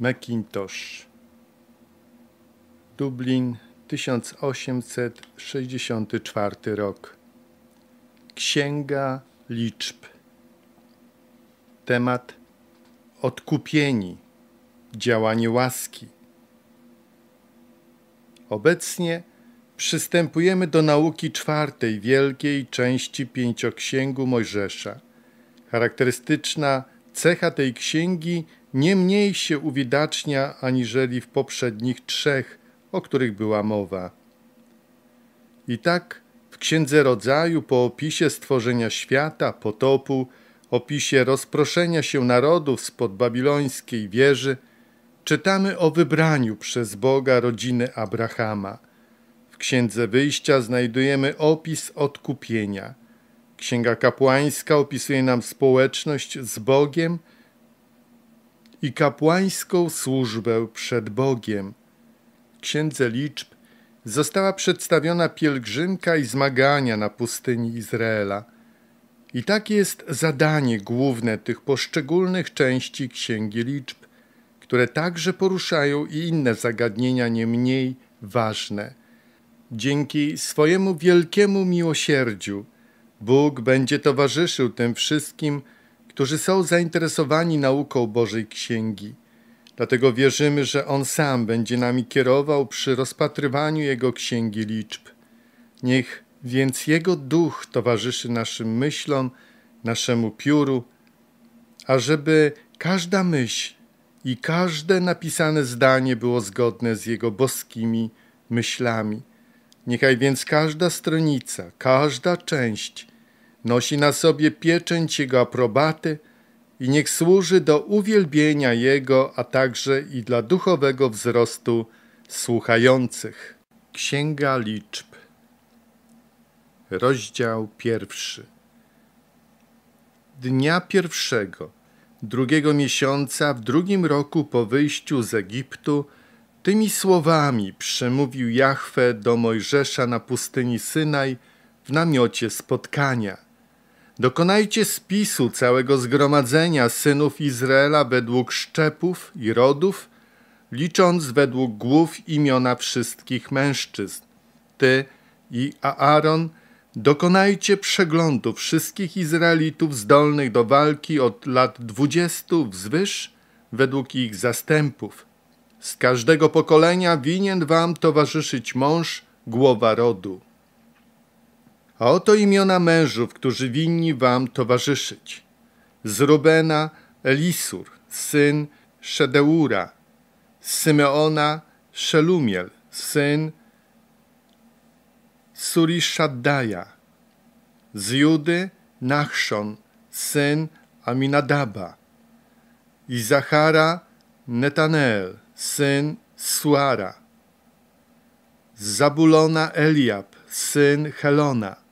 Macintosh. Dublin 1864 rok. Księga liczb. Temat odkupieni, działanie łaski. Obecnie przystępujemy do nauki czwartej wielkiej części pięcioksięgu Mojżesza. Charakterystyczna cecha tej księgi nie mniej się uwidacznia aniżeli w poprzednich trzech, o których była mowa. I tak w Księdze Rodzaju po opisie stworzenia świata, potopu, opisie rozproszenia się narodów spod babilońskiej wieży, czytamy o wybraniu przez Boga rodziny Abrahama. W Księdze Wyjścia znajdujemy opis odkupienia. Księga Kapłańska opisuje nam społeczność z Bogiem – i kapłańską służbę przed Bogiem. Księdze Liczb została przedstawiona pielgrzymka i zmagania na pustyni Izraela. I tak jest zadanie główne tych poszczególnych części Księgi Liczb, które także poruszają i inne zagadnienia nie mniej ważne. Dzięki swojemu wielkiemu miłosierdziu Bóg będzie towarzyszył tym wszystkim, którzy są zainteresowani nauką Bożej Księgi. Dlatego wierzymy, że On sam będzie nami kierował przy rozpatrywaniu Jego Księgi Liczb. Niech więc Jego Duch towarzyszy naszym myślom, naszemu pióru, ażeby każda myśl i każde napisane zdanie było zgodne z Jego boskimi myślami. Niechaj więc każda stronica, każda część – Nosi na sobie pieczęć Jego aprobaty i niech służy do uwielbienia Jego, a także i dla duchowego wzrostu słuchających. Księga Liczb Rozdział pierwszy Dnia pierwszego, drugiego miesiąca, w drugim roku po wyjściu z Egiptu, tymi słowami przemówił Jahwe do Mojżesza na pustyni Synaj w namiocie spotkania – Dokonajcie spisu całego zgromadzenia synów Izraela według szczepów i rodów, licząc według głów imiona wszystkich mężczyzn. Ty i Aaron dokonajcie przeglądu wszystkich Izraelitów zdolnych do walki od lat dwudziestu wzwyż według ich zastępów. Z każdego pokolenia winien wam towarzyszyć mąż, głowa rodu. A oto imiona mężów, którzy winni wam towarzyszyć. Z Rubena Elisur, syn Szedeura, z Symeona Szelumiel, syn Suriszaddaja. z Judy Nachszon, syn Aminadaba i Zachara Netanel, syn Suara, z Zabulona Eliab, syn Helona,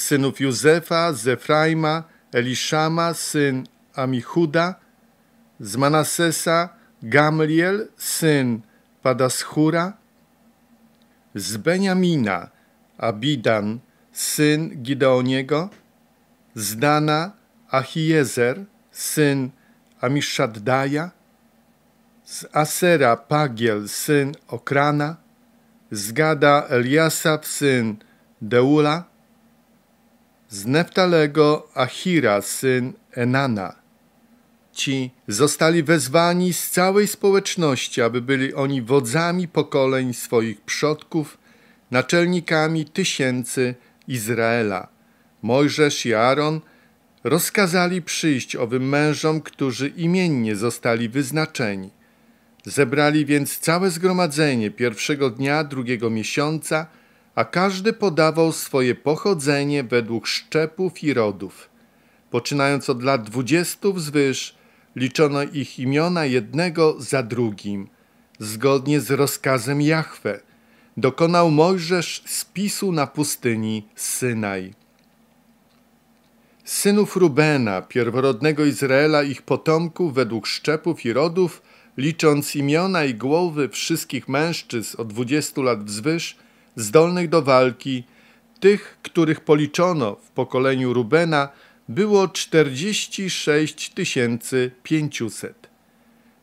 synów Józefa, Zefraima, Eliszama, syn Amichuda, z Manasesa, Gamliel, syn Padaschura, z Beniamina, Abidan, syn Gideoniego, z Dana, Achiezer, syn Amishaddaja, z Asera Pagiel, syn Okrana, z Gada Eliasab, syn Deula, z Neftalego Achira, syn Enana. Ci zostali wezwani z całej społeczności, aby byli oni wodzami pokoleń swoich przodków, naczelnikami tysięcy Izraela. Mojżesz i Aaron rozkazali przyjść owym mężom, którzy imiennie zostali wyznaczeni. Zebrali więc całe zgromadzenie pierwszego dnia drugiego miesiąca – a każdy podawał swoje pochodzenie według szczepów i rodów. Poczynając od lat dwudziestu wzwyż, liczono ich imiona jednego za drugim, zgodnie z rozkazem Jahwe. Dokonał Mojżesz spisu na pustyni Synaj. Synów Rubena, pierworodnego Izraela, ich potomków według szczepów i rodów, licząc imiona i głowy wszystkich mężczyzn od dwudziestu lat wzwyż, zdolnych do walki, tych, których policzono w pokoleniu Rubena, było 46 500.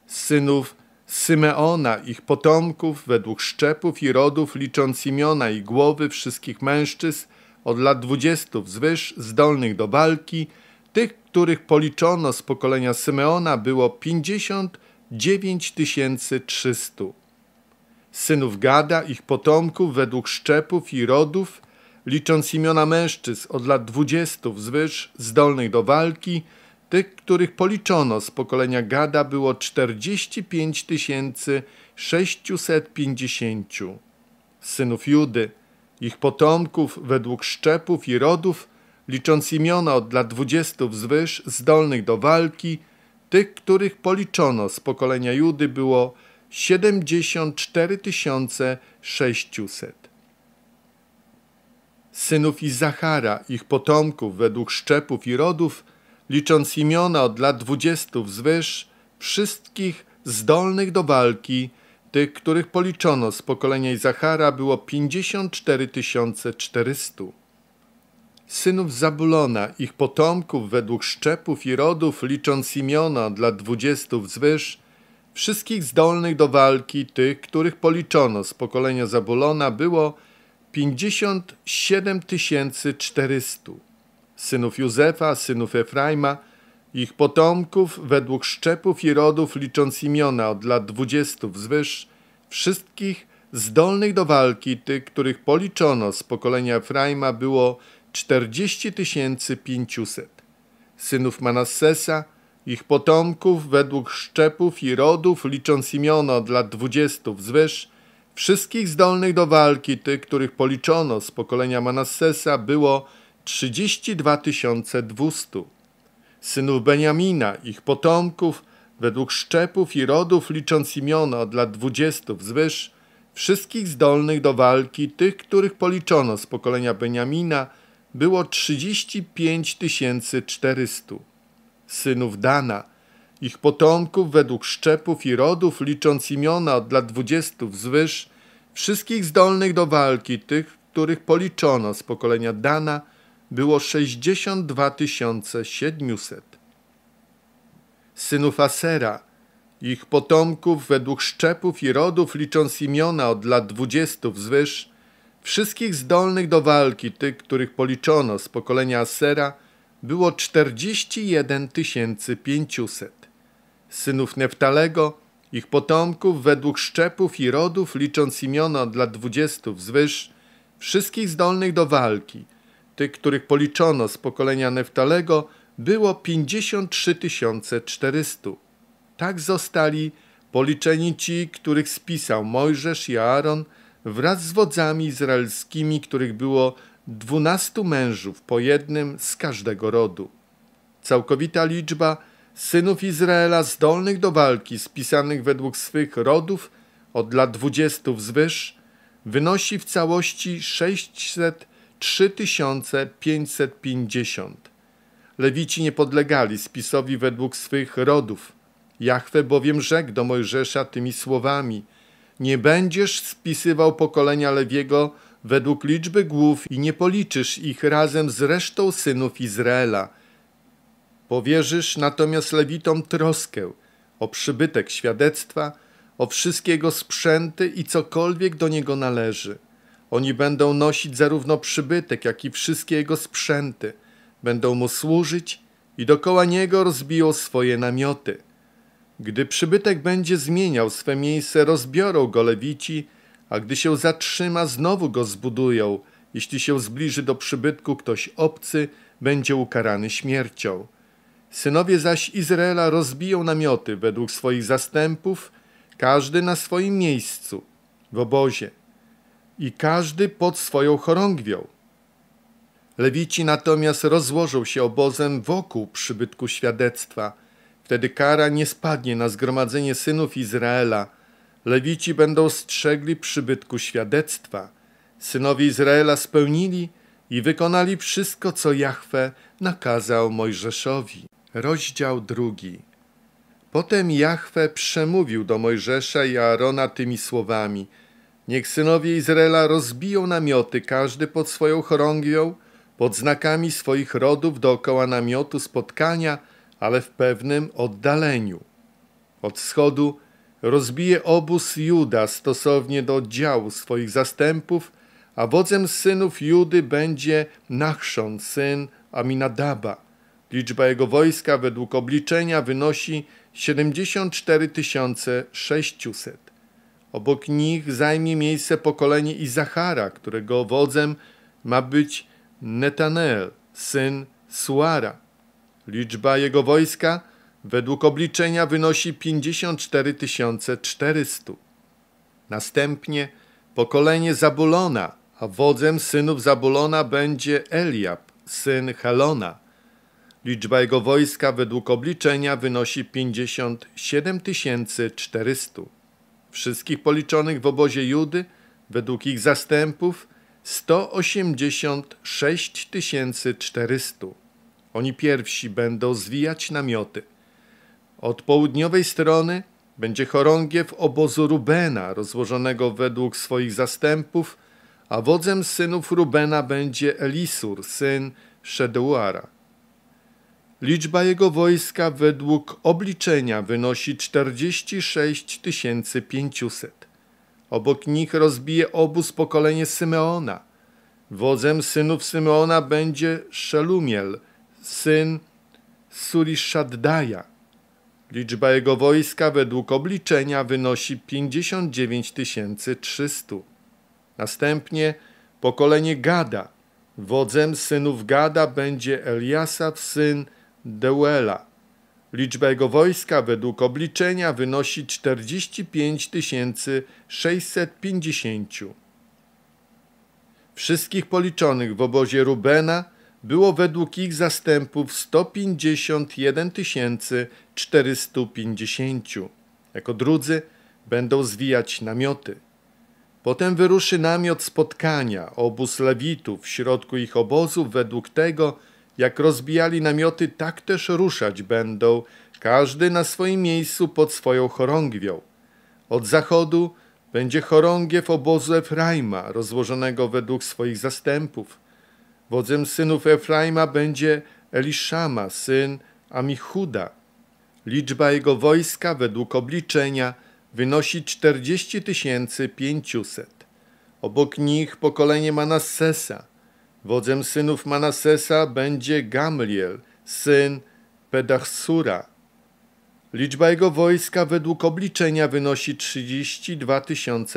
Synów Symeona, ich potomków, według szczepów i rodów, licząc imiona i głowy wszystkich mężczyzn od lat 20 wzwyż, zdolnych do walki, tych, których policzono z pokolenia Symeona, było 59 300 synów Gada, ich potomków według szczepów i rodów, licząc imiona mężczyzn od lat dwudziestu wzwyż, zdolnych do walki, tych, których policzono z pokolenia Gada było 45 650. Synów Judy, ich potomków według szczepów i rodów, licząc imiona od lat dwudziestu wzwyż, zdolnych do walki, tych, których policzono z pokolenia Judy było 74 600. Synów Izachara, ich potomków według szczepów i rodów, licząc imiona od lat dwudziestu wzwyż, wszystkich zdolnych do walki, tych, których policzono z pokolenia Izachara, było 54 400. Synów Zabulona, ich potomków według szczepów i rodów, licząc imiona dla dwudziestu wzwyż, Wszystkich zdolnych do walki, tych, których policzono z pokolenia Zabulona, było 57 400. Synów Józefa, synów Efraima, ich potomków według szczepów i rodów licząc imiona od lat 20 wzwyż, wszystkich zdolnych do walki, tych, których policzono z pokolenia Efraima było 40 500. Synów Manassesa – ich potomków według szczepów i rodów, licząc imiona od lat dwudziestu wzwyż, wszystkich zdolnych do walki, tych, których policzono z pokolenia Manassesa, było 32 200. Synów Beniamina, ich potomków, według szczepów i rodów, licząc imiona od lat dwudziestu wzwyż, wszystkich zdolnych do walki, tych, których policzono z pokolenia Beniamina, było 35 400 synów Dana, ich potomków według szczepów i rodów, licząc imiona od lat dwudziestu wzwyż, wszystkich zdolnych do walki, tych, których policzono z pokolenia Dana, było 62 700. Synów Asera, ich potomków według szczepów i rodów, licząc imiona od lat dwudziestu wzwyż, wszystkich zdolnych do walki, tych, których policzono z pokolenia Asera, było 41 500. Synów Neftalego, ich potomków według szczepów i rodów, licząc imiona od lat 20 wzwyż, wszystkich zdolnych do walki, tych, których policzono z pokolenia Neftalego, było 53 400. Tak zostali policzeni ci, których spisał Mojżesz i Aaron wraz z wodzami izraelskimi, których było dwunastu mężów po jednym z każdego rodu. Całkowita liczba synów Izraela zdolnych do walki, spisanych według swych rodów od lat dwudziestu wzwyż, wynosi w całości 603 550. Lewici nie podlegali spisowi według swych rodów. Jachwę bowiem rzekł do Mojżesza tymi słowami: Nie będziesz spisywał pokolenia Lewiego według liczby głów i nie policzysz ich razem z resztą synów Izraela. Powierzysz natomiast Lewitom troskę o przybytek świadectwa, o wszystkiego sprzęty i cokolwiek do niego należy. Oni będą nosić zarówno przybytek, jak i wszystkie jego sprzęty. Będą mu służyć i dokoła niego rozbiją swoje namioty. Gdy przybytek będzie zmieniał swe miejsce, rozbiorą go lewici a gdy się zatrzyma, znowu go zbudują. Jeśli się zbliży do przybytku ktoś obcy, będzie ukarany śmiercią. Synowie zaś Izraela rozbiją namioty według swoich zastępów, każdy na swoim miejscu, w obozie, i każdy pod swoją chorągwią. Lewici natomiast rozłożą się obozem wokół przybytku świadectwa. Wtedy kara nie spadnie na zgromadzenie synów Izraela – Lewici będą strzegli przybytku świadectwa. Synowie Izraela spełnili i wykonali wszystko, co Jahwe nakazał Mojżeszowi. Rozdział drugi. Potem Jahwe przemówił do Mojżesza i Aarona tymi słowami. Niech synowie Izraela rozbiją namioty, każdy pod swoją chorągwią, pod znakami swoich rodów dookoła namiotu spotkania, ale w pewnym oddaleniu. Od wschodu rozbije obóz Juda stosownie do oddziału swoich zastępów, a wodzem synów Judy będzie Nachszon, syn Aminadaba. Liczba jego wojska według obliczenia wynosi 74 600. Obok nich zajmie miejsce pokolenie Izachara, którego wodzem ma być Netanel, syn Suara. Liczba jego wojska według obliczenia wynosi 54 400. Następnie pokolenie Zabulona, a wodzem synów Zabulona będzie Eliab, syn Helona. Liczba jego wojska według obliczenia wynosi 57 400. Wszystkich policzonych w obozie Judy, według ich zastępów, 186 400. Oni pierwsi będą zwijać namioty. Od południowej strony będzie chorągiew obozu Rubena, rozłożonego według swoich zastępów, a wodzem synów Rubena będzie Elisur, syn Szeduara. Liczba jego wojska według obliczenia wynosi 46 500. Obok nich rozbije obóz pokolenie Symeona. Wodzem synów Symeona będzie Szelumiel, syn Surishaddaja. Liczba jego wojska według obliczenia wynosi 59 300. Następnie pokolenie Gada. Wodzem synów Gada będzie Eliasaf syn Deuela. Liczba jego wojska według obliczenia wynosi 45 650. Wszystkich policzonych w obozie Rubena – było według ich zastępów 151 450. Jako drudzy będą zwijać namioty. Potem wyruszy namiot spotkania, obóz lewitów w środku ich obozów według tego, jak rozbijali namioty, tak też ruszać będą, każdy na swoim miejscu pod swoją chorągwią. Od zachodu będzie chorągiew obozu Efraima, rozłożonego według swoich zastępów. Wodzem synów Efraima będzie Eliszama, syn Amichuda. Liczba jego wojska według obliczenia wynosi 40 500. Obok nich pokolenie Manassesa. Wodzem synów Manassesa będzie Gamliel, syn Pedachsura. Liczba jego wojska według obliczenia wynosi 32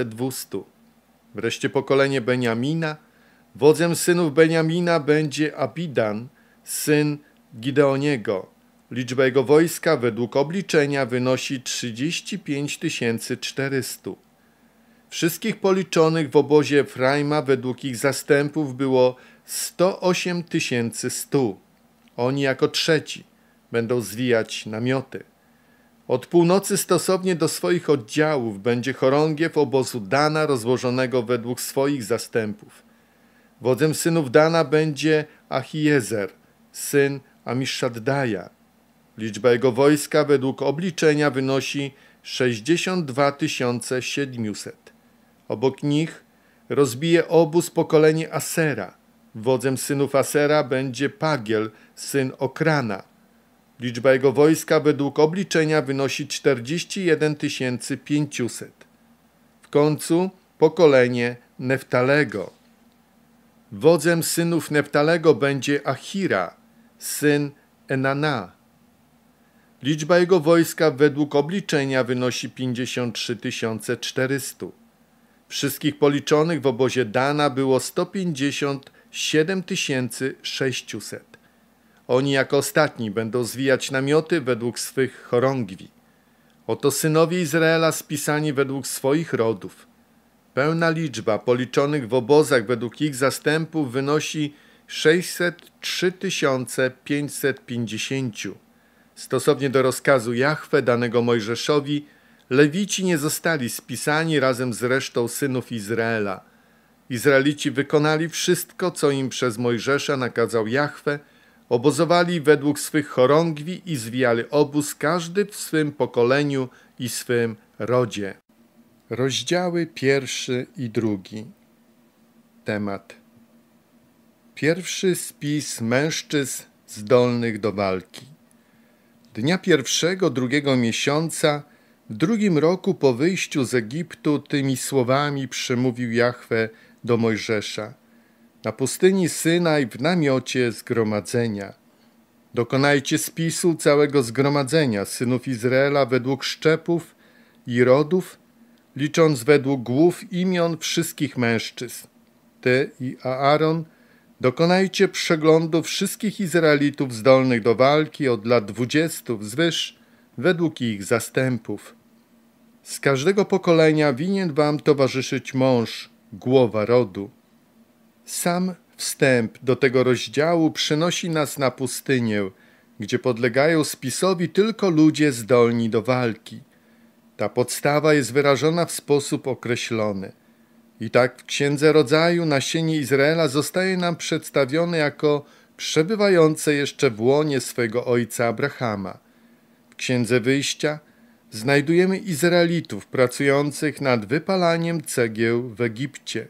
200. Wreszcie pokolenie Beniamina – Wodzem synów Beniamina będzie Abidan, syn Gideoniego. Liczba jego wojska według obliczenia wynosi 35 400. Wszystkich policzonych w obozie Frajma według ich zastępów było 108 100. Oni jako trzeci będą zwijać namioty. Od północy stosownie do swoich oddziałów będzie chorągiew obozu Dana rozłożonego według swoich zastępów. Wodzem synów Dana będzie Achiezer, syn Amishaddaja. Liczba jego wojska według obliczenia wynosi 62 700. Obok nich rozbije obóz pokolenie Asera. Wodzem synów Asera będzie Pagiel, syn Okrana. Liczba jego wojska według obliczenia wynosi 41 500. W końcu pokolenie Neftalego. Wodzem synów Neptalego będzie Achira, syn Enana. Liczba jego wojska według obliczenia wynosi 53 400. Wszystkich policzonych w obozie Dana było 157 600. Oni jako ostatni będą zwijać namioty według swych chorągwi. Oto synowie Izraela spisani według swoich rodów. Pełna liczba policzonych w obozach według ich zastępów wynosi 603 550. Stosownie do rozkazu Jahwe danego Mojżeszowi, Lewici nie zostali spisani razem z resztą synów Izraela. Izraelici wykonali wszystko, co im przez Mojżesza nakazał Jahwe, obozowali według swych chorągwi i zwijali obóz każdy w swym pokoleniu i swym rodzie. Rozdziały pierwszy i drugi. Temat. Pierwszy spis mężczyzn zdolnych do walki. Dnia pierwszego drugiego miesiąca, w drugim roku po wyjściu z Egiptu, tymi słowami przemówił Jahwe do Mojżesza. Na pustyni Synaj w namiocie zgromadzenia. Dokonajcie spisu całego zgromadzenia synów Izraela według szczepów i rodów, licząc według głów imion wszystkich mężczyzn. Ty i Aaron dokonajcie przeglądu wszystkich Izraelitów zdolnych do walki od lat dwudziestu wzwyż według ich zastępów. Z każdego pokolenia winien wam towarzyszyć mąż, głowa rodu. Sam wstęp do tego rozdziału przynosi nas na pustynię, gdzie podlegają spisowi tylko ludzie zdolni do walki. Ta podstawa jest wyrażona w sposób określony. I tak w Księdze Rodzaju nasienie Izraela zostaje nam przedstawione jako przebywające jeszcze w łonie swego ojca Abrahama. W Księdze Wyjścia znajdujemy Izraelitów pracujących nad wypalaniem cegieł w Egipcie.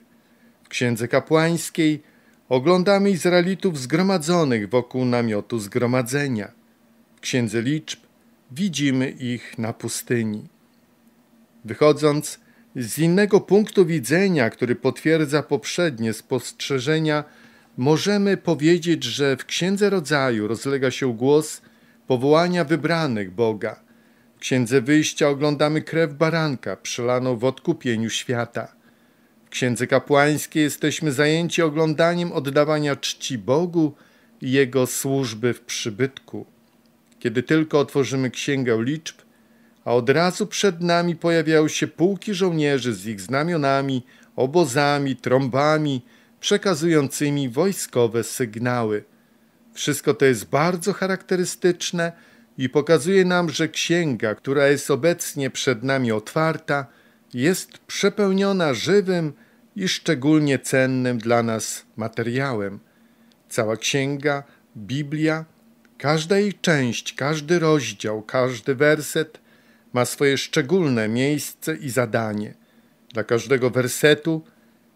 W Księdze Kapłańskiej oglądamy Izraelitów zgromadzonych wokół namiotu zgromadzenia. W Księdze Liczb widzimy ich na pustyni. Wychodząc z innego punktu widzenia, który potwierdza poprzednie spostrzeżenia, możemy powiedzieć, że w Księdze Rodzaju rozlega się głos powołania wybranych Boga. W Księdze Wyjścia oglądamy krew baranka przelaną w odkupieniu świata. W Księdze Kapłańskiej jesteśmy zajęci oglądaniem oddawania czci Bogu i Jego służby w przybytku. Kiedy tylko otworzymy Księgę Liczb, a od razu przed nami pojawiały się pułki żołnierzy z ich znamionami, obozami, trąbami, przekazującymi wojskowe sygnały. Wszystko to jest bardzo charakterystyczne i pokazuje nam, że księga, która jest obecnie przed nami otwarta, jest przepełniona żywym i szczególnie cennym dla nas materiałem. Cała księga, Biblia, każda jej część, każdy rozdział, każdy werset ma swoje szczególne miejsce i zadanie. Dla każdego wersetu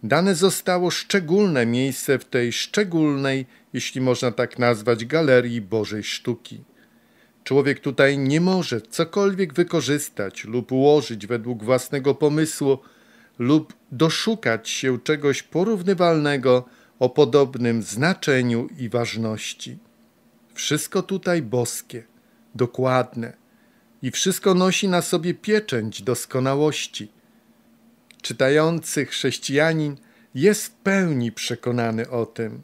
dane zostało szczególne miejsce w tej szczególnej, jeśli można tak nazwać, galerii Bożej Sztuki. Człowiek tutaj nie może cokolwiek wykorzystać lub ułożyć według własnego pomysłu lub doszukać się czegoś porównywalnego o podobnym znaczeniu i ważności. Wszystko tutaj boskie, dokładne, i wszystko nosi na sobie pieczęć doskonałości. Czytający chrześcijanin jest w pełni przekonany o tym.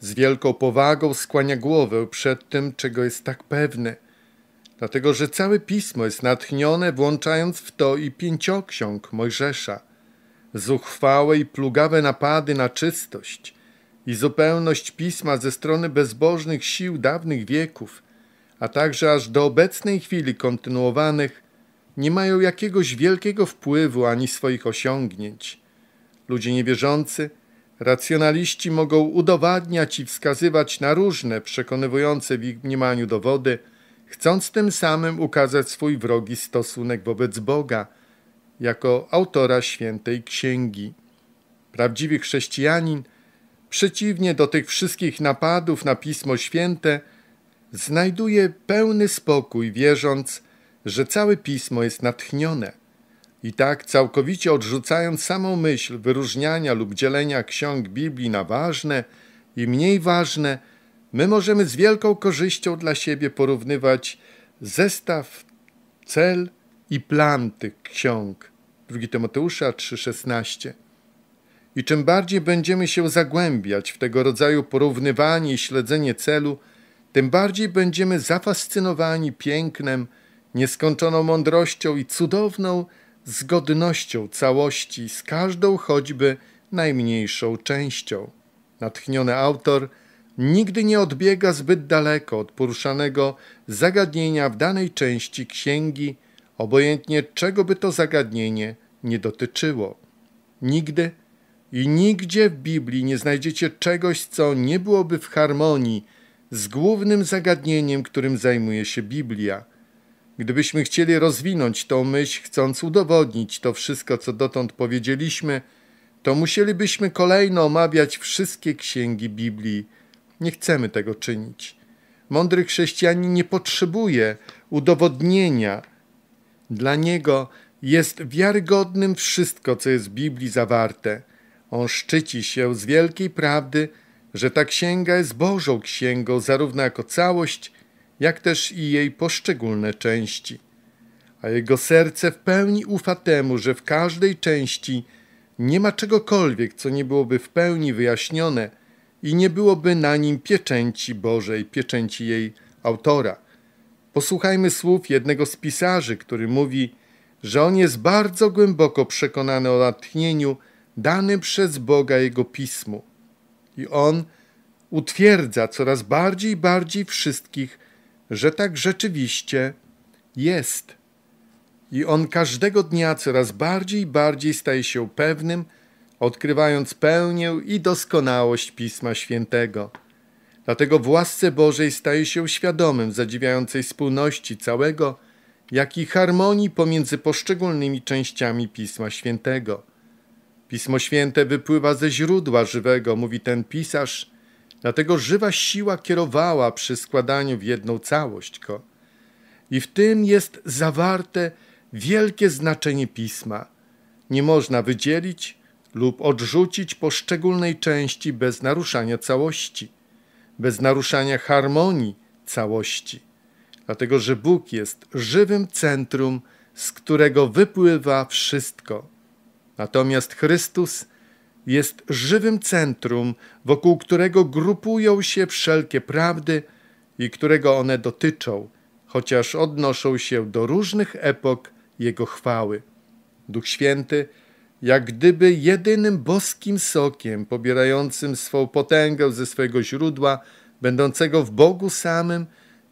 Z wielką powagą skłania głowę przed tym, czego jest tak pewny, dlatego że całe pismo jest natchnione, włączając w to i pięcioksiąg Mojżesza. Zuchwałe i plugawe napady na czystość i zupełność pisma ze strony bezbożnych sił dawnych wieków – a także aż do obecnej chwili kontynuowanych, nie mają jakiegoś wielkiego wpływu ani swoich osiągnięć. Ludzie niewierzący, racjonaliści mogą udowadniać i wskazywać na różne przekonywujące w ich mniemaniu dowody, chcąc tym samym ukazać swój wrogi stosunek wobec Boga jako autora świętej księgi. Prawdziwy chrześcijanin, przeciwnie do tych wszystkich napadów na Pismo Święte, znajduje pełny spokój, wierząc, że całe pismo jest natchnione. I tak, całkowicie odrzucając samą myśl wyróżniania lub dzielenia ksiąg Biblii na ważne i mniej ważne, my możemy z wielką korzyścią dla siebie porównywać zestaw, cel i plan tych ksiąg. 2 Tymoteusza 3,16. I czym bardziej będziemy się zagłębiać w tego rodzaju porównywanie i śledzenie celu, tym bardziej będziemy zafascynowani pięknem, nieskończoną mądrością i cudowną zgodnością całości z każdą choćby najmniejszą częścią. Natchniony autor nigdy nie odbiega zbyt daleko od poruszanego zagadnienia w danej części księgi, obojętnie czego by to zagadnienie nie dotyczyło. Nigdy i nigdzie w Biblii nie znajdziecie czegoś, co nie byłoby w harmonii z głównym zagadnieniem, którym zajmuje się Biblia. Gdybyśmy chcieli rozwinąć tą myśl, chcąc udowodnić to wszystko, co dotąd powiedzieliśmy, to musielibyśmy kolejno omawiać wszystkie księgi Biblii. Nie chcemy tego czynić. Mądry chrześcijanin nie potrzebuje udowodnienia. Dla niego jest wiarygodnym wszystko, co jest w Biblii zawarte. On szczyci się z wielkiej prawdy że ta księga jest Bożą księgą zarówno jako całość, jak też i jej poszczególne części. A jego serce w pełni ufa temu, że w każdej części nie ma czegokolwiek, co nie byłoby w pełni wyjaśnione i nie byłoby na nim pieczęci Bożej, pieczęci jej autora. Posłuchajmy słów jednego z pisarzy, który mówi, że on jest bardzo głęboko przekonany o natchnieniu danym przez Boga jego pismu. I on utwierdza coraz bardziej i bardziej wszystkich, że tak rzeczywiście jest. I on każdego dnia coraz bardziej i bardziej staje się pewnym, odkrywając pełnię i doskonałość Pisma Świętego. Dlatego w łasce Bożej staje się świadomym zadziwiającej spójności całego, jak i harmonii pomiędzy poszczególnymi częściami Pisma Świętego. Pismo Święte wypływa ze źródła żywego, mówi ten pisarz, dlatego żywa siła kierowała przy składaniu w jedną całość go. I w tym jest zawarte wielkie znaczenie pisma. Nie można wydzielić lub odrzucić poszczególnej części bez naruszania całości, bez naruszania harmonii całości. Dlatego, że Bóg jest żywym centrum, z którego wypływa wszystko. Natomiast Chrystus jest żywym centrum, wokół którego grupują się wszelkie prawdy i którego one dotyczą, chociaż odnoszą się do różnych epok Jego chwały. Duch Święty, jak gdyby jedynym boskim sokiem pobierającym swą potęgę ze swojego źródła, będącego w Bogu samym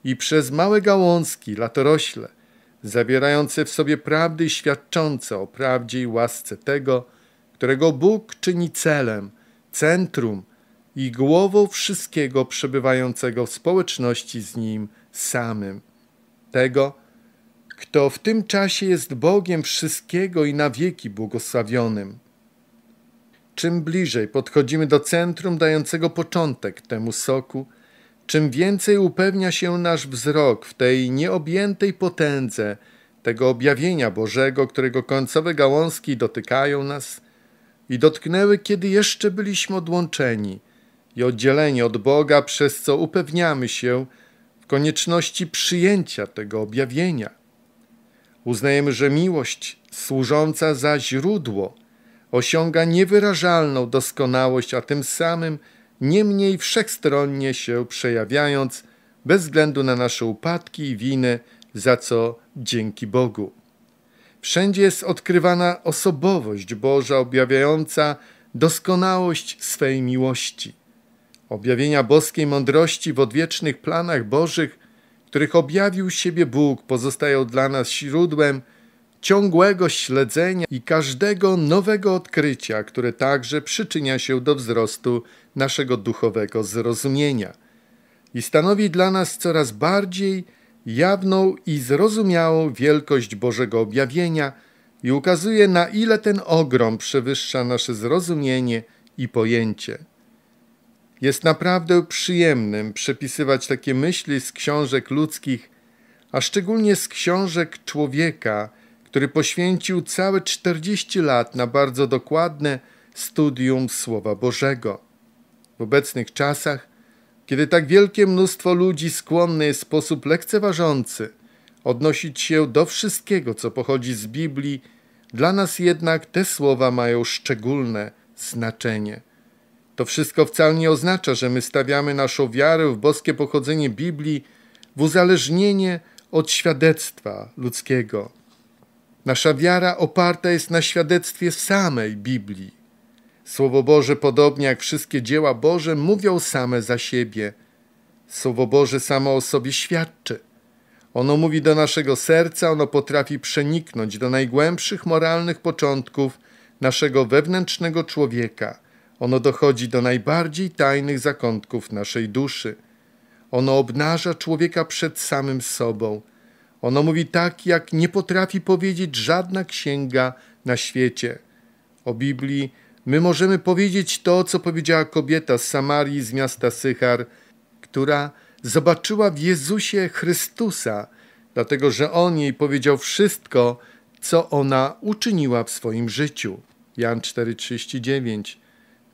i przez małe gałązki, latorośle, zawierające w sobie prawdy i świadczące o prawdzie i łasce tego, którego Bóg czyni celem, centrum i głową wszystkiego przebywającego w społeczności z Nim samym. Tego, kto w tym czasie jest Bogiem wszystkiego i na wieki błogosławionym. Czym bliżej podchodzimy do centrum dającego początek temu soku, Czym więcej upewnia się nasz wzrok w tej nieobjętej potędze tego objawienia Bożego, którego końcowe gałązki dotykają nas i dotknęły, kiedy jeszcze byliśmy odłączeni i oddzieleni od Boga, przez co upewniamy się w konieczności przyjęcia tego objawienia. Uznajemy, że miłość służąca za źródło osiąga niewyrażalną doskonałość, a tym samym – niemniej wszechstronnie się przejawiając, bez względu na nasze upadki i winy, za co dzięki Bogu. Wszędzie jest odkrywana osobowość Boża, objawiająca doskonałość swej miłości. Objawienia boskiej mądrości w odwiecznych planach Bożych, których objawił siebie Bóg, pozostają dla nas źródłem ciągłego śledzenia i każdego nowego odkrycia, które także przyczynia się do wzrostu naszego duchowego zrozumienia i stanowi dla nas coraz bardziej jawną i zrozumiałą wielkość Bożego objawienia i ukazuje, na ile ten ogrom przewyższa nasze zrozumienie i pojęcie. Jest naprawdę przyjemnym przepisywać takie myśli z książek ludzkich, a szczególnie z książek człowieka – który poświęcił całe 40 lat na bardzo dokładne studium Słowa Bożego. W obecnych czasach, kiedy tak wielkie mnóstwo ludzi skłonne jest w sposób lekceważący odnosić się do wszystkiego, co pochodzi z Biblii, dla nas jednak te słowa mają szczególne znaczenie. To wszystko wcale nie oznacza, że my stawiamy naszą wiarę w boskie pochodzenie Biblii w uzależnienie od świadectwa ludzkiego. Nasza wiara oparta jest na świadectwie samej Biblii. Słowo Boże, podobnie jak wszystkie dzieła Boże, mówią same za siebie. Słowo Boże samo o sobie świadczy. Ono mówi do naszego serca, ono potrafi przeniknąć do najgłębszych moralnych początków naszego wewnętrznego człowieka. Ono dochodzi do najbardziej tajnych zakątków naszej duszy. Ono obnaża człowieka przed samym sobą. Ono mówi tak, jak nie potrafi powiedzieć żadna księga na świecie. O Biblii my możemy powiedzieć to, co powiedziała kobieta z Samarii, z miasta Sychar, która zobaczyła w Jezusie Chrystusa, dlatego że On jej powiedział wszystko, co ona uczyniła w swoim życiu. Jan 4,39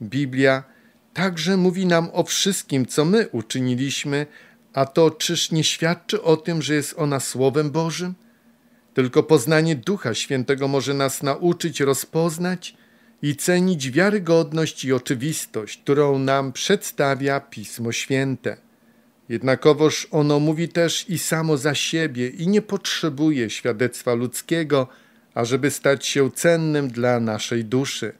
Biblia także mówi nam o wszystkim, co my uczyniliśmy a to czyż nie świadczy o tym, że jest ona Słowem Bożym? Tylko poznanie Ducha Świętego może nas nauczyć rozpoznać i cenić wiarygodność i oczywistość, którą nam przedstawia Pismo Święte. Jednakowoż ono mówi też i samo za siebie i nie potrzebuje świadectwa ludzkiego, ażeby stać się cennym dla naszej duszy.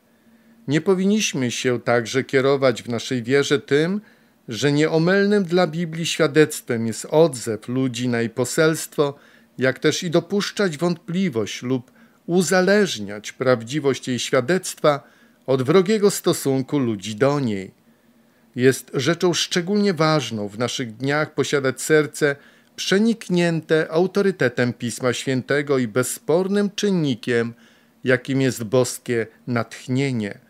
Nie powinniśmy się także kierować w naszej wierze tym, że nieomylnym dla Biblii świadectwem jest odzew ludzi na jej poselstwo, jak też i dopuszczać wątpliwość lub uzależniać prawdziwość jej świadectwa od wrogiego stosunku ludzi do niej. Jest rzeczą szczególnie ważną w naszych dniach posiadać serce przeniknięte autorytetem Pisma Świętego i bezspornym czynnikiem, jakim jest boskie natchnienie.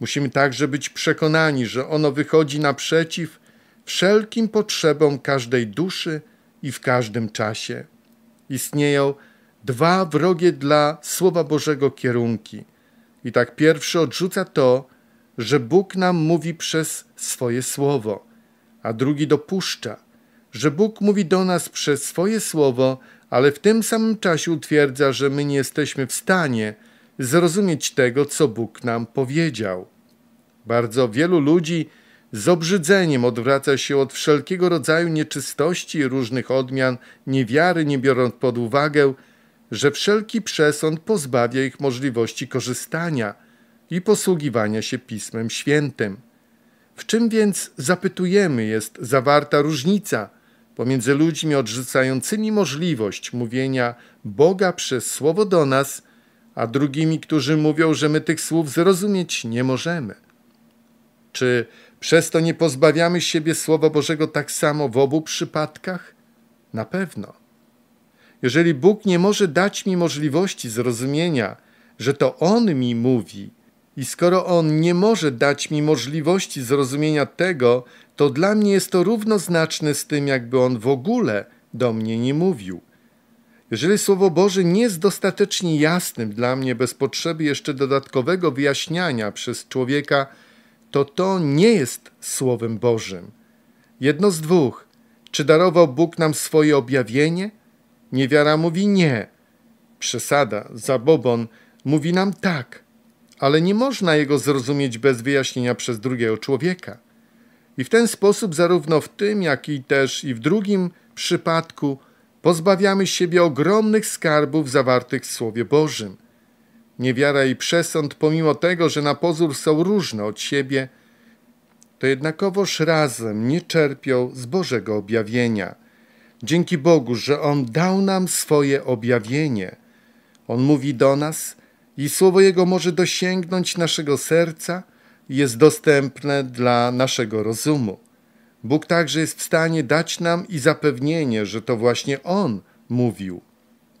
Musimy także być przekonani, że ono wychodzi naprzeciw wszelkim potrzebom każdej duszy i w każdym czasie. Istnieją dwa wrogie dla Słowa Bożego kierunki. I tak pierwszy odrzuca to, że Bóg nam mówi przez swoje słowo, a drugi dopuszcza, że Bóg mówi do nas przez swoje słowo, ale w tym samym czasie utwierdza, że my nie jesteśmy w stanie zrozumieć tego, co Bóg nam powiedział. Bardzo wielu ludzi z obrzydzeniem odwraca się od wszelkiego rodzaju nieczystości i różnych odmian niewiary, nie biorąc pod uwagę, że wszelki przesąd pozbawia ich możliwości korzystania i posługiwania się Pismem Świętym. W czym więc, zapytujemy, jest zawarta różnica pomiędzy ludźmi odrzucającymi możliwość mówienia Boga przez Słowo do nas a drugimi, którzy mówią, że my tych słów zrozumieć nie możemy. Czy przez to nie pozbawiamy siebie Słowa Bożego tak samo w obu przypadkach? Na pewno. Jeżeli Bóg nie może dać mi możliwości zrozumienia, że to On mi mówi, i skoro On nie może dać mi możliwości zrozumienia tego, to dla mnie jest to równoznaczne z tym, jakby On w ogóle do mnie nie mówił. Jeżeli Słowo Boże nie jest dostatecznie jasnym dla mnie bez potrzeby jeszcze dodatkowego wyjaśniania przez człowieka, to to nie jest Słowem Bożym. Jedno z dwóch. Czy darował Bóg nam swoje objawienie? Niewiara mówi nie. Przesada, zabobon mówi nam tak, ale nie można jego zrozumieć bez wyjaśnienia przez drugiego człowieka. I w ten sposób zarówno w tym, jak i też i w drugim przypadku – pozbawiamy siebie ogromnych skarbów zawartych w Słowie Bożym. Niewiara i przesąd, pomimo tego, że na pozór są różne od siebie, to jednakowoż razem nie czerpią z Bożego objawienia. Dzięki Bogu, że On dał nam swoje objawienie. On mówi do nas i Słowo Jego może dosięgnąć naszego serca i jest dostępne dla naszego rozumu. Bóg także jest w stanie dać nam i zapewnienie, że to właśnie On mówił.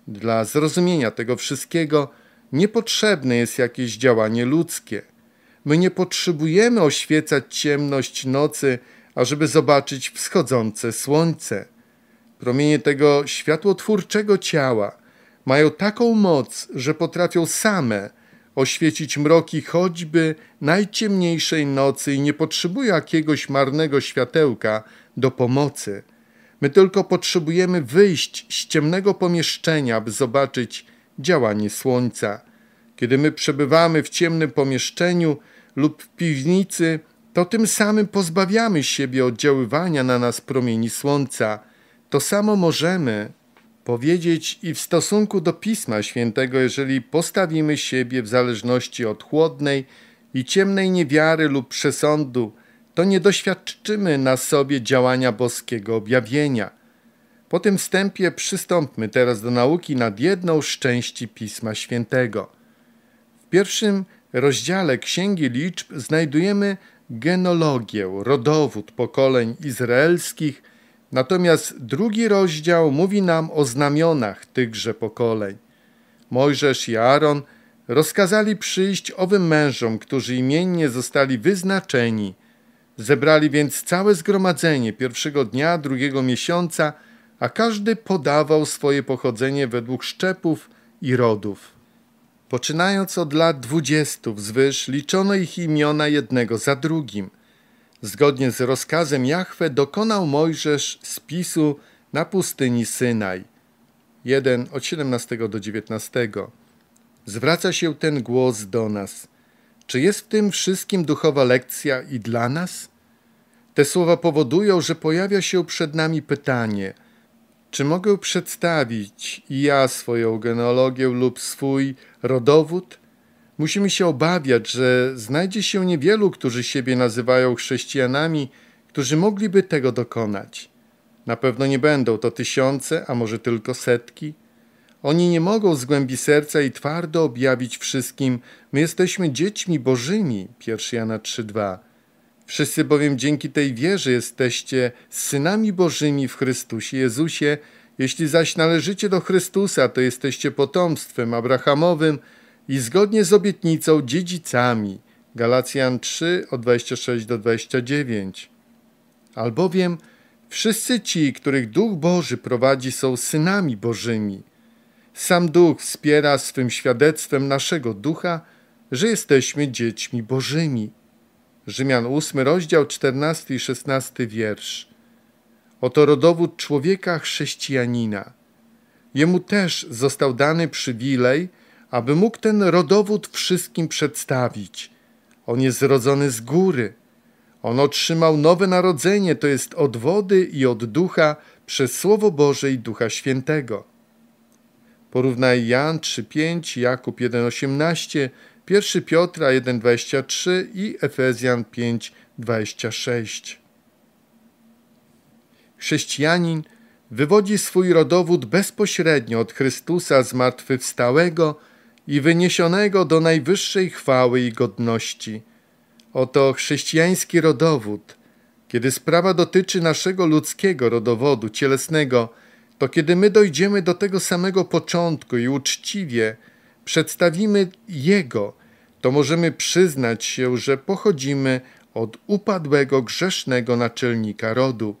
Dla zrozumienia tego wszystkiego niepotrzebne jest jakieś działanie ludzkie. My nie potrzebujemy oświecać ciemność nocy, ażeby zobaczyć wschodzące słońce. Promienie tego światłotwórczego ciała mają taką moc, że potrafią same oświecić mroki choćby najciemniejszej nocy i nie potrzebuje jakiegoś marnego światełka do pomocy. My tylko potrzebujemy wyjść z ciemnego pomieszczenia, by zobaczyć działanie słońca. Kiedy my przebywamy w ciemnym pomieszczeniu lub w piwnicy, to tym samym pozbawiamy siebie oddziaływania na nas promieni słońca. To samo możemy powiedzieć i w stosunku do Pisma Świętego, jeżeli postawimy siebie w zależności od chłodnej i ciemnej niewiary lub przesądu, to nie doświadczymy na sobie działania boskiego objawienia. Po tym wstępie przystąpmy teraz do nauki nad jedną z części Pisma Świętego. W pierwszym rozdziale Księgi Liczb znajdujemy genologię, rodowód pokoleń izraelskich – Natomiast drugi rozdział mówi nam o znamionach tychże pokoleń. Mojżesz i Aaron rozkazali przyjść owym mężom, którzy imiennie zostali wyznaczeni. Zebrali więc całe zgromadzenie pierwszego dnia drugiego miesiąca, a każdy podawał swoje pochodzenie według szczepów i rodów. Poczynając od lat dwudziestu wzwyż, liczono ich imiona jednego za drugim – Zgodnie z rozkazem Jahwe dokonał Mojżesz spisu na pustyni Synaj. 1 od 17 do 19. Zwraca się ten głos do nas. Czy jest w tym wszystkim duchowa lekcja i dla nas? Te słowa powodują, że pojawia się przed nami pytanie – czy mogę przedstawić i ja swoją genealogię lub swój rodowód, Musimy się obawiać, że znajdzie się niewielu, którzy siebie nazywają chrześcijanami, którzy mogliby tego dokonać. Na pewno nie będą to tysiące, a może tylko setki. Oni nie mogą z głębi serca i twardo objawić wszystkim, my jesteśmy dziećmi bożymi, 1 Jana 3,2. Wszyscy bowiem dzięki tej wierze jesteście synami bożymi w Chrystusie Jezusie, jeśli zaś należycie do Chrystusa, to jesteście potomstwem Abrahamowym, i zgodnie z obietnicą dziedzicami. Galacjan 3 od 26 do 29. Albowiem wszyscy ci, których Duch Boży prowadzi, są synami Bożymi. Sam Duch wspiera swym świadectwem naszego ducha, że jesteśmy dziećmi Bożymi. Rzymian 8, rozdział 14 i 16 wiersz. Oto rodowód człowieka chrześcijanina. Jemu też został dany przywilej, aby mógł ten rodowód wszystkim przedstawić. On jest zrodzony z góry. On otrzymał nowe narodzenie, to jest od wody i od ducha przez Słowo Boże i Ducha Świętego. Porównaj Jan 3,5, Jakub 1,18, 1 Piotra 1,23 i Efezjan 5,26. Chrześcijanin wywodzi swój rodowód bezpośrednio od Chrystusa zmartwychwstałego, i wyniesionego do najwyższej chwały i godności. Oto chrześcijański rodowód. Kiedy sprawa dotyczy naszego ludzkiego rodowodu, cielesnego, to kiedy my dojdziemy do tego samego początku i uczciwie przedstawimy Jego, to możemy przyznać się, że pochodzimy od upadłego, grzesznego naczelnika rodu.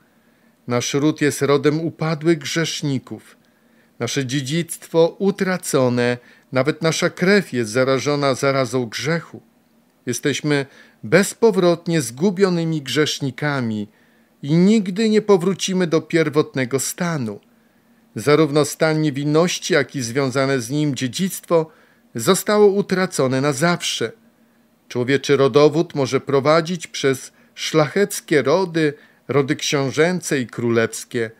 Nasz ród jest rodem upadłych grzeszników. Nasze dziedzictwo utracone nawet nasza krew jest zarażona zarazą grzechu. Jesteśmy bezpowrotnie zgubionymi grzesznikami i nigdy nie powrócimy do pierwotnego stanu. Zarówno stan niewinności, jak i związane z nim dziedzictwo zostało utracone na zawsze. Człowieczy rodowód może prowadzić przez szlacheckie rody, rody książęce i królewskie.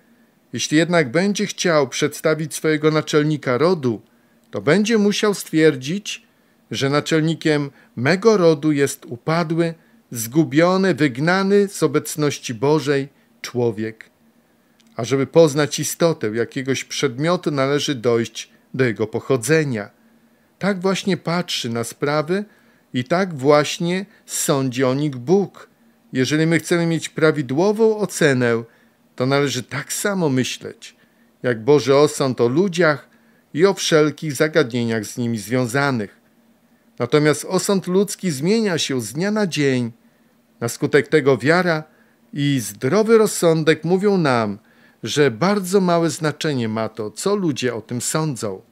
Jeśli jednak będzie chciał przedstawić swojego naczelnika rodu, to będzie musiał stwierdzić, że naczelnikiem mego rodu jest upadły, zgubiony, wygnany z obecności Bożej człowiek. A żeby poznać istotę jakiegoś przedmiotu, należy dojść do jego pochodzenia. Tak właśnie patrzy na sprawy i tak właśnie sądzi o nich Bóg. Jeżeli my chcemy mieć prawidłową ocenę, to należy tak samo myśleć, jak Boży osąd o ludziach i o wszelkich zagadnieniach z nimi związanych. Natomiast osąd ludzki zmienia się z dnia na dzień. Na skutek tego wiara i zdrowy rozsądek mówią nam, że bardzo małe znaczenie ma to, co ludzie o tym sądzą.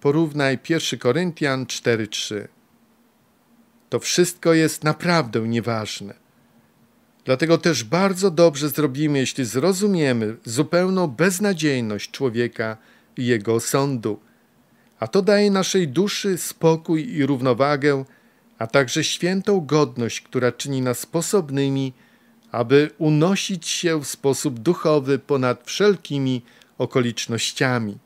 Porównaj 1 Koryntian 4:3. To wszystko jest naprawdę nieważne. Dlatego też bardzo dobrze zrobimy, jeśli zrozumiemy zupełną beznadziejność człowieka jego sądu. A to daje naszej duszy spokój i równowagę, a także świętą godność, która czyni nas sposobnymi, aby unosić się w sposób duchowy ponad wszelkimi okolicznościami.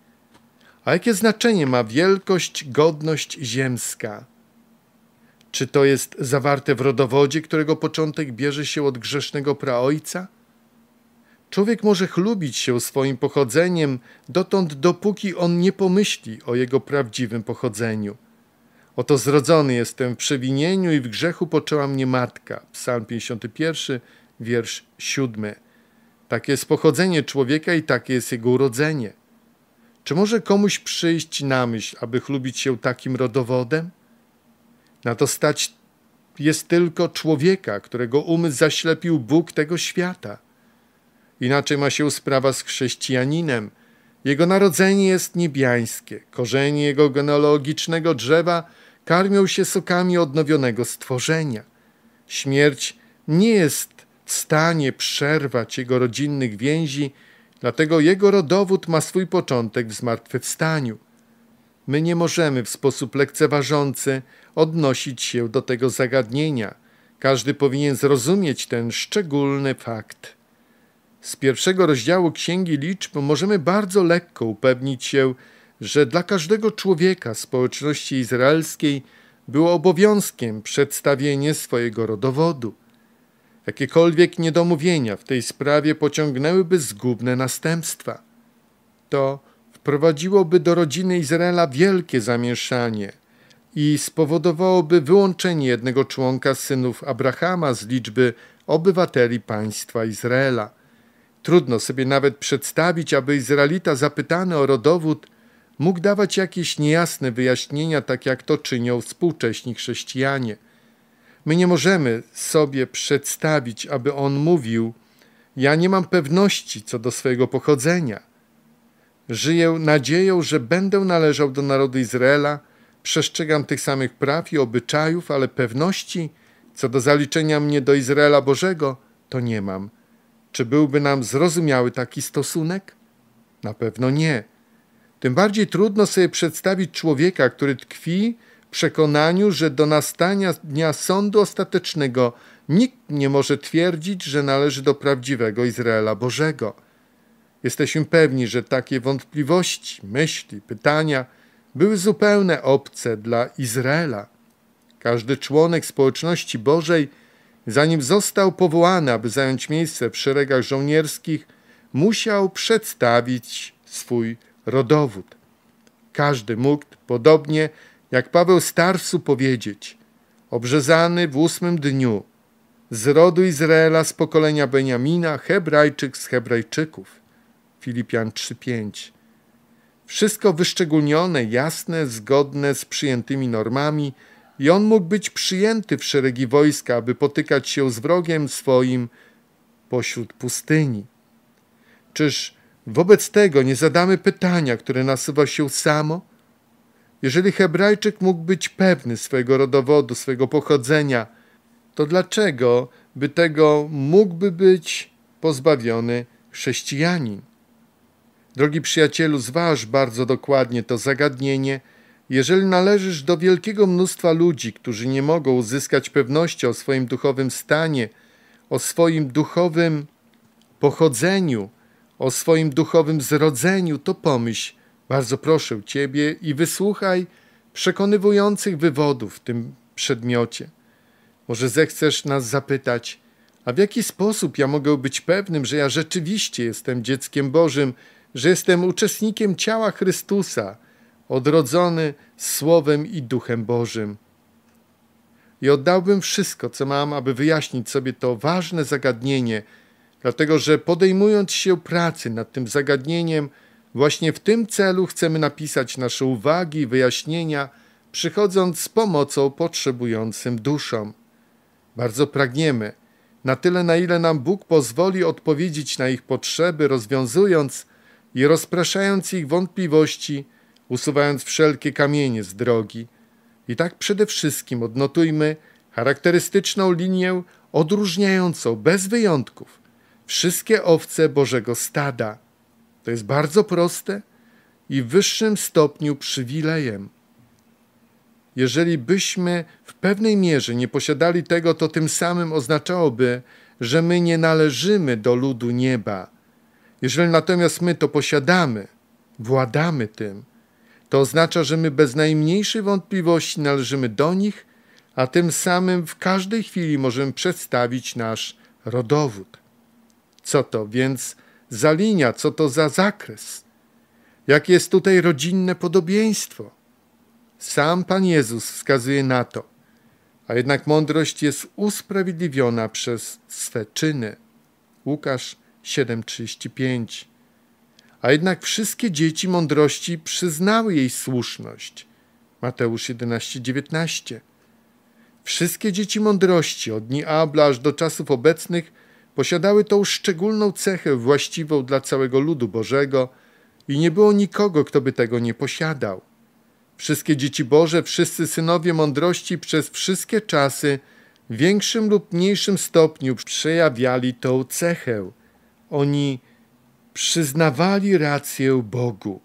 A jakie znaczenie ma wielkość, godność ziemska? Czy to jest zawarte w rodowodzie, którego początek bierze się od grzesznego praojca? Człowiek może chlubić się swoim pochodzeniem dotąd, dopóki on nie pomyśli o jego prawdziwym pochodzeniu. Oto zrodzony jestem w przewinieniu i w grzechu poczęła mnie matka. Psalm 51, wiersz 7. Takie jest pochodzenie człowieka i takie jest jego urodzenie. Czy może komuś przyjść na myśl, aby chlubić się takim rodowodem? Na to stać jest tylko człowieka, którego umysł zaślepił Bóg tego świata – Inaczej ma się sprawa z chrześcijaninem. Jego narodzenie jest niebiańskie, korzenie jego genealogicznego drzewa karmią się sokami odnowionego stworzenia. Śmierć nie jest w stanie przerwać jego rodzinnych więzi, dlatego jego rodowód ma swój początek w zmartwychwstaniu. My nie możemy w sposób lekceważący odnosić się do tego zagadnienia. Każdy powinien zrozumieć ten szczególny fakt. Z pierwszego rozdziału Księgi Liczb możemy bardzo lekko upewnić się, że dla każdego człowieka społeczności izraelskiej było obowiązkiem przedstawienie swojego rodowodu. Jakiekolwiek niedomówienia w tej sprawie pociągnęłyby zgubne następstwa. To wprowadziłoby do rodziny Izraela wielkie zamieszanie i spowodowałoby wyłączenie jednego członka synów Abrahama z liczby obywateli państwa Izraela – Trudno sobie nawet przedstawić, aby Izraelita zapytany o rodowód mógł dawać jakieś niejasne wyjaśnienia, tak jak to czynią współcześni chrześcijanie. My nie możemy sobie przedstawić, aby on mówił: Ja nie mam pewności co do swojego pochodzenia. Żyję nadzieją, że będę należał do narodu Izraela, przestrzegam tych samych praw i obyczajów, ale pewności co do zaliczenia mnie do Izraela Bożego to nie mam. Czy byłby nam zrozumiały taki stosunek? Na pewno nie. Tym bardziej trudno sobie przedstawić człowieka, który tkwi w przekonaniu, że do nastania dnia sądu ostatecznego nikt nie może twierdzić, że należy do prawdziwego Izraela Bożego. Jesteśmy pewni, że takie wątpliwości, myśli, pytania były zupełnie obce dla Izraela. Każdy członek społeczności Bożej Zanim został powołany, aby zająć miejsce w szeregach żołnierskich, musiał przedstawić swój rodowód. Każdy mógł, podobnie jak Paweł Starsu, powiedzieć: Obrzezany w ósmym dniu, z rodu Izraela, z pokolenia Beniamina, Hebrajczyk z Hebrajczyków. Filipian 3:5. Wszystko wyszczególnione, jasne, zgodne z przyjętymi normami i on mógł być przyjęty w szeregi wojska, aby potykać się z wrogiem swoim pośród pustyni. Czyż wobec tego nie zadamy pytania, które nasuwa się samo? Jeżeli Hebrajczyk mógł być pewny swojego rodowodu, swojego pochodzenia, to dlaczego by tego mógłby być pozbawiony chrześcijanin? Drogi przyjacielu, zważ bardzo dokładnie to zagadnienie – jeżeli należysz do wielkiego mnóstwa ludzi, którzy nie mogą uzyskać pewności o swoim duchowym stanie, o swoim duchowym pochodzeniu, o swoim duchowym zrodzeniu, to pomyśl, bardzo proszę Ciebie i wysłuchaj przekonywujących wywodów w tym przedmiocie. Może zechcesz nas zapytać, a w jaki sposób ja mogę być pewnym, że ja rzeczywiście jestem dzieckiem Bożym, że jestem uczestnikiem ciała Chrystusa, odrodzony Słowem i Duchem Bożym. I oddałbym wszystko, co mam, aby wyjaśnić sobie to ważne zagadnienie, dlatego że podejmując się pracy nad tym zagadnieniem, właśnie w tym celu chcemy napisać nasze uwagi i wyjaśnienia, przychodząc z pomocą potrzebującym duszom. Bardzo pragniemy, na tyle na ile nam Bóg pozwoli odpowiedzieć na ich potrzeby, rozwiązując i rozpraszając ich wątpliwości usuwając wszelkie kamienie z drogi. I tak przede wszystkim odnotujmy charakterystyczną linię odróżniającą bez wyjątków wszystkie owce Bożego stada. To jest bardzo proste i w wyższym stopniu przywilejem. Jeżeli byśmy w pewnej mierze nie posiadali tego, to tym samym oznaczałoby, że my nie należymy do ludu nieba. Jeżeli natomiast my to posiadamy, władamy tym, to oznacza, że my bez najmniejszej wątpliwości należymy do nich, a tym samym w każdej chwili możemy przedstawić nasz rodowód. Co to więc za linia, co to za zakres? Jakie jest tutaj rodzinne podobieństwo? Sam Pan Jezus wskazuje na to, a jednak mądrość jest usprawiedliwiona przez swe czyny. Łukasz 7:35 a jednak wszystkie dzieci mądrości przyznały jej słuszność. Mateusz 11:19. Wszystkie dzieci mądrości od dni Abla aż do czasów obecnych posiadały tą szczególną cechę właściwą dla całego ludu Bożego i nie było nikogo, kto by tego nie posiadał. Wszystkie dzieci Boże, wszyscy synowie mądrości przez wszystkie czasy w większym lub mniejszym stopniu przejawiali tą cechę. Oni przyznawali rację Bogu.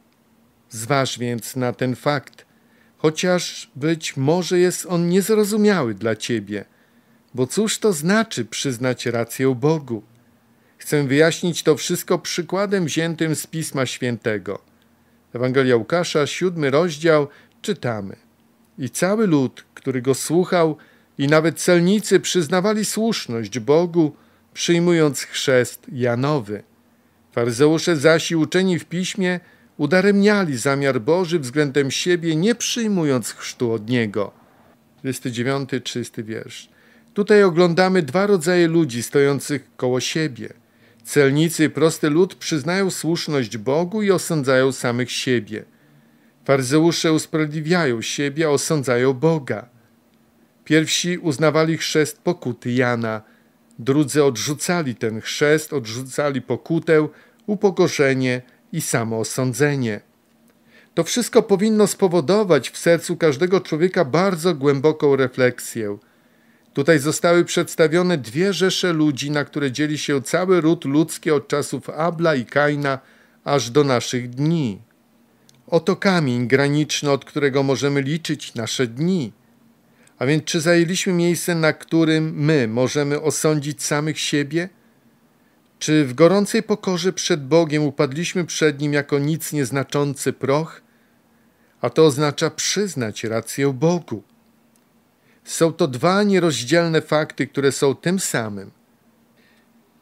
Zważ więc na ten fakt, chociaż być może jest on niezrozumiały dla ciebie, bo cóż to znaczy przyznać rację Bogu? Chcę wyjaśnić to wszystko przykładem wziętym z Pisma Świętego. Ewangelia Łukasza, siódmy rozdział, czytamy. I cały lud, który go słuchał, i nawet celnicy przyznawali słuszność Bogu, przyjmując chrzest Janowy. Faryzeusze zaś i uczeni w piśmie udaremniali zamiar Boży względem siebie, nie przyjmując chrztu od Niego. 29-30 wiersz. Tutaj oglądamy dwa rodzaje ludzi stojących koło siebie. Celnicy, prosty lud przyznają słuszność Bogu i osądzają samych siebie. Farzeusze usprawiedliwiają siebie, a osądzają Boga. Pierwsi uznawali chrzest pokuty Jana, drudzy odrzucali ten chrzest, odrzucali pokutę, upokorzenie i samoosądzenie. To wszystko powinno spowodować w sercu każdego człowieka bardzo głęboką refleksję. Tutaj zostały przedstawione dwie rzesze ludzi, na które dzieli się cały ród ludzki od czasów Abla i Kaina aż do naszych dni. Oto kamień graniczny, od którego możemy liczyć nasze dni. A więc czy zajęliśmy miejsce, na którym my możemy osądzić samych siebie czy w gorącej pokorze przed Bogiem upadliśmy przed Nim jako nic nieznaczący proch? A to oznacza przyznać rację Bogu. Są to dwa nierozdzielne fakty, które są tym samym.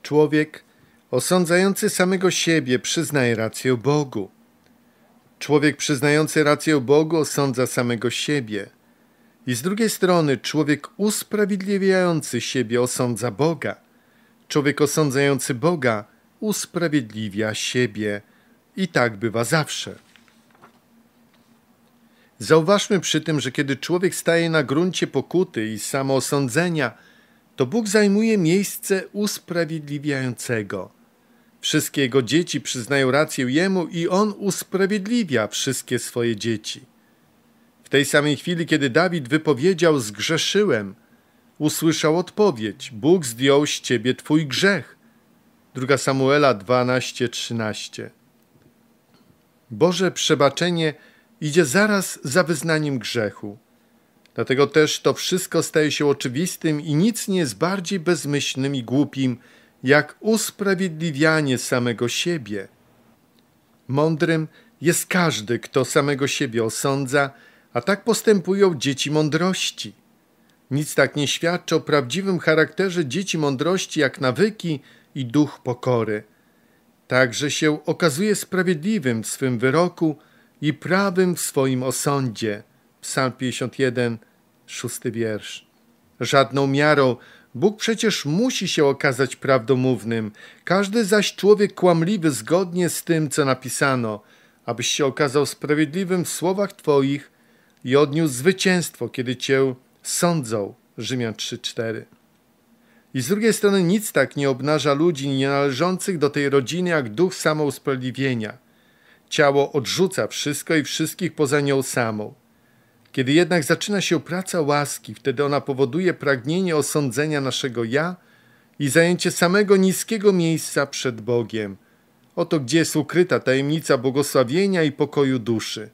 Człowiek osądzający samego siebie przyznaje rację Bogu. Człowiek przyznający rację Bogu osądza samego siebie. I z drugiej strony człowiek usprawiedliwiający siebie osądza Boga. Człowiek osądzający Boga usprawiedliwia siebie i tak bywa zawsze. Zauważmy przy tym, że kiedy człowiek staje na gruncie pokuty i samoosądzenia, to Bóg zajmuje miejsce usprawiedliwiającego. Wszystkie jego dzieci przyznają rację jemu i on usprawiedliwia wszystkie swoje dzieci. W tej samej chwili, kiedy Dawid wypowiedział: Zgrzeszyłem, usłyszał odpowiedź: Bóg zdjął z ciebie twój grzech. 2 Samuela 12:13. Boże przebaczenie idzie zaraz za wyznaniem grzechu. Dlatego też to wszystko staje się oczywistym i nic nie jest bardziej bezmyślnym i głupim, jak usprawiedliwianie samego siebie. Mądrym jest każdy, kto samego siebie osądza, a tak postępują dzieci mądrości. Nic tak nie świadczy o prawdziwym charakterze dzieci mądrości jak nawyki i duch pokory. Także się okazuje sprawiedliwym w swym wyroku i prawym w swoim osądzie. Psalm 51, szósty wiersz. Żadną miarą Bóg przecież musi się okazać prawdomównym, każdy zaś człowiek kłamliwy zgodnie z tym, co napisano, abyś się okazał sprawiedliwym w słowach Twoich i odniósł zwycięstwo, kiedy Cię sądzą Rzymian 3:4. I z drugiej strony nic tak nie obnaża ludzi nienależących do tej rodziny jak duch samousprawiedliwienia. Ciało odrzuca wszystko i wszystkich poza nią samą. Kiedy jednak zaczyna się praca łaski, wtedy ona powoduje pragnienie osądzenia naszego ja i zajęcie samego niskiego miejsca przed Bogiem. Oto gdzie jest ukryta tajemnica błogosławienia i pokoju duszy.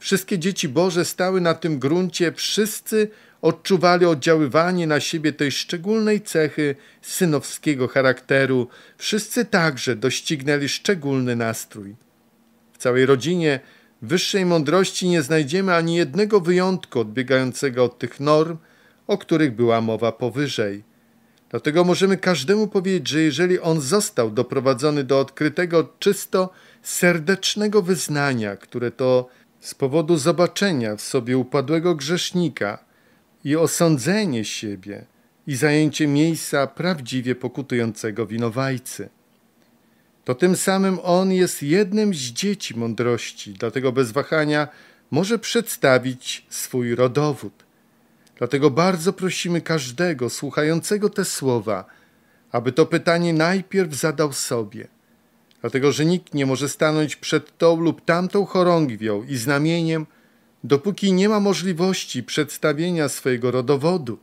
Wszystkie dzieci Boże stały na tym gruncie, wszyscy odczuwali oddziaływanie na siebie tej szczególnej cechy synowskiego charakteru. Wszyscy także doścignęli szczególny nastrój. W całej rodzinie wyższej mądrości nie znajdziemy ani jednego wyjątku odbiegającego od tych norm, o których była mowa powyżej. Dlatego możemy każdemu powiedzieć, że jeżeli on został doprowadzony do odkrytego, czysto serdecznego wyznania, które to z powodu zobaczenia w sobie upadłego grzesznika i osądzenie siebie i zajęcie miejsca prawdziwie pokutującego winowajcy. To tym samym on jest jednym z dzieci mądrości, dlatego bez wahania może przedstawić swój rodowód. Dlatego bardzo prosimy każdego słuchającego te słowa, aby to pytanie najpierw zadał sobie – dlatego że nikt nie może stanąć przed tą lub tamtą chorągwią i znamieniem, dopóki nie ma możliwości przedstawienia swojego rodowodu.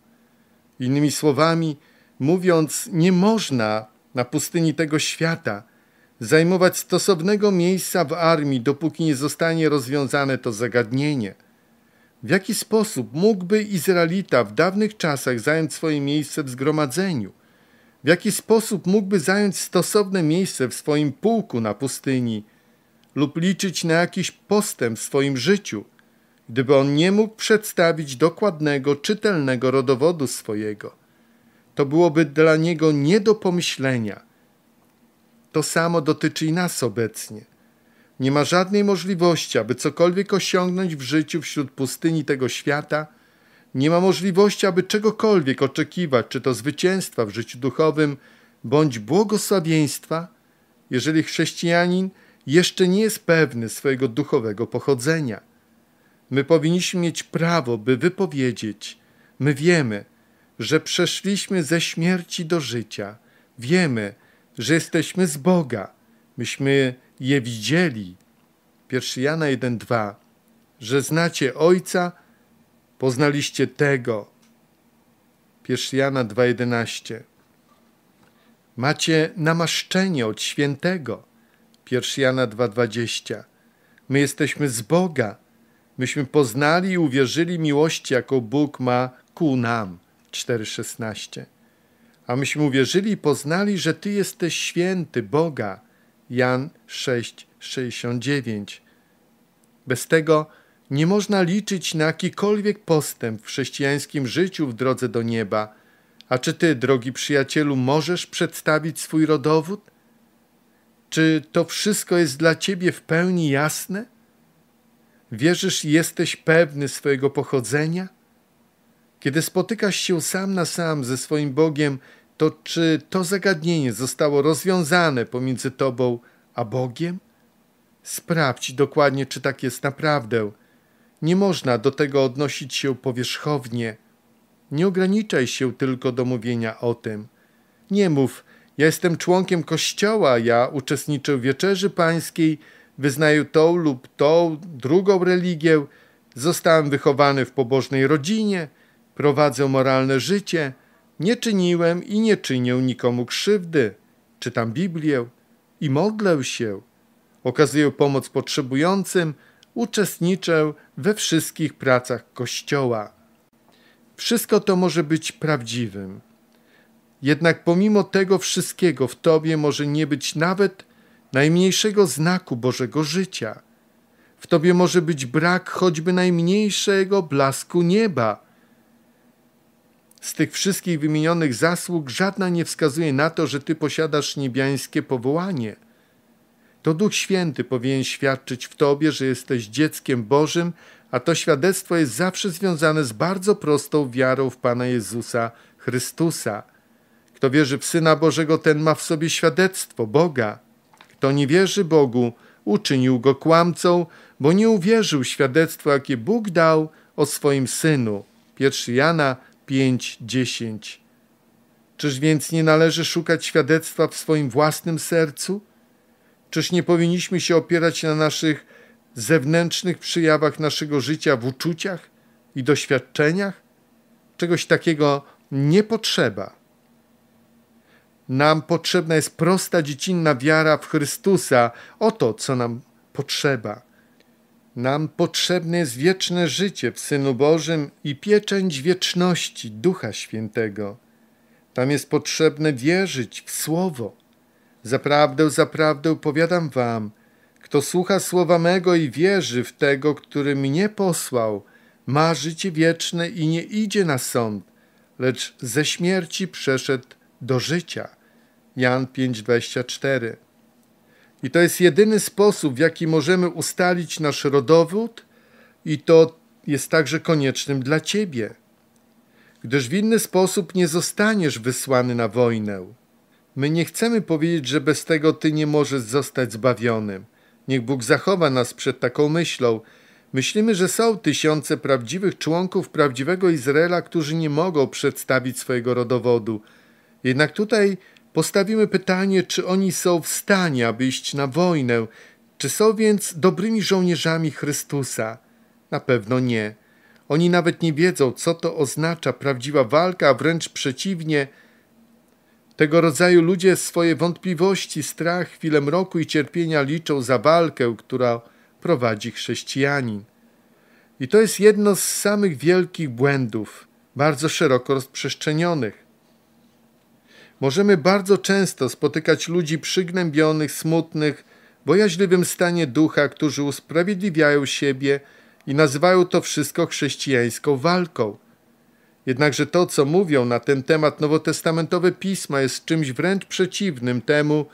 Innymi słowami, mówiąc, nie można na pustyni tego świata zajmować stosownego miejsca w armii, dopóki nie zostanie rozwiązane to zagadnienie. W jaki sposób mógłby Izraelita w dawnych czasach zająć swoje miejsce w zgromadzeniu – w jaki sposób mógłby zająć stosowne miejsce w swoim pułku na pustyni lub liczyć na jakiś postęp w swoim życiu, gdyby on nie mógł przedstawić dokładnego, czytelnego rodowodu swojego? To byłoby dla niego nie do pomyślenia. To samo dotyczy i nas obecnie. Nie ma żadnej możliwości, aby cokolwiek osiągnąć w życiu wśród pustyni tego świata – nie ma możliwości, aby czegokolwiek oczekiwać, czy to zwycięstwa w życiu duchowym, bądź błogosławieństwa, jeżeli chrześcijanin jeszcze nie jest pewny swojego duchowego pochodzenia. My powinniśmy mieć prawo, by wypowiedzieć: My wiemy, że przeszliśmy ze śmierci do życia. Wiemy, że jesteśmy z Boga. Myśmy je widzieli. 1 Jana 1:2, że znacie Ojca poznaliście tego. 1 Jana 2,11 Macie namaszczenie od świętego. 1 Jana 2,20 My jesteśmy z Boga. Myśmy poznali i uwierzyli miłości, jaką Bóg ma ku nam. 4,16 A myśmy uwierzyli i poznali, że Ty jesteś święty Boga. Jan 6,69 Bez tego nie można liczyć na jakikolwiek postęp w chrześcijańskim życiu w drodze do nieba. A czy ty, drogi przyjacielu, możesz przedstawić swój rodowód? Czy to wszystko jest dla ciebie w pełni jasne? Wierzysz i jesteś pewny swojego pochodzenia? Kiedy spotykasz się sam na sam ze swoim Bogiem, to czy to zagadnienie zostało rozwiązane pomiędzy tobą a Bogiem? Sprawdź dokładnie, czy tak jest naprawdę. Nie można do tego odnosić się powierzchownie. Nie ograniczaj się tylko do mówienia o tym. Nie mów, ja jestem członkiem kościoła, ja uczestniczę w wieczerzy pańskiej, wyznaję tą lub tą drugą religię, zostałem wychowany w pobożnej rodzinie, prowadzę moralne życie, nie czyniłem i nie czynię nikomu krzywdy, czytam Biblię i modlę się, okazuję pomoc potrzebującym – uczestniczę we wszystkich pracach Kościoła. Wszystko to może być prawdziwym. Jednak pomimo tego wszystkiego w Tobie może nie być nawet najmniejszego znaku Bożego życia. W Tobie może być brak choćby najmniejszego blasku nieba. Z tych wszystkich wymienionych zasług żadna nie wskazuje na to, że Ty posiadasz niebiańskie powołanie – to Duch Święty powinien świadczyć w tobie, że jesteś dzieckiem Bożym, a to świadectwo jest zawsze związane z bardzo prostą wiarą w Pana Jezusa Chrystusa. Kto wierzy w Syna Bożego, ten ma w sobie świadectwo Boga. Kto nie wierzy Bogu, uczynił go kłamcą, bo nie uwierzył świadectwo, jakie Bóg dał o swoim Synu. 1 Jana 5:10. Czyż więc nie należy szukać świadectwa w swoim własnym sercu? Czyż nie powinniśmy się opierać na naszych zewnętrznych przyjawach naszego życia w uczuciach i doświadczeniach? Czegoś takiego nie potrzeba. Nam potrzebna jest prosta dziecinna wiara w Chrystusa, oto co nam potrzeba. Nam potrzebne jest wieczne życie w Synu Bożym i pieczęć wieczności Ducha Świętego. Tam jest potrzebne wierzyć w Słowo Zaprawdę, zaprawdę powiadam wam, kto słucha słowa mego i wierzy w tego, który mnie posłał, ma życie wieczne i nie idzie na sąd, lecz ze śmierci przeszedł do życia. Jan 5:24. I to jest jedyny sposób, w jaki możemy ustalić nasz rodowód, i to jest także koniecznym dla ciebie, gdyż w inny sposób nie zostaniesz wysłany na wojnę. My nie chcemy powiedzieć, że bez tego Ty nie możesz zostać zbawionym. Niech Bóg zachowa nas przed taką myślą. Myślimy, że są tysiące prawdziwych członków prawdziwego Izraela, którzy nie mogą przedstawić swojego rodowodu. Jednak tutaj postawimy pytanie, czy oni są w stanie, aby iść na wojnę, czy są więc dobrymi żołnierzami Chrystusa? Na pewno nie. Oni nawet nie wiedzą, co to oznacza prawdziwa walka, a wręcz przeciwnie – tego rodzaju ludzie swoje wątpliwości, strach, chwile mroku i cierpienia liczą za walkę, która prowadzi chrześcijanin. I to jest jedno z samych wielkich błędów, bardzo szeroko rozprzestrzenionych. Możemy bardzo często spotykać ludzi przygnębionych, smutnych, bojaźliwym stanie ducha, którzy usprawiedliwiają siebie i nazywają to wszystko chrześcijańską walką. Jednakże to, co mówią na ten temat nowotestamentowe pisma, jest czymś wręcz przeciwnym temu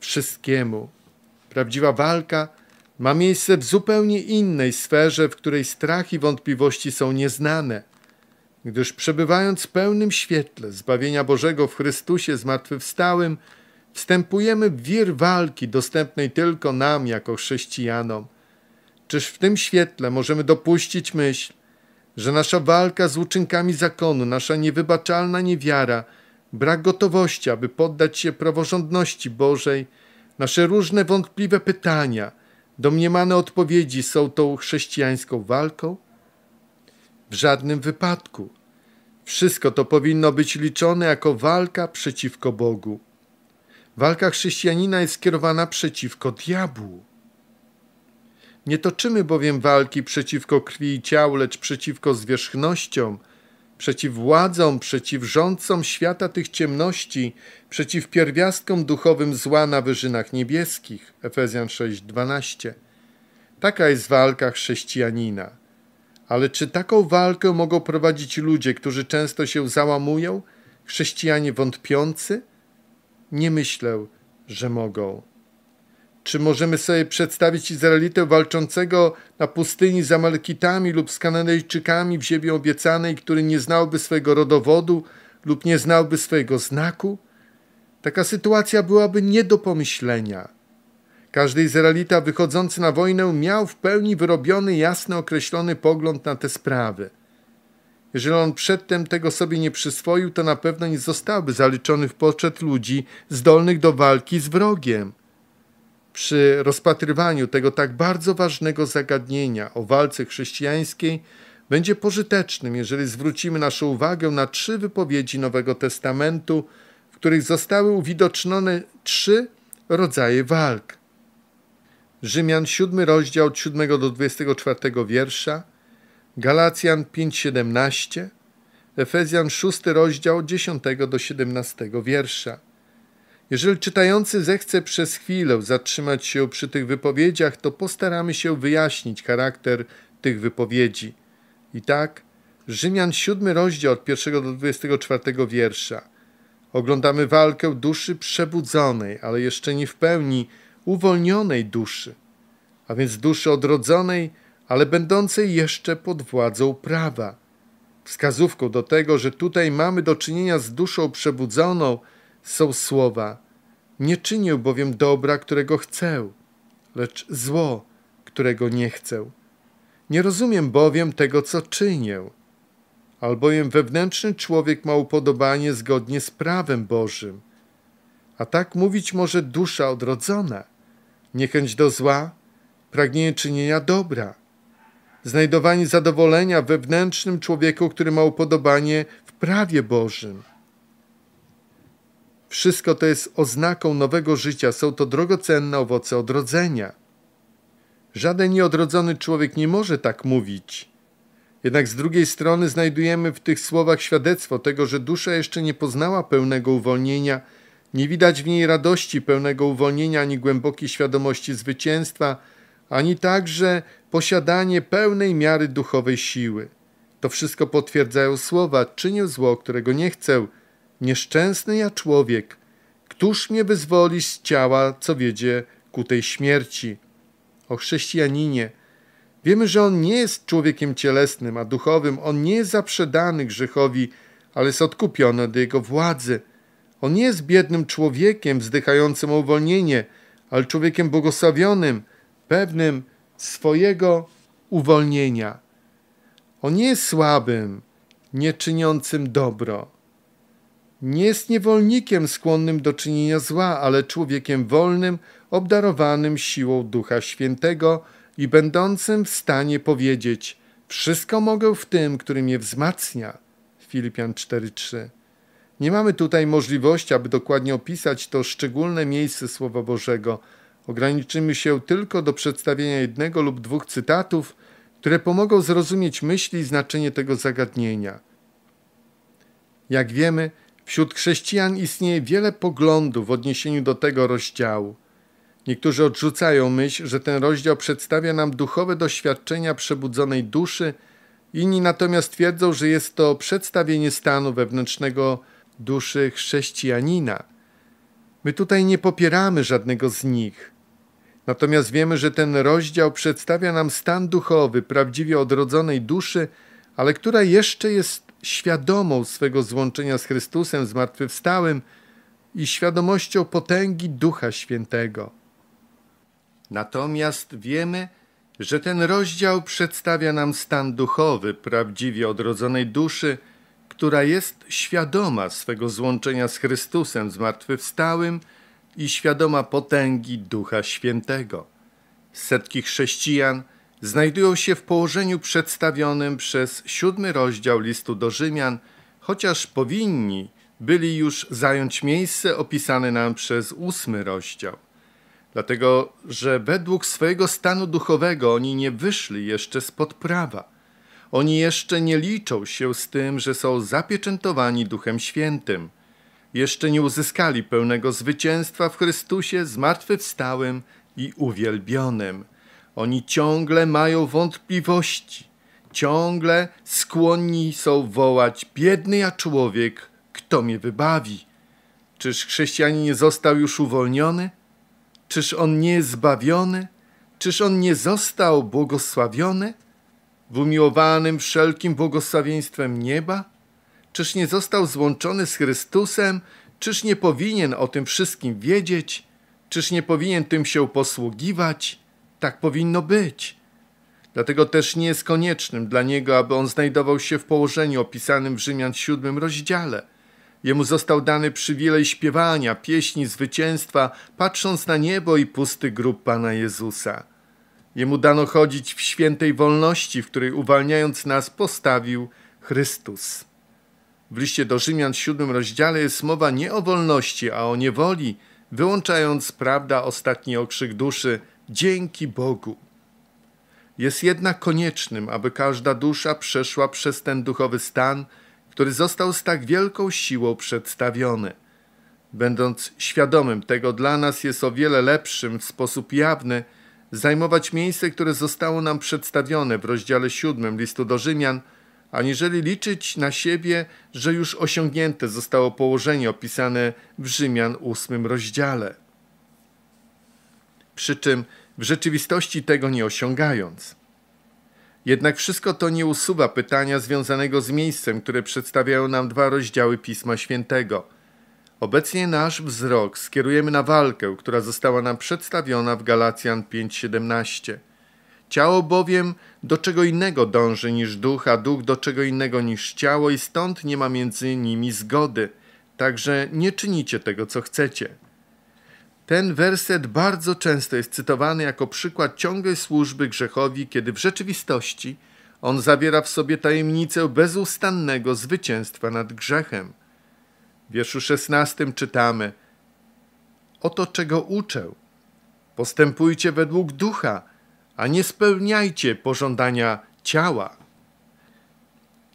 wszystkiemu. Prawdziwa walka ma miejsce w zupełnie innej sferze, w której strach i wątpliwości są nieznane. Gdyż przebywając w pełnym świetle zbawienia Bożego w Chrystusie zmartwychwstałym, wstępujemy w wir walki dostępnej tylko nam jako chrześcijanom. Czyż w tym świetle możemy dopuścić myśl, że nasza walka z uczynkami zakonu, nasza niewybaczalna niewiara, brak gotowości, aby poddać się praworządności Bożej, nasze różne wątpliwe pytania, domniemane odpowiedzi są tą chrześcijańską walką? W żadnym wypadku. Wszystko to powinno być liczone jako walka przeciwko Bogu. Walka chrześcijanina jest skierowana przeciwko diabłu. Nie toczymy bowiem walki przeciwko krwi i ciał, lecz przeciwko zwierzchnościom, przeciw władzom, przeciw rządcom świata tych ciemności, przeciw pierwiastkom duchowym zła na wyżynach niebieskich. Efezjan 6:12. Taka jest walka chrześcijanina. Ale czy taką walkę mogą prowadzić ludzie, którzy często się załamują, chrześcijanie wątpiący? Nie myślę, że mogą. Czy możemy sobie przedstawić Izraelitę walczącego na pustyni z Amalekitami lub z Kananejczykami w ziemi obiecanej, który nie znałby swojego rodowodu lub nie znałby swojego znaku? Taka sytuacja byłaby nie do pomyślenia. Każdy Izraelita wychodzący na wojnę miał w pełni wyrobiony, jasno określony pogląd na te sprawy. Jeżeli on przedtem tego sobie nie przyswoił, to na pewno nie zostałby zaliczony w poczet ludzi zdolnych do walki z wrogiem – przy rozpatrywaniu tego tak bardzo ważnego zagadnienia o walce chrześcijańskiej będzie pożytecznym, jeżeli zwrócimy naszą uwagę na trzy wypowiedzi Nowego Testamentu, w których zostały uwidocznione trzy rodzaje walk. Rzymian 7 rozdział od 7 do 24 wiersza, Galacjan 5:17, Efezjan 6 rozdział od 10 do 17 wiersza. Jeżeli czytający zechce przez chwilę zatrzymać się przy tych wypowiedziach, to postaramy się wyjaśnić charakter tych wypowiedzi. I tak, Rzymian 7 rozdział od 1 do 24 wiersza. Oglądamy walkę duszy przebudzonej, ale jeszcze nie w pełni uwolnionej duszy, a więc duszy odrodzonej, ale będącej jeszcze pod władzą prawa. Wskazówką do tego, że tutaj mamy do czynienia z duszą przebudzoną, są słowa: Nie czynię bowiem dobra, którego chcę, lecz zło, którego nie chcę. Nie rozumiem bowiem tego, co czynię. Albowiem wewnętrzny człowiek ma upodobanie zgodnie z prawem Bożym. A tak mówić może dusza odrodzona. Niechęć do zła, pragnienie czynienia dobra. Znajdowanie zadowolenia wewnętrznym człowieku, który ma upodobanie w prawie Bożym. Wszystko to jest oznaką nowego życia, są to drogocenne owoce odrodzenia. Żaden nieodrodzony człowiek nie może tak mówić. Jednak z drugiej strony znajdujemy w tych słowach świadectwo tego, że dusza jeszcze nie poznała pełnego uwolnienia, nie widać w niej radości pełnego uwolnienia ani głębokiej świadomości zwycięstwa, ani także posiadanie pełnej miary duchowej siły. To wszystko potwierdzają słowa, czynię zło, którego nie chcę, Nieszczęsny ja człowiek, któż mnie wyzwoli z ciała, co wiedzie ku tej śmierci? O chrześcijaninie, wiemy, że on nie jest człowiekiem cielesnym, a duchowym, on nie jest zaprzedany grzechowi, ale jest odkupiony do jego władzy. On nie jest biednym człowiekiem wzdychającym o uwolnienie, ale człowiekiem błogosławionym, pewnym swojego uwolnienia. On nie jest słabym, nieczyniącym dobro nie jest niewolnikiem skłonnym do czynienia zła, ale człowiekiem wolnym, obdarowanym siłą Ducha Świętego i będącym w stanie powiedzieć: Wszystko mogę w tym, który mnie wzmacnia. Filipian 4:3. Nie mamy tutaj możliwości, aby dokładnie opisać to szczególne miejsce Słowa Bożego. Ograniczymy się tylko do przedstawienia jednego lub dwóch cytatów, które pomogą zrozumieć myśli i znaczenie tego zagadnienia. Jak wiemy, Wśród chrześcijan istnieje wiele poglądów w odniesieniu do tego rozdziału. Niektórzy odrzucają myśl, że ten rozdział przedstawia nam duchowe doświadczenia przebudzonej duszy, inni natomiast twierdzą, że jest to przedstawienie stanu wewnętrznego duszy chrześcijanina. My tutaj nie popieramy żadnego z nich. Natomiast wiemy, że ten rozdział przedstawia nam stan duchowy prawdziwie odrodzonej duszy, ale która jeszcze jest świadomą swego złączenia z Chrystusem zmartwychwstałym i świadomością potęgi Ducha Świętego. Natomiast wiemy, że ten rozdział przedstawia nam stan duchowy prawdziwie odrodzonej duszy, która jest świadoma swego złączenia z Chrystusem zmartwychwstałym i świadoma potęgi Ducha Świętego. Setki chrześcijan – znajdują się w położeniu przedstawionym przez siódmy rozdział listu do Rzymian, chociaż powinni byli już zająć miejsce opisane nam przez ósmy rozdział. Dlatego, że według swojego stanu duchowego oni nie wyszli jeszcze spod prawa. Oni jeszcze nie liczą się z tym, że są zapieczętowani Duchem Świętym. Jeszcze nie uzyskali pełnego zwycięstwa w Chrystusie zmartwychwstałym i uwielbionym. Oni ciągle mają wątpliwości, ciągle skłonni są wołać: Biedny ja człowiek, kto mnie wybawi? Czyż chrześcijanin nie został już uwolniony? Czyż on nie jest zbawiony? Czyż on nie został błogosławiony? W umiłowanym wszelkim błogosławieństwem nieba? Czyż nie został złączony z Chrystusem? Czyż nie powinien o tym wszystkim wiedzieć? Czyż nie powinien tym się posługiwać? Tak powinno być. Dlatego też nie jest koniecznym dla niego, aby on znajdował się w położeniu opisanym w Rzymian 7 rozdziale. Jemu został dany przywilej śpiewania, pieśni zwycięstwa, patrząc na niebo i pusty grób Pana Jezusa. Jemu dano chodzić w świętej wolności, w której uwalniając nas postawił Chrystus. W liście do Rzymian w siódmym rozdziale jest mowa nie o wolności, a o niewoli, wyłączając, prawda, ostatni okrzyk duszy – Dzięki Bogu. Jest jednak koniecznym, aby każda dusza przeszła przez ten duchowy stan, który został z tak wielką siłą przedstawiony. Będąc świadomym tego, dla nas jest o wiele lepszym w sposób jawny zajmować miejsce, które zostało nam przedstawione w rozdziale 7 listu do Rzymian, aniżeli liczyć na siebie, że już osiągnięte zostało położenie opisane w Rzymian ósmym rozdziale przy czym w rzeczywistości tego nie osiągając. Jednak wszystko to nie usuwa pytania związanego z miejscem, które przedstawiają nam dwa rozdziały Pisma Świętego. Obecnie nasz wzrok skierujemy na walkę, która została nam przedstawiona w Galacjan 5:17. Ciało bowiem do czego innego dąży niż duch, a duch do czego innego niż ciało i stąd nie ma między nimi zgody. Także nie czynicie tego, co chcecie. Ten werset bardzo często jest cytowany jako przykład ciągłej służby grzechowi, kiedy w rzeczywistości on zawiera w sobie tajemnicę bezustannego zwycięstwa nad grzechem. W wierszu 16 czytamy: Oto czego uczę. Postępujcie według ducha, a nie spełniajcie pożądania ciała.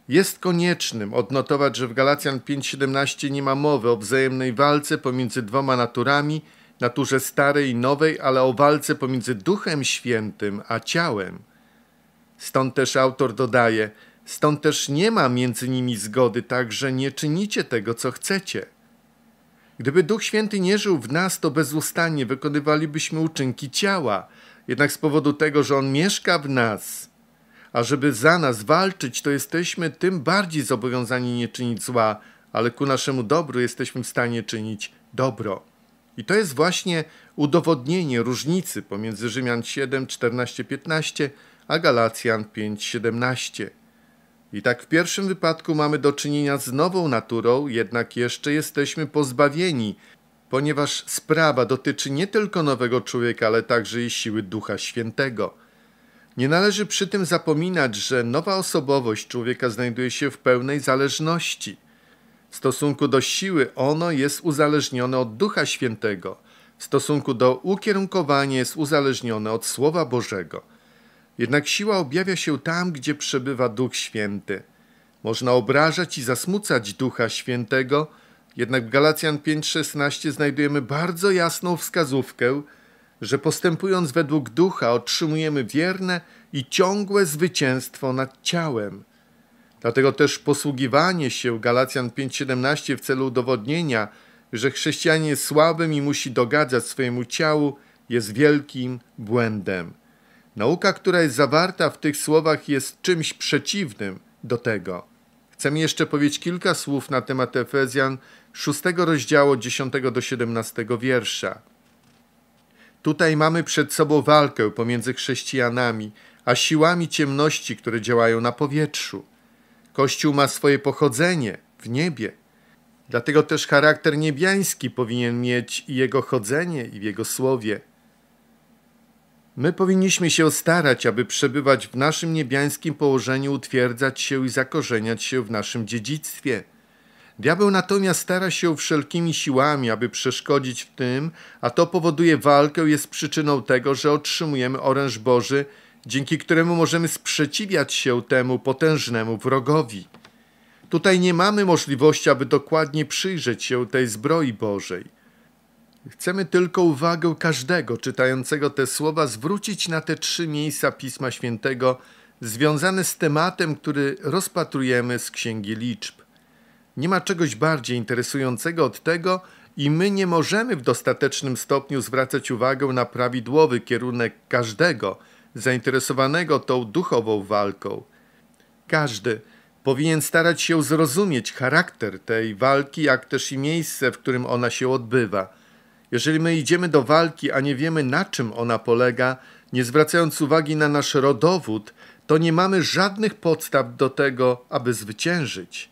Jest koniecznym odnotować, że w Galacjan 5:17 nie ma mowy o wzajemnej walce pomiędzy dwoma naturami naturze starej i nowej, ale o walce pomiędzy Duchem Świętym a ciałem. Stąd też autor dodaje: Stąd też nie ma między nimi zgody, tak że nie czynicie tego, co chcecie. Gdyby Duch Święty nie żył w nas, to bezustannie wykonywalibyśmy uczynki ciała. Jednak z powodu tego, że On mieszka w nas, a żeby za nas walczyć, to jesteśmy tym bardziej zobowiązani nie czynić zła, ale ku naszemu dobru jesteśmy w stanie czynić dobro. I to jest właśnie udowodnienie różnicy pomiędzy Rzymian 7, 14, 15 a Galacjan 5, 17. I tak w pierwszym wypadku mamy do czynienia z nową naturą, jednak jeszcze jesteśmy pozbawieni, ponieważ sprawa dotyczy nie tylko nowego człowieka, ale także i siły Ducha Świętego. Nie należy przy tym zapominać, że nowa osobowość człowieka znajduje się w pełnej zależności – w stosunku do siły ono jest uzależnione od Ducha Świętego. W stosunku do ukierunkowania jest uzależnione od Słowa Bożego. Jednak siła objawia się tam, gdzie przebywa Duch Święty. Można obrażać i zasmucać Ducha Świętego, jednak w Galacjan 5:16 znajdujemy bardzo jasną wskazówkę, że postępując według ducha otrzymujemy wierne i ciągłe zwycięstwo nad ciałem. Dlatego też posługiwanie się Galacjan 5:17 w celu udowodnienia, że chrześcijanin jest słabym i musi dogadzać swojemu ciału, jest wielkim błędem. Nauka, która jest zawarta w tych słowach, jest czymś przeciwnym do tego. Chcę jeszcze powiedzieć kilka słów na temat Efezjan 6 rozdziału 10 do 17 wiersza. Tutaj mamy przed sobą walkę pomiędzy chrześcijanami a siłami ciemności, które działają na powietrzu. Kościół ma swoje pochodzenie w niebie. Dlatego też charakter niebiański powinien mieć i jego chodzenie, i w jego słowie. My powinniśmy się starać, aby przebywać w naszym niebiańskim położeniu, utwierdzać się i zakorzeniać się w naszym dziedzictwie. Diabeł natomiast stara się wszelkimi siłami, aby przeszkodzić w tym, a to powoduje walkę i jest przyczyną tego, że otrzymujemy oręż Boży – dzięki któremu możemy sprzeciwiać się temu potężnemu wrogowi. Tutaj nie mamy możliwości, aby dokładnie przyjrzeć się tej zbroi Bożej. Chcemy tylko uwagę każdego czytającego te słowa zwrócić na te trzy miejsca Pisma Świętego związane z tematem, który rozpatrujemy z Księgi Liczb. Nie ma czegoś bardziej interesującego od tego, i my nie możemy w dostatecznym stopniu zwracać uwagę na prawidłowy kierunek każdego zainteresowanego tą duchową walką. Każdy powinien starać się zrozumieć charakter tej walki, jak też i miejsce, w którym ona się odbywa. Jeżeli my idziemy do walki, a nie wiemy na czym ona polega, nie zwracając uwagi na nasz rodowód, to nie mamy żadnych podstaw do tego, aby zwyciężyć.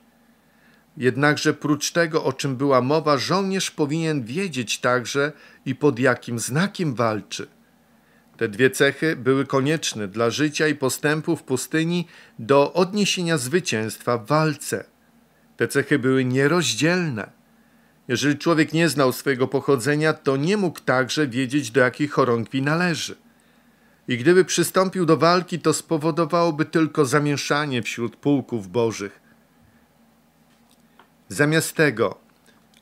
Jednakże prócz tego, o czym była mowa, żołnierz powinien wiedzieć także i pod jakim znakiem walczy – te dwie cechy były konieczne dla życia i postępu w pustyni do odniesienia zwycięstwa w walce. Te cechy były nierozdzielne. Jeżeli człowiek nie znał swojego pochodzenia, to nie mógł także wiedzieć, do jakich chorągwi należy. I gdyby przystąpił do walki, to spowodowałoby tylko zamieszanie wśród pułków bożych. Zamiast tego,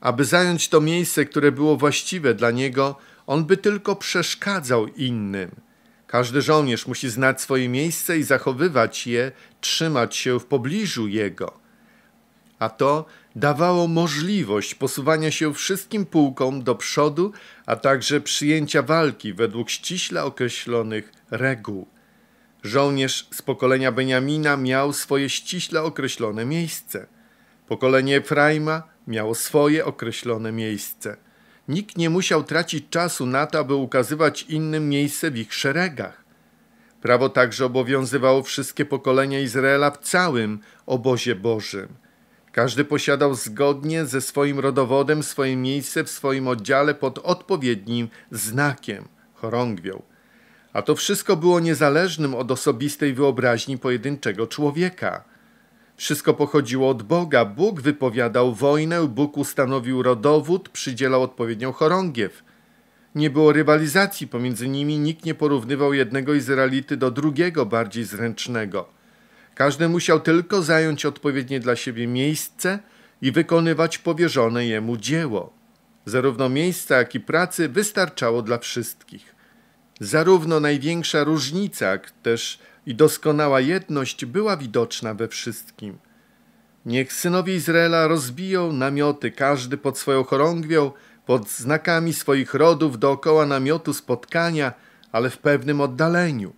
aby zająć to miejsce, które było właściwe dla niego, on by tylko przeszkadzał innym. Każdy żołnierz musi znać swoje miejsce i zachowywać je, trzymać się w pobliżu jego. A to dawało możliwość posuwania się wszystkim pułkom do przodu, a także przyjęcia walki według ściśle określonych reguł. Żołnierz z pokolenia Beniamina miał swoje ściśle określone miejsce. Pokolenie Efraima miało swoje określone miejsce. Nikt nie musiał tracić czasu na to, aby ukazywać innym miejsce w ich szeregach. Prawo także obowiązywało wszystkie pokolenia Izraela w całym obozie Bożym. Każdy posiadał zgodnie ze swoim rodowodem swoje miejsce w swoim oddziale pod odpowiednim znakiem chorągwią. A to wszystko było niezależnym od osobistej wyobraźni pojedynczego człowieka. Wszystko pochodziło od Boga. Bóg wypowiadał wojnę, Bóg ustanowił rodowód, przydzielał odpowiednią chorągiew. Nie było rywalizacji pomiędzy nimi, nikt nie porównywał jednego Izraelity do drugiego, bardziej zręcznego. Każdy musiał tylko zająć odpowiednie dla siebie miejsce i wykonywać powierzone jemu dzieło. Zarówno miejsca, jak i pracy wystarczało dla wszystkich. Zarówno największa różnica, jak też i doskonała jedność była widoczna we wszystkim. Niech synowie Izraela rozbiją namioty, każdy pod swoją chorągwią, pod znakami swoich rodów dookoła namiotu spotkania, ale w pewnym oddaleniu.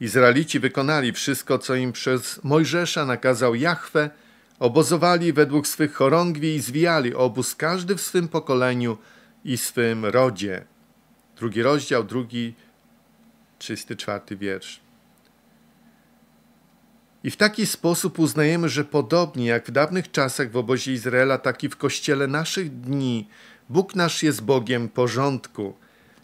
Izraelici wykonali wszystko, co im przez Mojżesza nakazał Jahwe, obozowali według swych chorągwi i zwijali obóz każdy w swym pokoleniu i swym rodzie. Drugi rozdział, drugi, czwarty wiersz. I w taki sposób uznajemy, że podobnie jak w dawnych czasach w obozie Izraela, tak i w kościele naszych dni, Bóg nasz jest Bogiem porządku.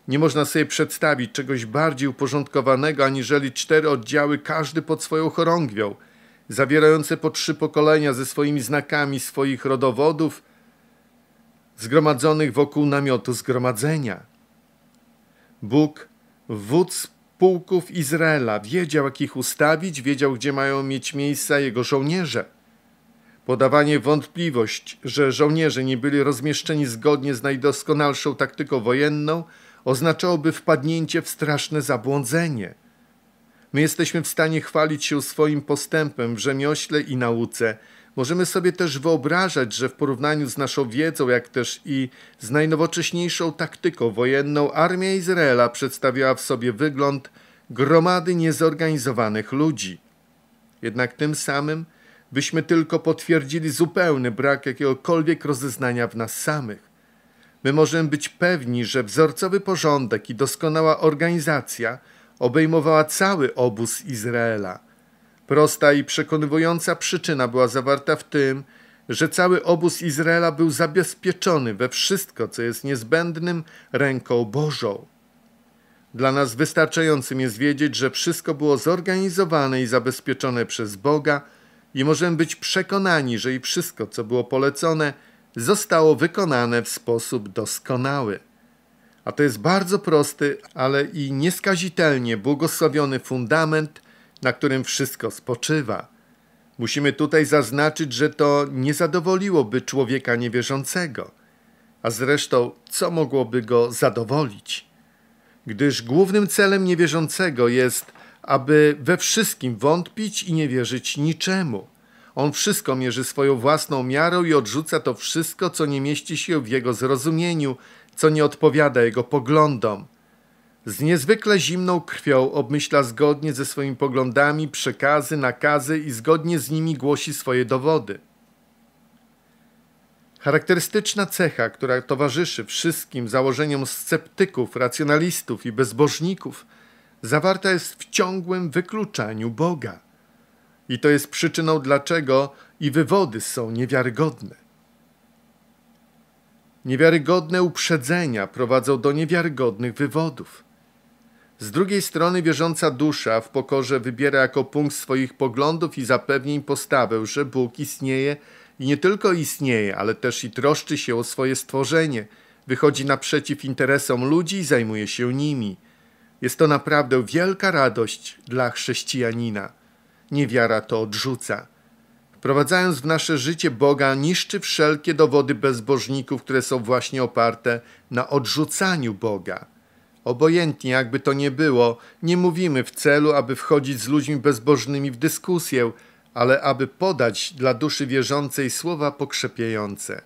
Nie można sobie przedstawić czegoś bardziej uporządkowanego, aniżeli cztery oddziały, każdy pod swoją chorągwią, zawierające po trzy pokolenia ze swoimi znakami swoich rodowodów, zgromadzonych wokół namiotu zgromadzenia. Bóg, wódz pułków Izraela. Wiedział, jak ich ustawić, wiedział, gdzie mają mieć miejsca jego żołnierze. Podawanie wątpliwość, że żołnierze nie byli rozmieszczeni zgodnie z najdoskonalszą taktyką wojenną, oznaczałoby wpadnięcie w straszne zabłądzenie. My jesteśmy w stanie chwalić się swoim postępem w rzemiośle i nauce – Możemy sobie też wyobrażać, że w porównaniu z naszą wiedzą, jak też i z najnowocześniejszą taktyką wojenną, armia Izraela przedstawiała w sobie wygląd gromady niezorganizowanych ludzi. Jednak tym samym byśmy tylko potwierdzili zupełny brak jakiegokolwiek rozeznania w nas samych. My możemy być pewni, że wzorcowy porządek i doskonała organizacja obejmowała cały obóz Izraela. Prosta i przekonywująca przyczyna była zawarta w tym, że cały obóz Izraela był zabezpieczony we wszystko, co jest niezbędnym ręką Bożą. Dla nas wystarczającym jest wiedzieć, że wszystko było zorganizowane i zabezpieczone przez Boga i możemy być przekonani, że i wszystko, co było polecone, zostało wykonane w sposób doskonały. A to jest bardzo prosty, ale i nieskazitelnie błogosławiony fundament, na którym wszystko spoczywa. Musimy tutaj zaznaczyć, że to nie zadowoliłoby człowieka niewierzącego. A zresztą, co mogłoby go zadowolić? Gdyż głównym celem niewierzącego jest, aby we wszystkim wątpić i nie wierzyć niczemu. On wszystko mierzy swoją własną miarą i odrzuca to wszystko, co nie mieści się w jego zrozumieniu, co nie odpowiada jego poglądom. Z niezwykle zimną krwią obmyśla zgodnie ze swoimi poglądami przekazy, nakazy i zgodnie z nimi głosi swoje dowody. Charakterystyczna cecha, która towarzyszy wszystkim założeniom sceptyków, racjonalistów i bezbożników, zawarta jest w ciągłym wykluczaniu Boga. I to jest przyczyną, dlaczego i wywody są niewiarygodne. Niewiarygodne uprzedzenia prowadzą do niewiarygodnych wywodów. Z drugiej strony wierząca dusza w pokorze wybiera jako punkt swoich poglądów i zapewnień postawę, że Bóg istnieje i nie tylko istnieje, ale też i troszczy się o swoje stworzenie, wychodzi naprzeciw interesom ludzi i zajmuje się nimi. Jest to naprawdę wielka radość dla chrześcijanina. Niewiara to odrzuca. Wprowadzając w nasze życie Boga, niszczy wszelkie dowody bezbożników, które są właśnie oparte na odrzucaniu Boga. Obojętnie jakby to nie było, nie mówimy w celu, aby wchodzić z ludźmi bezbożnymi w dyskusję, ale aby podać dla duszy wierzącej słowa pokrzepiające.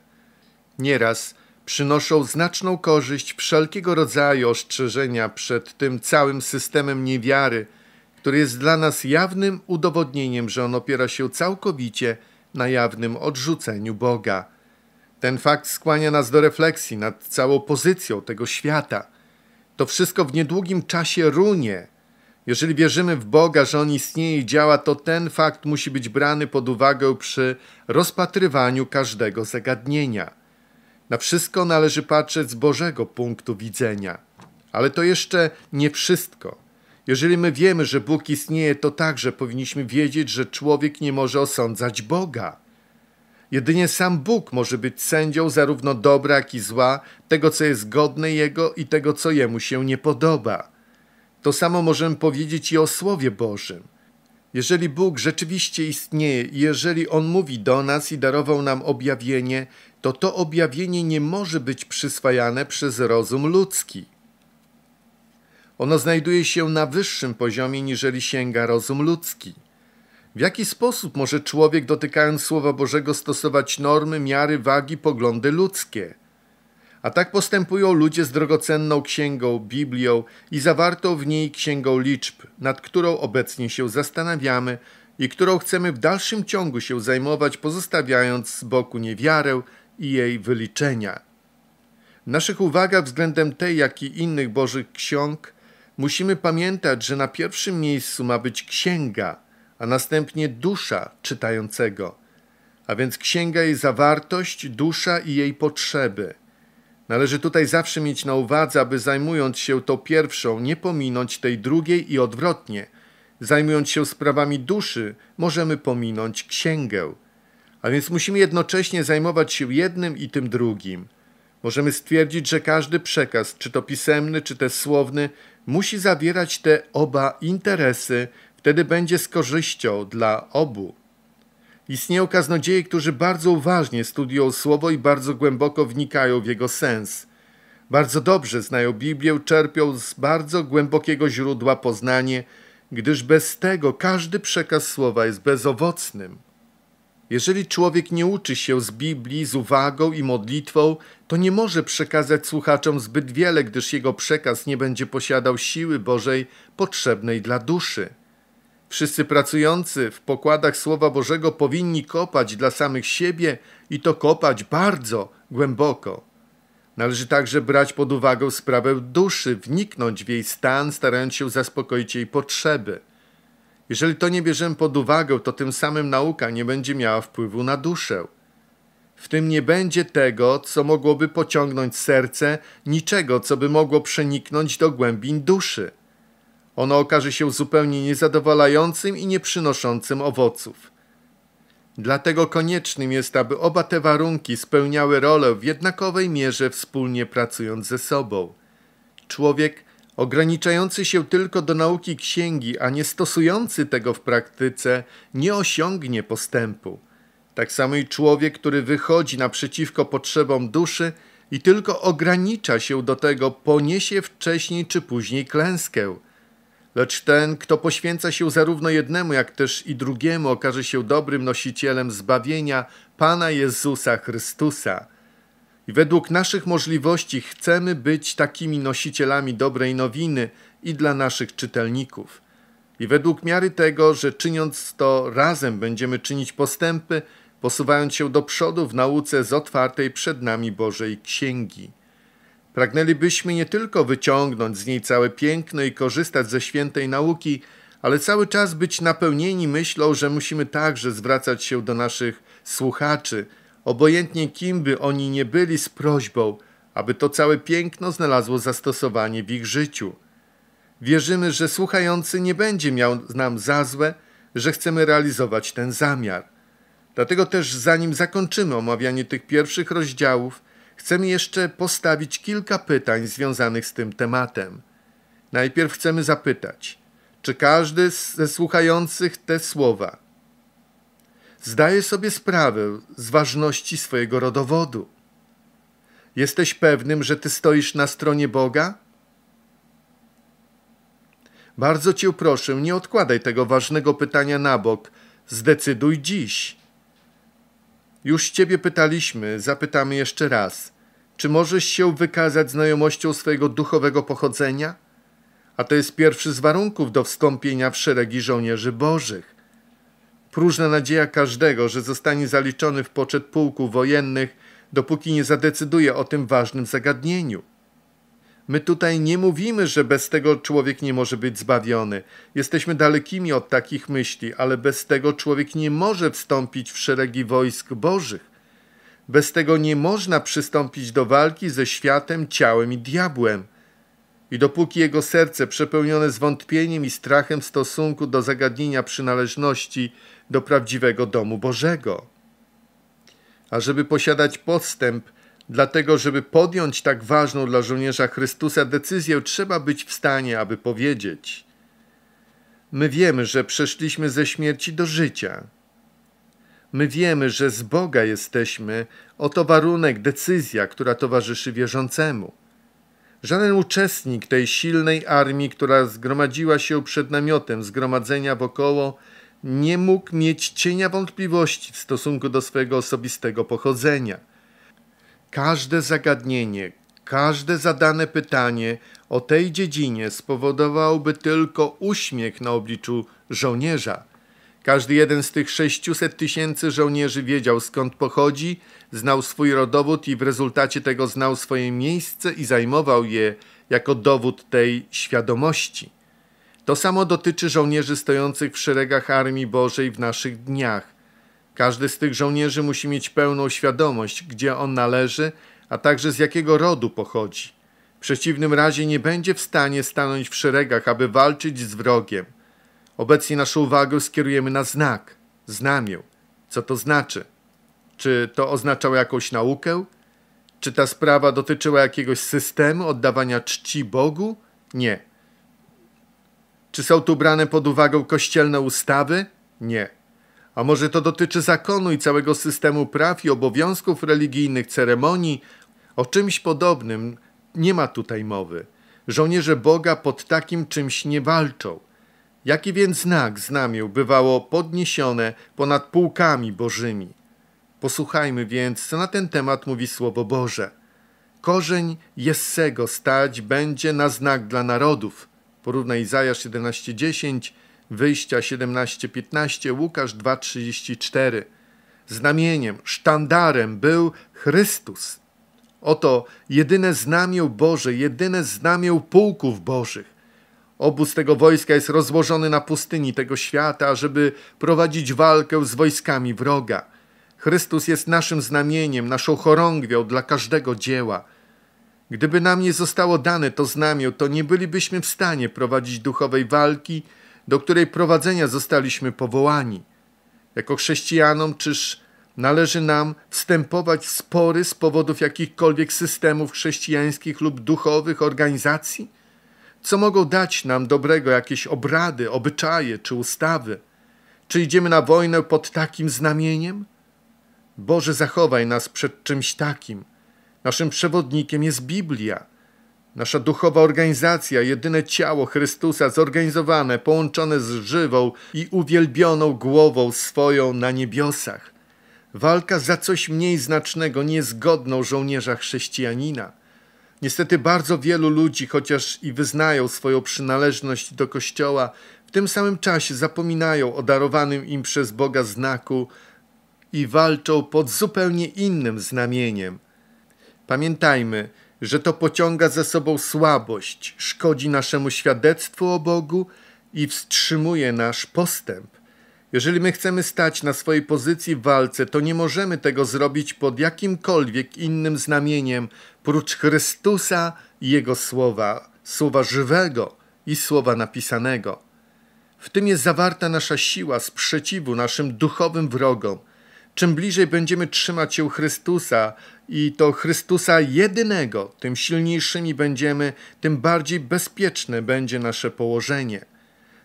Nieraz przynoszą znaczną korzyść wszelkiego rodzaju ostrzeżenia przed tym całym systemem niewiary, który jest dla nas jawnym udowodnieniem, że on opiera się całkowicie na jawnym odrzuceniu Boga. Ten fakt skłania nas do refleksji nad całą pozycją tego świata – to wszystko w niedługim czasie runie. Jeżeli wierzymy w Boga, że On istnieje i działa, to ten fakt musi być brany pod uwagę przy rozpatrywaniu każdego zagadnienia. Na wszystko należy patrzeć z Bożego punktu widzenia. Ale to jeszcze nie wszystko. Jeżeli my wiemy, że Bóg istnieje, to także powinniśmy wiedzieć, że człowiek nie może osądzać Boga. Jedynie sam Bóg może być sędzią zarówno dobra, jak i zła, tego, co jest godne Jego i tego, co Jemu się nie podoba. To samo możemy powiedzieć i o Słowie Bożym. Jeżeli Bóg rzeczywiście istnieje i jeżeli On mówi do nas i darował nam objawienie, to to objawienie nie może być przyswajane przez rozum ludzki. Ono znajduje się na wyższym poziomie niżeli sięga rozum ludzki. W jaki sposób może człowiek, dotykając Słowa Bożego, stosować normy, miary, wagi, poglądy ludzkie? A tak postępują ludzie z drogocenną księgą, Biblią i zawartą w niej księgą liczb, nad którą obecnie się zastanawiamy i którą chcemy w dalszym ciągu się zajmować, pozostawiając z boku niewiarę i jej wyliczenia. W naszych uwagach względem tej, jak i innych Bożych ksiąg musimy pamiętać, że na pierwszym miejscu ma być księga – a następnie dusza czytającego, a więc księga jej zawartość, dusza i jej potrzeby. Należy tutaj zawsze mieć na uwadze, aby zajmując się tą pierwszą, nie pominąć tej drugiej i odwrotnie. Zajmując się sprawami duszy, możemy pominąć księgę. A więc musimy jednocześnie zajmować się jednym i tym drugim. Możemy stwierdzić, że każdy przekaz, czy to pisemny, czy też słowny, musi zawierać te oba interesy, Wtedy będzie z korzyścią dla obu. Istnieją kaznodzieje, którzy bardzo uważnie studiują słowo i bardzo głęboko wnikają w jego sens. Bardzo dobrze znają Biblię, czerpią z bardzo głębokiego źródła poznanie, gdyż bez tego każdy przekaz słowa jest bezowocnym. Jeżeli człowiek nie uczy się z Biblii z uwagą i modlitwą, to nie może przekazać słuchaczom zbyt wiele, gdyż jego przekaz nie będzie posiadał siły Bożej potrzebnej dla duszy. Wszyscy pracujący w pokładach Słowa Bożego powinni kopać dla samych siebie i to kopać bardzo głęboko. Należy także brać pod uwagę sprawę duszy, wniknąć w jej stan, starając się zaspokoić jej potrzeby. Jeżeli to nie bierzemy pod uwagę, to tym samym nauka nie będzie miała wpływu na duszę. W tym nie będzie tego, co mogłoby pociągnąć serce, niczego, co by mogło przeniknąć do głębin duszy. Ono okaże się zupełnie niezadowalającym i nieprzynoszącym owoców. Dlatego koniecznym jest, aby oba te warunki spełniały rolę w jednakowej mierze wspólnie pracując ze sobą. Człowiek ograniczający się tylko do nauki księgi, a nie stosujący tego w praktyce, nie osiągnie postępu. Tak samo i człowiek, który wychodzi naprzeciwko potrzebom duszy i tylko ogranicza się do tego, poniesie wcześniej czy później klęskę – Lecz ten, kto poświęca się zarówno jednemu, jak też i drugiemu, okaże się dobrym nosicielem zbawienia Pana Jezusa Chrystusa. I według naszych możliwości chcemy być takimi nosicielami dobrej nowiny i dla naszych czytelników. I według miary tego, że czyniąc to razem będziemy czynić postępy, posuwając się do przodu w nauce z otwartej przed nami Bożej Księgi. Pragnęlibyśmy nie tylko wyciągnąć z niej całe piękno i korzystać ze świętej nauki, ale cały czas być napełnieni myślą, że musimy także zwracać się do naszych słuchaczy, obojętnie kim by oni nie byli, z prośbą, aby to całe piękno znalazło zastosowanie w ich życiu. Wierzymy, że słuchający nie będzie miał nam za złe, że chcemy realizować ten zamiar. Dlatego też, zanim zakończymy omawianie tych pierwszych rozdziałów, chcemy jeszcze postawić kilka pytań związanych z tym tematem. Najpierw chcemy zapytać, czy każdy ze słuchających te słowa zdaje sobie sprawę z ważności swojego rodowodu? Jesteś pewnym, że ty stoisz na stronie Boga? Bardzo cię proszę, nie odkładaj tego ważnego pytania na bok. Zdecyduj dziś. Już ciebie pytaliśmy, zapytamy jeszcze raz. Czy możesz się wykazać znajomością swojego duchowego pochodzenia? A to jest pierwszy z warunków do wstąpienia w szeregi żołnierzy bożych. Próżna nadzieja każdego, że zostanie zaliczony w poczet pułków wojennych, dopóki nie zadecyduje o tym ważnym zagadnieniu. My tutaj nie mówimy, że bez tego człowiek nie może być zbawiony. Jesteśmy dalekimi od takich myśli, ale bez tego człowiek nie może wstąpić w szeregi wojsk bożych. Bez tego nie można przystąpić do walki ze światem, ciałem i diabłem. I dopóki jego serce przepełnione zwątpieniem i strachem w stosunku do zagadnienia przynależności do prawdziwego domu Bożego. A żeby posiadać postęp, Dlatego, żeby podjąć tak ważną dla żołnierza Chrystusa decyzję, trzeba być w stanie, aby powiedzieć: My wiemy, że przeszliśmy ze śmierci do życia. My wiemy, że z Boga jesteśmy, oto warunek, decyzja, która towarzyszy wierzącemu. Żaden uczestnik tej silnej armii, która zgromadziła się przed namiotem zgromadzenia wokoło, nie mógł mieć cienia wątpliwości w stosunku do swojego osobistego pochodzenia. Każde zagadnienie, każde zadane pytanie o tej dziedzinie spowodowałby tylko uśmiech na obliczu żołnierza. Każdy jeden z tych 600 tysięcy żołnierzy wiedział skąd pochodzi, znał swój rodowód i w rezultacie tego znał swoje miejsce i zajmował je jako dowód tej świadomości. To samo dotyczy żołnierzy stojących w szeregach Armii Bożej w naszych dniach. Każdy z tych żołnierzy musi mieć pełną świadomość, gdzie on należy, a także z jakiego rodu pochodzi. W przeciwnym razie nie będzie w stanie stanąć w szeregach, aby walczyć z wrogiem. Obecnie naszą uwagę skierujemy na znak, znamię. Co to znaczy? Czy to oznaczało jakąś naukę? Czy ta sprawa dotyczyła jakiegoś systemu oddawania czci Bogu? Nie. Czy są tu brane pod uwagę kościelne ustawy? Nie. A może to dotyczy zakonu i całego systemu praw i obowiązków religijnych, ceremonii? O czymś podobnym nie ma tutaj mowy. Żołnierze Boga pod takim czymś nie walczą. Jaki więc znak znamię bywało podniesione ponad pułkami bożymi? Posłuchajmy więc, co na ten temat mówi Słowo Boże. Korzeń Jessego stać będzie na znak dla narodów. Porównaj Izajasz 11:10 Wyjścia 17:15, Łukasz 2:34. Znamieniem, sztandarem był Chrystus. Oto jedyne znamię Boże, jedyne znamię pułków Bożych. Obóz tego wojska jest rozłożony na pustyni tego świata, ażeby prowadzić walkę z wojskami wroga. Chrystus jest naszym znamieniem, naszą chorągwią dla każdego dzieła. Gdyby nam nie zostało dane to znamię, to nie bylibyśmy w stanie prowadzić duchowej walki do której prowadzenia zostaliśmy powołani. Jako chrześcijanom, czyż należy nam wstępować w spory z powodów jakichkolwiek systemów chrześcijańskich lub duchowych organizacji? Co mogą dać nam dobrego jakieś obrady, obyczaje czy ustawy? Czy idziemy na wojnę pod takim znamieniem? Boże, zachowaj nas przed czymś takim. Naszym przewodnikiem jest Biblia. Nasza duchowa organizacja, jedyne ciało Chrystusa, zorganizowane, połączone z żywą i uwielbioną głową swoją na niebiosach. Walka za coś mniej znacznego, niezgodną żołnierza chrześcijanina. Niestety bardzo wielu ludzi, chociaż i wyznają swoją przynależność do Kościoła, w tym samym czasie zapominają o darowanym im przez Boga znaku i walczą pod zupełnie innym znamieniem. Pamiętajmy, że to pociąga za sobą słabość, szkodzi naszemu świadectwu o Bogu i wstrzymuje nasz postęp. Jeżeli my chcemy stać na swojej pozycji w walce, to nie możemy tego zrobić pod jakimkolwiek innym znamieniem prócz Chrystusa i Jego słowa, słowa żywego i słowa napisanego. W tym jest zawarta nasza siła sprzeciwu naszym duchowym wrogom – Czym bliżej będziemy trzymać się Chrystusa i to Chrystusa jedynego, tym silniejszymi będziemy, tym bardziej bezpieczne będzie nasze położenie.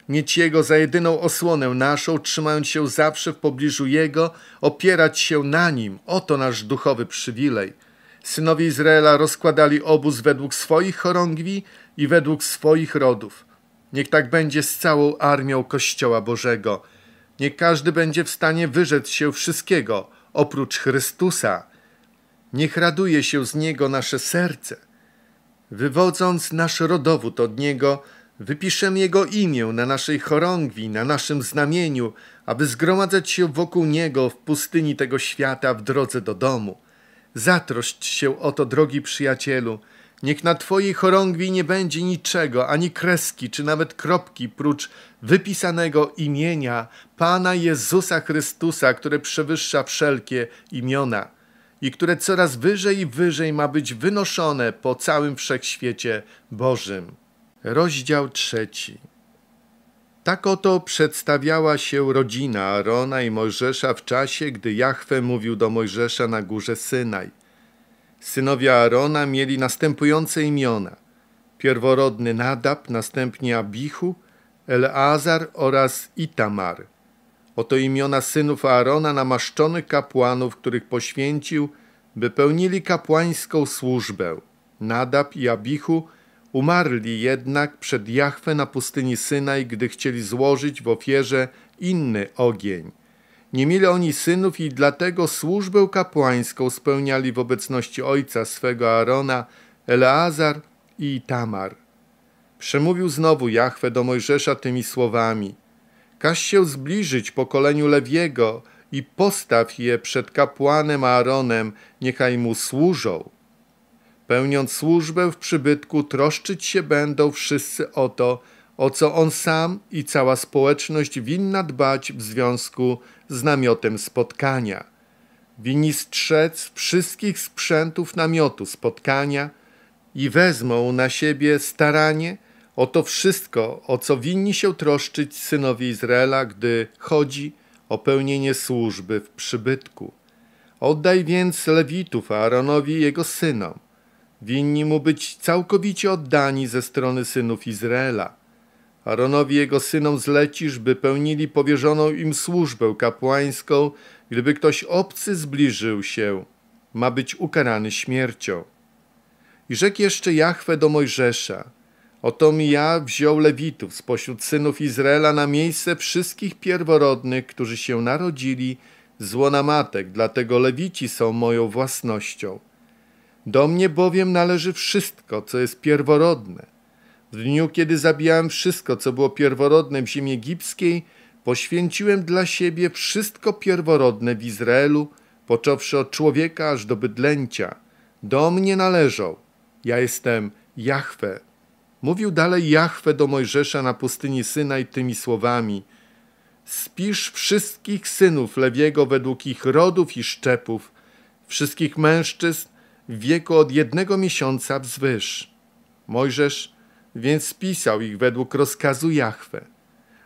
Mieć Jego za jedyną osłonę naszą, trzymając się zawsze w pobliżu Jego, opierać się na Nim, oto nasz duchowy przywilej. Synowie Izraela rozkładali obóz według swoich chorągwi i według swoich rodów. Niech tak będzie z całą armią Kościoła Bożego – nie każdy będzie w stanie wyrzec się wszystkiego oprócz Chrystusa. Niech raduje się z Niego nasze serce. Wywodząc nasz rodowód od Niego, wypiszemy Jego imię na naszej chorągwi, na naszym znamieniu, aby zgromadzać się wokół Niego w pustyni tego świata w drodze do domu. Zatrość się o to, drogi przyjacielu – Niech na Twojej chorągwi nie będzie niczego, ani kreski, czy nawet kropki, prócz wypisanego imienia Pana Jezusa Chrystusa, które przewyższa wszelkie imiona i które coraz wyżej i wyżej ma być wynoszone po całym wszechświecie Bożym. Rozdział trzeci. Tak oto przedstawiała się rodzina Arona i Mojżesza w czasie, gdy Jahwe mówił do Mojżesza na górze Synaj. Synowie Aarona mieli następujące imiona. Pierworodny Nadab, następnie Abichu, Eleazar oraz Itamar. Oto imiona synów Aarona namaszczonych kapłanów, których poświęcił, by pełnili kapłańską służbę. Nadab i Abichu umarli jednak przed Jachwę na pustyni Synaj, gdy chcieli złożyć w ofierze inny ogień – nie mieli oni synów i dlatego służbę kapłańską spełniali w obecności ojca swego Arona, Eleazar i Tamar. Przemówił znowu Jahwe do Mojżesza tymi słowami. Każ się zbliżyć pokoleniu Lewiego i postaw je przed kapłanem Aaronem, niechaj mu służą. Pełniąc służbę w przybytku, troszczyć się będą wszyscy o to, o co on sam i cała społeczność winna dbać w związku z z namiotem spotkania. Winni strzec wszystkich sprzętów namiotu spotkania i wezmą na siebie staranie o to wszystko, o co winni się troszczyć synowie Izraela, gdy chodzi o pełnienie służby w przybytku. Oddaj więc Lewitów Aaronowi i jego synom. Winni mu być całkowicie oddani ze strony synów Izraela – Aronowi jego synom zlecisz, by pełnili powierzoną im służbę kapłańską, gdyby ktoś obcy zbliżył się, ma być ukarany śmiercią. I rzekł jeszcze Jahwe do Mojżesza, oto mi ja wziął Lewitów spośród synów Izraela na miejsce wszystkich pierworodnych, którzy się narodzili z łona matek, dlatego Lewici są moją własnością. Do mnie bowiem należy wszystko, co jest pierworodne – w dniu, kiedy zabijałem wszystko, co było pierworodne w ziemi egipskiej, poświęciłem dla siebie wszystko pierworodne w Izraelu, począwszy od człowieka aż do bydlęcia. Do mnie należą. Ja jestem Jahwe. Mówił dalej Jahwe do Mojżesza na pustyni Synaj tymi słowami – spisz wszystkich synów Lewiego według ich rodów i szczepów, wszystkich mężczyzn w wieku od jednego miesiąca wzwyż. Mojżesz więc spisał ich według rozkazu Jahwe.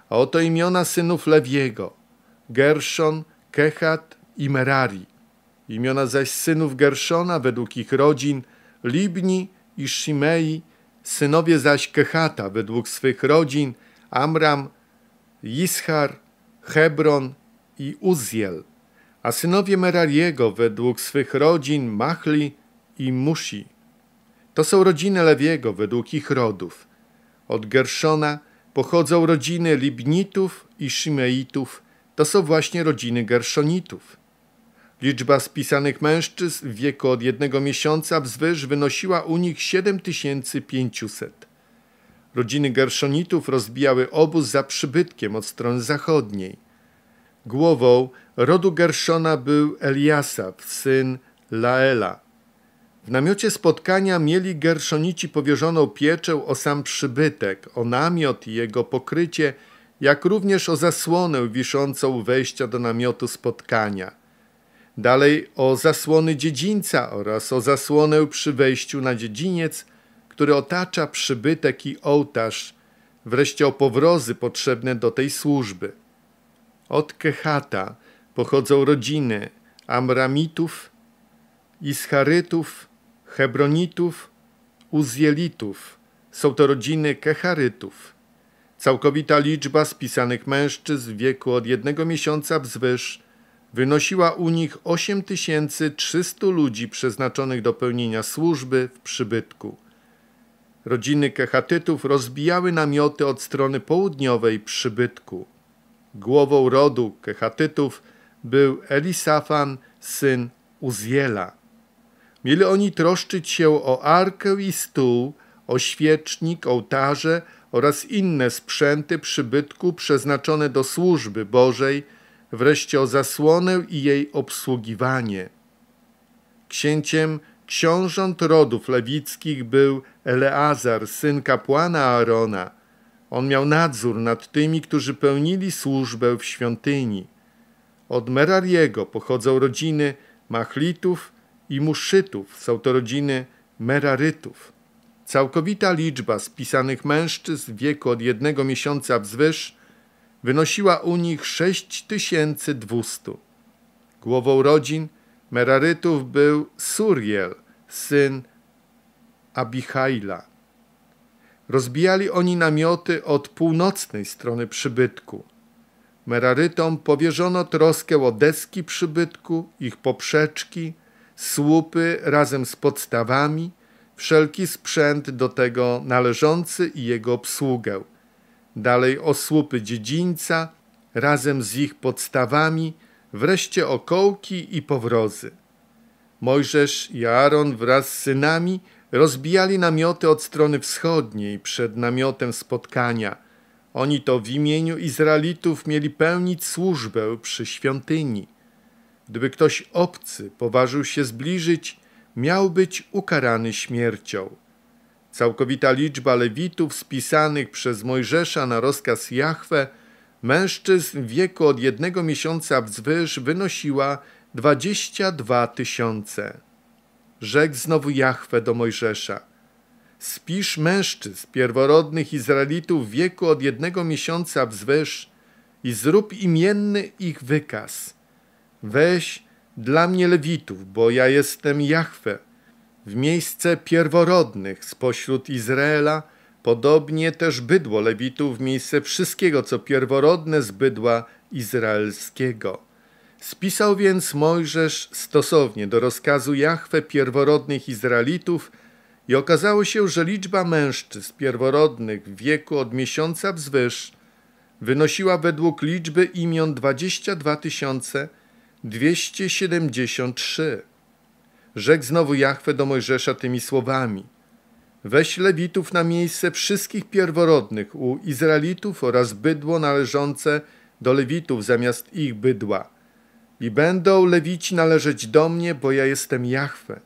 A oto imiona synów Lewiego, Gerszon, Kehat i Merari. Imiona zaś synów Gerszona według ich rodzin, Libni i Shimei, synowie zaś Kehata według swych rodzin, Amram, Ischar, Hebron i Uziel. A synowie Merariego według swych rodzin, Machli i Musi. To są rodziny Lewiego według ich rodów. Od Gerszona pochodzą rodziny Libnitów i Szymeitów. To są właśnie rodziny Gerszonitów. Liczba spisanych mężczyzn w wieku od jednego miesiąca wzwyż wynosiła u nich 7500. Rodziny Gerszonitów rozbijały obóz za przybytkiem od strony zachodniej. Głową rodu Gerszona był Eliasa, syn Laela. W namiocie spotkania mieli Gerszonici powierzoną pieczę o sam przybytek, o namiot i jego pokrycie, jak również o zasłonę wiszącą wejścia do namiotu spotkania. Dalej o zasłony dziedzińca oraz o zasłonę przy wejściu na dziedziniec, który otacza przybytek i ołtarz, wreszcie o powrozy potrzebne do tej służby. Od Kehata pochodzą rodziny Amramitów, Ischarytów, Hebronitów, Uzjelitów. Są to rodziny Kecharytów. Całkowita liczba spisanych mężczyzn w wieku od jednego miesiąca wzwyż wynosiła u nich 8300 ludzi przeznaczonych do pełnienia służby w przybytku. Rodziny Kechatytów rozbijały namioty od strony południowej przybytku. Głową rodu Kechatytów był Elisafan, syn Uziela. Mieli oni troszczyć się o arkę i stół, o świecznik, ołtarze oraz inne sprzęty przybytku przeznaczone do służby Bożej, wreszcie o zasłonę i jej obsługiwanie. Księciem książąt rodów lewickich był Eleazar, syn kapłana Aarona. On miał nadzór nad tymi, którzy pełnili służbę w świątyni. Od Merariego pochodzą rodziny Machlitów, i Muszytów, są to rodziny Merarytów. Całkowita liczba spisanych mężczyzn w wieku od jednego miesiąca wzwyż wynosiła u nich 6200. Głową rodzin Merarytów był Suriel, syn Abihaila. Rozbijali oni namioty od północnej strony przybytku. Merarytom powierzono troskę o deski przybytku, ich poprzeczki – słupy razem z podstawami, wszelki sprzęt do tego należący i jego obsługę. Dalej o słupy dziedzińca razem z ich podstawami, wreszcie okołki i powrozy. Mojżesz i Aaron wraz z synami rozbijali namioty od strony wschodniej przed namiotem spotkania. Oni to w imieniu Izraelitów mieli pełnić służbę przy świątyni. Gdyby ktoś obcy poważył się zbliżyć, miał być ukarany śmiercią. Całkowita liczba lewitów spisanych przez Mojżesza na rozkaz Jahwe, mężczyzn w wieku od jednego miesiąca wzwyż wynosiła 22 tysiące. Rzekł znowu Jahwe do Mojżesza. Spisz mężczyzn pierworodnych Izraelitów w wieku od jednego miesiąca wzwyż i zrób imienny ich wykaz – Weź dla mnie Lewitów, bo ja jestem Jahwe, w miejsce pierworodnych spośród Izraela, podobnie też bydło Lewitów w miejsce wszystkiego, co pierworodne z bydła izraelskiego. Spisał więc Mojżesz stosownie do rozkazu Jahwe pierworodnych Izraelitów i okazało się, że liczba mężczyzn pierworodnych w wieku od miesiąca wzwyż wynosiła według liczby imion 22 tysiące 273. Rzekł znowu Jahwe do Mojżesza tymi słowami. Weź Lewitów na miejsce wszystkich pierworodnych u Izraelitów oraz bydło należące do Lewitów zamiast ich bydła. I będą Lewici należeć do mnie, bo ja jestem Jahwe.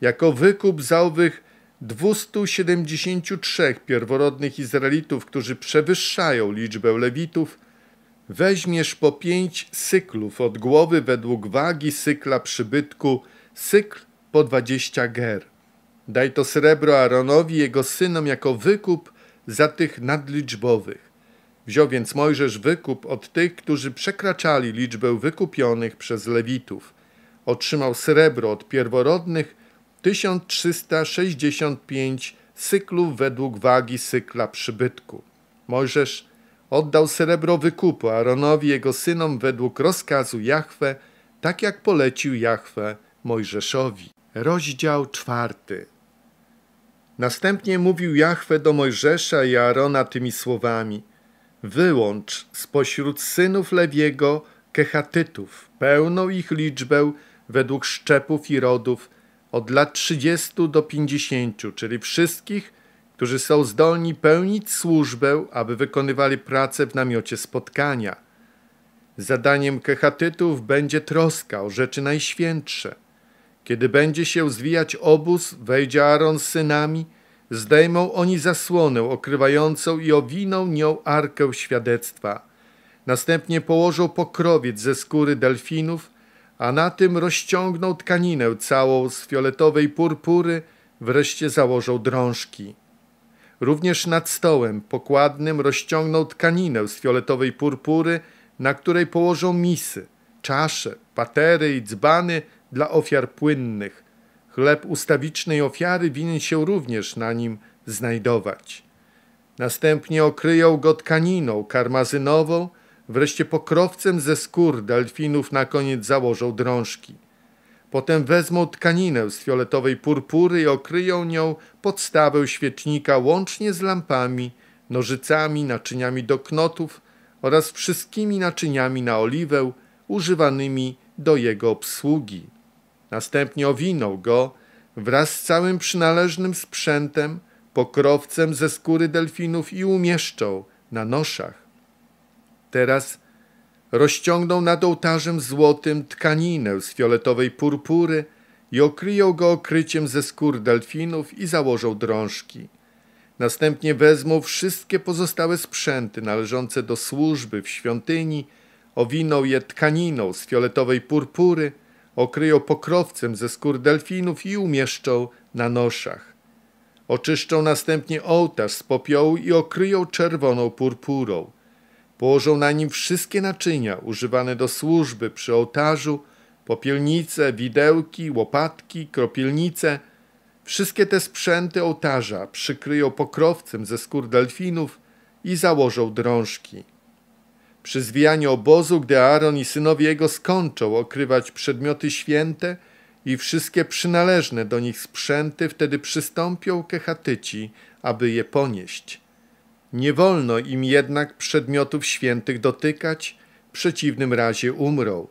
Jako wykup za owych 273 pierworodnych Izraelitów, którzy przewyższają liczbę Lewitów, Weźmiesz po pięć syklów od głowy według wagi sykla przybytku, sykl po dwadzieścia ger. Daj to srebro Aaronowi, jego synom, jako wykup za tych nadliczbowych. Wziął więc Mojżesz wykup od tych, którzy przekraczali liczbę wykupionych przez Lewitów. Otrzymał srebro od pierworodnych 1365 syklów według wagi sykla przybytku. Mojżesz Oddał srebro wykupu Aaronowi jego synom według rozkazu Jahwe, tak jak polecił Jahwe Mojżeszowi. Rozdział czwarty. Następnie mówił Jahwe do Mojżesza i Aarona tymi słowami: Wyłącz spośród synów Lewiego Kehatytów, pełną ich liczbę według szczepów i rodów, od lat 30 do 50, czyli wszystkich, którzy są zdolni pełnić służbę, aby wykonywali pracę w namiocie spotkania. Zadaniem kechatytów będzie troska o rzeczy najświętsze. Kiedy będzie się zwijać obóz, wejdzie Aaron z synami, zdejmą oni zasłonę okrywającą i owiną nią arkę świadectwa. Następnie położą pokrowiec ze skóry delfinów, a na tym rozciągną tkaninę całą z fioletowej purpury, wreszcie założą drążki. Również nad stołem pokładnym rozciągnął tkaninę z fioletowej purpury, na której położą misy, czasze, patery i dzbany dla ofiar płynnych. Chleb ustawicznej ofiary winien się również na nim znajdować. Następnie okryją go tkaniną karmazynową, wreszcie pokrowcem ze skór delfinów na koniec założą drążki. Potem wezmą tkaninę z fioletowej purpury i okryją nią podstawę świecznika łącznie z lampami, nożycami, naczyniami do knotów oraz wszystkimi naczyniami na oliwę używanymi do jego obsługi. Następnie owiną go wraz z całym przynależnym sprzętem, pokrowcem ze skóry delfinów i umieszczą na noszach. Teraz rozciągnął nad ołtarzem złotym tkaninę z fioletowej purpury i okryją go okryciem ze skór delfinów i założył drążki. Następnie wezmą wszystkie pozostałe sprzęty należące do służby w świątyni, owinął je tkaniną z fioletowej purpury, okryją pokrowcem ze skór delfinów i umieszczą na noszach. Oczyszczą następnie ołtarz z popiołu i okryją czerwoną purpurą. Położą na nim wszystkie naczynia używane do służby przy ołtarzu, popielnice, widełki, łopatki, kropielnice. Wszystkie te sprzęty ołtarza przykryją pokrowcem ze skór delfinów i założą drążki. Przy zwijaniu obozu, gdy Aaron i synowie jego skończą okrywać przedmioty święte i wszystkie przynależne do nich sprzęty, wtedy przystąpią kechatyci, aby je ponieść. Nie wolno im jednak przedmiotów świętych dotykać, w przeciwnym razie umrą.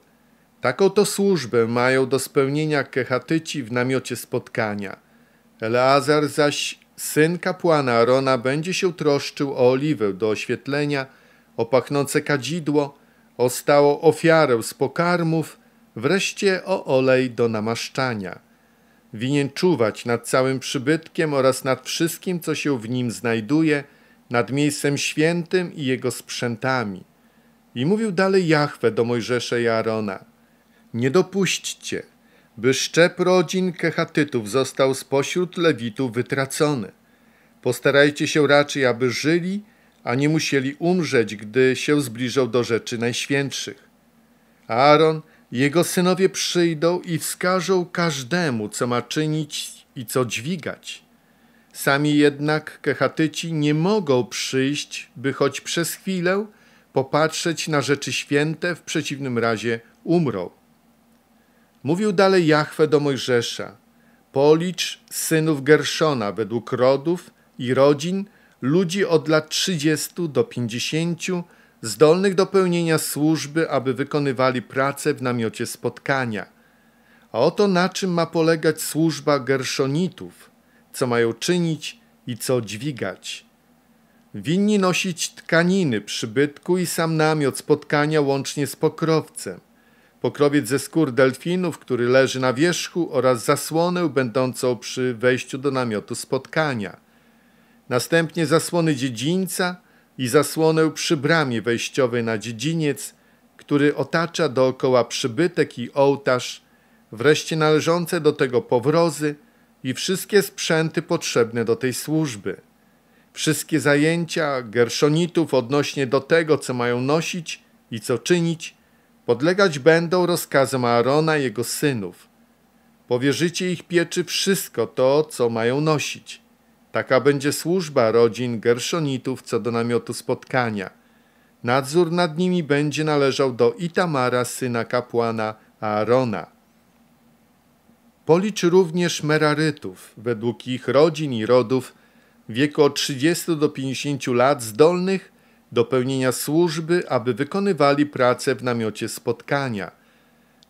Taką to służbę mają do spełnienia kechatyci w namiocie spotkania. Eleazar zaś, syn kapłana Arona, będzie się troszczył o oliwę do oświetlenia, o pachnące kadzidło, o stałą ofiarę z pokarmów, wreszcie o olej do namaszczania. Winien czuwać nad całym przybytkiem oraz nad wszystkim, co się w nim znajduje – nad miejscem świętym i jego sprzętami. I mówił dalej Jahwe do Mojżesza i Arona: Nie dopuśćcie, by szczep rodzin Kehatytów został spośród Lewitów wytracony. Postarajcie się raczej, aby żyli, a nie musieli umrzeć, gdy się zbliżą do rzeczy najświętszych. Aaron i jego synowie przyjdą i wskażą każdemu, co ma czynić i co dźwigać. Sami jednak Kechatyci nie mogą przyjść, by choć przez chwilę popatrzeć na rzeczy święte, w przeciwnym razie umrą. Mówił dalej Jahwe do Mojżesza: Policz synów Gerszona według rodów i rodzin ludzi od lat 30 do 50 zdolnych do pełnienia służby, aby wykonywali pracę w namiocie spotkania. A oto na czym ma polegać służba Gerszonitów – co mają czynić i co dźwigać. Winni nosić tkaniny, przybytku i sam namiot spotkania łącznie z pokrowcem. Pokrowiec ze skór delfinów, który leży na wierzchu oraz zasłonę będącą przy wejściu do namiotu spotkania. Następnie zasłony dziedzińca i zasłonę przy bramie wejściowej na dziedziniec, który otacza dookoła przybytek i ołtarz, wreszcie należące do tego powrozy – i wszystkie sprzęty potrzebne do tej służby. Wszystkie zajęcia gerszonitów odnośnie do tego, co mają nosić i co czynić, podlegać będą rozkazom Aarona i jego synów. Powierzycie ich pieczy wszystko to, co mają nosić. Taka będzie służba rodzin gerszonitów co do namiotu spotkania. Nadzór nad nimi będzie należał do Itamara, syna kapłana Aarona. Policz również merarytów, według ich rodzin i rodów, w wieku od 30 do 50 lat zdolnych do pełnienia służby, aby wykonywali pracę w namiocie spotkania.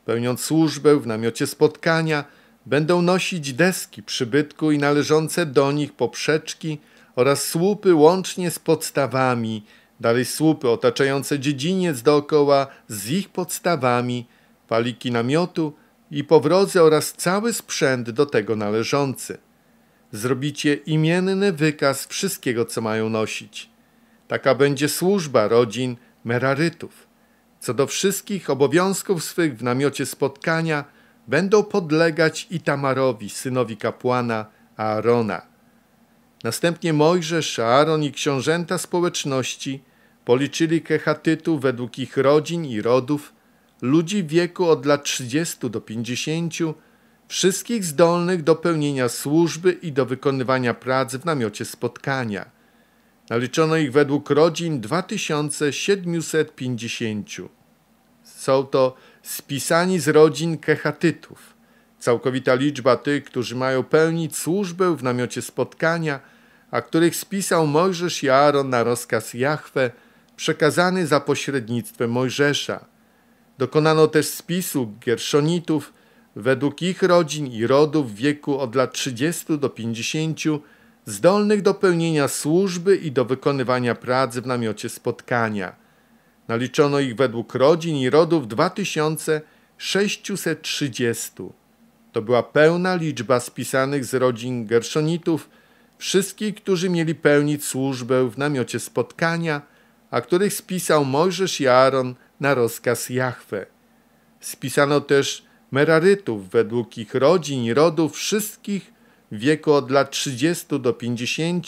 Pełniąc służbę w namiocie spotkania, będą nosić deski przybytku i należące do nich poprzeczki oraz słupy łącznie z podstawami, dalej słupy otaczające dziedziniec dookoła z ich podstawami, paliki namiotu i po oraz cały sprzęt do tego należący. Zrobicie imienny wykaz wszystkiego, co mają nosić. Taka będzie służba rodzin merarytów. Co do wszystkich obowiązków swych w namiocie spotkania będą podlegać Itamarowi, synowi kapłana Aarona. Następnie Mojżesz, Aaron i książęta społeczności policzyli kechatytu według ich rodzin i rodów, ludzi wieku od lat 30 do 50, wszystkich zdolnych do pełnienia służby i do wykonywania pracy w namiocie spotkania. Naliczono ich według rodzin 2750. Są to spisani z rodzin kechatytów. Całkowita liczba tych, którzy mają pełnić służbę w namiocie spotkania, a których spisał Mojżesz i Aaron na rozkaz Jahwe, przekazany za pośrednictwem Mojżesza – Dokonano też spisu Gerszonitów według ich rodzin i rodów w wieku od lat 30 do 50, zdolnych do pełnienia służby i do wykonywania pracy w namiocie spotkania. Naliczono ich według rodzin i rodów 2630. To była pełna liczba spisanych z rodzin Gerszonitów, wszystkich, którzy mieli pełnić służbę w namiocie spotkania, a których spisał Mojżesz i Aaron – na rozkaz Jahwe. Spisano też merarytów według ich rodzin i rodów wszystkich w wieku od lat 30 do 50,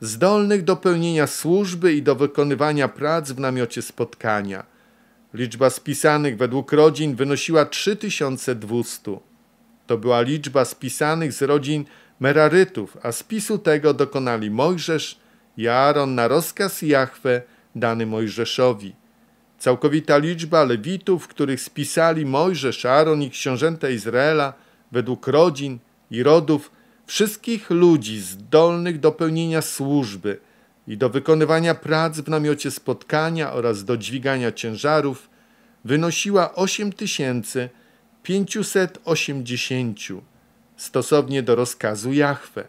zdolnych do pełnienia służby i do wykonywania prac w namiocie spotkania. Liczba spisanych według rodzin wynosiła 3200. To była liczba spisanych z rodzin Merarytów, a spisu tego dokonali Mojżesz i Aaron na rozkaz Jahwe dany Mojżeszowi. Całkowita liczba Lewitów, których spisali Mojżesz, Aaron i książęta Izraela według rodzin i rodów, wszystkich ludzi zdolnych do pełnienia służby i do wykonywania prac w namiocie spotkania oraz do dźwigania ciężarów, wynosiła 8580 stosownie do rozkazu Jahwe.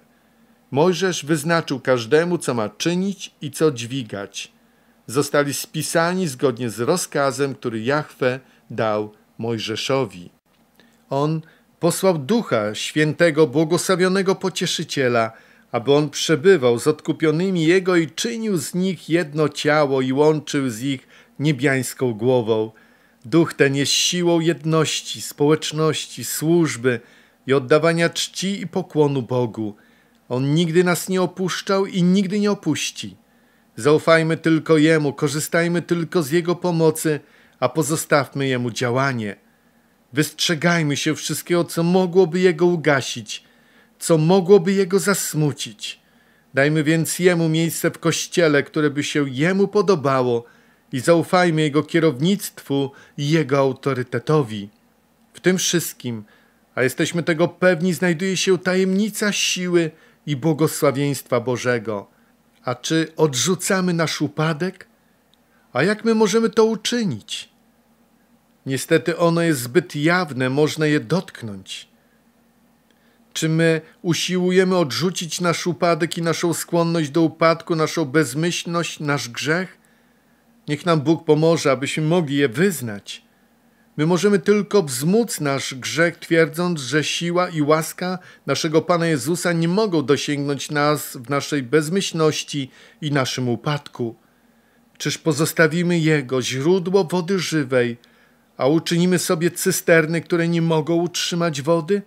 Mojżesz wyznaczył każdemu, co ma czynić i co dźwigać – zostali spisani zgodnie z rozkazem, który Jahwe dał Mojżeszowi. On posłał Ducha Świętego, błogosławionego Pocieszyciela, aby on przebywał z odkupionymi Jego i czynił z nich jedno ciało i łączył z ich niebiańską głową. Duch ten jest siłą jedności, społeczności, służby i oddawania czci i pokłonu Bogu. On nigdy nas nie opuszczał i nigdy nie opuści. Zaufajmy tylko Jemu, korzystajmy tylko z Jego pomocy, a pozostawmy Jemu działanie. Wystrzegajmy się wszystkiego, co mogłoby Jego ugasić, co mogłoby Jego zasmucić. Dajmy więc Jemu miejsce w Kościele, które by się Jemu podobało i zaufajmy Jego kierownictwu i Jego autorytetowi. W tym wszystkim, a jesteśmy tego pewni, znajduje się tajemnica siły i błogosławieństwa Bożego. A czy odrzucamy nasz upadek? A jak my możemy to uczynić? Niestety ono jest zbyt jawne, można je dotknąć. Czy my usiłujemy odrzucić nasz upadek i naszą skłonność do upadku, naszą bezmyślność, nasz grzech? Niech nam Bóg pomoże, abyśmy mogli je wyznać My możemy tylko wzmóc nasz grzech, twierdząc, że siła i łaska naszego Pana Jezusa nie mogą dosięgnąć nas w naszej bezmyślności i naszym upadku. Czyż pozostawimy Jego źródło wody żywej, a uczynimy sobie cysterny, które nie mogą utrzymać wody?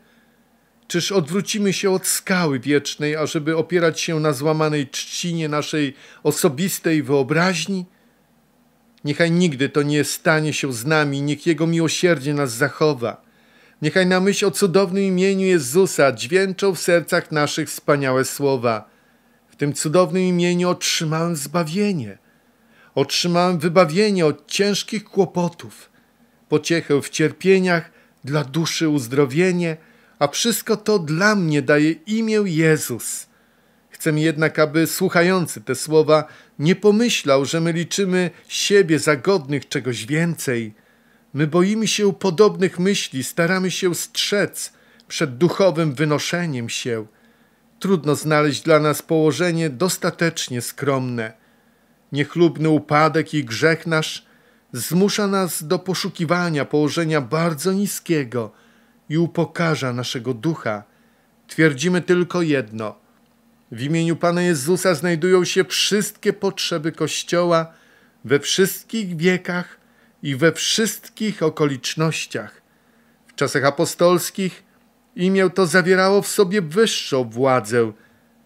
Czyż odwrócimy się od skały wiecznej, ażeby opierać się na złamanej czcinie naszej osobistej wyobraźni? Niechaj nigdy to nie stanie się z nami, niech Jego miłosierdzie nas zachowa. Niechaj na myśl o cudownym imieniu Jezusa dźwięczą w sercach naszych wspaniałe słowa. W tym cudownym imieniu otrzymałem zbawienie. Otrzymałem wybawienie od ciężkich kłopotów, pociechę w cierpieniach, dla duszy uzdrowienie, a wszystko to dla mnie daje imię Jezus. Chcę jednak, aby słuchający te słowa nie pomyślał, że my liczymy siebie za godnych czegoś więcej. My boimy się podobnych myśli, staramy się strzec przed duchowym wynoszeniem się. Trudno znaleźć dla nas położenie dostatecznie skromne. Niechlubny upadek i grzech nasz zmusza nas do poszukiwania położenia bardzo niskiego i upokarza naszego ducha. Twierdzimy tylko jedno – w imieniu Pana Jezusa znajdują się wszystkie potrzeby Kościoła we wszystkich wiekach i we wszystkich okolicznościach. W czasach apostolskich imię to zawierało w sobie wyższą władzę.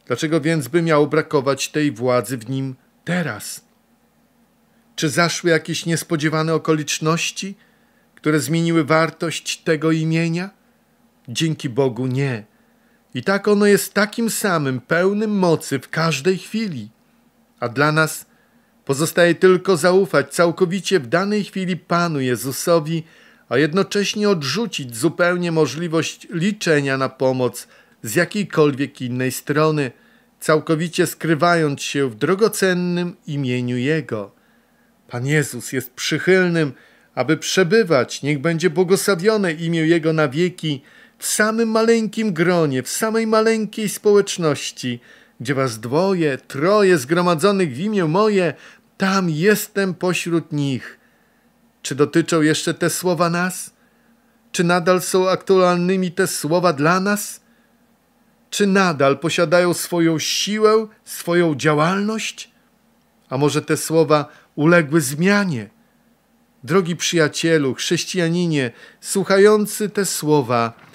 Dlaczego więc by miało brakować tej władzy w nim teraz? Czy zaszły jakieś niespodziewane okoliczności, które zmieniły wartość tego imienia? Dzięki Bogu nie. I tak ono jest takim samym, pełnym mocy w każdej chwili. A dla nas pozostaje tylko zaufać całkowicie w danej chwili Panu Jezusowi, a jednocześnie odrzucić zupełnie możliwość liczenia na pomoc z jakiejkolwiek innej strony, całkowicie skrywając się w drogocennym imieniu Jego. Pan Jezus jest przychylnym, aby przebywać, niech będzie błogosławione imię Jego na wieki, w samym maleńkim gronie, w samej maleńkiej społeczności, gdzie was dwoje, troje zgromadzonych w imię moje, tam jestem pośród nich. Czy dotyczą jeszcze te słowa nas? Czy nadal są aktualnymi te słowa dla nas? Czy nadal posiadają swoją siłę, swoją działalność? A może te słowa uległy zmianie? Drogi przyjacielu, chrześcijaninie, słuchający te słowa,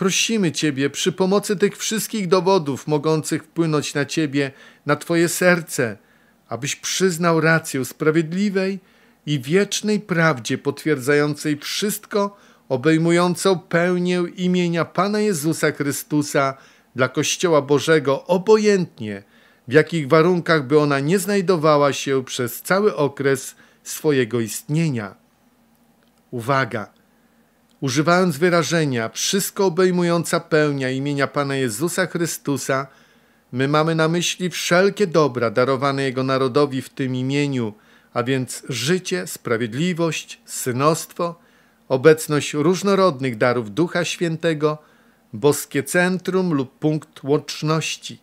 Prosimy Ciebie przy pomocy tych wszystkich dowodów mogących wpłynąć na Ciebie, na Twoje serce, abyś przyznał rację sprawiedliwej i wiecznej prawdzie potwierdzającej wszystko, obejmującą pełnię imienia Pana Jezusa Chrystusa dla Kościoła Bożego, obojętnie w jakich warunkach by ona nie znajdowała się przez cały okres swojego istnienia. Uwaga! używając wyrażenia wszystko obejmująca pełnia imienia Pana Jezusa Chrystusa, my mamy na myśli wszelkie dobra darowane Jego narodowi w tym imieniu, a więc życie, sprawiedliwość, synostwo, obecność różnorodnych darów Ducha Świętego, boskie centrum lub punkt łączności.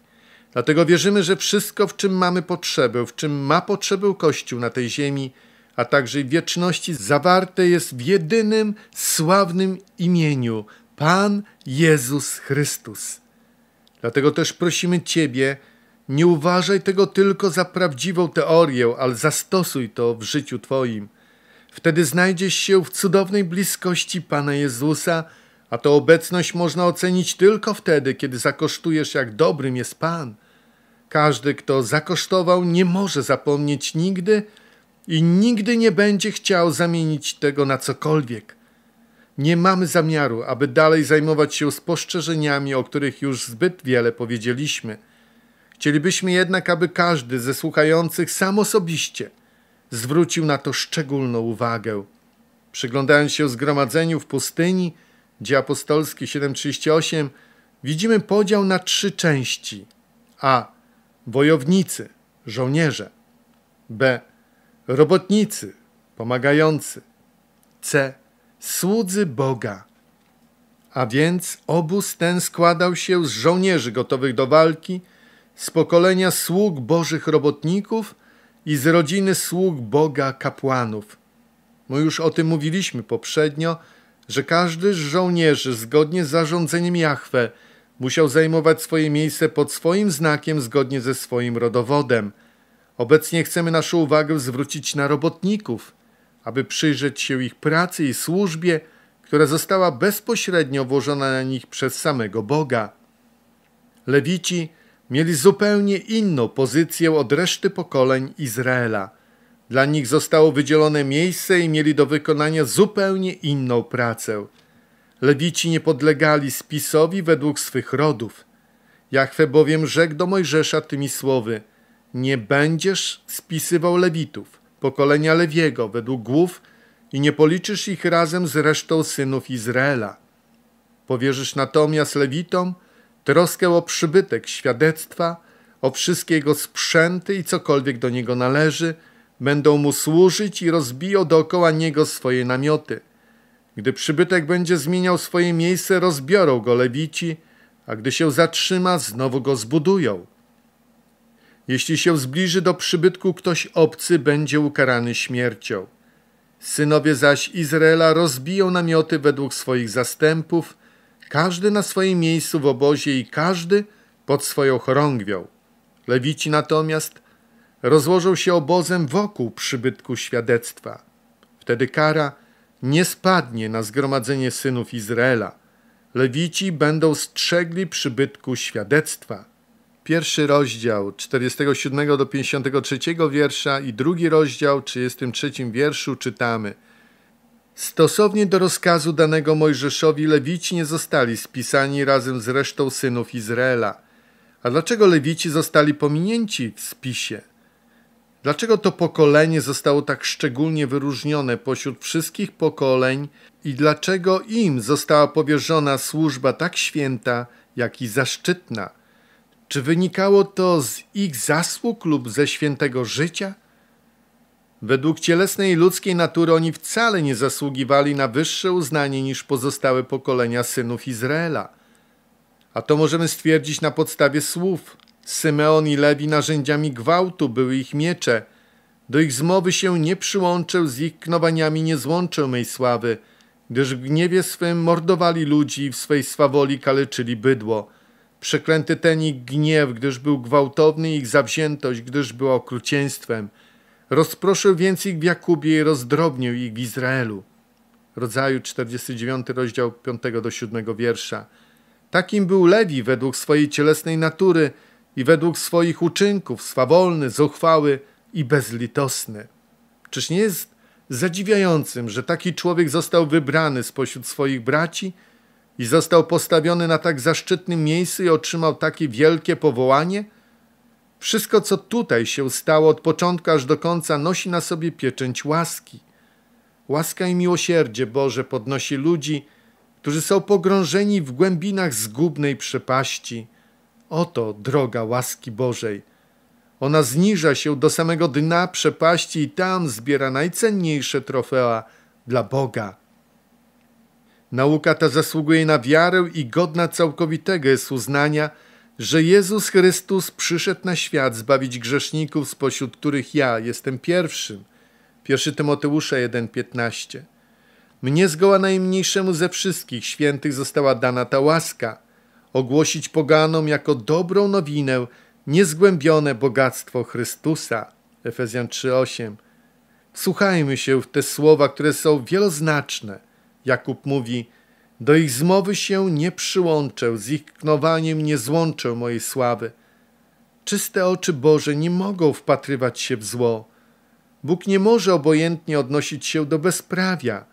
Dlatego wierzymy, że wszystko, w czym mamy potrzebę, w czym ma potrzebę Kościół na tej ziemi – a także wieczności zawarte jest w jedynym sławnym imieniu Pan Jezus Chrystus. Dlatego też prosimy Ciebie, nie uważaj tego tylko za prawdziwą teorię, ale zastosuj to w życiu Twoim. Wtedy znajdziesz się w cudownej bliskości Pana Jezusa, a to obecność można ocenić tylko wtedy, kiedy zakosztujesz, jak dobrym jest Pan. Każdy, kto zakosztował, nie może zapomnieć nigdy, i nigdy nie będzie chciał zamienić tego na cokolwiek. Nie mamy zamiaru, aby dalej zajmować się spostrzeżeniami, o których już zbyt wiele powiedzieliśmy. Chcielibyśmy jednak, aby każdy ze słuchających sam osobiście zwrócił na to szczególną uwagę. Przyglądając się zgromadzeniu w pustyni, gdzie Apostolski 7:38, widzimy podział na trzy części: a. Wojownicy, żołnierze, b robotnicy, pomagający. C. Słudzy Boga. A więc obóz ten składał się z żołnierzy gotowych do walki, z pokolenia sług Bożych robotników i z rodziny sług Boga kapłanów. My już o tym mówiliśmy poprzednio, że każdy z żołnierzy zgodnie z zarządzeniem Jahwe musiał zajmować swoje miejsce pod swoim znakiem zgodnie ze swoim rodowodem – Obecnie chcemy naszą uwagę zwrócić na robotników, aby przyjrzeć się ich pracy i służbie, która została bezpośrednio włożona na nich przez samego Boga. Lewici mieli zupełnie inną pozycję od reszty pokoleń Izraela. Dla nich zostało wydzielone miejsce i mieli do wykonania zupełnie inną pracę. Lewici nie podlegali spisowi według swych rodów. Jachwe bowiem rzekł do Mojżesza tymi słowy – nie będziesz spisywał Lewitów, pokolenia Lewiego, według głów i nie policzysz ich razem z resztą synów Izraela. Powierzysz natomiast Lewitom troskę o przybytek świadectwa, o wszystkie jego sprzęty i cokolwiek do niego należy, będą mu służyć i rozbiją dookoła niego swoje namioty. Gdy przybytek będzie zmieniał swoje miejsce, rozbiorą go Lewici, a gdy się zatrzyma, znowu go zbudują. Jeśli się zbliży do przybytku ktoś obcy, będzie ukarany śmiercią. Synowie zaś Izraela rozbiją namioty według swoich zastępów, każdy na swoim miejscu w obozie i każdy pod swoją chorągwią. Lewici natomiast rozłożą się obozem wokół przybytku świadectwa. Wtedy kara nie spadnie na zgromadzenie synów Izraela. Lewici będą strzegli przybytku świadectwa pierwszy rozdział 47 do 53 wiersza i drugi rozdział 33 wierszu czytamy Stosownie do rozkazu danego Mojżeszowi Lewici nie zostali spisani razem z resztą synów Izraela. A dlaczego Lewici zostali pominięci w spisie? Dlaczego to pokolenie zostało tak szczególnie wyróżnione pośród wszystkich pokoleń i dlaczego im została powierzona służba tak święta, jak i zaszczytna? Czy wynikało to z ich zasług lub ze świętego życia? Według cielesnej i ludzkiej natury oni wcale nie zasługiwali na wyższe uznanie niż pozostałe pokolenia synów Izraela. A to możemy stwierdzić na podstawie słów. Symeon i Lewi narzędziami gwałtu były ich miecze. Do ich zmowy się nie przyłączę, z ich knowaniami nie złączę mej sławy, gdyż w gniewie swym mordowali ludzi i w swej swawoli kaleczyli bydło – Przeklęty ten ich gniew, gdyż był gwałtowny ich zawziętość, gdyż była okrucieństwem. Rozproszył więc ich w Jakubie i rozdrobnił ich w Izraelu. Rodzaju 49 rozdział 5 do 7 wiersza. Takim był Lewi według swojej cielesnej natury i według swoich uczynków, swawolny, zuchwały i bezlitosny. Czyż nie jest zadziwiającym, że taki człowiek został wybrany spośród swoich braci – i został postawiony na tak zaszczytnym miejscu i otrzymał takie wielkie powołanie? Wszystko, co tutaj się stało od początku aż do końca, nosi na sobie pieczęć łaski. Łaska i miłosierdzie Boże podnosi ludzi, którzy są pogrążeni w głębinach zgubnej przepaści. Oto droga łaski Bożej. Ona zniża się do samego dna przepaści i tam zbiera najcenniejsze trofea dla Boga. Nauka ta zasługuje na wiarę i godna całkowitego jest uznania, że Jezus Chrystus przyszedł na świat zbawić grzeszników, spośród których ja jestem pierwszym. 1 Tymoteusza 1,15 Mnie zgoła najmniejszemu ze wszystkich świętych została dana ta łaska, ogłosić poganom jako dobrą nowinę niezgłębione bogactwo Chrystusa. Efezjan 3,8 Słuchajmy się w te słowa, które są wieloznaczne – Jakub mówi, do ich zmowy się nie przyłączę, z ich knowaniem nie złączę mojej sławy. Czyste oczy Boże nie mogą wpatrywać się w zło. Bóg nie może obojętnie odnosić się do bezprawia.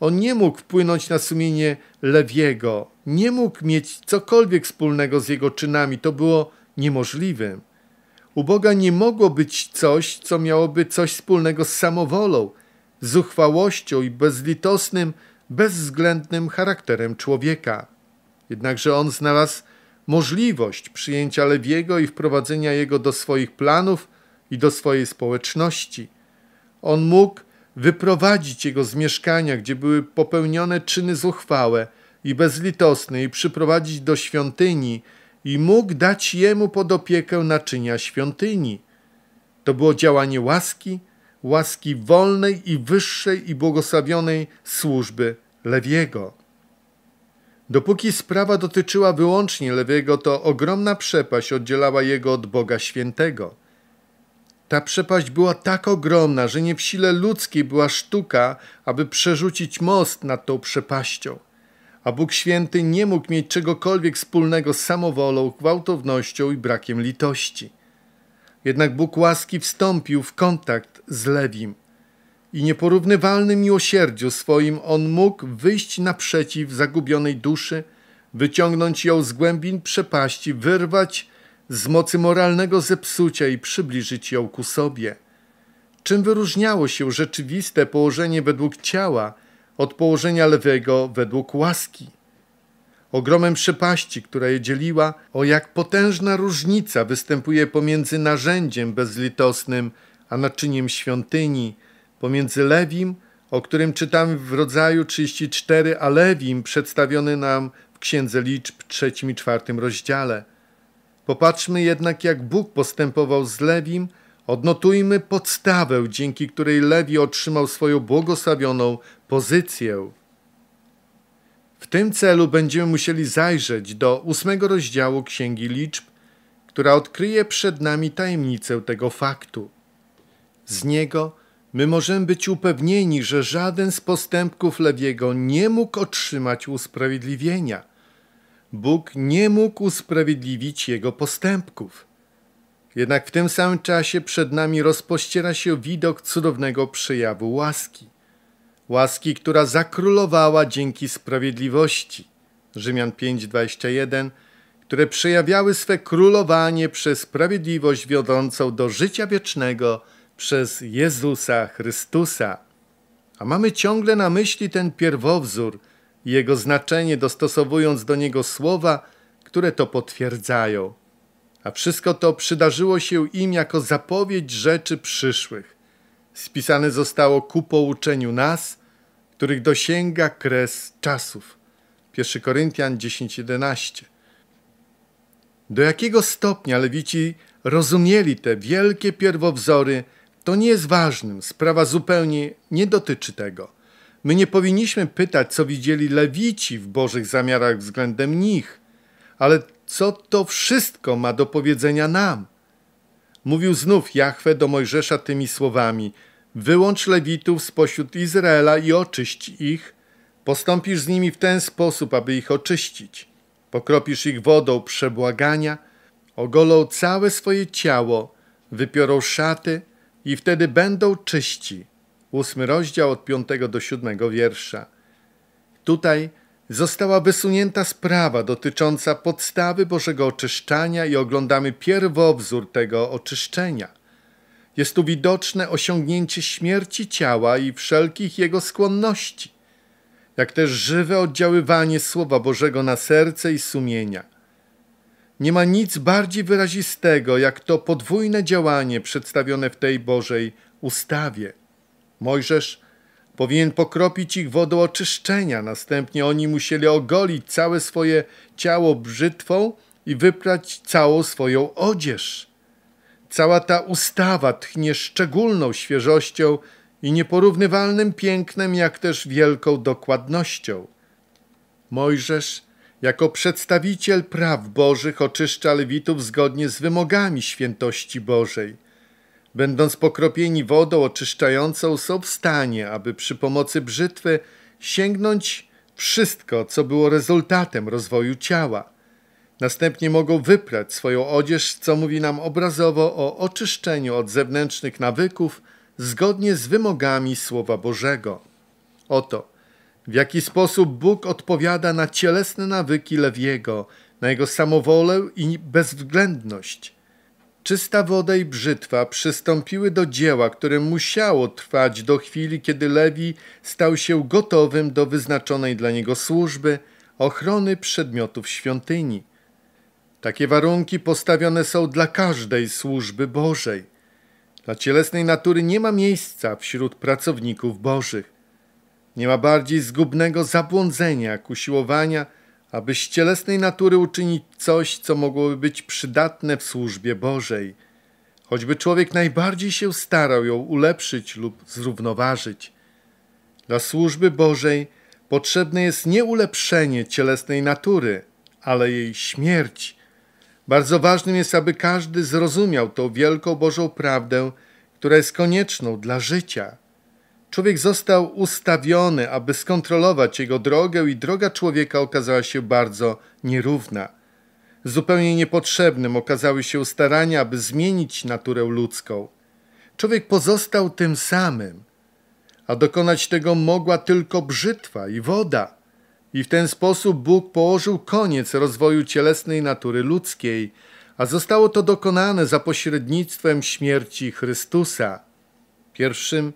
On nie mógł wpłynąć na sumienie Lewiego, nie mógł mieć cokolwiek wspólnego z jego czynami, to było niemożliwym. U Boga nie mogło być coś, co miałoby coś wspólnego z samowolą, zuchwałością i bezlitosnym bezwzględnym charakterem człowieka. Jednakże on znalazł możliwość przyjęcia Lewiego i wprowadzenia jego do swoich planów i do swojej społeczności. On mógł wyprowadzić jego z mieszkania, gdzie były popełnione czyny zuchwałe i bezlitosne i przyprowadzić do świątyni i mógł dać jemu pod opiekę naczynia świątyni. To było działanie łaski, łaski wolnej i wyższej i błogosławionej służby Lewiego. Dopóki sprawa dotyczyła wyłącznie Lewiego, to ogromna przepaść oddzielała jego od Boga Świętego. Ta przepaść była tak ogromna, że nie w sile ludzkiej była sztuka, aby przerzucić most nad tą przepaścią. A Bóg Święty nie mógł mieć czegokolwiek wspólnego z samowolą, gwałtownością i brakiem litości. Jednak Bóg łaski wstąpił w kontakt z Lewim i nieporównywalnym miłosierdziu swoim on mógł wyjść naprzeciw zagubionej duszy, wyciągnąć ją z głębin przepaści, wyrwać z mocy moralnego zepsucia i przybliżyć ją ku sobie. Czym wyróżniało się rzeczywiste położenie według ciała od położenia lewego według łaski? Ogromem przepaści, która je dzieliła, o jak potężna różnica występuje pomiędzy narzędziem bezlitosnym, a naczyniem świątyni, pomiędzy Lewim, o którym czytamy w rodzaju 34, a Lewim przedstawiony nam w Księdze Liczb trzecim i czwartym rozdziale. Popatrzmy jednak, jak Bóg postępował z Lewim, odnotujmy podstawę, dzięki której Lewi otrzymał swoją błogosławioną pozycję. W tym celu będziemy musieli zajrzeć do ósmego rozdziału Księgi Liczb, która odkryje przed nami tajemnicę tego faktu z niego, my możemy być upewnieni, że żaden z postępków Lewiego nie mógł otrzymać usprawiedliwienia. Bóg nie mógł usprawiedliwić jego postępków. Jednak w tym samym czasie przed nami rozpościera się widok cudownego przejawu łaski. Łaski, która zakrólowała dzięki sprawiedliwości. Rzymian 5:21, które przejawiały swe królowanie przez sprawiedliwość wiodącą do życia wiecznego przez Jezusa Chrystusa. A mamy ciągle na myśli ten pierwowzór i jego znaczenie, dostosowując do niego słowa, które to potwierdzają. A wszystko to przydarzyło się im jako zapowiedź rzeczy przyszłych. Spisane zostało ku pouczeniu nas, których dosięga kres czasów. 1 Koryntian 10:11. Do jakiego stopnia lewici rozumieli te wielkie pierwowzory, to nie jest ważnym, sprawa zupełnie nie dotyczy tego. My nie powinniśmy pytać, co widzieli lewici w Bożych zamiarach względem nich, ale co to wszystko ma do powiedzenia nam? Mówił znów Jahwe do Mojżesza tymi słowami: Wyłącz lewitów spośród Izraela i oczyść ich. Postąpisz z nimi w ten sposób, aby ich oczyścić. Pokropisz ich wodą przebłagania, ogolą całe swoje ciało, wypiorą szaty i wtedy będą czyści. Ósmy rozdział od 5 do 7 wiersza. Tutaj została wysunięta sprawa dotycząca podstawy Bożego oczyszczania i oglądamy pierwowzór tego oczyszczenia. Jest tu widoczne osiągnięcie śmierci ciała i wszelkich jego skłonności, jak też żywe oddziaływanie Słowa Bożego na serce i sumienia. Nie ma nic bardziej wyrazistego, jak to podwójne działanie przedstawione w tej Bożej ustawie. Mojżesz powinien pokropić ich wodą oczyszczenia, następnie oni musieli ogolić całe swoje ciało brzytwą i wyprać całą swoją odzież. Cała ta ustawa tchnie szczególną świeżością i nieporównywalnym pięknem, jak też wielką dokładnością. Mojżesz jako przedstawiciel praw bożych oczyszcza Lewitów zgodnie z wymogami świętości Bożej. Będąc pokropieni wodą oczyszczającą, są w stanie, aby przy pomocy brzytwy sięgnąć wszystko, co było rezultatem rozwoju ciała. Następnie mogą wyprać swoją odzież, co mówi nam obrazowo o oczyszczeniu od zewnętrznych nawyków zgodnie z wymogami Słowa Bożego. Oto w jaki sposób Bóg odpowiada na cielesne nawyki Lewiego, na jego samowolę i bezwzględność. Czysta woda i brzytwa przystąpiły do dzieła, które musiało trwać do chwili, kiedy Lewi stał się gotowym do wyznaczonej dla niego służby ochrony przedmiotów świątyni. Takie warunki postawione są dla każdej służby Bożej. Dla cielesnej natury nie ma miejsca wśród pracowników Bożych. Nie ma bardziej zgubnego zabłądzenia, jak usiłowania, aby z cielesnej natury uczynić coś, co mogłoby być przydatne w służbie Bożej. Choćby człowiek najbardziej się starał ją ulepszyć lub zrównoważyć. Dla służby Bożej potrzebne jest nie ulepszenie cielesnej natury, ale jej śmierć. Bardzo ważnym jest, aby każdy zrozumiał tą wielką Bożą prawdę, która jest konieczną dla życia. Człowiek został ustawiony, aby skontrolować jego drogę, i droga człowieka okazała się bardzo nierówna. Zupełnie niepotrzebnym okazały się starania, aby zmienić naturę ludzką. Człowiek pozostał tym samym, a dokonać tego mogła tylko brzytwa i woda. I w ten sposób Bóg położył koniec rozwoju cielesnej natury ludzkiej, a zostało to dokonane za pośrednictwem śmierci Chrystusa. Pierwszym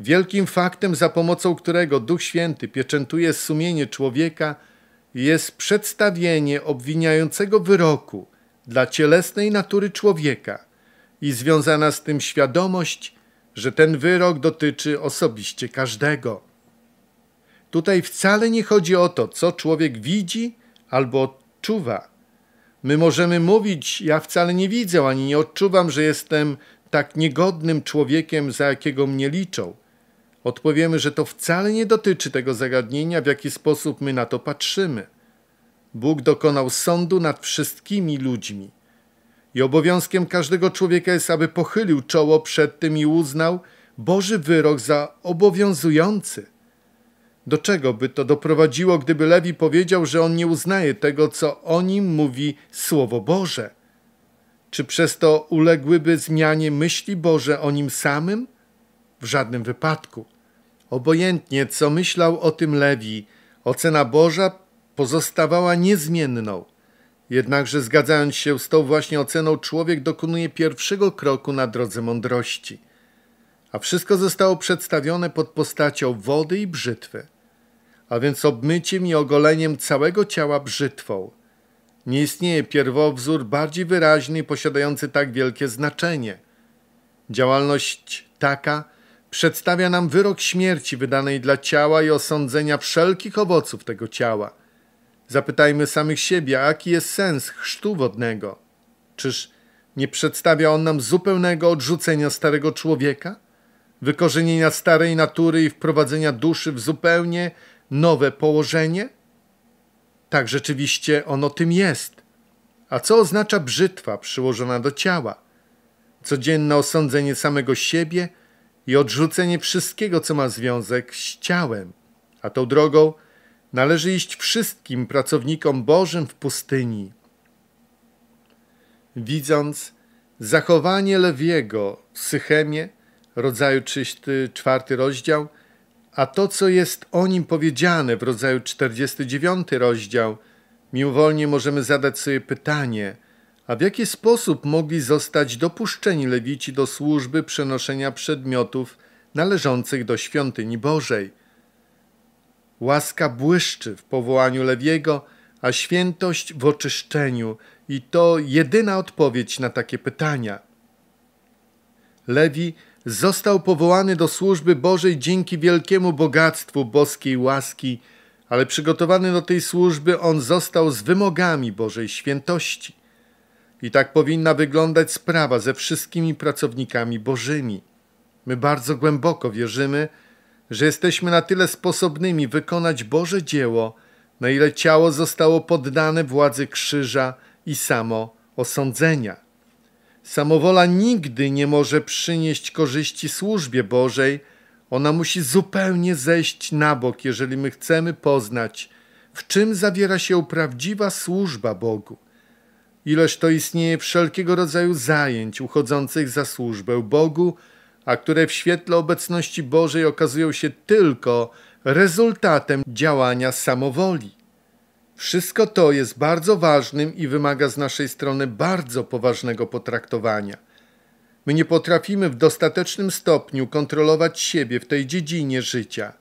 Wielkim faktem, za pomocą którego Duch Święty pieczętuje sumienie człowieka, jest przedstawienie obwiniającego wyroku dla cielesnej natury człowieka i związana z tym świadomość, że ten wyrok dotyczy osobiście każdego. Tutaj wcale nie chodzi o to, co człowiek widzi albo odczuwa. My możemy mówić, ja wcale nie widzę ani nie odczuwam, że jestem tak niegodnym człowiekiem, za jakiego mnie liczą odpowiemy, że to wcale nie dotyczy tego zagadnienia, w jaki sposób my na to patrzymy. Bóg dokonał sądu nad wszystkimi ludźmi. I obowiązkiem każdego człowieka jest, aby pochylił czoło przed tym i uznał Boży wyrok za obowiązujący. Do czego by to doprowadziło, gdyby Lewi powiedział, że on nie uznaje tego, co o nim mówi Słowo Boże? Czy przez to uległyby zmianie myśli Boże o nim samym? W żadnym wypadku. Obojętnie, co myślał o tym Lewi, ocena Boża pozostawała niezmienną. Jednakże zgadzając się z tą właśnie oceną, człowiek dokonuje pierwszego kroku na drodze mądrości. A wszystko zostało przedstawione pod postacią wody i brzytwy, a więc obmyciem i ogoleniem całego ciała brzytwą. Nie istnieje pierwowzór bardziej wyraźny i posiadający tak wielkie znaczenie. Działalność taka – Przedstawia nam wyrok śmierci wydanej dla ciała i osądzenia wszelkich owoców tego ciała. Zapytajmy samych siebie, jaki jest sens chrztu wodnego? Czyż nie przedstawia on nam zupełnego odrzucenia starego człowieka, wykorzenienia starej natury i wprowadzenia duszy w zupełnie nowe położenie? Tak rzeczywiście ono tym jest. A co oznacza brzytwa przyłożona do ciała? Codzienne osądzenie samego siebie – i odrzucenie wszystkiego, co ma związek z ciałem. A tą drogą należy iść wszystkim pracownikom Bożym w pustyni. Widząc zachowanie Lewiego w Sychemie, rodzaju 34 rozdział, a to, co jest o nim powiedziane w rodzaju 49 rozdział, miłowolnie możemy zadać sobie pytanie – a w jaki sposób mogli zostać dopuszczeni lewici do służby przenoszenia przedmiotów należących do świątyni Bożej? Łaska błyszczy w powołaniu Lewiego, a świętość w oczyszczeniu i to jedyna odpowiedź na takie pytania. Lewi został powołany do służby Bożej dzięki wielkiemu bogactwu boskiej łaski, ale przygotowany do tej służby on został z wymogami Bożej świętości. I tak powinna wyglądać sprawa ze wszystkimi pracownikami Bożymi. My bardzo głęboko wierzymy, że jesteśmy na tyle sposobnymi wykonać Boże dzieło, na ile ciało zostało poddane władzy krzyża i samo osądzenia. Samowola nigdy nie może przynieść korzyści służbie Bożej. Ona musi zupełnie zejść na bok, jeżeli my chcemy poznać, w czym zawiera się prawdziwa służba Bogu ileż to istnieje wszelkiego rodzaju zajęć uchodzących za służbę Bogu, a które w świetle obecności Bożej okazują się tylko rezultatem działania samowoli. Wszystko to jest bardzo ważnym i wymaga z naszej strony bardzo poważnego potraktowania. My nie potrafimy w dostatecznym stopniu kontrolować siebie w tej dziedzinie życia.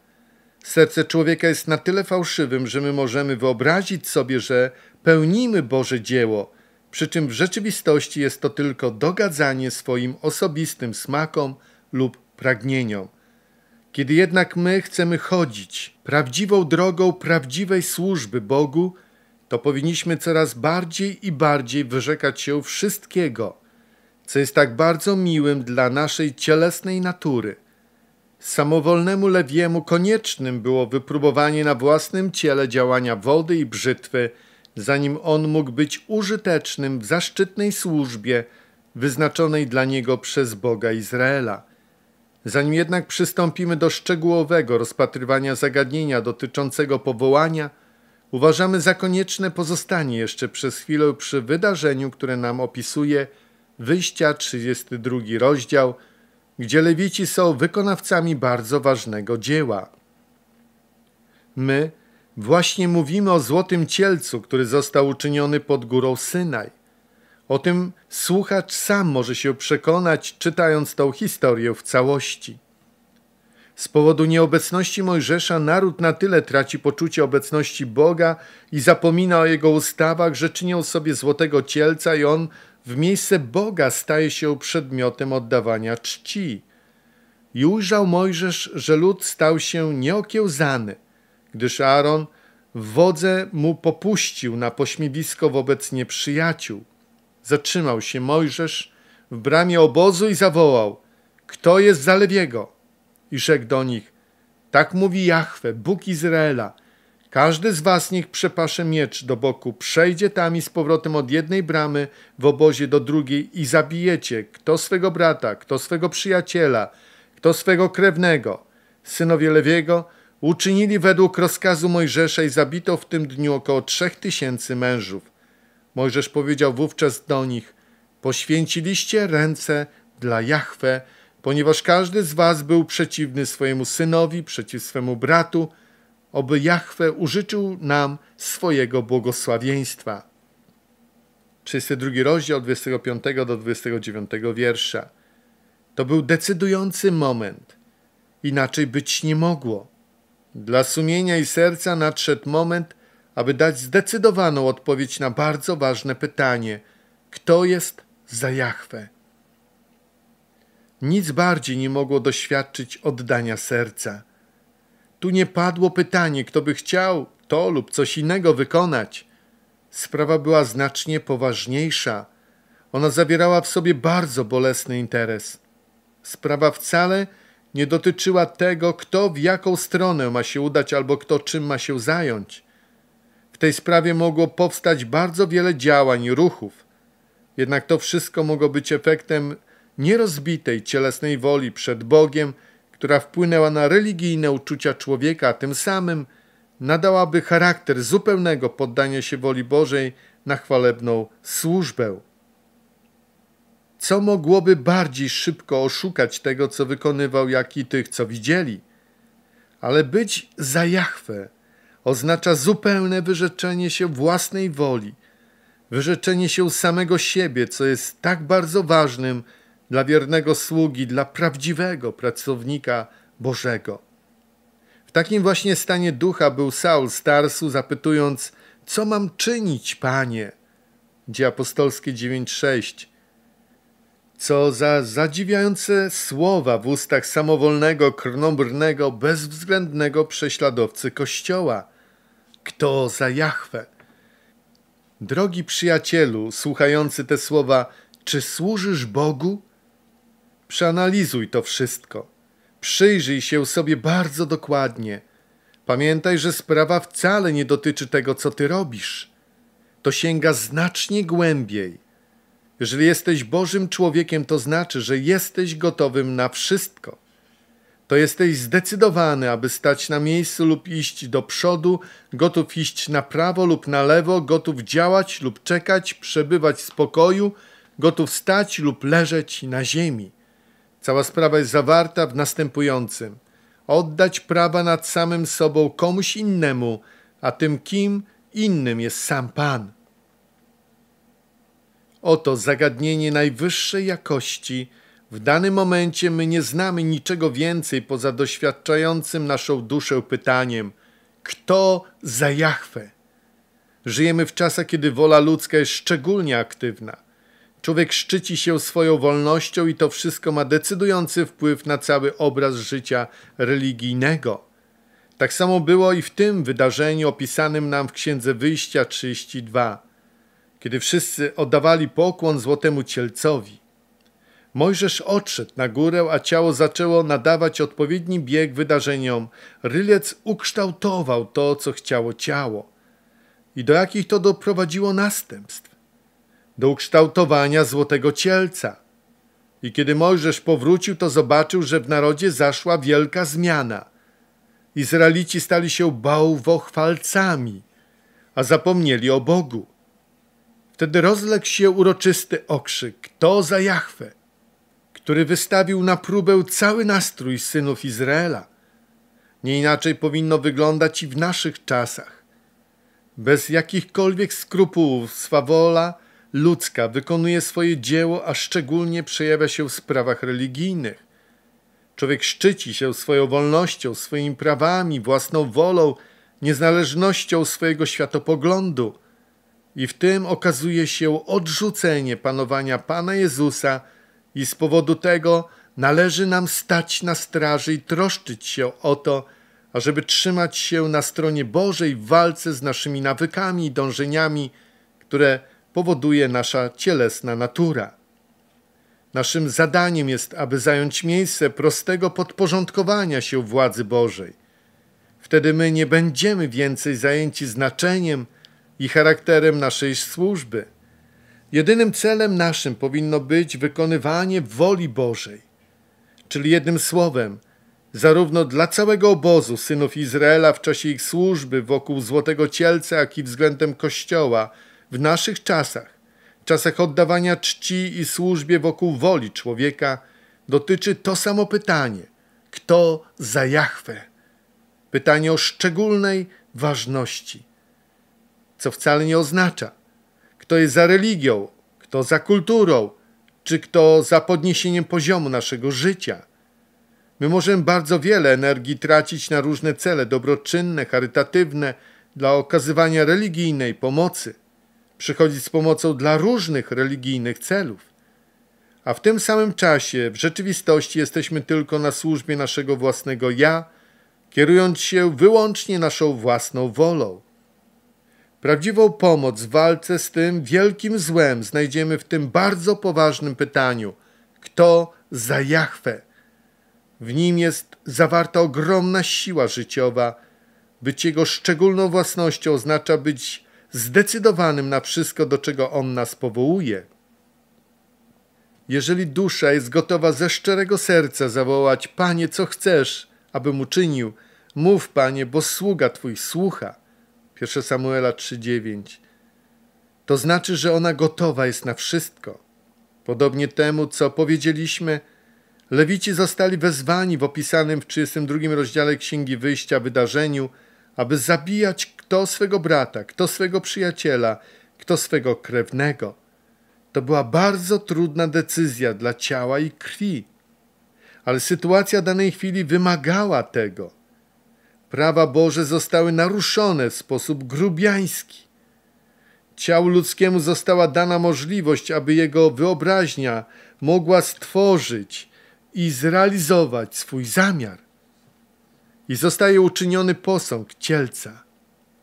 Serce człowieka jest na tyle fałszywym, że my możemy wyobrazić sobie, że pełnimy Boże dzieło, przy czym w rzeczywistości jest to tylko dogadzanie swoim osobistym smakom lub pragnieniom. Kiedy jednak my chcemy chodzić prawdziwą drogą prawdziwej służby Bogu, to powinniśmy coraz bardziej i bardziej wyrzekać się wszystkiego, co jest tak bardzo miłym dla naszej cielesnej natury. Samowolnemu lewiemu koniecznym było wypróbowanie na własnym ciele działania wody i brzytwy – zanim on mógł być użytecznym w zaszczytnej służbie wyznaczonej dla niego przez Boga Izraela. Zanim jednak przystąpimy do szczegółowego rozpatrywania zagadnienia dotyczącego powołania, uważamy za konieczne pozostanie jeszcze przez chwilę przy wydarzeniu, które nam opisuje wyjścia 32 rozdział, gdzie lewici są wykonawcami bardzo ważnego dzieła. My – Właśnie mówimy o złotym cielcu, który został uczyniony pod górą Synaj. O tym słuchacz sam może się przekonać, czytając tą historię w całości. Z powodu nieobecności Mojżesza naród na tyle traci poczucie obecności Boga i zapomina o jego ustawach, że czynią sobie złotego cielca i on w miejsce Boga staje się przedmiotem oddawania czci. I ujrzał Mojżesz, że lud stał się nieokiełzany – gdyż Aaron wodze mu popuścił na pośmiewisko wobec nieprzyjaciół. Zatrzymał się Mojżesz w bramie obozu i zawołał: Kto jest za Lewiego? I rzekł do nich: Tak mówi Jahwe, Bóg Izraela. Każdy z was niech przepasze miecz do boku, przejdzie tam i z powrotem od jednej bramy w obozie do drugiej i zabijecie kto swego brata, kto swego przyjaciela, kto swego krewnego. Synowie Lewiego uczynili według rozkazu Mojżesza i zabito w tym dniu około trzech tysięcy mężów. Mojżesz powiedział wówczas do nich, poświęciliście ręce dla Jahwe, ponieważ każdy z was był przeciwny swojemu synowi, przeciw swemu bratu, oby Jahwe użyczył nam swojego błogosławieństwa. 32 rozdział 25 do 29 wiersza. To był decydujący moment. Inaczej być nie mogło. Dla sumienia i serca nadszedł moment, aby dać zdecydowaną odpowiedź na bardzo ważne pytanie: kto jest za Jachwę? Nic bardziej nie mogło doświadczyć oddania serca. Tu nie padło pytanie, kto by chciał to lub coś innego wykonać. Sprawa była znacznie poważniejsza. Ona zawierała w sobie bardzo bolesny interes. Sprawa wcale nie nie dotyczyła tego, kto w jaką stronę ma się udać albo kto czym ma się zająć. W tej sprawie mogło powstać bardzo wiele działań, ruchów. Jednak to wszystko mogło być efektem nierozbitej cielesnej woli przed Bogiem, która wpłynęła na religijne uczucia człowieka, a tym samym nadałaby charakter zupełnego poddania się woli Bożej na chwalebną służbę. Co mogłoby bardziej szybko oszukać tego, co wykonywał, jak i tych, co widzieli? Ale być za Jachwę oznacza zupełne wyrzeczenie się własnej woli, wyrzeczenie się samego siebie, co jest tak bardzo ważnym dla wiernego sługi, dla prawdziwego pracownika Bożego. W takim właśnie stanie ducha był Saul Starsu, zapytując, co mam czynić, Panie? Dzieje apostolskie 9:6 co za zadziwiające słowa w ustach samowolnego, krnobrnego, bezwzględnego prześladowcy Kościoła. Kto za Jachwę? Drogi przyjacielu, słuchający te słowa, czy służysz Bogu? Przeanalizuj to wszystko. Przyjrzyj się sobie bardzo dokładnie. Pamiętaj, że sprawa wcale nie dotyczy tego, co ty robisz. To sięga znacznie głębiej. Jeżeli jesteś Bożym człowiekiem, to znaczy, że jesteś gotowym na wszystko. To jesteś zdecydowany, aby stać na miejscu lub iść do przodu, gotów iść na prawo lub na lewo, gotów działać lub czekać, przebywać w spokoju, gotów stać lub leżeć na ziemi. Cała sprawa jest zawarta w następującym: oddać prawa nad samym sobą komuś innemu, a tym kim innym jest sam Pan. Oto zagadnienie najwyższej jakości. W danym momencie my nie znamy niczego więcej poza doświadczającym naszą duszę pytaniem: kto za Jachwę? Żyjemy w czasach, kiedy wola ludzka jest szczególnie aktywna. Człowiek szczyci się swoją wolnością i to wszystko ma decydujący wpływ na cały obraz życia religijnego. Tak samo było i w tym wydarzeniu opisanym nam w Księdze Wyjścia 32 kiedy wszyscy oddawali pokłon złotemu cielcowi. Mojżesz odszedł na górę, a ciało zaczęło nadawać odpowiedni bieg wydarzeniom. Rylec ukształtował to, co chciało ciało. I do jakich to doprowadziło następstw? Do ukształtowania złotego cielca. I kiedy Mojżesz powrócił, to zobaczył, że w narodzie zaszła wielka zmiana. Izraelici stali się bałwochwalcami, a zapomnieli o Bogu. Wtedy rozległ się uroczysty okrzyk: To za Jahwe, który wystawił na próbę cały nastrój synów Izraela. Nie inaczej powinno wyglądać i w naszych czasach. Bez jakichkolwiek skrupułów swawola ludzka wykonuje swoje dzieło, a szczególnie przejawia się w sprawach religijnych. Człowiek szczyci się swoją wolnością, swoimi prawami, własną wolą, niezależnością swojego światopoglądu – i w tym okazuje się odrzucenie panowania Pana Jezusa i z powodu tego należy nam stać na straży i troszczyć się o to, ażeby trzymać się na stronie Bożej w walce z naszymi nawykami i dążeniami, które powoduje nasza cielesna natura. Naszym zadaniem jest, aby zająć miejsce prostego podporządkowania się władzy Bożej. Wtedy my nie będziemy więcej zajęci znaczeniem, i charakterem naszej służby. Jedynym celem naszym powinno być wykonywanie woli Bożej, czyli jednym słowem, zarówno dla całego obozu synów Izraela w czasie ich służby wokół Złotego Cielca, jak i względem Kościoła w naszych czasach, czasach oddawania czci i służbie wokół woli człowieka, dotyczy to samo pytanie: kto za Jahwe? Pytanie o szczególnej ważności co wcale nie oznacza. Kto jest za religią, kto za kulturą, czy kto za podniesieniem poziomu naszego życia. My możemy bardzo wiele energii tracić na różne cele dobroczynne, charytatywne, dla okazywania religijnej pomocy, przychodzić z pomocą dla różnych religijnych celów. A w tym samym czasie w rzeczywistości jesteśmy tylko na służbie naszego własnego ja, kierując się wyłącznie naszą własną wolą. Prawdziwą pomoc w walce z tym wielkim złem znajdziemy w tym bardzo poważnym pytaniu: kto za jachwę? W nim jest zawarta ogromna siła życiowa. Być jego szczególną własnością oznacza być zdecydowanym na wszystko, do czego on nas powołuje. Jeżeli dusza jest gotowa ze szczerego serca zawołać: Panie, co chcesz, abym uczynił? Mów, Panie, bo sługa Twój słucha. 1 Samuela 3:9. To znaczy, że ona gotowa jest na wszystko. Podobnie temu, co powiedzieliśmy, Lewici zostali wezwani w opisanym w 32 rozdziale Księgi Wyjścia wydarzeniu, aby zabijać kto swego brata, kto swego przyjaciela, kto swego krewnego. To była bardzo trudna decyzja dla ciała i krwi, ale sytuacja danej chwili wymagała tego prawa Boże zostały naruszone w sposób grubiański. Ciału ludzkiemu została dana możliwość, aby jego wyobraźnia mogła stworzyć i zrealizować swój zamiar. I zostaje uczyniony posąg cielca.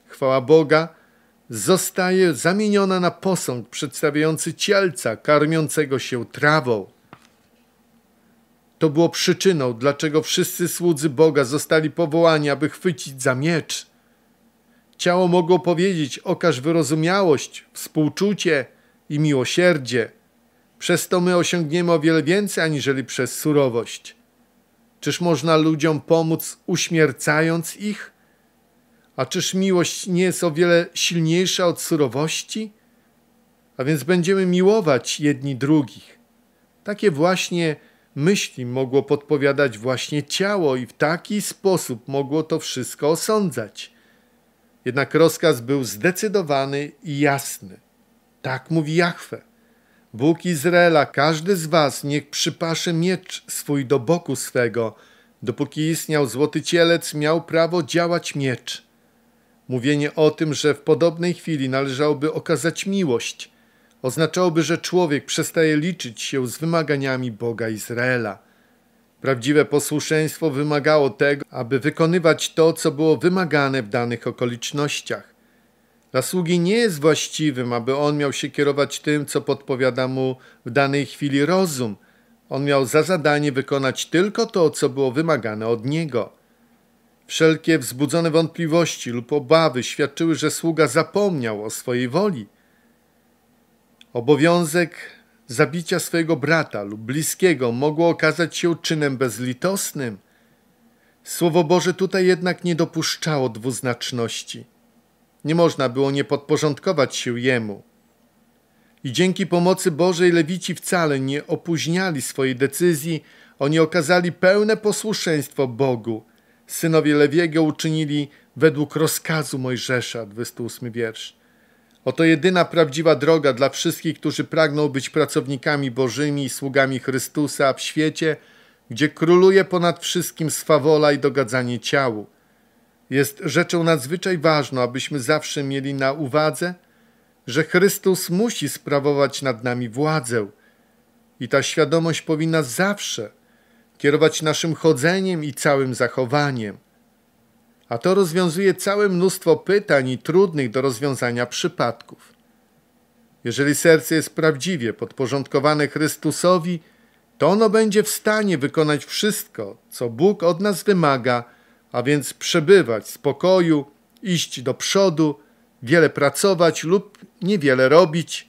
Chwała Boga zostaje zamieniona na posąg przedstawiający cielca karmiącego się trawą. To było przyczyną, dlaczego wszyscy słudzy Boga zostali powołani, aby chwycić za miecz. Ciało mogło powiedzieć: okaż wyrozumiałość, współczucie i miłosierdzie. Przez to my osiągniemy o wiele więcej aniżeli przez surowość. Czyż można ludziom pomóc uśmiercając ich? A czyż miłość nie jest o wiele silniejsza od surowości? A więc będziemy miłować jedni drugich. Takie właśnie myśli mogło podpowiadać właśnie ciało i w taki sposób mogło to wszystko osądzać. Jednak rozkaz był zdecydowany i jasny. Tak mówi Jachwę. Bóg Izraela, każdy z was niech przypaszy miecz swój do boku swego. Dopóki istniał złoty cielec, miał prawo działać miecz. Mówienie o tym, że w podobnej chwili należałoby okazać miłość – oznaczałoby, że człowiek przestaje liczyć się z wymaganiami Boga Izraela. Prawdziwe posłuszeństwo wymagało tego, aby wykonywać to, co było wymagane w danych okolicznościach. Dla sługi nie jest właściwym, aby on miał się kierować tym, co podpowiada mu w danej chwili rozum. On miał za zadanie wykonać tylko to, co było wymagane od niego. Wszelkie wzbudzone wątpliwości lub obawy świadczyły, że sługa zapomniał o swojej woli – Obowiązek zabicia swojego brata lub bliskiego mogło okazać się czynem bezlitosnym. Słowo Boże tutaj jednak nie dopuszczało dwuznaczności. Nie można było nie podporządkować się jemu. I dzięki pomocy Bożej lewici wcale nie opóźniali swojej decyzji, oni okazali pełne posłuszeństwo Bogu. Synowie Lewiego uczynili według rozkazu Mojżesza, 28 wiersz. Oto jedyna prawdziwa droga dla wszystkich, którzy pragną być pracownikami Bożymi i sługami Chrystusa w świecie, gdzie króluje ponad wszystkim swawola i dogadzanie ciału. Jest rzeczą nadzwyczaj ważną, abyśmy zawsze mieli na uwadze, że Chrystus musi sprawować nad nami władzę i ta świadomość powinna zawsze kierować naszym chodzeniem i całym zachowaniem a to rozwiązuje całe mnóstwo pytań i trudnych do rozwiązania przypadków. Jeżeli serce jest prawdziwie podporządkowane Chrystusowi, to ono będzie w stanie wykonać wszystko, co Bóg od nas wymaga, a więc przebywać w spokoju, iść do przodu, wiele pracować lub niewiele robić,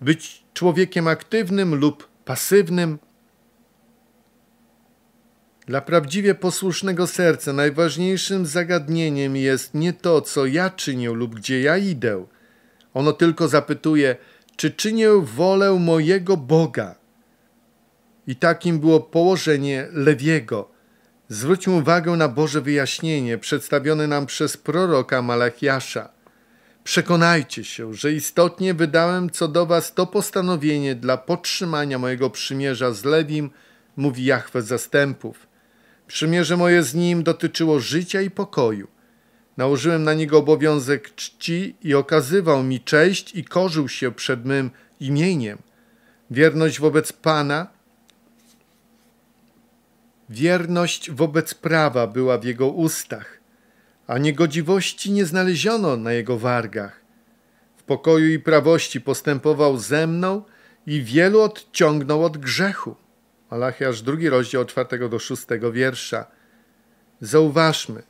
być człowiekiem aktywnym lub pasywnym, dla prawdziwie posłusznego serca najważniejszym zagadnieniem jest nie to, co ja czynię lub gdzie ja idę. Ono tylko zapytuje, czy czynię wolę mojego Boga. I takim było położenie Lewiego. Zwróćmy uwagę na Boże wyjaśnienie przedstawione nam przez proroka Malachiasza. Przekonajcie się, że istotnie wydałem co do was to postanowienie dla podtrzymania mojego przymierza z Lewim, mówi Jahwe zastępów. Przymierze moje z nim dotyczyło życia i pokoju. Nałożyłem na niego obowiązek czci i okazywał mi cześć i korzył się przed mym imieniem. Wierność wobec Pana, wierność wobec prawa była w jego ustach, a niegodziwości nie znaleziono na jego wargach. W pokoju i prawości postępował ze mną i wielu odciągnął od grzechu. Malachiasz drugi rozdział od czwartego do szóstego wiersza. Zauważmy,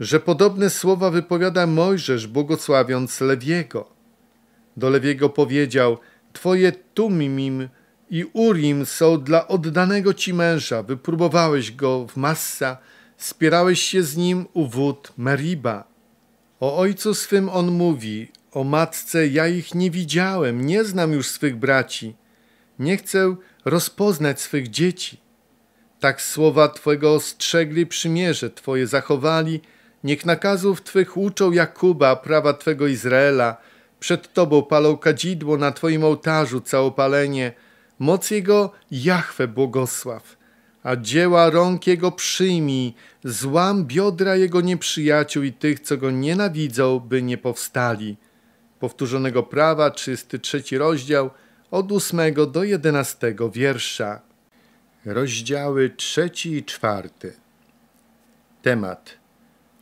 że podobne słowa wypowiada Mojżesz, błogosławiąc Lewiego. Do Lewiego powiedział, Twoje tumimim i urim są dla oddanego Ci męża. Wypróbowałeś go w massa, spierałeś się z nim u wód Meriba. O ojcu swym on mówi, o matce ja ich nie widziałem, nie znam już swych braci. Nie chcę, rozpoznać swych dzieci. Tak słowa Twego ostrzegli przymierze Twoje zachowali, niech nakazów Twych uczą Jakuba, prawa Twego Izraela. Przed Tobą palą kadzidło, na Twoim ołtarzu całopalenie. Moc Jego Jahwe błogosław, a dzieła rąk Jego przyjmij, złam biodra Jego nieprzyjaciół i tych, co Go nienawidzą, by nie powstali. Powtórzonego prawa, 33 rozdział – od 8 do 11 wiersza. Rozdziały 3 i 4. Temat: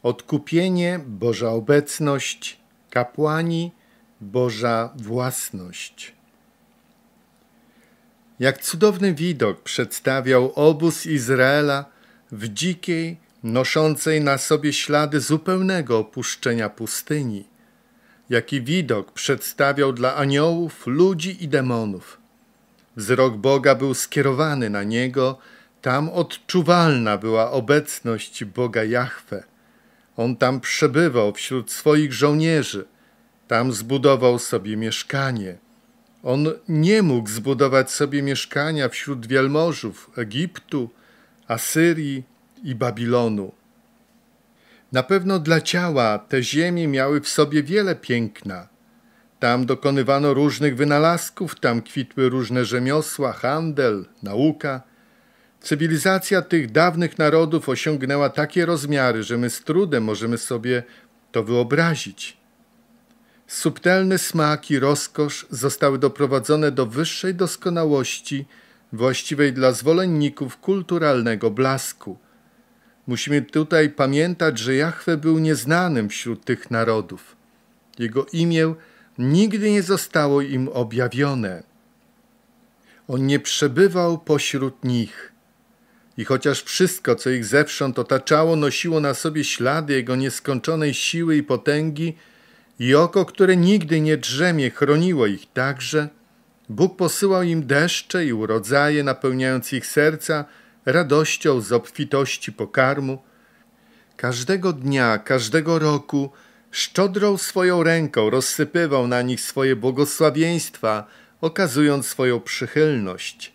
Odkupienie, Boża obecność, kapłani, Boża własność. Jak cudowny widok przedstawiał obóz Izraela w dzikiej, noszącej na sobie ślady zupełnego opuszczenia pustyni jaki widok przedstawiał dla aniołów, ludzi i demonów. Wzrok Boga był skierowany na niego, tam odczuwalna była obecność Boga Jahwe. On tam przebywał wśród swoich żołnierzy, tam zbudował sobie mieszkanie. On nie mógł zbudować sobie mieszkania wśród wielmożów Egiptu, Asyrii i Babilonu. Na pewno dla ciała te ziemie miały w sobie wiele piękna. Tam dokonywano różnych wynalazków, tam kwitły różne rzemiosła, handel, nauka. Cywilizacja tych dawnych narodów osiągnęła takie rozmiary, że my z trudem możemy sobie to wyobrazić. Subtelny smak i rozkosz zostały doprowadzone do wyższej doskonałości, właściwej dla zwolenników kulturalnego blasku. Musimy tutaj pamiętać, że Jahwe był nieznanym wśród tych narodów. Jego imię nigdy nie zostało im objawione. On nie przebywał pośród nich. I chociaż wszystko, co ich zewsząd otaczało, nosiło na sobie ślady jego nieskończonej siły i potęgi, i oko, które nigdy nie drzemie, chroniło ich także, Bóg posyłał im deszcze i urodzaje, napełniając ich serca, radością z obfitości pokarmu, każdego dnia, każdego roku szczodrą swoją ręką rozsypywał na nich swoje błogosławieństwa, okazując swoją przychylność.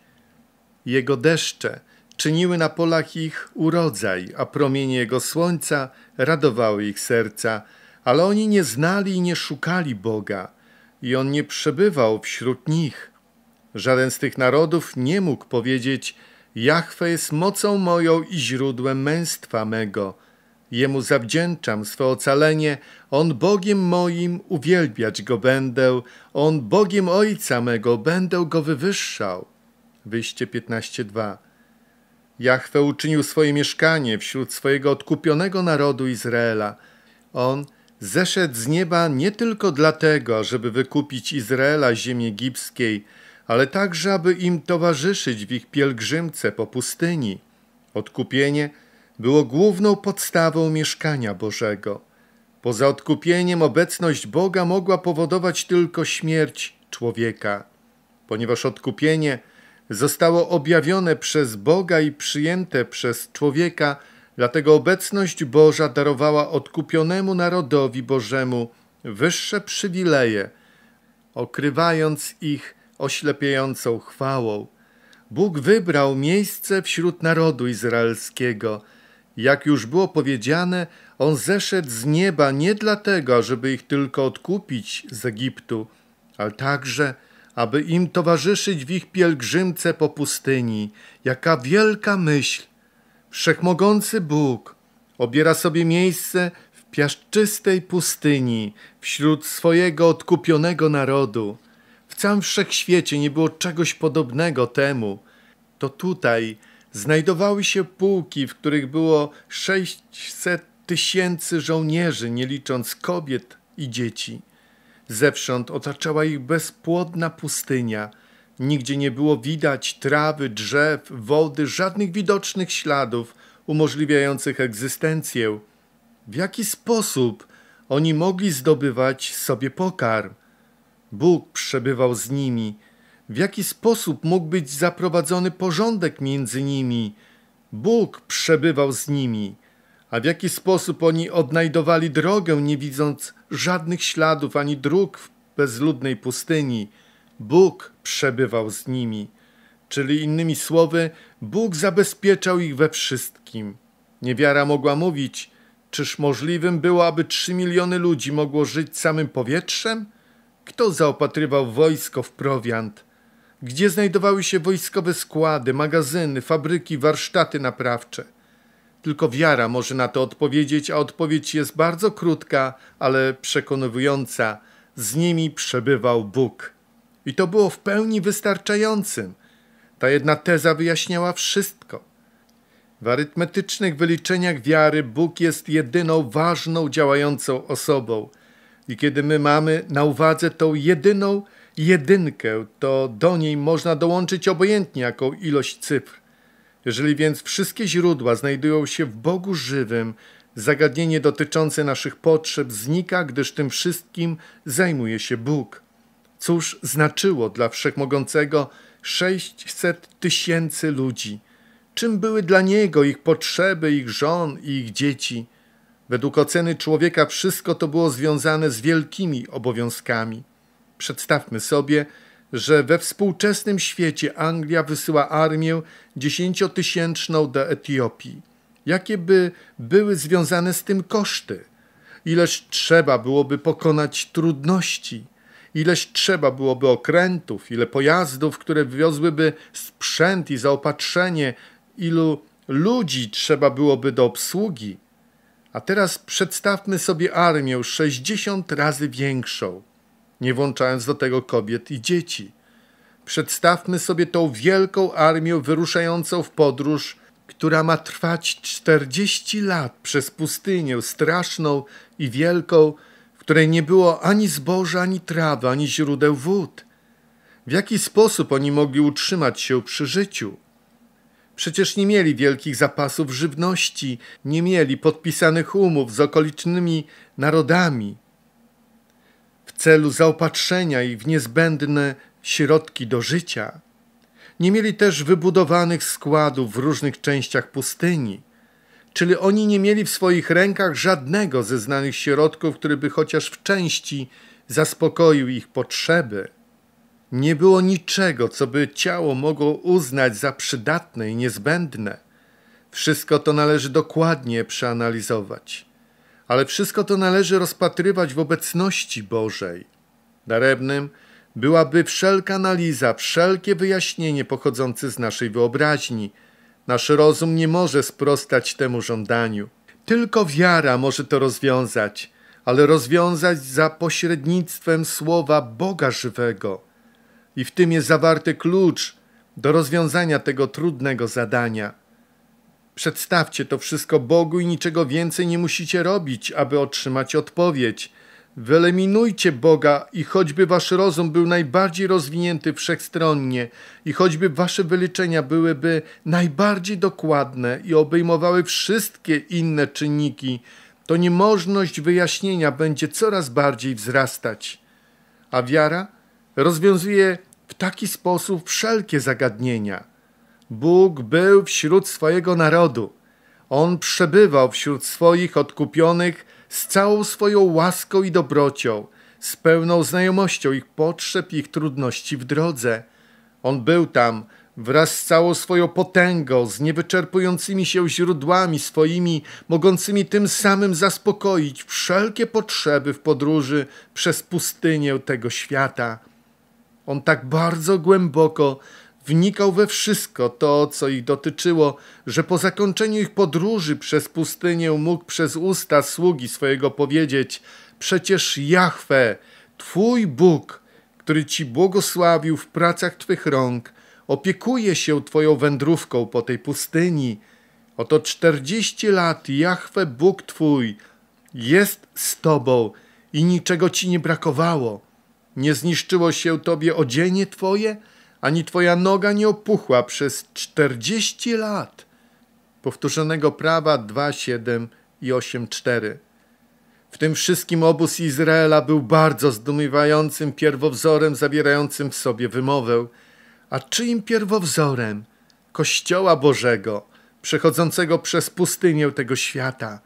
Jego deszcze czyniły na polach ich urodzaj, a promienie jego słońca radowały ich serca, ale oni nie znali i nie szukali Boga, i on nie przebywał wśród nich. Żaden z tych narodów nie mógł powiedzieć, Jachwe jest mocą moją i źródłem męstwa mego. Jemu zawdzięczam swe ocalenie, On Bogiem moim uwielbiać Go będę, On Bogiem Ojca mego będę Go wywyższał. Wyjście 15.2 Jachwe uczynił swoje mieszkanie wśród swojego odkupionego narodu Izraela. On zeszedł z nieba nie tylko dlatego, żeby wykupić Izraela z ziemi egipskiej, ale także, aby im towarzyszyć w ich pielgrzymce po pustyni. Odkupienie było główną podstawą mieszkania Bożego. Poza odkupieniem obecność Boga mogła powodować tylko śmierć człowieka, ponieważ odkupienie zostało objawione przez Boga i przyjęte przez człowieka, dlatego obecność Boża darowała odkupionemu narodowi Bożemu wyższe przywileje, okrywając ich oślepiającą chwałą. Bóg wybrał miejsce wśród narodu izraelskiego. Jak już było powiedziane, on zeszedł z nieba nie dlatego, żeby ich tylko odkupić z Egiptu, ale także, aby im towarzyszyć w ich pielgrzymce po pustyni. Jaka wielka myśl! Wszechmogący Bóg obiera sobie miejsce w piaszczystej pustyni wśród swojego odkupionego narodu całym wszechświecie nie było czegoś podobnego temu, to tutaj znajdowały się pułki, w których było 600 tysięcy żołnierzy, nie licząc kobiet i dzieci. Zewsząd otaczała ich bezpłodna pustynia. Nigdzie nie było widać trawy, drzew, wody, żadnych widocznych śladów umożliwiających egzystencję. W jaki sposób oni mogli zdobywać sobie pokarm? Bóg przebywał z nimi. W jaki sposób mógł być zaprowadzony porządek między nimi? Bóg przebywał z nimi. A w jaki sposób oni odnajdowali drogę, nie widząc żadnych śladów ani dróg w bezludnej pustyni? Bóg przebywał z nimi. Czyli innymi słowy, Bóg zabezpieczał ich we wszystkim. Niewiara mogła mówić, czyż możliwym było, aby trzy miliony ludzi mogło żyć samym powietrzem? Kto zaopatrywał wojsko w prowiant? Gdzie znajdowały się wojskowe składy, magazyny, fabryki, warsztaty naprawcze? Tylko wiara może na to odpowiedzieć, a odpowiedź jest bardzo krótka, ale przekonywująca. Z nimi przebywał Bóg. I to było w pełni wystarczającym. Ta jedna teza wyjaśniała wszystko. W arytmetycznych wyliczeniach wiary Bóg jest jedyną ważną działającą osobą – i kiedy my mamy na uwadze tą jedyną jedynkę, to do niej można dołączyć obojętnie jaką ilość cyfr. Jeżeli więc wszystkie źródła znajdują się w Bogu żywym, zagadnienie dotyczące naszych potrzeb znika, gdyż tym wszystkim zajmuje się Bóg. Cóż znaczyło dla Wszechmogącego 600 tysięcy ludzi? Czym były dla Niego ich potrzeby, ich żon i ich dzieci – Według oceny człowieka wszystko to było związane z wielkimi obowiązkami. Przedstawmy sobie, że we współczesnym świecie Anglia wysyła armię dziesięciotysięczną do Etiopii. Jakie by były związane z tym koszty? Ileż trzeba byłoby pokonać trudności? Ileż trzeba byłoby okrętów, ile pojazdów, które wiozłyby sprzęt i zaopatrzenie, ilu ludzi trzeba byłoby do obsługi? A teraz przedstawmy sobie armię 60 razy większą, nie włączając do tego kobiet i dzieci. Przedstawmy sobie tą wielką armię wyruszającą w podróż, która ma trwać 40 lat przez pustynię straszną i wielką, w której nie było ani zboża, ani trawy, ani źródeł wód. W jaki sposób oni mogli utrzymać się przy życiu? Przecież nie mieli wielkich zapasów żywności, nie mieli podpisanych umów z okolicznymi narodami. W celu zaopatrzenia ich w niezbędne środki do życia. Nie mieli też wybudowanych składów w różnych częściach pustyni. Czyli oni nie mieli w swoich rękach żadnego ze znanych środków, który by chociaż w części zaspokoił ich potrzeby. Nie było niczego, co by ciało mogło uznać za przydatne i niezbędne. Wszystko to należy dokładnie przeanalizować. Ale wszystko to należy rozpatrywać w obecności Bożej. Darebnym byłaby wszelka analiza, wszelkie wyjaśnienie pochodzące z naszej wyobraźni. Nasz rozum nie może sprostać temu żądaniu. Tylko wiara może to rozwiązać, ale rozwiązać za pośrednictwem słowa Boga żywego. I w tym jest zawarty klucz do rozwiązania tego trudnego zadania. Przedstawcie to wszystko Bogu i niczego więcej nie musicie robić, aby otrzymać odpowiedź. Wyeliminujcie Boga i choćby wasz rozum był najbardziej rozwinięty wszechstronnie i choćby wasze wyliczenia byłyby najbardziej dokładne i obejmowały wszystkie inne czynniki, to niemożność wyjaśnienia będzie coraz bardziej wzrastać. A wiara – rozwiązuje w taki sposób wszelkie zagadnienia. Bóg był wśród swojego narodu. On przebywał wśród swoich odkupionych z całą swoją łaską i dobrocią, z pełną znajomością ich potrzeb i ich trudności w drodze. On był tam wraz z całą swoją potęgą, z niewyczerpującymi się źródłami swoimi, mogącymi tym samym zaspokoić wszelkie potrzeby w podróży przez pustynię tego świata. On tak bardzo głęboko wnikał we wszystko to, co ich dotyczyło, że po zakończeniu ich podróży przez pustynię mógł przez usta sługi swojego powiedzieć: Przecież Jahwe, Twój Bóg, który Ci błogosławił w pracach Twych rąk, opiekuje się Twoją wędrówką po tej pustyni. Oto czterdzieści lat Jahwe, Bóg Twój, jest z Tobą i niczego Ci nie brakowało. Nie zniszczyło się tobie odzienie twoje, ani twoja noga nie opuchła przez czterdzieści lat. Powtórzonego prawa 7 i 4. W tym wszystkim obóz Izraela był bardzo zdumiewającym pierwowzorem zawierającym w sobie wymowę. A czyim pierwowzorem? Kościoła Bożego, przechodzącego przez pustynię tego świata.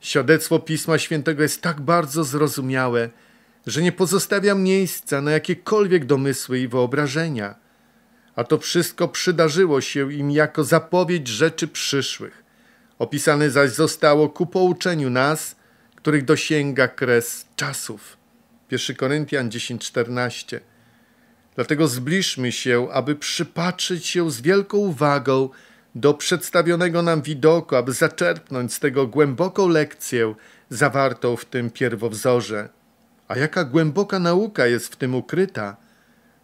Świadectwo Pisma Świętego jest tak bardzo zrozumiałe, że nie pozostawia miejsca na jakiekolwiek domysły i wyobrażenia. A to wszystko przydarzyło się im jako zapowiedź rzeczy przyszłych. Opisane zaś zostało ku pouczeniu nas, których dosięga kres czasów. 1 Koryntian 10:14. Dlatego zbliżmy się, aby przypatrzyć się z wielką uwagą do przedstawionego nam widoku, aby zaczerpnąć z tego głęboką lekcję zawartą w tym pierwowzorze. A jaka głęboka nauka jest w tym ukryta.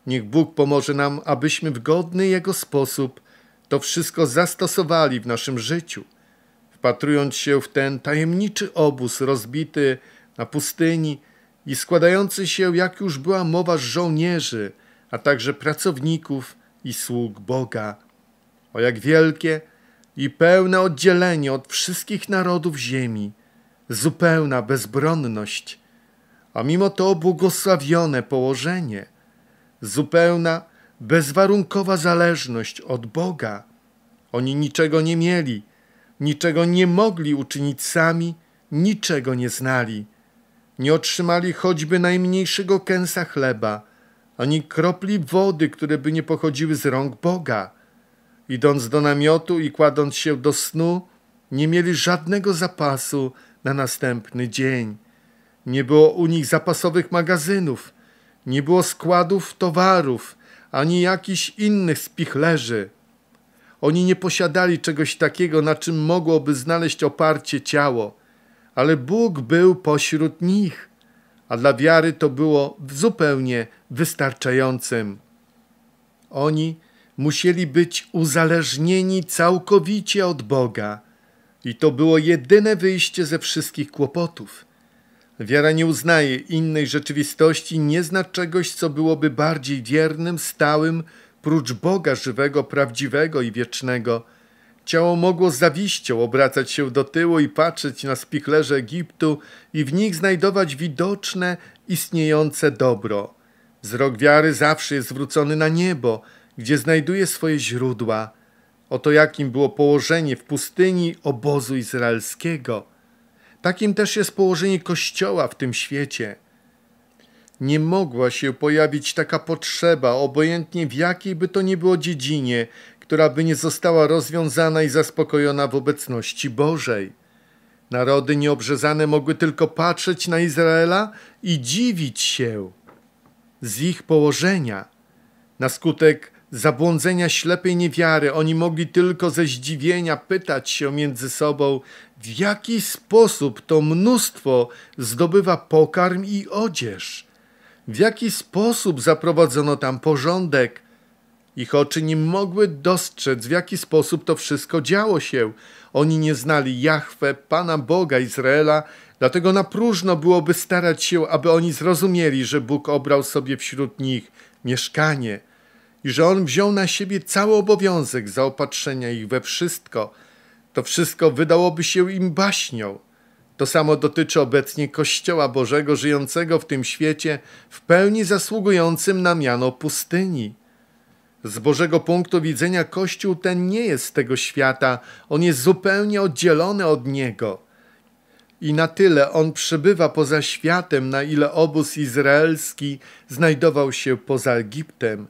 Niech Bóg pomoże nam, abyśmy w godny Jego sposób to wszystko zastosowali w naszym życiu. Wpatrując się w ten tajemniczy obóz rozbity na pustyni i składający się, jak już była mowa, żołnierzy, a także pracowników i sług Boga. O jak wielkie i pełne oddzielenie od wszystkich narodów ziemi, zupełna bezbronność – a mimo to błogosławione położenie, zupełna, bezwarunkowa zależność od Boga. Oni niczego nie mieli, niczego nie mogli uczynić sami, niczego nie znali. Nie otrzymali choćby najmniejszego kęsa chleba, ani kropli wody, które by nie pochodziły z rąk Boga. Idąc do namiotu i kładąc się do snu, nie mieli żadnego zapasu na następny dzień. Nie było u nich zapasowych magazynów, nie było składów towarów, ani jakichś innych spichlerzy. Oni nie posiadali czegoś takiego, na czym mogłoby znaleźć oparcie ciało, ale Bóg był pośród nich, a dla wiary to było zupełnie wystarczającym. Oni musieli być uzależnieni całkowicie od Boga i to było jedyne wyjście ze wszystkich kłopotów – Wiara nie uznaje innej rzeczywistości, nie zna czegoś, co byłoby bardziej wiernym, stałym, prócz Boga żywego, prawdziwego i wiecznego. Ciało mogło zawiścią obracać się do tyłu i patrzeć na spichlerze Egiptu i w nich znajdować widoczne, istniejące dobro. Wzrok wiary zawsze jest zwrócony na niebo, gdzie znajduje swoje źródła. Oto jakim było położenie w pustyni obozu izraelskiego – Takim też jest położenie Kościoła w tym świecie. Nie mogła się pojawić taka potrzeba, obojętnie w jakiej by to nie było dziedzinie, która by nie została rozwiązana i zaspokojona w obecności Bożej. Narody nieobrzezane mogły tylko patrzeć na Izraela i dziwić się z ich położenia. Na skutek zabłądzenia ślepej niewiary oni mogli tylko ze zdziwienia pytać się między sobą, w jaki sposób to mnóstwo zdobywa pokarm i odzież, w jaki sposób zaprowadzono tam porządek. Ich oczy nie mogły dostrzec, w jaki sposób to wszystko działo się. Oni nie znali Jahwe, Pana Boga Izraela, dlatego na próżno byłoby starać się, aby oni zrozumieli, że Bóg obrał sobie wśród nich mieszkanie i że On wziął na siebie cały obowiązek zaopatrzenia ich we wszystko – to wszystko wydałoby się im baśnią. To samo dotyczy obecnie Kościoła Bożego żyjącego w tym świecie w pełni zasługującym na miano pustyni. Z Bożego punktu widzenia Kościół ten nie jest z tego świata, on jest zupełnie oddzielony od niego. I na tyle on przebywa poza światem, na ile obóz izraelski znajdował się poza Egiptem.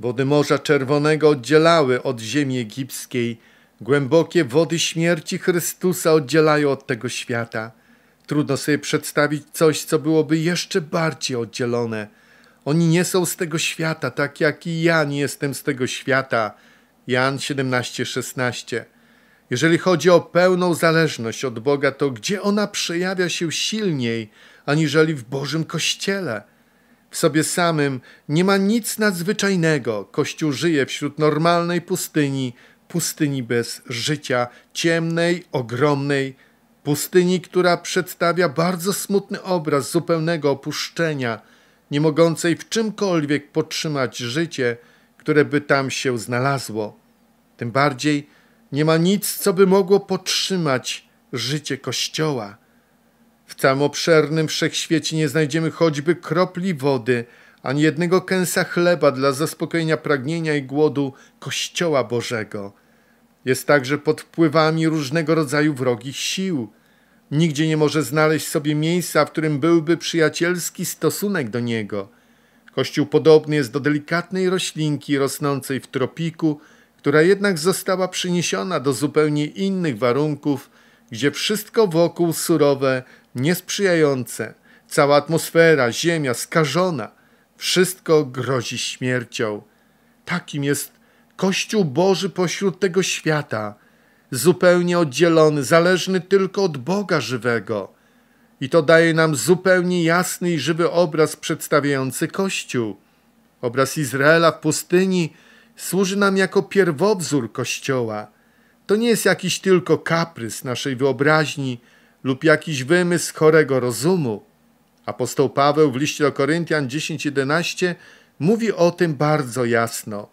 Wody Morza Czerwonego oddzielały od ziemi egipskiej Głębokie wody śmierci Chrystusa oddzielają od tego świata. Trudno sobie przedstawić coś, co byłoby jeszcze bardziej oddzielone. Oni nie są z tego świata, tak jak i ja nie jestem z tego świata. Jan 17:16. Jeżeli chodzi o pełną zależność od Boga, to gdzie ona przejawia się silniej aniżeli w Bożym Kościele? W sobie samym nie ma nic nadzwyczajnego. Kościół żyje wśród normalnej pustyni, pustyni bez życia, ciemnej, ogromnej pustyni, która przedstawia bardzo smutny obraz zupełnego opuszczenia, nie mogącej w czymkolwiek podtrzymać życie, które by tam się znalazło. Tym bardziej nie ma nic, co by mogło podtrzymać życie Kościoła. W całym obszernym wszechświecie nie znajdziemy choćby kropli wody – ani jednego kęsa chleba dla zaspokojenia pragnienia i głodu Kościoła Bożego. Jest także pod wpływami różnego rodzaju wrogich sił. Nigdzie nie może znaleźć sobie miejsca, w którym byłby przyjacielski stosunek do niego. Kościół podobny jest do delikatnej roślinki rosnącej w tropiku, która jednak została przyniesiona do zupełnie innych warunków, gdzie wszystko wokół surowe, niesprzyjające, cała atmosfera, ziemia skażona – wszystko grozi śmiercią. Takim jest Kościół Boży pośród tego świata, zupełnie oddzielony, zależny tylko od Boga żywego. I to daje nam zupełnie jasny i żywy obraz przedstawiający Kościół. Obraz Izraela w pustyni służy nam jako pierwowzór Kościoła. To nie jest jakiś tylko kaprys naszej wyobraźni lub jakiś wymysł chorego rozumu. Apostoł Paweł w liście do Koryntian 10:11 mówi o tym bardzo jasno.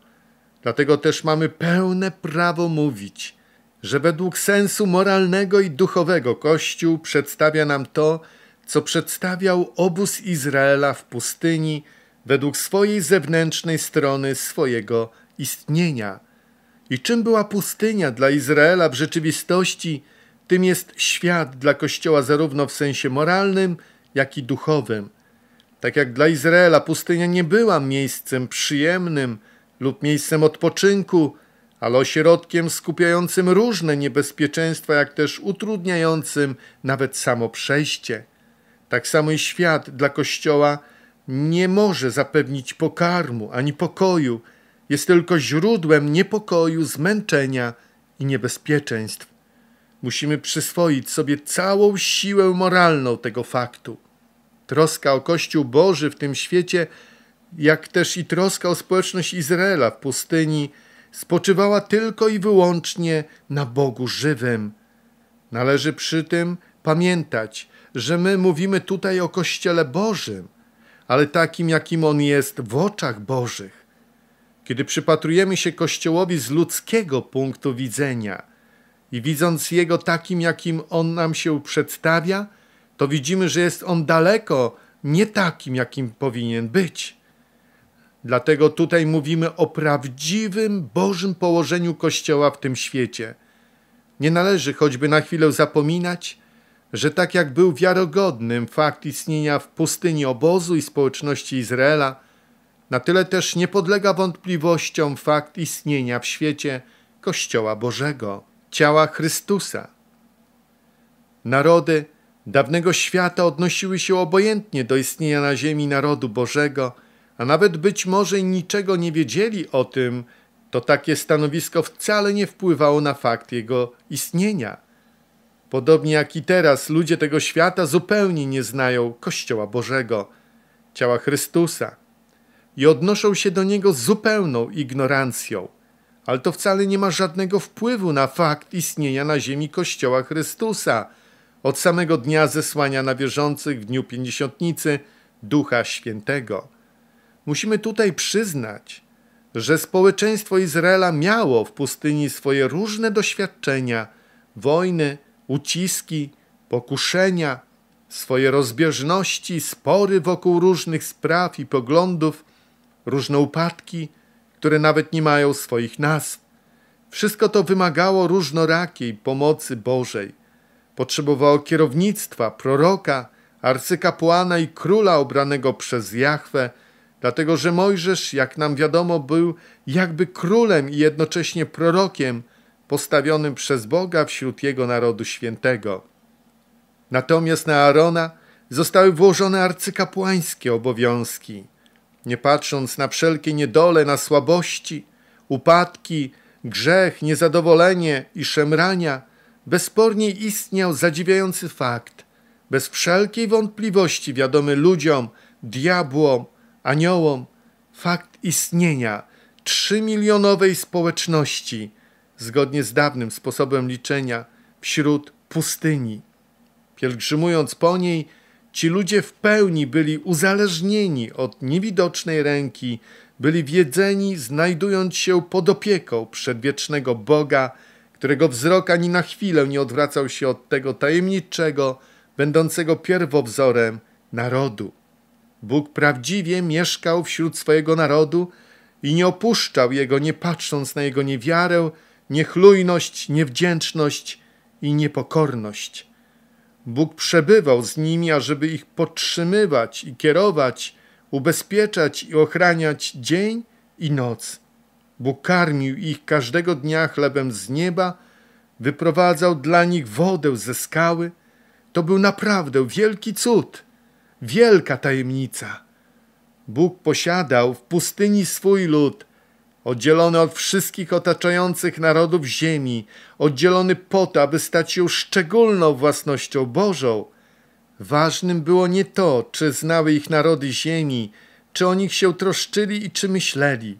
Dlatego też mamy pełne prawo mówić, że według sensu moralnego i duchowego Kościół przedstawia nam to, co przedstawiał obóz Izraela w pustyni według swojej zewnętrznej strony swojego istnienia. I czym była pustynia dla Izraela w rzeczywistości, tym jest świat dla Kościoła zarówno w sensie moralnym, jak i duchowym. Tak jak dla Izraela pustynia nie była miejscem przyjemnym lub miejscem odpoczynku, ale ośrodkiem skupiającym różne niebezpieczeństwa, jak też utrudniającym nawet samo przejście. Tak samo i świat dla Kościoła nie może zapewnić pokarmu ani pokoju, jest tylko źródłem niepokoju, zmęczenia i niebezpieczeństw. Musimy przyswoić sobie całą siłę moralną tego faktu. Troska o Kościół Boży w tym świecie, jak też i troska o społeczność Izraela w pustyni, spoczywała tylko i wyłącznie na Bogu żywym. Należy przy tym pamiętać, że my mówimy tutaj o Kościele Bożym, ale takim, jakim on jest w oczach Bożych. Kiedy przypatrujemy się Kościołowi z ludzkiego punktu widzenia i widząc jego takim, jakim on nam się przedstawia, to widzimy, że jest on daleko nie takim, jakim powinien być. Dlatego tutaj mówimy o prawdziwym Bożym położeniu Kościoła w tym świecie. Nie należy choćby na chwilę zapominać, że tak jak był wiarogodnym fakt istnienia w pustyni obozu i społeczności Izraela, na tyle też nie podlega wątpliwościom fakt istnienia w świecie Kościoła Bożego, ciała Chrystusa. Narody, dawnego świata odnosiły się obojętnie do istnienia na ziemi narodu Bożego, a nawet być może niczego nie wiedzieli o tym, to takie stanowisko wcale nie wpływało na fakt jego istnienia. Podobnie jak i teraz, ludzie tego świata zupełnie nie znają Kościoła Bożego, ciała Chrystusa i odnoszą się do niego z zupełną ignorancją. Ale to wcale nie ma żadnego wpływu na fakt istnienia na ziemi Kościoła Chrystusa – od samego dnia zesłania na wierzących w dniu pięćdziesiątnicy Ducha Świętego. Musimy tutaj przyznać, że społeczeństwo Izraela miało w pustyni swoje różne doświadczenia, wojny, uciski, pokuszenia, swoje rozbieżności, spory wokół różnych spraw i poglądów, różne upadki, które nawet nie mają swoich nazw. Wszystko to wymagało różnorakiej pomocy Bożej. Potrzebowało kierownictwa, proroka, arcykapłana i króla obranego przez Jahwe, dlatego że Mojżesz, jak nam wiadomo, był jakby królem i jednocześnie prorokiem postawionym przez Boga wśród jego narodu świętego. Natomiast na Arona zostały włożone arcykapłańskie obowiązki. Nie patrząc na wszelkie niedole, na słabości, upadki, grzech, niezadowolenie i szemrania – Bezspornie istniał zadziwiający fakt, bez wszelkiej wątpliwości wiadomy ludziom, diabłom, aniołom, fakt istnienia trzymilionowej społeczności, zgodnie z dawnym sposobem liczenia, wśród pustyni. Pielgrzymując po niej, ci ludzie w pełni byli uzależnieni od niewidocznej ręki, byli wiedzeni, znajdując się pod opieką przedwiecznego Boga, którego wzrok ani na chwilę nie odwracał się od tego tajemniczego, będącego pierwowzorem narodu. Bóg prawdziwie mieszkał wśród swojego narodu i nie opuszczał jego, nie patrząc na jego niewiarę, niechlujność, niewdzięczność i niepokorność. Bóg przebywał z nimi, ażeby ich podtrzymywać i kierować, ubezpieczać i ochraniać dzień i noc. Bóg karmił ich każdego dnia chlebem z nieba, wyprowadzał dla nich wodę ze skały. To był naprawdę wielki cud, wielka tajemnica. Bóg posiadał w pustyni swój lud, oddzielony od wszystkich otaczających narodów ziemi, oddzielony po to, aby stać się szczególną własnością Bożą. Ważnym było nie to, czy znały ich narody ziemi, czy o nich się troszczyli i czy myśleli.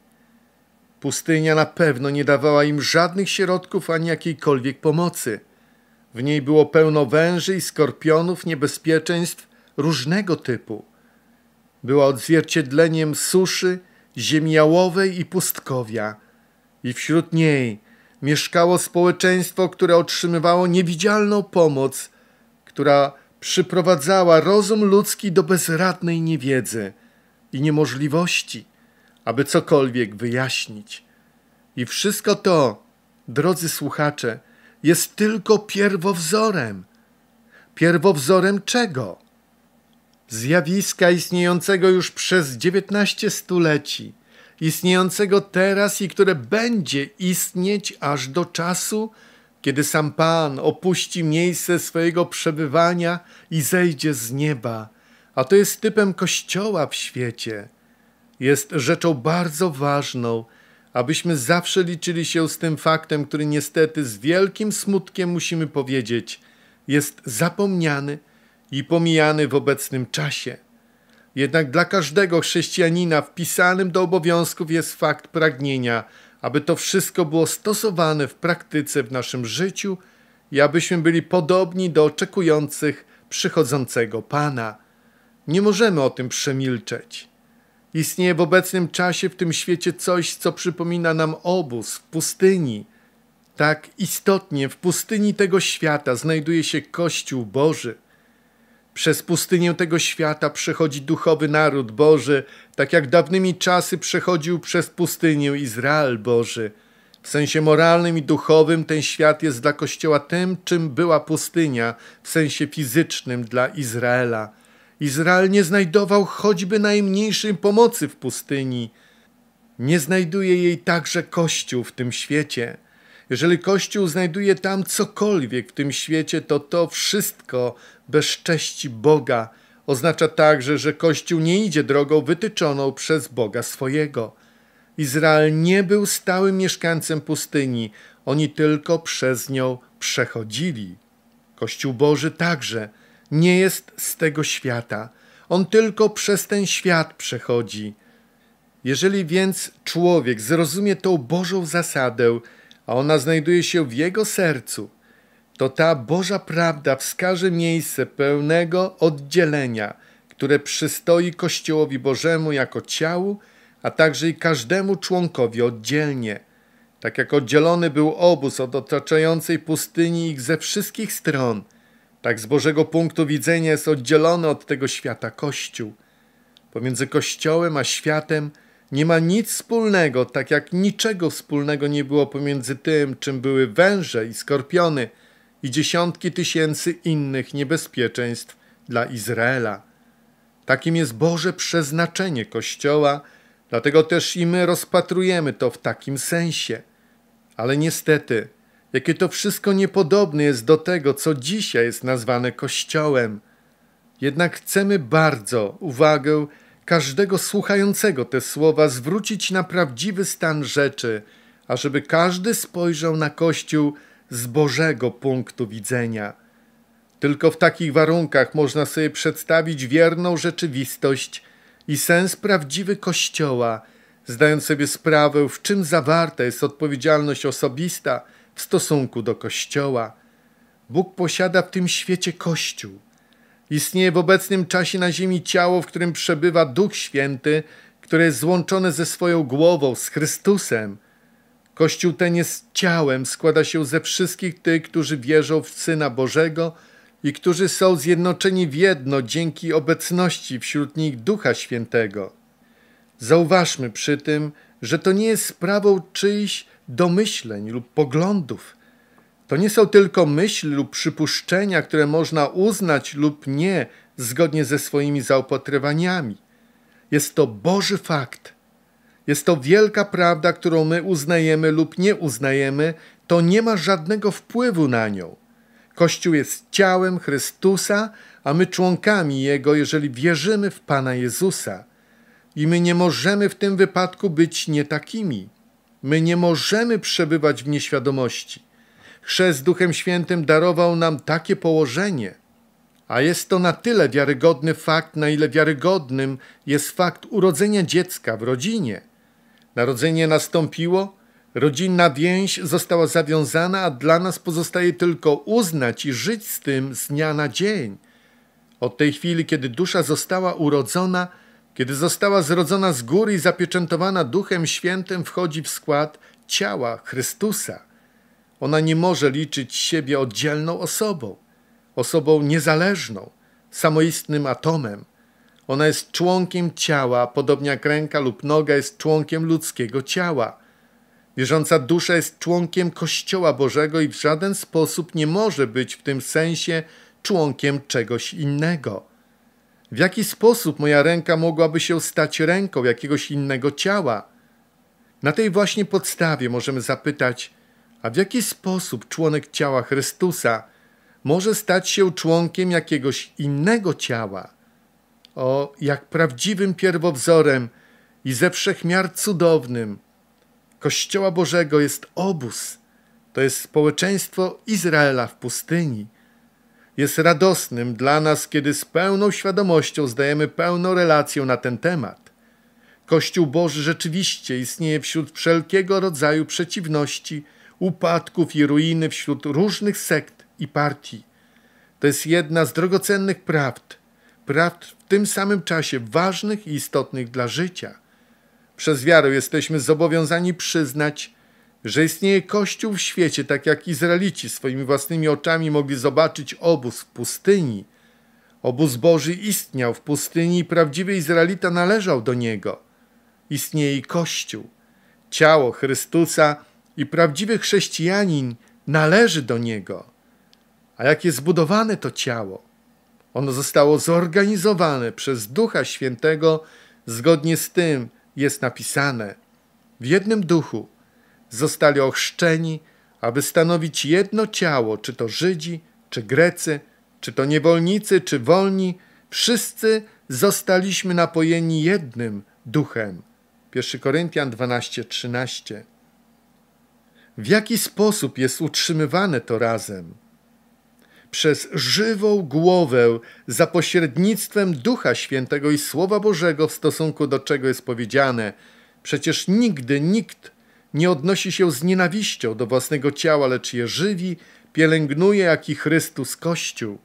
Pustynia na pewno nie dawała im żadnych środków ani jakiejkolwiek pomocy. W niej było pełno węży i skorpionów, niebezpieczeństw różnego typu. Była odzwierciedleniem suszy, ziemi jałowej i pustkowia. I wśród niej mieszkało społeczeństwo, które otrzymywało niewidzialną pomoc, która przyprowadzała rozum ludzki do bezradnej niewiedzy i niemożliwości aby cokolwiek wyjaśnić. I wszystko to, drodzy słuchacze, jest tylko pierwowzorem. Pierwowzorem czego? Zjawiska istniejącego już przez 19 stuleci, istniejącego teraz i które będzie istnieć aż do czasu, kiedy sam Pan opuści miejsce swojego przebywania i zejdzie z nieba, a to jest typem Kościoła w świecie – jest rzeczą bardzo ważną, abyśmy zawsze liczyli się z tym faktem, który niestety z wielkim smutkiem musimy powiedzieć, jest zapomniany i pomijany w obecnym czasie. Jednak dla każdego chrześcijanina wpisanym do obowiązków jest fakt pragnienia, aby to wszystko było stosowane w praktyce w naszym życiu i abyśmy byli podobni do oczekujących przychodzącego Pana. Nie możemy o tym przemilczeć. Istnieje w obecnym czasie w tym świecie coś, co przypomina nam obóz w pustyni. Tak istotnie w pustyni tego świata znajduje się Kościół Boży. Przez pustynię tego świata przechodzi duchowy naród Boży, tak jak dawnymi czasy przechodził przez pustynię Izrael Boży. W sensie moralnym i duchowym ten świat jest dla Kościoła tym, czym była pustynia, w sensie fizycznym dla Izraela. Izrael nie znajdował choćby najmniejszej pomocy w pustyni. Nie znajduje jej także Kościół w tym świecie. Jeżeli Kościół znajduje tam cokolwiek w tym świecie, to to wszystko bezcześci Boga. Oznacza także, że Kościół nie idzie drogą wytyczoną przez Boga swojego. Izrael nie był stałym mieszkańcem pustyni, oni tylko przez nią przechodzili. Kościół Boży także nie jest z tego świata. On tylko przez ten świat przechodzi. Jeżeli więc człowiek zrozumie tą Bożą zasadę, a ona znajduje się w jego sercu, to ta Boża prawda wskaże miejsce pełnego oddzielenia, które przystoi Kościołowi Bożemu jako ciału, a także i każdemu członkowi oddzielnie. Tak jak oddzielony był obóz od otaczającej pustyni ich ze wszystkich stron – tak z Bożego punktu widzenia jest oddzielony od tego świata Kościół. Pomiędzy Kościołem a światem nie ma nic wspólnego, tak jak niczego wspólnego nie było pomiędzy tym, czym były węże i skorpiony i dziesiątki tysięcy innych niebezpieczeństw dla Izraela. Takim jest Boże przeznaczenie Kościoła, dlatego też i my rozpatrujemy to w takim sensie. Ale niestety, jakie to wszystko niepodobne jest do tego, co dzisiaj jest nazwane Kościołem. Jednak chcemy bardzo uwagę każdego słuchającego te słowa zwrócić na prawdziwy stan rzeczy, ażeby każdy spojrzał na Kościół z Bożego punktu widzenia. Tylko w takich warunkach można sobie przedstawić wierną rzeczywistość i sens prawdziwy Kościoła, zdając sobie sprawę, w czym zawarta jest odpowiedzialność osobista – w stosunku do Kościoła. Bóg posiada w tym świecie Kościół. Istnieje w obecnym czasie na ziemi ciało, w którym przebywa Duch Święty, które jest złączone ze swoją głową, z Chrystusem. Kościół ten jest ciałem, składa się ze wszystkich tych, którzy wierzą w Syna Bożego i którzy są zjednoczeni w jedno dzięki obecności wśród nich Ducha Świętego. Zauważmy przy tym, że to nie jest sprawą czyjś domyśleń lub poglądów. To nie są tylko myśli lub przypuszczenia, które można uznać lub nie zgodnie ze swoimi zaopatrywaniami. Jest to Boży fakt. Jest to wielka prawda, którą my uznajemy lub nie uznajemy, to nie ma żadnego wpływu na nią. Kościół jest ciałem Chrystusa, a my członkami Jego, jeżeli wierzymy w Pana Jezusa. I my nie możemy w tym wypadku być nie takimi. My nie możemy przebywać w nieświadomości. Chrzest Duchem Świętym darował nam takie położenie, a jest to na tyle wiarygodny fakt, na ile wiarygodnym jest fakt urodzenia dziecka w rodzinie. Narodzenie nastąpiło, rodzinna więź została zawiązana, a dla nas pozostaje tylko uznać i żyć z tym z dnia na dzień. Od tej chwili, kiedy dusza została urodzona, kiedy została zrodzona z góry i zapieczętowana Duchem Świętym, wchodzi w skład ciała Chrystusa. Ona nie może liczyć siebie oddzielną osobą, osobą niezależną, samoistnym atomem. Ona jest członkiem ciała, podobnie jak ręka lub noga jest członkiem ludzkiego ciała. Wierząca dusza jest członkiem Kościoła Bożego i w żaden sposób nie może być w tym sensie członkiem czegoś innego. W jaki sposób moja ręka mogłaby się stać ręką jakiegoś innego ciała? Na tej właśnie podstawie możemy zapytać, a w jaki sposób członek ciała Chrystusa może stać się członkiem jakiegoś innego ciała? O, jak prawdziwym pierwowzorem i ze wszechmiar cudownym Kościoła Bożego jest obóz, to jest społeczeństwo Izraela w pustyni – jest radosnym dla nas, kiedy z pełną świadomością zdajemy pełną relację na ten temat. Kościół Boży rzeczywiście istnieje wśród wszelkiego rodzaju przeciwności, upadków i ruiny wśród różnych sekt i partii. To jest jedna z drogocennych prawd, prawd w tym samym czasie ważnych i istotnych dla życia. Przez wiarę jesteśmy zobowiązani przyznać, że istnieje Kościół w świecie, tak jak Izraelici swoimi własnymi oczami mogli zobaczyć obóz w pustyni. Obóz Boży istniał w pustyni i prawdziwy Izraelita należał do niego. Istnieje i Kościół. Ciało Chrystusa i prawdziwy chrześcijanin należy do niego. A jak jest zbudowane to ciało? Ono zostało zorganizowane przez Ducha Świętego zgodnie z tym jest napisane. W jednym duchu zostali ochrzczeni, aby stanowić jedno ciało, czy to Żydzi, czy Grecy, czy to niewolnicy, czy wolni, wszyscy zostaliśmy napojeni jednym duchem. 1 Koryntian 12:13. W jaki sposób jest utrzymywane to razem? Przez żywą głowę, za pośrednictwem Ducha Świętego i Słowa Bożego w stosunku do czego jest powiedziane. Przecież nigdy nikt nie odnosi się z nienawiścią do własnego ciała, lecz je żywi, pielęgnuje, jak i Chrystus Kościół.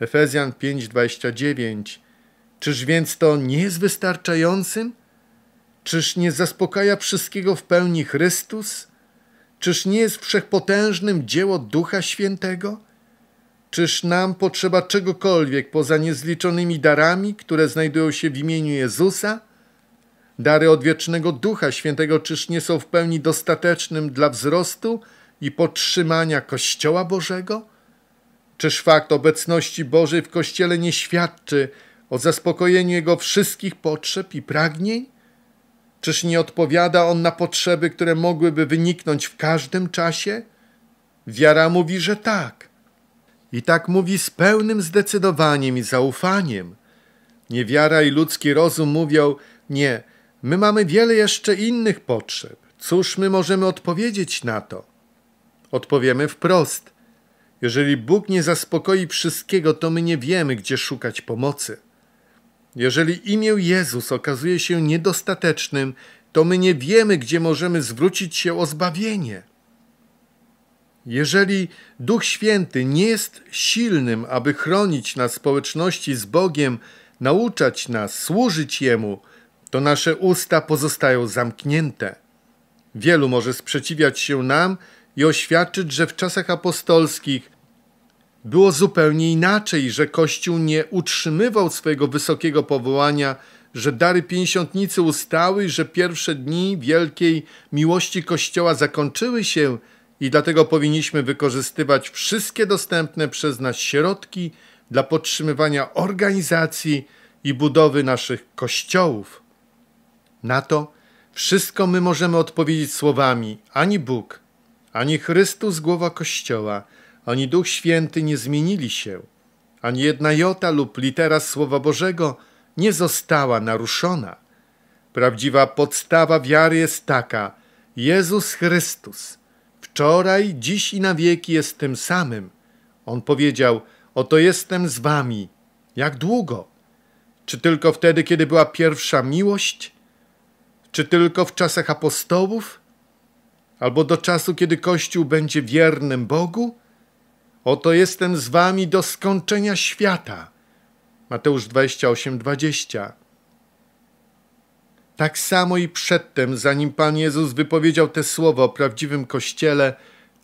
Efezjan 5:29. Czyż więc to nie jest wystarczającym? Czyż nie zaspokaja wszystkiego w pełni Chrystus? Czyż nie jest wszechpotężnym dzieło Ducha Świętego? Czyż nam potrzeba czegokolwiek poza niezliczonymi darami, które znajdują się w imieniu Jezusa? Dary odwiecznego Ducha Świętego czyż nie są w pełni dostatecznym dla wzrostu i podtrzymania Kościoła Bożego? Czyż fakt obecności Bożej w Kościele nie świadczy o zaspokojeniu Jego wszystkich potrzeb i pragnień? Czyż nie odpowiada On na potrzeby, które mogłyby wyniknąć w każdym czasie? Wiara mówi, że tak. I tak mówi z pełnym zdecydowaniem i zaufaniem. Niewiara i ludzki rozum mówią, nie, My mamy wiele jeszcze innych potrzeb. Cóż my możemy odpowiedzieć na to? Odpowiemy wprost. Jeżeli Bóg nie zaspokoi wszystkiego, to my nie wiemy, gdzie szukać pomocy. Jeżeli imię Jezus okazuje się niedostatecznym, to my nie wiemy, gdzie możemy zwrócić się o zbawienie. Jeżeli Duch Święty nie jest silnym, aby chronić nas w społeczności z Bogiem, nauczać nas, służyć Jemu, to nasze usta pozostają zamknięte. Wielu może sprzeciwiać się nam i oświadczyć, że w czasach apostolskich było zupełnie inaczej, że Kościół nie utrzymywał swojego wysokiego powołania, że dary pięćdziesiątnicy ustały, że pierwsze dni wielkiej miłości Kościoła zakończyły się i dlatego powinniśmy wykorzystywać wszystkie dostępne przez nas środki dla podtrzymywania organizacji i budowy naszych kościołów. Na to wszystko my możemy odpowiedzieć słowami: ani Bóg, ani Chrystus, głowa Kościoła, ani Duch Święty nie zmienili się, ani jedna jota lub litera Słowa Bożego nie została naruszona. Prawdziwa podstawa wiary jest taka: Jezus Chrystus, wczoraj, dziś i na wieki jest tym samym. On powiedział: Oto jestem z wami. Jak długo? Czy tylko wtedy, kiedy była pierwsza miłość? Czy tylko w czasach apostołów? Albo do czasu, kiedy Kościół będzie wiernym Bogu? Oto jestem z wami do skończenia świata. Mateusz 28, 20. Tak samo i przedtem, zanim Pan Jezus wypowiedział te słowa o prawdziwym Kościele,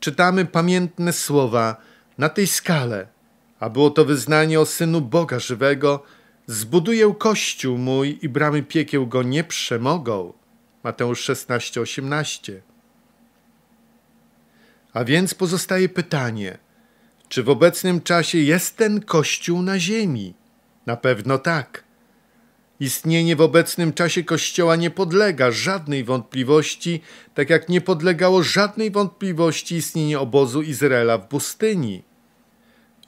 czytamy pamiętne słowa na tej skale, a było to wyznanie o Synu Boga Żywego – Zbuduję kościół mój i bramy piekieł go nie przemogą. Mateusz 16, 18. A więc pozostaje pytanie, czy w obecnym czasie jest ten kościół na ziemi? Na pewno tak. Istnienie w obecnym czasie Kościoła nie podlega żadnej wątpliwości, tak jak nie podlegało żadnej wątpliwości istnienie obozu Izraela w pustyni.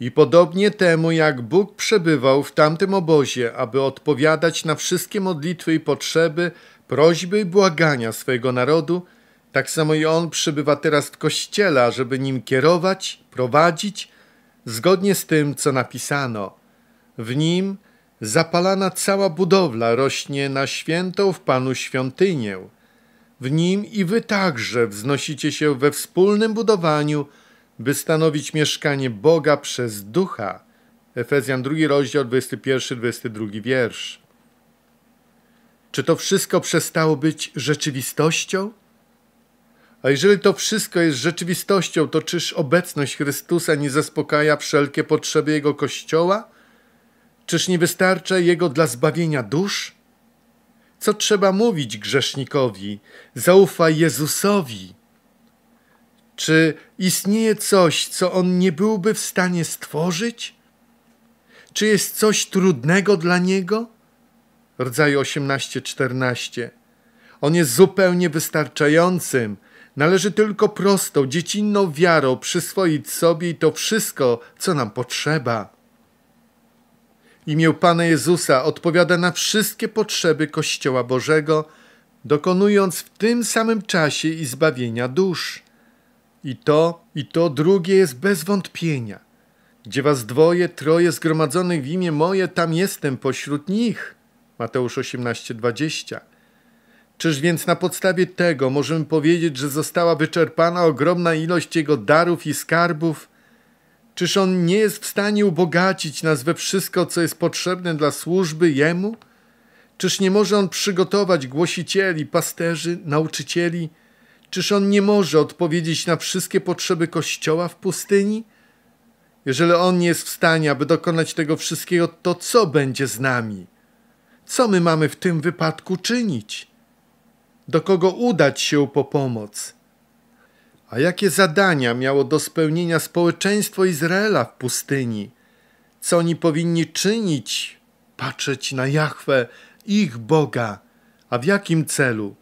I podobnie temu, jak Bóg przebywał w tamtym obozie, aby odpowiadać na wszystkie modlitwy i potrzeby, prośby i błagania swojego narodu, tak samo i On przybywa teraz w Kościele, żeby nim kierować, prowadzić, zgodnie z tym, co napisano. W nim zapalana cała budowla rośnie na świętą w Panu świątynię. W nim i wy także wznosicie się we wspólnym budowaniu – by stanowić mieszkanie Boga przez Ducha. Efezjan 2, rozdział 21-22 wiersz. Czy to wszystko przestało być rzeczywistością? A jeżeli to wszystko jest rzeczywistością, to czyż obecność Chrystusa nie zaspokaja wszelkie potrzeby Jego Kościoła? Czyż nie wystarcza Jego dla zbawienia dusz? Co trzeba mówić grzesznikowi? Zaufaj Jezusowi. Czy istnieje coś, co on nie byłby w stanie stworzyć? Czy jest coś trudnego dla niego? Rodzaju 18-14. On jest zupełnie wystarczającym. Należy tylko prostą, dziecinną wiarą przyswoić sobie i to wszystko, co nam potrzeba. Imię Pana Jezusa odpowiada na wszystkie potrzeby Kościoła Bożego, dokonując w tym samym czasie i zbawienia dusz. I to, i to drugie jest bez wątpienia. Gdzie was dwoje, troje zgromadzonych w imię moje, tam jestem pośród nich. Mateusz 18:20. Czyż więc na podstawie tego możemy powiedzieć, że została wyczerpana ogromna ilość jego darów i skarbów? Czyż on nie jest w stanie ubogacić nas we wszystko, co jest potrzebne dla służby jemu? Czyż nie może on przygotować głosicieli, pasterzy, nauczycieli, Czyż on nie może odpowiedzieć na wszystkie potrzeby Kościoła w pustyni? Jeżeli on nie jest w stanie, aby dokonać tego wszystkiego, to co będzie z nami? Co my mamy w tym wypadku czynić? Do kogo udać się po pomoc? A jakie zadania miało do spełnienia społeczeństwo Izraela w pustyni? Co oni powinni czynić? Patrzeć na Jahwe, ich Boga. A w jakim celu?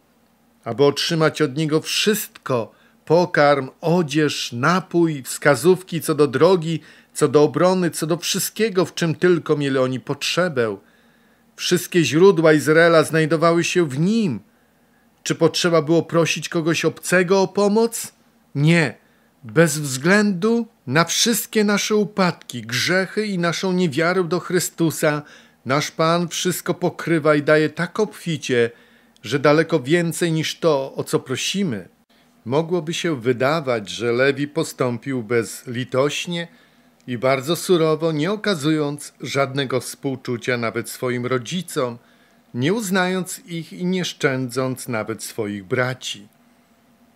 aby otrzymać od niego wszystko: pokarm, odzież, napój, wskazówki co do drogi, co do obrony, co do wszystkiego, w czym tylko mieli oni potrzebę. Wszystkie źródła Izraela znajdowały się w nim. Czy potrzeba było prosić kogoś obcego o pomoc? Nie. Bez względu na wszystkie nasze upadki, grzechy i naszą niewiarę do Chrystusa, nasz Pan wszystko pokrywa i daje tak obficie, że daleko więcej niż to, o co prosimy, mogłoby się wydawać, że Lewi postąpił bezlitośnie i bardzo surowo, nie okazując żadnego współczucia nawet swoim rodzicom, nie uznając ich i nie szczędząc nawet swoich braci.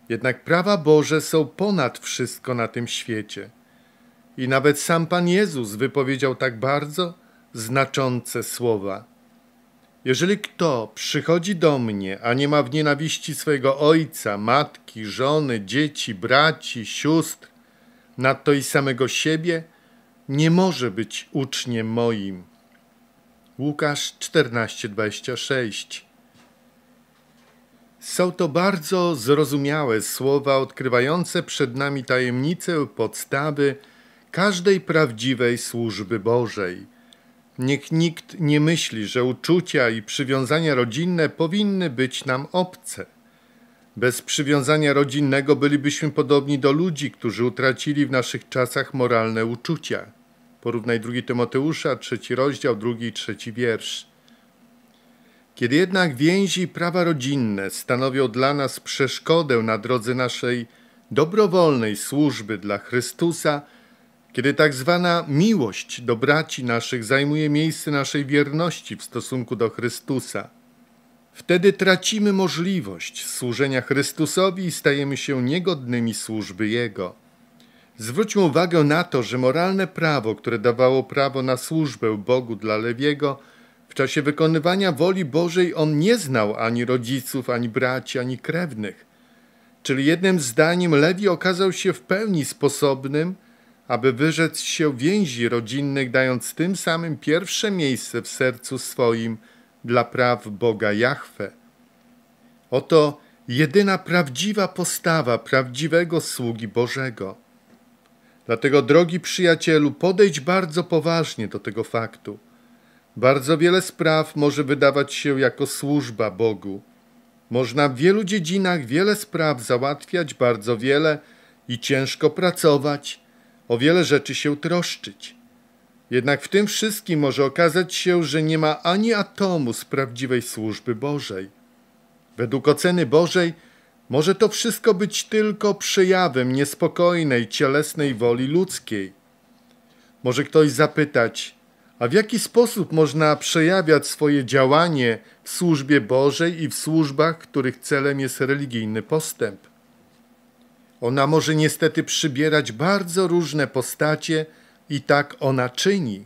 Jednak prawa Boże są ponad wszystko na tym świecie. I nawet sam Pan Jezus wypowiedział tak bardzo znaczące słowa – jeżeli kto przychodzi do mnie, a nie ma w nienawiści swojego ojca, matki, żony, dzieci, braci, sióstr, to i samego siebie, nie może być uczniem moim. Łukasz 14:26 Są to bardzo zrozumiałe słowa odkrywające przed nami tajemnicę podstawy każdej prawdziwej służby Bożej Niech nikt nie myśli, że uczucia i przywiązania rodzinne powinny być nam obce. Bez przywiązania rodzinnego bylibyśmy podobni do ludzi, którzy utracili w naszych czasach moralne uczucia. Porównaj 2 Tymoteusza, trzeci rozdział, drugi i trzeci wiersz. Kiedy jednak więzi i prawa rodzinne stanowią dla nas przeszkodę na drodze naszej dobrowolnej służby dla Chrystusa, kiedy tak zwana miłość do braci naszych zajmuje miejsce naszej wierności w stosunku do Chrystusa, wtedy tracimy możliwość służenia Chrystusowi i stajemy się niegodnymi służby Jego. Zwróćmy uwagę na to, że moralne prawo, które dawało prawo na służbę Bogu dla Lewiego, w czasie wykonywania woli Bożej on nie znał ani rodziców, ani braci, ani krewnych. Czyli jednym zdaniem Lewi okazał się w pełni sposobnym, aby wyrzec się więzi rodzinnych, dając tym samym pierwsze miejsce w sercu swoim dla praw Boga Jahwe. Oto jedyna prawdziwa postawa prawdziwego sługi Bożego. Dlatego, drogi przyjacielu, podejdź bardzo poważnie do tego faktu. Bardzo wiele spraw może wydawać się jako służba Bogu. Można w wielu dziedzinach wiele spraw załatwiać, bardzo wiele i ciężko pracować, o wiele rzeczy się troszczyć. Jednak w tym wszystkim może okazać się, że nie ma ani atomu z prawdziwej służby Bożej. Według oceny Bożej może to wszystko być tylko przejawem niespokojnej, cielesnej woli ludzkiej. Może ktoś zapytać, a w jaki sposób można przejawiać swoje działanie w służbie Bożej i w służbach, których celem jest religijny postęp? Ona może niestety przybierać bardzo różne postacie i tak ona czyni.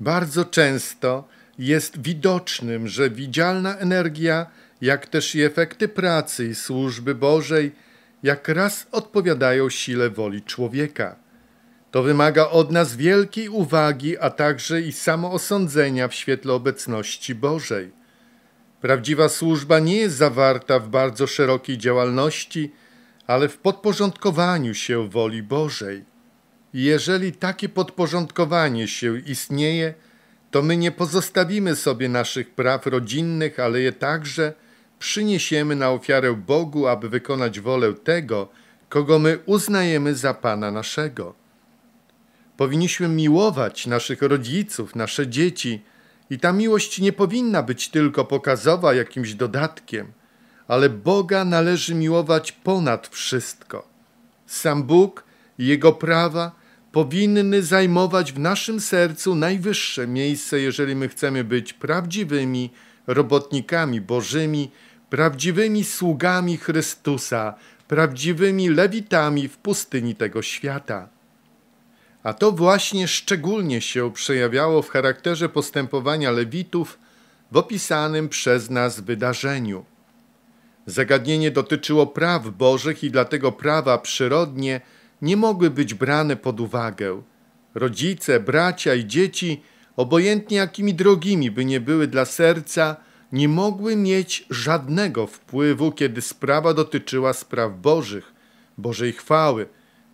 Bardzo często jest widocznym, że widzialna energia, jak też i efekty pracy i służby Bożej, jak raz odpowiadają sile woli człowieka. To wymaga od nas wielkiej uwagi, a także i samoosądzenia w świetle obecności Bożej. Prawdziwa służba nie jest zawarta w bardzo szerokiej działalności – ale w podporządkowaniu się woli Bożej. Jeżeli takie podporządkowanie się istnieje, to my nie pozostawimy sobie naszych praw rodzinnych, ale je także przyniesiemy na ofiarę Bogu, aby wykonać wolę tego, kogo my uznajemy za Pana naszego. Powinniśmy miłować naszych rodziców, nasze dzieci, i ta miłość nie powinna być tylko pokazowa jakimś dodatkiem ale Boga należy miłować ponad wszystko. Sam Bóg i Jego prawa powinny zajmować w naszym sercu najwyższe miejsce, jeżeli my chcemy być prawdziwymi robotnikami Bożymi, prawdziwymi sługami Chrystusa, prawdziwymi lewitami w pustyni tego świata. A to właśnie szczególnie się przejawiało w charakterze postępowania lewitów w opisanym przez nas wydarzeniu. Zagadnienie dotyczyło praw bożych i dlatego prawa przyrodnie nie mogły być brane pod uwagę. Rodzice, bracia i dzieci, obojętnie jakimi drogimi by nie były dla serca, nie mogły mieć żadnego wpływu, kiedy sprawa dotyczyła spraw bożych, Bożej chwały,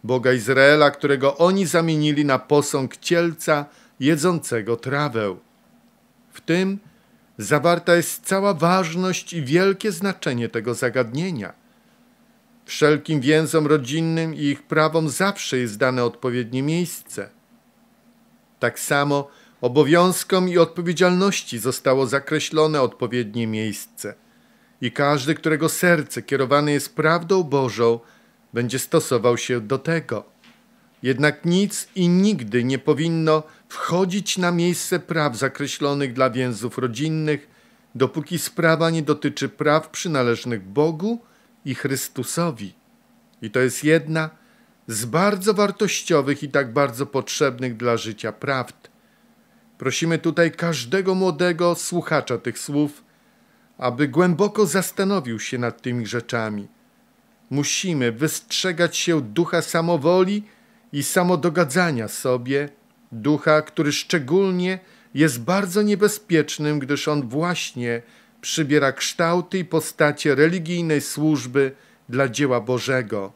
Boga Izraela, którego oni zamienili na posąg cielca jedzącego trawę. W tym zawarta jest cała ważność i wielkie znaczenie tego zagadnienia. Wszelkim więzom rodzinnym i ich prawom zawsze jest dane odpowiednie miejsce. Tak samo obowiązkom i odpowiedzialności zostało zakreślone odpowiednie miejsce i każdy, którego serce kierowane jest prawdą Bożą, będzie stosował się do tego. Jednak nic i nigdy nie powinno wchodzić na miejsce praw zakreślonych dla więzów rodzinnych, dopóki sprawa nie dotyczy praw przynależnych Bogu i Chrystusowi. I to jest jedna z bardzo wartościowych i tak bardzo potrzebnych dla życia prawd. Prosimy tutaj każdego młodego słuchacza tych słów, aby głęboko zastanowił się nad tymi rzeczami. Musimy wystrzegać się ducha samowoli i samodogadzania sobie, ducha, który szczególnie jest bardzo niebezpiecznym, gdyż on właśnie przybiera kształty i postacie religijnej służby dla dzieła Bożego.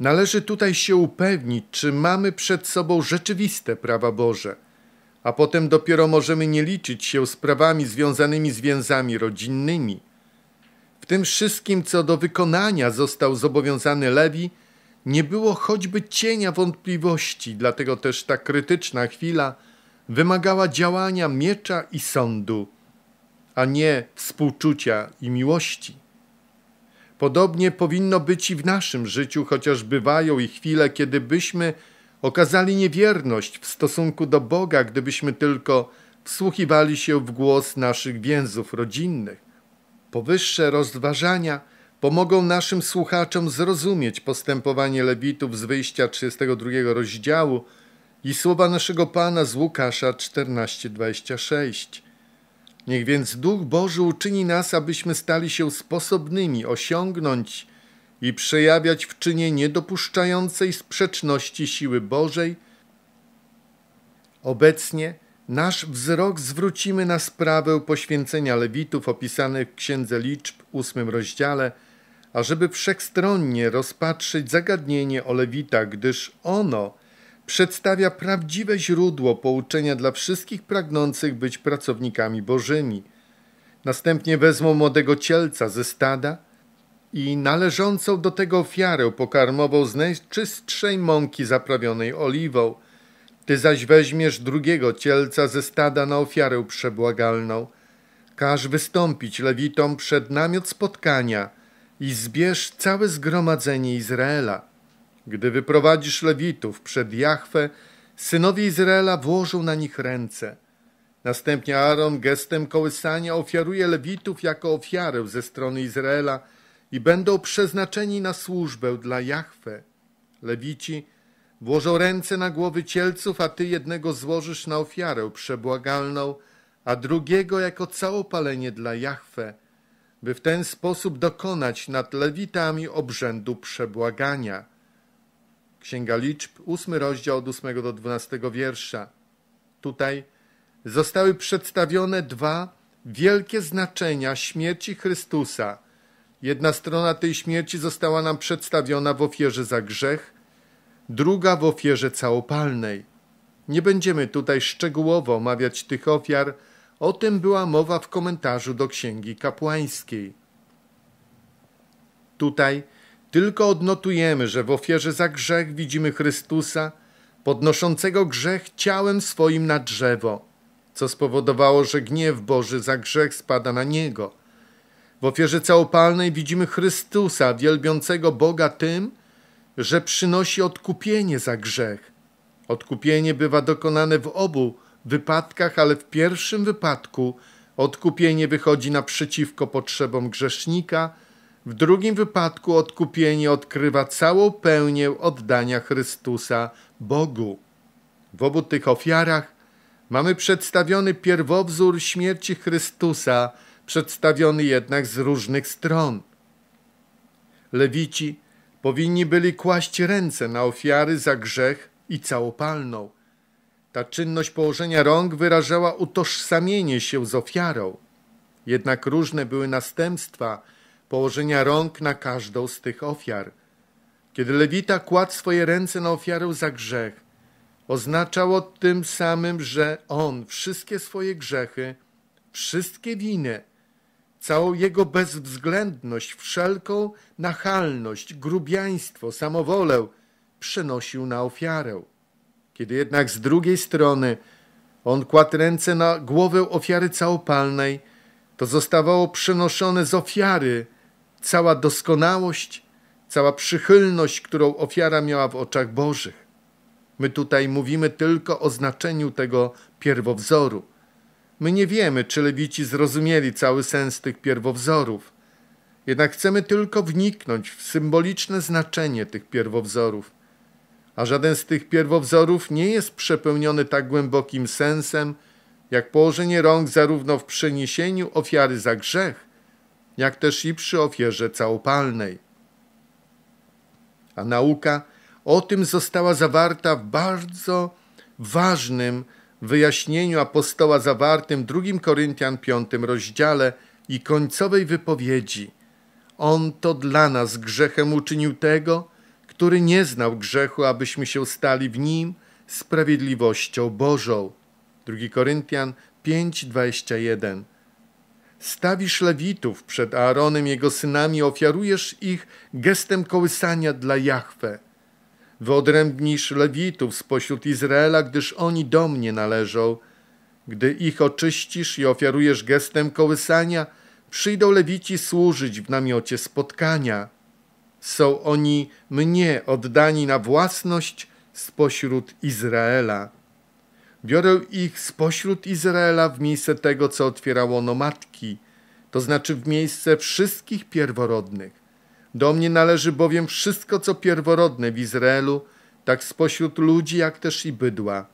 Należy tutaj się upewnić, czy mamy przed sobą rzeczywiste prawa Boże, a potem dopiero możemy nie liczyć się z prawami związanymi z więzami rodzinnymi. W tym wszystkim, co do wykonania został zobowiązany Lewi, nie było choćby cienia wątpliwości, dlatego też ta krytyczna chwila wymagała działania miecza i sądu, a nie współczucia i miłości. Podobnie powinno być i w naszym życiu, chociaż bywają i chwile, kiedy byśmy okazali niewierność w stosunku do Boga, gdybyśmy tylko wsłuchiwali się w głos naszych więzów rodzinnych. Powyższe rozważania – pomogą naszym słuchaczom zrozumieć postępowanie Lewitów z wyjścia 32 rozdziału i słowa naszego Pana z Łukasza 14:26. Niech więc Duch Boży uczyni nas, abyśmy stali się sposobnymi osiągnąć i przejawiać w czynie niedopuszczającej sprzeczności siły Bożej. Obecnie nasz wzrok zwrócimy na sprawę poświęcenia Lewitów opisanych w Księdze Liczb, ósmym rozdziale – ażeby wszechstronnie rozpatrzyć zagadnienie o Lewitach, gdyż ono przedstawia prawdziwe źródło pouczenia dla wszystkich pragnących być pracownikami bożymi. Następnie wezmą młodego cielca ze stada i należącą do tego ofiarę pokarmową z najczystszej mąki zaprawionej oliwą. Ty zaś weźmiesz drugiego cielca ze stada na ofiarę przebłagalną. Każ wystąpić lewitom przed namiot spotkania – i zbierz całe zgromadzenie Izraela. Gdy wyprowadzisz Lewitów przed Jachwę, synowie Izraela włożą na nich ręce. Następnie Aaron gestem kołysania ofiaruje Lewitów jako ofiarę ze strony Izraela i będą przeznaczeni na służbę dla Jachwę. Lewici włożą ręce na głowy cielców, a ty jednego złożysz na ofiarę przebłagalną, a drugiego jako całopalenie dla Jachwę – by w ten sposób dokonać nad Lewitami obrzędu przebłagania. Księga Liczb, ósmy rozdział od 8 do 12 wiersza. Tutaj zostały przedstawione dwa wielkie znaczenia śmierci Chrystusa. Jedna strona tej śmierci została nam przedstawiona w ofierze za grzech, druga w ofierze całopalnej. Nie będziemy tutaj szczegółowo omawiać tych ofiar, o tym była mowa w komentarzu do Księgi Kapłańskiej. Tutaj tylko odnotujemy, że w ofierze za grzech widzimy Chrystusa, podnoszącego grzech ciałem swoim na drzewo, co spowodowało, że gniew Boży za grzech spada na Niego. W ofierze całopalnej widzimy Chrystusa, wielbiącego Boga tym, że przynosi odkupienie za grzech. Odkupienie bywa dokonane w obu wypadkach, ale w pierwszym wypadku odkupienie wychodzi naprzeciwko potrzebom grzesznika, w drugim wypadku odkupienie odkrywa całą pełnię oddania Chrystusa Bogu. W obu tych ofiarach mamy przedstawiony pierwowzór śmierci Chrystusa, przedstawiony jednak z różnych stron. Lewici powinni byli kłaść ręce na ofiary za grzech i całopalną. Ta czynność położenia rąk wyrażała utożsamienie się z ofiarą. Jednak różne były następstwa położenia rąk na każdą z tych ofiar. Kiedy Lewita kładł swoje ręce na ofiarę za grzech, oznaczało tym samym, że on wszystkie swoje grzechy, wszystkie winy, całą jego bezwzględność, wszelką nachalność, grubiaństwo, samowolę przenosił na ofiarę. Kiedy jednak z drugiej strony on kładł ręce na głowę ofiary całopalnej, to zostawało przenoszone z ofiary cała doskonałość, cała przychylność, którą ofiara miała w oczach Bożych. My tutaj mówimy tylko o znaczeniu tego pierwowzoru. My nie wiemy, czy Lewici zrozumieli cały sens tych pierwowzorów. Jednak chcemy tylko wniknąć w symboliczne znaczenie tych pierwowzorów a żaden z tych pierwowzorów nie jest przepełniony tak głębokim sensem, jak położenie rąk zarówno w przeniesieniu ofiary za grzech, jak też i przy ofierze całopalnej. A nauka o tym została zawarta w bardzo ważnym wyjaśnieniu apostoła zawartym w 2 Koryntian 5 rozdziale i końcowej wypowiedzi. On to dla nas grzechem uczynił tego, który nie znał grzechu, abyśmy się stali w nim sprawiedliwością Bożą. 2 Koryntian 5:21. Stawisz lewitów przed Aaronem jego synami, ofiarujesz ich gestem kołysania dla Jahwe. Wyodrębnisz lewitów spośród Izraela, gdyż oni do mnie należą. Gdy ich oczyścisz i ofiarujesz gestem kołysania, przyjdą lewici służyć w namiocie spotkania. Są oni mnie oddani na własność spośród Izraela. Biorę ich spośród Izraela w miejsce tego, co otwierało ono matki, to znaczy w miejsce wszystkich pierworodnych. Do mnie należy bowiem wszystko, co pierworodne w Izraelu, tak spośród ludzi, jak też i bydła.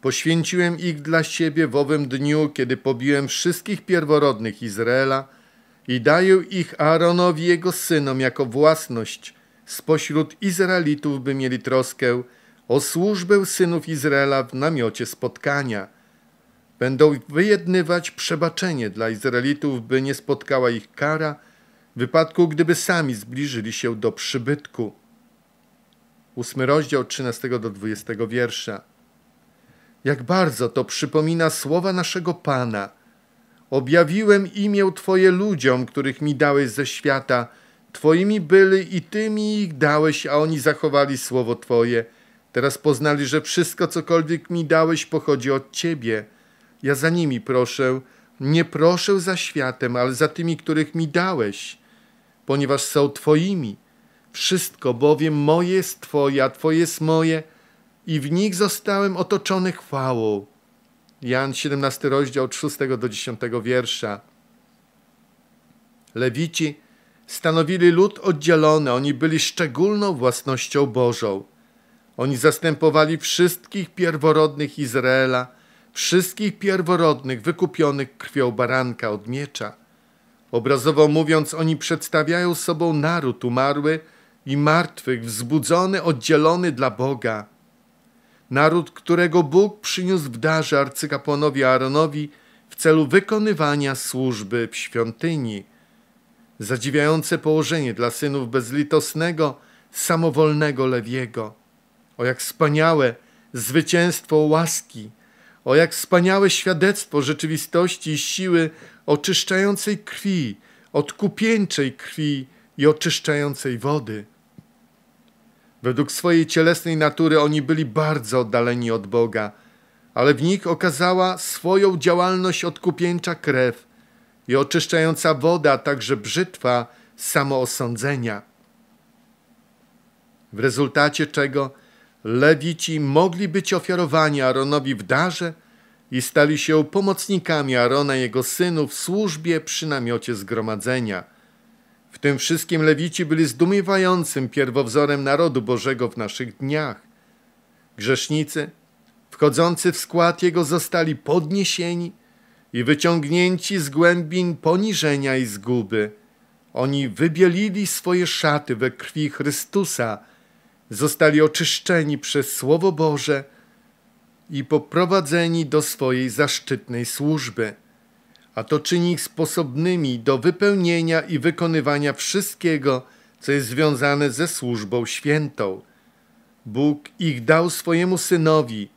Poświęciłem ich dla siebie w owym dniu, kiedy pobiłem wszystkich pierworodnych Izraela – i daję ich Aaronowi jego synom jako własność spośród Izraelitów, by mieli troskę o służbę synów Izraela w namiocie spotkania. Będą wyjednywać przebaczenie dla Izraelitów, by nie spotkała ich kara, w wypadku gdyby sami zbliżyli się do przybytku. 8 rozdział 13 do 20 wiersza. Jak bardzo to przypomina słowa naszego Pana – Objawiłem imię Twoje ludziom, których mi dałeś ze świata. Twoimi byli i Ty mi ich dałeś, a oni zachowali słowo Twoje. Teraz poznali, że wszystko, cokolwiek mi dałeś, pochodzi od Ciebie. Ja za nimi proszę, nie proszę za światem, ale za tymi, których mi dałeś, ponieważ są Twoimi. Wszystko bowiem moje jest Twoje, a Twoje jest moje i w nich zostałem otoczony chwałą. Jan 17 rozdział od 6 do 10 wiersza. Lewici stanowili lud oddzielony, oni byli szczególną własnością Bożą. Oni zastępowali wszystkich pierworodnych Izraela, wszystkich pierworodnych wykupionych krwią baranka od miecza. Obrazowo mówiąc, oni przedstawiają sobą naród umarły i martwych, wzbudzony, oddzielony dla Boga – naród, którego Bóg przyniósł w darze arcykapłanowi Aaronowi w celu wykonywania służby w świątyni. Zadziwiające położenie dla synów bezlitosnego, samowolnego Lewiego. O jak wspaniałe zwycięstwo łaski, o jak wspaniałe świadectwo rzeczywistości i siły oczyszczającej krwi, odkupieńczej krwi i oczyszczającej wody. Według swojej cielesnej natury oni byli bardzo oddaleni od Boga, ale w nich okazała swoją działalność odkupieńcza krew i oczyszczająca woda, także brzytwa samoosądzenia. W rezultacie czego Lewici mogli być ofiarowani Aaronowi w darze i stali się pomocnikami Arona jego synów w służbie przy namiocie zgromadzenia – w tym wszystkim lewici byli zdumiewającym pierwowzorem narodu Bożego w naszych dniach. Grzesznicy, wchodzący w skład Jego, zostali podniesieni i wyciągnięci z głębin poniżenia i zguby. Oni wybielili swoje szaty we krwi Chrystusa, zostali oczyszczeni przez Słowo Boże i poprowadzeni do swojej zaszczytnej służby a to czyni ich sposobnymi do wypełnienia i wykonywania wszystkiego, co jest związane ze służbą świętą. Bóg ich dał swojemu synowi,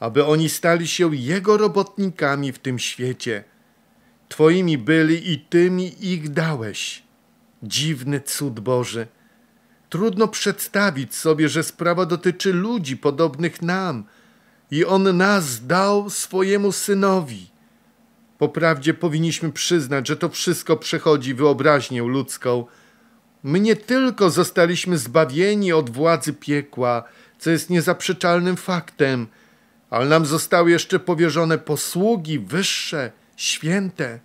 aby oni stali się jego robotnikami w tym świecie. Twoimi byli i tymi ich dałeś. Dziwny cud Boży. Trudno przedstawić sobie, że sprawa dotyczy ludzi podobnych nam i on nas dał swojemu synowi prawdzie powinniśmy przyznać, że to wszystko przechodzi wyobraźnię ludzką. My nie tylko zostaliśmy zbawieni od władzy piekła, co jest niezaprzeczalnym faktem, ale nam zostały jeszcze powierzone posługi wyższe, święte.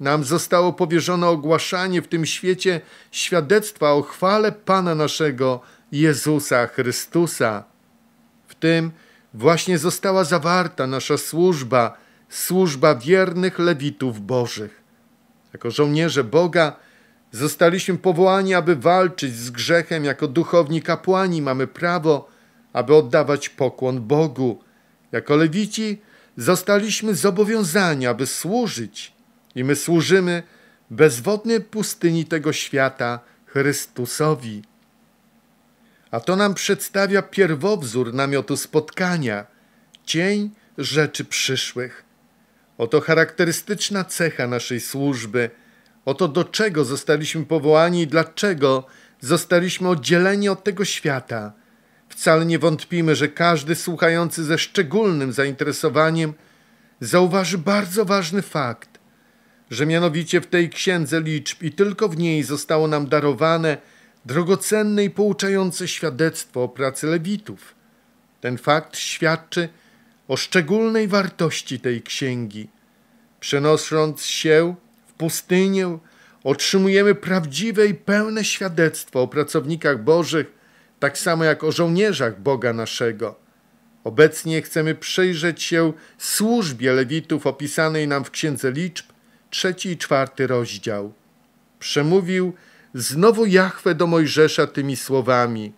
Nam zostało powierzone ogłaszanie w tym świecie świadectwa o chwale Pana naszego Jezusa Chrystusa. W tym właśnie została zawarta nasza służba służba wiernych Lewitów Bożych. Jako żołnierze Boga zostaliśmy powołani, aby walczyć z grzechem. Jako duchowni kapłani mamy prawo, aby oddawać pokłon Bogu. Jako Lewici zostaliśmy zobowiązani, aby służyć. I my służymy bezwodnej pustyni tego świata Chrystusowi. A to nam przedstawia pierwowzór namiotu spotkania, cień rzeczy przyszłych. Oto charakterystyczna cecha naszej służby. Oto do czego zostaliśmy powołani i dlaczego zostaliśmy oddzieleni od tego świata. Wcale nie wątpimy, że każdy słuchający ze szczególnym zainteresowaniem zauważy bardzo ważny fakt, że mianowicie w tej księdze liczb i tylko w niej zostało nam darowane drogocenne i pouczające świadectwo o pracy Lewitów. Ten fakt świadczy o szczególnej wartości tej księgi. Przenosząc się w pustynię, otrzymujemy prawdziwe i pełne świadectwo o pracownikach Bożych, tak samo jak o żołnierzach Boga naszego. Obecnie chcemy przyjrzeć się służbie Lewitów opisanej nam w Księdze Liczb, trzeci i czwarty rozdział. Przemówił znowu Jahwe do Mojżesza tymi słowami: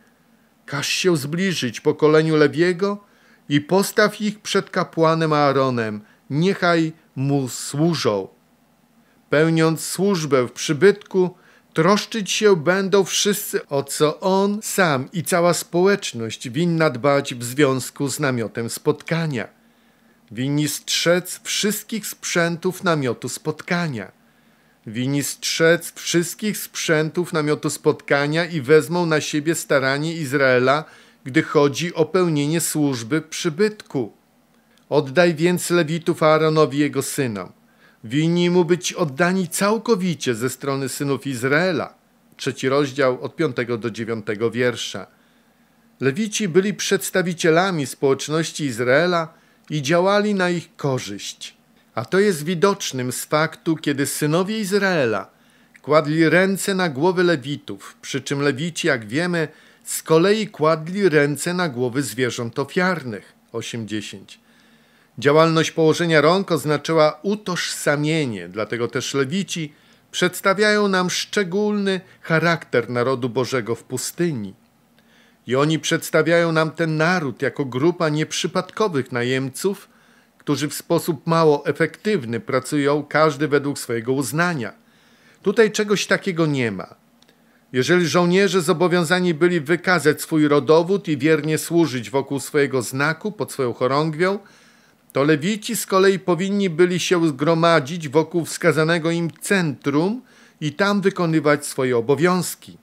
Każ się zbliżyć pokoleniu Lewiego i postaw ich przed kapłanem Aaronem, niechaj mu służą. Pełniąc służbę w przybytku, troszczyć się będą wszyscy, o co on sam i cała społeczność winna dbać w związku z namiotem spotkania. Winni strzec wszystkich sprzętów namiotu spotkania. Winni strzec wszystkich sprzętów namiotu spotkania i wezmą na siebie staranie Izraela – gdy chodzi o pełnienie służby przybytku. Oddaj więc Lewitów Aaronowi jego synom. Winni mu być oddani całkowicie ze strony synów Izraela. Trzeci rozdział od 5 do 9 wiersza. Lewici byli przedstawicielami społeczności Izraela i działali na ich korzyść. A to jest widocznym z faktu, kiedy synowie Izraela kładli ręce na głowy Lewitów, przy czym Lewici, jak wiemy, z kolei kładli ręce na głowy zwierząt ofiarnych. 80. Działalność położenia rąk oznaczała utożsamienie, dlatego też lewici przedstawiają nam szczególny charakter narodu Bożego w pustyni. I oni przedstawiają nam ten naród jako grupa nieprzypadkowych najemców, którzy w sposób mało efektywny pracują, każdy według swojego uznania. Tutaj czegoś takiego nie ma. Jeżeli żołnierze zobowiązani byli wykazać swój rodowód i wiernie służyć wokół swojego znaku, pod swoją chorągwią, to lewici z kolei powinni byli się zgromadzić wokół wskazanego im centrum i tam wykonywać swoje obowiązki.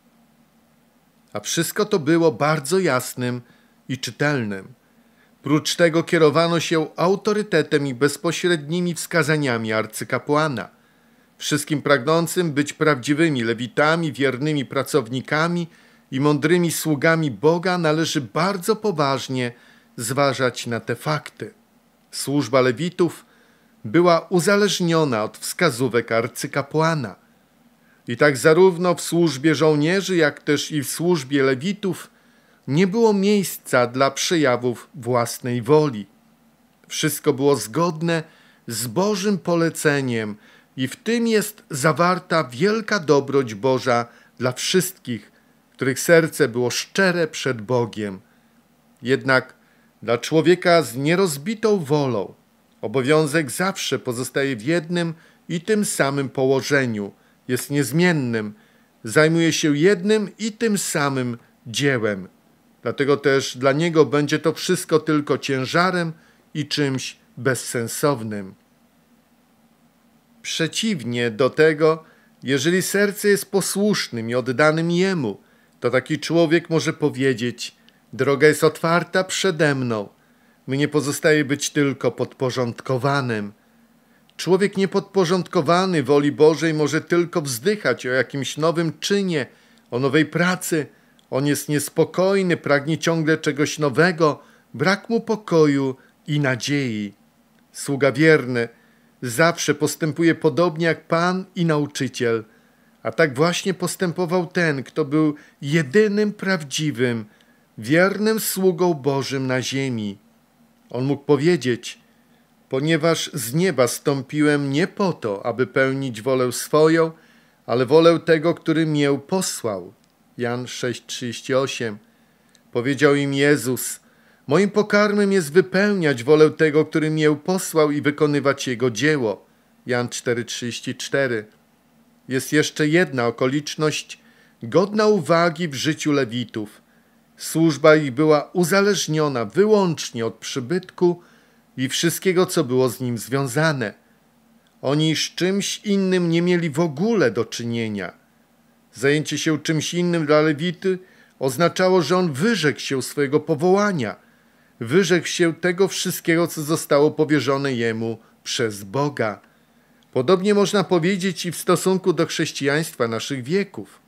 A wszystko to było bardzo jasnym i czytelnym. Prócz tego kierowano się autorytetem i bezpośrednimi wskazaniami arcykapłana – wszystkim pragnącym być prawdziwymi lewitami, wiernymi pracownikami i mądrymi sługami Boga należy bardzo poważnie zważać na te fakty. Służba lewitów była uzależniona od wskazówek arcykapłana. I tak zarówno w służbie żołnierzy, jak też i w służbie lewitów nie było miejsca dla przejawów własnej woli. Wszystko było zgodne z Bożym poleceniem – i w tym jest zawarta wielka dobroć Boża dla wszystkich, których serce było szczere przed Bogiem. Jednak dla człowieka z nierozbitą wolą obowiązek zawsze pozostaje w jednym i tym samym położeniu, jest niezmiennym, zajmuje się jednym i tym samym dziełem. Dlatego też dla niego będzie to wszystko tylko ciężarem i czymś bezsensownym. Przeciwnie do tego, jeżeli serce jest posłusznym i oddanym Jemu, to taki człowiek może powiedzieć: Droga jest otwarta przede mną. Mnie pozostaje być tylko podporządkowanym. Człowiek niepodporządkowany woli Bożej może tylko wzdychać o jakimś nowym czynie, o nowej pracy. On jest niespokojny, pragnie ciągle czegoś nowego, brak mu pokoju i nadziei. Sługa wierny Zawsze postępuje podobnie jak Pan i nauczyciel. A tak właśnie postępował ten, kto był jedynym prawdziwym, wiernym sługą Bożym na ziemi. On mógł powiedzieć, ponieważ z nieba stąpiłem nie po to, aby pełnić wolę swoją, ale wolę tego, który mię posłał. Jan 6,38 Powiedział im Jezus – Moim pokarmem jest wypełniać wolę tego, który mię posłał i wykonywać jego dzieło. Jan 4:34. Jest jeszcze jedna okoliczność godna uwagi w życiu Lewitów. Służba ich była uzależniona wyłącznie od przybytku i wszystkiego, co było z nim związane. Oni z czymś innym nie mieli w ogóle do czynienia. Zajęcie się czymś innym dla Lewity oznaczało, że on wyrzekł się swojego powołania – wyrzekł się tego wszystkiego, co zostało powierzone jemu przez Boga. Podobnie można powiedzieć i w stosunku do chrześcijaństwa naszych wieków.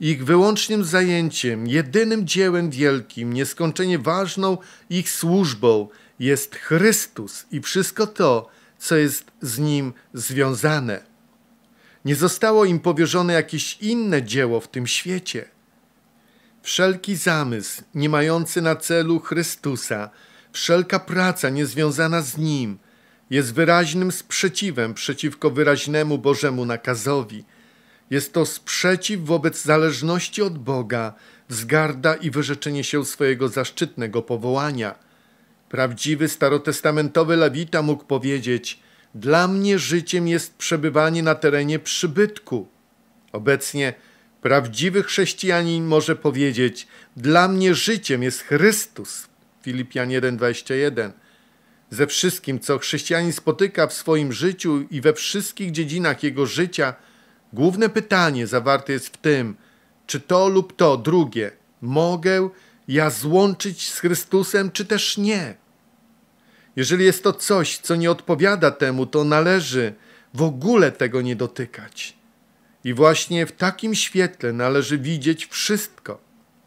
Ich wyłącznym zajęciem, jedynym dziełem wielkim, nieskończenie ważną ich służbą jest Chrystus i wszystko to, co jest z Nim związane. Nie zostało im powierzone jakieś inne dzieło w tym świecie. Wszelki zamysł nie mający na celu Chrystusa, wszelka praca niezwiązana z Nim jest wyraźnym sprzeciwem przeciwko wyraźnemu Bożemu nakazowi. Jest to sprzeciw wobec zależności od Boga, wzgarda i wyrzeczenie się swojego zaszczytnego powołania. Prawdziwy starotestamentowy Lawita mógł powiedzieć: Dla mnie życiem jest przebywanie na terenie przybytku. Obecnie Prawdziwy chrześcijanin może powiedzieć: Dla mnie życiem jest Chrystus. Filipian 1:21. Ze wszystkim, co chrześcijanin spotyka w swoim życiu i we wszystkich dziedzinach jego życia, główne pytanie zawarte jest w tym, czy to lub to drugie mogę ja złączyć z Chrystusem, czy też nie. Jeżeli jest to coś, co nie odpowiada temu, to należy w ogóle tego nie dotykać. I właśnie w takim świetle należy widzieć wszystko.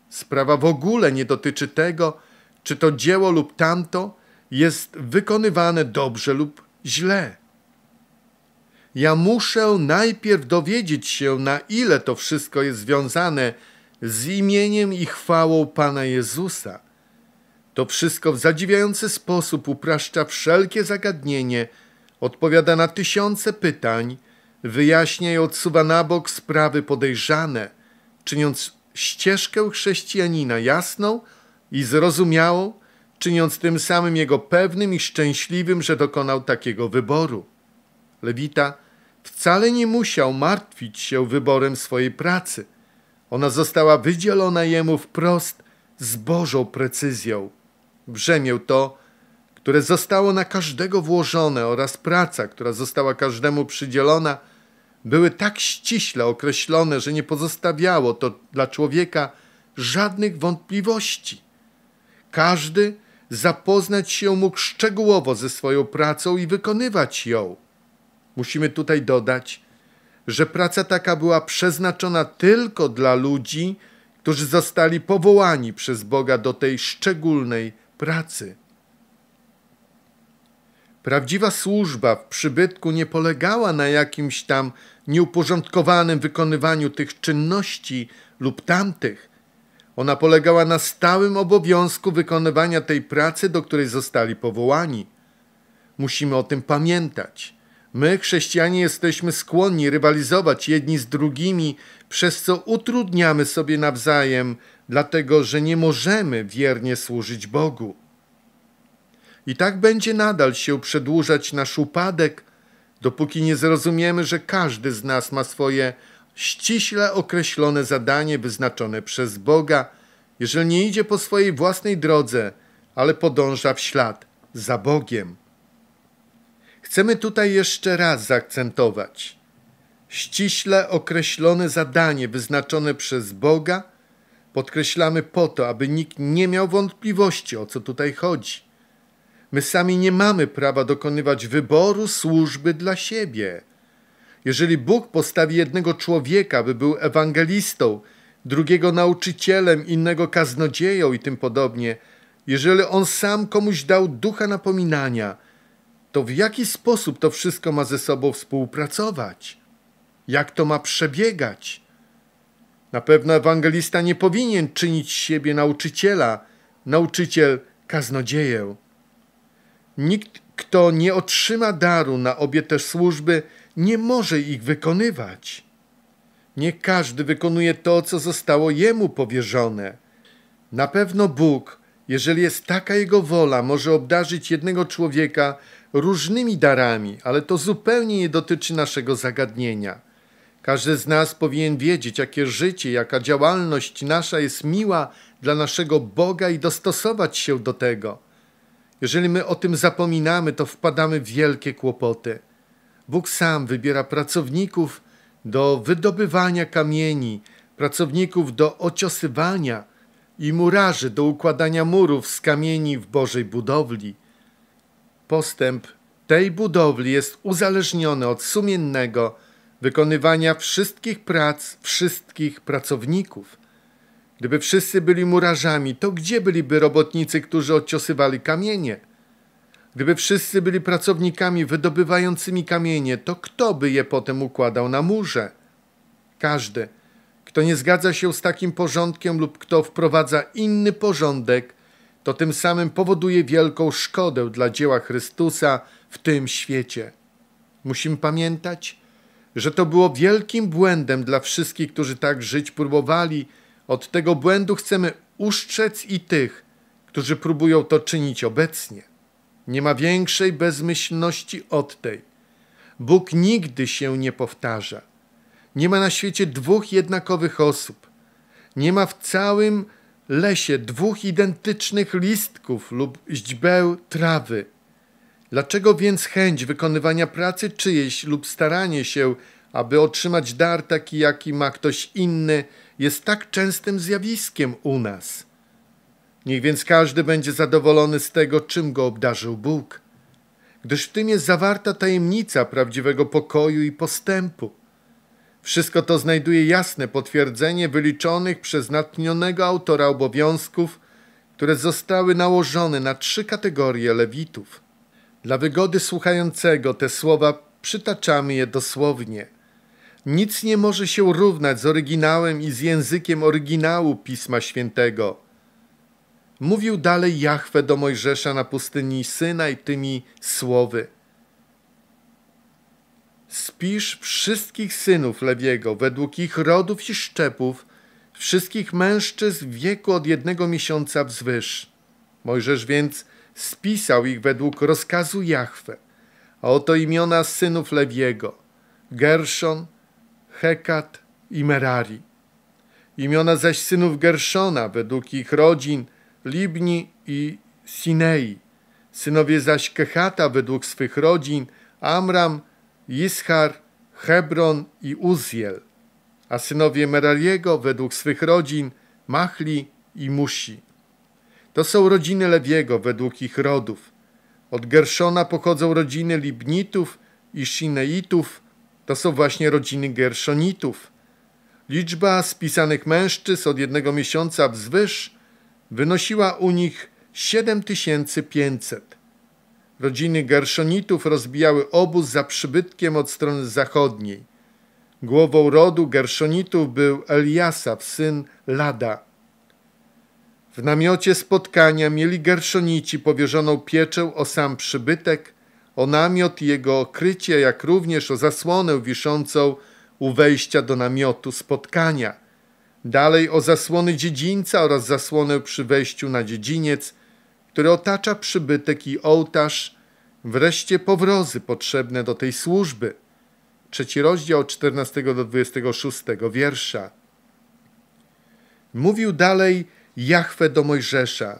Sprawa w ogóle nie dotyczy tego, czy to dzieło lub tamto jest wykonywane dobrze lub źle. Ja muszę najpierw dowiedzieć się, na ile to wszystko jest związane z imieniem i chwałą Pana Jezusa. To wszystko w zadziwiający sposób upraszcza wszelkie zagadnienie, odpowiada na tysiące pytań, Wyjaśnia i odsuwa na bok sprawy podejrzane, czyniąc ścieżkę chrześcijanina jasną i zrozumiałą, czyniąc tym samym jego pewnym i szczęśliwym, że dokonał takiego wyboru. Lewita wcale nie musiał martwić się wyborem swojej pracy. Ona została wydzielona jemu wprost z Bożą precyzją. Brzemię to, które zostało na każdego włożone oraz praca, która została każdemu przydzielona – były tak ściśle określone, że nie pozostawiało to dla człowieka żadnych wątpliwości. Każdy zapoznać się mógł szczegółowo ze swoją pracą i wykonywać ją. Musimy tutaj dodać, że praca taka była przeznaczona tylko dla ludzi, którzy zostali powołani przez Boga do tej szczególnej pracy. Prawdziwa służba w przybytku nie polegała na jakimś tam nieuporządkowanym wykonywaniu tych czynności lub tamtych. Ona polegała na stałym obowiązku wykonywania tej pracy, do której zostali powołani. Musimy o tym pamiętać. My, chrześcijanie, jesteśmy skłonni rywalizować jedni z drugimi, przez co utrudniamy sobie nawzajem, dlatego że nie możemy wiernie służyć Bogu. I tak będzie nadal się przedłużać nasz upadek, dopóki nie zrozumiemy, że każdy z nas ma swoje ściśle określone zadanie wyznaczone przez Boga, jeżeli nie idzie po swojej własnej drodze, ale podąża w ślad za Bogiem. Chcemy tutaj jeszcze raz zaakcentować. Ściśle określone zadanie wyznaczone przez Boga podkreślamy po to, aby nikt nie miał wątpliwości, o co tutaj chodzi. My sami nie mamy prawa dokonywać wyboru służby dla siebie. Jeżeli Bóg postawi jednego człowieka, by był ewangelistą, drugiego nauczycielem, innego kaznodzieją i tym podobnie, jeżeli on sam komuś dał ducha napominania, to w jaki sposób to wszystko ma ze sobą współpracować? Jak to ma przebiegać? Na pewno ewangelista nie powinien czynić siebie nauczyciela, nauczyciel kaznodzieję. Nikt, kto nie otrzyma daru na obie te służby, nie może ich wykonywać. Nie każdy wykonuje to, co zostało jemu powierzone. Na pewno Bóg, jeżeli jest taka jego wola, może obdarzyć jednego człowieka różnymi darami, ale to zupełnie nie dotyczy naszego zagadnienia. Każdy z nas powinien wiedzieć, jakie życie, jaka działalność nasza jest miła dla naszego Boga i dostosować się do tego. Jeżeli my o tym zapominamy, to wpadamy w wielkie kłopoty. Bóg sam wybiera pracowników do wydobywania kamieni, pracowników do ociosywania i murarzy do układania murów z kamieni w Bożej budowli. Postęp tej budowli jest uzależniony od sumiennego wykonywania wszystkich prac wszystkich pracowników – Gdyby wszyscy byli murarzami, to gdzie byliby robotnicy, którzy odciosywali kamienie? Gdyby wszyscy byli pracownikami wydobywającymi kamienie, to kto by je potem układał na murze? Każdy, kto nie zgadza się z takim porządkiem lub kto wprowadza inny porządek, to tym samym powoduje wielką szkodę dla dzieła Chrystusa w tym świecie. Musimy pamiętać, że to było wielkim błędem dla wszystkich, którzy tak żyć próbowali, od tego błędu chcemy uszczec i tych, którzy próbują to czynić obecnie. Nie ma większej bezmyślności od tej. Bóg nigdy się nie powtarza. Nie ma na świecie dwóch jednakowych osób. Nie ma w całym lesie dwóch identycznych listków lub źdźbeł trawy. Dlaczego więc chęć wykonywania pracy czyjejś lub staranie się, aby otrzymać dar taki, jaki ma ktoś inny, jest tak częstym zjawiskiem u nas. Niech więc każdy będzie zadowolony z tego, czym go obdarzył Bóg, gdyż w tym jest zawarta tajemnica prawdziwego pokoju i postępu. Wszystko to znajduje jasne potwierdzenie wyliczonych przez natnionego autora obowiązków, które zostały nałożone na trzy kategorie lewitów. Dla wygody słuchającego te słowa przytaczamy je dosłownie – nic nie może się równać z oryginałem i z językiem oryginału Pisma Świętego. Mówił dalej Jahwe do Mojżesza na pustyni Synaj tymi słowy. Spisz wszystkich synów Lewiego według ich rodów i szczepów, wszystkich mężczyzn w wieku od jednego miesiąca wzwyż. Mojżesz więc spisał ich według rozkazu Jahwe. A oto imiona synów Lewiego. Gerszon, Hekat i Merari. Imiona zaś synów Gerszona według ich rodzin Libni i Sinei. Synowie zaś Kehata według swych rodzin Amram, Ischar, Hebron i Uziel. A synowie Merariego według swych rodzin Machli i Musi. To są rodziny Lewiego według ich rodów. Od Gerszona pochodzą rodziny Libnitów i Sineitów. To są właśnie rodziny Gerszonitów. Liczba spisanych mężczyzn od jednego miesiąca wzwyż wynosiła u nich 7500. Rodziny Gerszonitów rozbijały obóz za przybytkiem od strony zachodniej. Głową rodu Gerszonitów był Eliasaf, syn Lada. W namiocie spotkania mieli Gerszonici powierzoną pieczę o sam przybytek o namiot i jego okrycie, jak również o zasłonę wiszącą u wejścia do namiotu spotkania. Dalej o zasłony dziedzińca oraz zasłonę przy wejściu na dziedziniec, który otacza przybytek i ołtarz, wreszcie powrozy potrzebne do tej służby. Trzeci rozdział 14 do 26 wiersza. Mówił dalej Jachwę do Mojżesza: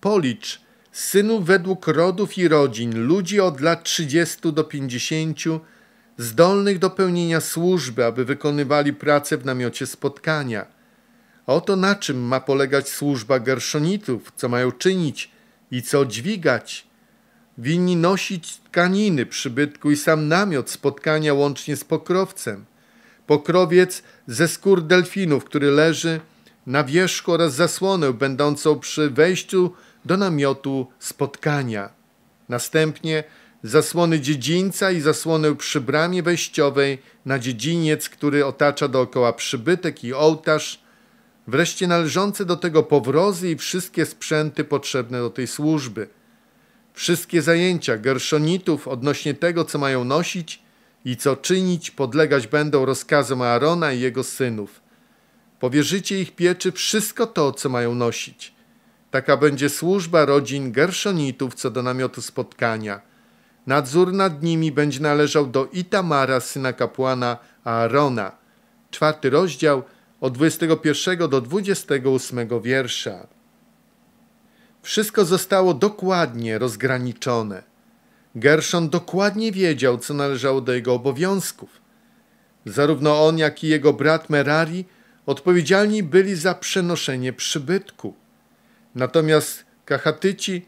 Policz synu według rodów i rodzin, ludzi od lat 30 do 50, zdolnych do pełnienia służby, aby wykonywali pracę w namiocie spotkania. Oto na czym ma polegać służba gerszonitów, co mają czynić i co dźwigać. Winni nosić tkaniny przybytku i sam namiot spotkania łącznie z pokrowcem. Pokrowiec ze skór delfinów, który leży na wierzchu oraz zasłonę będącą przy wejściu do namiotu spotkania. Następnie zasłony dziedzińca i zasłonę przy bramie wejściowej na dziedziniec, który otacza dookoła przybytek i ołtarz, wreszcie należące do tego powrozy i wszystkie sprzęty potrzebne do tej służby. Wszystkie zajęcia gerszonitów odnośnie tego, co mają nosić i co czynić, podlegać będą rozkazom Aarona i jego synów. Powierzycie ich pieczy wszystko to, co mają nosić – Taka będzie służba rodzin Gerszonitów co do namiotu spotkania. Nadzór nad nimi będzie należał do Itamara, syna kapłana Aarona. Czwarty rozdział od 21 do 28 wiersza. Wszystko zostało dokładnie rozgraniczone. Gerszon dokładnie wiedział, co należało do jego obowiązków. Zarówno on, jak i jego brat Merari odpowiedzialni byli za przenoszenie przybytku. Natomiast Kachatyci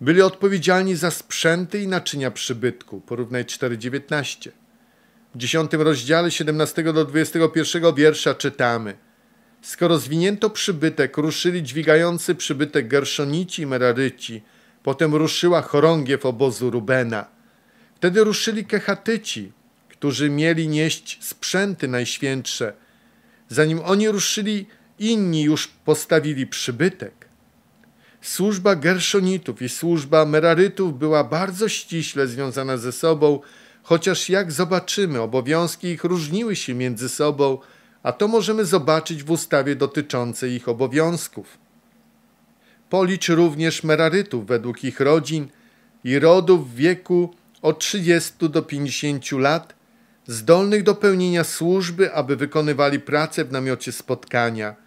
byli odpowiedzialni za sprzęty i naczynia przybytku, porównaj 4.19. W 10 rozdziale 17 do 21 wiersza czytamy Skoro zwinięto przybytek, ruszyli dźwigający przybytek Gerszonici i Meraryci, potem ruszyła chorągiew obozu Rubena. Wtedy ruszyli Kechatyci, którzy mieli nieść sprzęty najświętsze. Zanim oni ruszyli, inni już postawili przybytek. Służba Gerszonitów i służba Merarytów była bardzo ściśle związana ze sobą, chociaż jak zobaczymy, obowiązki ich różniły się między sobą, a to możemy zobaczyć w ustawie dotyczącej ich obowiązków. Policz również Merarytów według ich rodzin i rodów w wieku od 30 do 50 lat, zdolnych do pełnienia służby, aby wykonywali pracę w namiocie spotkania –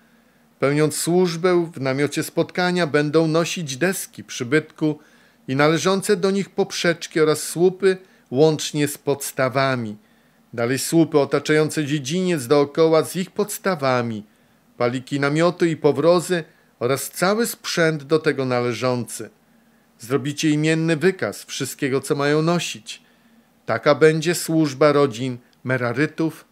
Pełniąc służbę w namiocie spotkania będą nosić deski przybytku i należące do nich poprzeczki oraz słupy łącznie z podstawami. Dalej słupy otaczające dziedziniec dookoła z ich podstawami, paliki namiotu i powrozy oraz cały sprzęt do tego należący. Zrobicie imienny wykaz wszystkiego, co mają nosić. Taka będzie służba rodzin Merarytów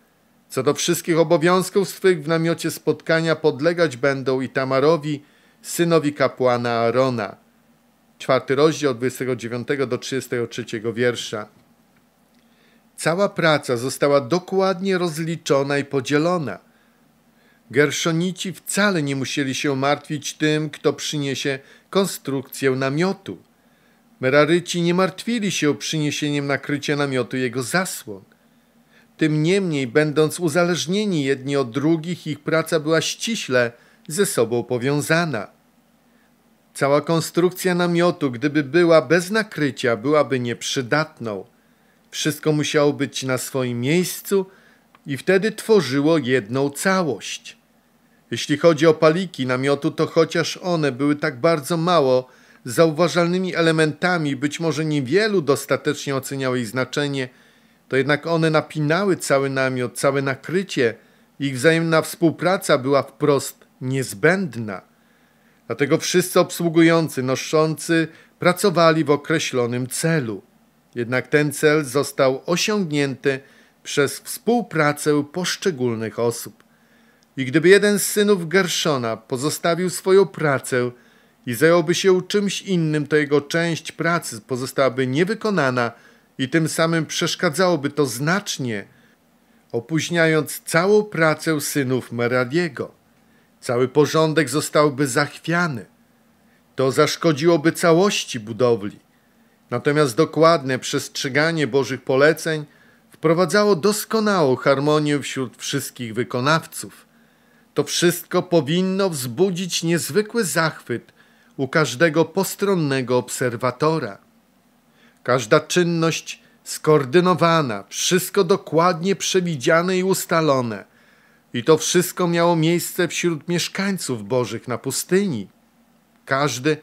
co do wszystkich obowiązków swych w namiocie spotkania podlegać będą Itamarowi, synowi kapłana Arona. Czwarty rozdział od 29 do 33 wiersza. Cała praca została dokładnie rozliczona i podzielona. Gerszonici wcale nie musieli się martwić tym, kto przyniesie konstrukcję namiotu. Meraryci nie martwili się przyniesieniem nakrycia namiotu jego zasłon. Tym niemniej, będąc uzależnieni jedni od drugich, ich praca była ściśle ze sobą powiązana. Cała konstrukcja namiotu, gdyby była bez nakrycia, byłaby nieprzydatną. Wszystko musiało być na swoim miejscu i wtedy tworzyło jedną całość. Jeśli chodzi o paliki namiotu, to chociaż one były tak bardzo mało zauważalnymi elementami, być może niewielu dostatecznie oceniało ich znaczenie – to jednak one napinały cały namiot, całe nakrycie. Ich wzajemna współpraca była wprost niezbędna. Dlatego wszyscy obsługujący, noszący pracowali w określonym celu. Jednak ten cel został osiągnięty przez współpracę poszczególnych osób. I gdyby jeden z synów Gershona pozostawił swoją pracę i zająłby się czymś innym, to jego część pracy pozostałaby niewykonana – i tym samym przeszkadzałoby to znacznie, opóźniając całą pracę synów Meradiego. Cały porządek zostałby zachwiany. To zaszkodziłoby całości budowli. Natomiast dokładne przestrzeganie Bożych poleceń wprowadzało doskonałą harmonię wśród wszystkich wykonawców. To wszystko powinno wzbudzić niezwykły zachwyt u każdego postronnego obserwatora. Każda czynność skoordynowana, wszystko dokładnie przewidziane i ustalone. I to wszystko miało miejsce wśród mieszkańców Bożych na pustyni. Każdy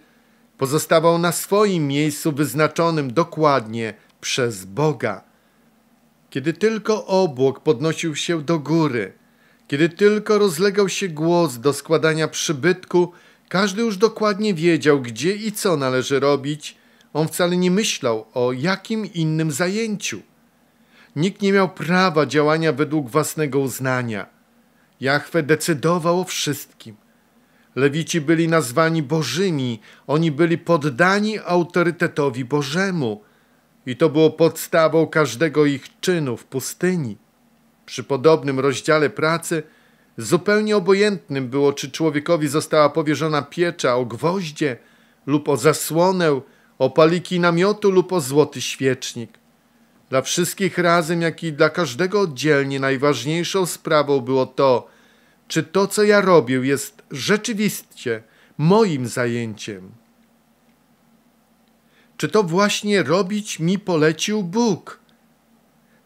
pozostawał na swoim miejscu wyznaczonym dokładnie przez Boga. Kiedy tylko obłok podnosił się do góry, kiedy tylko rozlegał się głos do składania przybytku, każdy już dokładnie wiedział, gdzie i co należy robić, on wcale nie myślał o jakim innym zajęciu. Nikt nie miał prawa działania według własnego uznania. Jachwę decydował o wszystkim. Lewici byli nazwani Bożymi, oni byli poddani autorytetowi Bożemu. I to było podstawą każdego ich czynu w pustyni. Przy podobnym rozdziale pracy zupełnie obojętnym było, czy człowiekowi została powierzona piecza o gwoździe lub o zasłonę o paliki namiotu lub o złoty świecznik. Dla wszystkich razem, jak i dla każdego oddzielnie najważniejszą sprawą było to, czy to, co ja robię, jest rzeczywiście moim zajęciem. Czy to właśnie robić mi polecił Bóg?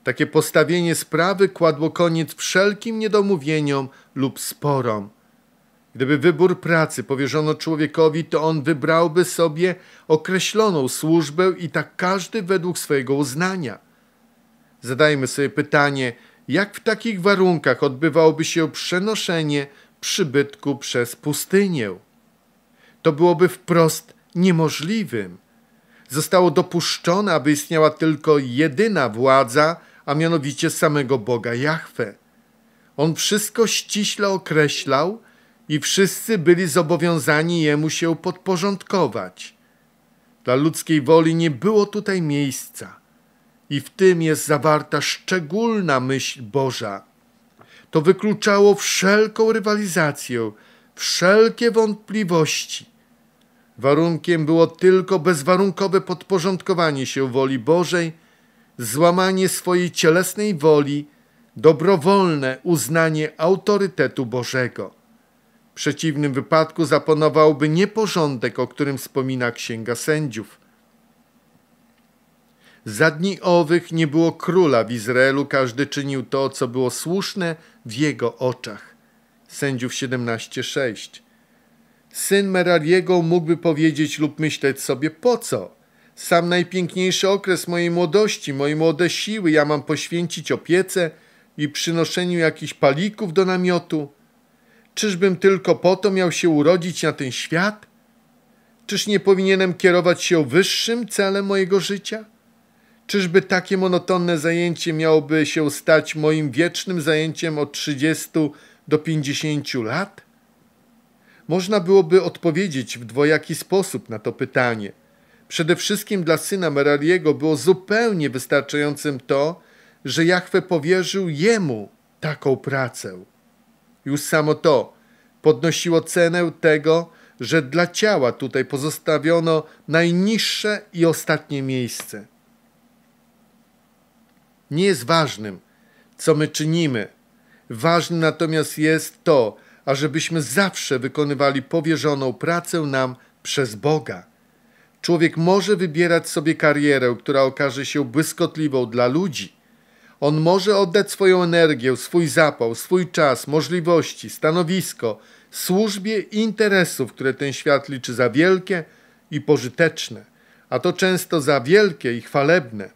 Takie postawienie sprawy kładło koniec wszelkim niedomówieniom lub sporom. Gdyby wybór pracy powierzono człowiekowi, to on wybrałby sobie określoną służbę i tak każdy według swojego uznania. Zadajmy sobie pytanie, jak w takich warunkach odbywałoby się przenoszenie przybytku przez pustynię? To byłoby wprost niemożliwym. Zostało dopuszczone, aby istniała tylko jedyna władza, a mianowicie samego Boga Jahwe. On wszystko ściśle określał i wszyscy byli zobowiązani jemu się podporządkować. Dla ludzkiej woli nie było tutaj miejsca i w tym jest zawarta szczególna myśl Boża. To wykluczało wszelką rywalizację, wszelkie wątpliwości. Warunkiem było tylko bezwarunkowe podporządkowanie się woli Bożej, złamanie swojej cielesnej woli, dobrowolne uznanie autorytetu Bożego. W przeciwnym wypadku zapanowałby nieporządek, o którym wspomina Księga Sędziów. Za dni owych nie było króla w Izraelu, każdy czynił to, co było słuszne w jego oczach. Sędziów 17:6. Syn Merariego mógłby powiedzieć lub myśleć sobie po co? Sam najpiękniejszy okres mojej młodości, moje młode siły ja mam poświęcić opiece i przynoszeniu jakichś palików do namiotu – Czyżbym tylko po to miał się urodzić na ten świat? Czyż nie powinienem kierować się wyższym celem mojego życia? Czyżby takie monotonne zajęcie miałoby się stać moim wiecznym zajęciem od 30 do 50 lat? Można byłoby odpowiedzieć w dwojaki sposób na to pytanie. Przede wszystkim dla syna Merariego było zupełnie wystarczającym to, że Jachwę powierzył jemu taką pracę. Już samo to podnosiło cenę tego, że dla ciała tutaj pozostawiono najniższe i ostatnie miejsce. Nie jest ważnym, co my czynimy. Ważne natomiast jest to, ażebyśmy zawsze wykonywali powierzoną pracę nam przez Boga. Człowiek może wybierać sobie karierę, która okaże się błyskotliwą dla ludzi – on może oddać swoją energię, swój zapał, swój czas, możliwości, stanowisko służbie interesów, które ten świat liczy za wielkie i pożyteczne, a to często za wielkie i chwalebne.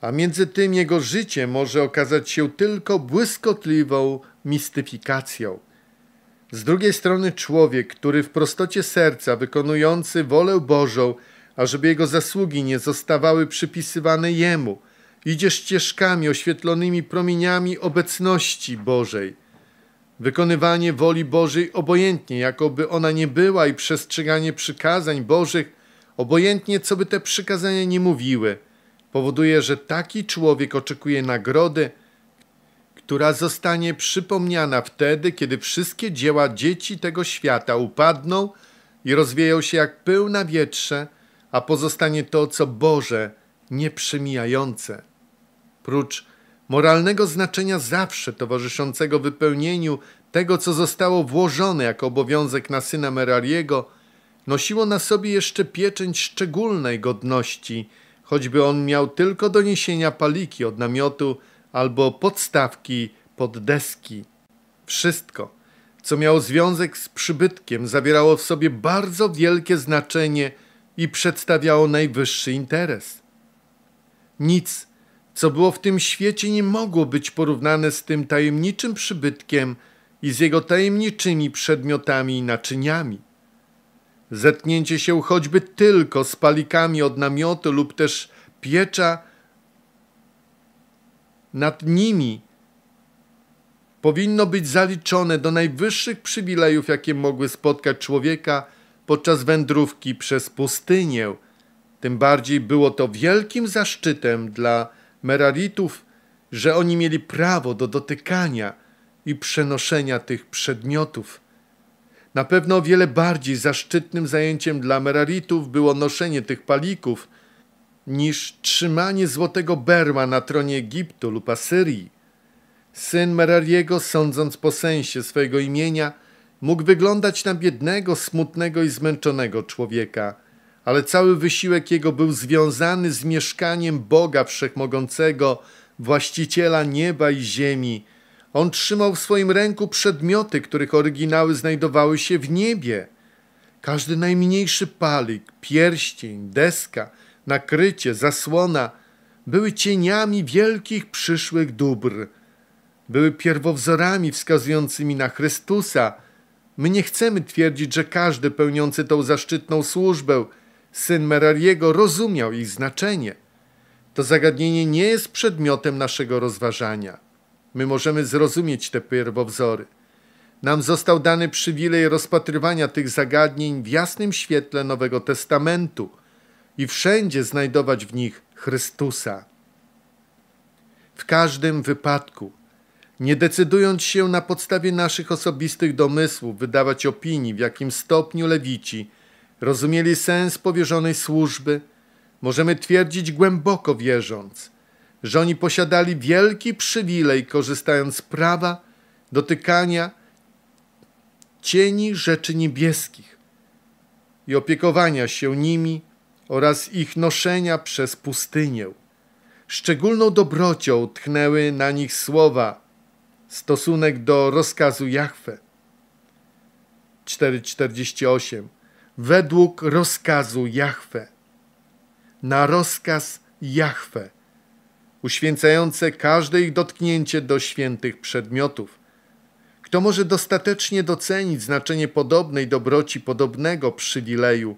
A między tym jego życie może okazać się tylko błyskotliwą mistyfikacją. Z drugiej strony człowiek, który w prostocie serca wykonujący wolę Bożą, ażeby jego zasługi nie zostawały przypisywane jemu – Idzie ścieżkami oświetlonymi promieniami obecności Bożej. Wykonywanie woli Bożej obojętnie, jakoby ona nie była i przestrzeganie przykazań Bożych, obojętnie co by te przykazania nie mówiły, powoduje, że taki człowiek oczekuje nagrody, która zostanie przypomniana wtedy, kiedy wszystkie dzieła dzieci tego świata upadną i rozwieją się jak pył na wietrze, a pozostanie to, co Boże, nieprzemijające. Prócz moralnego znaczenia zawsze towarzyszącego wypełnieniu tego, co zostało włożone jako obowiązek na syna Merariego, nosiło na sobie jeszcze pieczęć szczególnej godności, choćby on miał tylko doniesienia paliki od namiotu albo podstawki pod deski. Wszystko, co miało związek z przybytkiem, zawierało w sobie bardzo wielkie znaczenie i przedstawiało najwyższy interes. Nic co było w tym świecie, nie mogło być porównane z tym tajemniczym przybytkiem i z jego tajemniczymi przedmiotami i naczyniami. Zetknięcie się choćby tylko z palikami od namiotu lub też piecza nad nimi powinno być zaliczone do najwyższych przywilejów, jakie mogły spotkać człowieka podczas wędrówki przez pustynię. Tym bardziej było to wielkim zaszczytem dla Meraritów, że oni mieli prawo do dotykania i przenoszenia tych przedmiotów. Na pewno wiele bardziej zaszczytnym zajęciem dla Meraritów było noszenie tych palików niż trzymanie złotego berła na tronie Egiptu lub Asyrii. Syn Merariego, sądząc po sensie swojego imienia, mógł wyglądać na biednego, smutnego i zmęczonego człowieka – ale cały wysiłek jego był związany z mieszkaniem Boga Wszechmogącego, właściciela nieba i ziemi. On trzymał w swoim ręku przedmioty, których oryginały znajdowały się w niebie. Każdy najmniejszy palik, pierścień, deska, nakrycie, zasłona były cieniami wielkich przyszłych dóbr. Były pierwowzorami wskazującymi na Chrystusa. My nie chcemy twierdzić, że każdy pełniący tą zaszczytną służbę – syn Merariego, rozumiał ich znaczenie. To zagadnienie nie jest przedmiotem naszego rozważania. My możemy zrozumieć te pierwowzory. Nam został dany przywilej rozpatrywania tych zagadnień w jasnym świetle Nowego Testamentu i wszędzie znajdować w nich Chrystusa. W każdym wypadku, nie decydując się na podstawie naszych osobistych domysłów wydawać opinii, w jakim stopniu lewici – rozumieli sens powierzonej służby, możemy twierdzić głęboko wierząc, że oni posiadali wielki przywilej, korzystając z prawa dotykania cieni rzeczy niebieskich i opiekowania się nimi oraz ich noszenia przez pustynię. Szczególną dobrocią tchnęły na nich słowa stosunek do rozkazu Jahwe. 448 według rozkazu Jahwe. Na rozkaz Jahwe, uświęcające każde ich dotknięcie do świętych przedmiotów. Kto może dostatecznie docenić znaczenie podobnej dobroci, podobnego przywileju?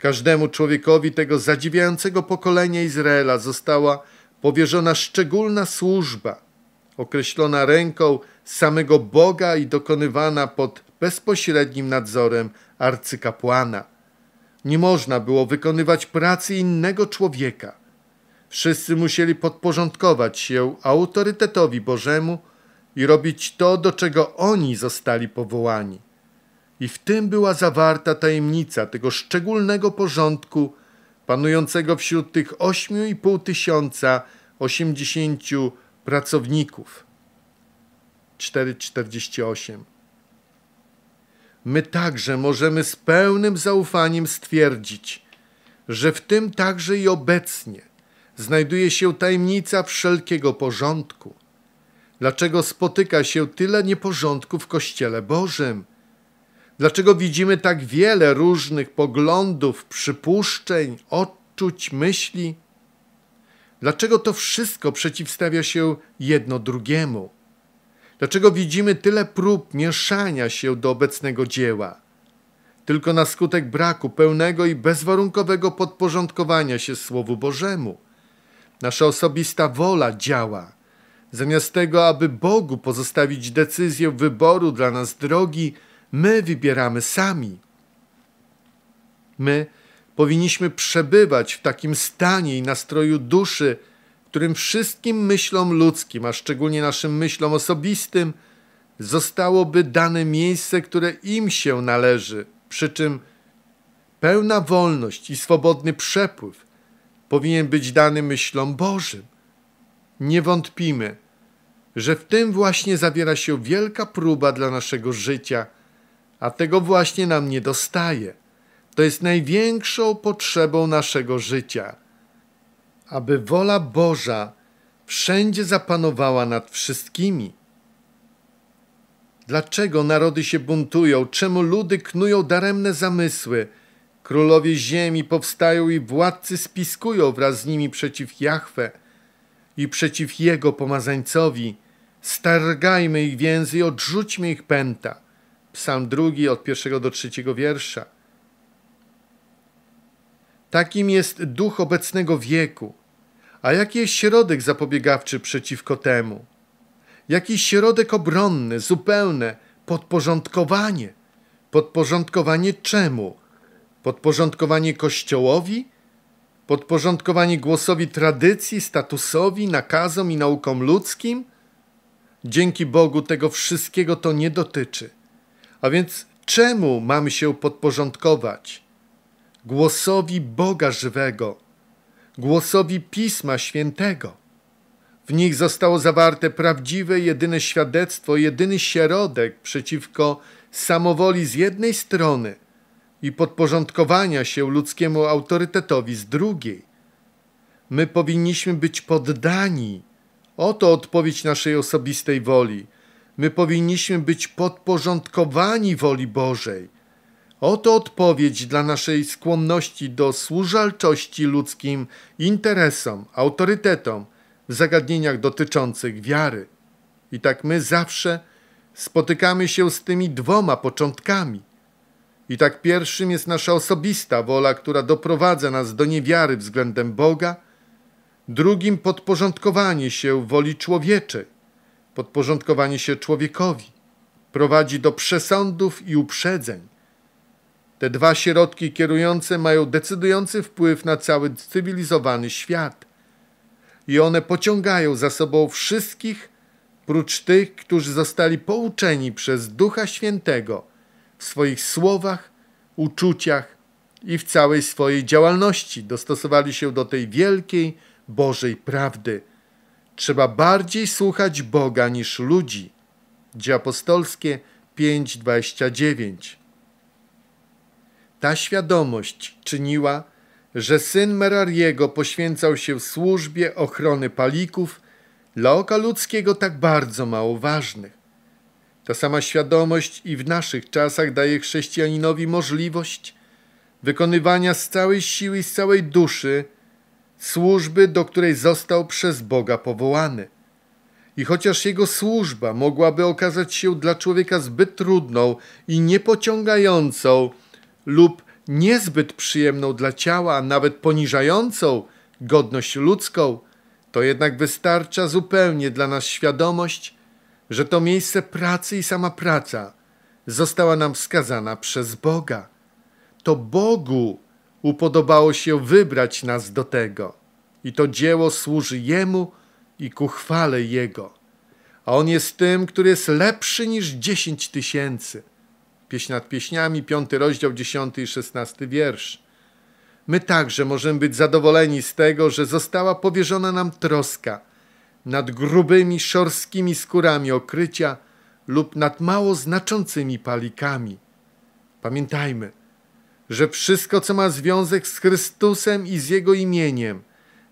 Każdemu człowiekowi tego zadziwiającego pokolenia Izraela została powierzona szczególna służba, określona ręką samego Boga i dokonywana pod bezpośrednim nadzorem arcykapłana. Nie można było wykonywać pracy innego człowieka. Wszyscy musieli podporządkować się autorytetowi Bożemu i robić to, do czego oni zostali powołani. I w tym była zawarta tajemnica tego szczególnego porządku panującego wśród tych 8,5 tysiąca 80 pracowników. 448 my także możemy z pełnym zaufaniem stwierdzić, że w tym także i obecnie znajduje się tajemnica wszelkiego porządku. Dlaczego spotyka się tyle nieporządku w Kościele Bożym? Dlaczego widzimy tak wiele różnych poglądów, przypuszczeń, odczuć, myśli? Dlaczego to wszystko przeciwstawia się jedno drugiemu? Dlaczego widzimy tyle prób mieszania się do obecnego dzieła? Tylko na skutek braku pełnego i bezwarunkowego podporządkowania się Słowu Bożemu. Nasza osobista wola działa. Zamiast tego, aby Bogu pozostawić decyzję wyboru dla nas drogi, my wybieramy sami. My powinniśmy przebywać w takim stanie i nastroju duszy, którym wszystkim myślom ludzkim, a szczególnie naszym myślom osobistym, zostałoby dane miejsce, które im się należy, przy czym pełna wolność i swobodny przepływ powinien być dany myślom Bożym. Nie wątpimy, że w tym właśnie zawiera się wielka próba dla naszego życia, a tego właśnie nam nie dostaje. To jest największą potrzebą naszego życia – aby wola Boża wszędzie zapanowała nad wszystkimi. Dlaczego narody się buntują? Czemu ludy knują daremne zamysły? Królowie ziemi powstają i władcy spiskują wraz z nimi przeciw Jachwe i przeciw Jego pomazańcowi. Stargajmy ich więzy i odrzućmy ich pęta. Psalm drugi od pierwszego do trzeciego wiersza. Takim jest duch obecnego wieku – a jaki jest środek zapobiegawczy przeciwko temu? Jaki środek obronny, zupełne podporządkowanie. Podporządkowanie czemu? Podporządkowanie Kościołowi? Podporządkowanie głosowi tradycji, statusowi, nakazom i naukom ludzkim? Dzięki Bogu tego wszystkiego to nie dotyczy. A więc czemu mamy się podporządkować? Głosowi Boga żywego głosowi Pisma Świętego. W nich zostało zawarte prawdziwe, jedyne świadectwo, jedyny środek przeciwko samowoli z jednej strony i podporządkowania się ludzkiemu autorytetowi z drugiej. My powinniśmy być poddani. Oto odpowiedź naszej osobistej woli. My powinniśmy być podporządkowani woli Bożej Oto odpowiedź dla naszej skłonności do służalczości ludzkim interesom, autorytetom w zagadnieniach dotyczących wiary. I tak my zawsze spotykamy się z tymi dwoma początkami. I tak pierwszym jest nasza osobista wola, która doprowadza nas do niewiary względem Boga, drugim podporządkowanie się woli człowieczej, podporządkowanie się człowiekowi prowadzi do przesądów i uprzedzeń te dwa środki kierujące mają decydujący wpływ na cały cywilizowany świat. I one pociągają za sobą wszystkich, prócz tych, którzy zostali pouczeni przez Ducha Świętego w swoich słowach, uczuciach i w całej swojej działalności dostosowali się do tej wielkiej Bożej prawdy. Trzeba bardziej słuchać Boga niż ludzi. Dzie apostolskie 5:29 ta świadomość czyniła, że syn Merariego poświęcał się służbie ochrony palików dla oka ludzkiego tak bardzo mało ważnych. Ta sama świadomość i w naszych czasach daje chrześcijaninowi możliwość wykonywania z całej siły i z całej duszy służby, do której został przez Boga powołany. I chociaż jego służba mogłaby okazać się dla człowieka zbyt trudną i niepociągającą, lub niezbyt przyjemną dla ciała, a nawet poniżającą godność ludzką, to jednak wystarcza zupełnie dla nas świadomość, że to miejsce pracy i sama praca została nam wskazana przez Boga. To Bogu upodobało się wybrać nas do tego i to dzieło służy Jemu i ku chwale Jego. A On jest tym, który jest lepszy niż dziesięć tysięcy – Pieśń nad pieśniami, piąty rozdział, dziesiąty i szesnasty wiersz. My także możemy być zadowoleni z tego, że została powierzona nam troska nad grubymi, szorskimi skórami okrycia lub nad mało znaczącymi palikami. Pamiętajmy, że wszystko, co ma związek z Chrystusem i z Jego imieniem,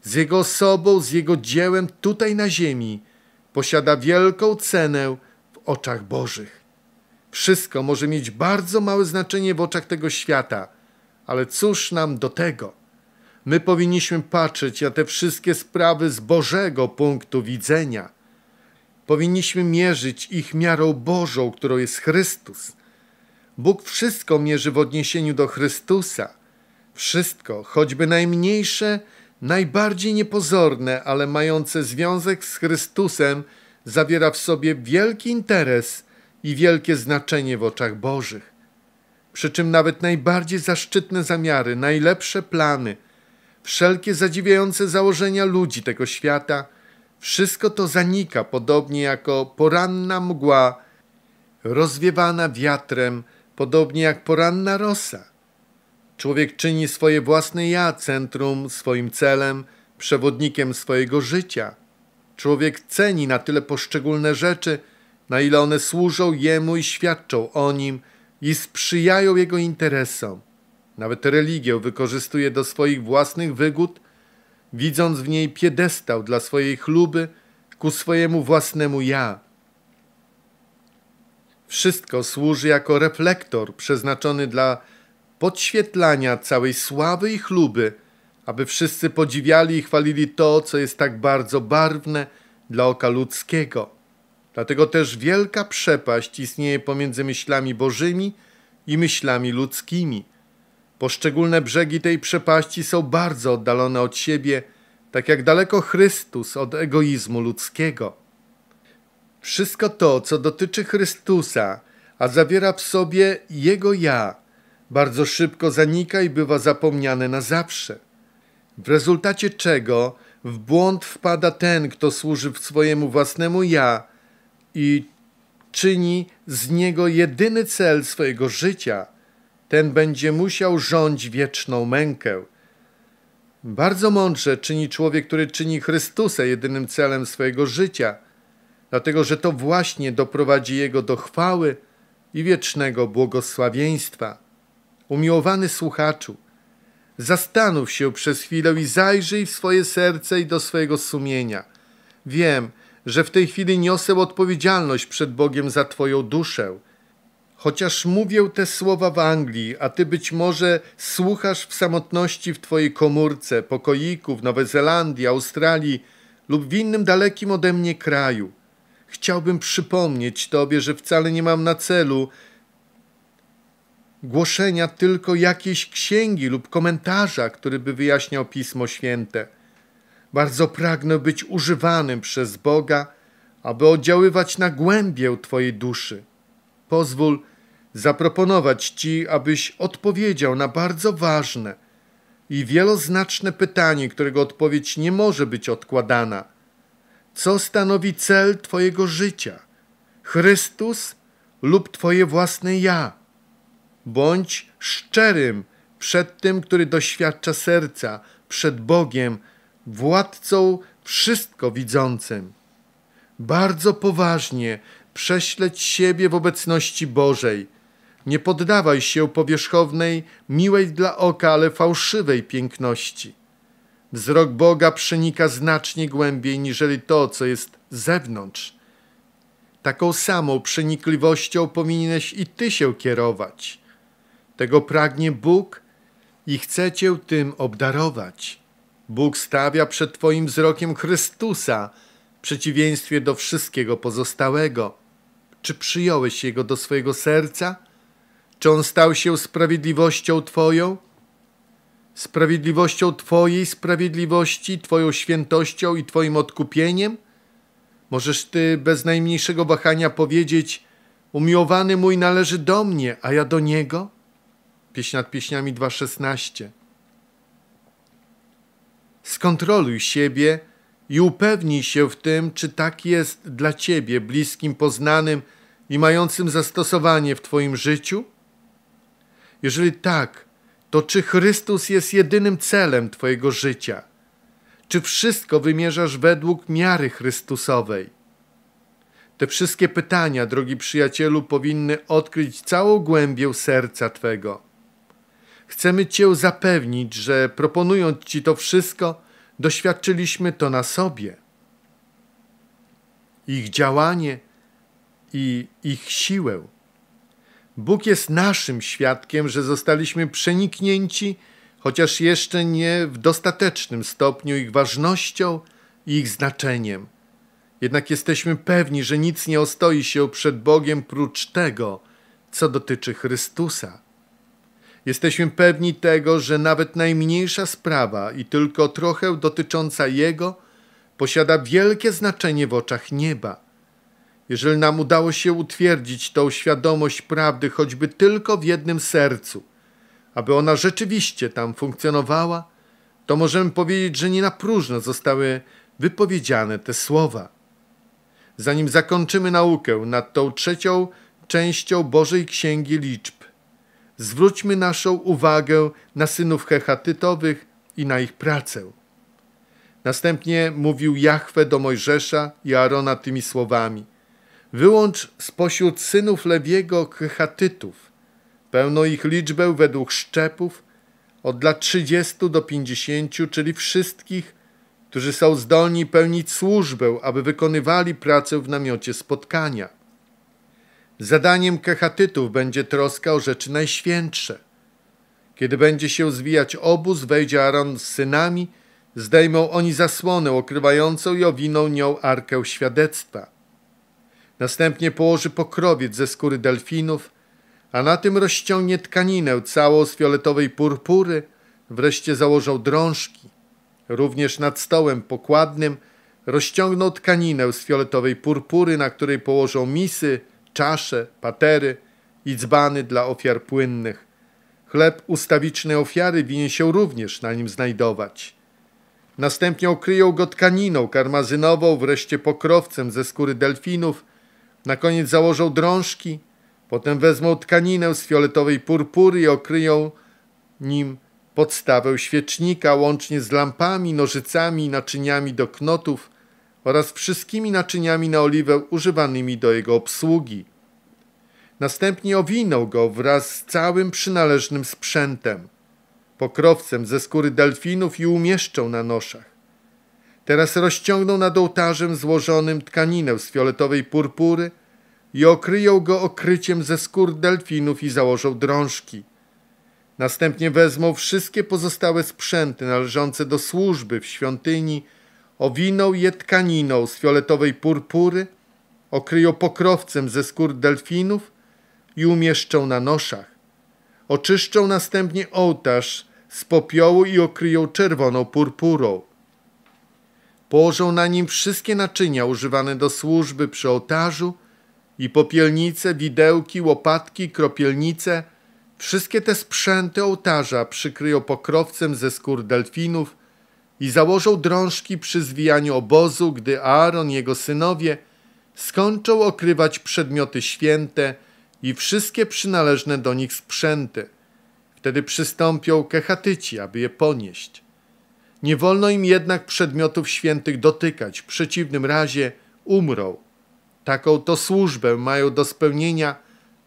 z Jego osobą, z Jego dziełem tutaj na ziemi, posiada wielką cenę w oczach Bożych. Wszystko może mieć bardzo małe znaczenie w oczach tego świata, ale cóż nam do tego? My powinniśmy patrzeć na te wszystkie sprawy z Bożego punktu widzenia. Powinniśmy mierzyć ich miarą Bożą, którą jest Chrystus. Bóg wszystko mierzy w odniesieniu do Chrystusa. Wszystko, choćby najmniejsze, najbardziej niepozorne, ale mające związek z Chrystusem, zawiera w sobie wielki interes i wielkie znaczenie w oczach Bożych. Przy czym nawet najbardziej zaszczytne zamiary, najlepsze plany, wszelkie zadziwiające założenia ludzi tego świata, wszystko to zanika, podobnie jako poranna mgła rozwiewana wiatrem, podobnie jak poranna rosa. Człowiek czyni swoje własne ja centrum, swoim celem, przewodnikiem swojego życia. Człowiek ceni na tyle poszczególne rzeczy – na ile one służą Jemu i świadczą o Nim i sprzyjają Jego interesom. Nawet religię wykorzystuje do swoich własnych wygód, widząc w niej piedestał dla swojej chluby ku swojemu własnemu ja. Wszystko służy jako reflektor przeznaczony dla podświetlania całej sławy i chluby, aby wszyscy podziwiali i chwalili to, co jest tak bardzo barwne dla oka ludzkiego. Dlatego też wielka przepaść istnieje pomiędzy myślami bożymi i myślami ludzkimi. Poszczególne brzegi tej przepaści są bardzo oddalone od siebie, tak jak daleko Chrystus od egoizmu ludzkiego. Wszystko to, co dotyczy Chrystusa, a zawiera w sobie Jego ja, bardzo szybko zanika i bywa zapomniane na zawsze. W rezultacie czego w błąd wpada ten, kto służy swojemu własnemu ja, i czyni z niego jedyny cel swojego życia, ten będzie musiał rządzić wieczną mękę. Bardzo mądrze czyni człowiek, który czyni Chrystusa jedynym celem swojego życia, dlatego że to właśnie doprowadzi jego do chwały i wiecznego błogosławieństwa. Umiłowany słuchaczu, zastanów się przez chwilę i zajrzyj w swoje serce i do swojego sumienia. Wiem, że w tej chwili niosę odpowiedzialność przed Bogiem za Twoją duszę. Chociaż mówię te słowa w Anglii, a Ty być może słuchasz w samotności w Twojej komórce, pokoiku w Nowej Zelandii, Australii lub w innym dalekim ode mnie kraju. Chciałbym przypomnieć Tobie, że wcale nie mam na celu głoszenia tylko jakiejś księgi lub komentarza, który by wyjaśniał Pismo Święte – bardzo pragnę być używanym przez Boga, aby oddziaływać na głębię Twojej duszy. Pozwól zaproponować Ci, abyś odpowiedział na bardzo ważne i wieloznaczne pytanie, którego odpowiedź nie może być odkładana. Co stanowi cel Twojego życia? Chrystus lub Twoje własne ja? Bądź szczerym przed tym, który doświadcza serca, przed Bogiem, władcą wszystko widzącym. Bardzo poważnie prześledź siebie w obecności Bożej. Nie poddawaj się powierzchownej, miłej dla oka, ale fałszywej piękności. Wzrok Boga przenika znacznie głębiej niżeli to, co jest zewnątrz. Taką samą przenikliwością powinieneś i ty się kierować. Tego pragnie Bóg i chce cię tym obdarować. Bóg stawia przed Twoim wzrokiem Chrystusa, w przeciwieństwie do wszystkiego pozostałego. Czy przyjąłeś Jego do swojego serca? Czy On stał się sprawiedliwością Twoją? Sprawiedliwością Twojej sprawiedliwości, Twoją świętością i Twoim odkupieniem? Możesz Ty bez najmniejszego wahania powiedzieć, umiłowany mój należy do mnie, a ja do Niego? Pieśń nad pieśniami 2,16 Skontroluj siebie i upewnij się w tym, czy tak jest dla Ciebie bliskim, poznanym i mającym zastosowanie w Twoim życiu? Jeżeli tak, to czy Chrystus jest jedynym celem Twojego życia? Czy wszystko wymierzasz według miary Chrystusowej? Te wszystkie pytania, drogi przyjacielu, powinny odkryć całą głębię serca Twego. Chcemy Cię zapewnić, że proponując Ci to wszystko, doświadczyliśmy to na sobie. Ich działanie i ich siłę. Bóg jest naszym świadkiem, że zostaliśmy przeniknięci, chociaż jeszcze nie w dostatecznym stopniu ich ważnością i ich znaczeniem. Jednak jesteśmy pewni, że nic nie ostoi się przed Bogiem prócz tego, co dotyczy Chrystusa. Jesteśmy pewni tego, że nawet najmniejsza sprawa i tylko trochę dotycząca Jego posiada wielkie znaczenie w oczach nieba. Jeżeli nam udało się utwierdzić tą świadomość prawdy choćby tylko w jednym sercu, aby ona rzeczywiście tam funkcjonowała, to możemy powiedzieć, że nie na próżno zostały wypowiedziane te słowa. Zanim zakończymy naukę nad tą trzecią częścią Bożej Księgi Liczb, zwróćmy naszą uwagę na synów Hechatytowych i na ich pracę. Następnie mówił Jahwe do Mojżesza i Arona tymi słowami. Wyłącz spośród synów Lewiego Hechatytów, pełno ich liczbę według szczepów, od lat 30 do 50, czyli wszystkich, którzy są zdolni pełnić służbę, aby wykonywali pracę w namiocie spotkania. Zadaniem kechatytów będzie troska o rzeczy najświętsze. Kiedy będzie się zwijać obóz, wejdzie Aaron z synami, zdejmą oni zasłonę okrywającą i owiną nią arkę świadectwa. Następnie położy pokrowiec ze skóry delfinów, a na tym rozciągnie tkaninę całą z fioletowej purpury, wreszcie założą drążki. Również nad stołem pokładnym rozciągną tkaninę z fioletowej purpury, na której położą misy, czasze, patery i dzbany dla ofiar płynnych. Chleb ustawicznej ofiary winien się również na nim znajdować. Następnie okryją go tkaniną karmazynową, wreszcie pokrowcem ze skóry delfinów. Na koniec założą drążki, potem wezmą tkaninę z fioletowej purpury i okryją nim podstawę świecznika łącznie z lampami, nożycami i naczyniami do knotów – oraz wszystkimi naczyniami na oliwę używanymi do jego obsługi. Następnie owinął go wraz z całym przynależnym sprzętem, pokrowcem ze skóry delfinów i umieszczał na noszach. Teraz rozciągnął nad ołtarzem złożonym tkaninę z fioletowej purpury i okryjął go okryciem ze skór delfinów i założył drążki. Następnie wezmą wszystkie pozostałe sprzęty należące do służby w świątyni Owinął je tkaniną z fioletowej purpury, okryją pokrowcem ze skór delfinów i umieszczą na noszach. Oczyszczą następnie ołtarz z popiołu i okryją czerwoną purpurą. Położą na nim wszystkie naczynia używane do służby przy ołtarzu i popielnice, widełki, łopatki, kropielnice. Wszystkie te sprzęty ołtarza przykryją pokrowcem ze skór delfinów i założą drążki przy zwijaniu obozu, gdy Aaron i jego synowie skończą okrywać przedmioty święte i wszystkie przynależne do nich sprzęty. Wtedy przystąpią kechatyci, aby je ponieść. Nie wolno im jednak przedmiotów świętych dotykać, w przeciwnym razie umrą. Taką to służbę mają do spełnienia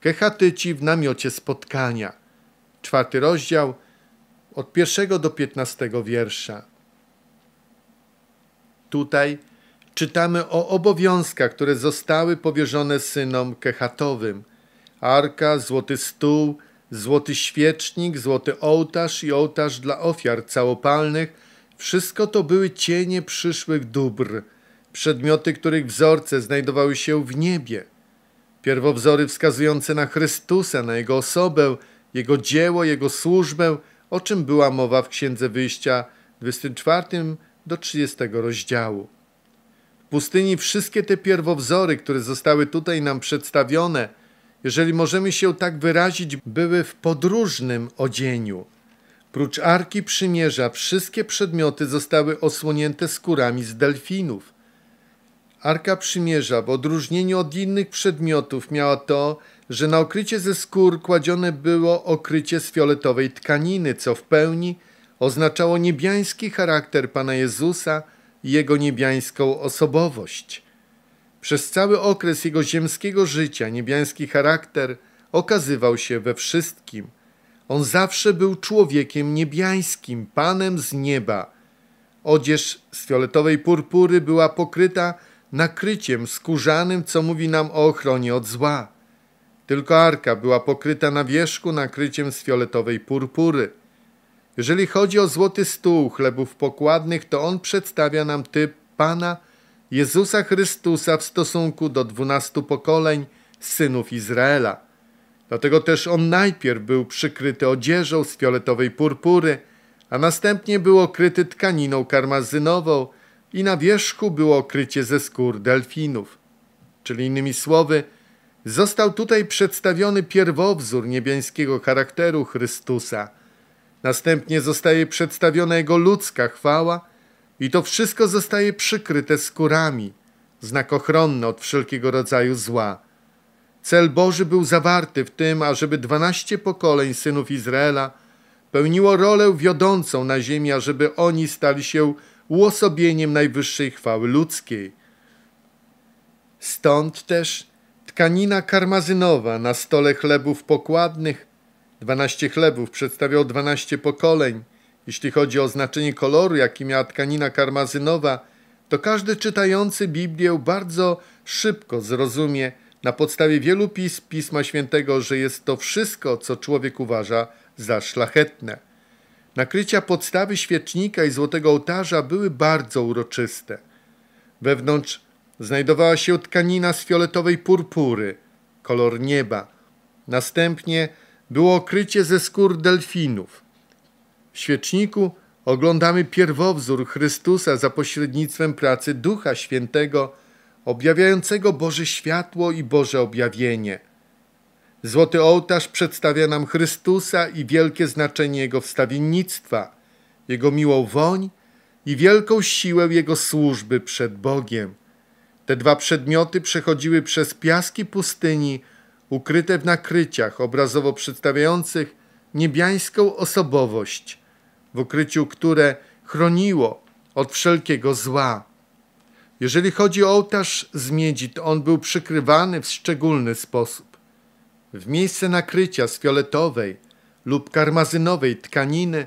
kechatyci w namiocie spotkania. Czwarty rozdział od pierwszego do piętnastego wiersza. Tutaj czytamy o obowiązkach, które zostały powierzone synom Kehatowym. Arka, złoty stół, złoty świecznik, złoty ołtarz i ołtarz dla ofiar całopalnych, wszystko to były cienie przyszłych dóbr, przedmioty, których wzorce znajdowały się w niebie. Pierwowzory wskazujące na Chrystusa, na Jego osobę, Jego dzieło, Jego służbę, o czym była mowa w Księdze Wyjścia 24, do 30 rozdziału. W pustyni wszystkie te pierwowzory, które zostały tutaj nam przedstawione, jeżeli możemy się tak wyrazić, były w podróżnym odzieniu. Prócz Arki Przymierza wszystkie przedmioty zostały osłonięte skórami z delfinów. Arka Przymierza w odróżnieniu od innych przedmiotów miała to, że na okrycie ze skór kładzione było okrycie z fioletowej tkaniny, co w pełni – oznaczało niebiański charakter Pana Jezusa i Jego niebiańską osobowość. Przez cały okres Jego ziemskiego życia niebiański charakter okazywał się we wszystkim. On zawsze był człowiekiem niebiańskim, Panem z nieba. Odzież z fioletowej purpury była pokryta nakryciem skórzanym, co mówi nam o ochronie od zła. Tylko arka była pokryta na wierzchu nakryciem z fioletowej purpury – jeżeli chodzi o złoty stół chlebów pokładnych, to on przedstawia nam typ Pana Jezusa Chrystusa w stosunku do dwunastu pokoleń synów Izraela. Dlatego też on najpierw był przykryty odzieżą z fioletowej purpury, a następnie był okryty tkaniną karmazynową i na wierzchu było okrycie ze skór delfinów. Czyli innymi słowy, został tutaj przedstawiony pierwowzór niebiańskiego charakteru Chrystusa – Następnie zostaje przedstawiona jego ludzka chwała i to wszystko zostaje przykryte skórami, znak ochronny od wszelkiego rodzaju zła. Cel Boży był zawarty w tym, ażeby dwanaście pokoleń synów Izraela pełniło rolę wiodącą na ziemi, ażeby oni stali się uosobieniem najwyższej chwały ludzkiej. Stąd też tkanina karmazynowa na stole chlebów pokładnych 12 chlebów przedstawiał 12 pokoleń. Jeśli chodzi o znaczenie koloru, jaki miała tkanina karmazynowa, to każdy czytający Biblię bardzo szybko zrozumie na podstawie wielu pism Pisma Świętego, że jest to wszystko, co człowiek uważa za szlachetne. Nakrycia podstawy świecznika i złotego ołtarza były bardzo uroczyste. Wewnątrz znajdowała się tkanina z fioletowej purpury, kolor nieba. Następnie było okrycie ze skór delfinów. W świeczniku oglądamy pierwowzór Chrystusa za pośrednictwem pracy Ducha Świętego, objawiającego Boże światło i Boże objawienie. Złoty ołtarz przedstawia nam Chrystusa i wielkie znaczenie Jego wstawiennictwa, Jego miłą woń i wielką siłę Jego służby przed Bogiem. Te dwa przedmioty przechodziły przez piaski pustyni, ukryte w nakryciach obrazowo przedstawiających niebiańską osobowość, w ukryciu które chroniło od wszelkiego zła. Jeżeli chodzi o ołtarz z miedzi, to on był przykrywany w szczególny sposób. W miejsce nakrycia z fioletowej lub karmazynowej tkaniny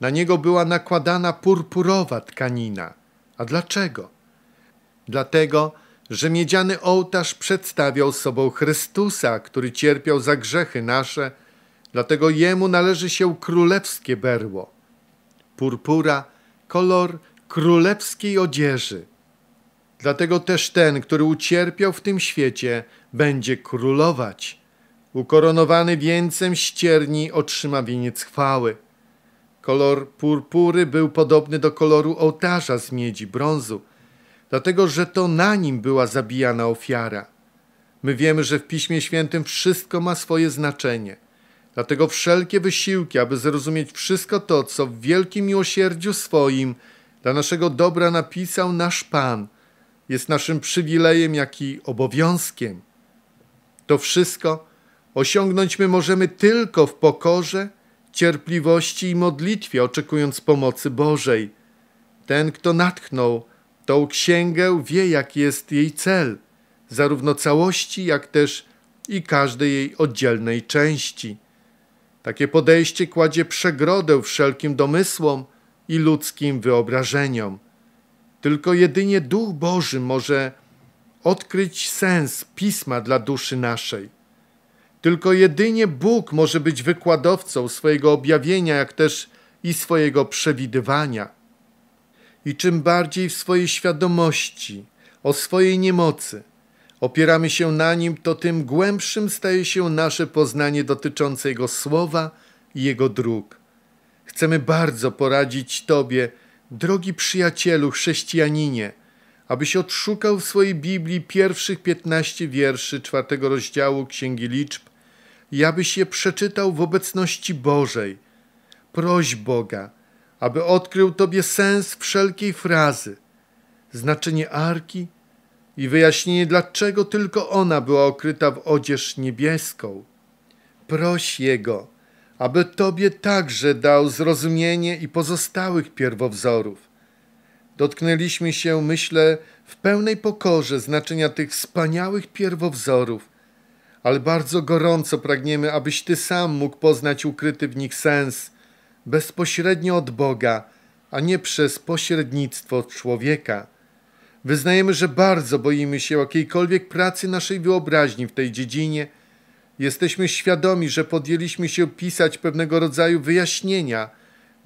na niego była nakładana purpurowa tkanina. A dlaczego? Dlatego, że miedziany ołtarz przedstawiał sobą Chrystusa, który cierpiał za grzechy nasze, dlatego jemu należy się królewskie berło. Purpura, kolor królewskiej odzieży. Dlatego też ten, który ucierpiał w tym świecie, będzie królować. Ukoronowany wieńcem ścierni otrzyma wieniec chwały. Kolor purpury był podobny do koloru ołtarza z miedzi brązu, dlatego że to na nim była zabijana ofiara. My wiemy, że w Piśmie Świętym wszystko ma swoje znaczenie. Dlatego wszelkie wysiłki, aby zrozumieć wszystko to, co w wielkim miłosierdziu swoim dla naszego dobra napisał nasz Pan, jest naszym przywilejem, jak i obowiązkiem. To wszystko osiągnąć my możemy tylko w pokorze, cierpliwości i modlitwie, oczekując pomocy Bożej. Ten, kto natchnął Tą księgę wie, jaki jest jej cel, zarówno całości, jak też i każdej jej oddzielnej części. Takie podejście kładzie przegrodę wszelkim domysłom i ludzkim wyobrażeniom. Tylko jedynie Duch Boży może odkryć sens pisma dla duszy naszej. Tylko jedynie Bóg może być wykładowcą swojego objawienia, jak też i swojego przewidywania i czym bardziej w swojej świadomości o swojej niemocy opieramy się na nim, to tym głębszym staje się nasze poznanie dotyczące Jego słowa i Jego dróg. Chcemy bardzo poradzić Tobie, drogi przyjacielu, chrześcijaninie, abyś odszukał w swojej Biblii pierwszych 15 wierszy czwartego rozdziału Księgi Liczb i abyś je przeczytał w obecności Bożej. Proś Boga, aby odkrył Tobie sens wszelkiej frazy, znaczenie arki i wyjaśnienie, dlaczego tylko ona była okryta w odzież niebieską. Proś Jego, aby Tobie także dał zrozumienie i pozostałych pierwowzorów. Dotknęliśmy się, myślę, w pełnej pokorze znaczenia tych wspaniałych pierwowzorów, ale bardzo gorąco pragniemy, abyś Ty sam mógł poznać ukryty w nich sens – bezpośrednio od Boga, a nie przez pośrednictwo człowieka. Wyznajemy, że bardzo boimy się jakiejkolwiek pracy naszej wyobraźni w tej dziedzinie. Jesteśmy świadomi, że podjęliśmy się pisać pewnego rodzaju wyjaśnienia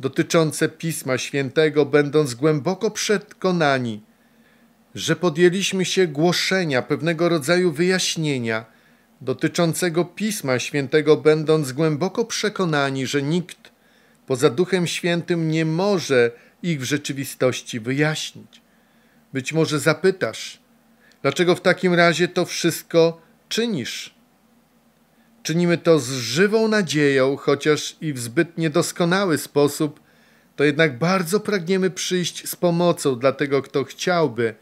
dotyczące Pisma Świętego, będąc głęboko przekonani, że podjęliśmy się głoszenia pewnego rodzaju wyjaśnienia dotyczącego Pisma Świętego, będąc głęboko przekonani, że nikt poza Duchem Świętym nie może ich w rzeczywistości wyjaśnić. Być może zapytasz, dlaczego w takim razie to wszystko czynisz? Czynimy to z żywą nadzieją, chociaż i w zbyt niedoskonały sposób, to jednak bardzo pragniemy przyjść z pomocą dla tego, kto chciałby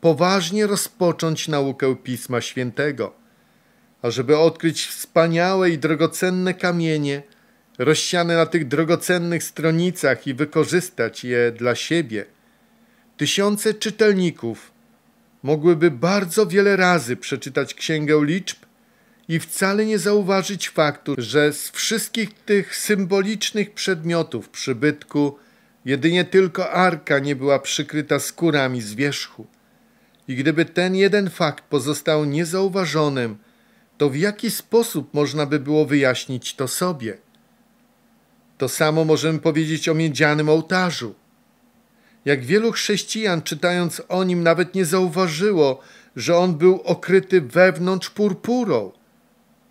poważnie rozpocząć naukę Pisma Świętego. A żeby odkryć wspaniałe i drogocenne kamienie – rozsiane na tych drogocennych stronicach i wykorzystać je dla siebie, tysiące czytelników mogłyby bardzo wiele razy przeczytać Księgę Liczb i wcale nie zauważyć faktu, że z wszystkich tych symbolicznych przedmiotów przybytku jedynie tylko arka nie była przykryta skórami z wierzchu. I gdyby ten jeden fakt pozostał niezauważonym, to w jaki sposób można by było wyjaśnić to sobie? To samo możemy powiedzieć o miedzianym ołtarzu. Jak wielu chrześcijan czytając o nim nawet nie zauważyło, że on był okryty wewnątrz purpurą.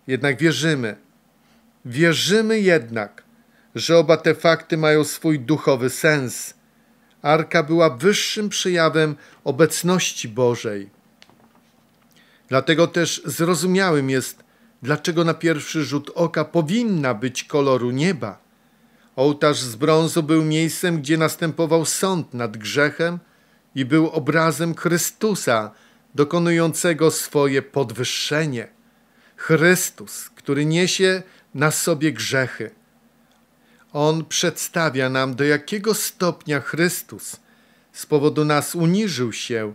Jednak wierzymy, wierzymy jednak, że oba te fakty mają swój duchowy sens. Arka była wyższym przejawem obecności Bożej. Dlatego też zrozumiałym jest, dlaczego na pierwszy rzut oka powinna być koloru nieba. Ołtarz z brązu był miejscem, gdzie następował sąd nad grzechem i był obrazem Chrystusa, dokonującego swoje podwyższenie. Chrystus, który niesie na sobie grzechy. On przedstawia nam, do jakiego stopnia Chrystus z powodu nas uniżył się,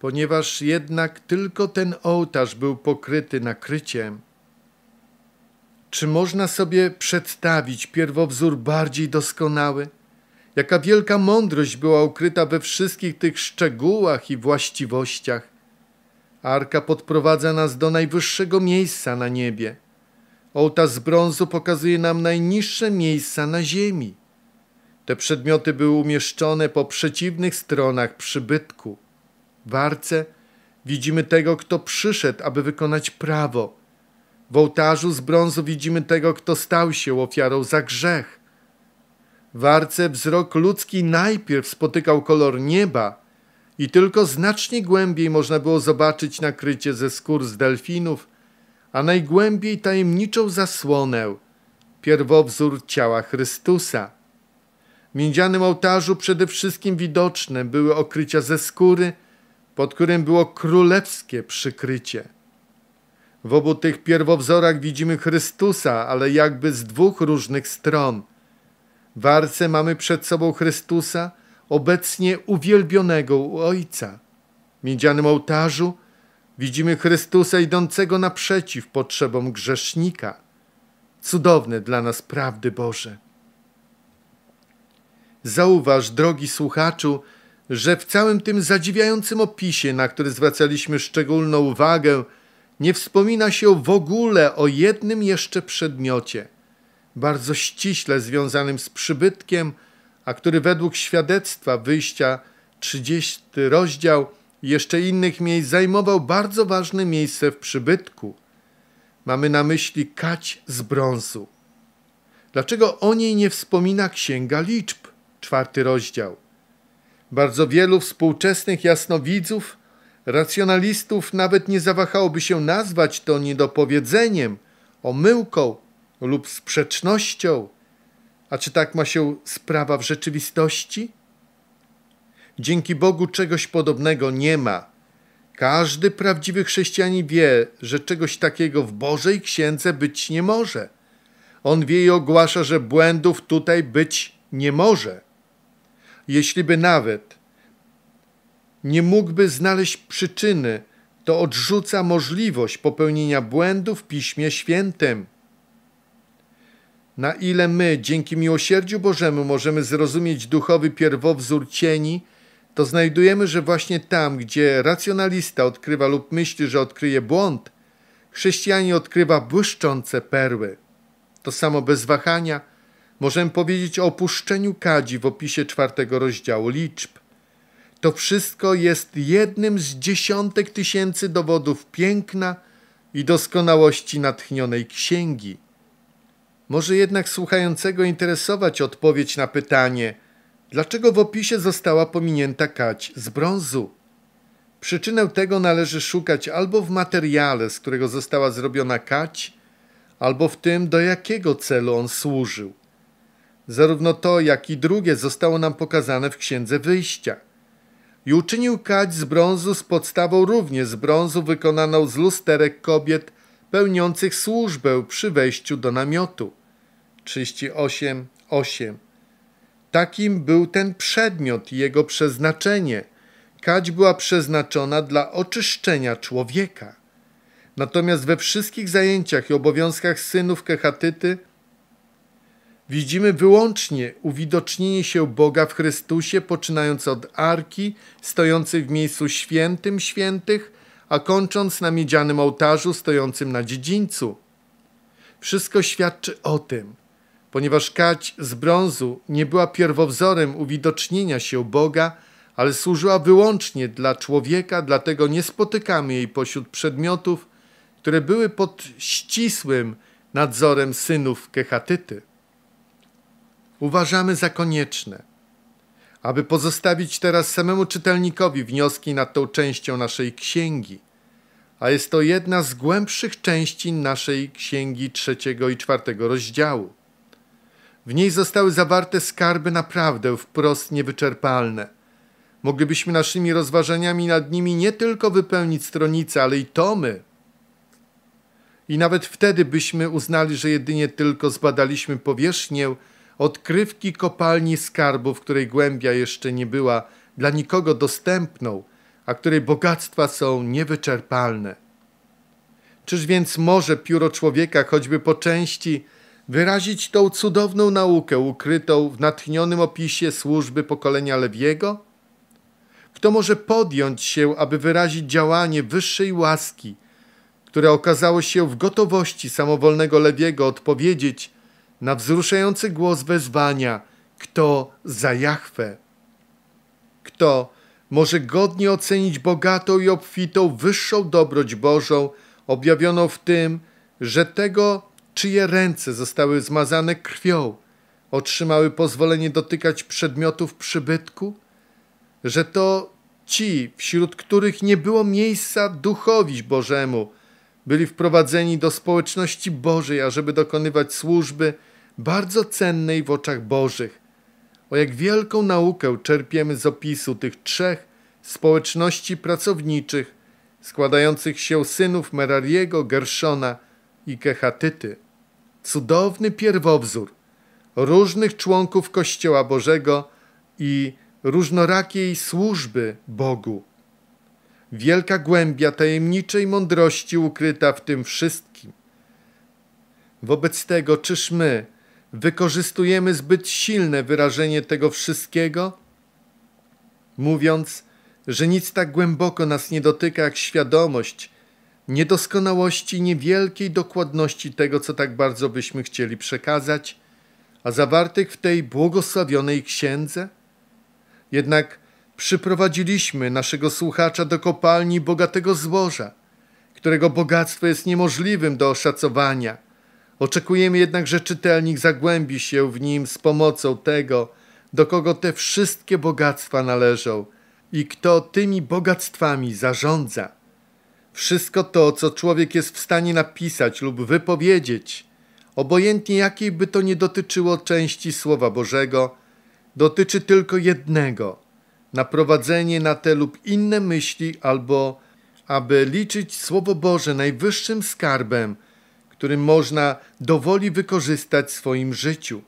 ponieważ jednak tylko ten ołtarz był pokryty nakryciem. Czy można sobie przedstawić pierwowzór bardziej doskonały? Jaka wielka mądrość była ukryta we wszystkich tych szczegółach i właściwościach. Arka podprowadza nas do najwyższego miejsca na niebie. Ołtarz z brązu pokazuje nam najniższe miejsca na ziemi. Te przedmioty były umieszczone po przeciwnych stronach przybytku. W arce widzimy tego, kto przyszedł, aby wykonać prawo – w ołtarzu z brązu widzimy tego, kto stał się ofiarą za grzech. W arce wzrok ludzki najpierw spotykał kolor nieba i tylko znacznie głębiej można było zobaczyć nakrycie ze skór z delfinów, a najgłębiej tajemniczą zasłonę, pierwowzór ciała Chrystusa. W miedzianym ołtarzu przede wszystkim widoczne były okrycia ze skóry, pod którym było królewskie przykrycie. W obu tych pierwowzorach widzimy Chrystusa, ale jakby z dwóch różnych stron. W arce mamy przed sobą Chrystusa, obecnie uwielbionego u Ojca. W miedzianym ołtarzu widzimy Chrystusa idącego naprzeciw potrzebom grzesznika. Cudowne dla nas prawdy Boże. Zauważ, drogi słuchaczu, że w całym tym zadziwiającym opisie, na który zwracaliśmy szczególną uwagę, nie wspomina się w ogóle o jednym jeszcze przedmiocie, bardzo ściśle związanym z przybytkiem, a który według świadectwa wyjścia 30 rozdział jeszcze innych miejsc zajmował bardzo ważne miejsce w przybytku. Mamy na myśli kać z brązu. Dlaczego o niej nie wspomina Księga Liczb, czwarty rozdział? Bardzo wielu współczesnych jasnowidzów Racjonalistów nawet nie zawahałoby się nazwać to niedopowiedzeniem, omyłką lub sprzecznością. A czy tak ma się sprawa w rzeczywistości? Dzięki Bogu czegoś podobnego nie ma. Każdy prawdziwy chrześcijanin wie, że czegoś takiego w Bożej Księdze być nie może. On wie i ogłasza, że błędów tutaj być nie może. Jeśli by nawet nie mógłby znaleźć przyczyny, to odrzuca możliwość popełnienia błędu w Piśmie Świętym. Na ile my dzięki miłosierdziu Bożemu możemy zrozumieć duchowy pierwowzór cieni, to znajdujemy, że właśnie tam, gdzie racjonalista odkrywa lub myśli, że odkryje błąd, Chrześcijanie odkrywa błyszczące perły. To samo bez wahania możemy powiedzieć o opuszczeniu kadzi w opisie czwartego rozdziału liczb. To wszystko jest jednym z dziesiątek tysięcy dowodów piękna i doskonałości natchnionej księgi. Może jednak słuchającego interesować odpowiedź na pytanie, dlaczego w opisie została pominięta kać z brązu. Przyczynę tego należy szukać albo w materiale, z którego została zrobiona kać, albo w tym, do jakiego celu on służył. Zarówno to, jak i drugie zostało nam pokazane w Księdze Wyjścia i uczynił kać z brązu z podstawą również z brązu wykonaną z lusterek kobiet pełniących służbę przy wejściu do namiotu. 38.8 Takim był ten przedmiot i jego przeznaczenie. Kać była przeznaczona dla oczyszczenia człowieka. Natomiast we wszystkich zajęciach i obowiązkach synów Kehatyty – Widzimy wyłącznie uwidocznienie się Boga w Chrystusie, poczynając od arki stojącej w miejscu świętym świętych, a kończąc na miedzianym ołtarzu stojącym na dziedzińcu. Wszystko świadczy o tym, ponieważ kać z brązu nie była pierwowzorem uwidocznienia się Boga, ale służyła wyłącznie dla człowieka, dlatego nie spotykamy jej pośród przedmiotów, które były pod ścisłym nadzorem synów Kechatyty uważamy za konieczne, aby pozostawić teraz samemu czytelnikowi wnioski nad tą częścią naszej księgi, a jest to jedna z głębszych części naszej księgi trzeciego i czwartego rozdziału. W niej zostały zawarte skarby naprawdę wprost niewyczerpalne. Moglibyśmy naszymi rozważaniami nad nimi nie tylko wypełnić stronice, ale i tomy. I nawet wtedy byśmy uznali, że jedynie tylko zbadaliśmy powierzchnię odkrywki kopalni skarbów, której głębia jeszcze nie była dla nikogo dostępną, a której bogactwa są niewyczerpalne. Czyż więc może pióro człowieka, choćby po części, wyrazić tą cudowną naukę ukrytą w natchnionym opisie służby pokolenia Lewiego? Kto może podjąć się, aby wyrazić działanie wyższej łaski, które okazało się w gotowości samowolnego Lewiego odpowiedzieć na wzruszający głos wezwania: Kto za Jachwę? Kto może godnie ocenić bogatą i obfitą wyższą dobroć Bożą, objawioną w tym, że tego, czyje ręce zostały zmazane krwią, otrzymały pozwolenie dotykać przedmiotów przybytku? Że to ci, wśród których nie było miejsca duchowi Bożemu, byli wprowadzeni do społeczności Bożej, ażeby dokonywać służby, bardzo cennej w oczach Bożych. O jak wielką naukę czerpiemy z opisu tych trzech społeczności pracowniczych, składających się synów Merariego, Gerszona i Kehatyty. Cudowny pierwowzór różnych członków Kościoła Bożego i różnorakiej służby Bogu. Wielka głębia tajemniczej mądrości ukryta w tym wszystkim. Wobec tego, czyż my, wykorzystujemy zbyt silne wyrażenie tego wszystkiego, mówiąc, że nic tak głęboko nas nie dotyka jak świadomość niedoskonałości niewielkiej dokładności tego, co tak bardzo byśmy chcieli przekazać, a zawartych w tej błogosławionej księdze? Jednak przyprowadziliśmy naszego słuchacza do kopalni bogatego złoża, którego bogactwo jest niemożliwym do oszacowania – Oczekujemy jednak, że czytelnik zagłębi się w nim z pomocą tego, do kogo te wszystkie bogactwa należą i kto tymi bogactwami zarządza. Wszystko to, co człowiek jest w stanie napisać lub wypowiedzieć, obojętnie jakiej by to nie dotyczyło części Słowa Bożego, dotyczy tylko jednego naprowadzenie na te lub inne myśli albo aby liczyć Słowo Boże najwyższym skarbem, którym można dowoli wykorzystać w swoim życiu.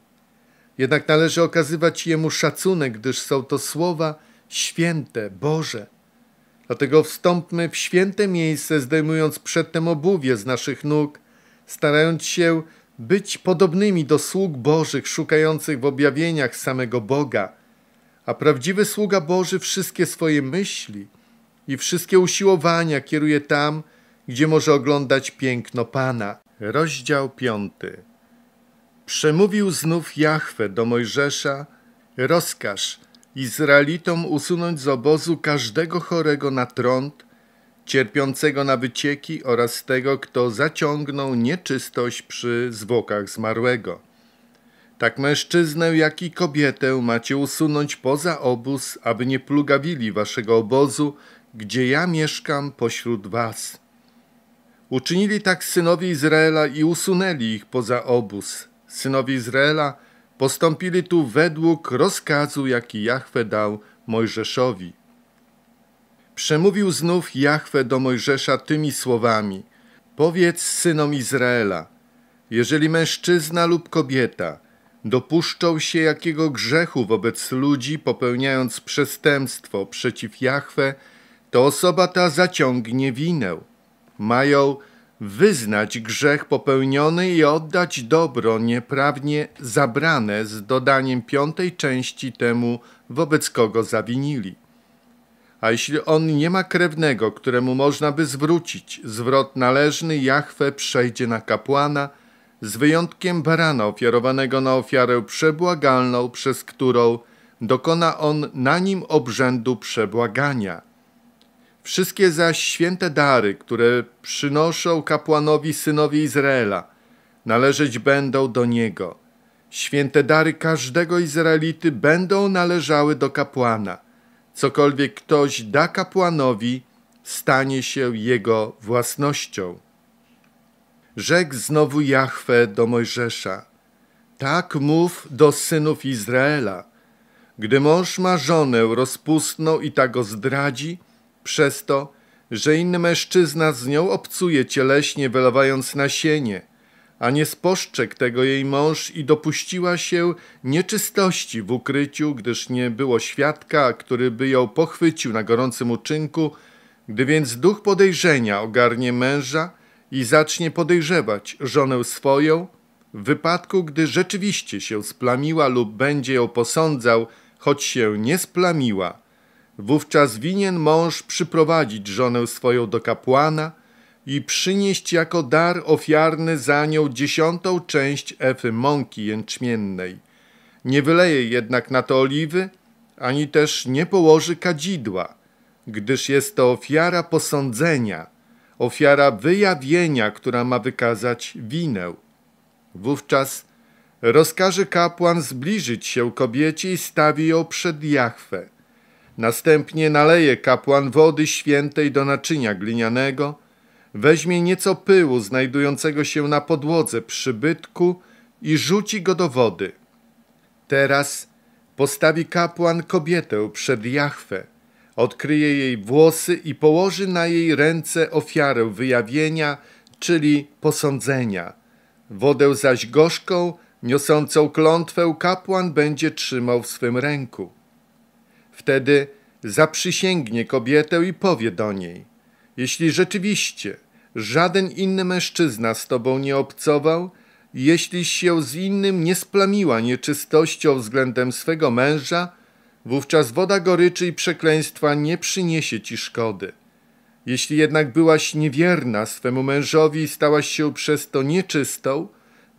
Jednak należy okazywać Jemu szacunek, gdyż są to słowa święte, Boże. Dlatego wstąpmy w święte miejsce, zdejmując przedtem obuwie z naszych nóg, starając się być podobnymi do sług Bożych, szukających w objawieniach samego Boga. A prawdziwy sługa Boży wszystkie swoje myśli i wszystkie usiłowania kieruje tam, gdzie może oglądać piękno Pana rozdział 5. Przemówił znów Jahwe do Mojżesza rozkaż Izraelitom usunąć z obozu każdego chorego na trąd, cierpiącego na wycieki oraz tego, kto zaciągnął nieczystość przy zwłokach zmarłego. Tak mężczyznę, jak i kobietę macie usunąć poza obóz, aby nie plugawili waszego obozu, gdzie ja mieszkam pośród was. Uczynili tak synowie Izraela i usunęli ich poza obóz. Synowie Izraela postąpili tu według rozkazu, jaki Jahwe dał Mojżeszowi. Przemówił znów Jahwe do Mojżesza tymi słowami: Powiedz synom Izraela: Jeżeli mężczyzna lub kobieta dopuszczą się jakiego grzechu wobec ludzi, popełniając przestępstwo przeciw Jahwe, to osoba ta zaciągnie winę mają wyznać grzech popełniony i oddać dobro nieprawnie zabrane z dodaniem piątej części temu, wobec kogo zawinili. A jeśli on nie ma krewnego, któremu można by zwrócić, zwrot należny Jachwę przejdzie na kapłana, z wyjątkiem barana ofiarowanego na ofiarę przebłagalną, przez którą dokona on na nim obrzędu przebłagania Wszystkie zaś święte dary, które przynoszą kapłanowi synowie Izraela, należeć będą do niego. Święte dary każdego Izraelity będą należały do kapłana. Cokolwiek ktoś da kapłanowi, stanie się jego własnością. Rzekł znowu Jahwe do Mojżesza: Tak mów do synów Izraela. Gdy mąż ma żonę rozpustną i tak go zdradzi, przez to, że inny mężczyzna z nią obcuje cieleśnie, wylewając nasienie, a nie spostrzegł tego jej mąż i dopuściła się nieczystości w ukryciu, gdyż nie było świadka, który by ją pochwycił na gorącym uczynku, gdy więc duch podejrzenia ogarnie męża i zacznie podejrzewać żonę swoją, w wypadku gdy rzeczywiście się splamiła lub będzie ją posądzał, choć się nie splamiła – Wówczas winien mąż przyprowadzić żonę swoją do kapłana i przynieść jako dar ofiarny za nią dziesiątą część efy mąki jęczmiennej. Nie wyleje jednak na to oliwy, ani też nie położy kadzidła, gdyż jest to ofiara posądzenia, ofiara wyjawienia, która ma wykazać winę. Wówczas rozkaże kapłan zbliżyć się kobiecie i stawi ją przed Jachwę. Następnie naleje kapłan wody świętej do naczynia glinianego, weźmie nieco pyłu znajdującego się na podłodze przybytku i rzuci go do wody. Teraz postawi kapłan kobietę przed Jachwę, odkryje jej włosy i położy na jej ręce ofiarę wyjawienia, czyli posądzenia. Wodę zaś gorzką, niosącą klątwę, kapłan będzie trzymał w swym ręku. Wtedy zaprzysięgnie kobietę i powie do niej: Jeśli rzeczywiście żaden inny mężczyzna z tobą nie obcował, jeśliś się z innym nie splamiła nieczystością względem swego męża, wówczas woda goryczy i przekleństwa nie przyniesie ci szkody. Jeśli jednak byłaś niewierna swemu mężowi i stałaś się przez to nieczystą,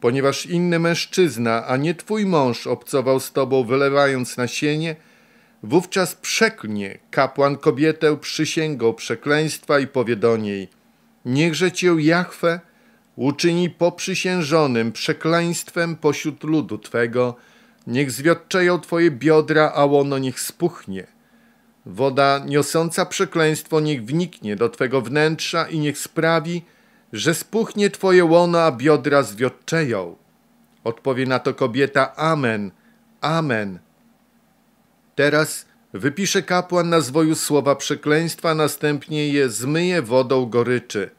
ponieważ inny mężczyzna, a nie twój mąż obcował z tobą, wylewając nasienie, Wówczas przeknie kapłan kobietę przysięgą przekleństwa i powie do niej Niechże cię Jachwę uczyni poprzysiężonym przekleństwem pośród ludu Twego, niech zwiotczeją Twoje biodra, a łono niech spuchnie. Woda niosąca przekleństwo niech wniknie do Twego wnętrza i niech sprawi, że spuchnie Twoje łono, a biodra zwiotczeją. Odpowie na to kobieta Amen, Amen. Teraz wypisze kapłan na zwoju słowa przekleństwa, następnie je zmyje wodą goryczy.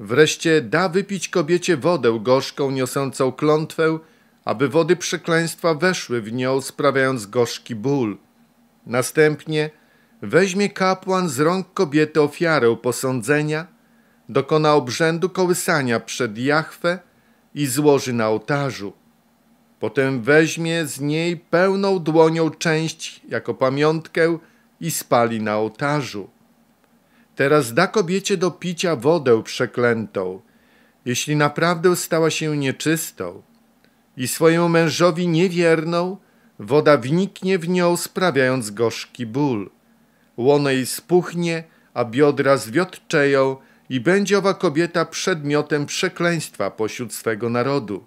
Wreszcie da wypić kobiecie wodę gorzką niosącą klątwę, aby wody przekleństwa weszły w nią, sprawiając gorzki ból. Następnie weźmie kapłan z rąk kobiety ofiarę posądzenia, dokona obrzędu kołysania przed Jachwę i złoży na ołtarzu. Potem weźmie z niej pełną dłonią część jako pamiątkę i spali na ołtarzu. Teraz da kobiecie do picia wodę przeklętą, jeśli naprawdę stała się nieczystą i swojemu mężowi niewierną, woda wniknie w nią, sprawiając gorzki ból. Łono jej spuchnie, a biodra zwiotczeją i będzie owa kobieta przedmiotem przekleństwa pośród swego narodu.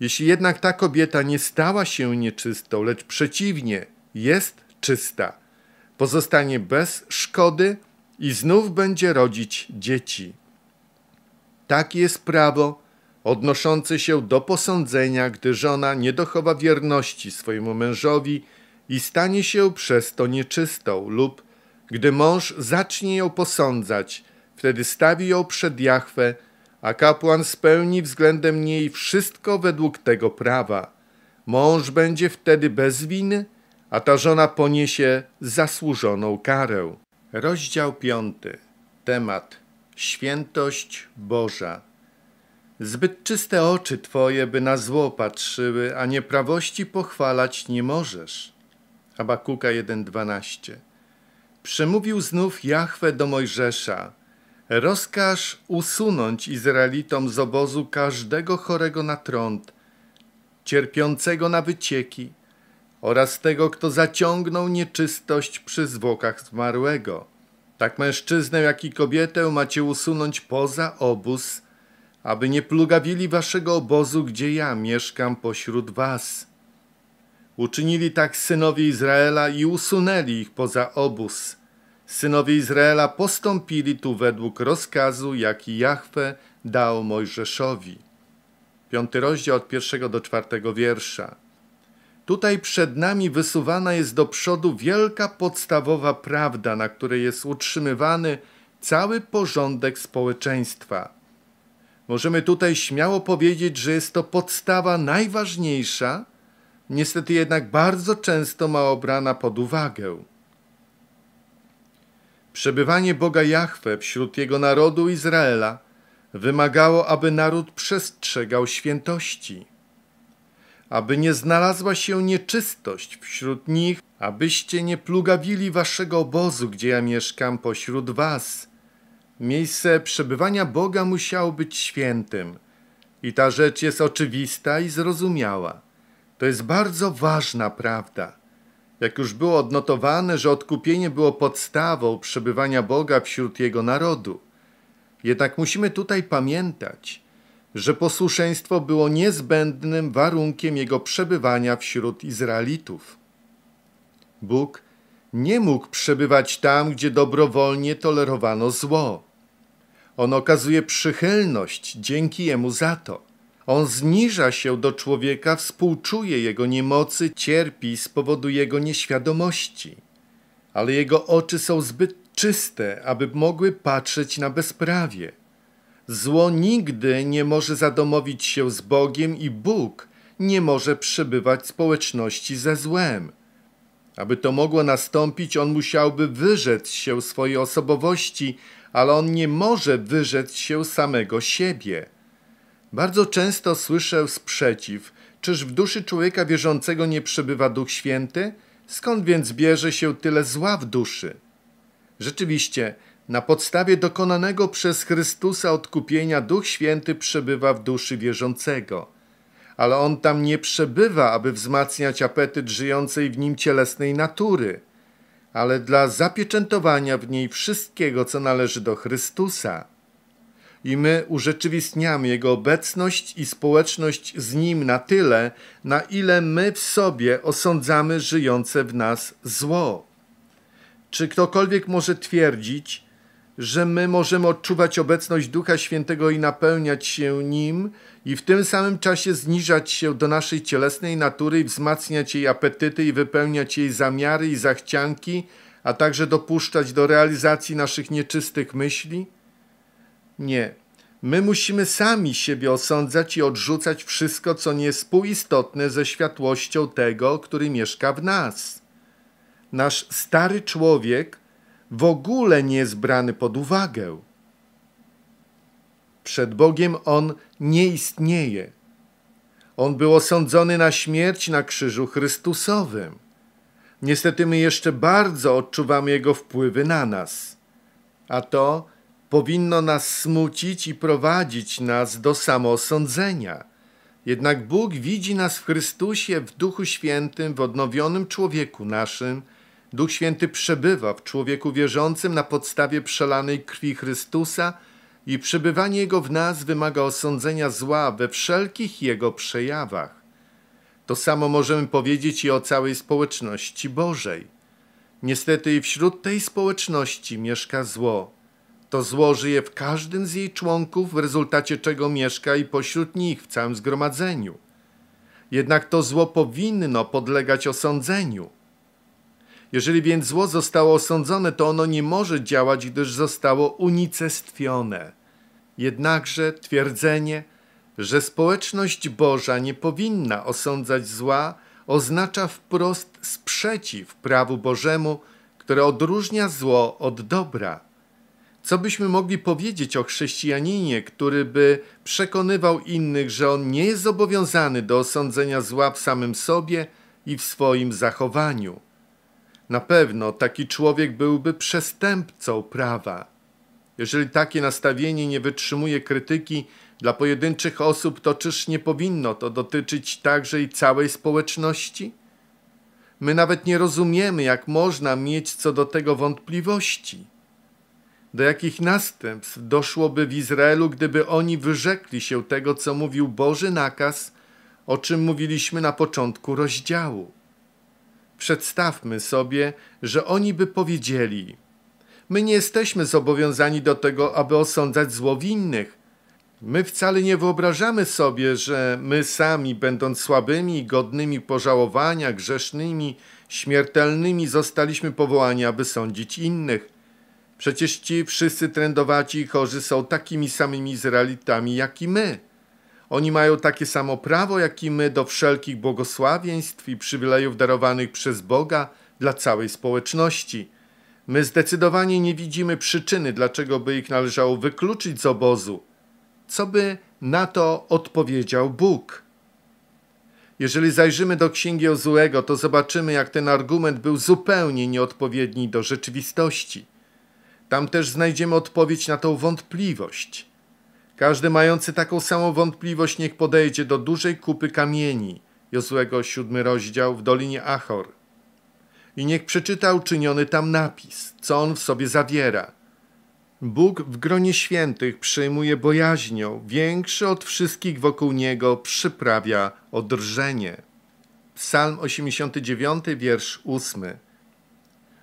Jeśli jednak ta kobieta nie stała się nieczystą, lecz przeciwnie, jest czysta, pozostanie bez szkody i znów będzie rodzić dzieci. Takie jest prawo odnoszące się do posądzenia, gdy żona nie dochowa wierności swojemu mężowi i stanie się przez to nieczystą, lub gdy mąż zacznie ją posądzać, wtedy stawi ją przed Jachwę a kapłan spełni względem niej wszystko według tego prawa. Mąż będzie wtedy bez winy, a ta żona poniesie zasłużoną karę. Rozdział 5. Temat Świętość Boża. Zbyt czyste oczy Twoje, by na zło patrzyły, a nieprawości pochwalać nie możesz. Abakuka 1:12. Przemówił znów Jahwe do Mojżesza. Rozkaż usunąć Izraelitom z obozu każdego chorego na trąd, cierpiącego na wycieki oraz tego, kto zaciągnął nieczystość przy zwłokach zmarłego. Tak mężczyznę, jak i kobietę macie usunąć poza obóz, aby nie plugawili waszego obozu, gdzie ja mieszkam pośród was. Uczynili tak synowie Izraela i usunęli ich poza obóz – Synowie Izraela postąpili tu według rozkazu, jaki Jahwe dał Mojżeszowi. Piąty rozdział od pierwszego do czwartego wiersza. Tutaj przed nami wysuwana jest do przodu wielka podstawowa prawda, na której jest utrzymywany cały porządek społeczeństwa. Możemy tutaj śmiało powiedzieć, że jest to podstawa najważniejsza, niestety jednak bardzo często ma obrana pod uwagę. Przebywanie Boga Jahwe wśród jego narodu Izraela wymagało, aby naród przestrzegał świętości, aby nie znalazła się nieczystość wśród nich, abyście nie plugawili waszego obozu, gdzie ja mieszkam pośród was. Miejsce przebywania Boga musiało być świętym. I ta rzecz jest oczywista i zrozumiała. To jest bardzo ważna prawda. Jak już było odnotowane, że odkupienie było podstawą przebywania Boga wśród Jego narodu. Jednak musimy tutaj pamiętać, że posłuszeństwo było niezbędnym warunkiem Jego przebywania wśród Izraelitów. Bóg nie mógł przebywać tam, gdzie dobrowolnie tolerowano zło. On okazuje przychylność dzięki Jemu za to. On zniża się do człowieka, współczuje jego niemocy, cierpi z powodu jego nieświadomości. Ale jego oczy są zbyt czyste, aby mogły patrzeć na bezprawie. Zło nigdy nie może zadomowić się z Bogiem i Bóg nie może przebywać społeczności ze złem. Aby to mogło nastąpić, on musiałby wyrzec się swojej osobowości, ale on nie może wyrzec się samego siebie. Bardzo często słyszę sprzeciw, czyż w duszy człowieka wierzącego nie przebywa Duch Święty? Skąd więc bierze się tyle zła w duszy? Rzeczywiście, na podstawie dokonanego przez Chrystusa odkupienia Duch Święty przebywa w duszy wierzącego. Ale on tam nie przebywa, aby wzmacniać apetyt żyjącej w nim cielesnej natury, ale dla zapieczętowania w niej wszystkiego, co należy do Chrystusa i my urzeczywistniamy Jego obecność i społeczność z Nim na tyle, na ile my w sobie osądzamy żyjące w nas zło. Czy ktokolwiek może twierdzić, że my możemy odczuwać obecność Ducha Świętego i napełniać się Nim i w tym samym czasie zniżać się do naszej cielesnej natury i wzmacniać jej apetyty i wypełniać jej zamiary i zachcianki, a także dopuszczać do realizacji naszych nieczystych myśli? Nie. My musimy sami siebie osądzać i odrzucać wszystko, co nie współistotne ze światłością tego, który mieszka w nas. Nasz stary człowiek w ogóle nie jest brany pod uwagę. Przed Bogiem on nie istnieje. On był osądzony na śmierć na krzyżu Chrystusowym. Niestety my jeszcze bardzo odczuwamy jego wpływy na nas. A to powinno nas smucić i prowadzić nas do samoosądzenia. Jednak Bóg widzi nas w Chrystusie, w Duchu Świętym, w odnowionym człowieku naszym. Duch Święty przebywa w człowieku wierzącym na podstawie przelanej krwi Chrystusa i przebywanie Jego w nas wymaga osądzenia zła we wszelkich Jego przejawach. To samo możemy powiedzieć i o całej społeczności Bożej. Niestety wśród tej społeczności mieszka zło to złoży je w każdym z jej członków, w rezultacie czego mieszka i pośród nich w całym zgromadzeniu. Jednak to zło powinno podlegać osądzeniu. Jeżeli więc zło zostało osądzone, to ono nie może działać, gdyż zostało unicestwione. Jednakże twierdzenie, że społeczność Boża nie powinna osądzać zła, oznacza wprost sprzeciw prawu Bożemu, które odróżnia zło od dobra. Co byśmy mogli powiedzieć o chrześcijaninie, który by przekonywał innych, że on nie jest zobowiązany do osądzenia zła w samym sobie i w swoim zachowaniu? Na pewno taki człowiek byłby przestępcą prawa. Jeżeli takie nastawienie nie wytrzymuje krytyki dla pojedynczych osób, to czyż nie powinno to dotyczyć także i całej społeczności? My nawet nie rozumiemy, jak można mieć co do tego wątpliwości. Do jakich następstw doszłoby w Izraelu, gdyby oni wyrzekli się tego, co mówił Boży nakaz, o czym mówiliśmy na początku rozdziału? Przedstawmy sobie, że oni by powiedzieli: My nie jesteśmy zobowiązani do tego, aby osądzać zło winnych. My wcale nie wyobrażamy sobie, że my sami, będąc słabymi, godnymi pożałowania, grzesznymi, śmiertelnymi, zostaliśmy powołani, aby sądzić innych. Przecież ci wszyscy trendowaci i chorzy są takimi samymi Izraelitami jak i my. Oni mają takie samo prawo jak i my do wszelkich błogosławieństw i przywilejów darowanych przez Boga dla całej społeczności. My zdecydowanie nie widzimy przyczyny, dlaczego by ich należało wykluczyć z obozu. Co by na to odpowiedział Bóg? Jeżeli zajrzymy do księgi Ozuego, to zobaczymy, jak ten argument był zupełnie nieodpowiedni do rzeczywistości. Tam też znajdziemy odpowiedź na tą wątpliwość. Każdy mający taką samą wątpliwość niech podejdzie do dużej kupy kamieni, Jozłego siódmy rozdział w Dolinie Achor. I niech przeczyta uczyniony tam napis, co on w sobie zawiera. Bóg w gronie świętych przyjmuje bojaźnią, większy od wszystkich wokół Niego przyprawia odrżenie. Psalm 89, wiersz 8.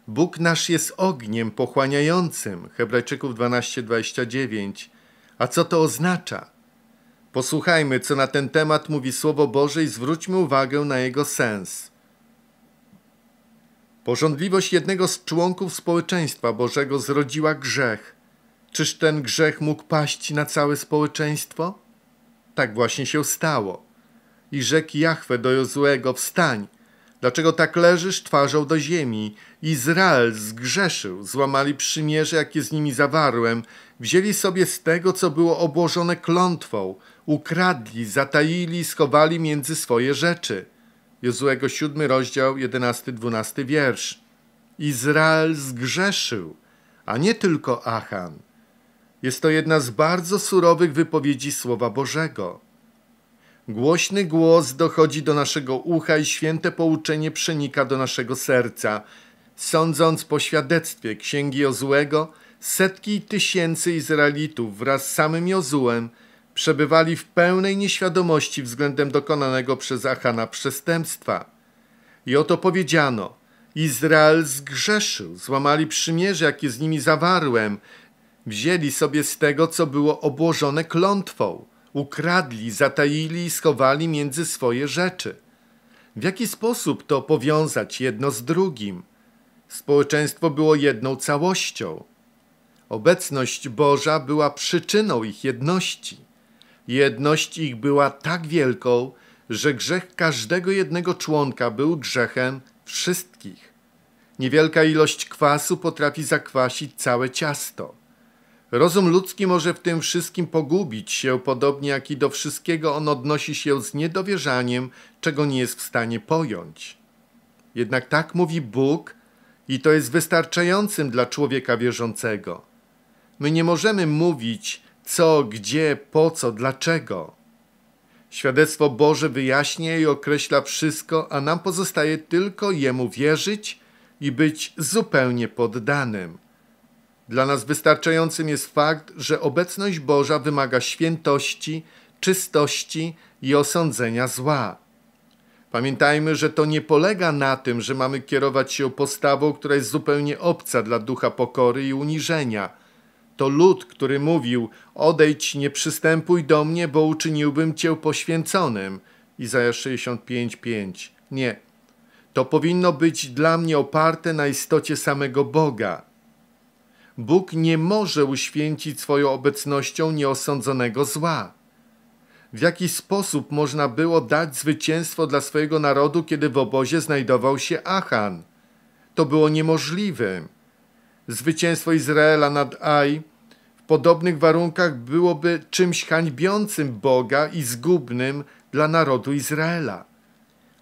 Bóg nasz jest ogniem pochłaniającym. Hebrajczyków 12:29. A co to oznacza? Posłuchajmy, co na ten temat mówi Słowo Boże i zwróćmy uwagę na jego sens. Porządliwość jednego z członków społeczeństwa Bożego zrodziła grzech. Czyż ten grzech mógł paść na całe społeczeństwo? Tak właśnie się stało. I rzekł Jahwe do Jozuego, wstań, Dlaczego tak leżysz twarzą do ziemi? Izrael zgrzeszył, złamali przymierze, jakie z nimi zawarłem, wzięli sobie z tego, co było obłożone klątwą, ukradli, zataili, schowali między swoje rzeczy. Jozłego 7 rozdział 11-12 wiersz. Izrael zgrzeszył, a nie tylko Achan. Jest to jedna z bardzo surowych wypowiedzi Słowa Bożego. Głośny głos dochodzi do naszego ucha i święte pouczenie przenika do naszego serca. Sądząc po świadectwie księgi Jozłego, setki tysięcy Izraelitów wraz z samym Jozułem przebywali w pełnej nieświadomości względem dokonanego przez Achana przestępstwa. I oto powiedziano, Izrael zgrzeszył, złamali przymierze, jakie z nimi zawarłem, wzięli sobie z tego, co było obłożone klątwą – ukradli, zataili i schowali między swoje rzeczy. W jaki sposób to powiązać jedno z drugim? Społeczeństwo było jedną całością. Obecność Boża była przyczyną ich jedności. Jedność ich była tak wielką, że grzech każdego jednego członka był grzechem wszystkich. Niewielka ilość kwasu potrafi zakwasić całe ciasto. Rozum ludzki może w tym wszystkim pogubić się, podobnie jak i do wszystkiego on odnosi się z niedowierzaniem, czego nie jest w stanie pojąć. Jednak tak mówi Bóg i to jest wystarczającym dla człowieka wierzącego. My nie możemy mówić co, gdzie, po co, dlaczego. Świadectwo Boże wyjaśnia i określa wszystko, a nam pozostaje tylko Jemu wierzyć i być zupełnie poddanym. Dla nas wystarczającym jest fakt, że obecność Boża wymaga świętości, czystości i osądzenia zła. Pamiętajmy, że to nie polega na tym, że mamy kierować się postawą, która jest zupełnie obca dla ducha pokory i uniżenia. To lud, który mówił: Odejdź, nie przystępuj do mnie, bo uczyniłbym cię poświęconym. Izajasz 65:5. Nie. To powinno być dla mnie oparte na istocie samego Boga. Bóg nie może uświęcić swoją obecnością nieosądzonego zła. W jaki sposób można było dać zwycięstwo dla swojego narodu, kiedy w obozie znajdował się Achan? To było niemożliwe. Zwycięstwo Izraela nad Aj w podobnych warunkach byłoby czymś hańbiącym Boga i zgubnym dla narodu Izraela.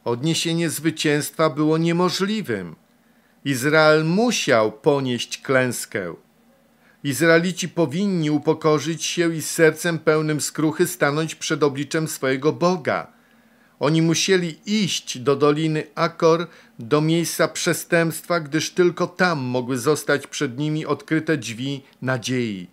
Odniesienie zwycięstwa było niemożliwym. Izrael musiał ponieść klęskę. Izraelici powinni upokorzyć się i z sercem pełnym skruchy stanąć przed obliczem swojego Boga. Oni musieli iść do doliny Akor, do miejsca przestępstwa, gdyż tylko tam mogły zostać przed nimi odkryte drzwi nadziei.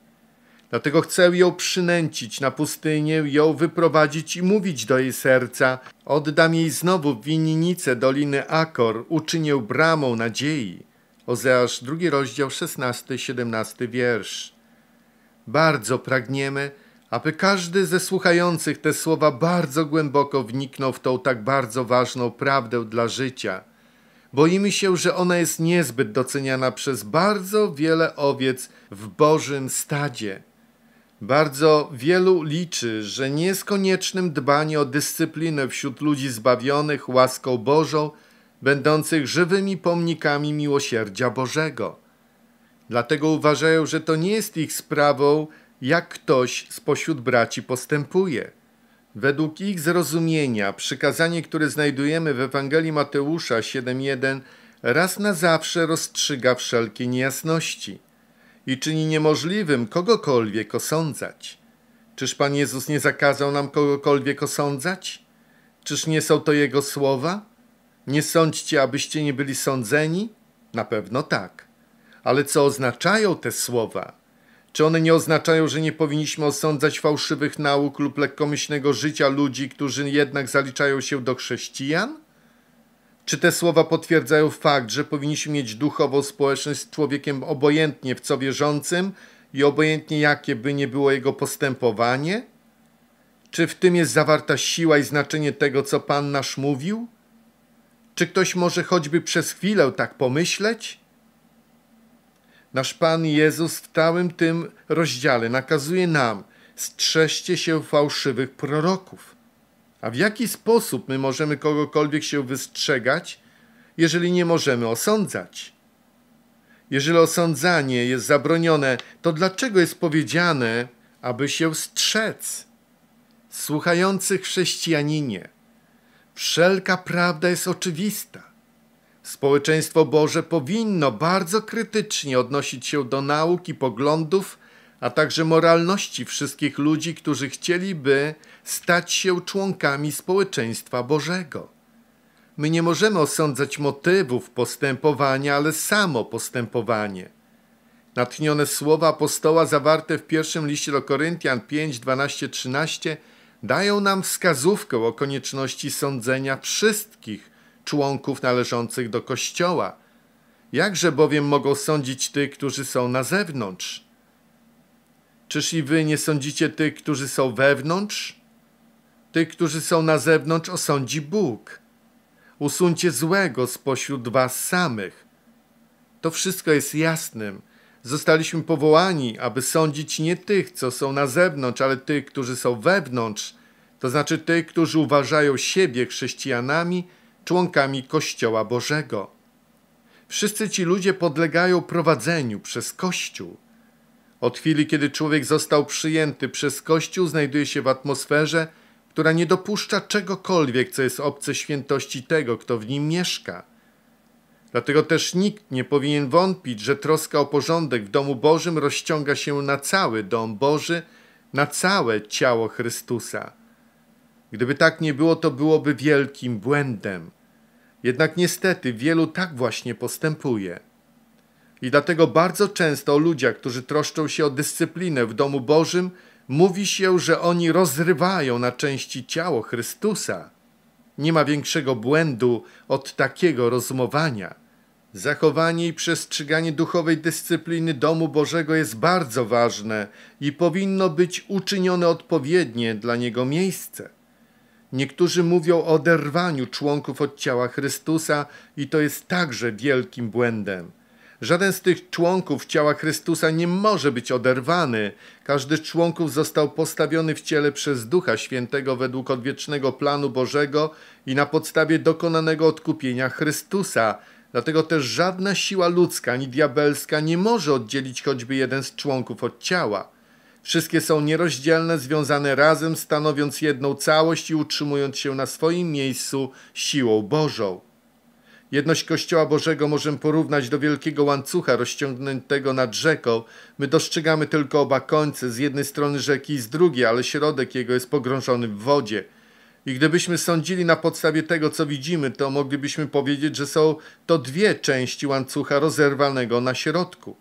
Dlatego chcę ją przynęcić na pustynię, ją wyprowadzić i mówić do jej serca. Oddam jej znowu winnicę doliny Akor, uczynię bramą nadziei. Ozeasz, drugi rozdział, 16-17 wiersz. Bardzo pragniemy, aby każdy ze słuchających te słowa bardzo głęboko wniknął w tą tak bardzo ważną prawdę dla życia. Boimy się, że ona jest niezbyt doceniana przez bardzo wiele owiec w Bożym stadzie. Bardzo wielu liczy, że nie jest koniecznym dbanie o dyscyplinę wśród ludzi zbawionych łaską Bożą, będących żywymi pomnikami miłosierdzia Bożego. Dlatego uważają, że to nie jest ich sprawą, jak ktoś spośród braci postępuje. Według ich zrozumienia przykazanie, które znajdujemy w Ewangelii Mateusza 7.1 raz na zawsze rozstrzyga wszelkie niejasności i czyni niemożliwym kogokolwiek osądzać. Czyż Pan Jezus nie zakazał nam kogokolwiek osądzać? Czyż nie są to Jego słowa? Nie sądźcie, abyście nie byli sądzeni? Na pewno tak. Ale co oznaczają te słowa? Czy one nie oznaczają, że nie powinniśmy osądzać fałszywych nauk lub lekkomyślnego życia ludzi, którzy jednak zaliczają się do chrześcijan? Czy te słowa potwierdzają fakt, że powinniśmy mieć duchową społeczność z człowiekiem obojętnie w co wierzącym i obojętnie jakie by nie było jego postępowanie? Czy w tym jest zawarta siła i znaczenie tego, co Pan nasz mówił? Czy ktoś może choćby przez chwilę tak pomyśleć? Nasz Pan Jezus w całym tym rozdziale nakazuje nam: strzeżcie się fałszywych proroków. A w jaki sposób my możemy kogokolwiek się wystrzegać, jeżeli nie możemy osądzać? Jeżeli osądzanie jest zabronione, to dlaczego jest powiedziane, aby się strzec? Słuchający chrześcijaninie, wszelka prawda jest oczywista. Społeczeństwo Boże powinno bardzo krytycznie odnosić się do nauk i poglądów, a także moralności wszystkich ludzi, którzy chcieliby stać się członkami społeczeństwa Bożego. My nie możemy osądzać motywów postępowania, ale samo postępowanie. Natchnione słowa apostoła zawarte w pierwszym liście do Koryntian 5, 12, 13 dają nam wskazówkę o konieczności sądzenia wszystkich członków należących do Kościoła. Jakże bowiem mogą sądzić tych, którzy są na zewnątrz? Czyż i wy nie sądzicie tych, którzy są wewnątrz? Tych, którzy są na zewnątrz, osądzi Bóg. Usuńcie złego spośród was samych. To wszystko jest jasnym. Zostaliśmy powołani, aby sądzić nie tych, co są na zewnątrz, ale tych, którzy są wewnątrz, to znaczy tych, którzy uważają siebie chrześcijanami, członkami Kościoła Bożego. Wszyscy ci ludzie podlegają prowadzeniu przez Kościół. Od chwili, kiedy człowiek został przyjęty przez Kościół, znajduje się w atmosferze, która nie dopuszcza czegokolwiek, co jest obce świętości tego, kto w nim mieszka. Dlatego też nikt nie powinien wątpić, że troska o porządek w domu Bożym rozciąga się na cały dom Boży, na całe ciało Chrystusa. Gdyby tak nie było, to byłoby wielkim błędem. Jednak niestety wielu tak właśnie postępuje. I dlatego bardzo często o ludziach, którzy troszczą się o dyscyplinę w domu Bożym, mówi się, że oni rozrywają na części ciało Chrystusa. Nie ma większego błędu od takiego rozumowania. Zachowanie i przestrzeganie duchowej dyscypliny domu Bożego jest bardzo ważne i powinno być uczynione odpowiednie dla niego miejsce. Niektórzy mówią o oderwaniu członków od ciała Chrystusa i to jest także wielkim błędem. Żaden z tych członków ciała Chrystusa nie może być oderwany. Każdy z członków został postawiony w ciele przez Ducha Świętego według odwiecznego planu Bożego i na podstawie dokonanego odkupienia Chrystusa. Dlatego też żadna siła ludzka ani diabelska nie może oddzielić choćby jeden z członków od ciała. Wszystkie są nierozdzielne, związane razem, stanowiąc jedną całość i utrzymując się na swoim miejscu siłą Bożą. Jedność Kościoła Bożego możemy porównać do wielkiego łańcucha rozciągniętego nad rzeką. My dostrzegamy tylko oba końce, z jednej strony rzeki i z drugiej, ale środek jego jest pogrążony w wodzie. I gdybyśmy sądzili na podstawie tego, co widzimy, to moglibyśmy powiedzieć, że są to dwie części łańcucha rozerwanego na środku.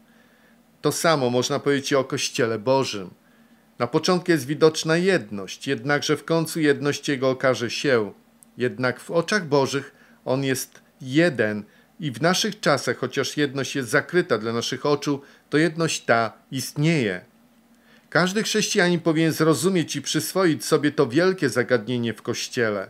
To samo można powiedzieć o Kościele Bożym. Na początku jest widoczna jedność, jednakże w końcu jedność Jego okaże się. Jednak w oczach Bożych On jest jeden. I w naszych czasach, chociaż jedność jest zakryta dla naszych oczu, to jedność ta istnieje. Każdy chrześcijanin powinien zrozumieć i przyswoić sobie to wielkie zagadnienie w Kościele.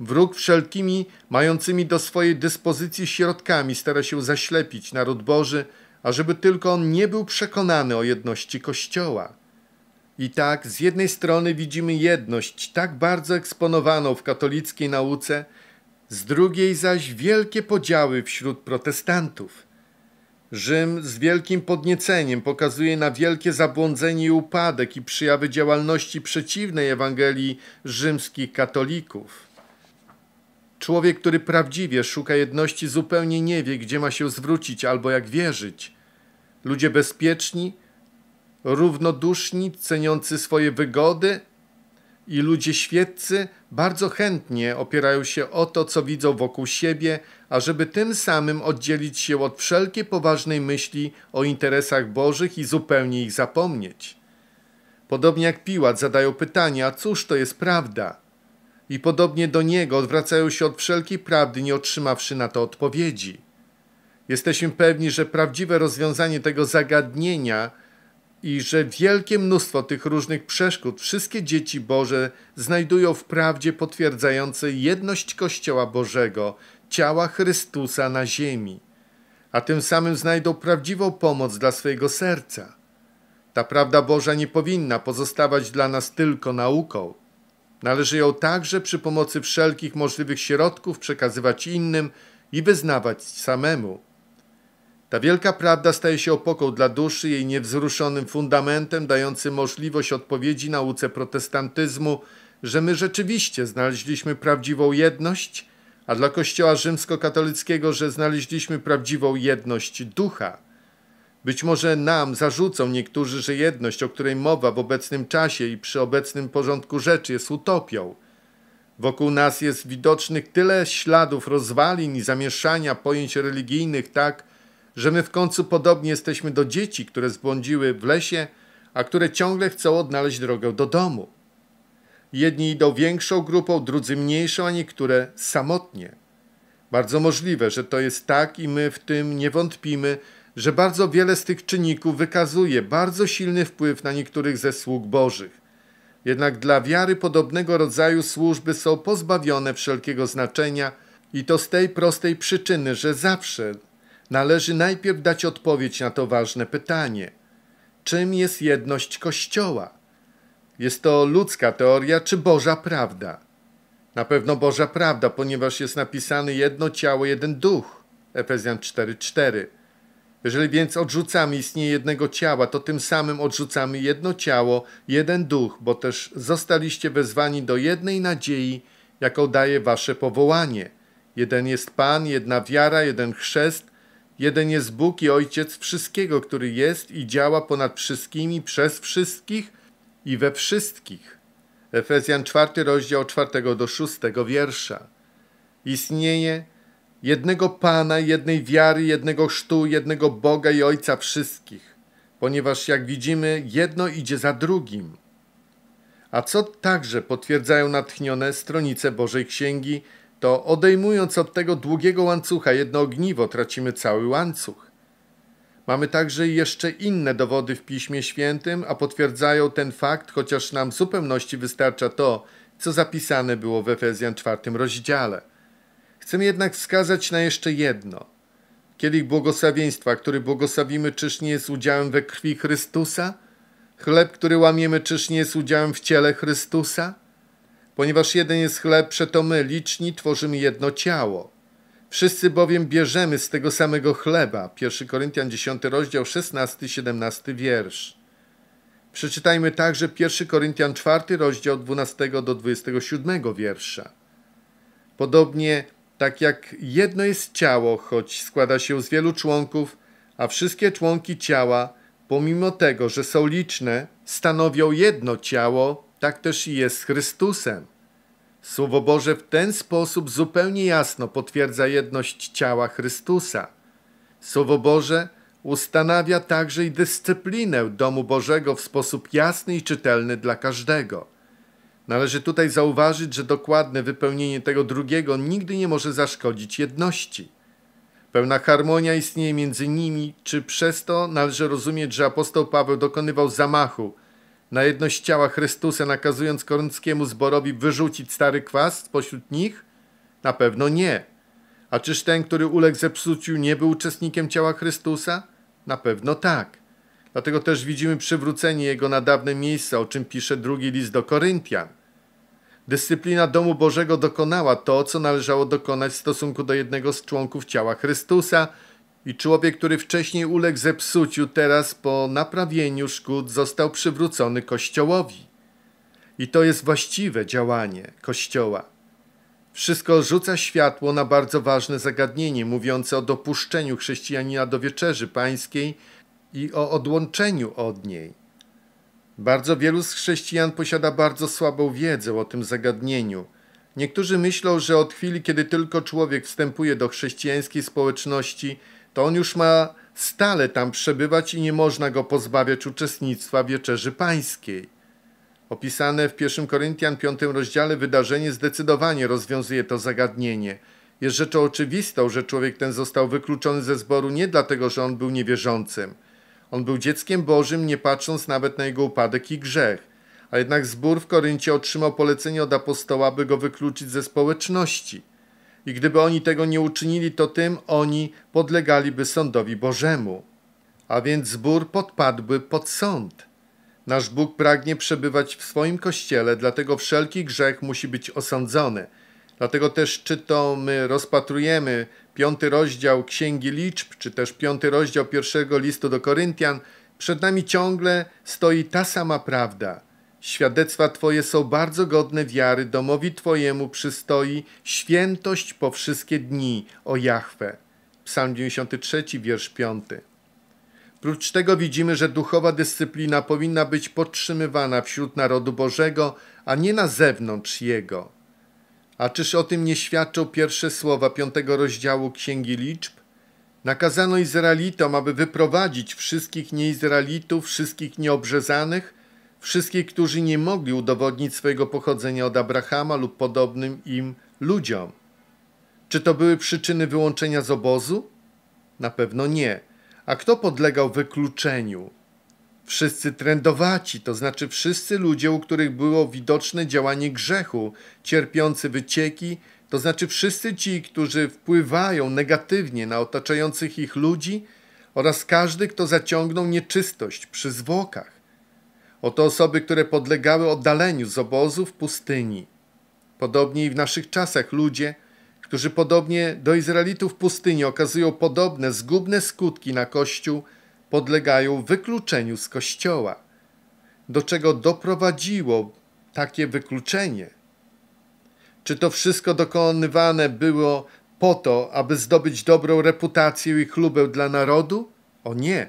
Wróg wszelkimi mającymi do swojej dyspozycji środkami stara się zaślepić naród Boży, ażeby tylko on nie był przekonany o jedności Kościoła. I tak z jednej strony widzimy jedność tak bardzo eksponowaną w katolickiej nauce – z drugiej zaś wielkie podziały wśród protestantów. Rzym z wielkim podnieceniem pokazuje na wielkie zabłądzenie i upadek i przyjawy działalności przeciwnej Ewangelii rzymskich katolików. Człowiek, który prawdziwie szuka jedności, zupełnie nie wie, gdzie ma się zwrócić albo jak wierzyć. Ludzie bezpieczni, równoduszni, ceniący swoje wygody, i ludzie świeccy bardzo chętnie opierają się o to, co widzą wokół siebie, ażeby tym samym oddzielić się od wszelkiej poważnej myśli o interesach bożych i zupełnie ich zapomnieć. Podobnie jak Piłat zadają pytania, cóż to jest prawda? I podobnie do niego odwracają się od wszelkiej prawdy, nie otrzymawszy na to odpowiedzi. Jesteśmy pewni, że prawdziwe rozwiązanie tego zagadnienia – i że wielkie mnóstwo tych różnych przeszkód wszystkie dzieci Boże znajdują w prawdzie potwierdzającej jedność Kościoła Bożego, ciała Chrystusa na ziemi, a tym samym znajdą prawdziwą pomoc dla swojego serca. Ta prawda Boża nie powinna pozostawać dla nas tylko nauką. Należy ją także przy pomocy wszelkich możliwych środków przekazywać innym i wyznawać samemu. Ta wielka prawda staje się opoką dla duszy, jej niewzruszonym fundamentem, dający możliwość odpowiedzi nauce protestantyzmu, że my rzeczywiście znaleźliśmy prawdziwą jedność, a dla Kościoła rzymskokatolickiego, że znaleźliśmy prawdziwą jedność ducha. Być może nam zarzucą niektórzy, że jedność, o której mowa w obecnym czasie i przy obecnym porządku rzeczy, jest utopią. Wokół nas jest widocznych tyle śladów rozwalin i zamieszania pojęć religijnych, tak, że my w końcu podobnie jesteśmy do dzieci, które zbłądziły w lesie, a które ciągle chcą odnaleźć drogę do domu. Jedni idą większą grupą, drudzy mniejszą, a niektóre samotnie. Bardzo możliwe, że to jest tak i my w tym nie wątpimy, że bardzo wiele z tych czynników wykazuje bardzo silny wpływ na niektórych ze sług bożych. Jednak dla wiary podobnego rodzaju służby są pozbawione wszelkiego znaczenia i to z tej prostej przyczyny, że zawsze należy najpierw dać odpowiedź na to ważne pytanie. Czym jest jedność Kościoła? Jest to ludzka teoria czy Boża prawda? Na pewno Boża prawda, ponieważ jest napisane jedno ciało, jeden duch. Efezjan 4:4. Jeżeli więc odrzucamy istnienie jednego ciała, to tym samym odrzucamy jedno ciało, jeden duch, bo też zostaliście wezwani do jednej nadziei, jaką daje wasze powołanie. Jeden jest Pan, jedna wiara, jeden chrzest – Jeden jest Bóg i Ojciec wszystkiego, który jest i działa ponad wszystkimi, przez wszystkich i we wszystkich. Efezjan 4, rozdział 4 do 6 wiersza. Istnieje jednego Pana, jednej wiary, jednego chrztu, jednego Boga i Ojca wszystkich, ponieważ jak widzimy, jedno idzie za drugim. A co także potwierdzają natchnione stronice Bożej Księgi – to odejmując od tego długiego łańcucha jedno ogniwo, tracimy cały łańcuch. Mamy także jeszcze inne dowody w Piśmie Świętym, a potwierdzają ten fakt, chociaż nam w zupełności wystarcza to, co zapisane było w Efezjan 4 rozdziale. Chcę jednak wskazać na jeszcze jedno. Kielich błogosławieństwa, który błogosławimy, czyż nie jest udziałem we krwi Chrystusa? Chleb, który łamiemy, czyż nie jest udziałem w ciele Chrystusa? Ponieważ jeden jest chleb, przeto my, liczni, tworzymy jedno ciało. Wszyscy bowiem bierzemy z tego samego chleba. 1 Koryntian 10, rozdział 16-17 wiersz. Przeczytajmy także 1 Koryntian 4, rozdział 12 do 27 wiersza. Podobnie tak jak jedno jest ciało, choć składa się z wielu członków, a wszystkie członki ciała, pomimo tego, że są liczne, stanowią jedno ciało, tak też i jest z Chrystusem. Słowo Boże w ten sposób zupełnie jasno potwierdza jedność ciała Chrystusa. Słowo Boże ustanawia także i dyscyplinę domu Bożego w sposób jasny i czytelny dla każdego. Należy tutaj zauważyć, że dokładne wypełnienie tego drugiego nigdy nie może zaszkodzić jedności. Pełna harmonia istnieje między nimi, czy przez to należy rozumieć, że apostoł Paweł dokonywał zamachu – na jedność ciała Chrystusa, nakazując korynckiemu zborowi wyrzucić stary kwas spośród nich? Na pewno nie. A czyż ten, który uległ zepsuciu, nie był uczestnikiem ciała Chrystusa? Na pewno tak. Dlatego też widzimy przywrócenie jego na dawne miejsca, o czym pisze drugi list do Koryntian. Dyscyplina domu Bożego dokonała to, co należało dokonać w stosunku do jednego z członków ciała Chrystusa – i człowiek, który wcześniej uległ zepsuciu, teraz po naprawieniu szkód został przywrócony Kościołowi. I to jest właściwe działanie Kościoła. Wszystko rzuca światło na bardzo ważne zagadnienie mówiące o dopuszczeniu chrześcijanina do wieczerzy pańskiej i o odłączeniu od niej. Bardzo wielu z chrześcijan posiada bardzo słabą wiedzę o tym zagadnieniu. Niektórzy myślą, że od chwili, kiedy tylko człowiek wstępuje do chrześcijańskiej społeczności, to on już ma stale tam przebywać i nie można go pozbawiać uczestnictwa wieczerzy pańskiej. Opisane w 1 Koryntian 5 rozdziale wydarzenie zdecydowanie rozwiązuje to zagadnienie. Jest rzeczą oczywistą, że człowiek ten został wykluczony ze zboru nie dlatego, że on był niewierzącym. On był dzieckiem Bożym, nie patrząc nawet na jego upadek i grzech. A jednak zbór w Koryncie otrzymał polecenie od apostoła, by go wykluczyć ze społeczności i gdyby oni tego nie uczynili, to tym oni podlegaliby sądowi Bożemu. A więc zbór podpadłby pod sąd. Nasz Bóg pragnie przebywać w swoim kościele, dlatego wszelki grzech musi być osądzony. Dlatego też, czy to my rozpatrujemy piąty rozdział Księgi Liczb, czy też piąty rozdział pierwszego listu do Koryntian, przed nami ciągle stoi ta sama prawda – Świadectwa Twoje są bardzo godne wiary, domowi Twojemu przystoi świętość po wszystkie dni, o Jahwe. Psalm 93, wiersz 5. Prócz tego widzimy, że duchowa dyscyplina powinna być podtrzymywana wśród narodu Bożego, a nie na zewnątrz jego. A czyż o tym nie świadczą pierwsze słowa piątego rozdziału Księgi Liczb? Nakazano Izraelitom, aby wyprowadzić wszystkich nieizraelitów, wszystkich nieobrzezanych Wszystkich, którzy nie mogli udowodnić swojego pochodzenia od Abrahama lub podobnym im ludziom. Czy to były przyczyny wyłączenia z obozu? Na pewno nie. A kto podlegał wykluczeniu? Wszyscy trędowaci, to znaczy wszyscy ludzie, u których było widoczne działanie grzechu, cierpiący wycieki, to znaczy wszyscy ci, którzy wpływają negatywnie na otaczających ich ludzi oraz każdy, kto zaciągnął nieczystość przy zwłokach. Oto osoby, które podlegały oddaleniu z obozu w pustyni. Podobnie i w naszych czasach ludzie, którzy podobnie do Izraelitów w pustyni okazują podobne zgubne skutki na Kościół, podlegają wykluczeniu z Kościoła. Do czego doprowadziło takie wykluczenie? Czy to wszystko dokonywane było po to, aby zdobyć dobrą reputację i chlubę dla narodu? O nie.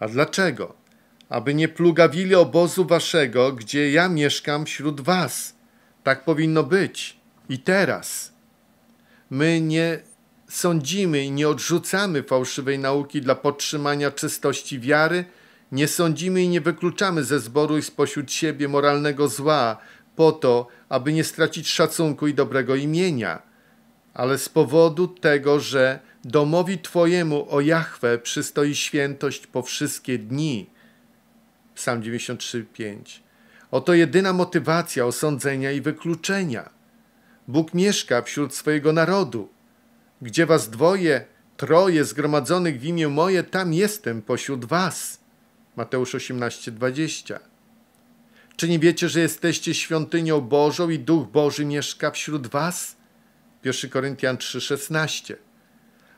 A dlaczego? aby nie plugawili obozu waszego, gdzie ja mieszkam wśród was. Tak powinno być i teraz. My nie sądzimy i nie odrzucamy fałszywej nauki dla podtrzymania czystości wiary, nie sądzimy i nie wykluczamy ze zboru i spośród siebie moralnego zła po to, aby nie stracić szacunku i dobrego imienia, ale z powodu tego, że domowi Twojemu, o Jahwe, przystoi świętość po wszystkie dni – Psalm 93:5. Oto jedyna motywacja osądzenia i wykluczenia. Bóg mieszka wśród swojego narodu. Gdzie was dwoje, troje zgromadzonych w imię moje, tam jestem pośród was. Mateusz 18:20. Czy nie wiecie, że jesteście świątynią Bożą i Duch Boży mieszka wśród was? 1 Koryntian 3:16.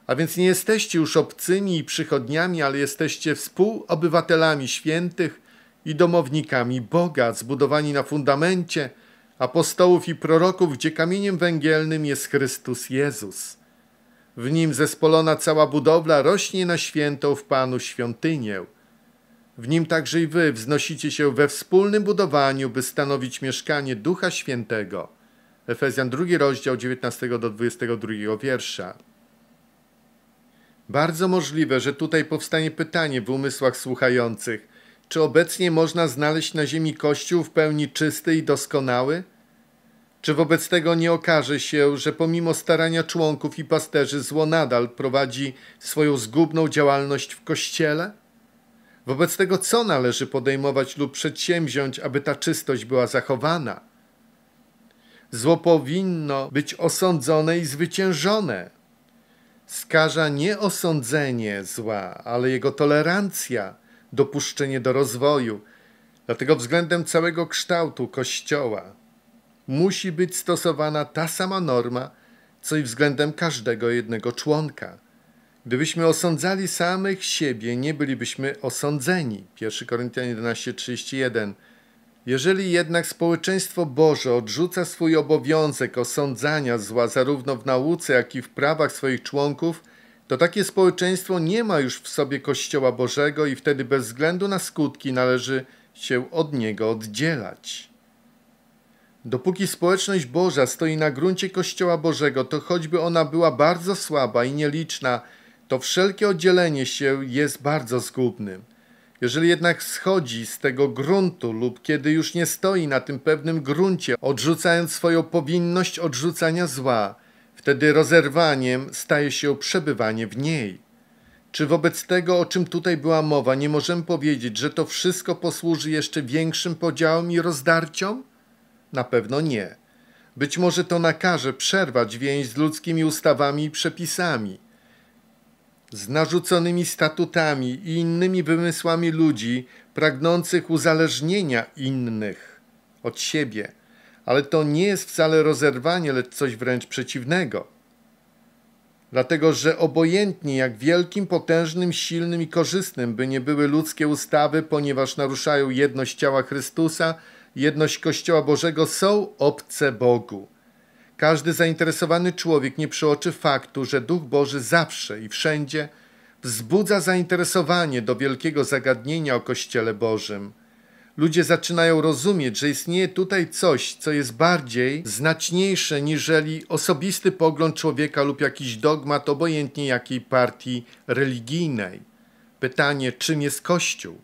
A więc nie jesteście już obcymi i przychodniami, ale jesteście współobywatelami świętych i domownikami Boga, zbudowani na fundamencie apostołów i proroków, gdzie kamieniem węgielnym jest Chrystus Jezus. W nim zespolona cała budowla rośnie na świętą w Panu świątynię. W nim także i wy wznosicie się we wspólnym budowaniu, by stanowić mieszkanie Ducha Świętego. Efezjan 2 rozdział 19 do 22 wiersza. Bardzo możliwe, że tutaj powstanie pytanie w umysłach słuchających – czy obecnie można znaleźć na ziemi Kościół w pełni czysty i doskonały? Czy wobec tego nie okaże się, że pomimo starania członków i pasterzy zło nadal prowadzi swoją zgubną działalność w Kościele? Wobec tego co należy podejmować lub przedsięwziąć, aby ta czystość była zachowana? Zło powinno być osądzone i zwyciężone. Skaża nie osądzenie zła, ale jego tolerancja – dopuszczenie do rozwoju. Dlatego względem całego kształtu Kościoła musi być stosowana ta sama norma, co i względem każdego jednego członka. Gdybyśmy osądzali samych siebie, nie bylibyśmy osądzeni. 1 Koryntian 11:31. Jeżeli jednak społeczeństwo Boże odrzuca swój obowiązek osądzania zła zarówno w nauce, jak i w prawach swoich członków, to takie społeczeństwo nie ma już w sobie Kościoła Bożego i wtedy bez względu na skutki należy się od niego oddzielać. Dopóki społeczność Boża stoi na gruncie Kościoła Bożego, to choćby ona była bardzo słaba i nieliczna, to wszelkie oddzielenie się jest bardzo zgubnym. Jeżeli jednak schodzi z tego gruntu lub kiedy już nie stoi na tym pewnym gruncie, odrzucając swoją powinność odrzucania zła, Wtedy rozerwaniem staje się przebywanie w niej. Czy wobec tego, o czym tutaj była mowa, nie możemy powiedzieć, że to wszystko posłuży jeszcze większym podziałom i rozdarciom? Na pewno nie. Być może to nakaże przerwać więź z ludzkimi ustawami i przepisami, z narzuconymi statutami i innymi wymysłami ludzi pragnących uzależnienia innych od siebie – ale to nie jest wcale rozerwanie, lecz coś wręcz przeciwnego. Dlatego, że obojętnie jak wielkim, potężnym, silnym i korzystnym by nie były ludzkie ustawy, ponieważ naruszają jedność ciała Chrystusa, jedność Kościoła Bożego, są obce Bogu. Każdy zainteresowany człowiek nie przeoczy faktu, że Duch Boży zawsze i wszędzie wzbudza zainteresowanie do wielkiego zagadnienia o Kościele Bożym – ludzie zaczynają rozumieć, że istnieje tutaj coś, co jest bardziej znaczniejsze niżeli osobisty pogląd człowieka lub jakiś dogmat, obojętnie jakiej partii religijnej. Pytanie, czym jest Kościół?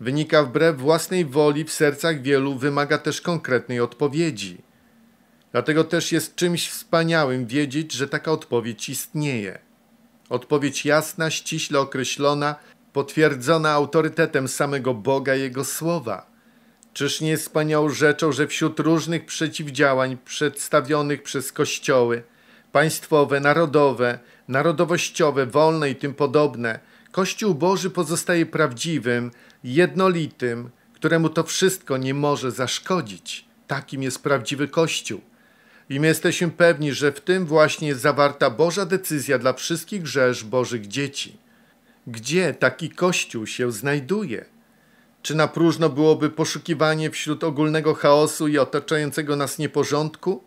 Wynika wbrew własnej woli w sercach wielu, wymaga też konkretnej odpowiedzi. Dlatego też jest czymś wspaniałym wiedzieć, że taka odpowiedź istnieje. Odpowiedź jasna, ściśle określona – potwierdzona autorytetem samego Boga Jego słowa. Czyż nie jest wspaniałą rzeczą, że wśród różnych przeciwdziałań przedstawionych przez kościoły państwowe, narodowe, narodowościowe, wolne i tym podobne, Kościół Boży pozostaje prawdziwym, jednolitym, któremu to wszystko nie może zaszkodzić. Takim jest prawdziwy Kościół. I my jesteśmy pewni, że w tym właśnie jest zawarta Boża decyzja dla wszystkich rzesz Bożych dzieci gdzie taki kościół się znajduje. Czy na próżno byłoby poszukiwanie wśród ogólnego chaosu i otaczającego nas nieporządku?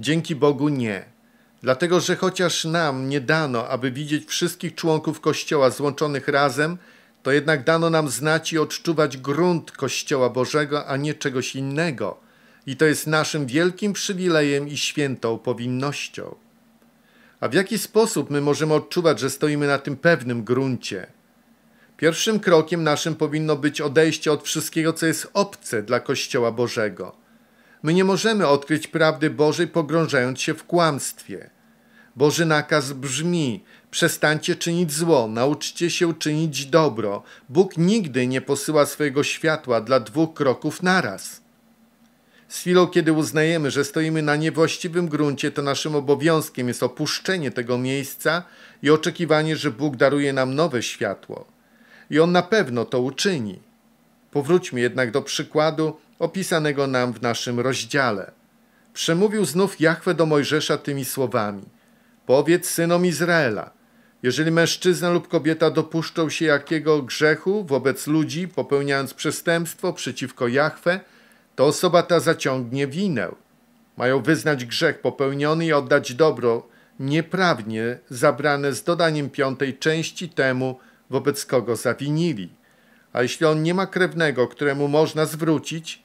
Dzięki Bogu nie. Dlatego, że chociaż nam nie dano, aby widzieć wszystkich członków Kościoła złączonych razem, to jednak dano nam znać i odczuwać grunt Kościoła Bożego, a nie czegoś innego. I to jest naszym wielkim przywilejem i świętą powinnością. A w jaki sposób my możemy odczuwać, że stoimy na tym pewnym gruncie? Pierwszym krokiem naszym powinno być odejście od wszystkiego, co jest obce dla Kościoła Bożego. My nie możemy odkryć prawdy Bożej, pogrążając się w kłamstwie. Boży nakaz brzmi: przestańcie czynić zło, nauczcie się czynić dobro. Bóg nigdy nie posyła swojego światła dla dwóch kroków naraz. Z chwilą, kiedy uznajemy, że stoimy na niewłaściwym gruncie, to naszym obowiązkiem jest opuszczenie tego miejsca i oczekiwanie, że Bóg daruje nam nowe światło. I On na pewno to uczyni. Powróćmy jednak do przykładu opisanego nam w naszym rozdziale. Przemówił znów Jahwe do Mojżesza tymi słowami: Powiedz synom Izraela: Jeżeli mężczyzna lub kobieta dopuszczą się jakiego grzechu wobec ludzi, popełniając przestępstwo przeciwko Jahwe, to osoba ta zaciągnie winę. Mają wyznać grzech popełniony i oddać dobro nieprawnie zabrane z dodaniem piątej części temu, wobec kogo zawinili. A jeśli on nie ma krewnego, któremu można zwrócić,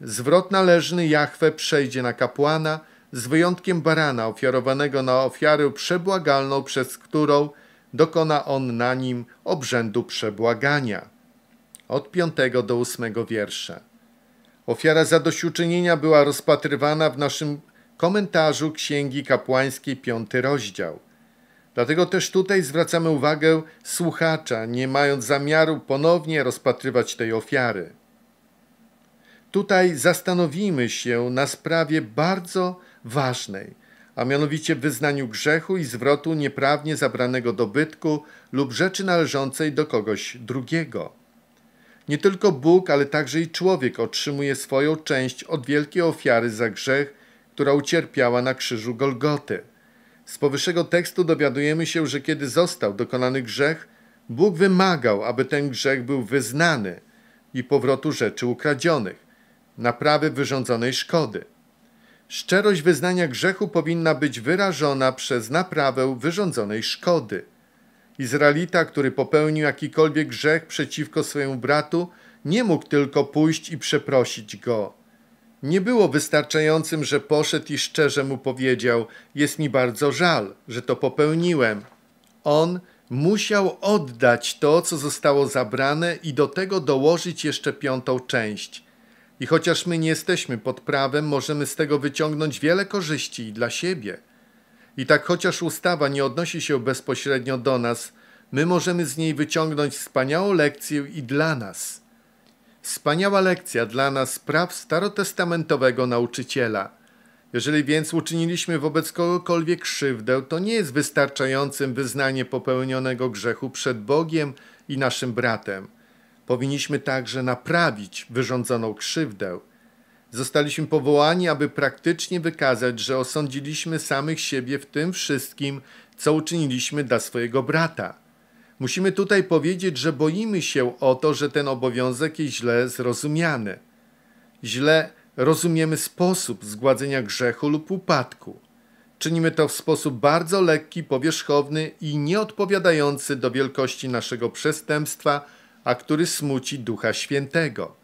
zwrot należny Jachwę przejdzie na kapłana, z wyjątkiem barana ofiarowanego na ofiarę przebłagalną, przez którą dokona on na nim obrzędu przebłagania. Od piątego do ósmego wiersza. Ofiara zadośćuczynienia była rozpatrywana w naszym komentarzu Księgi Kapłańskiej, piąty rozdział. Dlatego też tutaj zwracamy uwagę słuchacza, nie mając zamiaru ponownie rozpatrywać tej ofiary. Tutaj zastanowimy się na sprawie bardzo ważnej, a mianowicie wyznaniu grzechu i zwrotu nieprawnie zabranego dobytku lub rzeczy należącej do kogoś drugiego. Nie tylko Bóg, ale także i człowiek otrzymuje swoją część od wielkiej ofiary za grzech, która ucierpiała na krzyżu Golgoty. Z powyższego tekstu dowiadujemy się, że kiedy został dokonany grzech, Bóg wymagał, aby ten grzech był wyznany i powrotu rzeczy ukradzionych, naprawy wyrządzonej szkody. Szczerość wyznania grzechu powinna być wyrażona przez naprawę wyrządzonej szkody. Izraelita, który popełnił jakikolwiek grzech przeciwko swojemu bratu, nie mógł tylko pójść i przeprosić go. Nie było wystarczającym, że poszedł i szczerze mu powiedział: Jest mi bardzo żal, że to popełniłem. On musiał oddać to, co zostało zabrane, i do tego dołożyć jeszcze piątą część. I chociaż my nie jesteśmy pod prawem, możemy z tego wyciągnąć wiele korzyści dla siebie. I tak chociaż ustawa nie odnosi się bezpośrednio do nas, my możemy z niej wyciągnąć wspaniałą lekcję i dla nas. Wspaniała lekcja dla nas praw starotestamentowego nauczyciela. Jeżeli więc uczyniliśmy wobec kogokolwiek krzywdę, to nie jest wystarczającym wyznanie popełnionego grzechu przed Bogiem i naszym bratem. Powinniśmy także naprawić wyrządzoną krzywdę – Zostaliśmy powołani, aby praktycznie wykazać, że osądziliśmy samych siebie w tym wszystkim, co uczyniliśmy dla swojego brata. Musimy tutaj powiedzieć, że boimy się o to, że ten obowiązek jest źle zrozumiany. Źle rozumiemy sposób zgładzenia grzechu lub upadku. Czynimy to w sposób bardzo lekki, powierzchowny i nieodpowiadający do wielkości naszego przestępstwa, a który smuci Ducha Świętego.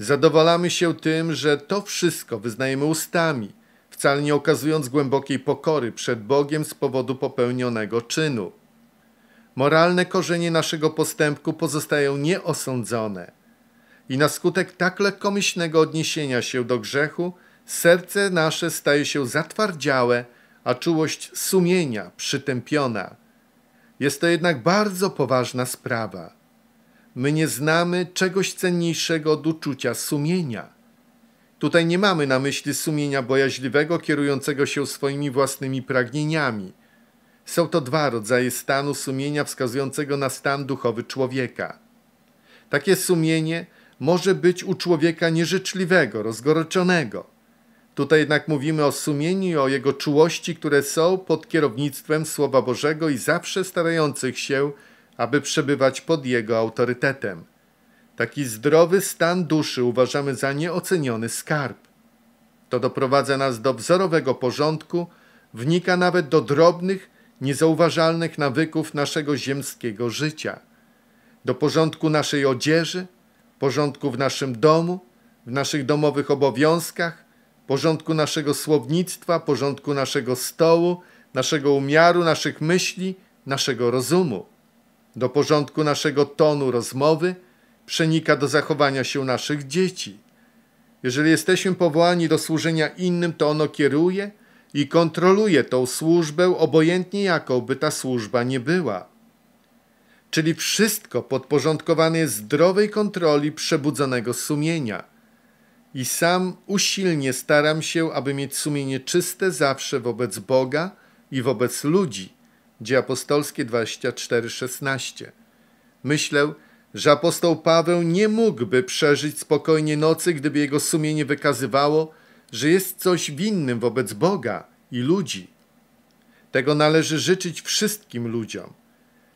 Zadowalamy się tym, że to wszystko wyznajemy ustami, wcale nie okazując głębokiej pokory przed Bogiem z powodu popełnionego czynu. Moralne korzenie naszego postępku pozostają nieosądzone i na skutek tak lekkomyślnego odniesienia się do grzechu serce nasze staje się zatwardziałe, a czułość sumienia przytępiona. Jest to jednak bardzo poważna sprawa. My nie znamy czegoś cenniejszego od uczucia sumienia. Tutaj nie mamy na myśli sumienia bojaźliwego, kierującego się swoimi własnymi pragnieniami. Są to dwa rodzaje stanu sumienia wskazującego na stan duchowy człowieka. Takie sumienie może być u człowieka nieżyczliwego, rozgoroczonego. Tutaj jednak mówimy o sumieniu i o jego czułości, które są pod kierownictwem Słowa Bożego i zawsze starających się aby przebywać pod jego autorytetem. Taki zdrowy stan duszy uważamy za nieoceniony skarb. To doprowadza nas do wzorowego porządku, wnika nawet do drobnych, niezauważalnych nawyków naszego ziemskiego życia, do porządku naszej odzieży, porządku w naszym domu, w naszych domowych obowiązkach, porządku naszego słownictwa, porządku naszego stołu, naszego umiaru, naszych myśli, naszego rozumu do porządku naszego tonu rozmowy, przenika do zachowania się naszych dzieci. Jeżeli jesteśmy powołani do służenia innym, to ono kieruje i kontroluje tą służbę, obojętnie jaką by ta służba nie była. Czyli wszystko podporządkowane jest zdrowej kontroli przebudzonego sumienia. I sam usilnie staram się, aby mieć sumienie czyste zawsze wobec Boga i wobec ludzi Dzieje apostolskie 24:16. Myślę, że apostoł Paweł nie mógłby przeżyć spokojnie nocy, gdyby jego sumienie wykazywało, że jest coś winnym wobec Boga i ludzi. Tego należy życzyć wszystkim ludziom.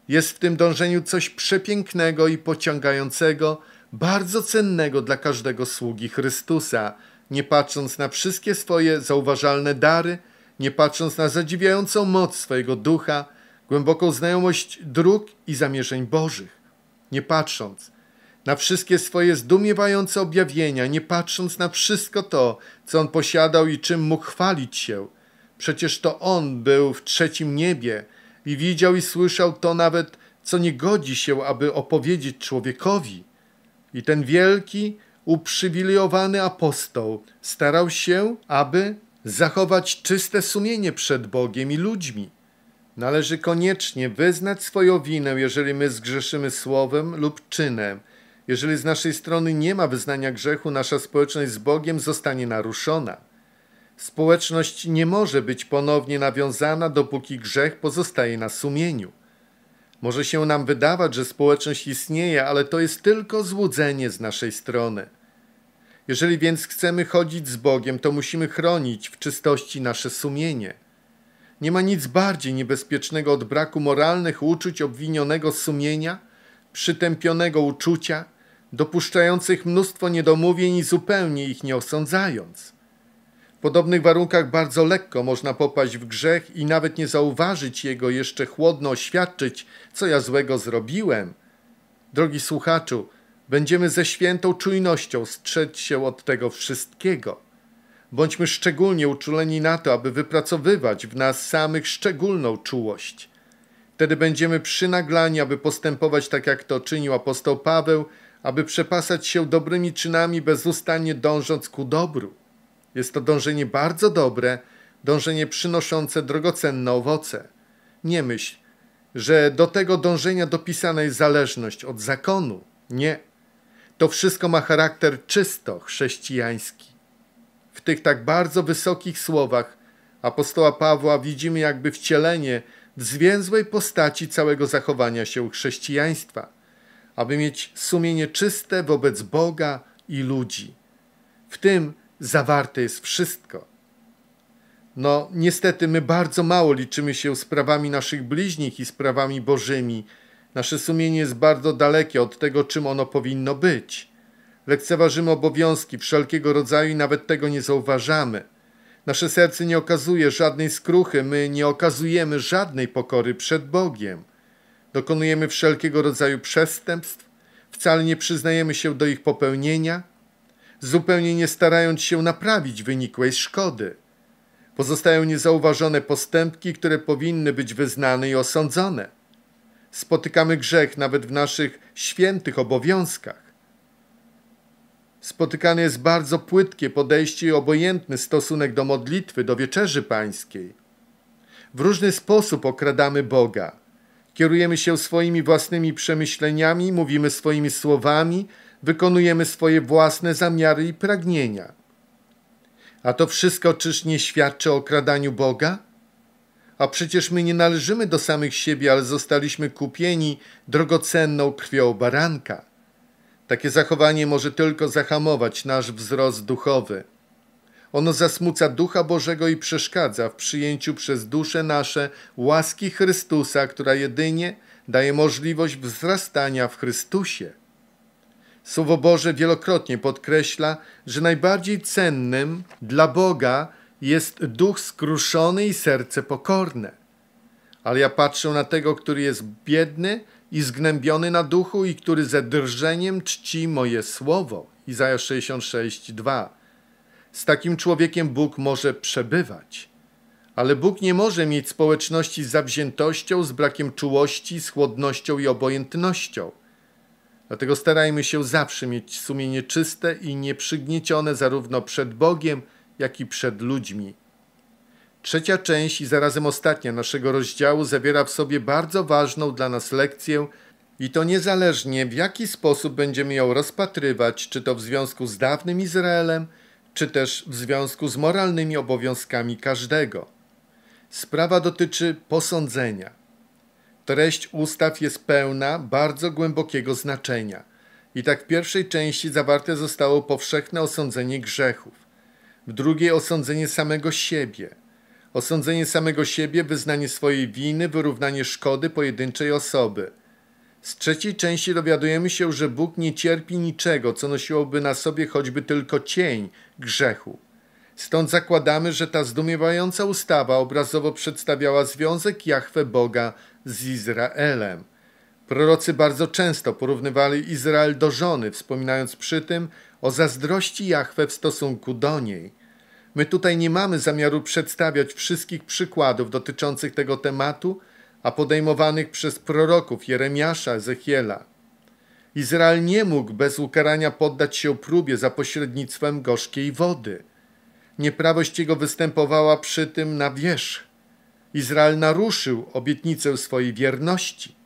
Jest w tym dążeniu coś przepięknego i pociągającego, bardzo cennego dla każdego sługi Chrystusa, nie patrząc na wszystkie swoje zauważalne dary – nie patrząc na zadziwiającą moc swojego ducha, głęboką znajomość dróg i zamierzeń Bożych, nie patrząc na wszystkie swoje zdumiewające objawienia, nie patrząc na wszystko to, co on posiadał i czym mógł chwalić się. Przecież to on był w trzecim niebie i widział i słyszał to nawet, co nie godzi się, aby opowiedzieć człowiekowi. I ten wielki, uprzywilejowany apostoł starał się, aby zachować czyste sumienie przed Bogiem i ludźmi. Należy koniecznie wyznać swoją winę, jeżeli my zgrzeszymy słowem lub czynem. Jeżeli z naszej strony nie ma wyznania grzechu, nasza społeczność z Bogiem zostanie naruszona. Społeczność nie może być ponownie nawiązana, dopóki grzech pozostaje na sumieniu. Może się nam wydawać, że społeczność istnieje, ale to jest tylko złudzenie z naszej strony. Jeżeli więc chcemy chodzić z Bogiem, to musimy chronić w czystości nasze sumienie. Nie ma nic bardziej niebezpiecznego od braku moralnych uczuć obwinionego sumienia, przytępionego uczucia, dopuszczających mnóstwo niedomówień i zupełnie ich nie osądzając. W podobnych warunkach bardzo lekko można popaść w grzech i nawet nie zauważyć jego, jeszcze chłodno oświadczyć, co ja złego zrobiłem. Drogi słuchaczu, Będziemy ze świętą czujnością strzec się od tego wszystkiego. Bądźmy szczególnie uczuleni na to, aby wypracowywać w nas samych szczególną czułość. Wtedy będziemy przynaglani, aby postępować tak, jak to czynił apostoł Paweł, aby przepasać się dobrymi czynami bezustannie dążąc ku dobru. Jest to dążenie bardzo dobre, dążenie przynoszące drogocenne owoce. Nie myśl, że do tego dążenia dopisana jest zależność od zakonu. Nie. To wszystko ma charakter czysto chrześcijański. W tych tak bardzo wysokich słowach apostoła Pawła widzimy jakby wcielenie w zwięzłej postaci całego zachowania się chrześcijaństwa, aby mieć sumienie czyste wobec Boga i ludzi. W tym zawarte jest wszystko. No, niestety my bardzo mało liczymy się sprawami naszych bliźnich i sprawami Bożymi, Nasze sumienie jest bardzo dalekie od tego, czym ono powinno być. Lekceważymy obowiązki wszelkiego rodzaju i nawet tego nie zauważamy. Nasze serce nie okazuje żadnej skruchy, my nie okazujemy żadnej pokory przed Bogiem. Dokonujemy wszelkiego rodzaju przestępstw, wcale nie przyznajemy się do ich popełnienia, zupełnie nie starając się naprawić wynikłej szkody. Pozostają niezauważone postępki, które powinny być wyznane i osądzone. Spotykamy grzech nawet w naszych świętych obowiązkach. Spotykane jest bardzo płytkie podejście i obojętny stosunek do modlitwy, do wieczerzy pańskiej. W różny sposób okradamy Boga. Kierujemy się swoimi własnymi przemyśleniami, mówimy swoimi słowami, wykonujemy swoje własne zamiary i pragnienia. A to wszystko czyż nie świadczy o okradaniu Boga? A przecież my nie należymy do samych siebie, ale zostaliśmy kupieni drogocenną krwią baranka. Takie zachowanie może tylko zahamować nasz wzrost duchowy. Ono zasmuca Ducha Bożego i przeszkadza w przyjęciu przez dusze nasze łaski Chrystusa, która jedynie daje możliwość wzrastania w Chrystusie. Słowo Boże wielokrotnie podkreśla, że najbardziej cennym dla Boga jest duch skruszony i serce pokorne. Ale ja patrzę na tego, który jest biedny i zgnębiony na duchu i który ze drżeniem czci moje słowo. Izaja 66, 2. Z takim człowiekiem Bóg może przebywać. Ale Bóg nie może mieć społeczności z zawziętością, z brakiem czułości, z chłodnością i obojętnością. Dlatego starajmy się zawsze mieć sumienie czyste i nieprzygniecione zarówno przed Bogiem, jak i przed ludźmi. Trzecia część i zarazem ostatnia naszego rozdziału zawiera w sobie bardzo ważną dla nas lekcję i to niezależnie w jaki sposób będziemy ją rozpatrywać, czy to w związku z dawnym Izraelem, czy też w związku z moralnymi obowiązkami każdego. Sprawa dotyczy posądzenia. Treść ustaw jest pełna bardzo głębokiego znaczenia. I tak w pierwszej części zawarte zostało powszechne osądzenie grzechów w drugiej osądzenie samego siebie. Osądzenie samego siebie, wyznanie swojej winy, wyrównanie szkody pojedynczej osoby. Z trzeciej części dowiadujemy się, że Bóg nie cierpi niczego, co nosiłoby na sobie choćby tylko cień grzechu. Stąd zakładamy, że ta zdumiewająca ustawa obrazowo przedstawiała związek Jahwe Boga z Izraelem. Prorocy bardzo często porównywali Izrael do żony, wspominając przy tym o zazdrości Jahwe w stosunku do niej. My tutaj nie mamy zamiaru przedstawiać wszystkich przykładów dotyczących tego tematu, a podejmowanych przez proroków Jeremiasza, Ezechiela. Izrael nie mógł bez ukarania poddać się próbie za pośrednictwem gorzkiej wody. Nieprawość jego występowała przy tym na wierzch. Izrael naruszył obietnicę swojej wierności.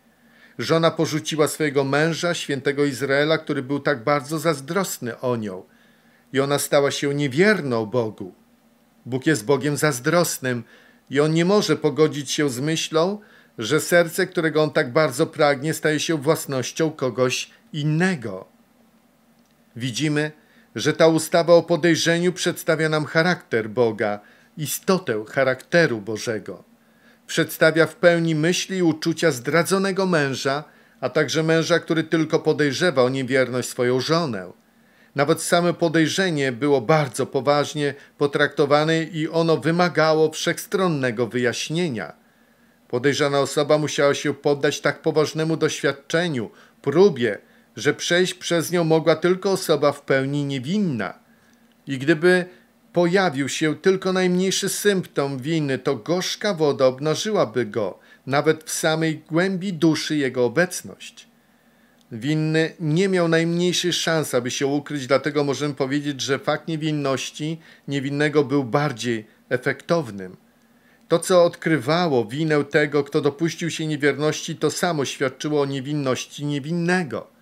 Żona porzuciła swojego męża, świętego Izraela, który był tak bardzo zazdrosny o nią. I ona stała się niewierną Bogu. Bóg jest Bogiem zazdrosnym i on nie może pogodzić się z myślą, że serce, którego on tak bardzo pragnie, staje się własnością kogoś innego. Widzimy, że ta ustawa o podejrzeniu przedstawia nam charakter Boga, istotę charakteru Bożego. Przedstawia w pełni myśli i uczucia zdradzonego męża, a także męża, który tylko podejrzewa o niewierność swoją żonę. Nawet same podejrzenie było bardzo poważnie potraktowane i ono wymagało wszechstronnego wyjaśnienia. Podejrzana osoba musiała się poddać tak poważnemu doświadczeniu, próbie, że przejść przez nią mogła tylko osoba w pełni niewinna. I gdyby pojawił się tylko najmniejszy symptom winy, to gorzka woda obnażyłaby go, nawet w samej głębi duszy jego obecność. Winny nie miał najmniejszej szans, aby się ukryć, dlatego możemy powiedzieć, że fakt niewinności niewinnego był bardziej efektownym. To, co odkrywało winę tego, kto dopuścił się niewierności, to samo świadczyło o niewinności niewinnego.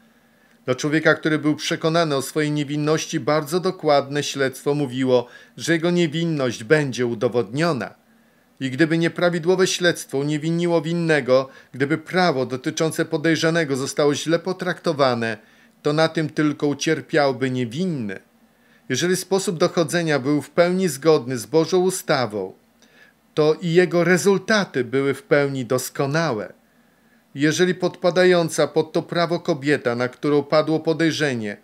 Do człowieka, który był przekonany o swojej niewinności, bardzo dokładne śledztwo mówiło, że jego niewinność będzie udowodniona. I gdyby nieprawidłowe śledztwo uniewinniło winnego, gdyby prawo dotyczące podejrzanego zostało źle potraktowane, to na tym tylko ucierpiałby niewinny. Jeżeli sposób dochodzenia był w pełni zgodny z Bożą ustawą, to i jego rezultaty były w pełni doskonałe. Jeżeli podpadająca pod to prawo kobieta, na którą padło podejrzenie,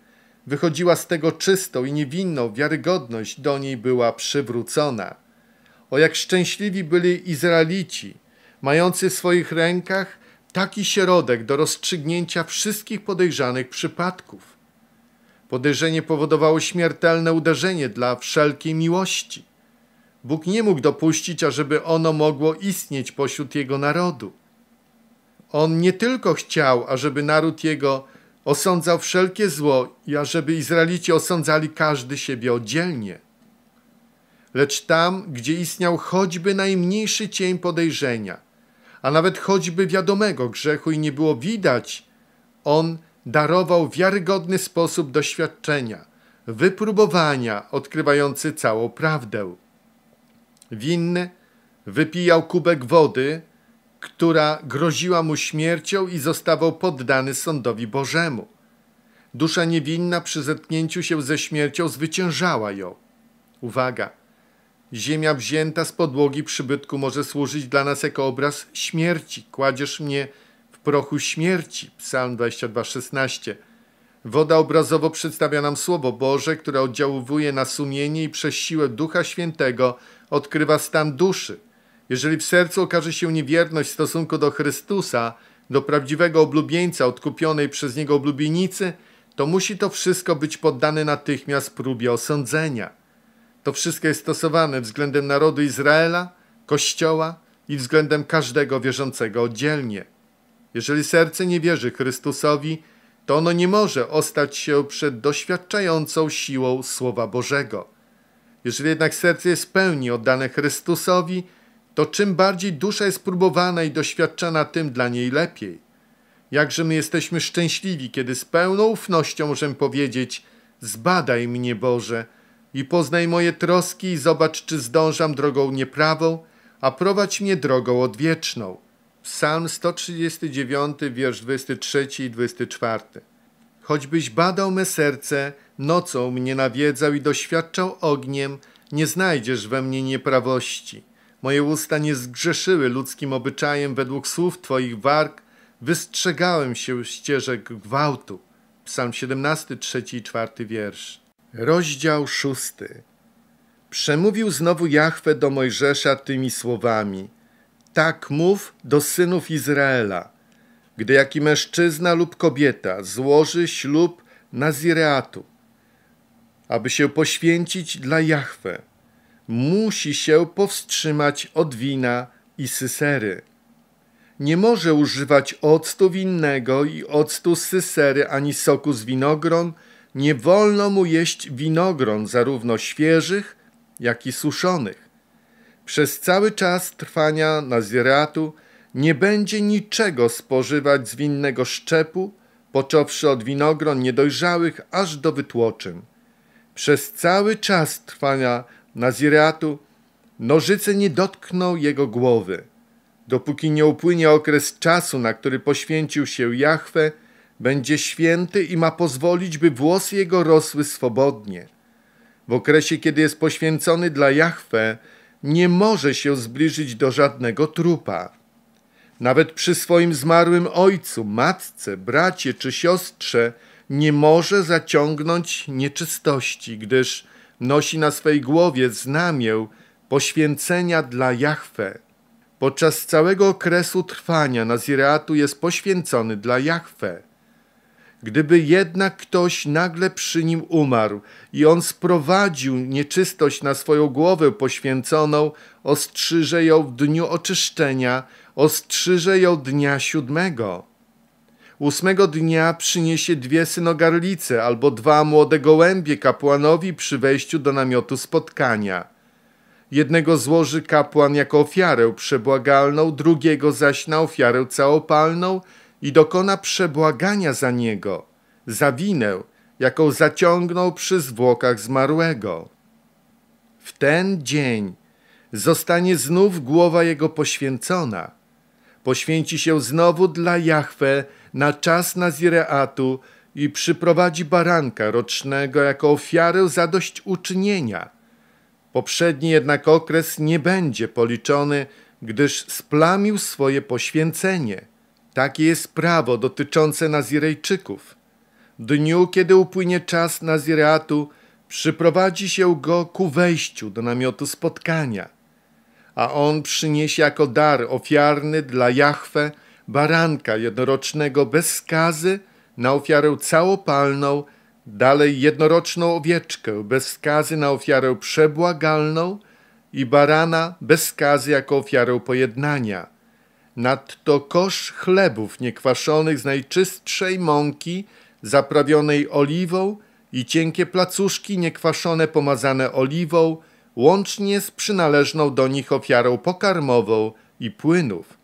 wychodziła z tego czystą i niewinną, wiarygodność do niej była przywrócona. O jak szczęśliwi byli Izraelici, mający w swoich rękach taki środek do rozstrzygnięcia wszystkich podejrzanych przypadków. Podejrzenie powodowało śmiertelne uderzenie dla wszelkiej miłości. Bóg nie mógł dopuścić, ażeby ono mogło istnieć pośród Jego narodu. On nie tylko chciał, ażeby naród jego osądzał wszelkie zło i ażeby Izraelici osądzali każdy siebie oddzielnie. Lecz tam, gdzie istniał choćby najmniejszy cień podejrzenia, a nawet choćby wiadomego grzechu i nie było widać, on darował wiarygodny sposób doświadczenia, wypróbowania odkrywający całą prawdę. Winny wypijał kubek wody, która groziła mu śmiercią i zostawał poddany sądowi Bożemu. Dusza niewinna przy zetknięciu się ze śmiercią zwyciężała ją. Uwaga! Ziemia wzięta z podłogi przybytku może służyć dla nas jako obraz śmierci. Kładziesz mnie w prochu śmierci. Psalm 22:16. Woda obrazowo przedstawia nam Słowo Boże, które oddziałuje na sumienie i przez siłę Ducha Świętego odkrywa stan duszy jeżeli w sercu okaże się niewierność w stosunku do Chrystusa, do prawdziwego oblubieńca odkupionej przez niego oblubienicy, to musi to wszystko być poddane natychmiast próbie osądzenia. To wszystko jest stosowane względem narodu Izraela, Kościoła i względem każdego wierzącego oddzielnie. Jeżeli serce nie wierzy Chrystusowi, to ono nie może ostać się przed doświadczającą siłą Słowa Bożego. Jeżeli jednak serce jest w pełni oddane Chrystusowi, to czym bardziej dusza jest próbowana i doświadczana, tym dla niej lepiej. Jakże my jesteśmy szczęśliwi, kiedy z pełną ufnością możemy powiedzieć: Zbadaj mnie, Boże, i poznaj moje troski, i zobacz, czy zdążam drogą nieprawą, a prowadź mnie drogą odwieczną. Psalm 139, wiersz 23 i 24. Choćbyś badał me serce, nocą mnie nawiedzał i doświadczał ogniem, nie znajdziesz we mnie nieprawości. Moje usta nie zgrzeszyły ludzkim obyczajem według słów Twoich warg. Wystrzegałem się ścieżek gwałtu. Psalm 17, trzeci i czwarty wiersz. Rozdział szósty. Przemówił znowu Jahwe do Mojżesza tymi słowami. Tak mów do synów Izraela. Gdy jaki mężczyzna lub kobieta złoży ślub Nazireatu, aby się poświęcić dla Jahwe, musi się powstrzymać od wina i sysery. Nie może używać octu winnego i octu z sysery ani soku z winogron. Nie wolno mu jeść winogron zarówno świeżych, jak i suszonych. Przez cały czas trwania naziratu nie będzie niczego spożywać z winnego szczepu, począwszy od winogron niedojrzałych aż do wytłoczyn. Przez cały czas trwania Nazireatu, nożyce nie dotkną jego głowy. Dopóki nie upłynie okres czasu, na który poświęcił się Jahwe, będzie święty i ma pozwolić, by włosy jego rosły swobodnie. W okresie, kiedy jest poświęcony dla Jahwe, nie może się zbliżyć do żadnego trupa. Nawet przy swoim zmarłym ojcu, matce, bracie czy siostrze nie może zaciągnąć nieczystości, gdyż Nosi na swej głowie znamię poświęcenia dla Jahwe. Podczas całego okresu trwania Nazireatu jest poświęcony dla Jahwe. Gdyby jednak ktoś nagle przy nim umarł i on sprowadził nieczystość na swoją głowę poświęconą, ostrzyże ją w dniu oczyszczenia, ostrzyże ją dnia siódmego. Ósmego dnia przyniesie dwie synogarlice albo dwa młode gołębie kapłanowi przy wejściu do namiotu spotkania. Jednego złoży kapłan jako ofiarę przebłagalną, drugiego zaś na ofiarę całopalną i dokona przebłagania za niego, za winę, jaką zaciągnął przy zwłokach zmarłego. W ten dzień zostanie znów głowa jego poświęcona. Poświęci się znowu dla Jahwe, na czas Nazireatu i przyprowadzi baranka rocznego jako ofiarę zadośćuczynienia. Poprzedni jednak okres nie będzie policzony, gdyż splamił swoje poświęcenie. Takie jest prawo dotyczące Nazirejczyków. Dniu, kiedy upłynie czas Nazireatu, przyprowadzi się go ku wejściu do namiotu spotkania, a on przyniesie jako dar ofiarny dla Jahwe baranka jednorocznego bez skazy na ofiarę całopalną, dalej jednoroczną owieczkę bez skazy na ofiarę przebłagalną i barana bez skazy jako ofiarę pojednania. Nadto kosz chlebów niekwaszonych z najczystszej mąki zaprawionej oliwą i cienkie placuszki niekwaszone pomazane oliwą, łącznie z przynależną do nich ofiarą pokarmową i płynów.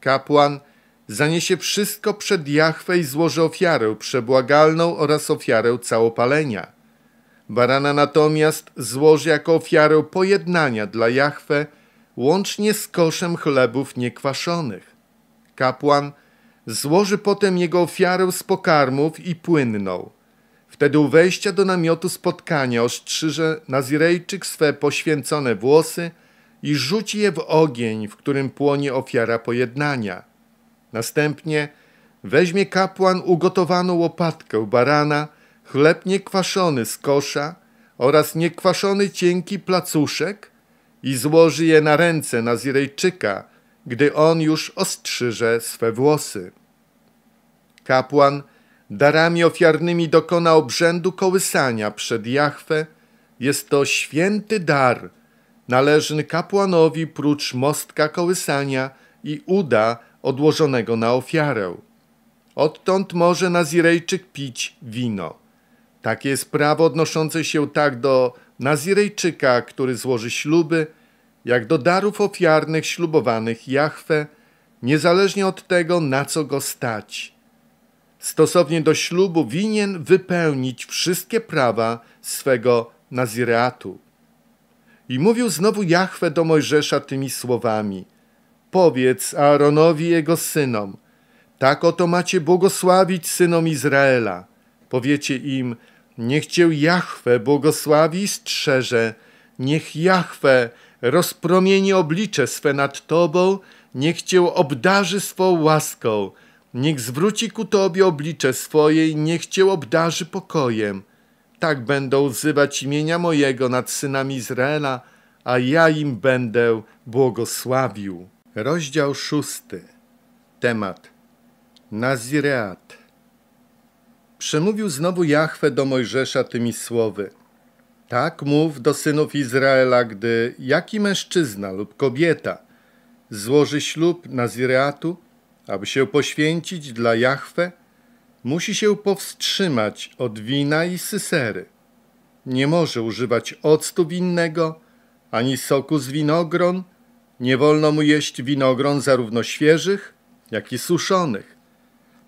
Kapłan – Zaniesie wszystko przed Jachwę i złoży ofiarę przebłagalną oraz ofiarę całopalenia. Barana natomiast złoży jako ofiarę pojednania dla Jachwę, łącznie z koszem chlebów niekwaszonych. Kapłan złoży potem jego ofiarę z pokarmów i płynną. Wtedy u wejścia do namiotu spotkania ostrzyże Nazirejczyk swe poświęcone włosy i rzuci je w ogień, w którym płonie ofiara pojednania. Następnie weźmie kapłan ugotowaną łopatkę barana, chleb niekwaszony z kosza oraz niekwaszony cienki placuszek i złoży je na ręce Nazirejczyka, gdy on już ostrzyże swe włosy. Kapłan darami ofiarnymi dokona obrzędu kołysania przed Jachwę. Jest to święty dar, należny kapłanowi prócz mostka kołysania i uda odłożonego na ofiarę. Odtąd może Nazirejczyk pić wino. Takie jest prawo odnoszące się tak do Nazirejczyka, który złoży śluby, jak do darów ofiarnych ślubowanych Jahwe, niezależnie od tego, na co go stać. Stosownie do ślubu winien wypełnić wszystkie prawa swego Nazireatu. I mówił znowu Jahwe do Mojżesza tymi słowami – Powiedz Aaronowi jego synom, tak oto macie błogosławić synom Izraela. Powiecie im, niech cię Jahwe błogosławi i strzeże, niech Jahwe rozpromieni oblicze swe nad tobą, niech cię obdarzy swą łaską, niech zwróci ku tobie oblicze swoje i niech cię obdarzy pokojem. Tak będą wzywać imienia mojego nad synami Izraela, a ja im będę błogosławił. Rozdział szósty. Temat. Nazireat. Przemówił znowu Jahwe do Mojżesza tymi słowy. Tak mów do synów Izraela, gdy jaki mężczyzna lub kobieta złoży ślub Nazireatu, aby się poświęcić dla Jahwe, musi się powstrzymać od wina i sysery. Nie może używać octu winnego, ani soku z winogron – nie wolno mu jeść winogron zarówno świeżych, jak i suszonych.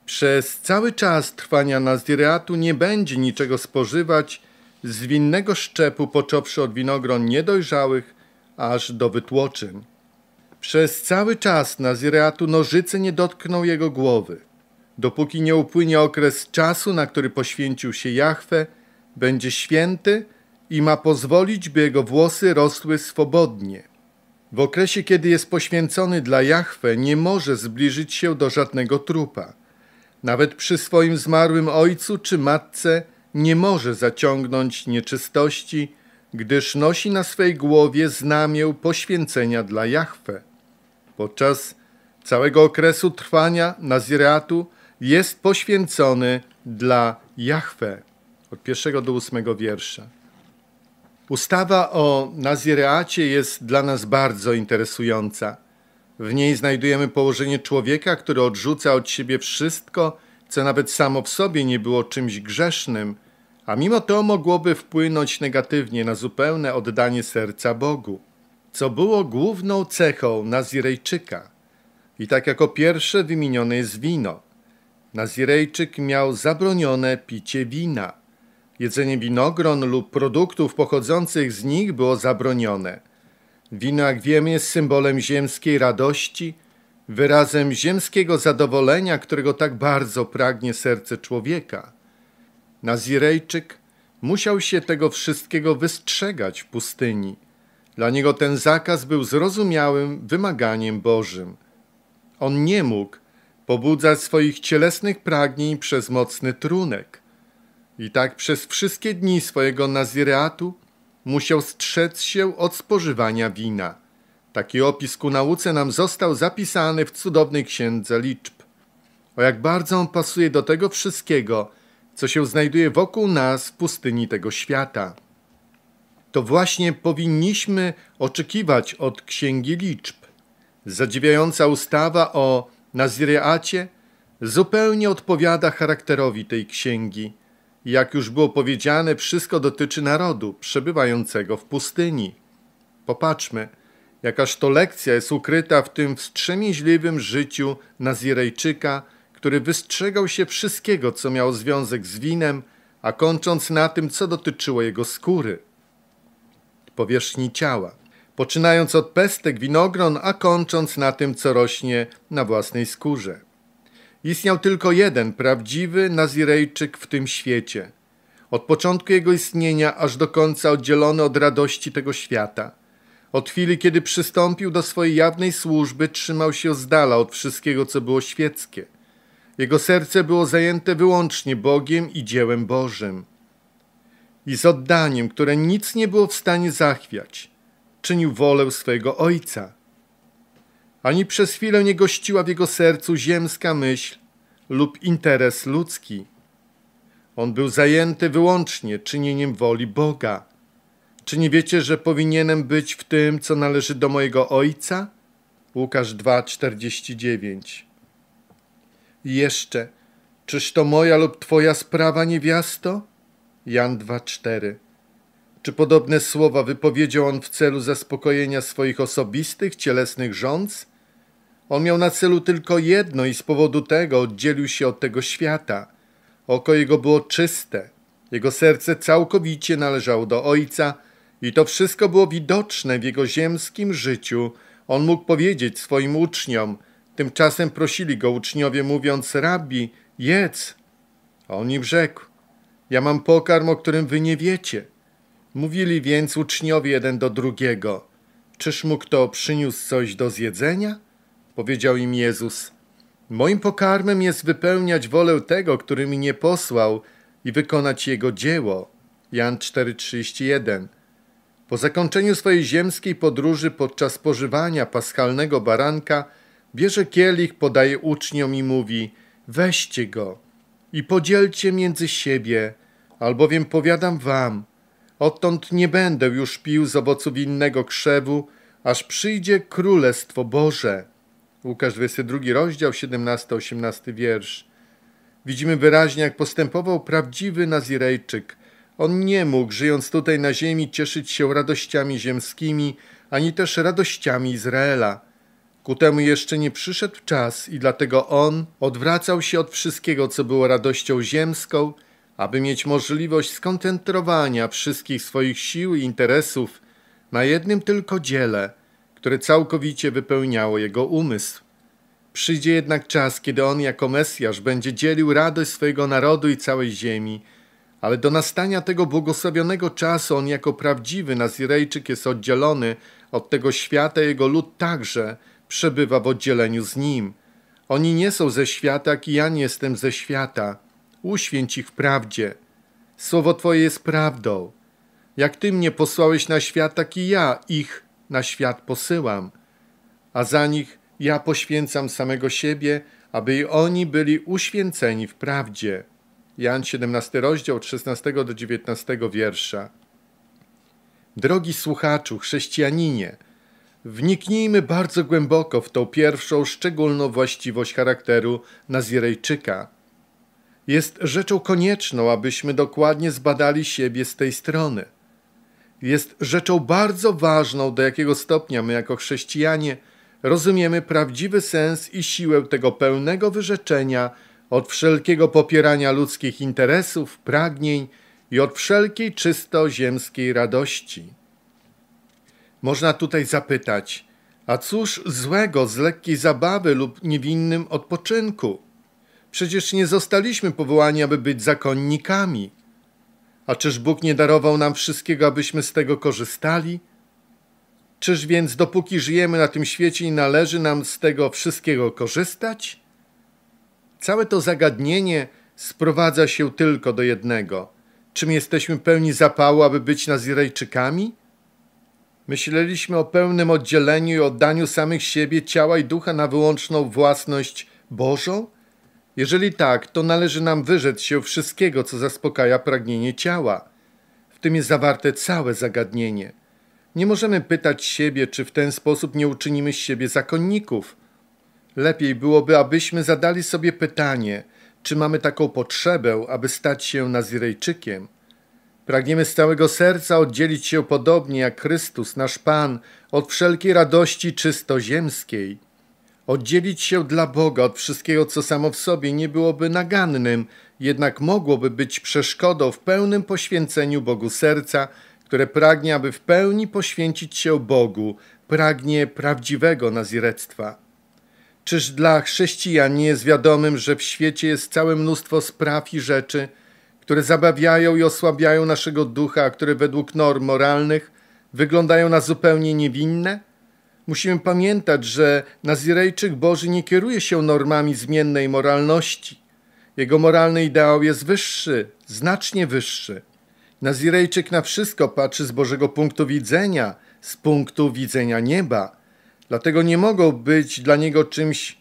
Przez cały czas trwania nazireatu nie będzie niczego spożywać z winnego szczepu, począwszy od winogron niedojrzałych aż do wytłoczeń. Przez cały czas nazireatu nożyce nie dotkną jego głowy. Dopóki nie upłynie okres czasu, na który poświęcił się Jahwe, będzie święty i ma pozwolić, by jego włosy rosły swobodnie. W okresie, kiedy jest poświęcony dla Jahwe, nie może zbliżyć się do żadnego trupa. Nawet przy swoim zmarłym ojcu czy matce nie może zaciągnąć nieczystości, gdyż nosi na swej głowie znamię poświęcenia dla Jahwe. Podczas całego okresu trwania Naziratu jest poświęcony dla Jahwe. Od pierwszego do ósmego wiersza. Ustawa o Nazireacie jest dla nas bardzo interesująca. W niej znajdujemy położenie człowieka, który odrzuca od siebie wszystko, co nawet samo w sobie nie było czymś grzesznym, a mimo to mogłoby wpłynąć negatywnie na zupełne oddanie serca Bogu, co było główną cechą Nazirejczyka. I tak jako pierwsze wymienione jest wino. Nazirejczyk miał zabronione picie wina. Jedzenie winogron lub produktów pochodzących z nich było zabronione. Wino, jak wiemy, jest symbolem ziemskiej radości, wyrazem ziemskiego zadowolenia, którego tak bardzo pragnie serce człowieka. Nazirejczyk musiał się tego wszystkiego wystrzegać w pustyni. Dla niego ten zakaz był zrozumiałym wymaganiem Bożym. On nie mógł pobudzać swoich cielesnych pragnień przez mocny trunek – i tak przez wszystkie dni swojego nazireatu musiał strzec się od spożywania wina. Taki opis ku nauce nam został zapisany w cudownej księdze liczb. O jak bardzo on pasuje do tego wszystkiego, co się znajduje wokół nas w pustyni tego świata. To właśnie powinniśmy oczekiwać od Księgi Liczb. Zadziwiająca ustawa o Nazireacie zupełnie odpowiada charakterowi tej księgi – jak już było powiedziane, wszystko dotyczy narodu przebywającego w pustyni. Popatrzmy, jakaż to lekcja jest ukryta w tym wstrzemięźliwym życiu Nazirejczyka, który wystrzegał się wszystkiego, co miało związek z winem, a kończąc na tym, co dotyczyło jego skóry, powierzchni ciała, poczynając od pestek winogron, a kończąc na tym, co rośnie na własnej skórze istniał tylko jeden prawdziwy Nazirejczyk w tym świecie. Od początku jego istnienia aż do końca oddzielony od radości tego świata. Od chwili, kiedy przystąpił do swojej jawnej służby, trzymał się z dala od wszystkiego, co było świeckie. Jego serce było zajęte wyłącznie Bogiem i dziełem Bożym. I z oddaniem, które nic nie było w stanie zachwiać, czynił wolę swojego Ojca – ani przez chwilę nie gościła w jego sercu ziemska myśl lub interes ludzki. On był zajęty wyłącznie czynieniem woli Boga. Czy nie wiecie, że powinienem być w tym, co należy do mojego Ojca? Łukasz 2,49 I jeszcze, czyż to moja lub twoja sprawa, niewiasto? Jan 2,4 Czy podobne słowa wypowiedział on w celu zaspokojenia swoich osobistych, cielesnych rządz? On miał na celu tylko jedno i z powodu tego oddzielił się od tego świata. Oko jego było czyste, jego serce całkowicie należało do Ojca i to wszystko było widoczne w jego ziemskim życiu. On mógł powiedzieć swoim uczniom, tymczasem prosili go uczniowie mówiąc, Rabbi, jedz. on im rzekł, ja mam pokarm, o którym wy nie wiecie. Mówili więc uczniowie jeden do drugiego, czyż mu kto przyniósł coś do zjedzenia? Powiedział im Jezus: Moim pokarmem jest wypełniać wolę tego, który mi nie posłał i wykonać jego dzieło. Jan 4:31. Po zakończeniu swojej ziemskiej podróży podczas pożywania paschalnego baranka bierze kielich, podaje uczniom i mówi: Weźcie go i podzielcie między siebie, albowiem powiadam wam, odtąd nie będę już pił z owoców innego krzewu, aż przyjdzie Królestwo Boże. Łukasz 22 rozdział, 17-18 wiersz. Widzimy wyraźnie, jak postępował prawdziwy Nazirejczyk. On nie mógł, żyjąc tutaj na ziemi, cieszyć się radościami ziemskimi, ani też radościami Izraela. Ku temu jeszcze nie przyszedł czas i dlatego on odwracał się od wszystkiego, co było radością ziemską, aby mieć możliwość skoncentrowania wszystkich swoich sił i interesów na jednym tylko dziele – które całkowicie wypełniało jego umysł. Przyjdzie jednak czas, kiedy on jako Mesjasz będzie dzielił radość swojego narodu i całej ziemi, ale do nastania tego błogosławionego czasu on jako prawdziwy Nazirejczyk jest oddzielony od tego świata, jego lud także przebywa w oddzieleniu z nim. Oni nie są ze świata, jak i ja nie jestem ze świata. Uświęć ich w prawdzie. Słowo Twoje jest prawdą. Jak Ty mnie posłałeś na świat, tak i ja ich na świat posyłam, a za nich ja poświęcam samego siebie, aby i oni byli uświęceni w prawdzie. Jan 17 rozdział 16 do 19 wiersza. Drogi słuchaczu, chrześcijaninie, wniknijmy bardzo głęboko w tą pierwszą szczególną właściwość charakteru Nazirejczyka. Jest rzeczą konieczną, abyśmy dokładnie zbadali siebie z tej strony – jest rzeczą bardzo ważną, do jakiego stopnia my jako chrześcijanie rozumiemy prawdziwy sens i siłę tego pełnego wyrzeczenia od wszelkiego popierania ludzkich interesów, pragnień i od wszelkiej czysto ziemskiej radości. Można tutaj zapytać, a cóż złego z lekkiej zabawy lub niewinnym odpoczynku? Przecież nie zostaliśmy powołani, aby być zakonnikami – a czyż Bóg nie darował nam wszystkiego, abyśmy z tego korzystali? Czyż więc dopóki żyjemy na tym świecie i należy nam z tego wszystkiego korzystać? Całe to zagadnienie sprowadza się tylko do jednego. Czym jesteśmy pełni zapału, aby być Nazirejczykami? Myśleliśmy o pełnym oddzieleniu i oddaniu samych siebie, ciała i ducha na wyłączną własność Bożą? Jeżeli tak, to należy nam wyrzec się wszystkiego, co zaspokaja pragnienie ciała. W tym jest zawarte całe zagadnienie. Nie możemy pytać siebie, czy w ten sposób nie uczynimy z siebie zakonników. Lepiej byłoby, abyśmy zadali sobie pytanie, czy mamy taką potrzebę, aby stać się Nazirejczykiem. Pragniemy z całego serca oddzielić się podobnie jak Chrystus, nasz Pan, od wszelkiej radości czysto ziemskiej. Oddzielić się dla Boga od wszystkiego, co samo w sobie, nie byłoby nagannym, jednak mogłoby być przeszkodą w pełnym poświęceniu Bogu serca, które pragnie, aby w pełni poświęcić się Bogu, pragnie prawdziwego nazirectwa. Czyż dla chrześcijan nie jest wiadomym, że w świecie jest całe mnóstwo spraw i rzeczy, które zabawiają i osłabiają naszego ducha, a które według norm moralnych wyglądają na zupełnie niewinne? Musimy pamiętać, że Nazirejczyk Boży nie kieruje się normami zmiennej moralności. Jego moralny ideał jest wyższy, znacznie wyższy. Nazirejczyk na wszystko patrzy z Bożego punktu widzenia, z punktu widzenia nieba. Dlatego nie mogą być dla niego czymś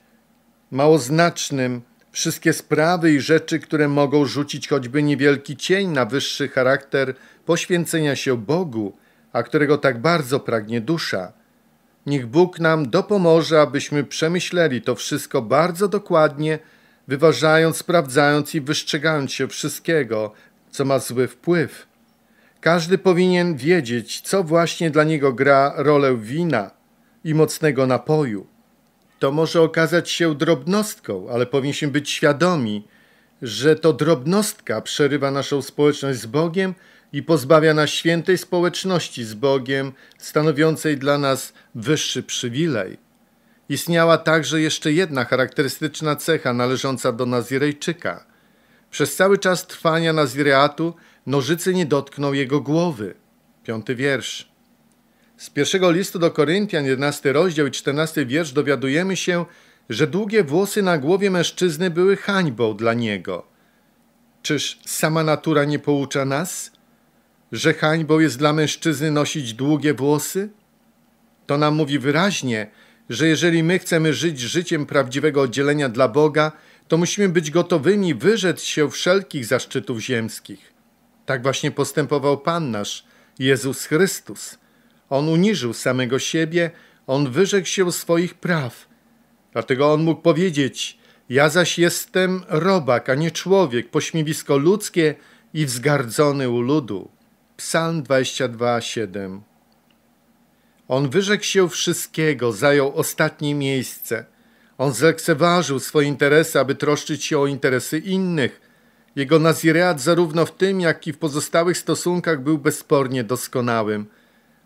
małoznacznym wszystkie sprawy i rzeczy, które mogą rzucić choćby niewielki cień na wyższy charakter poświęcenia się Bogu, a którego tak bardzo pragnie dusza. Niech Bóg nam dopomoże, abyśmy przemyśleli to wszystko bardzo dokładnie, wyważając, sprawdzając i wystrzegając się wszystkiego, co ma zły wpływ. Każdy powinien wiedzieć, co właśnie dla niego gra rolę wina i mocnego napoju. To może okazać się drobnostką, ale powinniśmy być świadomi, że to drobnostka przerywa naszą społeczność z Bogiem – i pozbawia nas świętej społeczności z Bogiem, stanowiącej dla nas wyższy przywilej. Istniała także jeszcze jedna charakterystyczna cecha należąca do Nazirejczyka. Przez cały czas trwania Nazireatu nożycy nie dotknął jego głowy. Piąty wiersz. Z pierwszego listu do Koryntian, 11 rozdział i 14 wiersz dowiadujemy się, że długie włosy na głowie mężczyzny były hańbą dla niego. Czyż sama natura nie poucza nas, że hańbą jest dla mężczyzny nosić długie włosy? To nam mówi wyraźnie, że jeżeli my chcemy żyć życiem prawdziwego oddzielenia dla Boga, to musimy być gotowymi wyrzec się wszelkich zaszczytów ziemskich. Tak właśnie postępował Pan nasz, Jezus Chrystus. On uniżył samego siebie, on wyrzekł się swoich praw. Dlatego on mógł powiedzieć: Ja zaś jestem robak, a nie człowiek, pośmiewisko ludzkie i wzgardzony u ludu. Psalm 22:7. On wyrzekł się wszystkiego, zajął ostatnie miejsce. On zlekceważył swoje interesy, aby troszczyć się o interesy innych. Jego nazireat zarówno w tym, jak i w pozostałych stosunkach był bezspornie doskonałym.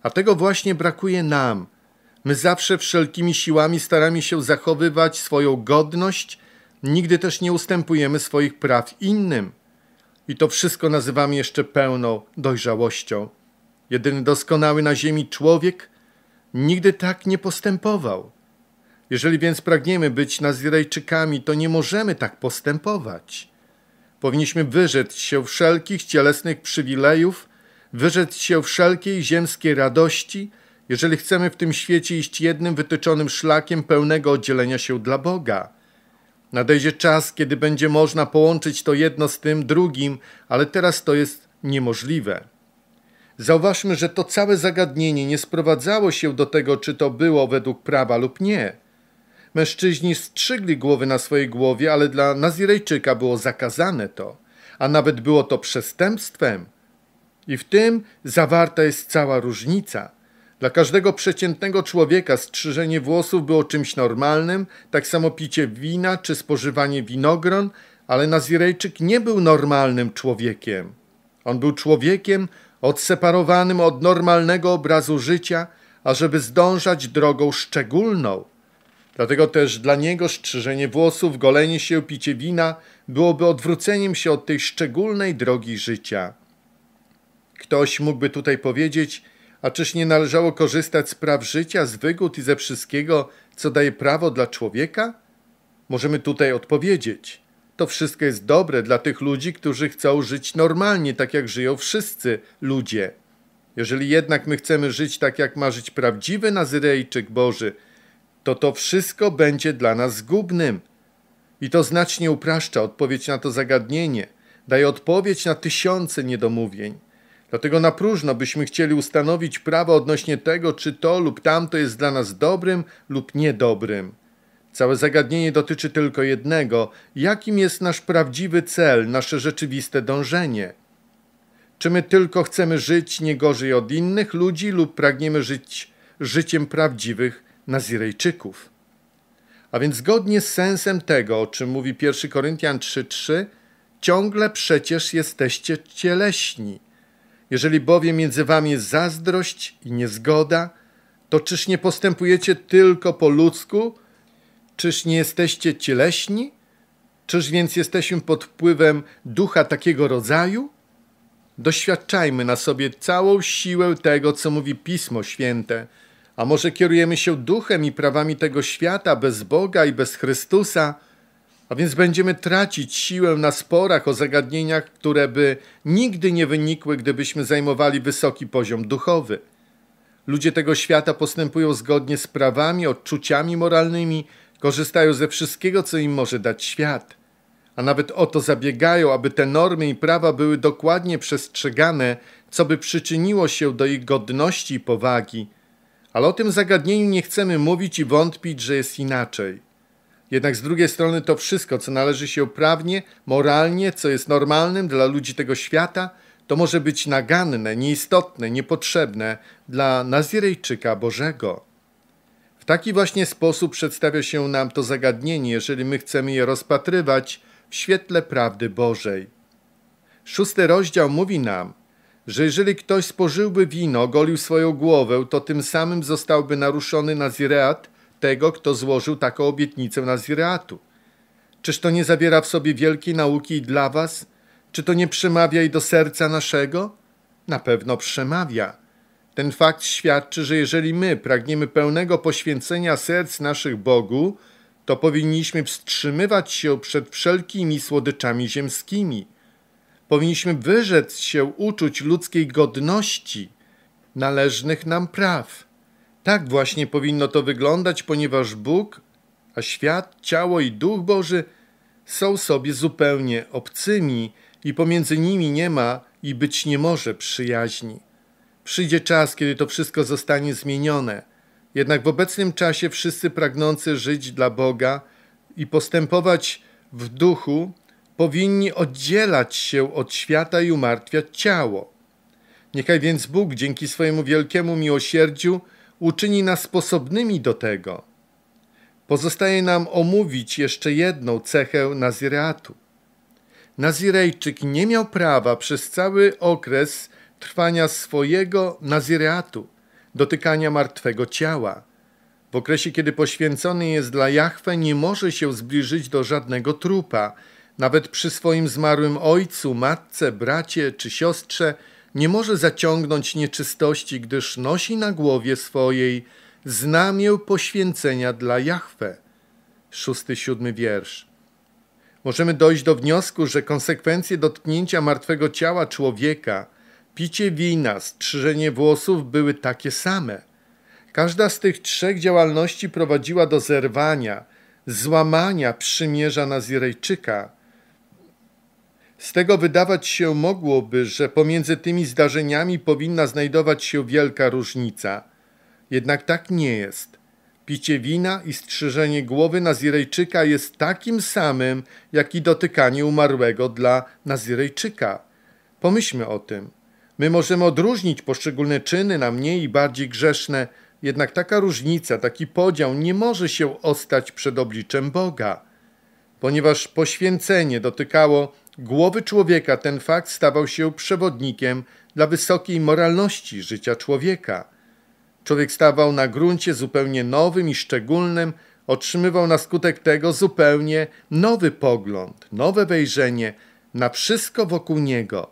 A tego właśnie brakuje nam. My zawsze wszelkimi siłami staramy się zachowywać swoją godność, nigdy też nie ustępujemy swoich praw innym. I to wszystko nazywamy jeszcze pełną dojrzałością. Jedyny doskonały na ziemi człowiek nigdy tak nie postępował. Jeżeli więc pragniemy być Nazirejczykami, to nie możemy tak postępować. Powinniśmy wyrzec się wszelkich cielesnych przywilejów, wyrzec się wszelkiej ziemskiej radości, jeżeli chcemy w tym świecie iść jednym wytyczonym szlakiem pełnego oddzielenia się dla Boga – Nadejdzie czas, kiedy będzie można połączyć to jedno z tym drugim, ale teraz to jest niemożliwe. Zauważmy, że to całe zagadnienie nie sprowadzało się do tego, czy to było według prawa lub nie. Mężczyźni strzygli głowy na swojej głowie, ale dla Nazirejczyka było zakazane to, a nawet było to przestępstwem. I w tym zawarta jest cała różnica – dla każdego przeciętnego człowieka strzyżenie włosów było czymś normalnym, tak samo picie wina czy spożywanie winogron, ale Nazirejczyk nie był normalnym człowiekiem. On był człowiekiem odseparowanym od normalnego obrazu życia, ażeby zdążać drogą szczególną. Dlatego też dla niego strzyżenie włosów, golenie się, picie wina byłoby odwróceniem się od tej szczególnej drogi życia. Ktoś mógłby tutaj powiedzieć – a czyż nie należało korzystać z praw życia, z wygód i ze wszystkiego, co daje prawo dla człowieka? Możemy tutaj odpowiedzieć. To wszystko jest dobre dla tych ludzi, którzy chcą żyć normalnie, tak jak żyją wszyscy ludzie. Jeżeli jednak my chcemy żyć tak, jak ma żyć prawdziwy Nazyrejczyk Boży, to to wszystko będzie dla nas zgubnym. I to znacznie upraszcza odpowiedź na to zagadnienie, daje odpowiedź na tysiące niedomówień. Dlatego na próżno byśmy chcieli ustanowić prawo odnośnie tego, czy to lub tamto jest dla nas dobrym lub niedobrym. Całe zagadnienie dotyczy tylko jednego: jakim jest nasz prawdziwy cel, nasze rzeczywiste dążenie? Czy my tylko chcemy żyć nie gorzej od innych ludzi lub pragniemy żyć życiem prawdziwych Nazirejczyków? A więc zgodnie z sensem tego, o czym mówi 1 Koryntian 3:3, ciągle przecież jesteście cieleśni jeżeli bowiem między wami jest zazdrość i niezgoda, to czyż nie postępujecie tylko po ludzku? Czyż nie jesteście cieleśni? Czyż więc jesteśmy pod wpływem ducha takiego rodzaju? Doświadczajmy na sobie całą siłę tego, co mówi Pismo Święte. A może kierujemy się duchem i prawami tego świata bez Boga i bez Chrystusa? A więc będziemy tracić siłę na sporach o zagadnieniach, które by nigdy nie wynikły, gdybyśmy zajmowali wysoki poziom duchowy. Ludzie tego świata postępują zgodnie z prawami, odczuciami moralnymi, korzystają ze wszystkiego, co im może dać świat. A nawet o to zabiegają, aby te normy i prawa były dokładnie przestrzegane, co by przyczyniło się do ich godności i powagi. Ale o tym zagadnieniu nie chcemy mówić i wątpić, że jest inaczej. Jednak z drugiej strony to wszystko, co należy się prawnie, moralnie, co jest normalnym dla ludzi tego świata, to może być naganne, nieistotne, niepotrzebne dla Nazirejczyka Bożego. W taki właśnie sposób przedstawia się nam to zagadnienie, jeżeli my chcemy je rozpatrywać w świetle prawdy Bożej. Szósty rozdział mówi nam, że jeżeli ktoś spożyłby wino, golił swoją głowę, to tym samym zostałby naruszony Nazireat – tego, kto złożył taką obietnicę Naziratu? Czyż to nie zawiera w sobie wielkiej nauki dla was? Czy to nie przemawia i do serca naszego? Na pewno przemawia. Ten fakt świadczy, że jeżeli my pragniemy pełnego poświęcenia serc naszych Bogu, to powinniśmy wstrzymywać się przed wszelkimi słodyczami ziemskimi. Powinniśmy wyrzec się uczuć ludzkiej godności, należnych nam praw tak właśnie powinno to wyglądać, ponieważ Bóg, a świat, ciało i duch Boży są sobie zupełnie obcymi i pomiędzy nimi nie ma i być nie może przyjaźni. Przyjdzie czas, kiedy to wszystko zostanie zmienione. Jednak w obecnym czasie wszyscy pragnący żyć dla Boga i postępować w duchu powinni oddzielać się od świata i umartwiać ciało. Niechaj więc Bóg dzięki swojemu wielkiemu miłosierdziu uczyni nas sposobnymi do tego. Pozostaje nam omówić jeszcze jedną cechę nazireatu. Nazirejczyk nie miał prawa przez cały okres trwania swojego nazireatu dotykania martwego ciała. W okresie, kiedy poświęcony jest dla Jahwe, nie może się zbliżyć do żadnego trupa, nawet przy swoim zmarłym ojcu, matce, bracie czy siostrze, nie może zaciągnąć nieczystości, gdyż nosi na głowie swojej znamię poświęcenia dla Jahwe. Szósty, siódmy wiersz. Możemy dojść do wniosku, że konsekwencje dotknięcia martwego ciała człowieka, picie wina, strzyżenie włosów były takie same. Każda z tych trzech działalności prowadziła do zerwania, złamania przymierza Nazirejczyka – z tego wydawać się mogłoby, że pomiędzy tymi zdarzeniami powinna znajdować się wielka różnica. Jednak tak nie jest. Picie wina i strzyżenie głowy Nazirejczyka jest takim samym, jak i dotykanie umarłego dla Nazirejczyka. Pomyślmy o tym. My możemy odróżnić poszczególne czyny na mniej i bardziej grzeszne, jednak taka różnica, taki podział nie może się ostać przed obliczem Boga, ponieważ poświęcenie dotykało głowy człowieka ten fakt stawał się przewodnikiem dla wysokiej moralności życia człowieka. Człowiek stawał na gruncie zupełnie nowym i szczególnym, otrzymywał na skutek tego zupełnie nowy pogląd, nowe wejrzenie na wszystko wokół niego.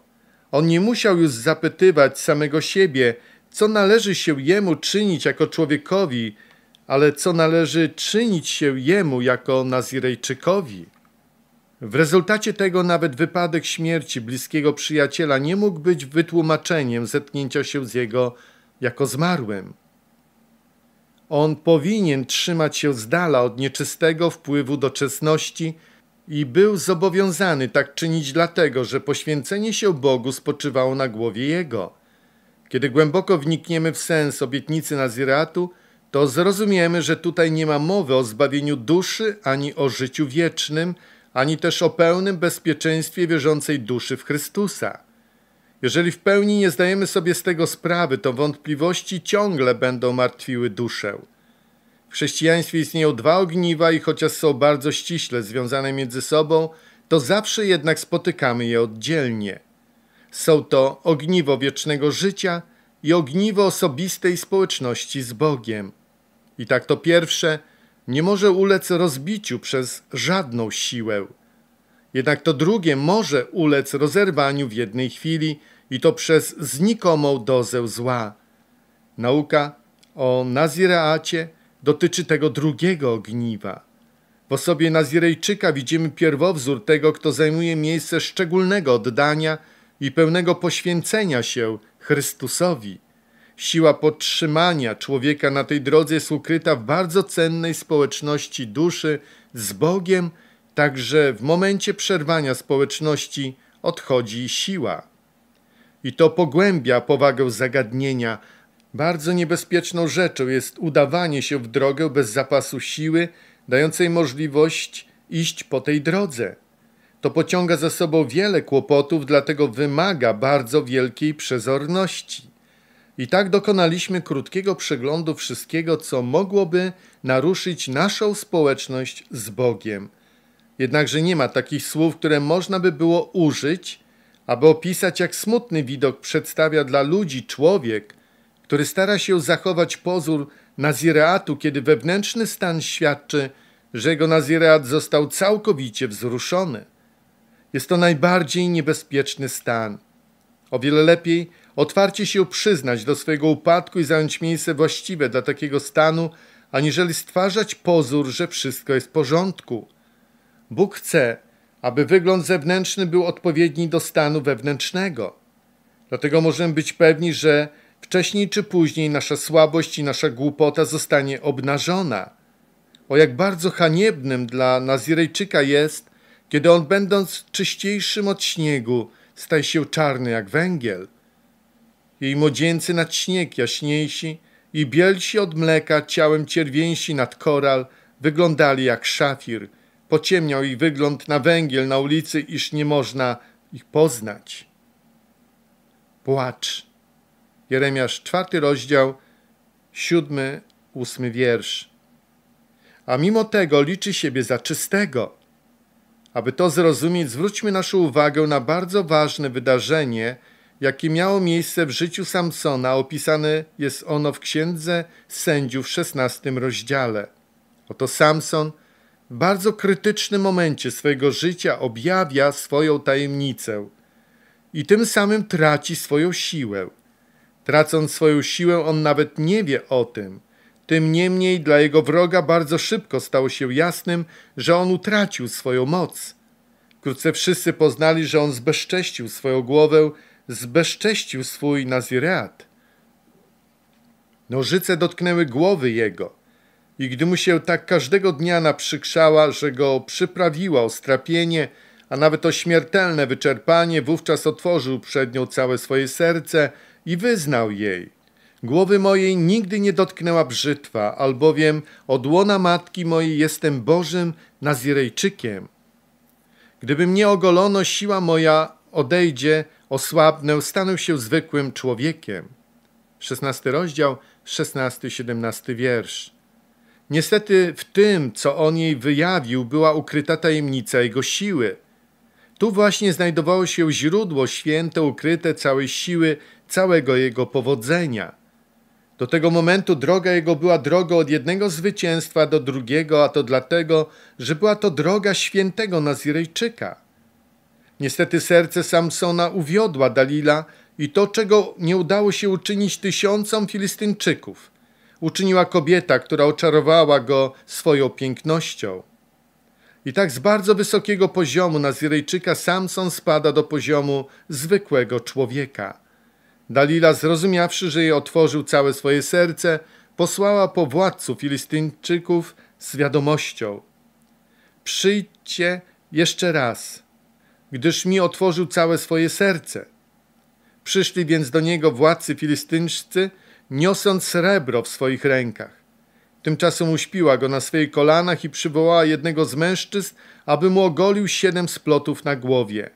On nie musiał już zapytywać samego siebie, co należy się jemu czynić jako człowiekowi, ale co należy czynić się jemu jako Nazirejczykowi. W rezultacie tego nawet wypadek śmierci bliskiego przyjaciela nie mógł być wytłumaczeniem zetknięcia się z jego jako zmarłym. On powinien trzymać się z dala od nieczystego wpływu doczesności i był zobowiązany tak czynić dlatego, że poświęcenie się Bogu spoczywało na głowie Jego. Kiedy głęboko wnikniemy w sens obietnicy Naziratu, to zrozumiemy, że tutaj nie ma mowy o zbawieniu duszy ani o życiu wiecznym – ani też o pełnym bezpieczeństwie wierzącej duszy w Chrystusa. Jeżeli w pełni nie zdajemy sobie z tego sprawy, to wątpliwości ciągle będą martwiły duszę. W chrześcijaństwie istnieją dwa ogniwa i chociaż są bardzo ściśle związane między sobą, to zawsze jednak spotykamy je oddzielnie. Są to ogniwo wiecznego życia i ogniwo osobistej społeczności z Bogiem. I tak to pierwsze – nie może ulec rozbiciu przez żadną siłę. Jednak to drugie może ulec rozerwaniu w jednej chwili i to przez znikomą dozę zła. Nauka o Nazireacie dotyczy tego drugiego ogniwa. W osobie Nazirejczyka widzimy pierwowzór tego, kto zajmuje miejsce szczególnego oddania i pełnego poświęcenia się Chrystusowi. Siła podtrzymania człowieka na tej drodze jest ukryta w bardzo cennej społeczności duszy z Bogiem, także w momencie przerwania społeczności odchodzi siła. I to pogłębia powagę zagadnienia. Bardzo niebezpieczną rzeczą jest udawanie się w drogę bez zapasu siły, dającej możliwość iść po tej drodze. To pociąga za sobą wiele kłopotów, dlatego wymaga bardzo wielkiej przezorności. I tak dokonaliśmy krótkiego przeglądu wszystkiego, co mogłoby naruszyć naszą społeczność z Bogiem. Jednakże nie ma takich słów, które można by było użyć, aby opisać, jak smutny widok przedstawia dla ludzi człowiek, który stara się zachować pozór nazireatu, kiedy wewnętrzny stan świadczy, że jego nazireat został całkowicie wzruszony. Jest to najbardziej niebezpieczny stan. O wiele lepiej otwarcie się przyznać do swojego upadku i zająć miejsce właściwe dla takiego stanu, aniżeli stwarzać pozór, że wszystko jest w porządku. Bóg chce, aby wygląd zewnętrzny był odpowiedni do stanu wewnętrznego. Dlatego możemy być pewni, że wcześniej czy później nasza słabość i nasza głupota zostanie obnażona. O jak bardzo haniebnym dla Nazirejczyka jest, kiedy on będąc czyściejszym od śniegu, staje się czarny jak węgiel. Jej młodzieńcy nad śnieg jaśniejsi i bielsi od mleka ciałem cierwięsi nad koral wyglądali jak szafir. Pociemniał ich wygląd na węgiel na ulicy, iż nie można ich poznać. Płacz. Jeremiasz, czwarty rozdział, siódmy, ósmy wiersz. A mimo tego liczy siebie za czystego. Aby to zrozumieć, zwróćmy naszą uwagę na bardzo ważne wydarzenie – jakie miało miejsce w życiu Samsona, opisane jest ono w Księdze Sędziów w XVI rozdziale. Oto Samson w bardzo krytycznym momencie swojego życia objawia swoją tajemnicę i tym samym traci swoją siłę. Tracąc swoją siłę, on nawet nie wie o tym. Tym niemniej dla jego wroga bardzo szybko stało się jasnym, że on utracił swoją moc. Wkrótce wszyscy poznali, że on zbezcześcił swoją głowę zbezcześcił swój nazireat. Nożyce dotknęły głowy jego i gdy mu się tak każdego dnia naprzykrzała, że go przyprawiła o strapienie, a nawet o śmiertelne wyczerpanie, wówczas otworzył przed nią całe swoje serce i wyznał jej. Głowy mojej nigdy nie dotknęła brzytwa, albowiem od łona matki mojej jestem Bożym Nazirejczykiem. Gdyby mnie ogolono, siła moja odejdzie, osłabnę, stanę się zwykłym człowiekiem. 16 rozdział, 16-17 wiersz. Niestety w tym, co on jej wyjawił, była ukryta tajemnica jego siły. Tu właśnie znajdowało się źródło święte, ukryte całej siły, całego jego powodzenia. Do tego momentu droga jego była drogą od jednego zwycięstwa do drugiego, a to dlatego, że była to droga świętego Nazirejczyka. Niestety serce Samsona uwiodła Dalila i to, czego nie udało się uczynić tysiącom Filistynczyków, uczyniła kobieta, która oczarowała go swoją pięknością. I tak z bardzo wysokiego poziomu Nazirejczyka Samson spada do poziomu zwykłego człowieka. Dalila, zrozumiawszy, że jej otworzył całe swoje serce, posłała po władcu Filistynczyków z wiadomością: Przyjdźcie jeszcze raz gdyż mi otworzył całe swoje serce. Przyszli więc do niego władcy filistyńscy, niosąc srebro w swoich rękach. Tymczasem uśpiła go na swoich kolanach i przywołała jednego z mężczyzn, aby mu ogolił siedem splotów na głowie.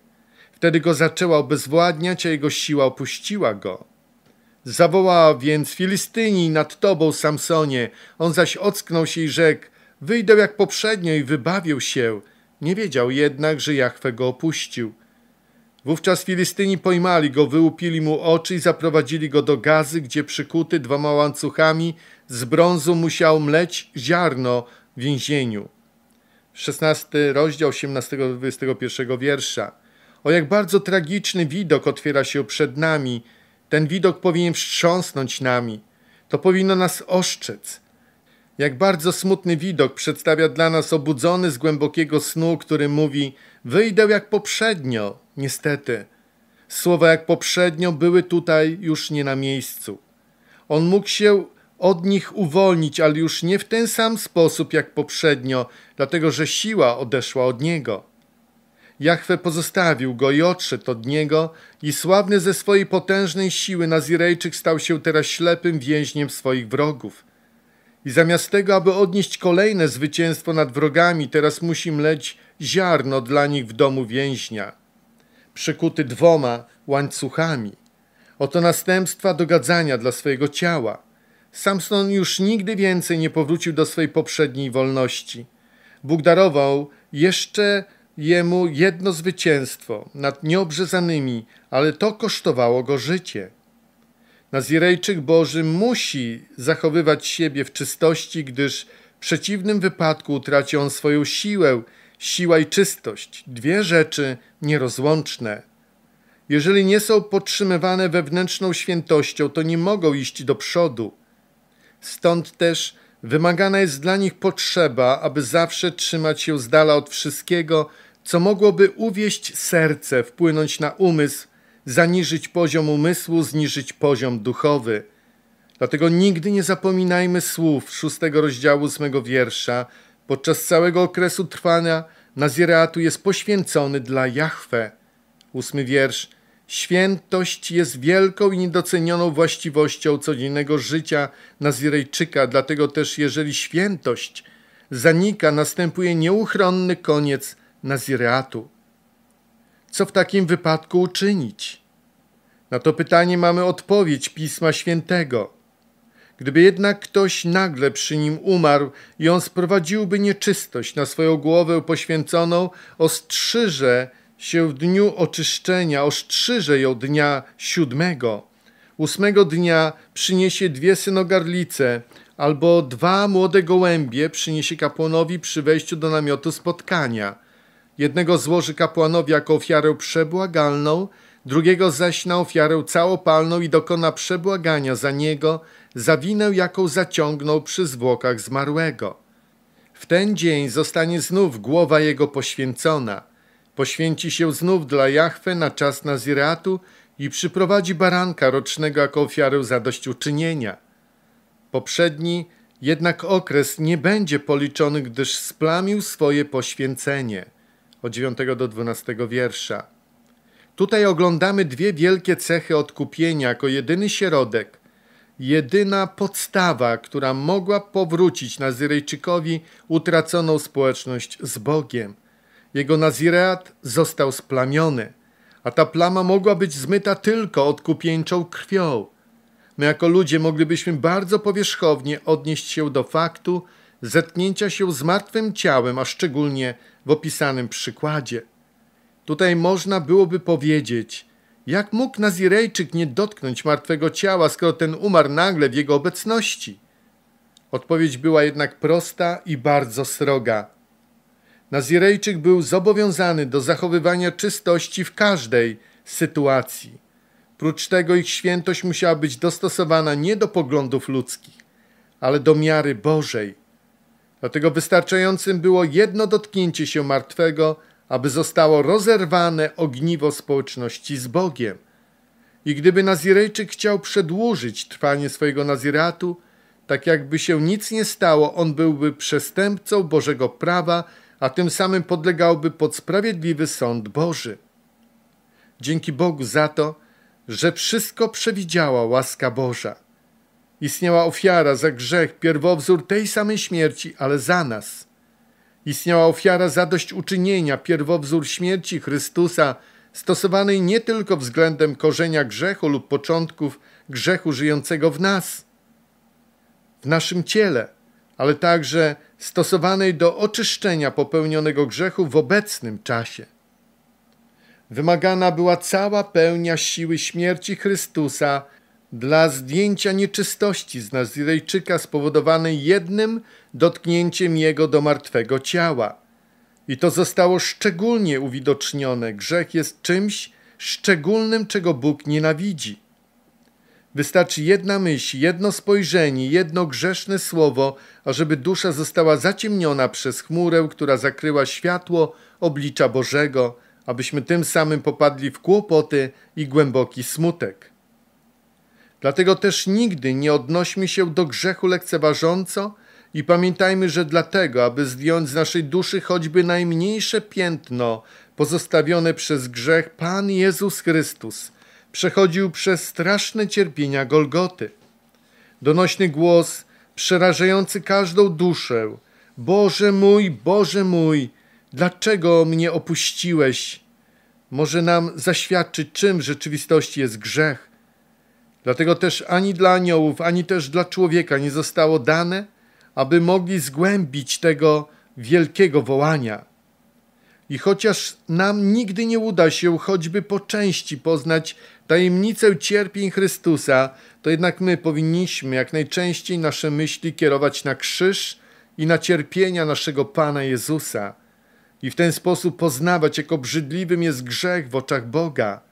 Wtedy go zaczęła obezwładniać, a jego siła opuściła go. Zawołała więc Filistyni nad tobą, Samsonie. On zaś ocknął się i rzekł, wyjdę jak poprzednio i wybawię się. Nie wiedział jednak, że Jachwę go opuścił. Wówczas Filistyni pojmali go, wyłupili mu oczy i zaprowadzili go do gazy, gdzie przykuty dwoma łańcuchami z brązu musiał mleć ziarno w więzieniu. 16 rozdział 18-21 wiersza. O jak bardzo tragiczny widok otwiera się przed nami. Ten widok powinien wstrząsnąć nami. To powinno nas oszczec. Jak bardzo smutny widok przedstawia dla nas obudzony z głębokiego snu, który mówi: Wyjdę jak poprzednio. Niestety, słowa jak poprzednio były tutaj już nie na miejscu. On mógł się od nich uwolnić, ale już nie w ten sam sposób jak poprzednio, dlatego że siła odeszła od niego. Jachwę pozostawił go i odszedł od niego i sławny ze swojej potężnej siły Nazirejczyk stał się teraz ślepym więźniem swoich wrogów. I zamiast tego, aby odnieść kolejne zwycięstwo nad wrogami, teraz musi mleć ziarno dla nich w domu więźnia, przykuty dwoma łańcuchami. Oto następstwa dogadzania dla swojego ciała. Samson już nigdy więcej nie powrócił do swojej poprzedniej wolności. Bóg darował jeszcze jemu jedno zwycięstwo nad nieobrzezanymi, ale to kosztowało go życie. Nazirejczyk Boży musi zachowywać siebie w czystości, gdyż w przeciwnym wypadku utraci on swoją siłę, siła i czystość, dwie rzeczy nierozłączne. Jeżeli nie są podtrzymywane wewnętrzną świętością, to nie mogą iść do przodu. Stąd też wymagana jest dla nich potrzeba, aby zawsze trzymać się z dala od wszystkiego, co mogłoby uwieść serce, wpłynąć na umysł zaniżyć poziom umysłu, zniżyć poziom duchowy. Dlatego nigdy nie zapominajmy słów szóstego rozdziału ósmego wiersza. Podczas całego okresu trwania nazireatu jest poświęcony dla Jahwe. Ósmy wiersz. Świętość jest wielką i niedocenioną właściwością codziennego życia Nazirejczyka, dlatego też jeżeli świętość zanika, następuje nieuchronny koniec nazireatu. Co w takim wypadku uczynić? Na to pytanie mamy odpowiedź Pisma Świętego. Gdyby jednak ktoś nagle przy nim umarł i on sprowadziłby nieczystość na swoją głowę poświęconą, ostrzyże się w dniu oczyszczenia, ostrzyże ją dnia siódmego. Ósmego dnia przyniesie dwie synogarlice albo dwa młode gołębie przyniesie kapłanowi przy wejściu do namiotu spotkania. Jednego złoży kapłanowi jako ofiarę przebłagalną, drugiego zaś na ofiarę całopalną i dokona przebłagania za niego, za winę, jaką zaciągnął przy zwłokach zmarłego. W ten dzień zostanie znów głowa jego poświęcona. Poświęci się znów dla Jahwe na czas Naziratu i przyprowadzi baranka rocznego jako ofiarę zadośćuczynienia. Poprzedni jednak okres nie będzie policzony, gdyż splamił swoje poświęcenie – od 9 do 12 wiersza. Tutaj oglądamy dwie wielkie cechy odkupienia jako jedyny środek, jedyna podstawa, która mogła powrócić Nazyryjczykowi utraconą społeczność z Bogiem. Jego Nazireat został splamiony, a ta plama mogła być zmyta tylko odkupieńczą krwią. My jako ludzie moglibyśmy bardzo powierzchownie odnieść się do faktu zetknięcia się z martwym ciałem, a szczególnie w opisanym przykładzie. Tutaj można byłoby powiedzieć, jak mógł Nazirejczyk nie dotknąć martwego ciała, skoro ten umarł nagle w jego obecności? Odpowiedź była jednak prosta i bardzo sroga. Nazirejczyk był zobowiązany do zachowywania czystości w każdej sytuacji. Prócz tego ich świętość musiała być dostosowana nie do poglądów ludzkich, ale do miary Bożej. Dlatego wystarczającym było jedno dotknięcie się martwego, aby zostało rozerwane ogniwo społeczności z Bogiem. I gdyby Nazirejczyk chciał przedłużyć trwanie swojego Naziratu, tak jakby się nic nie stało, on byłby przestępcą Bożego prawa, a tym samym podlegałby pod sprawiedliwy sąd Boży. Dzięki Bogu za to, że wszystko przewidziała łaska Boża. Istniała ofiara za grzech, pierwowzór tej samej śmierci, ale za nas. Istniała ofiara zadośćuczynienia, pierwowzór śmierci Chrystusa, stosowanej nie tylko względem korzenia grzechu lub początków grzechu żyjącego w nas, w naszym ciele, ale także stosowanej do oczyszczenia popełnionego grzechu w obecnym czasie. Wymagana była cała pełnia siły śmierci Chrystusa dla zdjęcia nieczystości z Nazirejczyka spowodowanej jednym dotknięciem jego do martwego ciała. I to zostało szczególnie uwidocznione. Grzech jest czymś szczególnym, czego Bóg nienawidzi. Wystarczy jedna myśl, jedno spojrzenie, jedno grzeszne słowo, ażeby dusza została zaciemniona przez chmurę, która zakryła światło oblicza Bożego, abyśmy tym samym popadli w kłopoty i głęboki smutek. Dlatego też nigdy nie odnośmy się do grzechu lekceważąco i pamiętajmy, że dlatego, aby zdjąć z naszej duszy choćby najmniejsze piętno pozostawione przez grzech, Pan Jezus Chrystus przechodził przez straszne cierpienia Golgoty. Donośny głos, przerażający każdą duszę, Boże mój, Boże mój, dlaczego mnie opuściłeś? Może nam zaświadczyć, czym w rzeczywistości jest grzech Dlatego też ani dla aniołów, ani też dla człowieka nie zostało dane, aby mogli zgłębić tego wielkiego wołania. I chociaż nam nigdy nie uda się choćby po części poznać tajemnicę cierpień Chrystusa, to jednak my powinniśmy jak najczęściej nasze myśli kierować na krzyż i na cierpienia naszego Pana Jezusa i w ten sposób poznawać, jak obrzydliwym jest grzech w oczach Boga –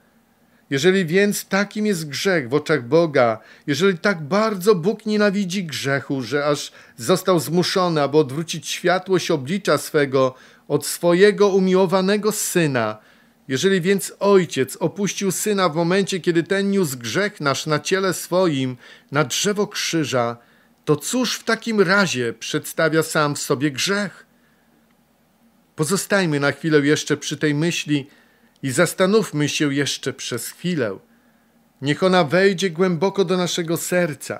jeżeli więc takim jest grzech w oczach Boga, jeżeli tak bardzo Bóg nienawidzi grzechu, że aż został zmuszony, aby odwrócić światłość oblicza swego od swojego umiłowanego syna, jeżeli więc ojciec opuścił syna w momencie, kiedy ten niósł grzech nasz na ciele swoim, na drzewo krzyża, to cóż w takim razie przedstawia sam w sobie grzech? Pozostajmy na chwilę jeszcze przy tej myśli, i zastanówmy się jeszcze przez chwilę. Niech ona wejdzie głęboko do naszego serca,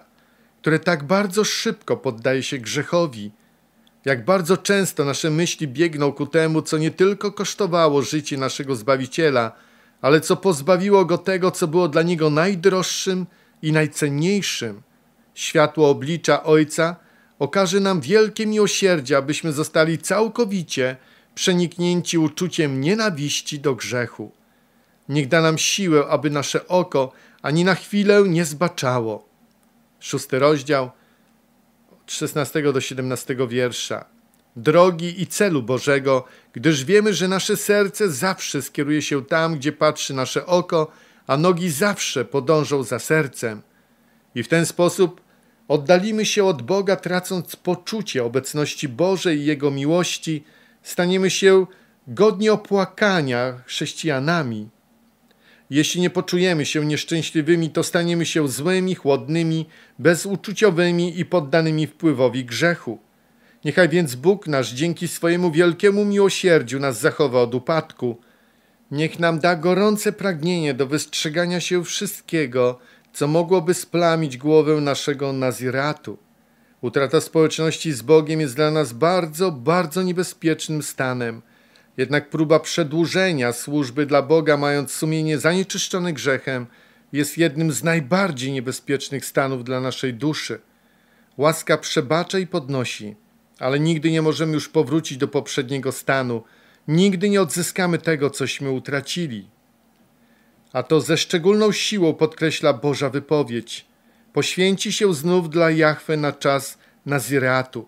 które tak bardzo szybko poddaje się grzechowi, jak bardzo często nasze myśli biegną ku temu, co nie tylko kosztowało życie naszego Zbawiciela, ale co pozbawiło go tego, co było dla niego najdroższym i najcenniejszym. Światło oblicza Ojca okaże nam wielkie miłosierdzie, abyśmy zostali całkowicie – przeniknięci uczuciem nienawiści do grzechu. Niech da nam siłę, aby nasze oko ani na chwilę nie zbaczało. Szósty rozdział od 16 do 17 wiersza. Drogi i celu Bożego, gdyż wiemy, że nasze serce zawsze skieruje się tam, gdzie patrzy nasze oko, a nogi zawsze podążą za sercem. I w ten sposób oddalimy się od Boga, tracąc poczucie obecności Bożej i Jego miłości – staniemy się godni opłakania chrześcijanami. Jeśli nie poczujemy się nieszczęśliwymi, to staniemy się złymi, chłodnymi, bezuczuciowymi i poddanymi wpływowi grzechu. Niechaj więc Bóg nasz dzięki swojemu wielkiemu miłosierdziu nas zachowa od upadku. Niech nam da gorące pragnienie do wystrzegania się wszystkiego, co mogłoby splamić głowę naszego Naziratu. Utrata społeczności z Bogiem jest dla nas bardzo, bardzo niebezpiecznym stanem. Jednak próba przedłużenia służby dla Boga, mając sumienie zanieczyszczone grzechem, jest jednym z najbardziej niebezpiecznych stanów dla naszej duszy. Łaska przebacza i podnosi, ale nigdy nie możemy już powrócić do poprzedniego stanu. Nigdy nie odzyskamy tego, cośmy utracili. A to ze szczególną siłą podkreśla Boża wypowiedź. Poświęci się znów dla Jahwe na czas Naziratu.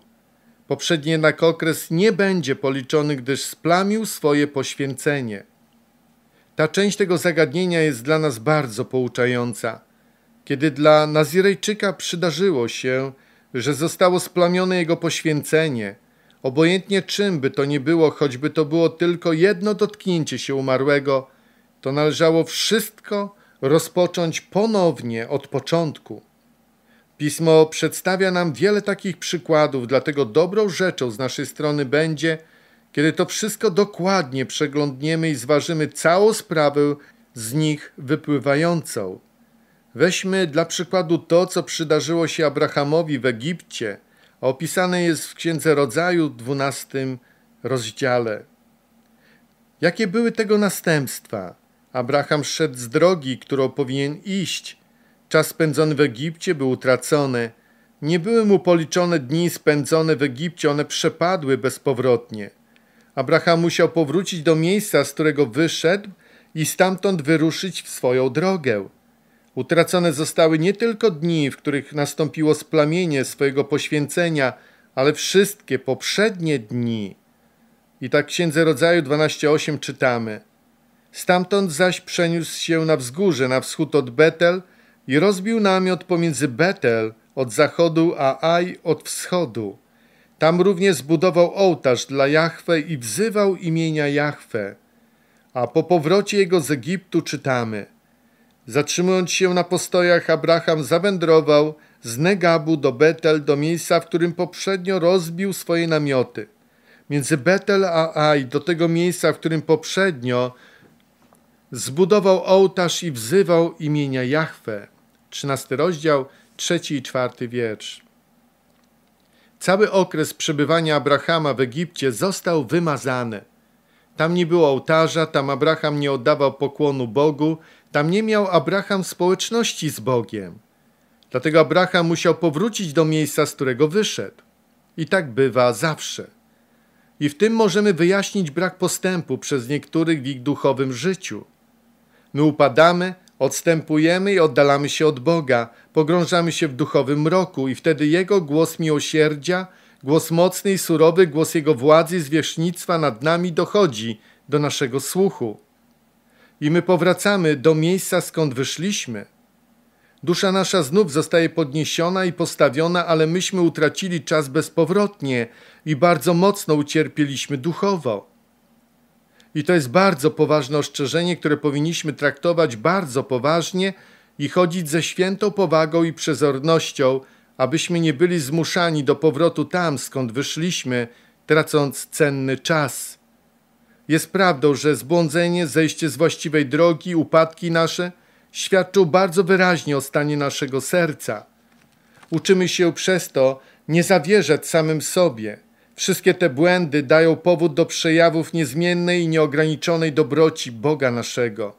Poprzedni jednak okres nie będzie policzony, gdyż splamił swoje poświęcenie. Ta część tego zagadnienia jest dla nas bardzo pouczająca. Kiedy dla Nazirejczyka przydarzyło się, że zostało splamione jego poświęcenie, obojętnie czym by to nie było, choćby to było tylko jedno dotknięcie się umarłego, to należało wszystko rozpocząć ponownie od początku. Pismo przedstawia nam wiele takich przykładów, dlatego dobrą rzeczą z naszej strony będzie, kiedy to wszystko dokładnie przeglądniemy i zważymy całą sprawę z nich wypływającą. Weźmy dla przykładu to, co przydarzyło się Abrahamowi w Egipcie, opisane jest w Księdze Rodzaju 12 rozdziale. Jakie były tego następstwa? Abraham szedł z drogi, którą powinien iść, Czas spędzony w Egipcie był utracony. Nie były mu policzone dni spędzone w Egipcie, one przepadły bezpowrotnie. Abraham musiał powrócić do miejsca, z którego wyszedł i stamtąd wyruszyć w swoją drogę. Utracone zostały nie tylko dni, w których nastąpiło splamienie swojego poświęcenia, ale wszystkie poprzednie dni. I tak w Księdze Rodzaju 12.8 czytamy. Stamtąd zaś przeniósł się na wzgórze, na wschód od Betel – i rozbił namiot pomiędzy Betel od zachodu a Aj od wschodu. Tam również zbudował ołtarz dla Jahwe i wzywał imienia Jahwe. A po powrocie jego z Egiptu czytamy. Zatrzymując się na postojach, Abraham zawędrował z Negabu do Betel, do miejsca, w którym poprzednio rozbił swoje namioty. Między Betel a Aj, do tego miejsca, w którym poprzednio zbudował ołtarz i wzywał imienia Jahwe. 13 rozdział, trzeci i czwarty wiersz. Cały okres przebywania Abrahama w Egipcie został wymazany. Tam nie było ołtarza, tam Abraham nie oddawał pokłonu Bogu, tam nie miał Abraham społeczności z Bogiem. Dlatego Abraham musiał powrócić do miejsca, z którego wyszedł. I tak bywa zawsze. I w tym możemy wyjaśnić brak postępu przez niektórych w ich duchowym życiu. My upadamy, Odstępujemy i oddalamy się od Boga, pogrążamy się w duchowym mroku i wtedy Jego głos miłosierdzia, głos mocny i surowy, głos Jego władzy i zwierzchnictwa nad nami dochodzi do naszego słuchu. I my powracamy do miejsca, skąd wyszliśmy. Dusza nasza znów zostaje podniesiona i postawiona, ale myśmy utracili czas bezpowrotnie i bardzo mocno ucierpieliśmy duchowo. I to jest bardzo poważne ostrzeżenie, które powinniśmy traktować bardzo poważnie i chodzić ze świętą powagą i przezornością, abyśmy nie byli zmuszani do powrotu tam, skąd wyszliśmy, tracąc cenny czas. Jest prawdą, że zbłądzenie, zejście z właściwej drogi, upadki nasze świadczą bardzo wyraźnie o stanie naszego serca. Uczymy się przez to nie zawierzać samym sobie – Wszystkie te błędy dają powód do przejawów niezmiennej i nieograniczonej dobroci Boga naszego.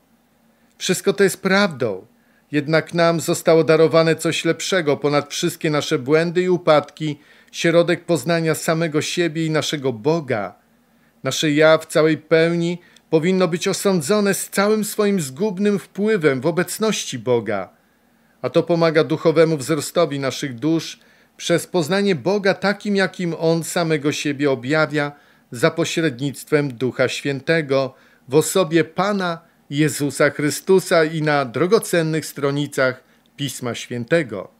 Wszystko to jest prawdą, jednak nam zostało darowane coś lepszego ponad wszystkie nasze błędy i upadki, środek poznania samego siebie i naszego Boga. Nasze ja w całej pełni powinno być osądzone z całym swoim zgubnym wpływem w obecności Boga, a to pomaga duchowemu wzrostowi naszych dusz przez poznanie Boga takim, jakim On samego siebie objawia za pośrednictwem Ducha Świętego w osobie Pana Jezusa Chrystusa i na drogocennych stronicach Pisma Świętego.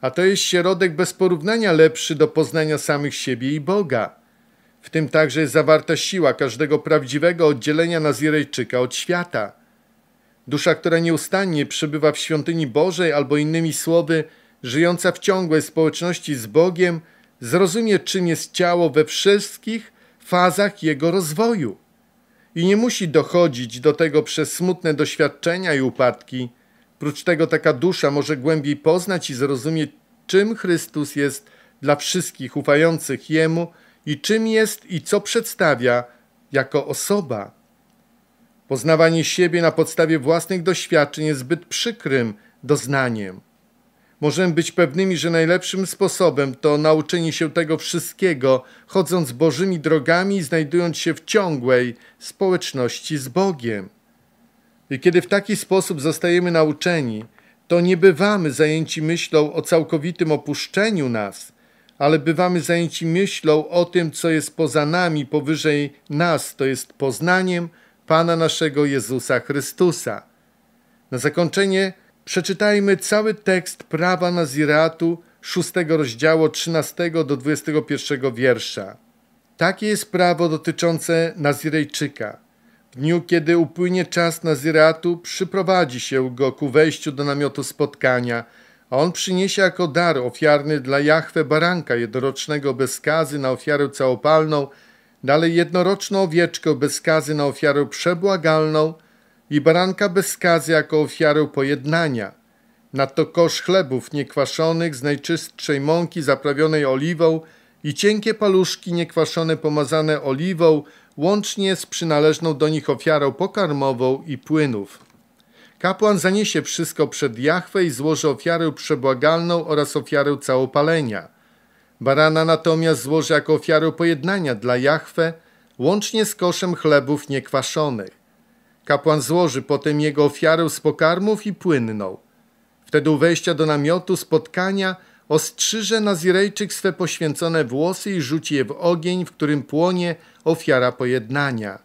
A to jest środek bez porównania lepszy do poznania samych siebie i Boga. W tym także jest zawarta siła każdego prawdziwego oddzielenia Nazirejczyka od świata. Dusza, która nieustannie przebywa w świątyni Bożej, albo innymi słowy – żyjąca w ciągłej społeczności z Bogiem, zrozumie, czym jest ciało we wszystkich fazach jego rozwoju. I nie musi dochodzić do tego przez smutne doświadczenia i upadki. Prócz tego taka dusza może głębiej poznać i zrozumieć, czym Chrystus jest dla wszystkich ufających Jemu i czym jest i co przedstawia jako osoba. Poznawanie siebie na podstawie własnych doświadczeń jest zbyt przykrym doznaniem. Możemy być pewnymi, że najlepszym sposobem to nauczenie się tego wszystkiego, chodząc Bożymi drogami i znajdując się w ciągłej społeczności z Bogiem. I kiedy w taki sposób zostajemy nauczeni, to nie bywamy zajęci myślą o całkowitym opuszczeniu nas, ale bywamy zajęci myślą o tym, co jest poza nami, powyżej nas, to jest poznaniem Pana naszego Jezusa Chrystusa. Na zakończenie przeczytajmy cały tekst prawa Naziratu, 6 rozdziału 13 do 21 wiersza. Takie jest prawo dotyczące Nazirejczyka. W dniu, kiedy upłynie czas Naziratu, przyprowadzi się go ku wejściu do namiotu spotkania, a on przyniesie jako dar ofiarny dla Jahwe baranka jednorocznego bez skazy na ofiarę całopalną, dalej jednoroczną owieczkę bez skazy na ofiarę przebłagalną – i baranka bez skazy jako ofiarę pojednania, nadto kosz chlebów niekwaszonych z najczystszej mąki zaprawionej oliwą i cienkie paluszki niekwaszone pomazane oliwą, łącznie z przynależną do nich ofiarą pokarmową i płynów. Kapłan zaniesie wszystko przed Jachwę i złoży ofiarę przebłagalną oraz ofiarę całopalenia. Barana natomiast złoży jako ofiarę pojednania dla Jachwę, łącznie z koszem chlebów niekwaszonych. Kapłan złoży potem jego ofiarę z pokarmów i płynną. Wtedy u wejścia do namiotu spotkania ostrzyże Nazirejczyk swe poświęcone włosy i rzuci je w ogień, w którym płonie ofiara pojednania.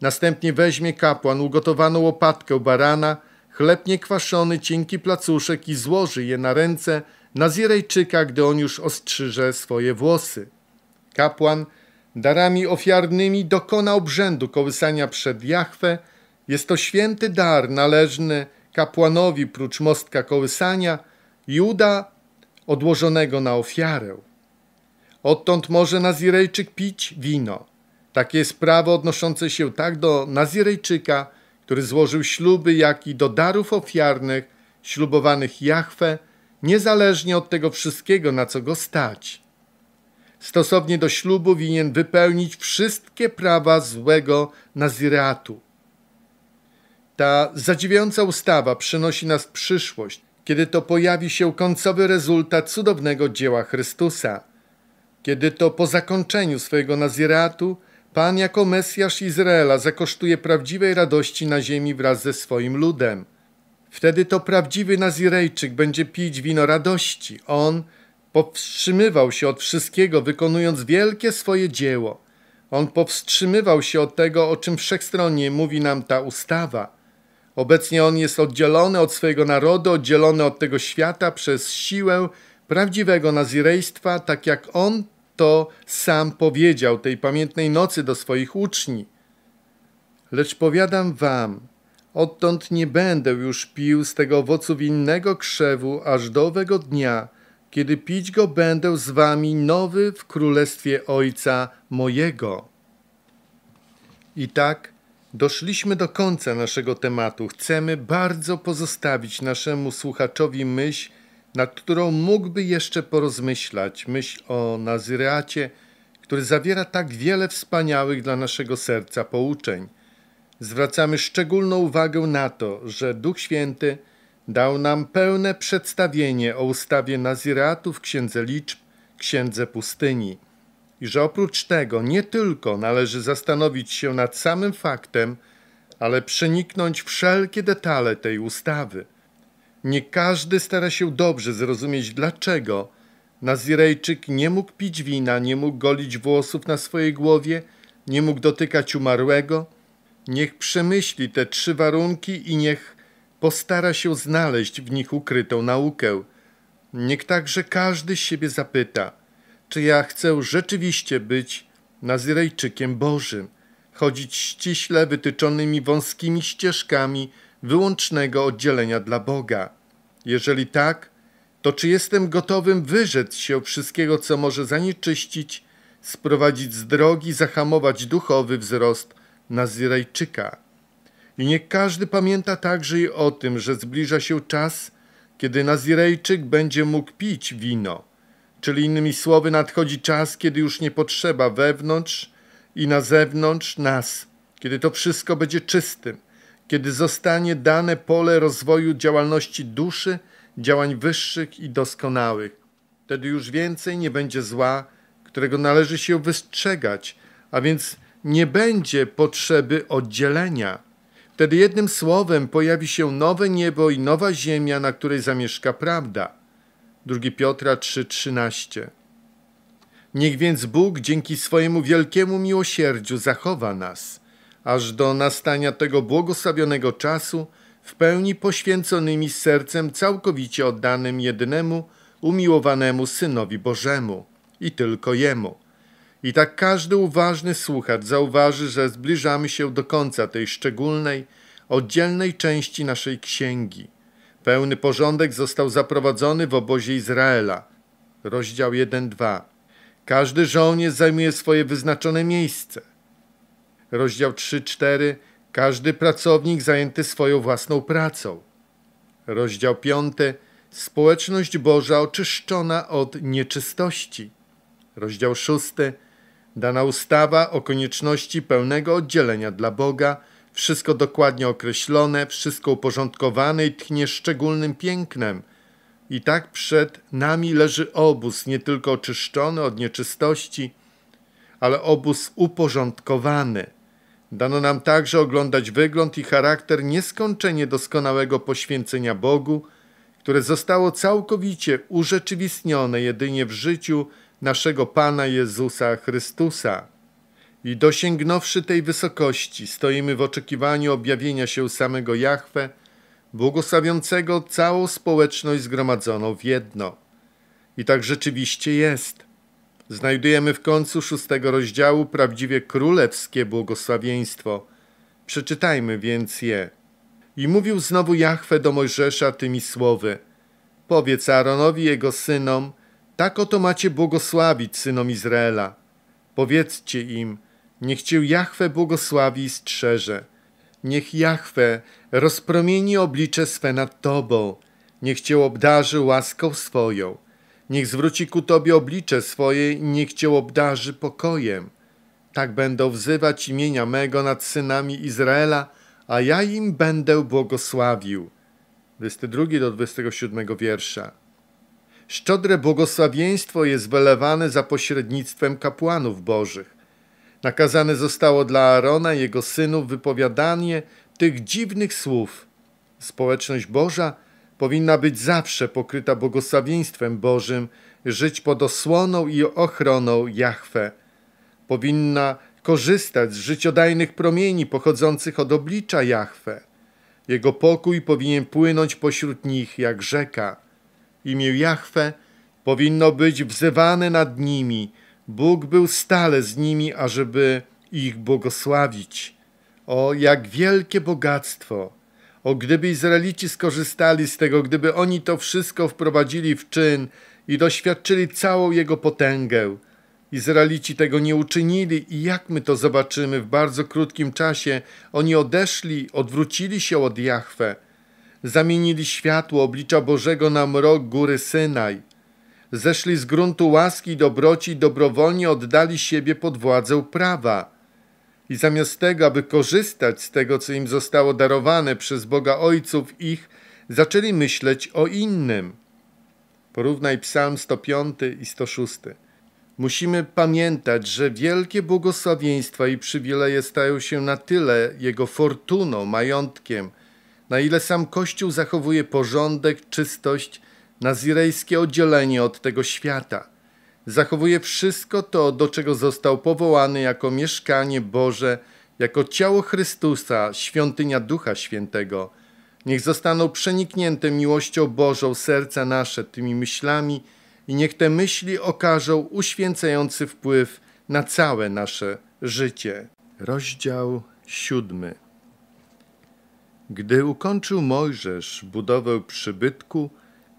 Następnie weźmie kapłan ugotowaną łopatkę barana, chleb niekwaszony, cienki placuszek i złoży je na ręce Nazirejczyka, gdy on już ostrzyże swoje włosy. Kapłan darami ofiarnymi dokona obrzędu kołysania przed Jachwę, jest to święty dar należny kapłanowi prócz mostka kołysania, Juda odłożonego na ofiarę. Odtąd może Nazirejczyk pić wino. Takie jest prawo odnoszące się tak do Nazirejczyka, który złożył śluby, jak i do darów ofiarnych ślubowanych Jahwe, niezależnie od tego wszystkiego, na co go stać. Stosownie do ślubu winien wypełnić wszystkie prawa złego Nazireatu. Ta zadziwiająca ustawa przynosi nas przyszłość, kiedy to pojawi się końcowy rezultat cudownego dzieła Chrystusa. Kiedy to po zakończeniu swojego naziratu Pan jako Mesjasz Izraela zakosztuje prawdziwej radości na ziemi wraz ze swoim ludem. Wtedy to prawdziwy Nazirejczyk będzie pić wino radości. On powstrzymywał się od wszystkiego, wykonując wielkie swoje dzieło. On powstrzymywał się od tego, o czym wszechstronnie mówi nam ta ustawa. Obecnie on jest oddzielony od swojego narodu, oddzielony od tego świata przez siłę prawdziwego nazirejstwa, tak jak on to sam powiedział tej pamiętnej nocy do swoich uczni. Lecz powiadam wam, odtąd nie będę już pił z tego owocu winnego krzewu aż do owego dnia, kiedy pić go będę z wami nowy w królestwie Ojca mojego. I tak Doszliśmy do końca naszego tematu. Chcemy bardzo pozostawić naszemu słuchaczowi myśl, nad którą mógłby jeszcze porozmyślać, myśl o Nazyreacie, który zawiera tak wiele wspaniałych dla naszego serca pouczeń. Zwracamy szczególną uwagę na to, że Duch Święty dał nam pełne przedstawienie o ustawie Naziratu w Księdze Liczb, Księdze Pustyni i że oprócz tego nie tylko należy zastanowić się nad samym faktem, ale przeniknąć wszelkie detale tej ustawy. Nie każdy stara się dobrze zrozumieć, dlaczego Nazirejczyk nie mógł pić wina, nie mógł golić włosów na swojej głowie, nie mógł dotykać umarłego. Niech przemyśli te trzy warunki i niech postara się znaleźć w nich ukrytą naukę. Niech także każdy siebie zapyta – czy ja chcę rzeczywiście być Nazirejczykiem Bożym, chodzić ściśle wytyczonymi wąskimi ścieżkami wyłącznego oddzielenia dla Boga. Jeżeli tak, to czy jestem gotowym wyrzec się wszystkiego, co może zanieczyścić, sprowadzić z drogi, zahamować duchowy wzrost Nazirejczyka? I niech każdy pamięta także i o tym, że zbliża się czas, kiedy Nazirejczyk będzie mógł pić wino – Czyli innymi słowy, nadchodzi czas, kiedy już nie potrzeba wewnątrz i na zewnątrz nas, kiedy to wszystko będzie czystym, kiedy zostanie dane pole rozwoju działalności duszy, działań wyższych i doskonałych. Wtedy już więcej nie będzie zła, którego należy się wystrzegać, a więc nie będzie potrzeby oddzielenia. Wtedy jednym słowem pojawi się nowe niebo i nowa ziemia, na której zamieszka prawda. 2 Piotra 3:13. Niech więc Bóg dzięki swojemu wielkiemu miłosierdziu zachowa nas, aż do nastania tego błogosławionego czasu, w pełni poświęconymi sercem całkowicie oddanym jednemu, umiłowanemu Synowi Bożemu i tylko Jemu. I tak każdy uważny słuchacz zauważy, że zbliżamy się do końca tej szczególnej, oddzielnej części naszej księgi. Pełny porządek został zaprowadzony w obozie Izraela. Rozdział 1-2. Każdy żołnierz zajmuje swoje wyznaczone miejsce. Rozdział 3-4. Każdy pracownik zajęty swoją własną pracą. Rozdział 5. Społeczność Boża oczyszczona od nieczystości. Rozdział 6. Dana ustawa o konieczności pełnego oddzielenia dla Boga – wszystko dokładnie określone, wszystko uporządkowane i tchnie szczególnym pięknem. I tak przed nami leży obóz, nie tylko oczyszczony od nieczystości, ale obóz uporządkowany. Dano nam także oglądać wygląd i charakter nieskończenie doskonałego poświęcenia Bogu, które zostało całkowicie urzeczywistnione jedynie w życiu naszego Pana Jezusa Chrystusa. I dosięgnąwszy tej wysokości, stoimy w oczekiwaniu objawienia się samego Jahwe, błogosławiącego całą społeczność zgromadzoną w jedno. I tak rzeczywiście jest. Znajdujemy w końcu szóstego rozdziału prawdziwie królewskie błogosławieństwo. Przeczytajmy więc je. I mówił znowu Jahwe do Mojżesza tymi słowy. Powiedz Aaronowi jego synom, tak oto macie błogosławić synom Izraela. Powiedzcie im, Niech Cię Jahwe błogosławi i strzeże. Niech Jahwe rozpromieni oblicze swe nad Tobą. Niech Cię obdarzy łaską swoją. Niech zwróci ku Tobie oblicze swoje i niech Cię obdarzy pokojem. Tak będą wzywać imienia mego nad synami Izraela, a ja im będę błogosławił. 22 do 27 wiersza. Szczodre błogosławieństwo jest wylewane za pośrednictwem kapłanów bożych. Nakazane zostało dla Arona i jego synów wypowiadanie tych dziwnych słów. Społeczność Boża powinna być zawsze pokryta błogosławieństwem Bożym, żyć pod osłoną i ochroną Jahwe. Powinna korzystać z życiodajnych promieni pochodzących od oblicza Jahwe. Jego pokój powinien płynąć pośród nich jak rzeka. Imię Jahwe powinno być wzywane nad nimi – Bóg był stale z nimi, ażeby ich błogosławić. O, jak wielkie bogactwo! O, gdyby Izraelici skorzystali z tego, gdyby oni to wszystko wprowadzili w czyn i doświadczyli całą jego potęgę. Izraelici tego nie uczynili i jak my to zobaczymy w bardzo krótkim czasie, oni odeszli, odwrócili się od Jahwe. Zamienili światło oblicza Bożego na mrok góry Synaj zeszli z gruntu łaski i dobroci, dobrowolnie oddali siebie pod władzę prawa. I zamiast tego, aby korzystać z tego, co im zostało darowane przez Boga Ojców ich, zaczęli myśleć o innym. Porównaj Psalm 105 i 106. Musimy pamiętać, że wielkie błogosławieństwa i przywileje stają się na tyle jego fortuną, majątkiem, na ile sam Kościół zachowuje porządek, czystość nazirejskie oddzielenie od tego świata. Zachowuje wszystko to, do czego został powołany jako mieszkanie Boże, jako ciało Chrystusa, świątynia Ducha Świętego. Niech zostaną przeniknięte miłością Bożą serca nasze tymi myślami i niech te myśli okażą uświęcający wpływ na całe nasze życie. Rozdział siódmy. Gdy ukończył Mojżesz budowę przybytku,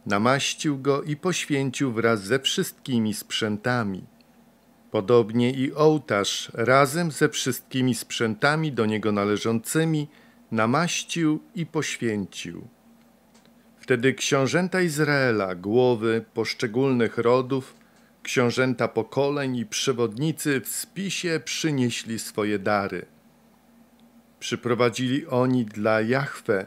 namaścił go i poświęcił wraz ze wszystkimi sprzętami. Podobnie i ołtarz razem ze wszystkimi sprzętami do niego należącymi namaścił i poświęcił. Wtedy książęta Izraela, głowy poszczególnych rodów, książęta pokoleń i przewodnicy w spisie przynieśli swoje dary. Przyprowadzili oni dla Jahwe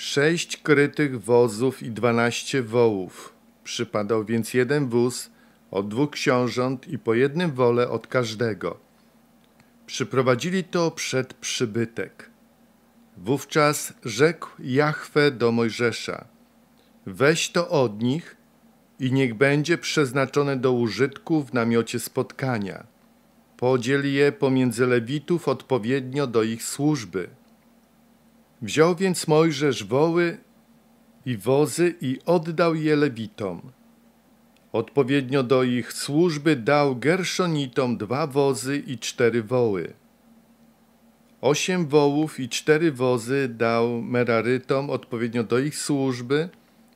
Sześć krytych wozów i dwanaście wołów. Przypadał więc jeden wóz od dwóch książąt i po jednym wole od każdego. Przyprowadzili to przed przybytek. Wówczas rzekł Jahwe do Mojżesza: Weź to od nich i niech będzie przeznaczone do użytku w namiocie spotkania. Podziel je pomiędzy Lewitów odpowiednio do ich służby Wziął więc Mojżesz woły i wozy i oddał je Lewitom. Odpowiednio do ich służby dał Gerszonitom dwa wozy i cztery woły. Osiem wołów i cztery wozy dał Merarytom odpowiednio do ich służby,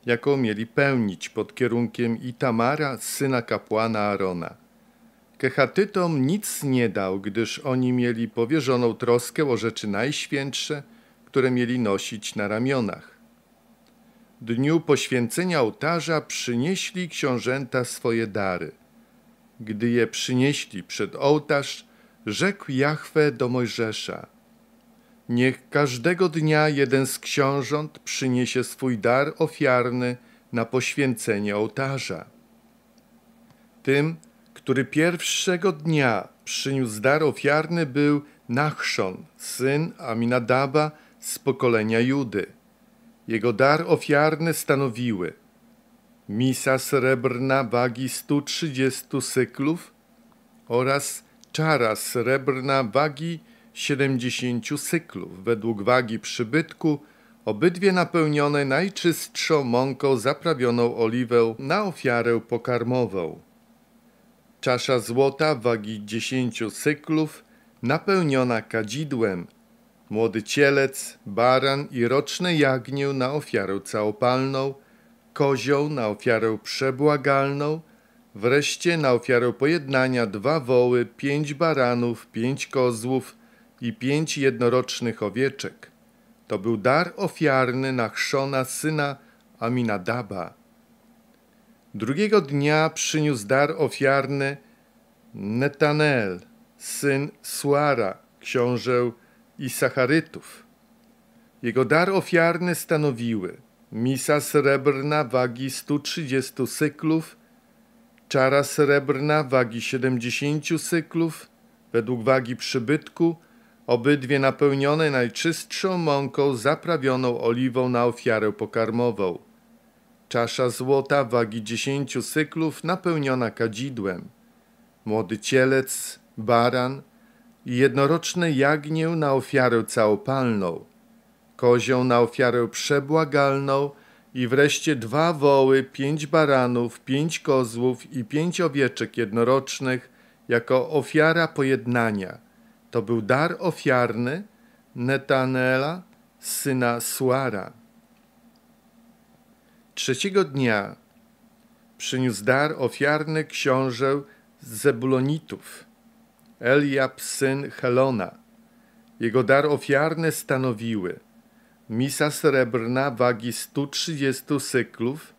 jaką mieli pełnić pod kierunkiem Itamara, syna kapłana Arona. Kehatytom nic nie dał, gdyż oni mieli powierzoną troskę o rzeczy najświętsze – które mieli nosić na ramionach. Dniu poświęcenia ołtarza przynieśli książęta swoje dary. Gdy je przynieśli przed ołtarz, rzekł Jahwe do Mojżesza: Niech każdego dnia jeden z książąt przyniesie swój dar ofiarny na poświęcenie ołtarza. Tym, który pierwszego dnia przyniósł dar ofiarny, był Nachszon, syn Aminadaba, z pokolenia Judy. Jego dar ofiarny stanowiły misa srebrna wagi 130 syklów oraz czara srebrna wagi 70 syklów według wagi przybytku, obydwie napełnione najczystszą mąką zaprawioną oliwę na ofiarę pokarmową. Czasza złota wagi 10 syklów napełniona kadzidłem, młody cielec, baran i roczne jagnię na ofiarę całopalną, kozioł na ofiarę przebłagalną, wreszcie na ofiarę pojednania dwa woły, pięć baranów, pięć kozłów i pięć jednorocznych owieczek. To był dar ofiarny na chrzona syna Aminadaba. Drugiego dnia przyniósł dar ofiarny Netanel, syn Suara, książę i sacharytów. Jego dar ofiarny stanowiły misa srebrna wagi 130 cyklów, czara srebrna wagi 70 cyklów, według wagi przybytku, obydwie napełnione najczystszą mąką zaprawioną oliwą na ofiarę pokarmową. Czasza złota wagi 10 cyklów napełniona kadzidłem. Młody cielec, baran, jednoroczne jagnię na ofiarę całopalną, kozią na ofiarę przebłagalną i wreszcie dwa woły, pięć baranów, pięć kozłów i pięć owieczek jednorocznych jako ofiara pojednania. To był dar ofiarny Netanela, syna Suara. Trzeciego dnia przyniósł dar ofiarny książę Zebulonitów – Eliab syn Helona. Jego dar ofiarne stanowiły misa srebrna wagi 130 syklów,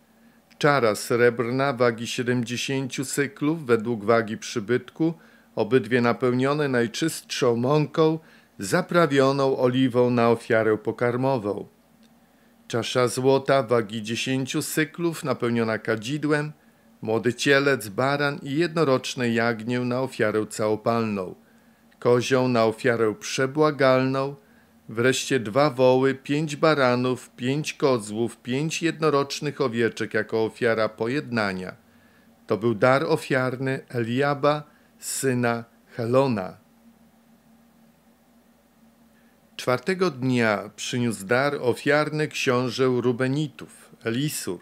czara srebrna wagi 70 syklów według wagi przybytku, obydwie napełnione najczystszą mąką zaprawioną oliwą na ofiarę pokarmową. Czasza złota wagi 10 syklów napełniona kadzidłem – młody cielec, baran i jednoroczne jagnię na ofiarę całopalną, kozią na ofiarę przebłagalną, wreszcie dwa woły, pięć baranów, pięć kozłów, pięć jednorocznych owieczek jako ofiara pojednania. To był dar ofiarny Eliaba, syna Helona. Czwartego dnia przyniósł dar ofiarny książę Rubenitów, Elisur,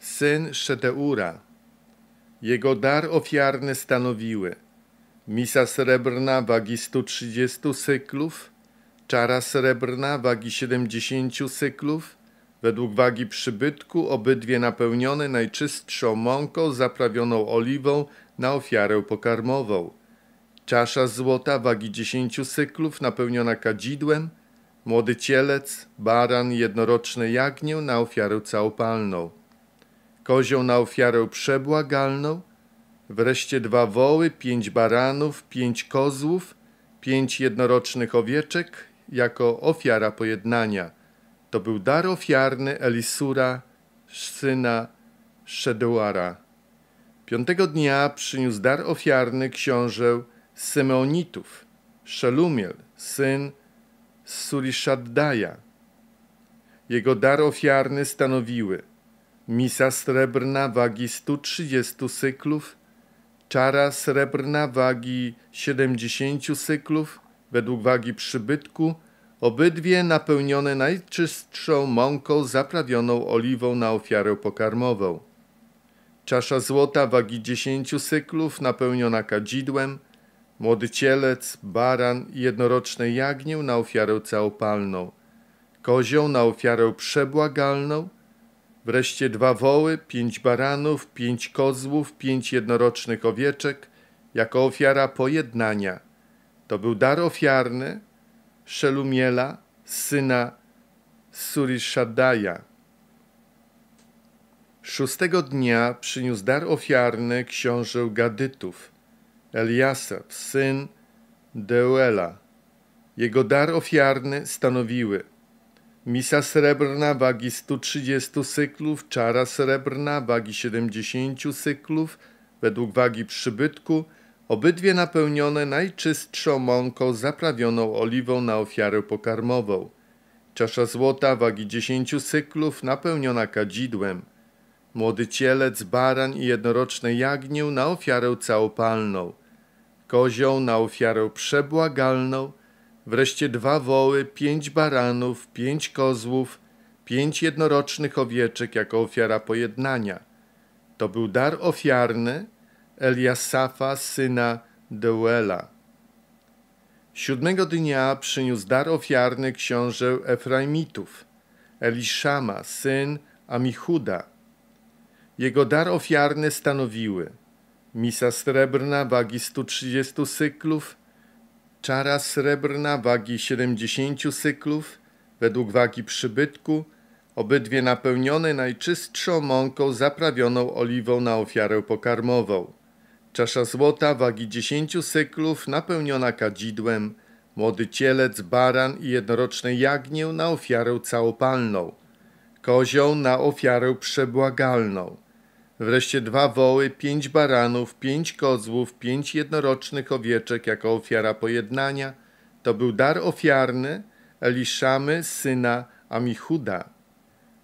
syn Szedeura, jego dar ofiarny stanowiły misa srebrna wagi 130 cyklów, czara srebrna wagi 70 cyklów, według wagi przybytku obydwie napełnione najczystszą mąką zaprawioną oliwą na ofiarę pokarmową, czasza złota wagi 10 cyklów napełniona kadzidłem, młody cielec, baran, jednoroczne jagnię na ofiarę całopalną kozioł na ofiarę przebłagalną, wreszcie dwa woły, pięć baranów, pięć kozłów, pięć jednorocznych owieczek jako ofiara pojednania. To był dar ofiarny Elisura, syna Szeduara. Piątego dnia przyniósł dar ofiarny książę Symeonitów, Szelumiel, syn Surishaddaja. Jego dar ofiarny stanowiły Misa srebrna wagi 130 cyklów, czara srebrna wagi 70 cyklów według wagi przybytku, obydwie napełnione najczystszą mąką zaprawioną oliwą na ofiarę pokarmową. Czasza złota wagi 10 cyklów napełniona kadzidłem, młody cielec, baran i jednoroczne jagnię na ofiarę całopalną, kozią na ofiarę przebłagalną, wreszcie dwa woły, pięć baranów, pięć kozłów, pięć jednorocznych owieczek, jako ofiara pojednania. To był dar ofiarny Szelumiela, syna Surishaddaja. Szóstego dnia przyniósł dar ofiarny książę Gadytów, Eliasab, syn Deuela. Jego dar ofiarny stanowiły Misa srebrna wagi 130 cyklów, czara srebrna wagi 70 cyklów, według wagi przybytku, obydwie napełnione najczystszą mąką zaprawioną oliwą na ofiarę pokarmową. Czasza złota wagi 10 cyklów napełniona kadzidłem. Młody cielec, baran i jednoroczne jagnię na ofiarę całopalną. Kozią na ofiarę przebłagalną – wreszcie dwa woły, pięć baranów, pięć kozłów, pięć jednorocznych owieczek jako ofiara pojednania. To był dar ofiarny Eliasafa, syna Deuela. Siódmego dnia przyniósł dar ofiarny książę Efraimitów, Eliszama, syn Amichuda. Jego dar ofiarny stanowiły misa srebrna wagi 130 cyklów, czara srebrna wagi 70 syklów według wagi przybytku, obydwie napełnione najczystszą mąką zaprawioną oliwą na ofiarę pokarmową. Czasza złota wagi 10 syklów napełniona kadzidłem, młody cielec, baran i jednoroczne jagnię na ofiarę całopalną, kozią na ofiarę przebłagalną wreszcie dwa woły, pięć baranów, pięć kozłów, pięć jednorocznych owieczek jako ofiara pojednania. To był dar ofiarny Eliszamy, syna Amichuda.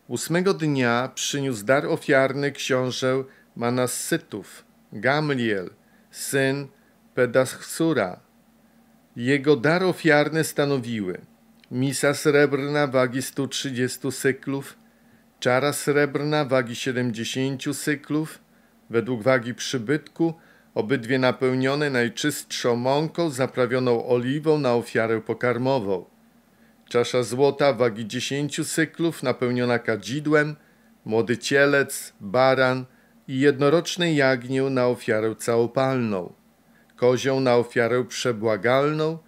Ósmego dnia przyniósł dar ofiarny książę Manassytów, Gamliel, syn Pedachsura. Jego dar ofiarny stanowiły misa srebrna wagi 130 syklów, Czara srebrna wagi 70 syklów, według wagi przybytku, obydwie napełnione najczystszą mąką zaprawioną oliwą na ofiarę pokarmową. Czasza złota wagi 10 syklów napełniona kadzidłem, młody cielec, baran i jednoroczne jagnię na ofiarę całopalną, kozią na ofiarę przebłagalną,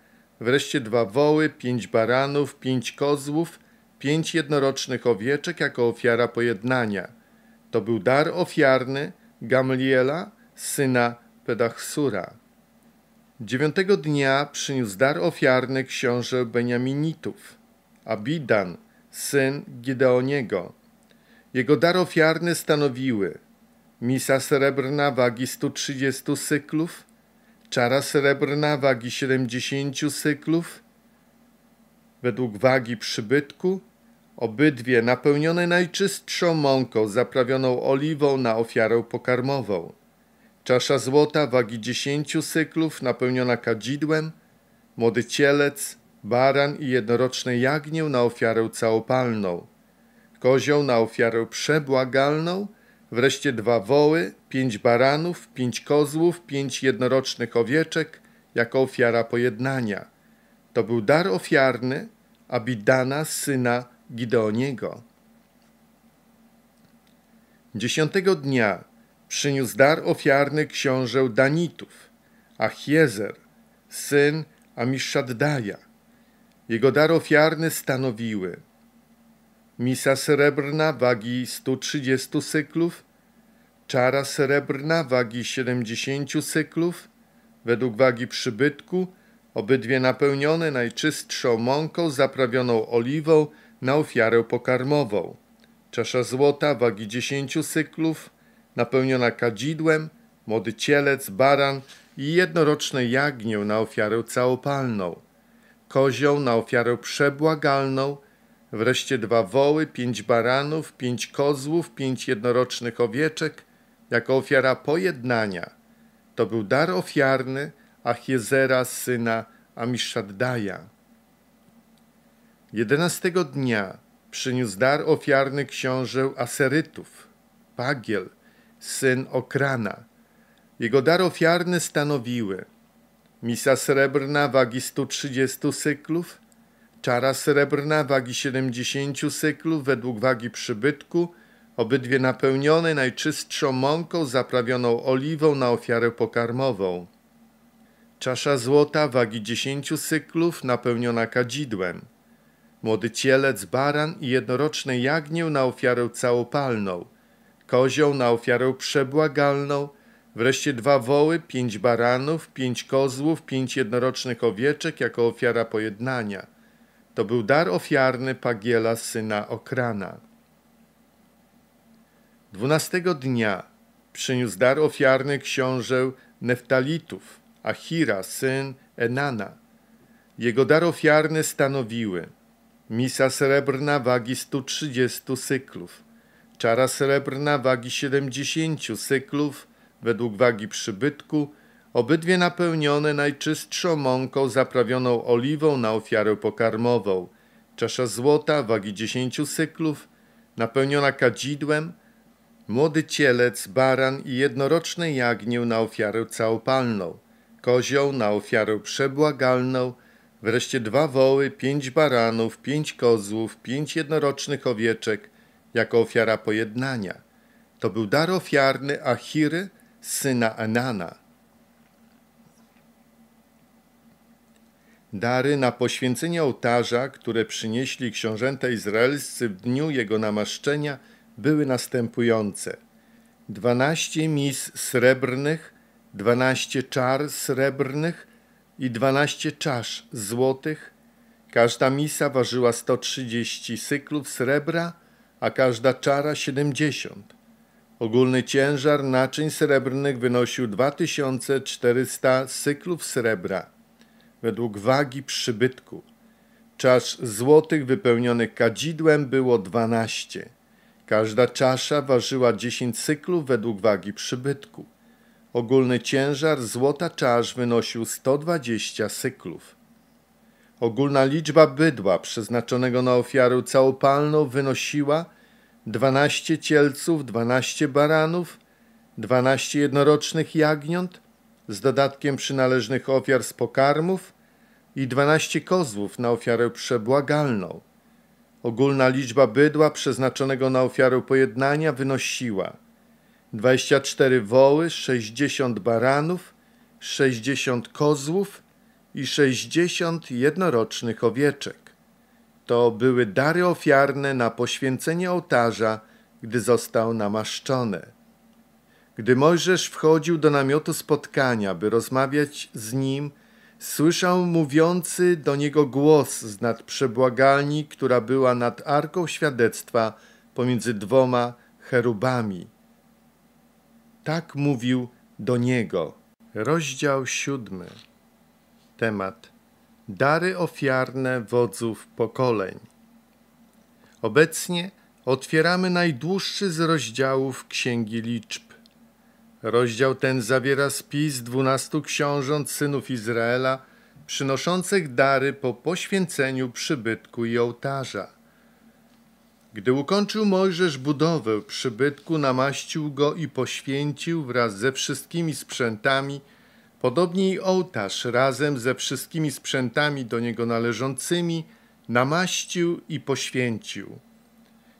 wreszcie dwa woły, pięć baranów, pięć kozłów – pięć jednorocznych owieczek jako ofiara pojednania. To był dar ofiarny Gamliela, syna Pedachsura. Dziewiątego dnia przyniósł dar ofiarny książę Beniaminitów, Abidan, syn Gideoniego. Jego dar ofiarny stanowiły misa srebrna wagi 130 cyklów, czara srebrna wagi 70 cyklów według wagi przybytku, obydwie napełnione najczystszą mąką zaprawioną oliwą na ofiarę pokarmową. Czasza złota wagi dziesięciu syklów napełniona kadzidłem, młody cielec, baran i jednoroczne jagnię na ofiarę całopalną, kozioł na ofiarę przebłagalną, wreszcie dwa woły, pięć baranów, pięć kozłów, pięć jednorocznych owieczek jako ofiara pojednania. To był dar ofiarny, Abidana, syna Gideoniego. Dziesiątego dnia przyniósł dar ofiarny książę Danitów, Achiezer, syn Amiszaddaja. Jego dar ofiarny stanowiły misa srebrna wagi 130 cyklów, czara srebrna wagi 70 cyklów, według wagi przybytku obydwie napełnione najczystszą mąką zaprawioną oliwą na ofiarę pokarmową. Czasza złota wagi dziesięciu syklów, napełniona kadzidłem, młody cielec, baran i jednoroczne jagnię na ofiarę całopalną, kozią na ofiarę przebłagalną, wreszcie dwa woły, pięć baranów, pięć kozłów, pięć jednorocznych owieczek, jako ofiara pojednania. To był dar ofiarny, Achiezera, syna Amiszaddaja. Jedenastego dnia przyniósł dar ofiarny książę Aserytów, Pagiel, syn Okrana. Jego dar ofiarny stanowiły misa srebrna wagi 130 cyklów, czara srebrna wagi 70 cyklów według wagi przybytku, obydwie napełnione najczystszą mąką zaprawioną oliwą na ofiarę pokarmową Czasza złota wagi dziesięciu cyklów napełniona kadzidłem. Młody cielec, baran i jednoroczne jagnię na ofiarę całopalną. Kozioł na ofiarę przebłagalną. Wreszcie dwa woły, pięć baranów, pięć kozłów, pięć jednorocznych owieczek jako ofiara pojednania. To był dar ofiarny Pagiela syna Okrana. Dwunastego dnia przyniósł dar ofiarny książę Neftalitów – Achira, syn Enana. Jego dar ofiarny stanowiły misa srebrna wagi 130 cyklów, czara srebrna wagi 70 cyklów według wagi przybytku, obydwie napełnione najczystszą mąką zaprawioną oliwą na ofiarę pokarmową, czasza złota wagi 10 cyklów, napełniona kadzidłem, młody cielec, baran i jednoroczne jagnię na ofiarę całopalną – kozioł na ofiarę przebłagalną, wreszcie dwa woły, pięć baranów, pięć kozłów, pięć jednorocznych owieczek jako ofiara pojednania. To był dar ofiarny Achiry, syna Anana. Dary na poświęcenie ołtarza, które przynieśli książęta izraelscy w dniu jego namaszczenia, były następujące. Dwanaście mis srebrnych, dwanaście czar srebrnych i dwanaście czasz złotych. Każda misa ważyła 130 syklów srebra, a każda czara 70. Ogólny ciężar naczyń srebrnych wynosił 2400 syklów srebra według wagi przybytku. Czasz złotych wypełnionych kadzidłem było 12. Każda czasza ważyła 10 syklów według wagi przybytku. Ogólny ciężar złota czasz wynosił 120 syklów. Ogólna liczba bydła przeznaczonego na ofiarę całopalną wynosiła 12 cielców, 12 baranów, 12 jednorocznych jagniąt z dodatkiem przynależnych ofiar z pokarmów i 12 kozłów na ofiarę przebłagalną. Ogólna liczba bydła przeznaczonego na ofiarę pojednania wynosiła 24 woły, 60 baranów, 60 kozłów i 60 jednorocznych owieczek. To były dary ofiarne na poświęcenie ołtarza, gdy został namaszczony. Gdy Mojżesz wchodził do namiotu spotkania, by rozmawiać z nim, słyszał mówiący do niego głos z nad przebłagalni, która była nad arką świadectwa pomiędzy dwoma cherubami – tak mówił do niego. Rozdział siódmy. Temat. Dary ofiarne wodzów pokoleń. Obecnie otwieramy najdłuższy z rozdziałów Księgi Liczb. Rozdział ten zawiera spis dwunastu książąt synów Izraela, przynoszących dary po poświęceniu przybytku i ołtarza. Gdy ukończył Mojżesz budowę przybytku, namaścił go i poświęcił wraz ze wszystkimi sprzętami, podobnie i ołtarz razem ze wszystkimi sprzętami do niego należącymi, namaścił i poświęcił.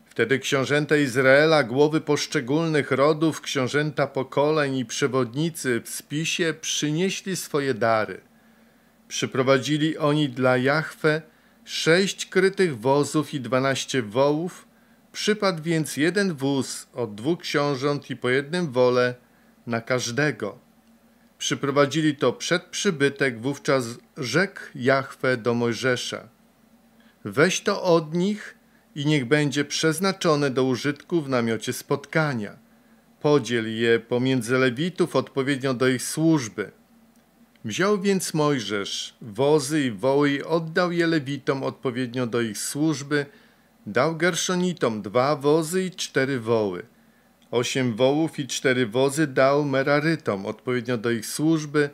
Wtedy książęta Izraela, głowy poszczególnych rodów, książęta pokoleń i przewodnicy w spisie przynieśli swoje dary. Przyprowadzili oni dla Jahwe sześć krytych wozów i dwanaście wołów, przypadł więc jeden wóz od dwóch książąt i po jednym wole na każdego. Przyprowadzili to przed przybytek, wówczas rzekł Jahwe do Mojżesza. Weź to od nich i niech będzie przeznaczone do użytku w namiocie spotkania. Podziel je pomiędzy Lewitów odpowiednio do ich służby – Wziął więc Mojżesz wozy i woły i oddał je Lewitom odpowiednio do ich służby, dał Gerszonitom dwa wozy i cztery woły. Osiem wołów i cztery wozy dał Merarytom odpowiednio do ich służby,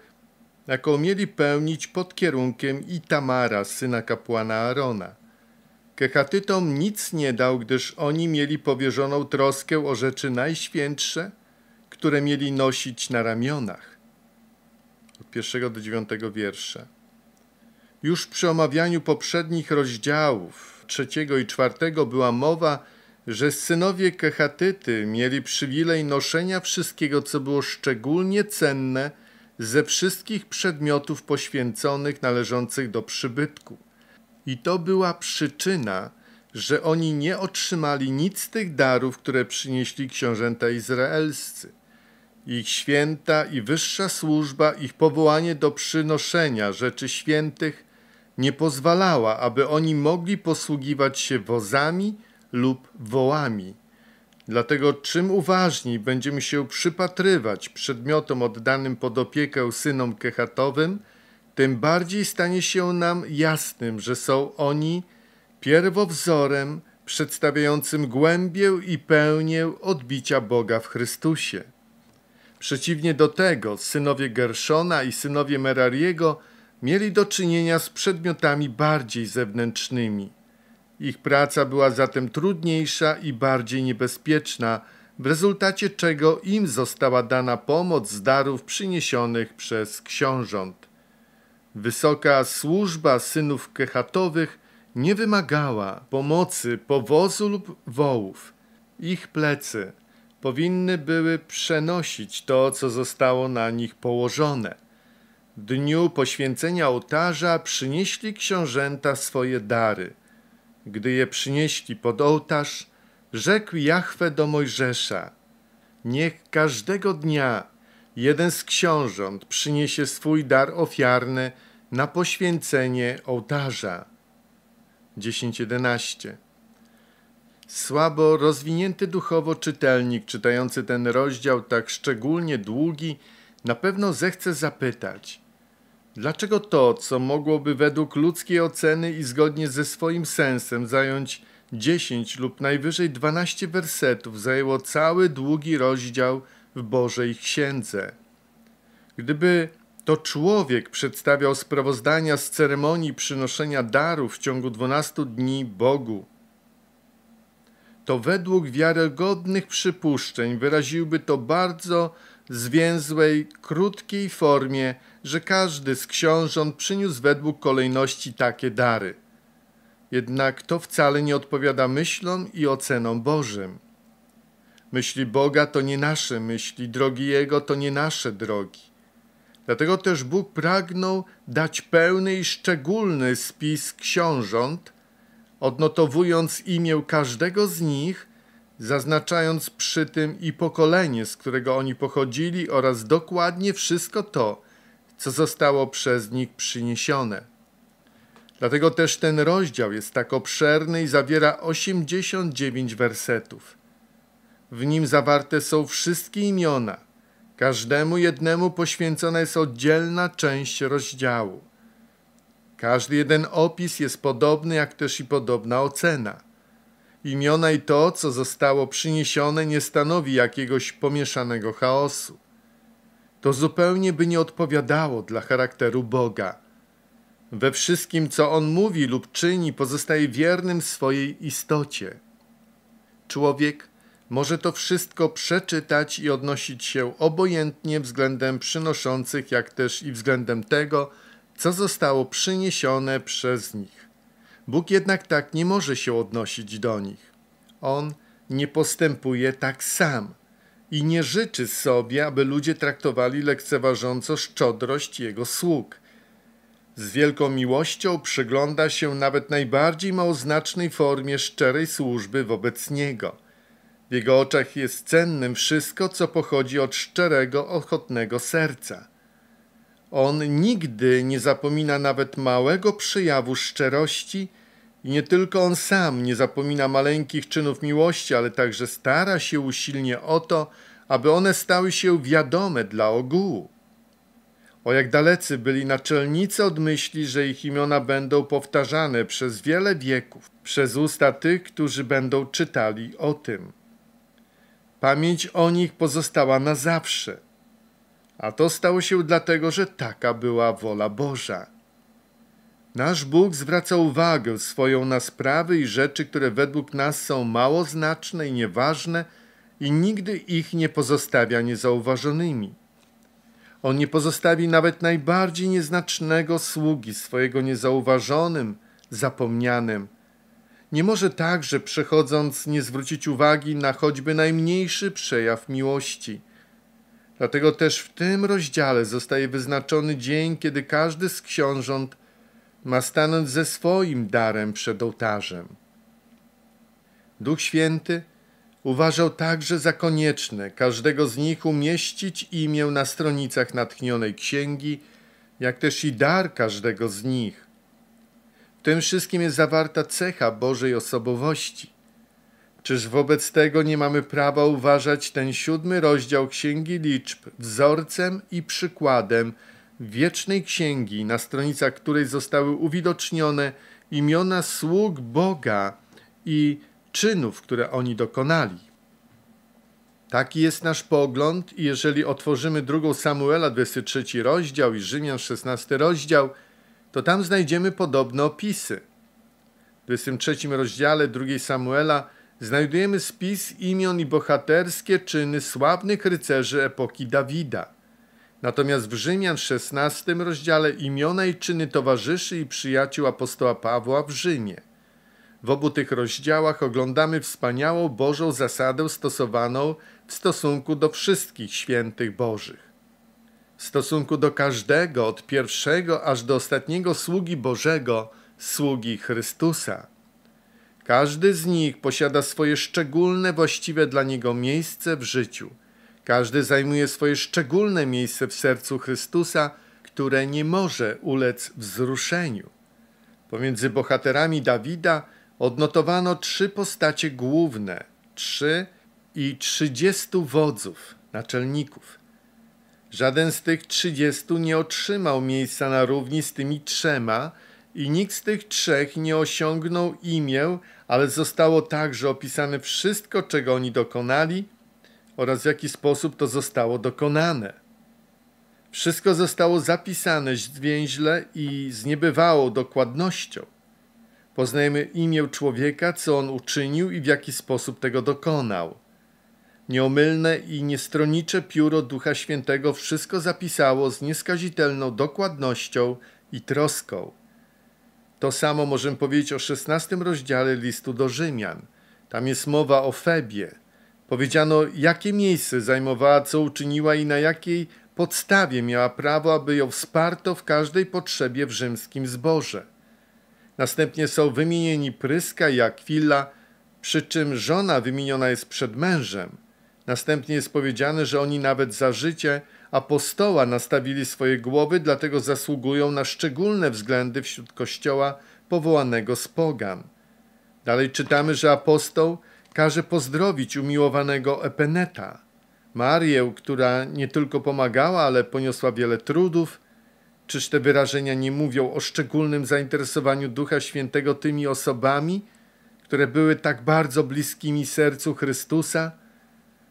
jaką mieli pełnić pod kierunkiem Itamara, syna kapłana Arona. Kechatytom nic nie dał, gdyż oni mieli powierzoną troskę o rzeczy najświętsze, które mieli nosić na ramionach od pierwszego do dziewiątego wiersza. Już przy omawianiu poprzednich rozdziałów trzeciego i czwartego była mowa, że synowie Kehatyty mieli przywilej noszenia wszystkiego, co było szczególnie cenne ze wszystkich przedmiotów poświęconych należących do przybytku. I to była przyczyna, że oni nie otrzymali nic z tych darów, które przynieśli książęta izraelscy ich święta i wyższa służba, ich powołanie do przynoszenia rzeczy świętych nie pozwalała, aby oni mogli posługiwać się wozami lub wołami. Dlatego czym uważniej będziemy się przypatrywać przedmiotom oddanym pod opiekę synom kehatowym, tym bardziej stanie się nam jasnym, że są oni pierwowzorem przedstawiającym głębię i pełnię odbicia Boga w Chrystusie. Przeciwnie do tego, synowie Gershona i synowie Merariego mieli do czynienia z przedmiotami bardziej zewnętrznymi. Ich praca była zatem trudniejsza i bardziej niebezpieczna, w rezultacie czego im została dana pomoc z darów przyniesionych przez książąt. Wysoka służba synów kechatowych nie wymagała pomocy powozu lub wołów. Ich plecy powinny były przenosić to, co zostało na nich położone. Dniu poświęcenia ołtarza przynieśli książęta swoje dary. Gdy je przynieśli pod ołtarz, rzekł Jahwe do Mojżesza: Niech każdego dnia jeden z książąt przyniesie swój dar ofiarny na poświęcenie ołtarza. 10:11 Słabo rozwinięty duchowo czytelnik czytający ten rozdział tak szczególnie długi na pewno zechce zapytać, dlaczego to, co mogłoby według ludzkiej oceny i zgodnie ze swoim sensem zająć 10 lub najwyżej 12 wersetów, zajęło cały długi rozdział w Bożej Księdze. Gdyby to człowiek przedstawiał sprawozdania z ceremonii przynoszenia darów w ciągu 12 dni Bogu, to według wiarygodnych przypuszczeń wyraziłby to bardzo zwięzłej, krótkiej formie, że każdy z książąt przyniósł według kolejności takie dary. Jednak to wcale nie odpowiada myślom i ocenom Bożym. Myśli Boga to nie nasze myśli, drogi Jego to nie nasze drogi. Dlatego też Bóg pragnął dać pełny i szczególny spis książąt, odnotowując imię każdego z nich, zaznaczając przy tym i pokolenie, z którego oni pochodzili, oraz dokładnie wszystko to, co zostało przez nich przyniesione. Dlatego też ten rozdział jest tak obszerny i zawiera 89 wersetów. W nim zawarte są wszystkie imiona. Każdemu jednemu poświęcona jest oddzielna część rozdziału. Każdy jeden opis jest podobny, jak też i podobna ocena. Imiona i to, co zostało przyniesione, nie stanowi jakiegoś pomieszanego chaosu. To zupełnie by nie odpowiadało dla charakteru Boga. We wszystkim, co On mówi lub czyni, pozostaje wiernym swojej istocie. Człowiek może to wszystko przeczytać i odnosić się obojętnie względem przynoszących, jak też i względem tego, co zostało przyniesione przez nich. Bóg jednak tak nie może się odnosić do nich. On nie postępuje tak sam i nie życzy sobie, aby ludzie traktowali lekceważąco szczodrość Jego sług. Z wielką miłością przygląda się nawet najbardziej małoznacznej formie szczerej służby wobec Niego. W Jego oczach jest cennym wszystko, co pochodzi od szczerego, ochotnego serca – on nigdy nie zapomina nawet małego przejawu szczerości i nie tylko on sam nie zapomina maleńkich czynów miłości, ale także stara się usilnie o to, aby one stały się wiadome dla ogółu. O jak dalecy byli naczelnicy od myśli, że ich imiona będą powtarzane przez wiele wieków, przez usta tych, którzy będą czytali o tym. Pamięć o nich pozostała na zawsze – a to stało się dlatego, że taka była wola Boża. Nasz Bóg zwraca uwagę swoją na sprawy i rzeczy, które według nas są mało znaczne i nieważne i nigdy ich nie pozostawia niezauważonymi. On nie pozostawi nawet najbardziej nieznacznego sługi swojego niezauważonym, zapomnianym. Nie może także, przechodząc, nie zwrócić uwagi na choćby najmniejszy przejaw miłości – Dlatego też w tym rozdziale zostaje wyznaczony dzień, kiedy każdy z książąt ma stanąć ze swoim darem przed ołtarzem. Duch Święty uważał także za konieczne każdego z nich umieścić imię na stronicach natchnionej księgi, jak też i dar każdego z nich. W tym wszystkim jest zawarta cecha Bożej osobowości. Czyż wobec tego nie mamy prawa uważać ten siódmy rozdział Księgi Liczb wzorcem i przykładem wiecznej księgi, na stronicach której zostały uwidocznione imiona sług Boga i czynów, które oni dokonali? Taki jest nasz pogląd i jeżeli otworzymy drugą Samuela 23 rozdział i Rzymian 16 rozdział, to tam znajdziemy podobne opisy. W 23 rozdziale drugiej Samuela znajdujemy spis imion i bohaterskie czyny sławnych rycerzy epoki Dawida. Natomiast w Rzymian 16 rozdziale imiona i czyny towarzyszy i przyjaciół apostoła Pawła w Rzymie. W obu tych rozdziałach oglądamy wspaniałą Bożą zasadę stosowaną w stosunku do wszystkich świętych Bożych. W stosunku do każdego, od pierwszego aż do ostatniego sługi Bożego, sługi Chrystusa. Każdy z nich posiada swoje szczególne, właściwe dla niego miejsce w życiu. Każdy zajmuje swoje szczególne miejsce w sercu Chrystusa, które nie może ulec wzruszeniu. Pomiędzy bohaterami Dawida odnotowano trzy postacie główne, trzy i trzydziestu wodzów, naczelników. Żaden z tych trzydziestu nie otrzymał miejsca na równi z tymi trzema, i nikt z tych trzech nie osiągnął imię, ale zostało także opisane wszystko, czego oni dokonali oraz w jaki sposób to zostało dokonane. Wszystko zostało zapisane zwięźle i z niebywałą dokładnością. Poznajemy imię człowieka, co on uczynił i w jaki sposób tego dokonał. Nieomylne i niestronicze pióro Ducha Świętego wszystko zapisało z nieskazitelną dokładnością i troską. To samo możemy powiedzieć o 16 rozdziale listu do Rzymian. Tam jest mowa o Febie. Powiedziano, jakie miejsce zajmowała, co uczyniła i na jakiej podstawie miała prawo, aby ją wsparto w każdej potrzebie w rzymskim zborze. Następnie są wymienieni Pryska i Akwila, przy czym żona wymieniona jest przed mężem. Następnie jest powiedziane, że oni nawet za życie apostoła nastawili swoje głowy, dlatego zasługują na szczególne względy wśród Kościoła powołanego z pogan. Dalej czytamy, że apostoł każe pozdrowić umiłowanego Epeneta, Marię, która nie tylko pomagała, ale poniosła wiele trudów. Czyż te wyrażenia nie mówią o szczególnym zainteresowaniu Ducha Świętego tymi osobami, które były tak bardzo bliskimi sercu Chrystusa?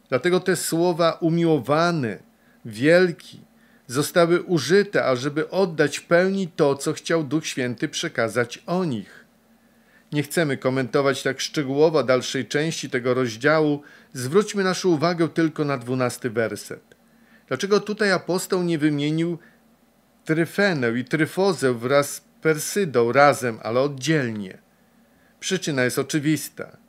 Dlatego te słowa umiłowany, wielki, zostały użyte, ażeby oddać pełni to, co chciał Duch Święty przekazać o nich. Nie chcemy komentować tak szczegółowo dalszej części tego rozdziału, zwróćmy naszą uwagę tylko na dwunasty werset. Dlaczego tutaj apostoł nie wymienił tryfenę i tryfozę wraz z persydą razem, ale oddzielnie? Przyczyna jest oczywista –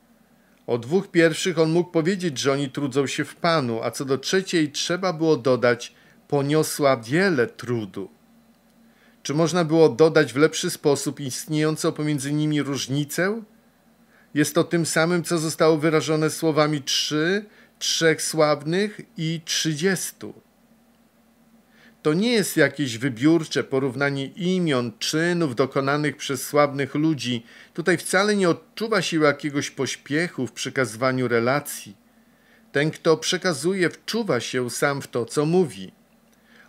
o dwóch pierwszych on mógł powiedzieć, że oni trudzą się w Panu, a co do trzeciej trzeba było dodać, poniosła wiele trudu. Czy można było dodać w lepszy sposób istniejącą pomiędzy nimi różnicę? Jest to tym samym, co zostało wyrażone słowami trzy, trzech sławnych i trzydziestu. To nie jest jakieś wybiórcze porównanie imion, czynów dokonanych przez sławnych ludzi. Tutaj wcale nie odczuwa się jakiegoś pośpiechu w przekazywaniu relacji. Ten, kto przekazuje, wczuwa się sam w to, co mówi.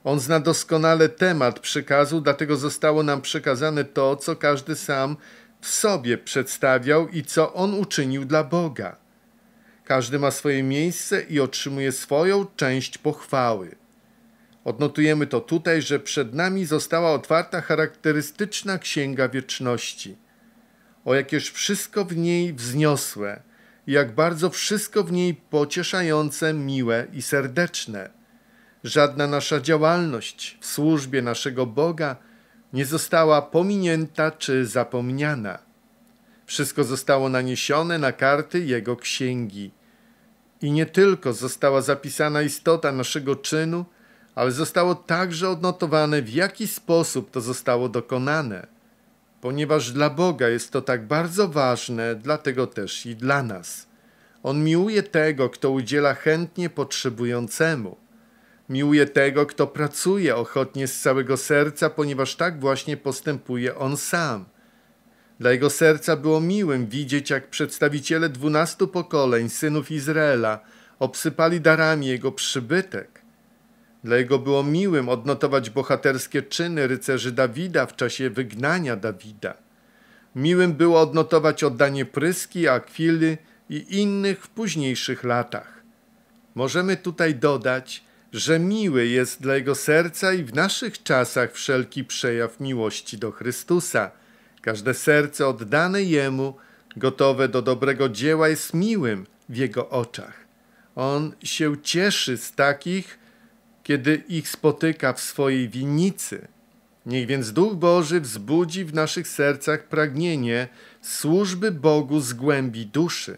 On zna doskonale temat przekazu, dlatego zostało nam przekazane to, co każdy sam w sobie przedstawiał i co on uczynił dla Boga. Każdy ma swoje miejsce i otrzymuje swoją część pochwały. Odnotujemy to tutaj, że przed nami została otwarta charakterystyczna księga wieczności. O jakież wszystko w niej wzniosłe, jak bardzo wszystko w niej pocieszające, miłe i serdeczne. Żadna nasza działalność w służbie naszego Boga nie została pominięta czy zapomniana. Wszystko zostało naniesione na karty Jego księgi. I nie tylko została zapisana istota naszego czynu, ale zostało także odnotowane, w jaki sposób to zostało dokonane. Ponieważ dla Boga jest to tak bardzo ważne, dlatego też i dla nas. On miłuje tego, kto udziela chętnie potrzebującemu. Miłuje tego, kto pracuje ochotnie z całego serca, ponieważ tak właśnie postępuje on sam. Dla jego serca było miłym widzieć, jak przedstawiciele dwunastu pokoleń synów Izraela obsypali darami jego przybytek. Dla jego było miłym odnotować bohaterskie czyny rycerzy Dawida w czasie wygnania Dawida. Miłym było odnotować oddanie Pryski, Akwily i innych w późniejszych latach. Możemy tutaj dodać, że miły jest dla jego serca i w naszych czasach wszelki przejaw miłości do Chrystusa. Każde serce oddane Jemu, gotowe do dobrego dzieła, jest miłym w Jego oczach. On się cieszy z takich, kiedy ich spotyka w swojej winnicy. Niech więc Duch Boży wzbudzi w naszych sercach pragnienie służby Bogu z głębi duszy.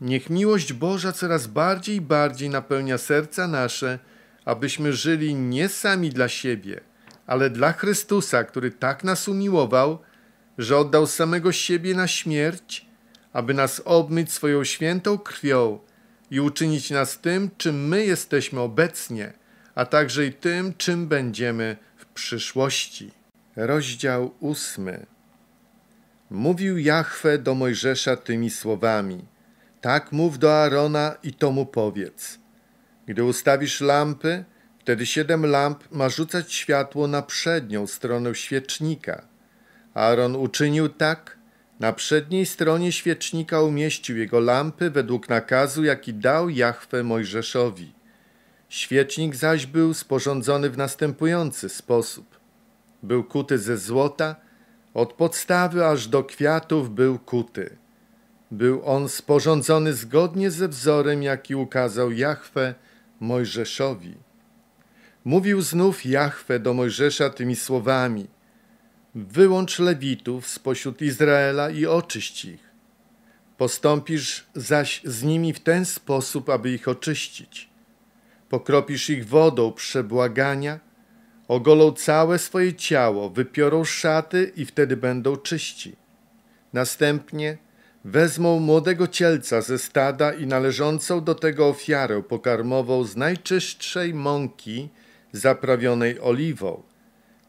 Niech miłość Boża coraz bardziej i bardziej napełnia serca nasze, abyśmy żyli nie sami dla siebie, ale dla Chrystusa, który tak nas umiłował, że oddał samego siebie na śmierć, aby nas obmyć swoją świętą krwią i uczynić nas tym, czym my jesteśmy obecnie, a także i tym, czym będziemy w przyszłości. Rozdział ósmy. Mówił Jahwe do Mojżesza tymi słowami: Tak mów do Arona i to mu powiedz. Gdy ustawisz lampy, wtedy siedem lamp ma rzucać światło na przednią stronę świecznika. Aaron uczynił tak, na przedniej stronie świecznika umieścił jego lampy według nakazu, jaki dał Jachwę Mojżeszowi. Świecznik zaś był sporządzony w następujący sposób. Był kuty ze złota, od podstawy aż do kwiatów był kuty. Był on sporządzony zgodnie ze wzorem, jaki ukazał Jachwę Mojżeszowi. Mówił znów Jachwę do Mojżesza tymi słowami – Wyłącz Lewitów spośród Izraela i oczyść ich. Postąpisz zaś z nimi w ten sposób, aby ich oczyścić. Pokropisz ich wodą przebłagania, ogolą całe swoje ciało, wypiorą szaty i wtedy będą czyści. Następnie wezmą młodego cielca ze stada i należącą do tego ofiarę pokarmową z najczystszej mąki zaprawionej oliwą.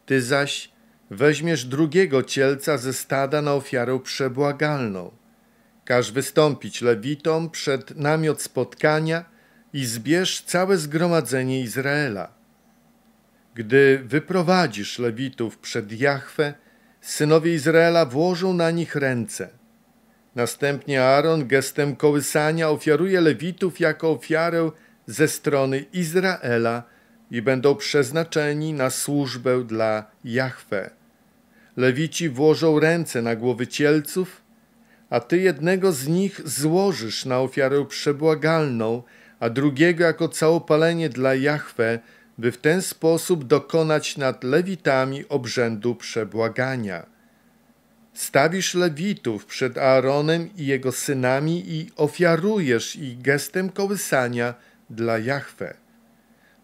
Ty zaś Weźmiesz drugiego cielca ze stada na ofiarę przebłagalną. Każ wystąpić lewitom przed namiot spotkania i zbierz całe zgromadzenie Izraela. Gdy wyprowadzisz lewitów przed Jachwę, synowie Izraela włożą na nich ręce. Następnie Aaron gestem kołysania ofiaruje lewitów jako ofiarę ze strony Izraela i będą przeznaczeni na służbę dla Jachwę. Lewici włożą ręce na głowy cielców, a ty jednego z nich złożysz na ofiarę przebłagalną, a drugiego jako całopalenie dla Jahwe, by w ten sposób dokonać nad Lewitami obrzędu przebłagania. Stawisz Lewitów przed Aaronem i jego synami i ofiarujesz ich gestem kołysania dla Jahwe.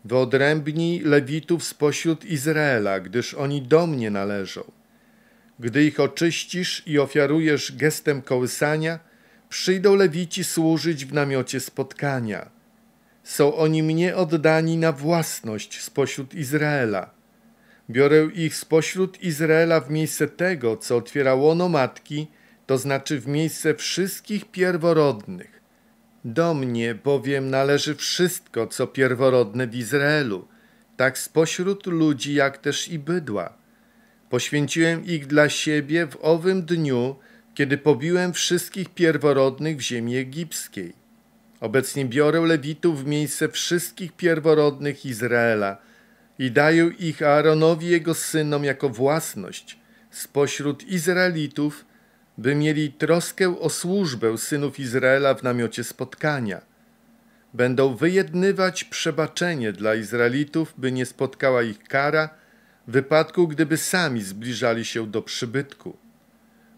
Wyodrębnij Lewitów spośród Izraela, gdyż oni do mnie należą. Gdy ich oczyścisz i ofiarujesz gestem kołysania, przyjdą lewici służyć w namiocie spotkania. Są oni mnie oddani na własność spośród Izraela. Biorę ich spośród Izraela w miejsce tego, co otwiera łono matki, to znaczy w miejsce wszystkich pierworodnych. Do mnie bowiem należy wszystko, co pierworodne w Izraelu, tak spośród ludzi, jak też i bydła. Poświęciłem ich dla siebie w owym dniu, kiedy pobiłem wszystkich pierworodnych w ziemi egipskiej. Obecnie biorę Lewitów w miejsce wszystkich pierworodnych Izraela i daję ich Aaronowi jego synom jako własność spośród Izraelitów, by mieli troskę o służbę synów Izraela w namiocie spotkania. Będą wyjednywać przebaczenie dla Izraelitów, by nie spotkała ich kara – w wypadku gdyby sami zbliżali się do przybytku.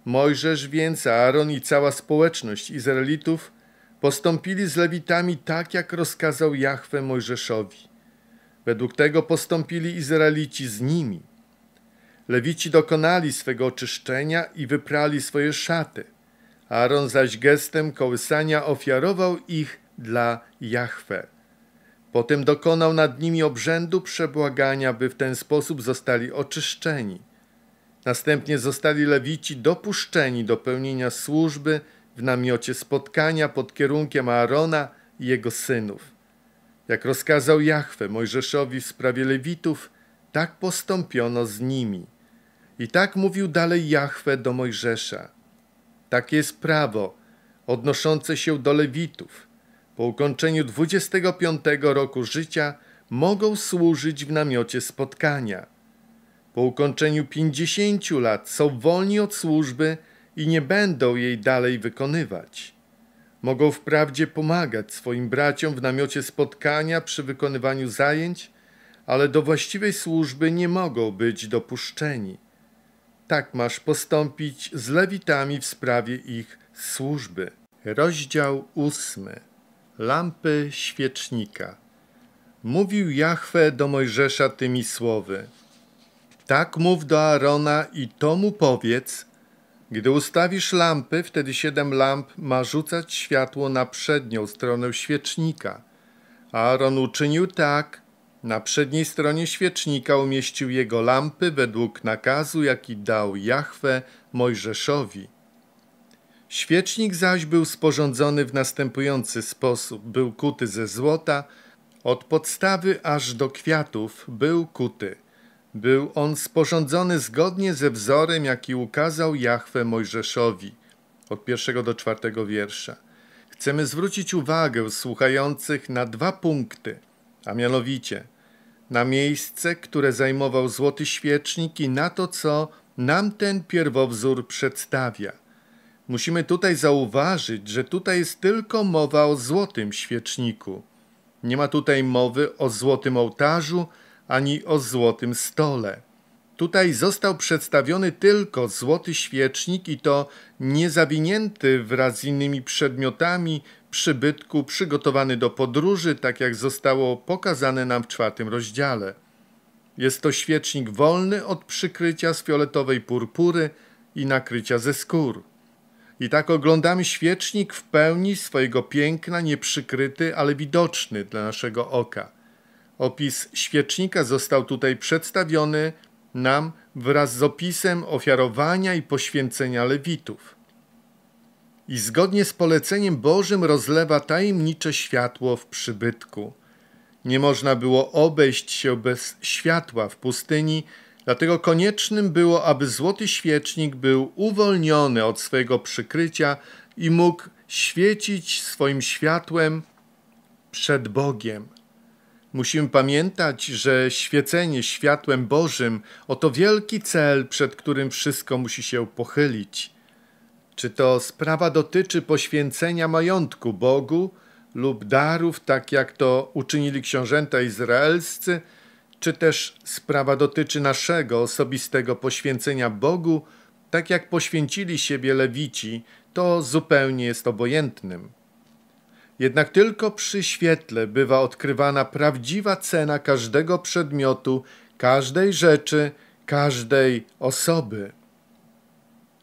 Mojżesz więc, Aaron i cała społeczność Izraelitów postąpili z Lewitami tak, jak rozkazał Jahwe Mojżeszowi. Według tego postąpili Izraelici z nimi. Lewici dokonali swego oczyszczenia i wyprali swoje szaty. Aaron zaś gestem kołysania ofiarował ich dla Jahwe. Potem dokonał nad nimi obrzędu przebłagania, by w ten sposób zostali oczyszczeni. Następnie zostali lewici dopuszczeni do pełnienia służby w namiocie spotkania pod kierunkiem Aarona i jego synów. Jak rozkazał Jahwe Mojżeszowi w sprawie lewitów, tak postąpiono z nimi. I tak mówił dalej Jahwe do Mojżesza. Takie jest prawo odnoszące się do lewitów po ukończeniu 25 roku życia mogą służyć w namiocie spotkania. Po ukończeniu 50 lat są wolni od służby i nie będą jej dalej wykonywać. Mogą wprawdzie pomagać swoim braciom w namiocie spotkania przy wykonywaniu zajęć, ale do właściwej służby nie mogą być dopuszczeni. Tak masz postąpić z lewitami w sprawie ich służby. Rozdział ósmy lampy świecznika. Mówił Jahwe do Mojżesza tymi słowy. Tak mów do Arona i to mu powiedz, gdy ustawisz lampy, wtedy siedem lamp ma rzucać światło na przednią stronę świecznika. Aaron uczynił tak. Na przedniej stronie świecznika umieścił jego lampy według nakazu, jaki dał Jahwe Mojżeszowi. Świecznik zaś był sporządzony w następujący sposób. Był kuty ze złota, od podstawy aż do kwiatów był kuty. Był on sporządzony zgodnie ze wzorem, jaki ukazał Jahwe Mojżeszowi. Od pierwszego do czwartego wiersza. Chcemy zwrócić uwagę słuchających na dwa punkty, a mianowicie na miejsce, które zajmował złoty świecznik i na to, co nam ten pierwowzór przedstawia. Musimy tutaj zauważyć, że tutaj jest tylko mowa o złotym świeczniku. Nie ma tutaj mowy o złotym ołtarzu ani o złotym stole. Tutaj został przedstawiony tylko złoty świecznik i to niezawinięty wraz z innymi przedmiotami przybytku przygotowany do podróży, tak jak zostało pokazane nam w czwartym rozdziale. Jest to świecznik wolny od przykrycia z fioletowej purpury i nakrycia ze skór. I tak oglądamy świecznik w pełni swojego piękna, nieprzykryty, ale widoczny dla naszego oka. Opis świecznika został tutaj przedstawiony nam wraz z opisem ofiarowania i poświęcenia Lewitów. I zgodnie z poleceniem Bożym rozlewa tajemnicze światło w przybytku. Nie można było obejść się bez światła w pustyni, Dlatego koniecznym było, aby złoty świecznik był uwolniony od swojego przykrycia i mógł świecić swoim światłem przed Bogiem. Musimy pamiętać, że świecenie światłem Bożym oto wielki cel, przed którym wszystko musi się pochylić. Czy to sprawa dotyczy poświęcenia majątku Bogu lub darów, tak jak to uczynili książęta izraelscy – czy też sprawa dotyczy naszego osobistego poświęcenia Bogu, tak jak poświęcili siebie Lewici, to zupełnie jest obojętnym. Jednak tylko przy świetle bywa odkrywana prawdziwa cena każdego przedmiotu, każdej rzeczy, każdej osoby.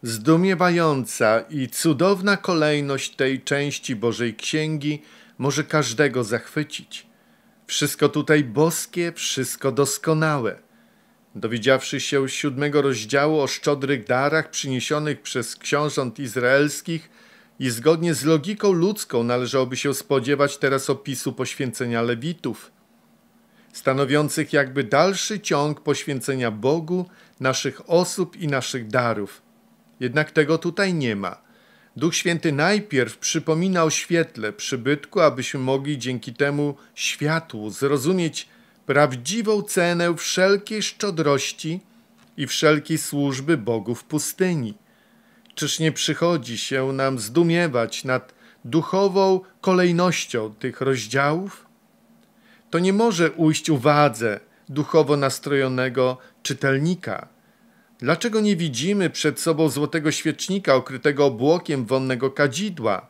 Zdumiewająca i cudowna kolejność tej części Bożej Księgi może każdego zachwycić. Wszystko tutaj boskie, wszystko doskonałe. Dowiedziawszy się siódmego rozdziału o szczodrych darach przyniesionych przez książąt izraelskich i zgodnie z logiką ludzką należałoby się spodziewać teraz opisu poświęcenia Lewitów, stanowiących jakby dalszy ciąg poświęcenia Bogu, naszych osób i naszych darów. Jednak tego tutaj nie ma – Duch Święty najpierw przypominał świetle przybytku, abyśmy mogli dzięki temu światłu zrozumieć prawdziwą cenę wszelkiej szczodrości i wszelkiej służby Bogu w pustyni. Czyż nie przychodzi się nam zdumiewać nad duchową kolejnością tych rozdziałów? To nie może ujść uwadze duchowo nastrojonego czytelnika – Dlaczego nie widzimy przed sobą złotego świecznika okrytego obłokiem wonnego kadzidła?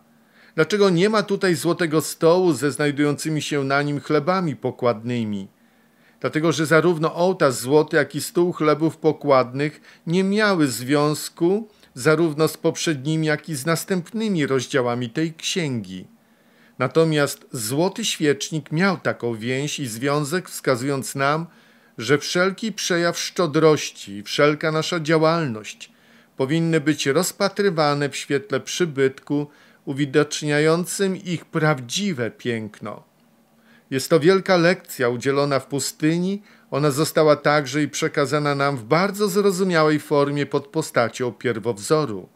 Dlaczego nie ma tutaj złotego stołu ze znajdującymi się na nim chlebami pokładnymi? Dlatego, że zarówno ołtarz złoty, jak i stół chlebów pokładnych nie miały związku zarówno z poprzednimi, jak i z następnymi rozdziałami tej księgi. Natomiast złoty świecznik miał taką więź i związek, wskazując nam, że wszelki przejaw szczodrości, wszelka nasza działalność powinny być rozpatrywane w świetle przybytku uwidaczniającym ich prawdziwe piękno. Jest to wielka lekcja udzielona w pustyni, ona została także i przekazana nam w bardzo zrozumiałej formie pod postacią pierwowzoru.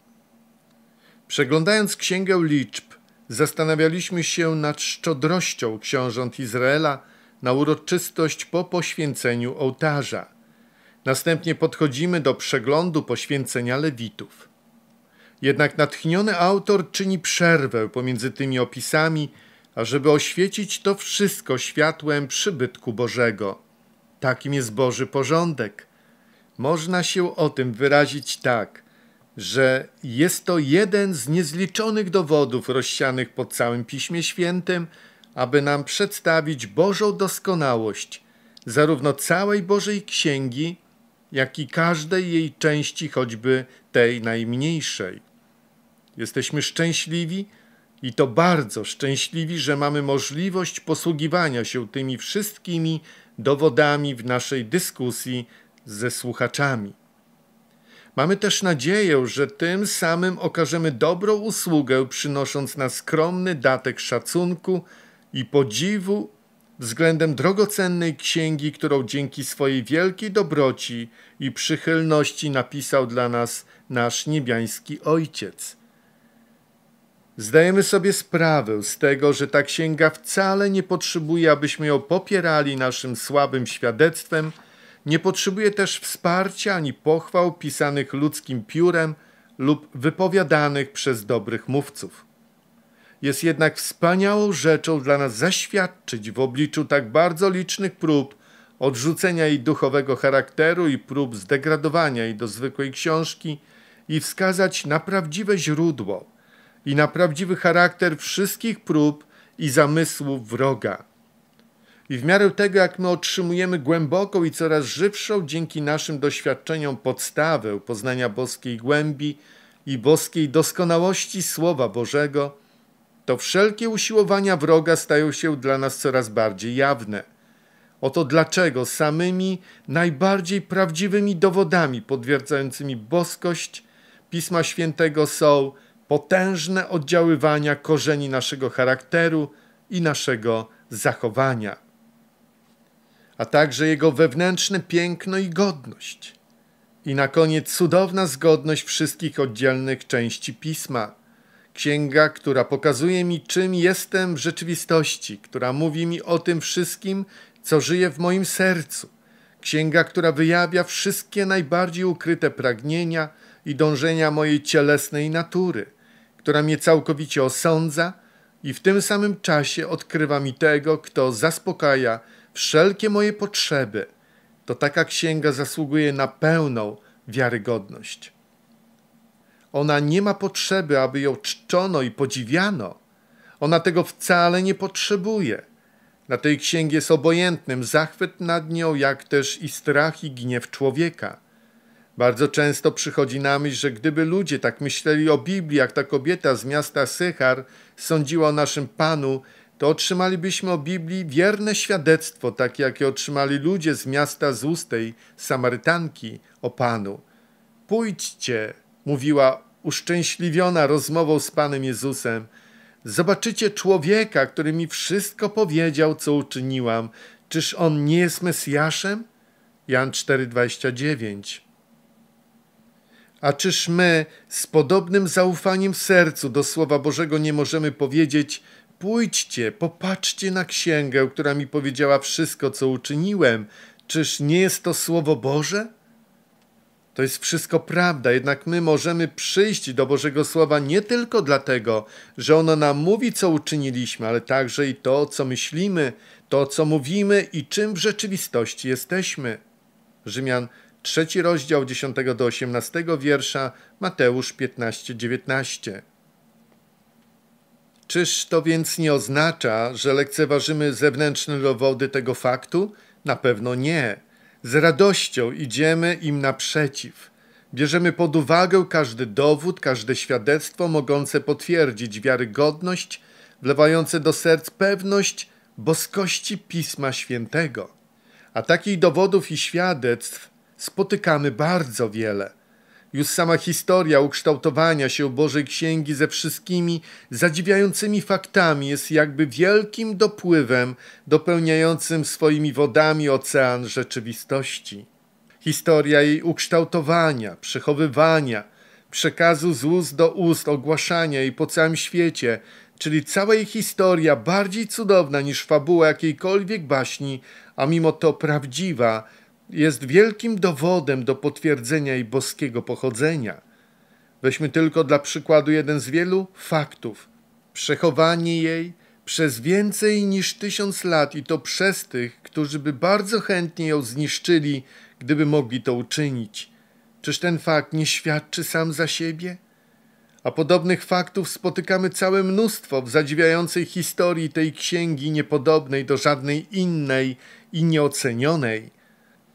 Przeglądając Księgę Liczb, zastanawialiśmy się nad szczodrością książąt Izraela – na uroczystość po poświęceniu ołtarza. Następnie podchodzimy do przeglądu poświęcenia Lewitów. Jednak natchniony autor czyni przerwę pomiędzy tymi opisami, ażeby oświecić to wszystko światłem przybytku Bożego. Takim jest Boży porządek. Można się o tym wyrazić tak, że jest to jeden z niezliczonych dowodów rozsianych po całym Piśmie Świętym – aby nam przedstawić Bożą doskonałość, zarówno całej Bożej Księgi, jak i każdej jej części, choćby tej najmniejszej. Jesteśmy szczęśliwi i to bardzo szczęśliwi, że mamy możliwość posługiwania się tymi wszystkimi dowodami w naszej dyskusji ze słuchaczami. Mamy też nadzieję, że tym samym okażemy dobrą usługę, przynosząc na skromny datek szacunku, i podziwu względem drogocennej księgi, którą dzięki swojej wielkiej dobroci i przychylności napisał dla nas nasz niebiański Ojciec. Zdajemy sobie sprawę z tego, że ta księga wcale nie potrzebuje, abyśmy ją popierali naszym słabym świadectwem, nie potrzebuje też wsparcia ani pochwał pisanych ludzkim piórem lub wypowiadanych przez dobrych mówców jest jednak wspaniałą rzeczą dla nas zaświadczyć w obliczu tak bardzo licznych prób odrzucenia jej duchowego charakteru i prób zdegradowania jej do zwykłej książki i wskazać na prawdziwe źródło i na prawdziwy charakter wszystkich prób i zamysłów wroga. I w miarę tego, jak my otrzymujemy głęboką i coraz żywszą dzięki naszym doświadczeniom podstawę poznania boskiej głębi i boskiej doskonałości Słowa Bożego, to wszelkie usiłowania wroga stają się dla nas coraz bardziej jawne. Oto dlaczego samymi najbardziej prawdziwymi dowodami potwierdzającymi boskość Pisma Świętego są potężne oddziaływania korzeni naszego charakteru i naszego zachowania, a także jego wewnętrzne piękno i godność. I na koniec cudowna zgodność wszystkich oddzielnych części Pisma – Księga, która pokazuje mi, czym jestem w rzeczywistości, która mówi mi o tym wszystkim, co żyje w moim sercu. Księga, która wyjawia wszystkie najbardziej ukryte pragnienia i dążenia mojej cielesnej natury, która mnie całkowicie osądza i w tym samym czasie odkrywa mi tego, kto zaspokaja wszelkie moje potrzeby. To taka księga zasługuje na pełną wiarygodność. Ona nie ma potrzeby, aby ją czczono i podziwiano. Ona tego wcale nie potrzebuje. Na tej księgi jest obojętnym zachwyt nad nią, jak też i strach i gniew człowieka. Bardzo często przychodzi na myśl, że gdyby ludzie tak myśleli o Biblii, jak ta kobieta z miasta Sychar sądziła o naszym Panu, to otrzymalibyśmy o Biblii wierne świadectwo, takie jakie otrzymali ludzie z miasta Zustej, Samarytanki, o Panu. Pójdźcie, mówiła uszczęśliwiona rozmową z Panem Jezusem, zobaczycie człowieka, który mi wszystko powiedział, co uczyniłam. Czyż on nie jest Mesjaszem? Jan 4:29. A czyż my z podobnym zaufaniem w sercu do Słowa Bożego nie możemy powiedzieć: Pójdźcie, popatrzcie na księgę, która mi powiedziała wszystko, co uczyniłem. Czyż nie jest to Słowo Boże? To jest wszystko prawda, jednak my możemy przyjść do Bożego Słowa nie tylko dlatego, że ono nam mówi, co uczyniliśmy, ale także i to, co myślimy, to, co mówimy i czym w rzeczywistości jesteśmy. Rzymian trzeci rozdział 10 do 18 wiersza, Mateusz 15, 19. Czyż to więc nie oznacza, że lekceważymy zewnętrzne dowody tego faktu? Na pewno nie. Z radością idziemy im naprzeciw. Bierzemy pod uwagę każdy dowód, każde świadectwo mogące potwierdzić wiarygodność, wlewające do serc pewność boskości Pisma Świętego. A takich dowodów i świadectw spotykamy bardzo wiele. Już sama historia ukształtowania się Bożej Księgi ze wszystkimi zadziwiającymi faktami jest jakby wielkim dopływem dopełniającym swoimi wodami ocean rzeczywistości. Historia jej ukształtowania, przechowywania, przekazu z ust do ust, ogłaszania jej po całym świecie, czyli cała jej historia bardziej cudowna niż fabuła jakiejkolwiek baśni, a mimo to prawdziwa, jest wielkim dowodem do potwierdzenia jej boskiego pochodzenia. Weźmy tylko dla przykładu jeden z wielu faktów. Przechowanie jej przez więcej niż tysiąc lat i to przez tych, którzy by bardzo chętnie ją zniszczyli, gdyby mogli to uczynić. Czyż ten fakt nie świadczy sam za siebie? A podobnych faktów spotykamy całe mnóstwo w zadziwiającej historii tej księgi niepodobnej do żadnej innej i nieocenionej.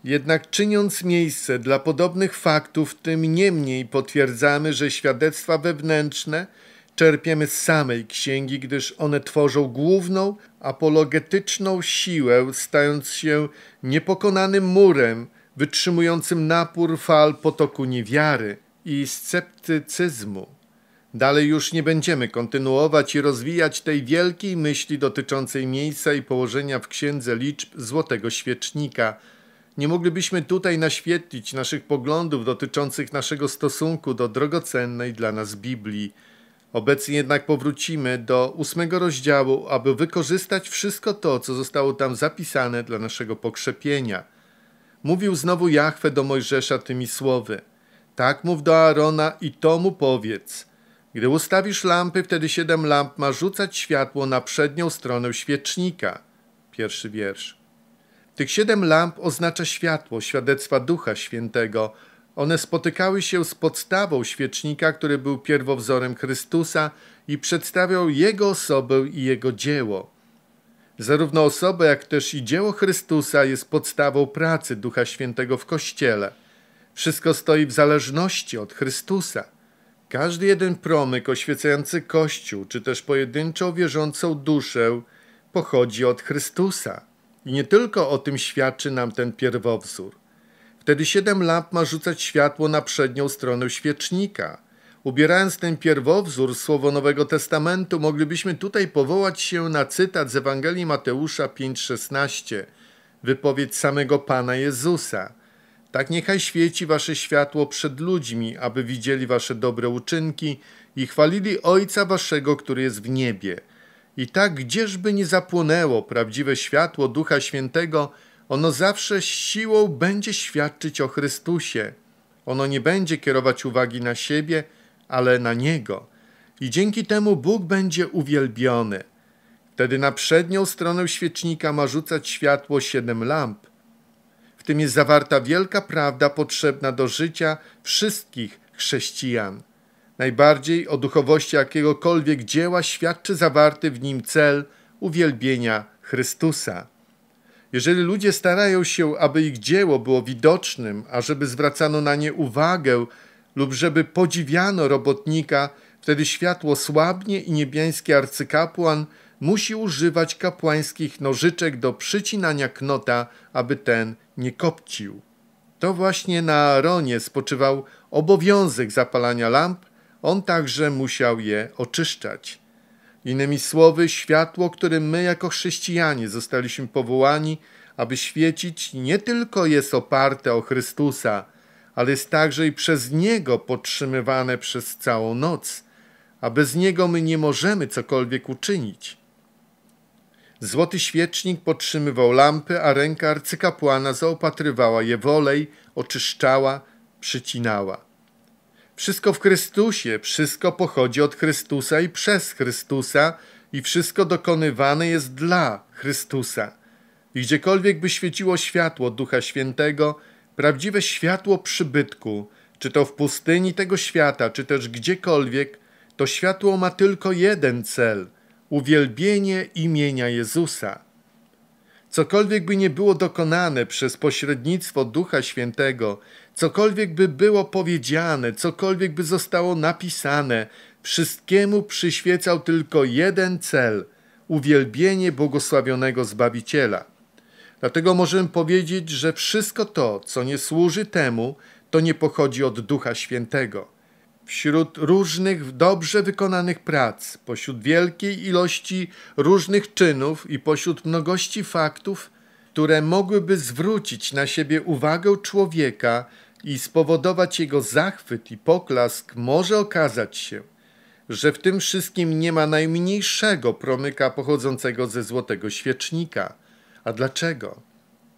Jednak czyniąc miejsce dla podobnych faktów, tym niemniej potwierdzamy, że świadectwa wewnętrzne czerpiemy z samej księgi, gdyż one tworzą główną apologetyczną siłę, stając się niepokonanym murem wytrzymującym napór fal potoku niewiary i sceptycyzmu. Dalej już nie będziemy kontynuować i rozwijać tej wielkiej myśli dotyczącej miejsca i położenia w księdze liczb złotego świecznika – nie moglibyśmy tutaj naświetlić naszych poglądów dotyczących naszego stosunku do drogocennej dla nas Biblii. Obecnie jednak powrócimy do ósmego rozdziału, aby wykorzystać wszystko to, co zostało tam zapisane dla naszego pokrzepienia. Mówił znowu Jahwe do Mojżesza tymi słowy. Tak mów do Arona i to mu powiedz. Gdy ustawisz lampy, wtedy siedem lamp ma rzucać światło na przednią stronę świecznika. Pierwszy wiersz. Tych siedem lamp oznacza światło, świadectwa Ducha Świętego. One spotykały się z podstawą świecznika, który był pierwowzorem Chrystusa i przedstawiał Jego osobę i Jego dzieło. Zarówno osoba, jak też i dzieło Chrystusa jest podstawą pracy Ducha Świętego w Kościele. Wszystko stoi w zależności od Chrystusa. Każdy jeden promyk oświecający Kościół, czy też pojedynczą wierzącą duszę, pochodzi od Chrystusa. I nie tylko o tym świadczy nam ten pierwowzór. Wtedy siedem lamp ma rzucać światło na przednią stronę świecznika. Ubierając ten pierwowzór słowo Nowego Testamentu, moglibyśmy tutaj powołać się na cytat z Ewangelii Mateusza 5:16, wypowiedź samego Pana Jezusa. Tak niechaj świeci wasze światło przed ludźmi, aby widzieli wasze dobre uczynki i chwalili Ojca waszego, który jest w niebie – i tak gdzieżby nie zapłonęło prawdziwe światło Ducha Świętego, ono zawsze siłą będzie świadczyć o Chrystusie. Ono nie będzie kierować uwagi na siebie, ale na Niego. I dzięki temu Bóg będzie uwielbiony. Wtedy na przednią stronę świecznika ma rzucać światło siedem lamp. W tym jest zawarta wielka prawda potrzebna do życia wszystkich chrześcijan. Najbardziej o duchowości jakiegokolwiek dzieła świadczy zawarty w nim cel uwielbienia Chrystusa. Jeżeli ludzie starają się, aby ich dzieło było widocznym, żeby zwracano na nie uwagę lub żeby podziwiano robotnika, wtedy światło słabnie i niebiański arcykapłan musi używać kapłańskich nożyczek do przycinania knota, aby ten nie kopcił. To właśnie na Aaronie spoczywał obowiązek zapalania lamp on także musiał je oczyszczać. Innymi słowy, światło, którym my jako chrześcijanie zostaliśmy powołani, aby świecić, nie tylko jest oparte o Chrystusa, ale jest także i przez Niego podtrzymywane przez całą noc, a bez Niego my nie możemy cokolwiek uczynić. Złoty świecznik podtrzymywał lampy, a ręka arcykapłana zaopatrywała je wolej oczyszczała, przycinała. Wszystko w Chrystusie, wszystko pochodzi od Chrystusa i przez Chrystusa i wszystko dokonywane jest dla Chrystusa. I gdziekolwiek by świeciło światło Ducha Świętego, prawdziwe światło przybytku, czy to w pustyni tego świata, czy też gdziekolwiek, to światło ma tylko jeden cel – uwielbienie imienia Jezusa. Cokolwiek by nie było dokonane przez pośrednictwo Ducha Świętego Cokolwiek by było powiedziane, cokolwiek by zostało napisane, wszystkiemu przyświecał tylko jeden cel uwielbienie błogosławionego Zbawiciela. Dlatego możemy powiedzieć, że wszystko to, co nie służy temu, to nie pochodzi od Ducha Świętego. Wśród różnych dobrze wykonanych prac, pośród wielkiej ilości różnych czynów i pośród mnogości faktów, które mogłyby zwrócić na siebie uwagę człowieka, i spowodować jego zachwyt i poklask, może okazać się, że w tym wszystkim nie ma najmniejszego promyka pochodzącego ze złotego świecznika. A dlaczego?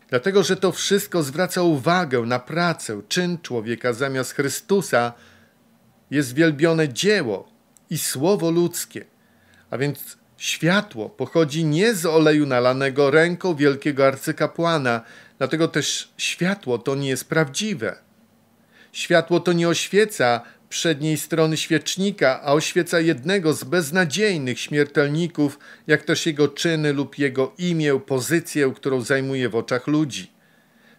Dlatego, że to wszystko zwraca uwagę na pracę, czyn człowieka zamiast Chrystusa jest wielbione dzieło i słowo ludzkie. A więc światło pochodzi nie z oleju nalanego ręką wielkiego arcykapłana, dlatego też światło to nie jest prawdziwe. Światło to nie oświeca przedniej strony świecznika, a oświeca jednego z beznadziejnych śmiertelników, jak też jego czyny lub jego imię, pozycję, którą zajmuje w oczach ludzi.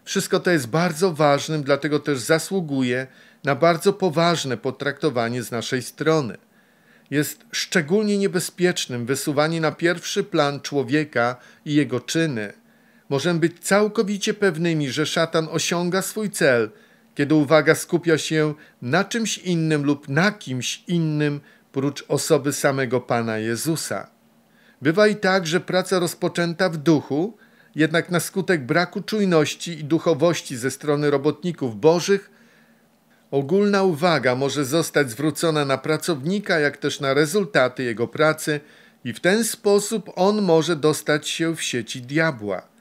Wszystko to jest bardzo ważnym, dlatego też zasługuje na bardzo poważne potraktowanie z naszej strony. Jest szczególnie niebezpiecznym wysuwanie na pierwszy plan człowieka i jego czyny. Możemy być całkowicie pewnymi, że szatan osiąga swój cel – kiedy uwaga skupia się na czymś innym lub na kimś innym prócz osoby samego Pana Jezusa. Bywa i tak, że praca rozpoczęta w duchu, jednak na skutek braku czujności i duchowości ze strony robotników bożych, ogólna uwaga może zostać zwrócona na pracownika, jak też na rezultaty jego pracy, i w ten sposób on może dostać się w sieci diabła.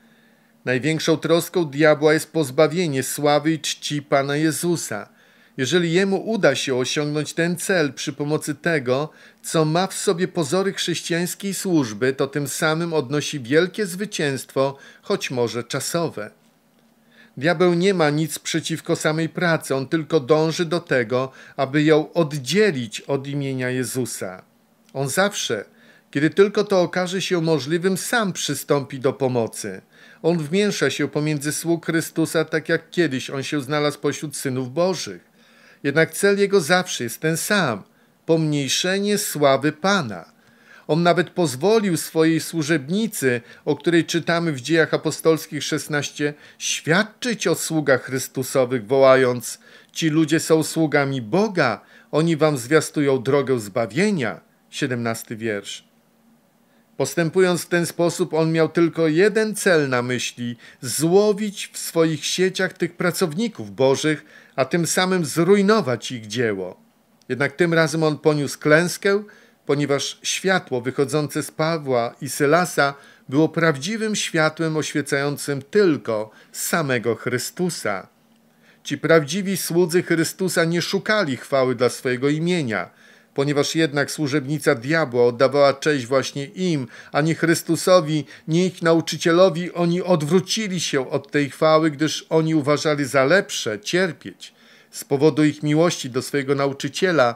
Największą troską diabła jest pozbawienie sławy i czci Pana Jezusa. Jeżeli jemu uda się osiągnąć ten cel przy pomocy tego, co ma w sobie pozory chrześcijańskiej służby, to tym samym odnosi wielkie zwycięstwo, choć może czasowe. Diabeł nie ma nic przeciwko samej pracy, on tylko dąży do tego, aby ją oddzielić od imienia Jezusa. On zawsze, kiedy tylko to okaże się możliwym, sam przystąpi do pomocy – on wmięsza się pomiędzy sług Chrystusa, tak jak kiedyś on się znalazł pośród synów Bożych. Jednak cel jego zawsze jest ten sam pomniejszenie sławy Pana. On nawet pozwolił swojej służebnicy, o której czytamy w Dziejach Apostolskich 16, świadczyć o sługach Chrystusowych, wołając: Ci ludzie są sługami Boga, oni wam zwiastują drogę zbawienia. 17 wiersz. Postępując w ten sposób, on miał tylko jeden cel na myśli złowić w swoich sieciach tych pracowników bożych, a tym samym zrujnować ich dzieło. Jednak tym razem on poniósł klęskę, ponieważ światło wychodzące z Pawła i Sylasa było prawdziwym światłem oświecającym tylko samego Chrystusa. Ci prawdziwi słudzy Chrystusa nie szukali chwały dla swojego imienia – ponieważ jednak służebnica diabła oddawała cześć właśnie im, a nie Chrystusowi, nie ich nauczycielowi, oni odwrócili się od tej chwały, gdyż oni uważali za lepsze cierpieć z powodu ich miłości do swojego nauczyciela,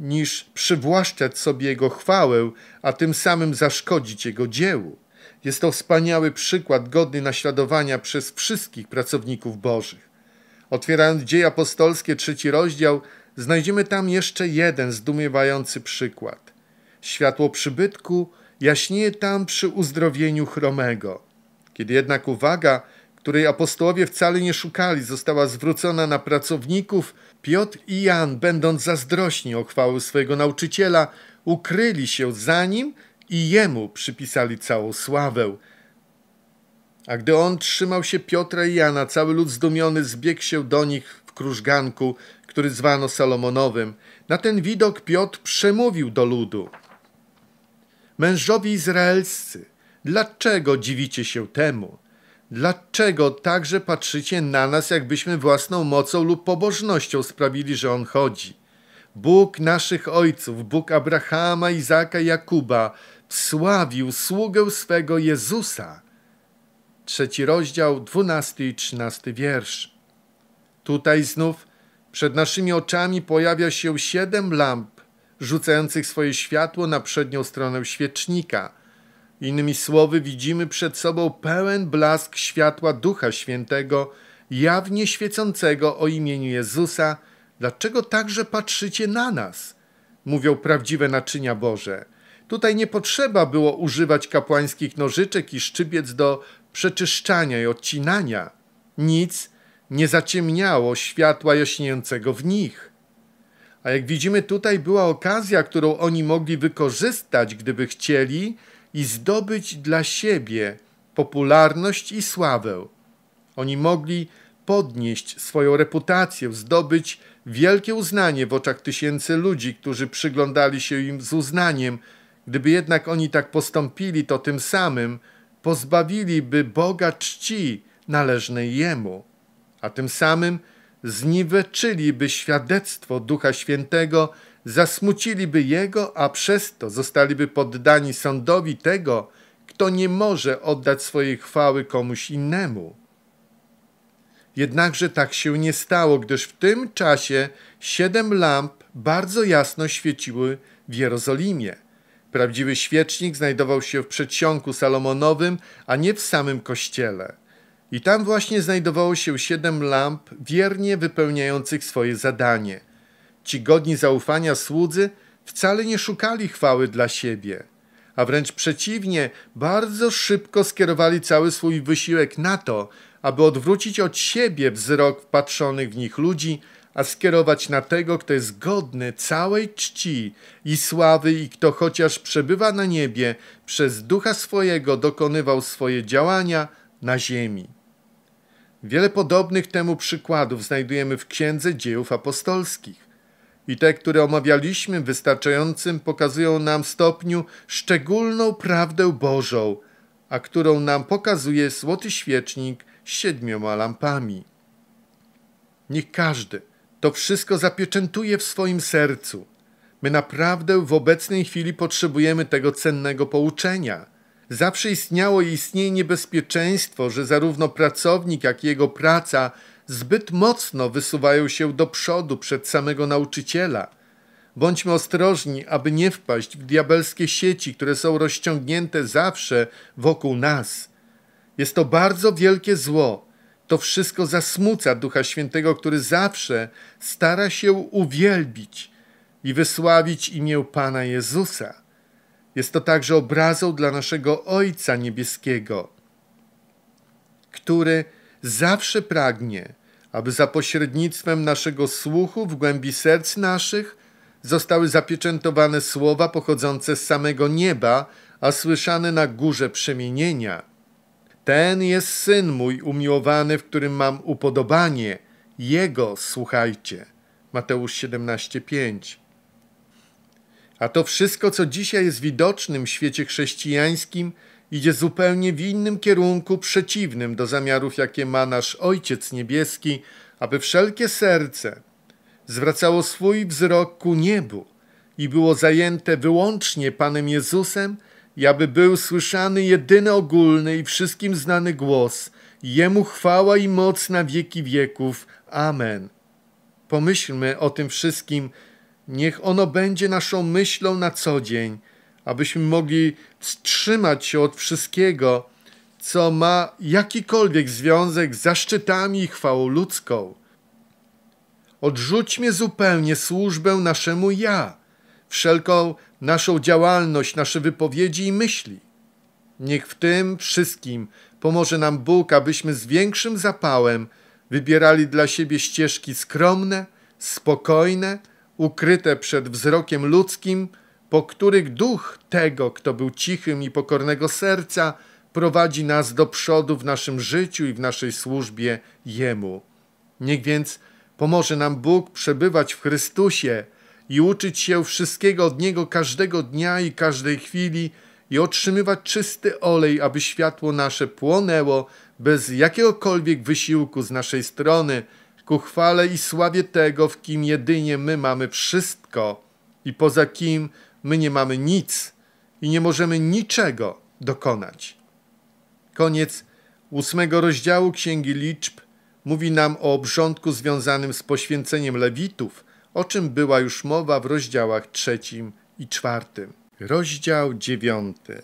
niż przywłaszczać sobie jego chwałę, a tym samym zaszkodzić jego dziełu. Jest to wspaniały przykład godny naśladowania przez wszystkich pracowników bożych. Otwierając dzieje apostolskie, trzeci rozdział, znajdziemy tam jeszcze jeden zdumiewający przykład. Światło przybytku jaśnieje tam przy uzdrowieniu chromego. Kiedy jednak uwaga, której apostołowie wcale nie szukali, została zwrócona na pracowników, Piotr i Jan, będąc zazdrośni o chwałę swojego nauczyciela, ukryli się za nim i jemu przypisali całą sławę. A gdy on trzymał się Piotra i Jana, cały lud zdumiony zbiegł się do nich w krużganku, który zwano Salomonowym, na ten widok Piotr przemówił do ludu. Mężowie izraelscy, dlaczego dziwicie się temu? Dlaczego także patrzycie na nas, jakbyśmy własną mocą lub pobożnością sprawili, że on chodzi? Bóg naszych ojców, Bóg Abrahama, Izaka i Jakuba, wsławił sługę swego Jezusa. Trzeci rozdział, dwunasty i trzynasty wiersz. Tutaj znów przed naszymi oczami pojawia się siedem lamp rzucających swoje światło na przednią stronę świecznika. Innymi słowy, widzimy przed sobą pełen blask światła Ducha Świętego, jawnie świecącego o imieniu Jezusa. Dlaczego także patrzycie na nas? Mówią prawdziwe naczynia Boże. Tutaj nie potrzeba było używać kapłańskich nożyczek i szczypiec do przeczyszczania i odcinania. Nic nie zaciemniało światła jaśniejącego w nich. A jak widzimy, tutaj była okazja, którą oni mogli wykorzystać, gdyby chcieli, i zdobyć dla siebie popularność i sławę. Oni mogli podnieść swoją reputację, zdobyć wielkie uznanie w oczach tysięcy ludzi, którzy przyglądali się im z uznaniem. Gdyby jednak oni tak postąpili, to tym samym pozbawiliby Boga czci należnej Jemu a tym samym zniweczyliby świadectwo Ducha Świętego, zasmuciliby Jego, a przez to zostaliby poddani sądowi tego, kto nie może oddać swojej chwały komuś innemu. Jednakże tak się nie stało, gdyż w tym czasie siedem lamp bardzo jasno świeciły w Jerozolimie. Prawdziwy świecznik znajdował się w przedsionku salomonowym, a nie w samym kościele. I tam właśnie znajdowało się siedem lamp wiernie wypełniających swoje zadanie. Ci godni zaufania słudzy wcale nie szukali chwały dla siebie, a wręcz przeciwnie, bardzo szybko skierowali cały swój wysiłek na to, aby odwrócić od siebie wzrok wpatrzonych w nich ludzi, a skierować na tego, kto jest godny całej czci i sławy i kto chociaż przebywa na niebie, przez ducha swojego dokonywał swoje działania na ziemi. Wiele podobnych temu przykładów znajdujemy w Księdze Dziejów Apostolskich. I te, które omawialiśmy w wystarczającym, pokazują nam stopniu szczególną prawdę Bożą, a którą nam pokazuje złoty świecznik z siedmioma lampami. Niech każdy to wszystko zapieczętuje w swoim sercu. My naprawdę w obecnej chwili potrzebujemy tego cennego pouczenia – Zawsze istniało i istnieje niebezpieczeństwo, że zarówno pracownik, jak i jego praca zbyt mocno wysuwają się do przodu przed samego nauczyciela. Bądźmy ostrożni, aby nie wpaść w diabelskie sieci, które są rozciągnięte zawsze wokół nas. Jest to bardzo wielkie zło. To wszystko zasmuca Ducha Świętego, który zawsze stara się uwielbić i wysławić imię Pana Jezusa. Jest to także obrazą dla naszego Ojca Niebieskiego, który zawsze pragnie, aby za pośrednictwem naszego słuchu w głębi serc naszych zostały zapieczętowane słowa pochodzące z samego nieba, a słyszane na górze przemienienia. Ten jest syn mój umiłowany, w którym mam upodobanie. Jego słuchajcie. Mateusz 17:5. A to wszystko, co dzisiaj jest widocznym w świecie chrześcijańskim, idzie zupełnie w innym kierunku, przeciwnym do zamiarów, jakie ma nasz Ojciec Niebieski, aby wszelkie serce zwracało swój wzrok ku niebu i było zajęte wyłącznie Panem Jezusem i aby był słyszany jedyny ogólny i wszystkim znany głos. Jemu chwała i moc na wieki wieków. Amen. Pomyślmy o tym wszystkim, Niech ono będzie naszą myślą na co dzień, abyśmy mogli wstrzymać się od wszystkiego, co ma jakikolwiek związek z zaszczytami i chwałą ludzką. Odrzućmy zupełnie służbę naszemu ja, wszelką naszą działalność, nasze wypowiedzi i myśli. Niech w tym wszystkim pomoże nam Bóg, abyśmy z większym zapałem wybierali dla siebie ścieżki skromne, spokojne, ukryte przed wzrokiem ludzkim, po których duch tego, kto był cichym i pokornego serca, prowadzi nas do przodu w naszym życiu i w naszej służbie Jemu. Niech więc pomoże nam Bóg przebywać w Chrystusie i uczyć się wszystkiego od Niego każdego dnia i każdej chwili i otrzymywać czysty olej, aby światło nasze płonęło bez jakiegokolwiek wysiłku z naszej strony – ku chwale i sławie tego, w kim jedynie my mamy wszystko i poza kim my nie mamy nic i nie możemy niczego dokonać. Koniec ósmego rozdziału Księgi Liczb mówi nam o obrządku związanym z poświęceniem Lewitów, o czym była już mowa w rozdziałach trzecim i czwartym. Rozdział dziewiąty.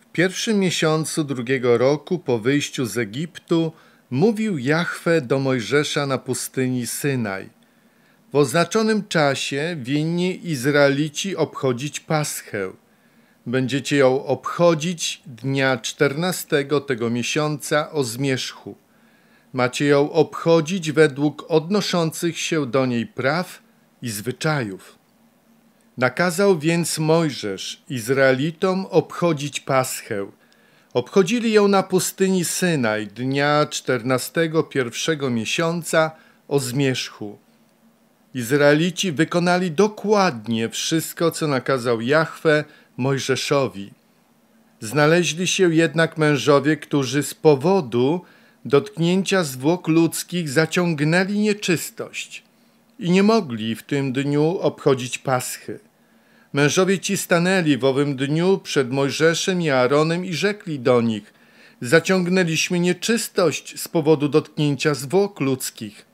W pierwszym miesiącu drugiego roku po wyjściu z Egiptu mówił Jahwe do Mojżesza na pustyni Synaj. W oznaczonym czasie winni Izraelici obchodzić Paschę. Będziecie ją obchodzić dnia czternastego tego miesiąca o zmierzchu. Macie ją obchodzić według odnoszących się do niej praw i zwyczajów. Nakazał więc Mojżesz Izraelitom obchodzić Paschę – Obchodzili ją na pustyni Synaj dnia czternastego pierwszego miesiąca o zmierzchu. Izraelici wykonali dokładnie wszystko, co nakazał Jahwe Mojżeszowi. Znaleźli się jednak mężowie, którzy z powodu dotknięcia zwłok ludzkich zaciągnęli nieczystość i nie mogli w tym dniu obchodzić paschy. Mężowie ci stanęli w owym dniu przed Mojżeszem i Aaronem i rzekli do nich: Zaciągnęliśmy nieczystość z powodu dotknięcia zwłok ludzkich.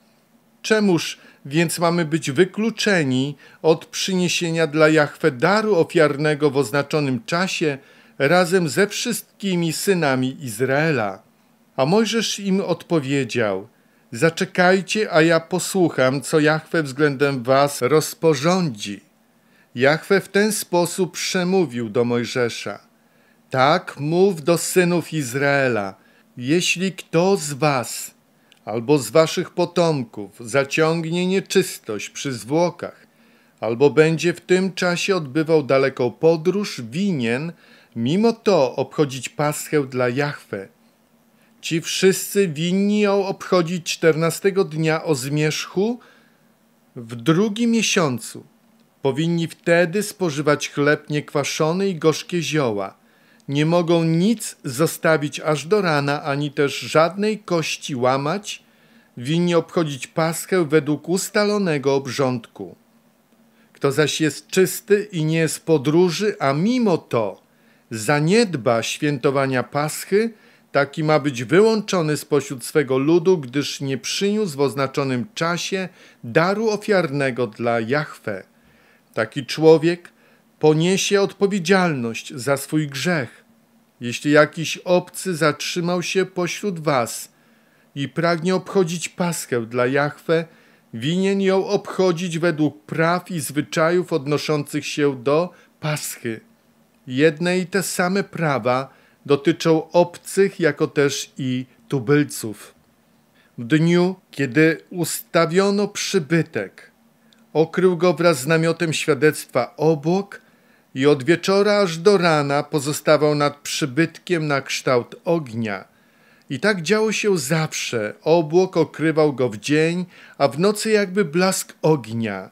Czemuż więc mamy być wykluczeni od przyniesienia dla Jahwe daru ofiarnego w oznaczonym czasie razem ze wszystkimi synami Izraela? A Mojżesz im odpowiedział: Zaczekajcie, a ja posłucham, co Jahwe względem was rozporządzi. Jachwe w ten sposób przemówił do Mojżesza. Tak mów do synów Izraela. Jeśli kto z was albo z waszych potomków zaciągnie nieczystość przy zwłokach, albo będzie w tym czasie odbywał daleką podróż, winien mimo to obchodzić paschę dla Jachwe. Ci wszyscy winni ją obchodzić czternastego dnia o zmierzchu w drugim miesiącu Powinni wtedy spożywać chleb niekwaszony i gorzkie zioła. Nie mogą nic zostawić aż do rana, ani też żadnej kości łamać. Winni obchodzić paschę według ustalonego obrządku. Kto zaś jest czysty i nie jest podróży, a mimo to zaniedba świętowania paschy, taki ma być wyłączony spośród swego ludu, gdyż nie przyniósł w oznaczonym czasie daru ofiarnego dla Jahwe. Taki człowiek poniesie odpowiedzialność za swój grzech. Jeśli jakiś obcy zatrzymał się pośród was i pragnie obchodzić paskę dla Jahwe, winien ją obchodzić według praw i zwyczajów odnoszących się do paschy. Jedne i te same prawa dotyczą obcych, jako też i tubylców. W dniu, kiedy ustawiono przybytek, Okrył go wraz z namiotem świadectwa obłok i od wieczora aż do rana pozostawał nad przybytkiem na kształt ognia. I tak działo się zawsze. Obłok okrywał go w dzień, a w nocy jakby blask ognia.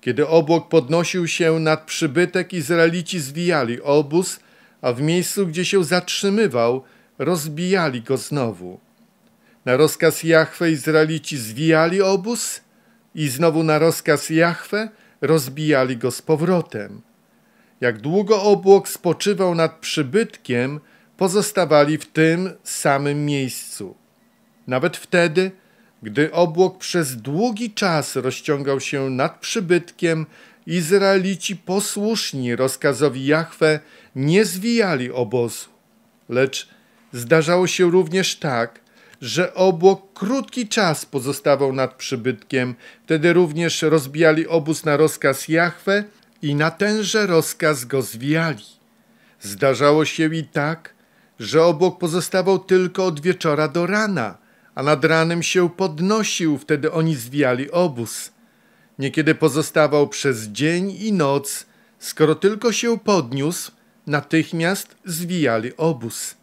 Kiedy obłok podnosił się nad przybytek, Izraelici zwijali obóz, a w miejscu, gdzie się zatrzymywał, rozbijali go znowu. Na rozkaz Jahwe Izraelici zwijali obóz i znowu na rozkaz Jahwe rozbijali go z powrotem. Jak długo obłok spoczywał nad przybytkiem, pozostawali w tym samym miejscu. Nawet wtedy, gdy obłok przez długi czas rozciągał się nad przybytkiem, Izraelici posłuszni rozkazowi Jahwe nie zwijali obozu. Lecz zdarzało się również tak, że obłok krótki czas pozostawał nad przybytkiem. Wtedy również rozbijali obóz na rozkaz Jahwe i na tenże rozkaz go zwijali. Zdarzało się i tak, że obłok pozostawał tylko od wieczora do rana, a nad ranem się podnosił, wtedy oni zwijali obóz. Niekiedy pozostawał przez dzień i noc, skoro tylko się podniósł, natychmiast zwijali obóz.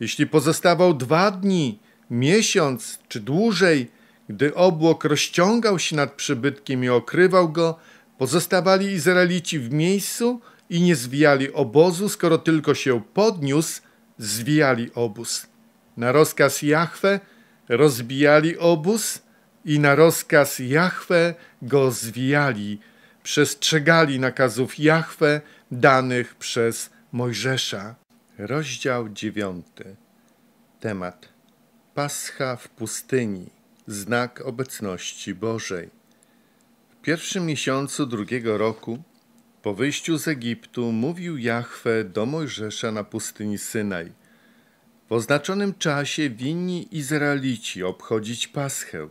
Jeśli pozostawał dwa dni, miesiąc czy dłużej, gdy obłok rozciągał się nad przybytkiem i okrywał go, pozostawali Izraelici w miejscu i nie zwijali obozu, skoro tylko się podniósł, zwijali obóz. Na rozkaz Jahwe rozbijali obóz i na rozkaz Jahwe go zwijali. Przestrzegali nakazów Jahwe danych przez Mojżesza. Rozdział dziewiąty. Temat Pascha w pustyni znak obecności Bożej. W pierwszym miesiącu drugiego roku, po wyjściu z Egiptu, mówił Jahwe do Mojżesza na pustyni Synaj. W oznaczonym czasie winni Izraelici obchodzić Paschę.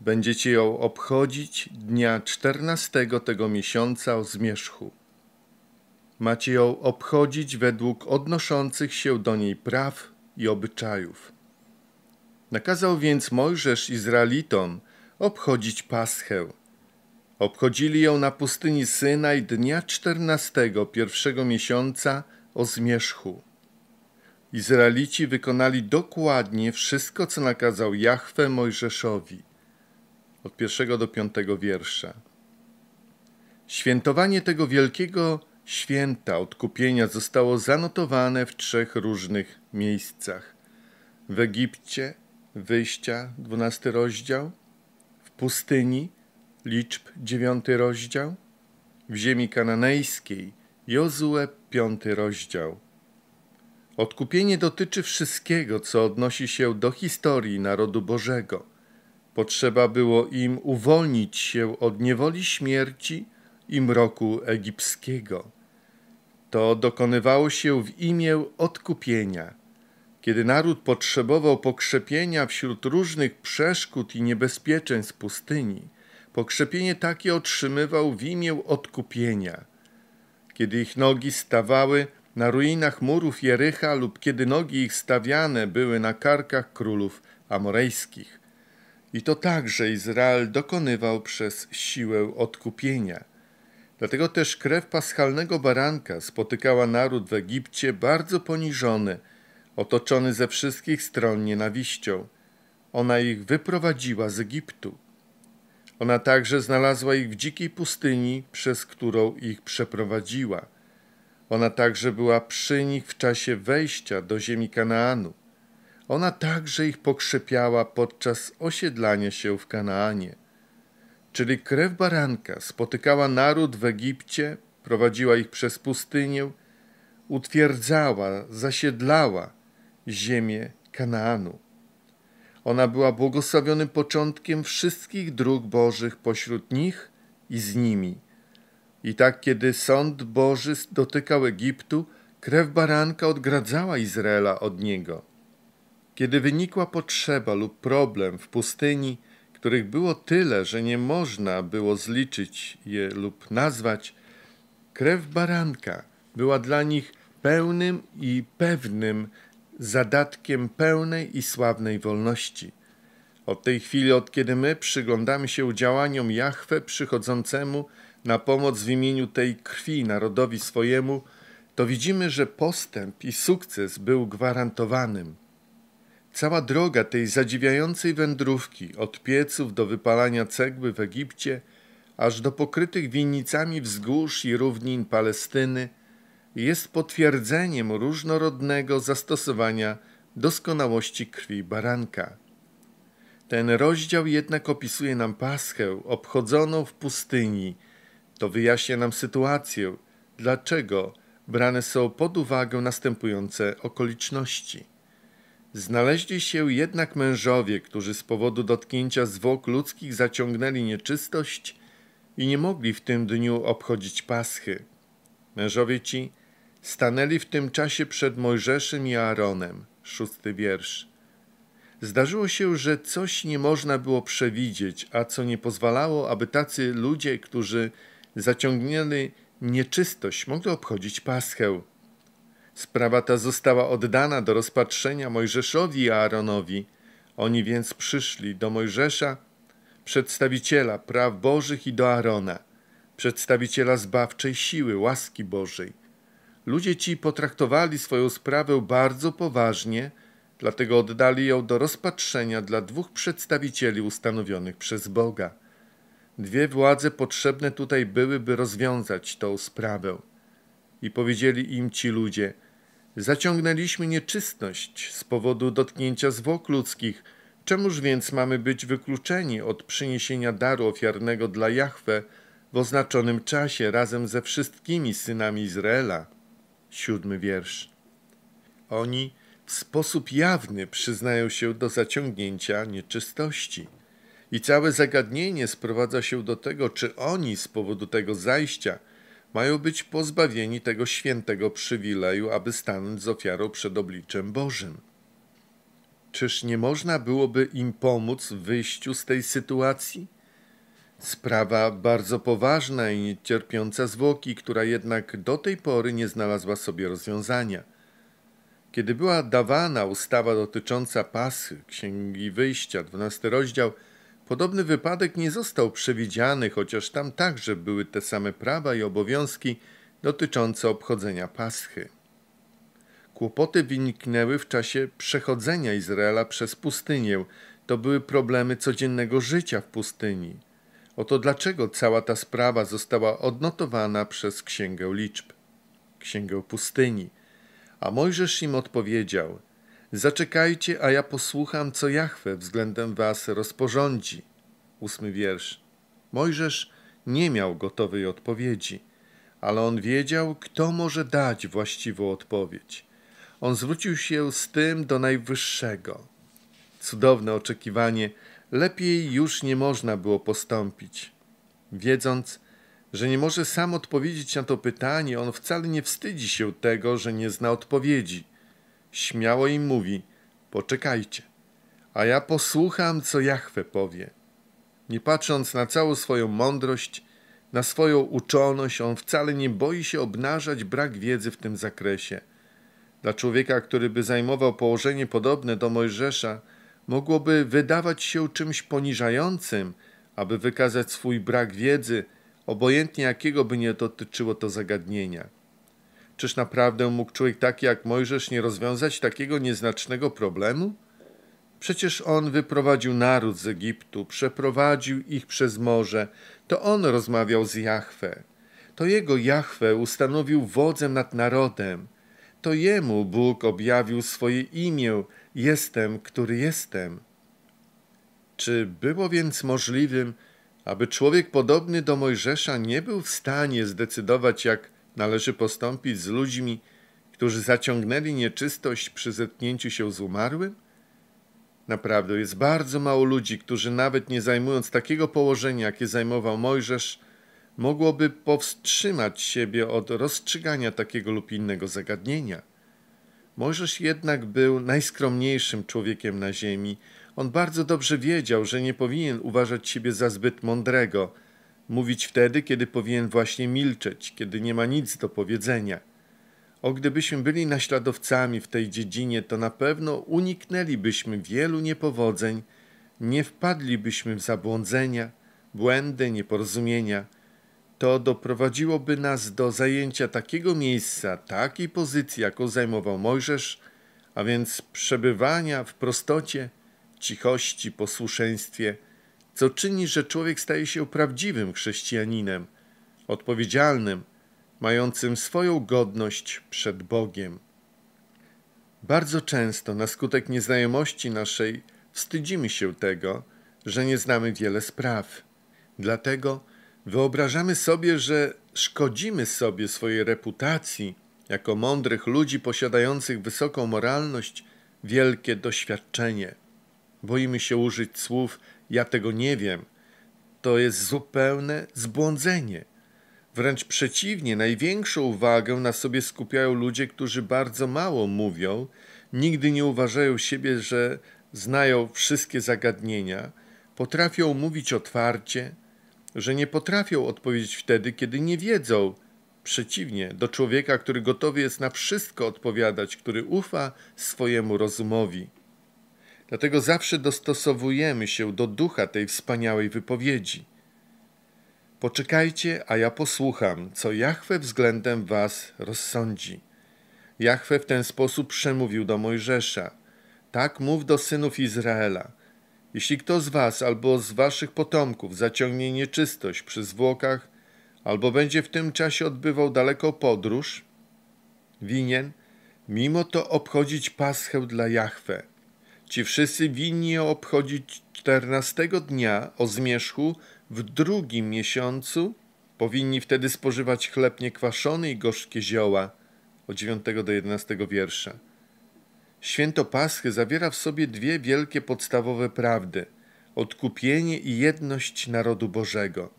Będziecie ją obchodzić dnia czternastego tego miesiąca o zmierzchu. Macie ją obchodzić według odnoszących się do niej praw i obyczajów. Nakazał więc Mojżesz Izraelitom obchodzić Paschę. Obchodzili ją na pustyni Synaj dnia czternastego pierwszego miesiąca o zmierzchu. Izraelici wykonali dokładnie wszystko, co nakazał Jahwe Mojżeszowi. Od pierwszego do piątego wiersza. Świętowanie tego wielkiego święta odkupienia zostało zanotowane w trzech różnych miejscach: w Egipcie, Wyjścia, 12 rozdział, w pustyni, liczb, 9 rozdział, w ziemi kananejskiej, Jozue, 5 rozdział. Odkupienie dotyczy wszystkiego, co odnosi się do historii narodu Bożego. Potrzeba było im uwolnić się od niewoli śmierci i mroku egipskiego. To dokonywało się w imię odkupienia – kiedy naród potrzebował pokrzepienia wśród różnych przeszkód i niebezpieczeństw pustyni, pokrzepienie takie otrzymywał w imię odkupienia. Kiedy ich nogi stawały na ruinach murów Jericha lub kiedy nogi ich stawiane były na karkach królów amorejskich. I to także Izrael dokonywał przez siłę odkupienia. Dlatego też krew paschalnego baranka spotykała naród w Egipcie bardzo poniżony – otoczony ze wszystkich stron nienawiścią. Ona ich wyprowadziła z Egiptu. Ona także znalazła ich w dzikiej pustyni, przez którą ich przeprowadziła. Ona także była przy nich w czasie wejścia do ziemi Kanaanu. Ona także ich pokrzepiała podczas osiedlania się w Kanaanie. Czyli krew baranka spotykała naród w Egipcie, prowadziła ich przez pustynię, utwierdzała, zasiedlała, ziemię Kanaanu. Ona była błogosławionym początkiem wszystkich dróg Bożych pośród nich i z nimi. I tak, kiedy sąd Boży dotykał Egiptu, krew baranka odgradzała Izraela od niego. Kiedy wynikła potrzeba lub problem w pustyni, których było tyle, że nie można było zliczyć je lub nazwać, krew baranka była dla nich pełnym i pewnym zadatkiem pełnej i sławnej wolności. Od tej chwili, od kiedy my przyglądamy się działaniom Jahwe przychodzącemu na pomoc w imieniu tej krwi narodowi swojemu, to widzimy, że postęp i sukces był gwarantowanym. Cała droga tej zadziwiającej wędrówki od pieców do wypalania cegły w Egipcie, aż do pokrytych winnicami wzgórz i równin Palestyny – jest potwierdzeniem różnorodnego zastosowania doskonałości krwi baranka. Ten rozdział jednak opisuje nam paschę obchodzoną w pustyni. To wyjaśnia nam sytuację, dlaczego brane są pod uwagę następujące okoliczności. Znaleźli się jednak mężowie, którzy z powodu dotknięcia zwłok ludzkich zaciągnęli nieczystość i nie mogli w tym dniu obchodzić paschy. Mężowie ci Stanęli w tym czasie przed Mojżeszem i Aaronem. Szósty wiersz. Zdarzyło się, że coś nie można było przewidzieć, a co nie pozwalało, aby tacy ludzie, którzy zaciągnęli nieczystość, mogli obchodzić Paschę. Sprawa ta została oddana do rozpatrzenia Mojżeszowi i Aaronowi. Oni więc przyszli do Mojżesza, przedstawiciela praw bożych i do Arona, przedstawiciela zbawczej siły, łaski bożej Ludzie ci potraktowali swoją sprawę bardzo poważnie, dlatego oddali ją do rozpatrzenia dla dwóch przedstawicieli ustanowionych przez Boga. Dwie władze potrzebne tutaj były, by rozwiązać tą sprawę. I powiedzieli im ci ludzie: Zaciągnęliśmy nieczystość z powodu dotknięcia zwłok ludzkich. Czemuż więc mamy być wykluczeni od przyniesienia daru ofiarnego dla Jahwe w oznaczonym czasie razem ze wszystkimi synami Izraela? siódmy wiersz. Oni w sposób jawny przyznają się do zaciągnięcia nieczystości. I całe zagadnienie sprowadza się do tego, czy oni z powodu tego zajścia mają być pozbawieni tego świętego przywileju, aby stanąć z ofiarą przed obliczem Bożym. Czyż nie można byłoby im pomóc w wyjściu z tej sytuacji? Sprawa bardzo poważna i cierpiąca zwłoki, która jednak do tej pory nie znalazła sobie rozwiązania. Kiedy była dawana ustawa dotycząca pasy, księgi wyjścia, 12 rozdział, podobny wypadek nie został przewidziany, chociaż tam także były te same prawa i obowiązki dotyczące obchodzenia paschy. Kłopoty wyniknęły w czasie przechodzenia Izraela przez pustynię. To były problemy codziennego życia w pustyni. Oto dlaczego cała ta sprawa została odnotowana przez Księgę Liczb, Księgę Pustyni. A Mojżesz im odpowiedział: Zaczekajcie, a ja posłucham, co Jahwe względem was rozporządzi. Ósmy wiersz. Mojżesz nie miał gotowej odpowiedzi, ale on wiedział, kto może dać właściwą odpowiedź. On zwrócił się z tym do Najwyższego. Cudowne oczekiwanie Lepiej już nie można było postąpić. Wiedząc, że nie może sam odpowiedzieć na to pytanie, on wcale nie wstydzi się tego, że nie zna odpowiedzi. Śmiało im mówi: Poczekajcie, a ja posłucham, co Jachwę powie. Nie patrząc na całą swoją mądrość, na swoją uczoność, on wcale nie boi się obnażać brak wiedzy w tym zakresie. Dla człowieka, który by zajmował położenie podobne do Mojżesza, mogłoby wydawać się czymś poniżającym, aby wykazać swój brak wiedzy, obojętnie jakiego by nie dotyczyło to zagadnienia. Czyż naprawdę mógł człowiek taki jak Mojżesz nie rozwiązać takiego nieznacznego problemu? Przecież on wyprowadził naród z Egiptu, przeprowadził ich przez morze, to on rozmawiał z Jahwe. To jego Jahwe ustanowił wodzem nad narodem to jemu Bóg objawił swoje imię: Jestem, który jestem. Czy było więc możliwym, aby człowiek podobny do Mojżesza nie był w stanie zdecydować, jak należy postąpić z ludźmi, którzy zaciągnęli nieczystość przy zetknięciu się z umarłym? Naprawdę jest bardzo mało ludzi, którzy nawet nie zajmując takiego położenia, jakie zajmował Mojżesz, mogłoby powstrzymać siebie od rozstrzygania takiego lub innego zagadnienia. Mojżesz jednak był najskromniejszym człowiekiem na ziemi. On bardzo dobrze wiedział, że nie powinien uważać siebie za zbyt mądrego, mówić wtedy, kiedy powinien właśnie milczeć, kiedy nie ma nic do powiedzenia. O gdybyśmy byli naśladowcami w tej dziedzinie, to na pewno uniknęlibyśmy wielu niepowodzeń, nie wpadlibyśmy w zabłądzenia, błędy, nieporozumienia to doprowadziłoby nas do zajęcia takiego miejsca, takiej pozycji, jaką zajmował Mojżesz, a więc przebywania w prostocie, cichości, posłuszeństwie, co czyni, że człowiek staje się prawdziwym chrześcijaninem, odpowiedzialnym, mającym swoją godność przed Bogiem. Bardzo często, na skutek nieznajomości naszej, wstydzimy się tego, że nie znamy wiele spraw. Dlatego Wyobrażamy sobie, że szkodzimy sobie swojej reputacji jako mądrych ludzi posiadających wysoką moralność, wielkie doświadczenie. Boimy się użyć słów ja tego nie wiem. To jest zupełne zbłądzenie. Wręcz przeciwnie, największą uwagę na sobie skupiają ludzie, którzy bardzo mało mówią, nigdy nie uważają siebie, że znają wszystkie zagadnienia, potrafią mówić otwarcie, że nie potrafią odpowiedzieć wtedy, kiedy nie wiedzą. Przeciwnie, do człowieka, który gotowy jest na wszystko odpowiadać, który ufa swojemu rozumowi. Dlatego zawsze dostosowujemy się do ducha tej wspaniałej wypowiedzi. Poczekajcie, a ja posłucham, co Jahwe względem was rozsądzi. Jahwe w ten sposób przemówił do Mojżesza. Tak mów do synów Izraela – jeśli kto z was albo z waszych potomków zaciągnie nieczystość przy zwłokach, albo będzie w tym czasie odbywał daleką podróż, winien mimo to obchodzić paschę dla Jahwe. Ci wszyscy winni ją obchodzić czternastego dnia o zmierzchu w drugim miesiącu. Powinni wtedy spożywać chleb niekwaszony i gorzkie zioła od 9 do 11 wiersza. Święto Paschy zawiera w sobie dwie wielkie podstawowe prawdy: odkupienie i jedność narodu Bożego.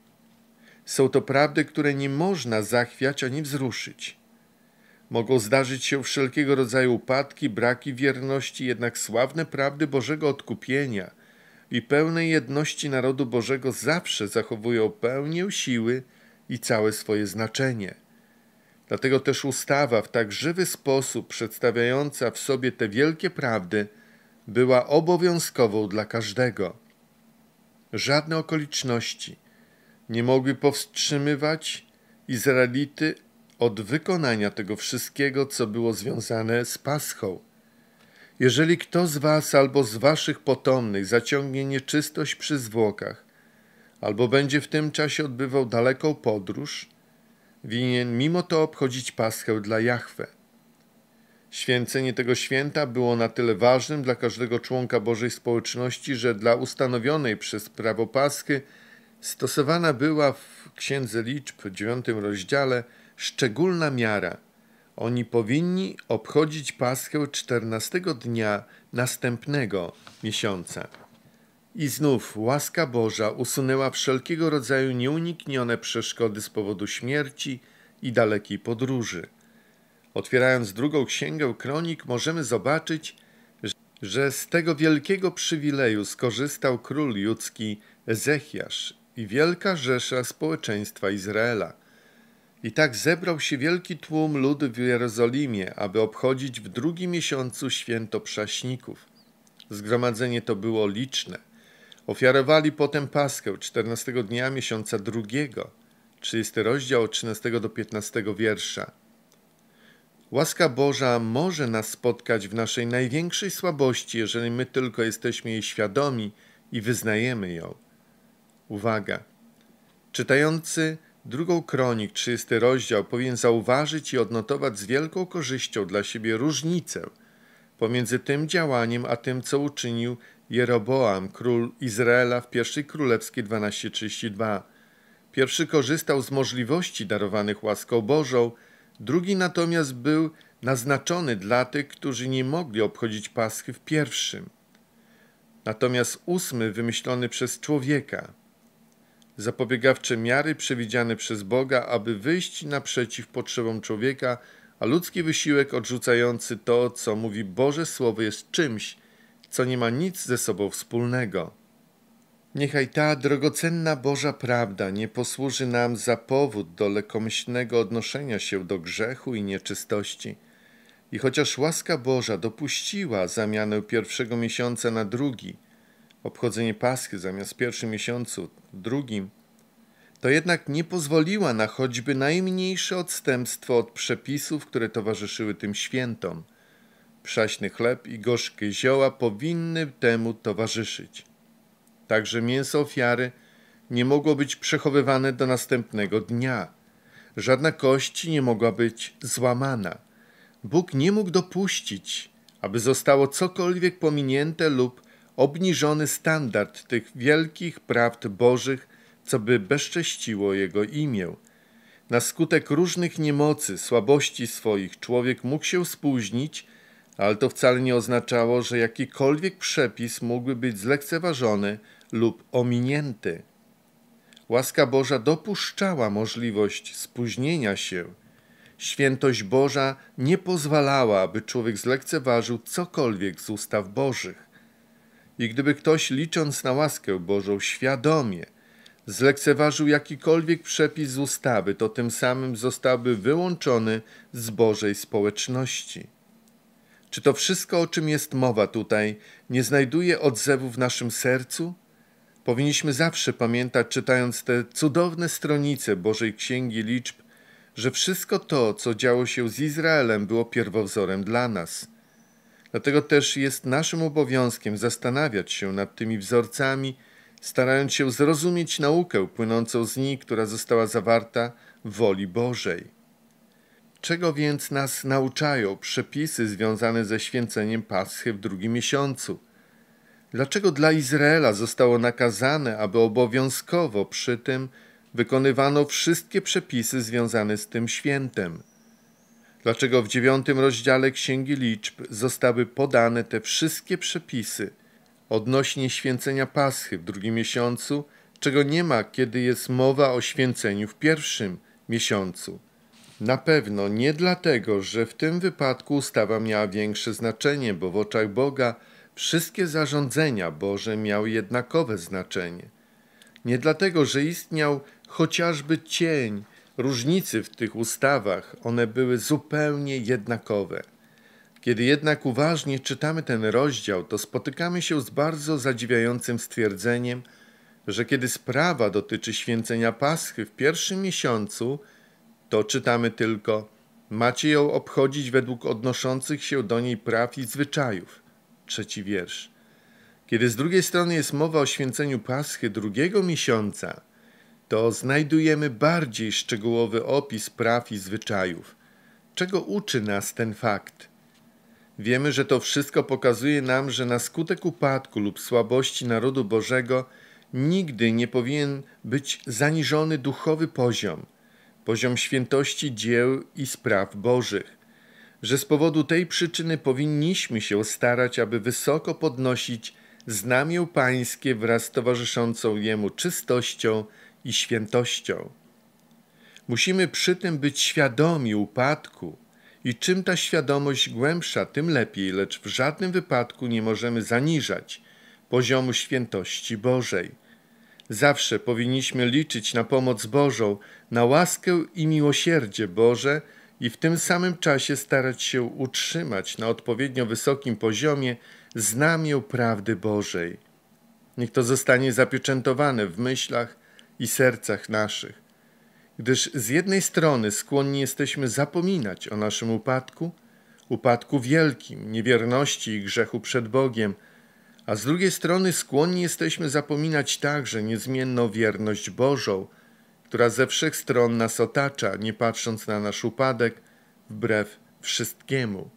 Są to prawdy, które nie można zachwiać ani wzruszyć. Mogą zdarzyć się wszelkiego rodzaju upadki, braki wierności, jednak sławne prawdy Bożego odkupienia i pełnej jedności narodu Bożego zawsze zachowują pełnię siły i całe swoje znaczenie. Dlatego też ustawa w tak żywy sposób przedstawiająca w sobie te wielkie prawdy była obowiązkową dla każdego. Żadne okoliczności nie mogły powstrzymywać Izraelity od wykonania tego wszystkiego, co było związane z Paschą. Jeżeli kto z was albo z waszych potomnych zaciągnie nieczystość przy zwłokach, albo będzie w tym czasie odbywał daleką podróż, winien mimo to obchodzić paschę dla Jahwe. Święcenie tego święta było na tyle ważnym dla każdego członka Bożej społeczności, że dla ustanowionej przez prawo Paschy stosowana była w Księdze Liczb, dziewiątym rozdziale, szczególna miara. Oni powinni obchodzić Paschę 14 dnia następnego miesiąca. I znów łaska Boża usunęła wszelkiego rodzaju nieuniknione przeszkody z powodu śmierci i dalekiej podróży. Otwierając drugą księgę kronik, możemy zobaczyć, że z tego wielkiego przywileju skorzystał król judzki Ezechiasz i wielka rzesza społeczeństwa Izraela. I tak zebrał się wielki tłum ludu w Jerozolimie, aby obchodzić w drugim miesiącu święto prześników. Zgromadzenie to było liczne – Ofiarowali potem Paskę 14 dnia miesiąca drugiego, 30 rozdział od 13 do 15 wiersza. Łaska Boża może nas spotkać w naszej największej słabości, jeżeli my tylko jesteśmy jej świadomi i wyznajemy ją. Uwaga! Czytający drugą kronik, 30 rozdział, powinien zauważyć i odnotować z wielką korzyścią dla siebie różnicę pomiędzy tym działaniem, a tym, co uczynił Jeroboam, król Izraela w pierwszej królewskiej 12:32. Pierwszy korzystał z możliwości darowanych łaską Bożą, drugi natomiast był naznaczony dla tych, którzy nie mogli obchodzić Paschy w pierwszym. Natomiast ósmy wymyślony przez człowieka. Zapobiegawcze miary przewidziane przez Boga, aby wyjść naprzeciw potrzebom człowieka, a ludzki wysiłek odrzucający to, co mówi Boże Słowo, jest czymś, co nie ma nic ze sobą wspólnego. Niechaj ta drogocenna Boża prawda nie posłuży nam za powód do lekomyślnego odnoszenia się do grzechu i nieczystości. I chociaż łaska Boża dopuściła zamianę pierwszego miesiąca na drugi, obchodzenie Paschy zamiast pierwszym miesiącu drugim, to jednak nie pozwoliła na choćby najmniejsze odstępstwo od przepisów, które towarzyszyły tym świętom – Przaśny chleb i gorzkie zioła powinny temu towarzyszyć. Także mięso ofiary nie mogło być przechowywane do następnego dnia. Żadna kość nie mogła być złamana. Bóg nie mógł dopuścić, aby zostało cokolwiek pominięte lub obniżony standard tych wielkich prawd bożych, co by bezcześciło Jego imię. Na skutek różnych niemocy, słabości swoich człowiek mógł się spóźnić ale to wcale nie oznaczało, że jakikolwiek przepis mógłby być zlekceważony lub ominięty. Łaska Boża dopuszczała możliwość spóźnienia się. Świętość Boża nie pozwalała, aby człowiek zlekceważył cokolwiek z ustaw Bożych. I gdyby ktoś, licząc na łaskę Bożą, świadomie zlekceważył jakikolwiek przepis z ustawy, to tym samym zostałby wyłączony z Bożej społeczności. Czy to wszystko, o czym jest mowa tutaj, nie znajduje odzewu w naszym sercu? Powinniśmy zawsze pamiętać, czytając te cudowne stronice Bożej Księgi Liczb, że wszystko to, co działo się z Izraelem, było pierwowzorem dla nas. Dlatego też jest naszym obowiązkiem zastanawiać się nad tymi wzorcami, starając się zrozumieć naukę płynącą z nich, która została zawarta w woli Bożej. Czego więc nas nauczają przepisy związane ze święceniem Paschy w drugim miesiącu? Dlaczego dla Izraela zostało nakazane, aby obowiązkowo przy tym wykonywano wszystkie przepisy związane z tym świętem? Dlaczego w dziewiątym rozdziale Księgi Liczb zostały podane te wszystkie przepisy odnośnie święcenia Paschy w drugim miesiącu, czego nie ma, kiedy jest mowa o święceniu w pierwszym miesiącu? Na pewno nie dlatego, że w tym wypadku ustawa miała większe znaczenie, bo w oczach Boga wszystkie zarządzenia Boże miały jednakowe znaczenie. Nie dlatego, że istniał chociażby cień różnicy w tych ustawach, one były zupełnie jednakowe. Kiedy jednak uważnie czytamy ten rozdział, to spotykamy się z bardzo zadziwiającym stwierdzeniem, że kiedy sprawa dotyczy święcenia Paschy w pierwszym miesiącu, to czytamy tylko: Macie ją obchodzić według odnoszących się do niej praw i zwyczajów. Trzeci wiersz. Kiedy z drugiej strony jest mowa o święceniu Paschy drugiego miesiąca, to znajdujemy bardziej szczegółowy opis praw i zwyczajów. Czego uczy nas ten fakt? Wiemy, że to wszystko pokazuje nam, że na skutek upadku lub słabości narodu Bożego nigdy nie powinien być zaniżony duchowy poziom – poziom świętości dzieł i spraw Bożych, że z powodu tej przyczyny powinniśmy się starać, aby wysoko podnosić znamię Pańskie wraz z towarzyszącą Jemu czystością i świętością. Musimy przy tym być świadomi upadku i czym ta świadomość głębsza, tym lepiej, lecz w żadnym wypadku nie możemy zaniżać poziomu świętości Bożej Zawsze powinniśmy liczyć na pomoc Bożą, na łaskę i miłosierdzie Boże i w tym samym czasie starać się utrzymać na odpowiednio wysokim poziomie znamię prawdy Bożej. Niech to zostanie zapieczętowane w myślach i sercach naszych, gdyż z jednej strony skłonni jesteśmy zapominać o naszym upadku, upadku wielkim, niewierności i grzechu przed Bogiem – a z drugiej strony skłonni jesteśmy zapominać także niezmienną wierność Bożą, która ze wszech stron nas otacza, nie patrząc na nasz upadek, wbrew wszystkiemu.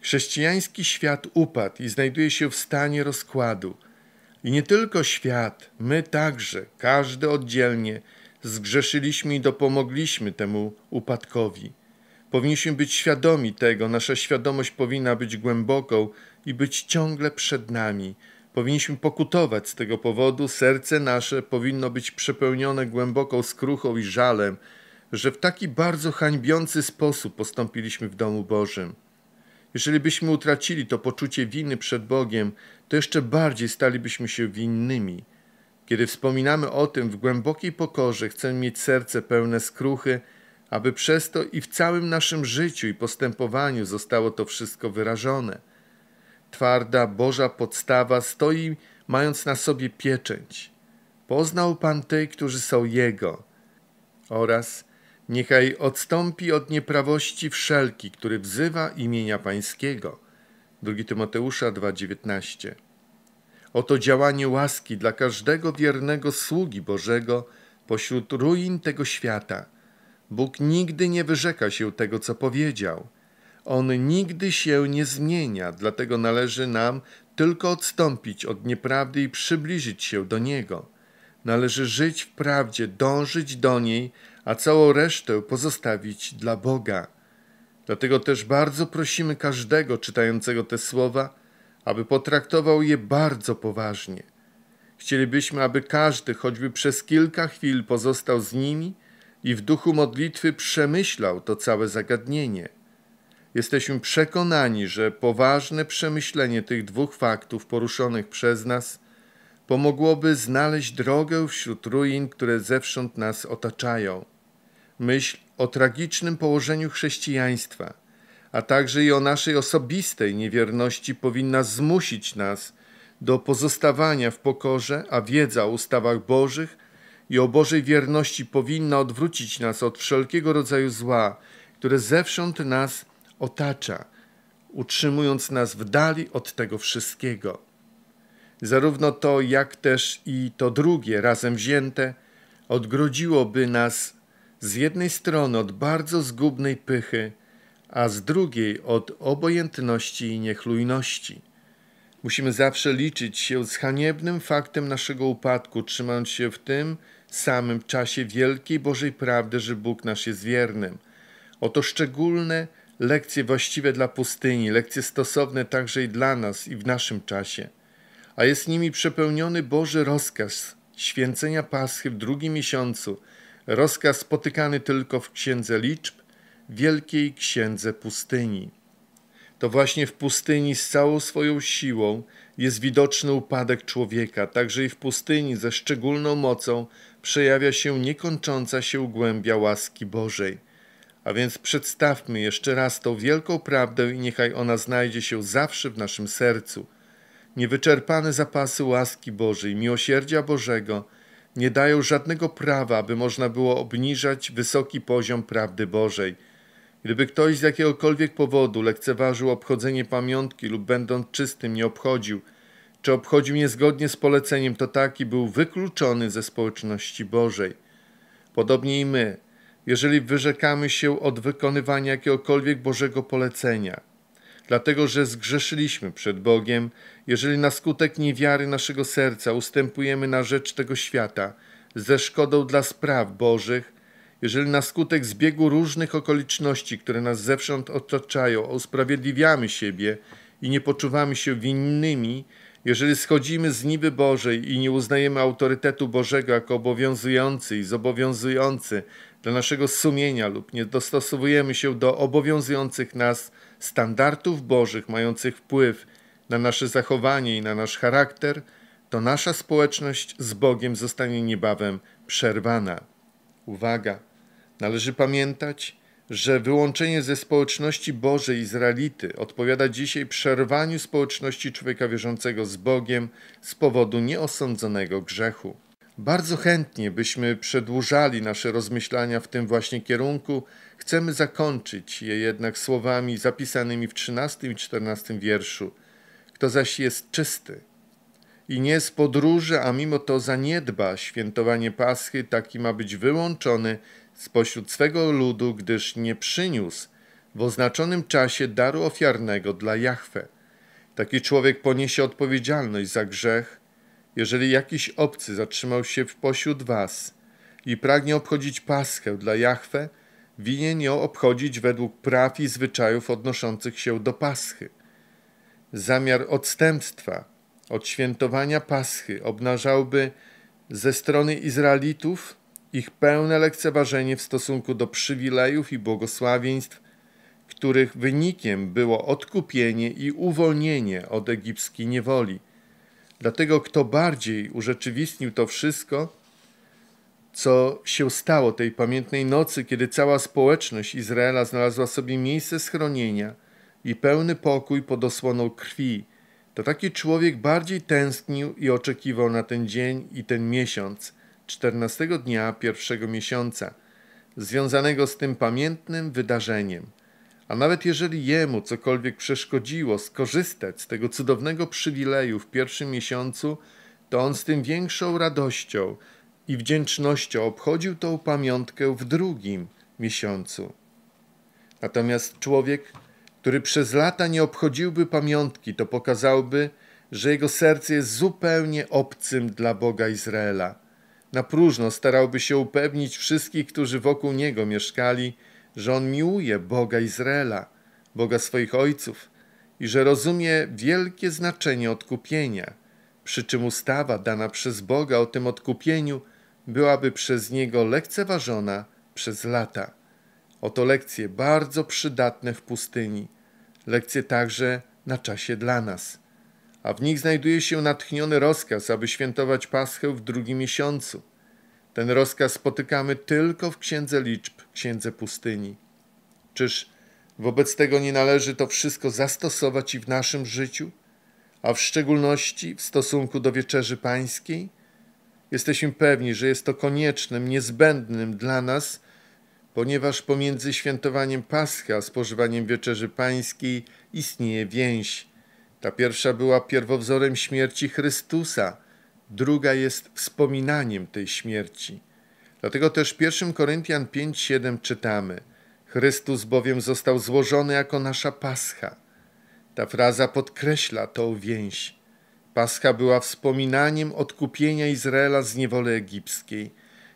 Chrześcijański świat upadł i znajduje się w stanie rozkładu. I nie tylko świat, my także, każdy oddzielnie, zgrzeszyliśmy i dopomogliśmy temu upadkowi. Powinniśmy być świadomi tego, nasza świadomość powinna być głęboką, i być ciągle przed nami. Powinniśmy pokutować z tego powodu, serce nasze powinno być przepełnione głęboką skruchą i żalem, że w taki bardzo hańbiący sposób postąpiliśmy w domu Bożym. Jeżeli byśmy utracili to poczucie winy przed Bogiem, to jeszcze bardziej stalibyśmy się winnymi. Kiedy wspominamy o tym w głębokiej pokorze, chcemy mieć serce pełne skruchy, aby przez to i w całym naszym życiu i postępowaniu zostało to wszystko wyrażone. Twarda Boża podstawa stoi, mając na sobie pieczęć. Poznał Pan tych, którzy są Jego. Oraz niechaj odstąpi od nieprawości wszelki, który wzywa imienia Pańskiego. 2 Tymoteusza 2,19 Oto działanie łaski dla każdego wiernego sługi Bożego pośród ruin tego świata. Bóg nigdy nie wyrzeka się tego, co powiedział – on nigdy się nie zmienia, dlatego należy nam tylko odstąpić od nieprawdy i przybliżyć się do Niego. Należy żyć w prawdzie, dążyć do niej, a całą resztę pozostawić dla Boga. Dlatego też bardzo prosimy każdego czytającego te słowa, aby potraktował je bardzo poważnie. Chcielibyśmy, aby każdy choćby przez kilka chwil pozostał z nimi i w duchu modlitwy przemyślał to całe zagadnienie. Jesteśmy przekonani, że poważne przemyślenie tych dwóch faktów poruszonych przez nas pomogłoby znaleźć drogę wśród ruin, które zewsząd nas otaczają. Myśl o tragicznym położeniu chrześcijaństwa, a także i o naszej osobistej niewierności powinna zmusić nas do pozostawania w pokorze, a wiedza o ustawach Bożych i o Bożej wierności powinna odwrócić nas od wszelkiego rodzaju zła, które zewsząd nas otacza, utrzymując nas w dali od tego wszystkiego. Zarówno to, jak też i to drugie razem wzięte, odgrodziłoby nas z jednej strony od bardzo zgubnej pychy, a z drugiej od obojętności i niechlujności. Musimy zawsze liczyć się z haniebnym faktem naszego upadku, trzymając się w tym samym czasie wielkiej Bożej prawdy, że Bóg nasz jest wiernym. Oto szczególne lekcje właściwe dla pustyni, lekcje stosowne także i dla nas i w naszym czasie. A jest nimi przepełniony Boży rozkaz święcenia Paschy w drugim miesiącu, rozkaz spotykany tylko w Księdze Liczb, Wielkiej Księdze Pustyni. To właśnie w pustyni z całą swoją siłą jest widoczny upadek człowieka, także i w pustyni ze szczególną mocą przejawia się niekończąca się głębia łaski Bożej. A więc przedstawmy jeszcze raz tą wielką prawdę i niechaj ona znajdzie się zawsze w naszym sercu. Niewyczerpane zapasy łaski Bożej, miłosierdzia Bożego nie dają żadnego prawa, aby można było obniżać wysoki poziom prawdy Bożej. Gdyby ktoś z jakiegokolwiek powodu lekceważył obchodzenie pamiątki lub będąc czystym nie obchodził, czy obchodził niezgodnie z poleceniem, to taki był wykluczony ze społeczności Bożej. Podobnie i my, jeżeli wyrzekamy się od wykonywania jakiegokolwiek Bożego polecenia, dlatego że zgrzeszyliśmy przed Bogiem, jeżeli na skutek niewiary naszego serca ustępujemy na rzecz tego świata ze szkodą dla spraw Bożych, jeżeli na skutek zbiegu różnych okoliczności, które nas zewsząd otaczają, usprawiedliwiamy siebie i nie poczuwamy się winnymi, jeżeli schodzimy z niby Bożej i nie uznajemy autorytetu Bożego jako obowiązujący i zobowiązujący dla naszego sumienia lub nie dostosowujemy się do obowiązujących nas standardów Bożych mających wpływ na nasze zachowanie i na nasz charakter, to nasza społeczność z Bogiem zostanie niebawem przerwana. Uwaga! Należy pamiętać, że wyłączenie ze społeczności Bożej Izraelity odpowiada dzisiaj przerwaniu społeczności człowieka wierzącego z Bogiem z powodu nieosądzonego grzechu. Bardzo chętnie byśmy przedłużali nasze rozmyślania w tym właśnie kierunku. Chcemy zakończyć je jednak słowami zapisanymi w 13 i 14 wierszu. Kto zaś jest czysty i nie z podróży, a mimo to zaniedba świętowanie Paschy, taki ma być wyłączony spośród swego ludu, gdyż nie przyniósł w oznaczonym czasie daru ofiarnego dla Jahwe. Taki człowiek poniesie odpowiedzialność za grzech – jeżeli jakiś obcy zatrzymał się pośród was i pragnie obchodzić Paschę dla Jahwe, winien ją obchodzić według praw i zwyczajów odnoszących się do Paschy. Zamiar odstępstwa od świętowania Paschy obnażałby ze strony Izraelitów ich pełne lekceważenie w stosunku do przywilejów i błogosławieństw, których wynikiem było odkupienie i uwolnienie od egipskiej niewoli – Dlatego kto bardziej urzeczywistnił to wszystko, co się stało tej pamiętnej nocy, kiedy cała społeczność Izraela znalazła sobie miejsce schronienia i pełny pokój pod osłoną krwi, to taki człowiek bardziej tęsknił i oczekiwał na ten dzień i ten miesiąc, 14 dnia pierwszego miesiąca, związanego z tym pamiętnym wydarzeniem. A nawet jeżeli jemu cokolwiek przeszkodziło skorzystać z tego cudownego przywileju w pierwszym miesiącu, to on z tym większą radością i wdzięcznością obchodził tą pamiątkę w drugim miesiącu. Natomiast człowiek, który przez lata nie obchodziłby pamiątki, to pokazałby, że jego serce jest zupełnie obcym dla Boga Izraela. Na próżno starałby się upewnić wszystkich, którzy wokół niego mieszkali, że on miłuje Boga Izraela, Boga swoich ojców i że rozumie wielkie znaczenie odkupienia, przy czym ustawa dana przez Boga o tym odkupieniu byłaby przez niego lekceważona przez lata. Oto lekcje bardzo przydatne w pustyni, lekcje także na czasie dla nas. A w nich znajduje się natchniony rozkaz, aby świętować Paschę w drugim miesiącu – ten rozkaz spotykamy tylko w Księdze Liczb, Księdze Pustyni. Czyż wobec tego nie należy to wszystko zastosować i w naszym życiu, a w szczególności w stosunku do Wieczerzy Pańskiej? Jesteśmy pewni, że jest to koniecznym, niezbędnym dla nas, ponieważ pomiędzy świętowaniem Pascha a spożywaniem Wieczerzy Pańskiej istnieje więź. Ta pierwsza była pierwowzorem śmierci Chrystusa – druga jest wspominaniem tej śmierci. Dlatego też w 1 Koryntian 5:7 czytamy: Chrystus bowiem został złożony jako nasza pascha. Ta fraza podkreśla tą więź. Pascha była wspominaniem odkupienia Izraela z niewoli egipskiej.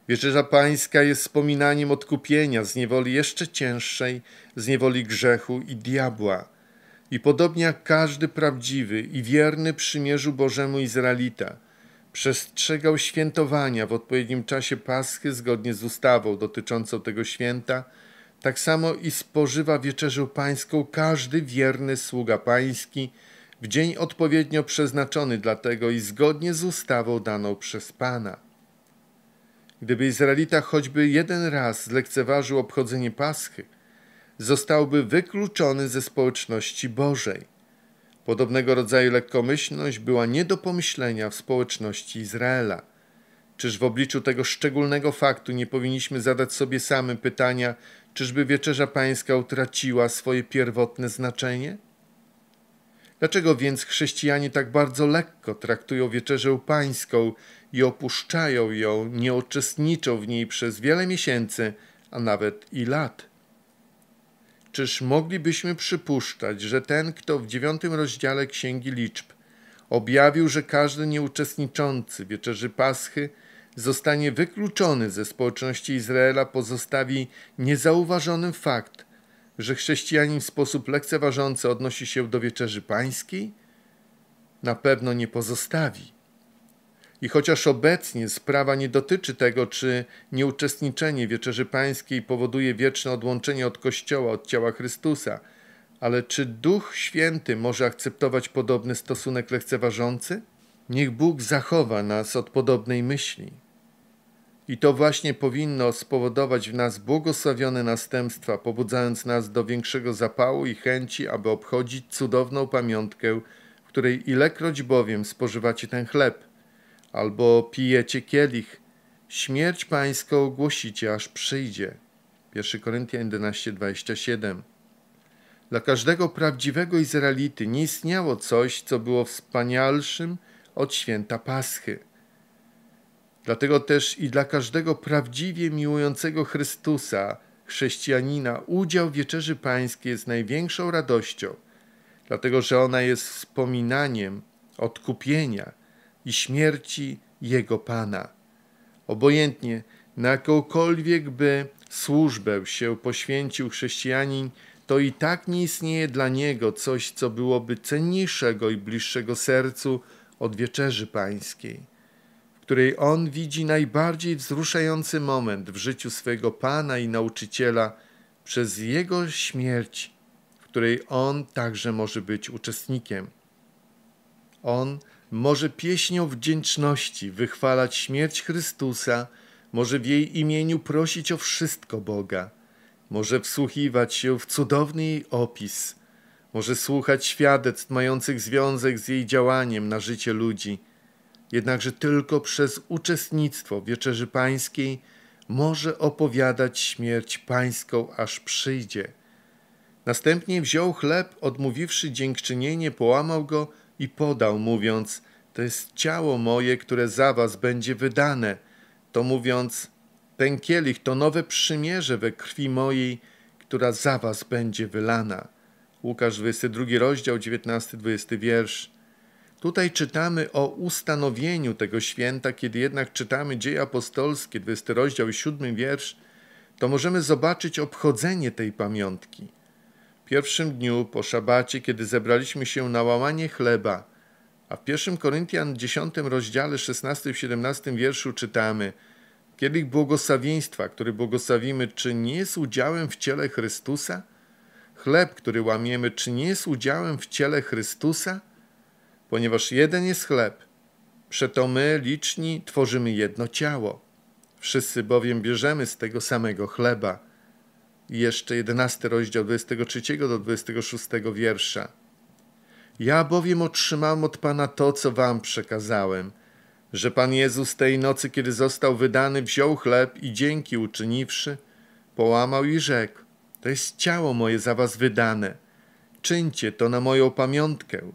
Wieczerza Pańska jest wspominaniem odkupienia z niewoli jeszcze cięższej, z niewoli grzechu i diabła. I podobnie jak każdy prawdziwy i wierny przymierzu Bożemu Izraelita – przestrzegał świętowania w odpowiednim czasie Paschy zgodnie z ustawą dotyczącą tego święta, tak samo i spożywa wieczerzę pańską każdy wierny sługa pański w dzień odpowiednio przeznaczony dla tego i zgodnie z ustawą daną przez Pana. Gdyby Izraelita choćby jeden raz zlekceważył obchodzenie Paschy, zostałby wykluczony ze społeczności Bożej. Podobnego rodzaju lekkomyślność była nie do pomyślenia w społeczności Izraela. Czyż w obliczu tego szczególnego faktu nie powinniśmy zadać sobie samym pytania, czyżby wieczerza pańska utraciła swoje pierwotne znaczenie? Dlaczego więc chrześcijanie tak bardzo lekko traktują wieczerzę pańską i opuszczają ją, nie uczestniczą w niej przez wiele miesięcy, a nawet i lat? Czyż moglibyśmy przypuszczać, że ten, kto w dziewiątym rozdziale Księgi Liczb objawił, że każdy nieuczestniczący wieczerzy Paschy zostanie wykluczony ze społeczności Izraela, pozostawi niezauważonym fakt, że chrześcijanin w sposób lekceważący odnosi się do wieczerzy pańskiej? Na pewno nie pozostawi i chociaż obecnie sprawa nie dotyczy tego, czy nieuczestniczenie Wieczerzy Pańskiej powoduje wieczne odłączenie od Kościoła, od ciała Chrystusa, ale czy Duch Święty może akceptować podobny stosunek lekceważący? Niech Bóg zachowa nas od podobnej myśli. I to właśnie powinno spowodować w nas błogosławione następstwa, pobudzając nas do większego zapału i chęci, aby obchodzić cudowną pamiątkę, w której ilekroć bowiem spożywacie ten chleb – albo pijecie kielich, śmierć pańską głosicie, aż przyjdzie. 1 Koryntian 11, 27. Dla każdego prawdziwego Izraelity nie istniało coś, co było wspanialszym od święta Paschy. Dlatego też i dla każdego prawdziwie miłującego Chrystusa, chrześcijanina, udział Wieczerzy Pańskiej jest największą radością, dlatego że ona jest wspominaniem odkupienia – i śmierci jego Pana. Obojętnie na jakąkolwiek by służbę się poświęcił chrześcijanin, to i tak nie istnieje dla niego coś, co byłoby cenniejszego i bliższego sercu od wieczerzy pańskiej, w której on widzi najbardziej wzruszający moment w życiu swego Pana i nauczyciela przez jego śmierć, w której on także może być uczestnikiem. On może pieśnią wdzięczności wychwalać śmierć Chrystusa, może w jej imieniu prosić o wszystko Boga, może wsłuchiwać się w cudowny jej opis, może słuchać świadectw mających związek z jej działaniem na życie ludzi. Jednakże tylko przez uczestnictwo Wieczerzy Pańskiej może opowiadać śmierć Pańską, aż przyjdzie. Następnie wziął chleb, odmówiwszy dziękczynienie, połamał go i podał, mówiąc: To jest ciało moje, które za was będzie wydane. To mówiąc: Ten kielich to nowe przymierze we krwi mojej, która za was będzie wylana. Łukasz 22 rozdział 19-20 wiersz. Tutaj czytamy o ustanowieniu tego święta, kiedy jednak czytamy Dzieje Apostolskie, 20 rozdział 7 wiersz, to możemy zobaczyć obchodzenie tej pamiątki pierwszym dniu po szabacie, kiedy zebraliśmy się na łamanie chleba, a w 1 Koryntian 10 rozdziale 16 i 17 wierszu czytamy Kielich błogosławieństwa, który błogosławimy, czy nie jest udziałem w ciele Chrystusa? Chleb, który łamiemy, czy nie jest udziałem w ciele Chrystusa? Ponieważ jeden jest chleb, przeto my, liczni, tworzymy jedno ciało. Wszyscy bowiem bierzemy z tego samego chleba i jeszcze 11 rozdział 23 do 26 wiersza. Ja bowiem otrzymałem od Pana to, co wam przekazałem, że Pan Jezus tej nocy, kiedy został wydany, wziął chleb i dzięki uczyniwszy, połamał i rzekł, to jest ciało moje za was wydane, czyńcie to na moją pamiątkę.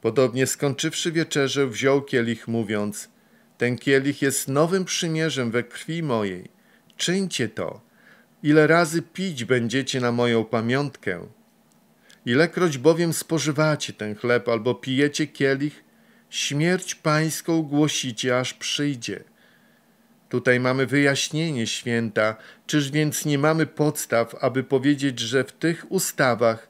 Podobnie skończywszy wieczerzę, wziął kielich, mówiąc, ten kielich jest nowym przymierzem we krwi mojej, czyńcie to, ile razy pić będziecie na moją pamiątkę. Ilekroć bowiem spożywacie ten chleb albo pijecie kielich, śmierć pańską głosicie, aż przyjdzie. Tutaj mamy wyjaśnienie święta, czyż więc nie mamy podstaw, aby powiedzieć, że w tych ustawach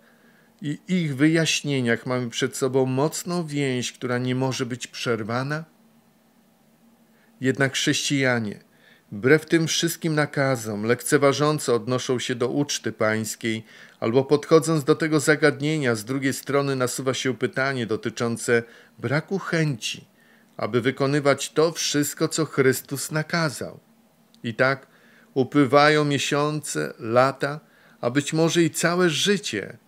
i ich wyjaśnieniach mamy przed sobą mocną więź, która nie może być przerwana? Jednak chrześcijanie – Wbrew tym wszystkim nakazom, lekceważąco odnoszą się do uczty pańskiej, albo podchodząc do tego zagadnienia, z drugiej strony nasuwa się pytanie dotyczące braku chęci, aby wykonywać to wszystko, co Chrystus nakazał. I tak upływają miesiące, lata, a być może i całe życie,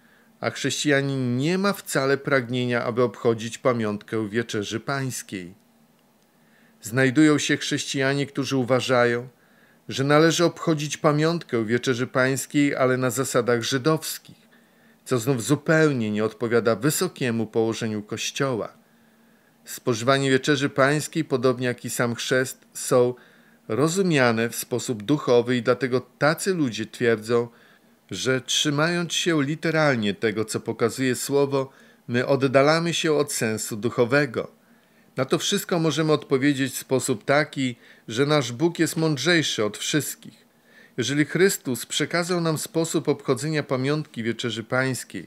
a chrześcijanin nie ma wcale pragnienia, aby obchodzić pamiątkę wieczerzy pańskiej. Znajdują się chrześcijanie, którzy uważają, że należy obchodzić pamiątkę wieczerzy pańskiej, ale na zasadach żydowskich, co znów zupełnie nie odpowiada wysokiemu położeniu Kościoła. Spożywanie wieczerzy pańskiej, podobnie jak i sam chrzest, są rozumiane w sposób duchowy i dlatego tacy ludzie twierdzą, że trzymając się literalnie tego, co pokazuje słowo, my oddalamy się od sensu duchowego – na to wszystko możemy odpowiedzieć w sposób taki, że nasz Bóg jest mądrzejszy od wszystkich. Jeżeli Chrystus przekazał nam sposób obchodzenia pamiątki Wieczerzy Pańskiej,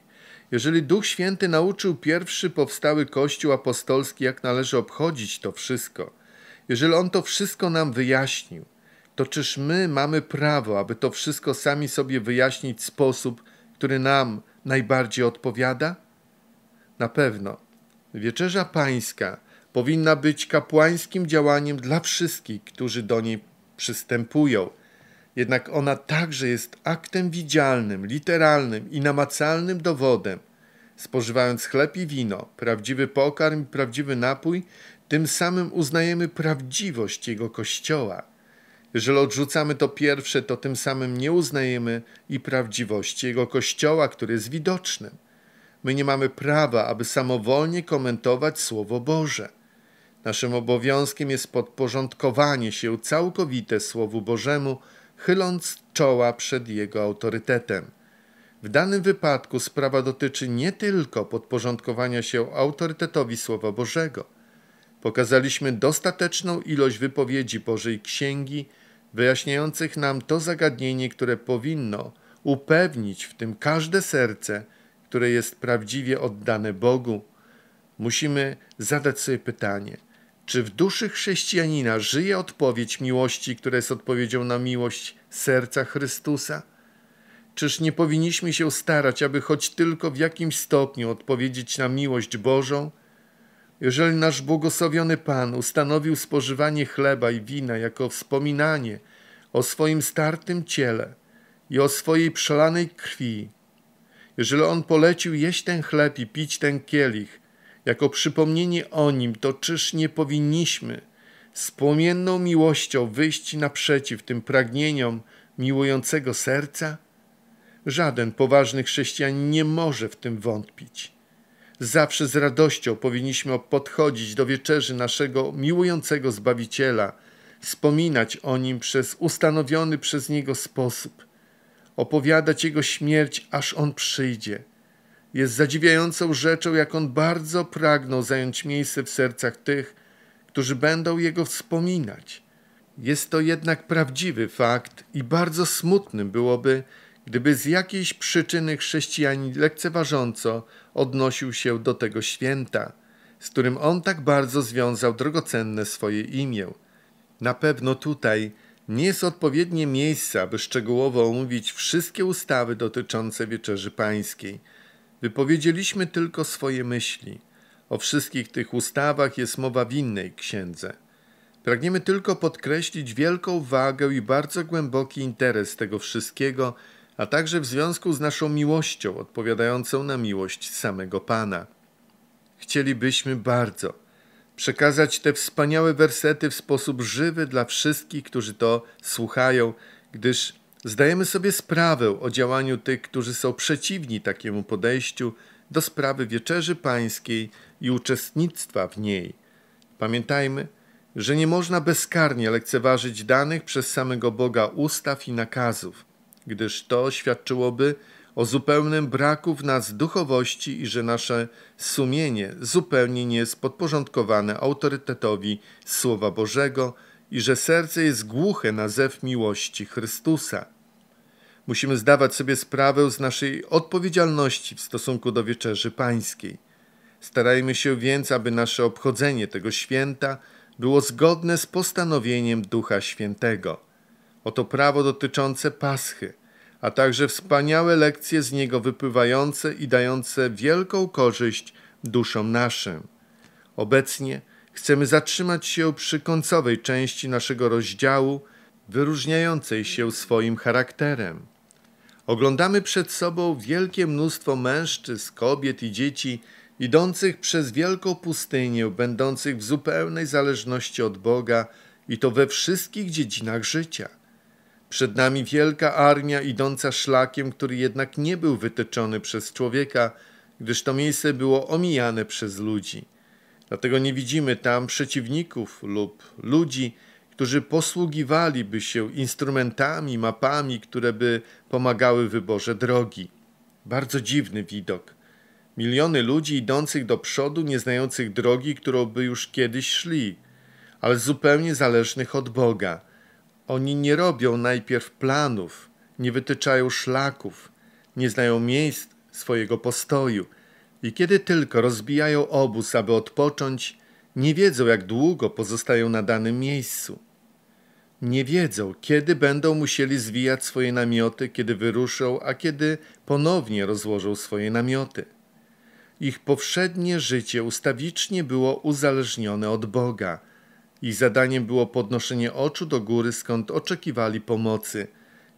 jeżeli Duch Święty nauczył pierwszy powstały Kościół Apostolski, jak należy obchodzić to wszystko, jeżeli On to wszystko nam wyjaśnił, to czyż my mamy prawo, aby to wszystko sami sobie wyjaśnić w sposób, który nam najbardziej odpowiada? Na pewno. Wieczerza Pańska – powinna być kapłańskim działaniem dla wszystkich, którzy do niej przystępują. Jednak ona także jest aktem widzialnym, literalnym i namacalnym dowodem. Spożywając chleb i wino, prawdziwy pokarm i prawdziwy napój, tym samym uznajemy prawdziwość Jego Kościoła. Jeżeli odrzucamy to pierwsze, to tym samym nie uznajemy i prawdziwości Jego Kościoła, który jest widocznym. My nie mamy prawa, aby samowolnie komentować Słowo Boże. Naszym obowiązkiem jest podporządkowanie się całkowite Słowu Bożemu, chyląc czoła przed Jego autorytetem. W danym wypadku sprawa dotyczy nie tylko podporządkowania się autorytetowi Słowa Bożego. Pokazaliśmy dostateczną ilość wypowiedzi Bożej Księgi, wyjaśniających nam to zagadnienie, które powinno upewnić w tym każde serce, które jest prawdziwie oddane Bogu. Musimy zadać sobie pytanie – czy w duszy chrześcijanina żyje odpowiedź miłości, która jest odpowiedzią na miłość serca Chrystusa? Czyż nie powinniśmy się starać, aby choć tylko w jakimś stopniu odpowiedzieć na miłość Bożą? Jeżeli nasz błogosławiony Pan ustanowił spożywanie chleba i wina jako wspominanie o swoim startym ciele i o swojej przelanej krwi, jeżeli On polecił jeść ten chleb i pić ten kielich, jako przypomnienie o nim, to czyż nie powinniśmy z płomienną miłością wyjść naprzeciw tym pragnieniom miłującego serca? Żaden poważny chrześcijanin nie może w tym wątpić. Zawsze z radością powinniśmy podchodzić do wieczerzy naszego miłującego Zbawiciela, wspominać o nim przez ustanowiony przez niego sposób, opowiadać jego śmierć, aż on przyjdzie – jest zadziwiającą rzeczą, jak on bardzo pragnął zająć miejsce w sercach tych, którzy będą jego wspominać. Jest to jednak prawdziwy fakt i bardzo smutnym byłoby, gdyby z jakiejś przyczyny chrześcijanin lekceważąco odnosił się do tego święta, z którym on tak bardzo związał drogocenne swoje imię. Na pewno tutaj nie jest odpowiednie miejsce, aby szczegółowo omówić wszystkie ustawy dotyczące wieczerzy pańskiej – Wypowiedzieliśmy tylko swoje myśli. O wszystkich tych ustawach jest mowa w innej księdze. Pragniemy tylko podkreślić wielką wagę i bardzo głęboki interes tego wszystkiego, a także w związku z naszą miłością odpowiadającą na miłość samego Pana. Chcielibyśmy bardzo przekazać te wspaniałe wersety w sposób żywy dla wszystkich, którzy to słuchają, gdyż Zdajemy sobie sprawę o działaniu tych, którzy są przeciwni takiemu podejściu do sprawy wieczerzy pańskiej i uczestnictwa w niej. Pamiętajmy, że nie można bezkarnie lekceważyć danych przez samego Boga ustaw i nakazów, gdyż to świadczyłoby o zupełnym braku w nas duchowości i że nasze sumienie zupełnie nie jest podporządkowane autorytetowi Słowa Bożego i że serce jest głuche na zew miłości Chrystusa. Musimy zdawać sobie sprawę z naszej odpowiedzialności w stosunku do wieczerzy pańskiej. Starajmy się więc, aby nasze obchodzenie tego święta było zgodne z postanowieniem Ducha Świętego. Oto prawo dotyczące Paschy, a także wspaniałe lekcje z niego wypływające i dające wielką korzyść duszom naszym. Obecnie Chcemy zatrzymać się przy końcowej części naszego rozdziału, wyróżniającej się swoim charakterem. Oglądamy przed sobą wielkie mnóstwo mężczyzn, kobiet i dzieci, idących przez wielką pustynię, będących w zupełnej zależności od Boga i to we wszystkich dziedzinach życia. Przed nami wielka armia idąca szlakiem, który jednak nie był wytyczony przez człowieka, gdyż to miejsce było omijane przez ludzi. Dlatego nie widzimy tam przeciwników lub ludzi, którzy posługiwaliby się instrumentami, mapami, które by pomagały w wyborze drogi. Bardzo dziwny widok. Miliony ludzi idących do przodu, nie znających drogi, którą by już kiedyś szli, ale zupełnie zależnych od Boga. Oni nie robią najpierw planów, nie wytyczają szlaków, nie znają miejsc swojego postoju – i kiedy tylko rozbijają obóz, aby odpocząć, nie wiedzą, jak długo pozostają na danym miejscu. Nie wiedzą, kiedy będą musieli zwijać swoje namioty, kiedy wyruszą, a kiedy ponownie rozłożą swoje namioty. Ich powszednie życie ustawicznie było uzależnione od Boga. Ich zadaniem było podnoszenie oczu do góry, skąd oczekiwali pomocy.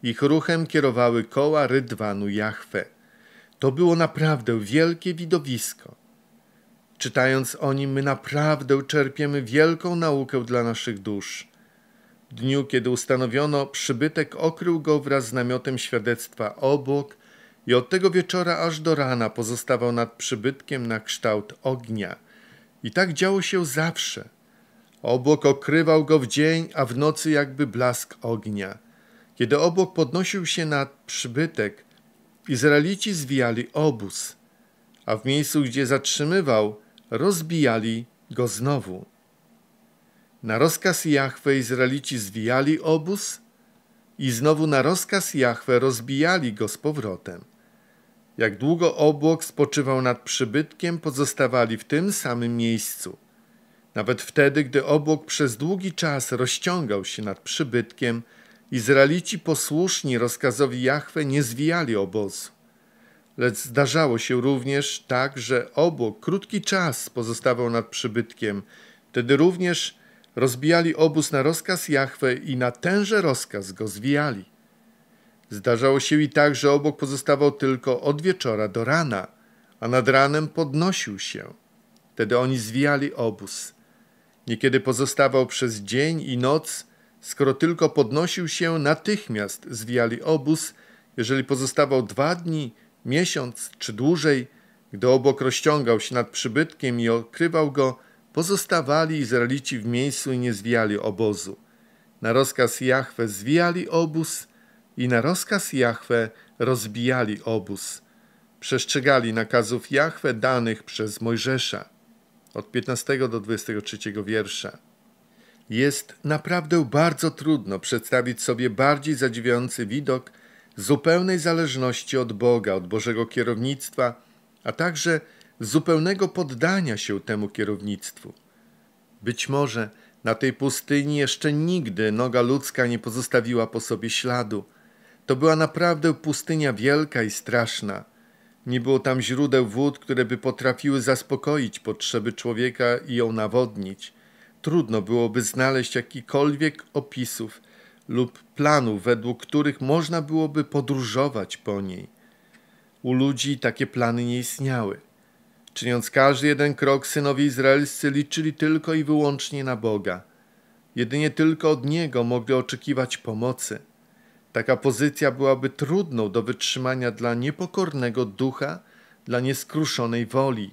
Ich ruchem kierowały koła rydwanu Jahwe. To było naprawdę wielkie widowisko. Czytając o nim, my naprawdę czerpiemy wielką naukę dla naszych dusz. W dniu, kiedy ustanowiono przybytek, okrył go wraz z namiotem świadectwa obłok i od tego wieczora aż do rana pozostawał nad przybytkiem na kształt ognia. I tak działo się zawsze. Obłok okrywał go w dzień, a w nocy jakby blask ognia. Kiedy obłok podnosił się nad przybytek, Izraelici zwijali obóz, a w miejscu, gdzie zatrzymywał, rozbijali go znowu. Na rozkaz Jahwe Izraelici zwijali obóz i znowu na rozkaz Jahwe rozbijali go z powrotem. Jak długo obłok spoczywał nad przybytkiem, pozostawali w tym samym miejscu. Nawet wtedy, gdy obłok przez długi czas rozciągał się nad przybytkiem, Izraelici posłuszni rozkazowi Jahwe nie zwijali obozu. Lecz zdarzało się również tak, że obok krótki czas pozostawał nad przybytkiem. Wtedy również rozbijali obóz na rozkaz Jahwe i na tenże rozkaz go zwijali. Zdarzało się i tak, że obok pozostawał tylko od wieczora do rana, a nad ranem podnosił się. Wtedy oni zwijali obóz. Niekiedy pozostawał przez dzień i noc Skoro tylko podnosił się, natychmiast zwijali obóz, jeżeli pozostawał dwa dni, miesiąc czy dłużej, gdy obok rozciągał się nad przybytkiem i okrywał go, pozostawali Izraelici w miejscu i nie zwijali obozu. Na rozkaz Jahwe zwijali obóz i na rozkaz Jahwe rozbijali obóz. Przestrzegali nakazów Jahwe danych przez Mojżesza. Od 15 do 23 wiersza. Jest naprawdę bardzo trudno przedstawić sobie bardziej zadziwiający widok zupełnej zależności od Boga, od Bożego kierownictwa, a także zupełnego poddania się temu kierownictwu. Być może na tej pustyni jeszcze nigdy noga ludzka nie pozostawiła po sobie śladu. To była naprawdę pustynia wielka i straszna. Nie było tam źródeł wód, które by potrafiły zaspokoić potrzeby człowieka i ją nawodnić trudno byłoby znaleźć jakikolwiek opisów lub planów, według których można byłoby podróżować po niej. U ludzi takie plany nie istniały. Czyniąc każdy jeden krok, synowie izraelscy liczyli tylko i wyłącznie na Boga. Jedynie tylko od Niego mogli oczekiwać pomocy. Taka pozycja byłaby trudną do wytrzymania dla niepokornego ducha, dla nieskruszonej woli.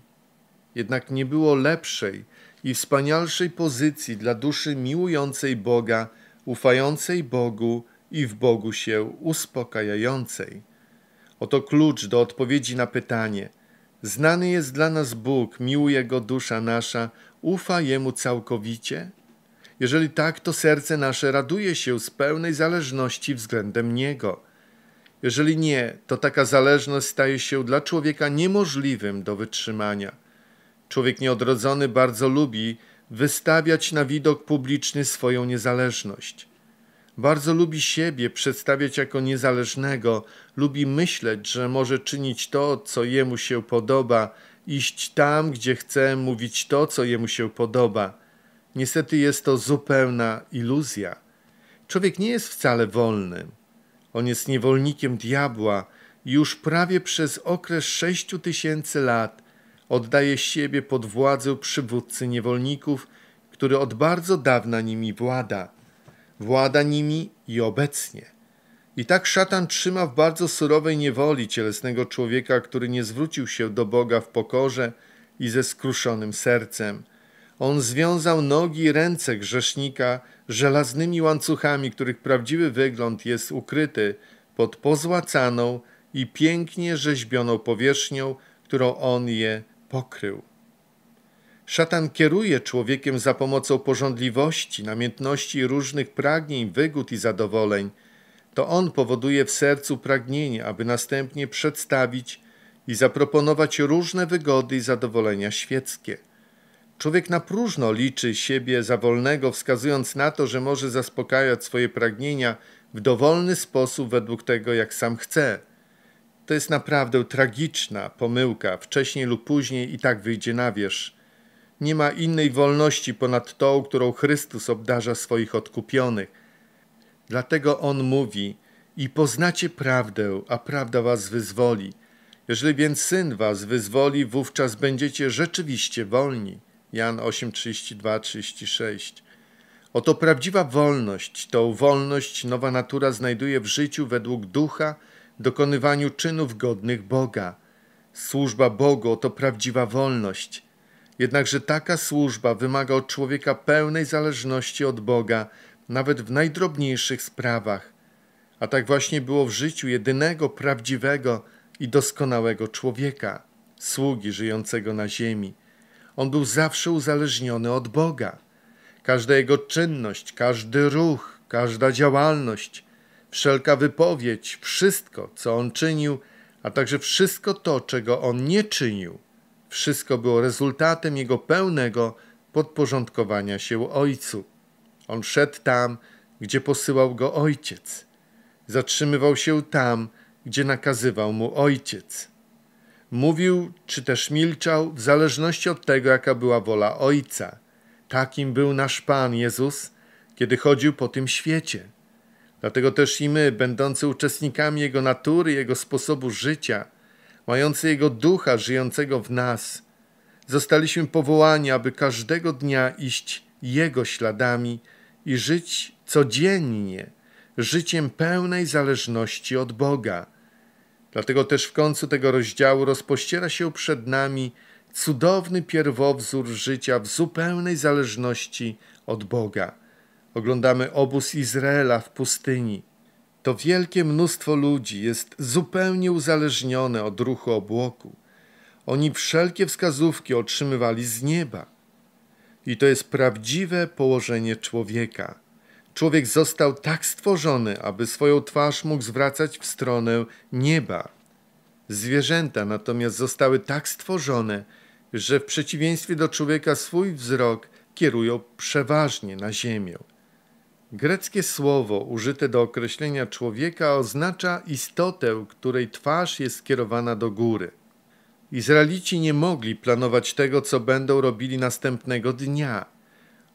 Jednak nie było lepszej, i wspanialszej pozycji dla duszy miłującej Boga, ufającej Bogu i w Bogu się uspokajającej. Oto klucz do odpowiedzi na pytanie. Znany jest dla nas Bóg, miłuje Go dusza nasza, ufa Jemu całkowicie? Jeżeli tak, to serce nasze raduje się z pełnej zależności względem Niego. Jeżeli nie, to taka zależność staje się dla człowieka niemożliwym do wytrzymania. Człowiek nieodrodzony bardzo lubi wystawiać na widok publiczny swoją niezależność. Bardzo lubi siebie przedstawiać jako niezależnego, lubi myśleć, że może czynić to, co jemu się podoba, iść tam, gdzie chce, mówić to, co jemu się podoba. Niestety jest to zupełna iluzja. Człowiek nie jest wcale wolny. On jest niewolnikiem diabła. Już prawie przez okres sześciu tysięcy lat oddaje siebie pod władzę przywódcy niewolników, który od bardzo dawna nimi włada. Włada nimi i obecnie. I tak szatan trzyma w bardzo surowej niewoli cielesnego człowieka, który nie zwrócił się do Boga w pokorze i ze skruszonym sercem. On związał nogi i ręce grzesznika żelaznymi łańcuchami, których prawdziwy wygląd jest ukryty pod pozłacaną i pięknie rzeźbioną powierzchnią, którą on je pokrył. Szatan kieruje człowiekiem za pomocą porządliwości, namiętności różnych pragnień, wygód i zadowoleń. To on powoduje w sercu pragnienie, aby następnie przedstawić i zaproponować różne wygody i zadowolenia świeckie. Człowiek na próżno liczy siebie za wolnego, wskazując na to, że może zaspokajać swoje pragnienia w dowolny sposób według tego, jak sam chce. To jest naprawdę tragiczna pomyłka, wcześniej lub później i tak wyjdzie na wierzch. Nie ma innej wolności ponad tą, którą Chrystus obdarza swoich odkupionych. Dlatego On mówi i poznacie prawdę, a prawda was wyzwoli. Jeżeli więc Syn was wyzwoli, wówczas będziecie rzeczywiście wolni. Jan 8, 32, 36. Oto prawdziwa wolność, tą wolność nowa natura znajduje w życiu według ducha dokonywaniu czynów godnych Boga. Służba Bogu to prawdziwa wolność. Jednakże taka służba wymaga od człowieka pełnej zależności od Boga, nawet w najdrobniejszych sprawach. A tak właśnie było w życiu jedynego prawdziwego i doskonałego człowieka, sługi żyjącego na ziemi. On był zawsze uzależniony od Boga. Każda jego czynność, każdy ruch, każda działalność wszelka wypowiedź, wszystko, co on czynił, a także wszystko to, czego on nie czynił, wszystko było rezultatem jego pełnego podporządkowania się Ojcu. On szedł tam, gdzie posyłał go Ojciec. Zatrzymywał się tam, gdzie nakazywał mu Ojciec. Mówił czy też milczał, w zależności od tego, jaka była wola Ojca. Takim był nasz Pan Jezus, kiedy chodził po tym świecie. Dlatego też i my, będący uczestnikami Jego natury, Jego sposobu życia, mający Jego ducha żyjącego w nas, zostaliśmy powołani, aby każdego dnia iść Jego śladami i żyć codziennie życiem pełnej zależności od Boga. Dlatego też w końcu tego rozdziału rozpościera się przed nami cudowny pierwowzór życia w zupełnej zależności od Boga. Oglądamy obóz Izraela w pustyni. To wielkie mnóstwo ludzi jest zupełnie uzależnione od ruchu obłoku. Oni wszelkie wskazówki otrzymywali z nieba. I to jest prawdziwe położenie człowieka. Człowiek został tak stworzony, aby swoją twarz mógł zwracać w stronę nieba. Zwierzęta natomiast zostały tak stworzone, że w przeciwieństwie do człowieka swój wzrok kierują przeważnie na ziemię. Greckie słowo użyte do określenia człowieka oznacza istotę, której twarz jest skierowana do góry. Izraelici nie mogli planować tego, co będą robili następnego dnia.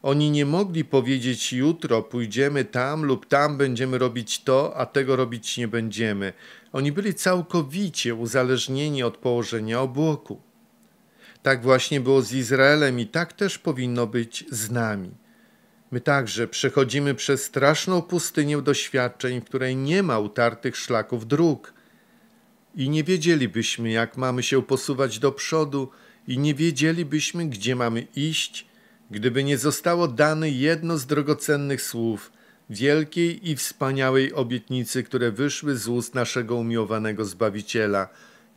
Oni nie mogli powiedzieć jutro pójdziemy tam lub tam będziemy robić to, a tego robić nie będziemy. Oni byli całkowicie uzależnieni od położenia obłoku. Tak właśnie było z Izraelem i tak też powinno być z nami. My także przechodzimy przez straszną pustynię doświadczeń, w której nie ma utartych szlaków dróg. I nie wiedzielibyśmy, jak mamy się posuwać do przodu, i nie wiedzielibyśmy, gdzie mamy iść, gdyby nie zostało dane jedno z drogocennych słów wielkiej i wspaniałej obietnicy, które wyszły z ust naszego umiłowanego Zbawiciela.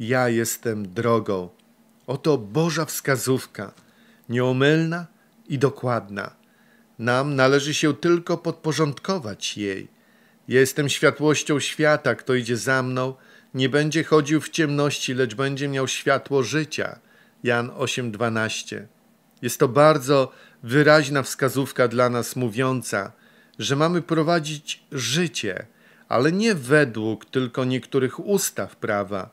Ja jestem drogą. Oto Boża wskazówka, nieomylna i dokładna. Nam należy się tylko podporządkować jej. Jestem światłością świata, kto idzie za mną, nie będzie chodził w ciemności, lecz będzie miał światło życia. Jan 8:12. Jest to bardzo wyraźna wskazówka dla nas mówiąca, że mamy prowadzić życie, ale nie według tylko niektórych ustaw prawa.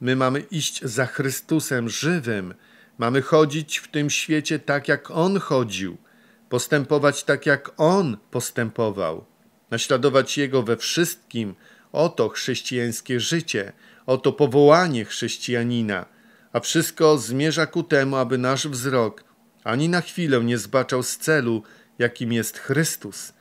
My mamy iść za Chrystusem żywym, mamy chodzić w tym świecie tak, jak On chodził – postępować tak jak On postępował, naśladować Jego we wszystkim. Oto chrześcijańskie życie, oto powołanie chrześcijanina, a wszystko zmierza ku temu, aby nasz wzrok ani na chwilę nie zbaczał z celu, jakim jest Chrystus.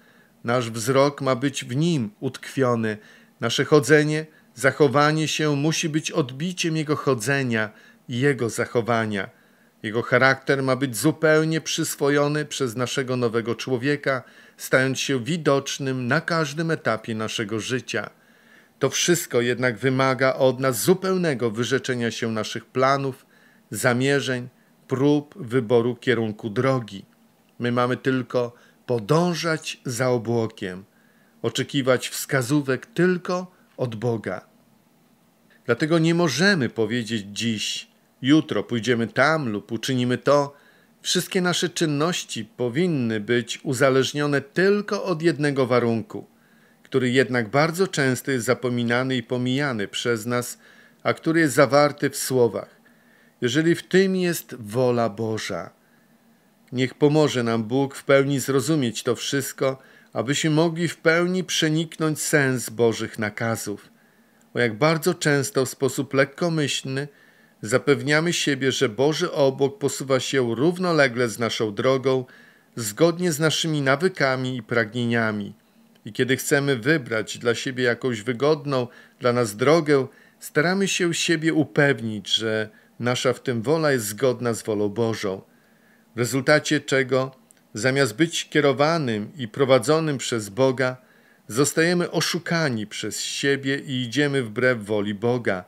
Nasz wzrok ma być w Nim utkwiony, nasze chodzenie, zachowanie się musi być odbiciem Jego chodzenia i Jego zachowania. Jego charakter ma być zupełnie przyswojony przez naszego nowego człowieka, stając się widocznym na każdym etapie naszego życia. To wszystko jednak wymaga od nas zupełnego wyrzeczenia się naszych planów, zamierzeń, prób wyboru kierunku drogi. My mamy tylko podążać za obłokiem, oczekiwać wskazówek tylko od Boga. Dlatego nie możemy powiedzieć dziś, jutro pójdziemy tam lub uczynimy to, wszystkie nasze czynności powinny być uzależnione tylko od jednego warunku, który jednak bardzo często jest zapominany i pomijany przez nas, a który jest zawarty w słowach. Jeżeli w tym jest wola Boża, niech pomoże nam Bóg w pełni zrozumieć to wszystko, abyśmy mogli w pełni przeniknąć sens Bożych nakazów. Bo jak bardzo często w sposób lekkomyślny, zapewniamy siebie, że Boży obok posuwa się równolegle z naszą drogą, zgodnie z naszymi nawykami i pragnieniami. I kiedy chcemy wybrać dla siebie jakąś wygodną dla nas drogę, staramy się siebie upewnić, że nasza w tym wola jest zgodna z wolą Bożą. W rezultacie czego, zamiast być kierowanym i prowadzonym przez Boga, zostajemy oszukani przez siebie i idziemy wbrew woli Boga,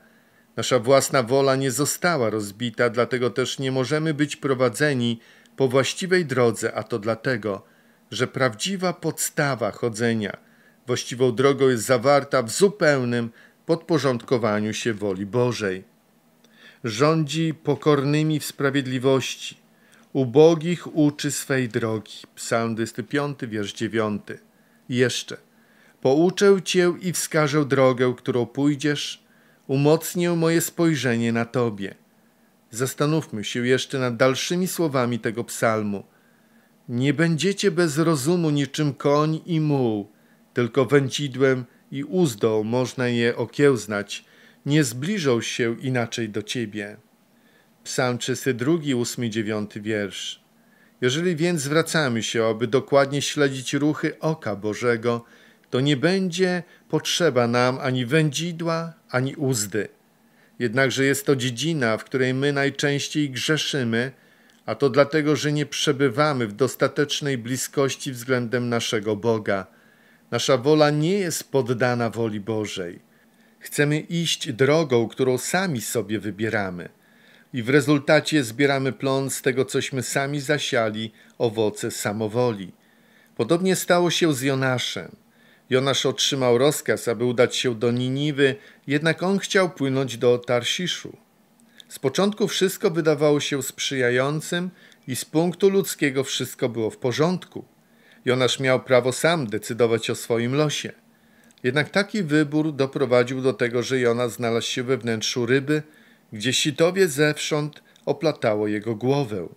Nasza własna wola nie została rozbita, dlatego też nie możemy być prowadzeni po właściwej drodze, a to dlatego, że prawdziwa podstawa chodzenia właściwą drogą jest zawarta w zupełnym podporządkowaniu się woli Bożej. Rządzi pokornymi w sprawiedliwości, ubogich uczy swej drogi. Psalm 25, wiersz 9. I jeszcze. Pouczę cię i wskażę drogę, którą pójdziesz – umocnię moje spojrzenie na Tobie. Zastanówmy się jeszcze nad dalszymi słowami tego psalmu. Nie będziecie bez rozumu niczym koń i muł, tylko wędzidłem i uzdą można je okiełznać, nie zbliżą się inaczej do Ciebie. Psalm 32, 8, 9 wiersz. Jeżeli więc zwracamy się, aby dokładnie śledzić ruchy oka Bożego, to nie będzie potrzeba nam ani wędzidła, ani uzdy. Jednakże jest to dziedzina, w której my najczęściej grzeszymy, a to dlatego, że nie przebywamy w dostatecznej bliskości względem naszego Boga. Nasza wola nie jest poddana woli Bożej. Chcemy iść drogą, którą sami sobie wybieramy. I w rezultacie zbieramy plon z tego, cośmy sami zasiali, owoce samowoli. Podobnie stało się z Jonaszem. Jonasz otrzymał rozkaz, aby udać się do Niniwy, jednak on chciał płynąć do Tarsiszu. Z początku wszystko wydawało się sprzyjającym i z punktu ludzkiego wszystko było w porządku. Jonasz miał prawo sam decydować o swoim losie. Jednak taki wybór doprowadził do tego, że Jonasz znalazł się we wnętrzu ryby, gdzie sitowie zewsząd oplatało jego głowę.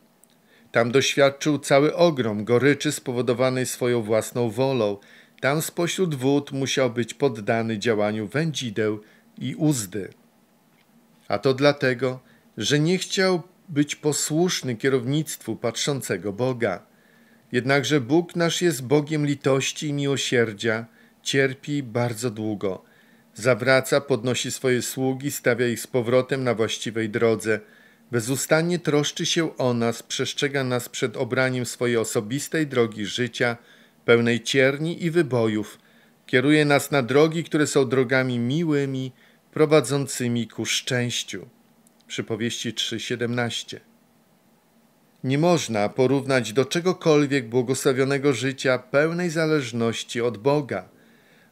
Tam doświadczył cały ogrom goryczy spowodowanej swoją własną wolą – tam spośród wód musiał być poddany działaniu wędzideł i uzdy. A to dlatego, że nie chciał być posłuszny kierownictwu patrzącego Boga. Jednakże Bóg nasz jest Bogiem litości i miłosierdzia, cierpi bardzo długo. Zawraca, podnosi swoje sługi, stawia ich z powrotem na właściwej drodze. Bezustannie troszczy się o nas, przestrzega nas przed obraniem swojej osobistej drogi życia – pełnej cierni i wybojów. Kieruje nas na drogi, które są drogami miłymi, prowadzącymi ku szczęściu. Przypowieści 3:17. Nie można porównać do czegokolwiek błogosławionego życia pełnej zależności od Boga.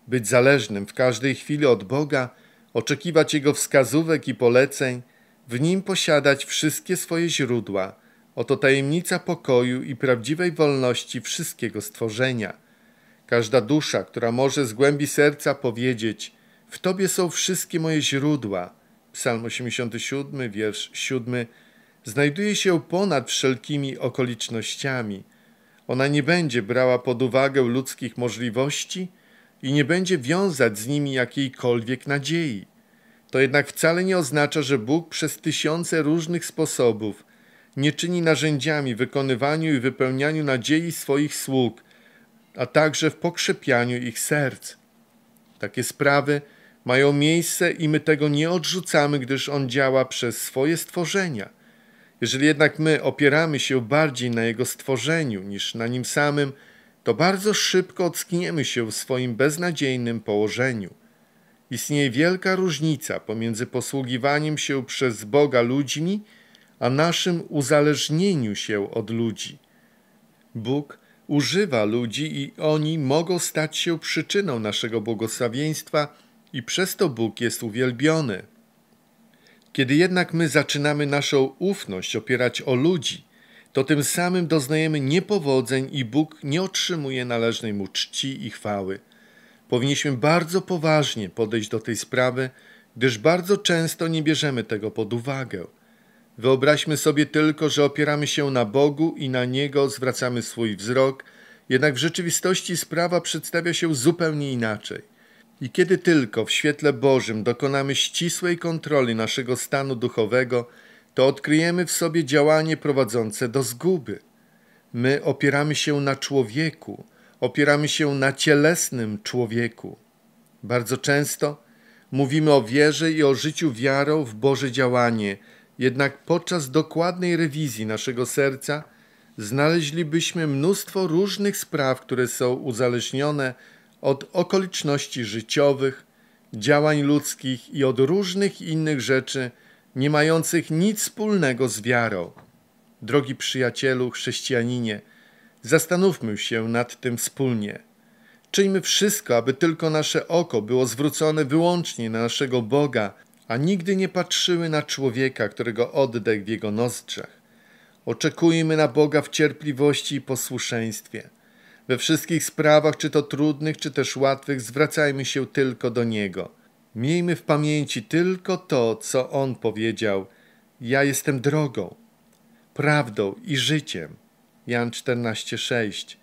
Być zależnym w każdej chwili od Boga, oczekiwać Jego wskazówek i poleceń, w Nim posiadać wszystkie swoje źródła – Oto tajemnica pokoju i prawdziwej wolności wszystkiego stworzenia. Każda dusza, która może z głębi serca powiedzieć: W Tobie są wszystkie moje źródła. Psalm 87, wiersz 7, znajduje się ponad wszelkimi okolicznościami. Ona nie będzie brała pod uwagę ludzkich możliwości i nie będzie wiązać z nimi jakiejkolwiek nadziei. To jednak wcale nie oznacza, że Bóg przez tysiące różnych sposobów nie czyni narzędziami wykonywaniu i wypełnianiu nadziei swoich sług, a także w pokrzepianiu ich serc. Takie sprawy mają miejsce i my tego nie odrzucamy, gdyż On działa przez swoje stworzenia. Jeżeli jednak my opieramy się bardziej na Jego stworzeniu niż na Nim samym, to bardzo szybko ockniemy się w swoim beznadziejnym położeniu. Istnieje wielka różnica pomiędzy posługiwaniem się przez Boga ludźmi, a naszym uzależnieniu się od ludzi. Bóg używa ludzi i oni mogą stać się przyczyną naszego błogosławieństwa i przez to Bóg jest uwielbiony. Kiedy jednak my zaczynamy naszą ufność opierać o ludzi, to tym samym doznajemy niepowodzeń i Bóg nie otrzymuje należnej mu czci i chwały. Powinniśmy bardzo poważnie podejść do tej sprawy, gdyż bardzo często nie bierzemy tego pod uwagę. Wyobraźmy sobie tylko, że opieramy się na Bogu i na Niego zwracamy swój wzrok, jednak w rzeczywistości sprawa przedstawia się zupełnie inaczej. I kiedy tylko w świetle Bożym dokonamy ścisłej kontroli naszego stanu duchowego, to odkryjemy w sobie działanie prowadzące do zguby. My opieramy się na człowieku, opieramy się na cielesnym człowieku. Bardzo często mówimy o wierze i o życiu wiarą w Boże działanie – jednak podczas dokładnej rewizji naszego serca znaleźlibyśmy mnóstwo różnych spraw, które są uzależnione od okoliczności życiowych, działań ludzkich i od różnych innych rzeczy, nie mających nic wspólnego z wiarą. Drogi przyjacielu, chrześcijaninie, zastanówmy się nad tym wspólnie. Czyńmy wszystko, aby tylko nasze oko było zwrócone wyłącznie na naszego Boga a nigdy nie patrzyły na człowieka, którego oddech w jego nozdrzach. Oczekujmy na Boga w cierpliwości i posłuszeństwie. We wszystkich sprawach, czy to trudnych, czy też łatwych, zwracajmy się tylko do Niego. Miejmy w pamięci tylko to, co On powiedział: Ja jestem drogą, prawdą i życiem. Jan 14:6.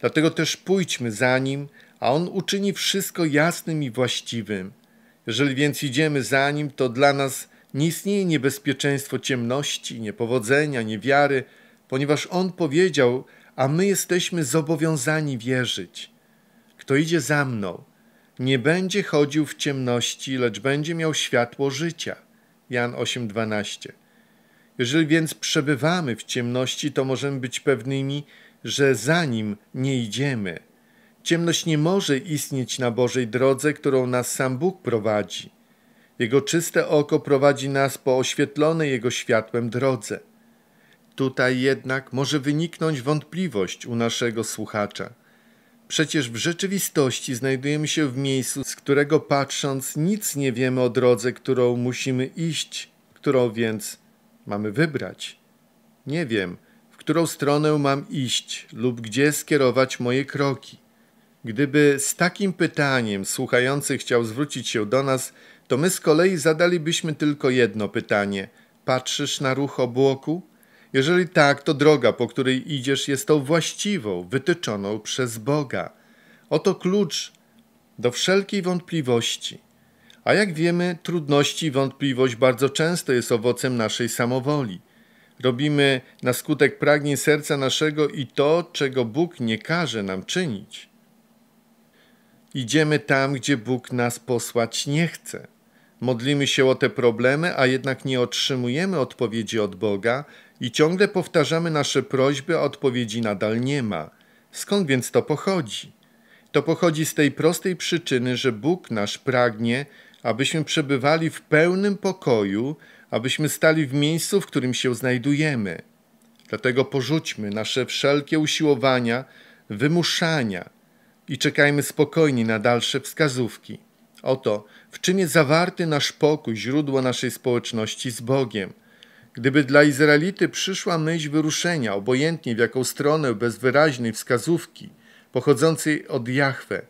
Dlatego też pójdźmy za Nim, a On uczyni wszystko jasnym i właściwym. Jeżeli więc idziemy za Nim, to dla nas nie istnieje niebezpieczeństwo ciemności, niepowodzenia, niewiary, ponieważ On powiedział, a my jesteśmy zobowiązani wierzyć. Kto idzie za mną, nie będzie chodził w ciemności, lecz będzie miał światło życia. Jan 8:12. Jeżeli więc przebywamy w ciemności, to możemy być pewnymi, że za nim nie idziemy. Ciemność nie może istnieć na Bożej drodze, którą nas sam Bóg prowadzi. Jego czyste oko prowadzi nas po oświetlonej Jego światłem drodze. Tutaj jednak może wyniknąć wątpliwość u naszego słuchacza. Przecież w rzeczywistości znajdujemy się w miejscu, z którego patrząc nic nie wiemy o drodze, którą musimy iść, którą więc mamy wybrać. Nie wiem, w którą stronę mam iść lub gdzie skierować moje kroki. Gdyby z takim pytaniem słuchający chciał zwrócić się do nas, to my z kolei zadalibyśmy tylko jedno pytanie: Patrzysz na ruch obłoku? Jeżeli tak, to droga, po której idziesz, jest tą właściwą, wytyczoną przez Boga. Oto klucz do wszelkiej wątpliwości. A jak wiemy, trudności i wątpliwość bardzo często jest owocem naszej samowoli. Robimy na skutek pragnień serca naszego i to, czego Bóg nie każe nam czynić. Idziemy tam, gdzie Bóg nas posłać nie chce. Modlimy się o te problemy, a jednak nie otrzymujemy odpowiedzi od Boga i ciągle powtarzamy nasze prośby, a odpowiedzi nadal nie ma. Skąd więc to pochodzi? To pochodzi z tej prostej przyczyny, że Bóg nasz pragnie, abyśmy przebywali w pełnym pokoju, abyśmy stali w miejscu, w którym się znajdujemy. Dlatego porzućmy nasze wszelkie usiłowania, wymuszania, i czekajmy spokojni na dalsze wskazówki. Oto, w czym jest zawarty nasz pokój, źródło naszej społeczności z Bogiem. Gdyby dla Izraelity przyszła myśl wyruszenia, obojętnie w jaką stronę, bez wyraźnej wskazówki, pochodzącej od Jahwe,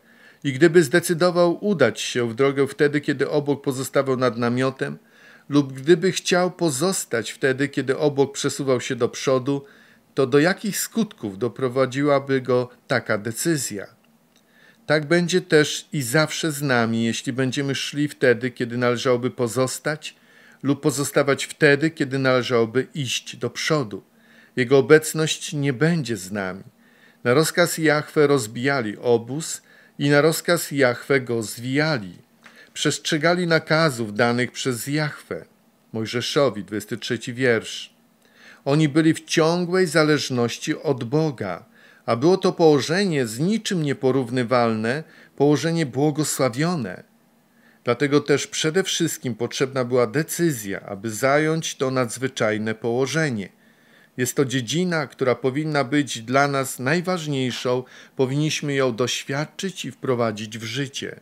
i gdyby zdecydował udać się w drogę wtedy, kiedy obok pozostawał nad namiotem, lub gdyby chciał pozostać wtedy, kiedy obok przesuwał się do przodu, to do jakich skutków doprowadziłaby go taka decyzja? Tak będzie też i zawsze z nami, jeśli będziemy szli wtedy, kiedy należałoby pozostać, lub pozostawać wtedy, kiedy należałoby iść do przodu. Jego obecność nie będzie z nami. Na rozkaz Jahwe rozbijali obóz i na rozkaz Jahwe go zwijali. Przestrzegali nakazów danych przez Jahwe. Mojżeszowi, 23 wiersz. Oni byli w ciągłej zależności od Boga – a było to położenie z niczym nieporównywalne, położenie błogosławione. Dlatego też przede wszystkim potrzebna była decyzja, aby zająć to nadzwyczajne położenie. Jest to dziedzina, która powinna być dla nas najważniejszą, powinniśmy ją doświadczyć i wprowadzić w życie.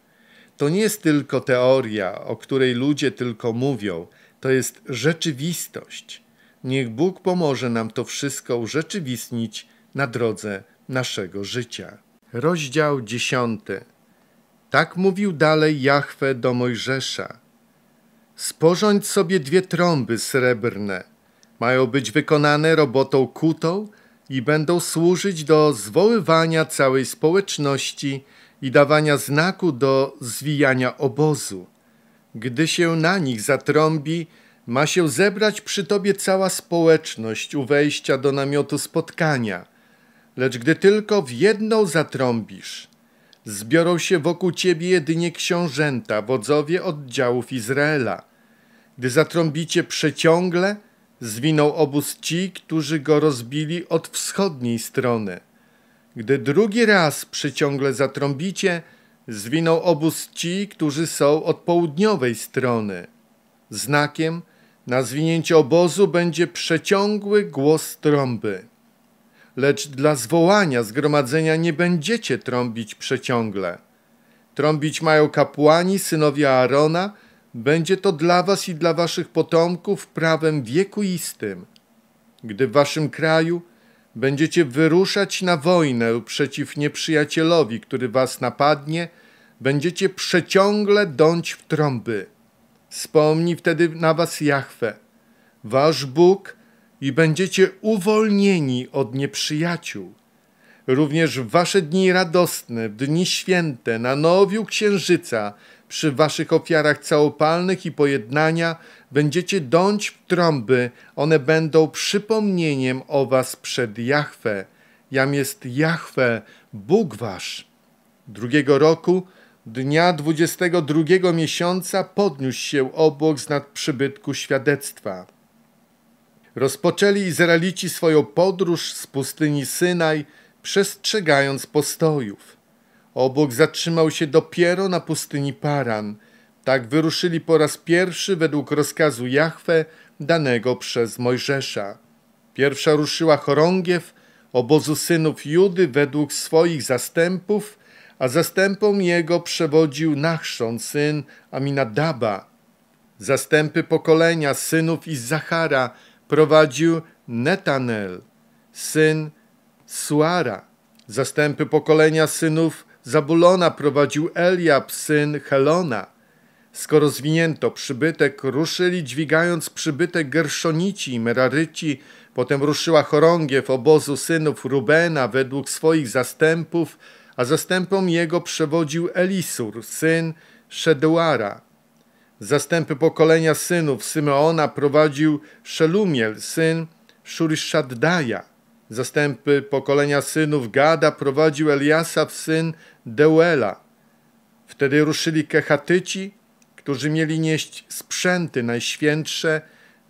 To nie jest tylko teoria, o której ludzie tylko mówią, to jest rzeczywistość. Niech Bóg pomoże nam to wszystko urzeczywistnić na drodze naszego życia. Rozdział 10. Tak mówił dalej Jahwe do Mojżesza. Sporządź sobie dwie trąby srebrne. Mają być wykonane robotą kutą i będą służyć do zwoływania całej społeczności i dawania znaku do zwijania obozu. Gdy się na nich zatrąbi, ma się zebrać przy tobie cała społeczność u wejścia do namiotu spotkania – Lecz gdy tylko w jedną zatrąbisz, zbiorą się wokół ciebie jedynie książęta, wodzowie oddziałów Izraela. Gdy zatrąbicie przeciągle, zwinął obóz ci, którzy go rozbili od wschodniej strony. Gdy drugi raz przeciągle zatrąbicie, zwinął obóz ci, którzy są od południowej strony. Znakiem na zwinięcie obozu będzie przeciągły głos trąby lecz dla zwołania zgromadzenia nie będziecie trąbić przeciągle. Trąbić mają kapłani, synowie Aarona, będzie to dla was i dla waszych potomków prawem wiekuistym. Gdy w waszym kraju będziecie wyruszać na wojnę przeciw nieprzyjacielowi, który was napadnie, będziecie przeciągle dąć w trąby. Wspomni wtedy na was Jahwe. Wasz Bóg i będziecie uwolnieni od nieprzyjaciół. Również w wasze dni radosne, dni święte, na nowiu księżyca, przy waszych ofiarach całopalnych i pojednania będziecie dąć w trąby, one będą przypomnieniem o was przed Jahwe. Jam jest Jahwe, Bóg wasz. Drugiego roku, dnia dwudziestego drugiego miesiąca podniósł się obok z nad przybytku świadectwa rozpoczęli Izraelici swoją podróż z pustyni Synaj, przestrzegając postojów. Obok zatrzymał się dopiero na pustyni Paran. Tak wyruszyli po raz pierwszy według rozkazu Jahwe danego przez Mojżesza. Pierwsza ruszyła chorągiew obozu synów Judy według swoich zastępów, a zastępom jego przewodził Nachszon, syn Aminadaba. Zastępy pokolenia synów Izzachara – prowadził Netanel, syn Suara. Zastępy pokolenia synów Zabulona prowadził Eliab, syn Helona. Skoro zwinięto przybytek, ruszyli dźwigając przybytek Gerszonici i Meraryci. Potem ruszyła chorągiew obozu synów Rubena według swoich zastępów, a zastępom jego przewodził Elisur, syn Szeduara. Zastępy pokolenia synów Symeona prowadził Szelumiel, syn Szuryszaddaja. Zastępy pokolenia synów Gada prowadził Eliasaf, syn Deuela. Wtedy ruszyli Kechatyci, którzy mieli nieść sprzęty najświętsze.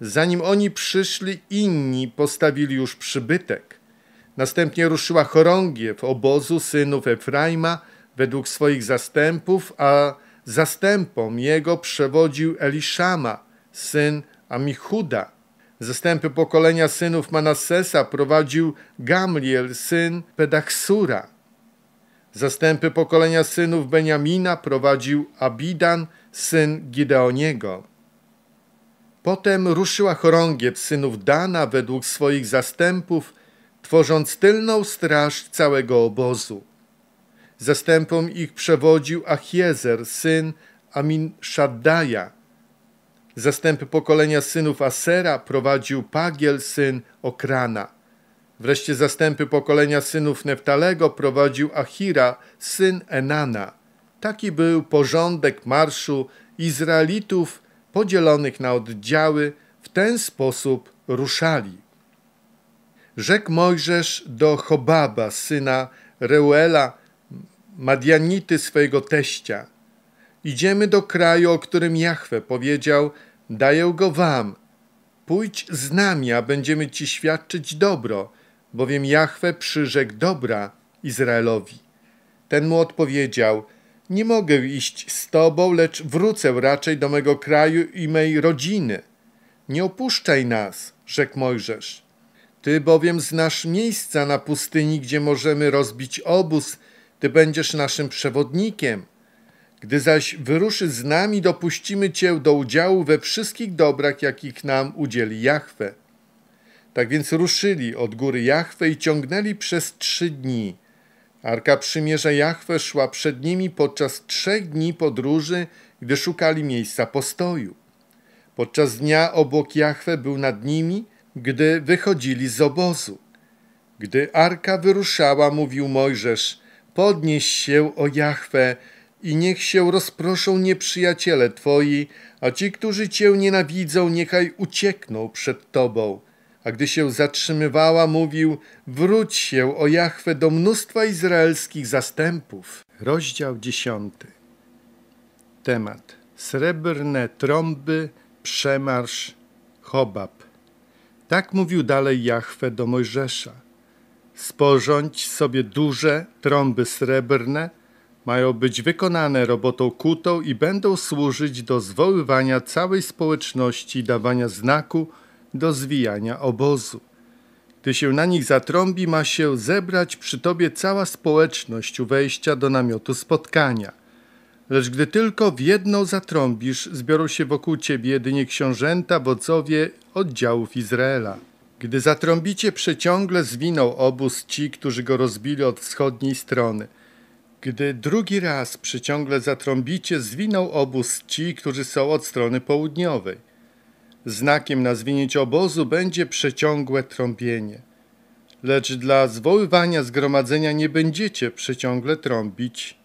Zanim oni przyszli, inni postawili już przybytek. Następnie ruszyła chorągiew obozu synów Efraima według swoich zastępów, a Zastępom jego przewodził Eliszama, syn Amichuda. Zastępy pokolenia synów Manassesa prowadził Gamliel, syn Pedachsura. Zastępy pokolenia synów Beniamina prowadził Abidan, syn Gideoniego. Potem ruszyła chorągiew synów Dana według swoich zastępów, tworząc tylną straż całego obozu. Zastępom ich przewodził Achiezer, syn Amin Shaddaja. Zastępy pokolenia synów Asera prowadził Pagiel, syn Okrana. Wreszcie zastępy pokolenia synów Neftalego prowadził Achira, syn Enana. Taki był porządek marszu Izraelitów podzielonych na oddziały, w ten sposób ruszali. Rzekł Mojżesz do Chobaba, syna Reuela, Madianity swojego teścia. Idziemy do kraju, o którym Jahwe powiedział, daję go wam. Pójdź z nami, a będziemy ci świadczyć dobro, bowiem Jahwe przyrzekł dobra Izraelowi. Ten mu odpowiedział, nie mogę iść z tobą, lecz wrócę raczej do mego kraju i mej rodziny. Nie opuszczaj nas, rzekł Mojżesz. Ty bowiem znasz miejsca na pustyni, gdzie możemy rozbić obóz ty będziesz naszym przewodnikiem. Gdy zaś wyruszysz z nami, dopuścimy Cię do udziału we wszystkich dobrach, jakich nam udzieli Jahwe. Tak więc ruszyli od góry Jahwe i ciągnęli przez trzy dni. Arka przymierza Jahwe szła przed nimi podczas trzech dni podróży, gdy szukali miejsca postoju. Podczas dnia obłok Jahwe był nad nimi, gdy wychodzili z obozu. Gdy arka wyruszała, mówił Mojżesz: Podnieś się, o Jahwe, i niech się rozproszą nieprzyjaciele Twoi, a ci, którzy Cię nienawidzą, niechaj uciekną przed Tobą. A gdy się zatrzymywała, mówił, wróć się, o Jahwe, do mnóstwa izraelskich zastępów. Rozdział dziesiąty. Temat. Srebrne trąby, przemarsz, Hobab. Tak mówił dalej Jahwe do Mojżesza. Sporządź sobie duże trąby srebrne, mają być wykonane robotą kutą i będą służyć do zwoływania całej społeczności, dawania znaku do zwijania obozu. Gdy się na nich zatrąbi, ma się zebrać przy tobie cała społeczność u wejścia do namiotu spotkania. Lecz gdy tylko w jedną zatrąbisz, zbiorą się wokół ciebie jedynie książęta, wodzowie oddziałów Izraela. Gdy zatrąbicie, przeciągle zwinął obóz ci, którzy go rozbili od wschodniej strony. Gdy drugi raz przeciągle zatrąbicie, zwinął obóz ci, którzy są od strony południowej. Znakiem na zwinięcie obozu będzie przeciągłe trąbienie. Lecz dla zwoływania zgromadzenia nie będziecie przeciągle trąbić.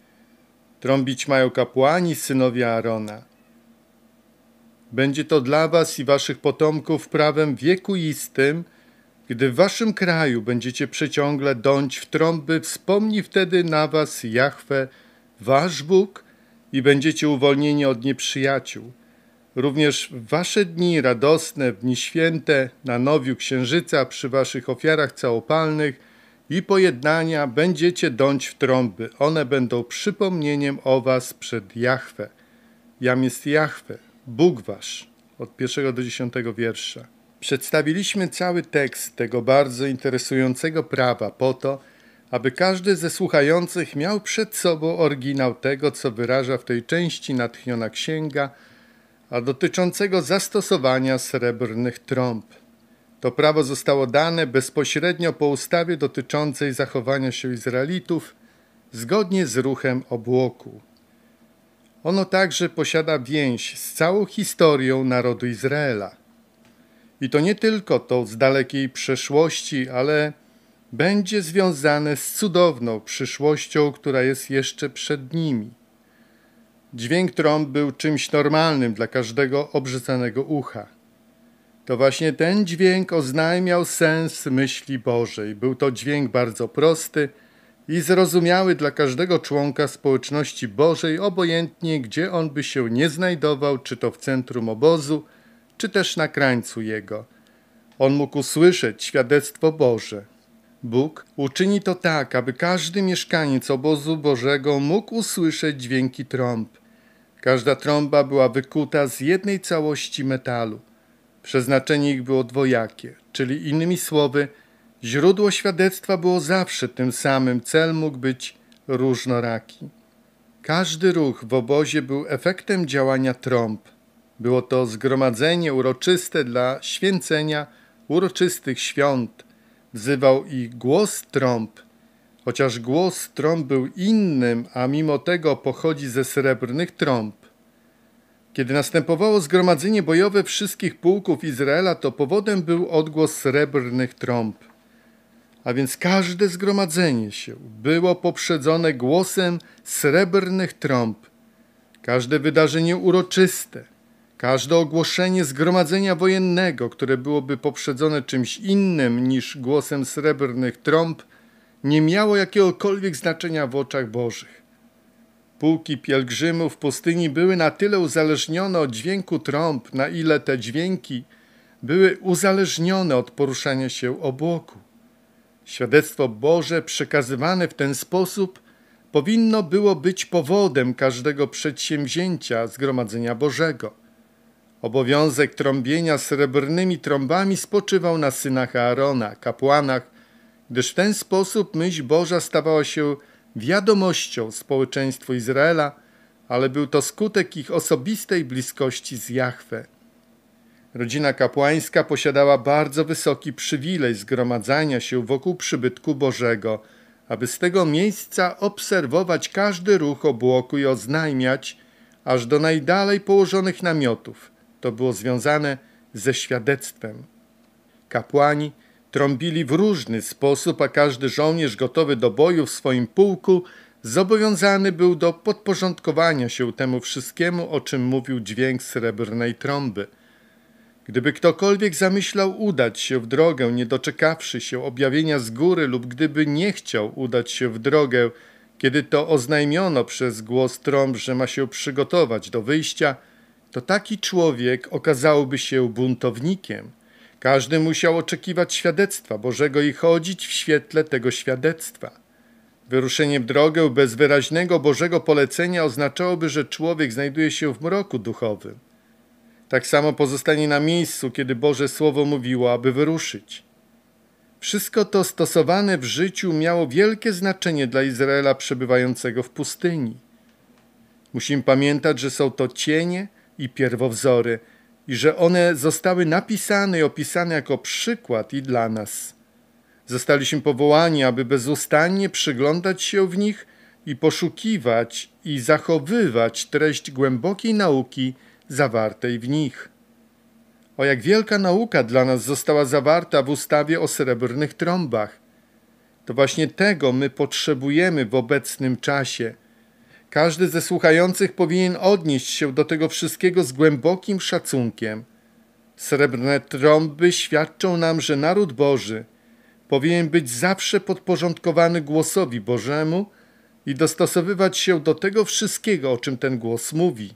Trąbić mają kapłani, synowie Arona. Będzie to dla was i waszych potomków prawem wiekuistym, gdy w waszym kraju będziecie przeciągle dąć w trąby, wspomni wtedy na was Jahwe, wasz Bóg, i będziecie uwolnieni od nieprzyjaciół. Również wasze dni radosne, dni święte, na nowiu księżyca, przy waszych ofiarach całopalnych i pojednania będziecie dąć w trąby. One będą przypomnieniem o was przed Jahwe. Jam jest Jahwe, Bóg Wasz od pierwszego do dziesiątego wiersza. Przedstawiliśmy cały tekst tego bardzo interesującego prawa po to, aby każdy ze słuchających miał przed sobą oryginał tego, co wyraża w tej części natchniona księga, a dotyczącego zastosowania srebrnych trąb. To prawo zostało dane bezpośrednio po ustawie dotyczącej zachowania się Izraelitów, zgodnie z ruchem obłoku. Ono także posiada więź z całą historią narodu Izraela. I to nie tylko to z dalekiej przeszłości, ale będzie związane z cudowną przyszłością, która jest jeszcze przed nimi. Dźwięk trąb był czymś normalnym dla każdego obrzucanego ucha. To właśnie ten dźwięk oznajmiał sens myśli Bożej. Był to dźwięk bardzo prosty, i zrozumiały dla każdego członka społeczności Bożej, obojętnie gdzie on by się nie znajdował, czy to w centrum obozu, czy też na krańcu jego. On mógł usłyszeć świadectwo Boże. Bóg uczyni to tak, aby każdy mieszkaniec obozu Bożego mógł usłyszeć dźwięki trąb. Każda trąba była wykuta z jednej całości metalu. Przeznaczenie ich było dwojakie, czyli innymi słowy – Źródło świadectwa było zawsze tym samym, cel mógł być różnoraki. Każdy ruch w obozie był efektem działania trąb. Było to zgromadzenie uroczyste dla święcenia uroczystych świąt. Wzywał ich głos trąb. Chociaż głos trąb był innym, a mimo tego pochodzi ze srebrnych trąb. Kiedy następowało zgromadzenie bojowe wszystkich pułków Izraela, to powodem był odgłos srebrnych trąb. A więc każde zgromadzenie się było poprzedzone głosem srebrnych trąb. Każde wydarzenie uroczyste, każde ogłoszenie zgromadzenia wojennego, które byłoby poprzedzone czymś innym niż głosem srebrnych trąb, nie miało jakiegokolwiek znaczenia w oczach Bożych. Pułki pielgrzymów w pustyni były na tyle uzależnione od dźwięku trąb, na ile te dźwięki były uzależnione od poruszania się obłoku. Świadectwo Boże przekazywane w ten sposób powinno było być powodem każdego przedsięwzięcia Zgromadzenia Bożego. Obowiązek trąbienia srebrnymi trąbami spoczywał na synach Aarona, kapłanach, gdyż w ten sposób myśl Boża stawała się wiadomością społeczeństwu Izraela, ale był to skutek ich osobistej bliskości z Jahwe. Rodzina kapłańska posiadała bardzo wysoki przywilej zgromadzania się wokół przybytku Bożego, aby z tego miejsca obserwować każdy ruch obłoku i oznajmiać, aż do najdalej położonych namiotów. To było związane ze świadectwem. Kapłani trąbili w różny sposób, a każdy żołnierz gotowy do boju w swoim pułku zobowiązany był do podporządkowania się temu wszystkiemu, o czym mówił dźwięk srebrnej trąby – Gdyby ktokolwiek zamyślał udać się w drogę, nie doczekawszy się objawienia z góry, lub gdyby nie chciał udać się w drogę, kiedy to oznajmiono przez głos trąb, że ma się przygotować do wyjścia, to taki człowiek okazałby się buntownikiem. Każdy musiał oczekiwać świadectwa Bożego i chodzić w świetle tego świadectwa. Wyruszenie w drogę bez wyraźnego Bożego polecenia oznaczałoby, że człowiek znajduje się w mroku duchowym. Tak samo pozostanie na miejscu, kiedy Boże Słowo mówiło, aby wyruszyć. Wszystko to stosowane w życiu miało wielkie znaczenie dla Izraela przebywającego w pustyni. Musimy pamiętać, że są to cienie i pierwowzory i że one zostały napisane i opisane jako przykład i dla nas. Zostaliśmy powołani, aby bezustannie przyglądać się w nich i poszukiwać i zachowywać treść głębokiej nauki – zawartej w nich. O jak wielka nauka dla nas została zawarta w ustawie o srebrnych trąbach. To właśnie tego my potrzebujemy w obecnym czasie. Każdy ze słuchających powinien odnieść się do tego wszystkiego z głębokim szacunkiem. Srebrne trąby świadczą nam, że naród Boży powinien być zawsze podporządkowany głosowi Bożemu i dostosowywać się do tego wszystkiego, o czym ten głos mówi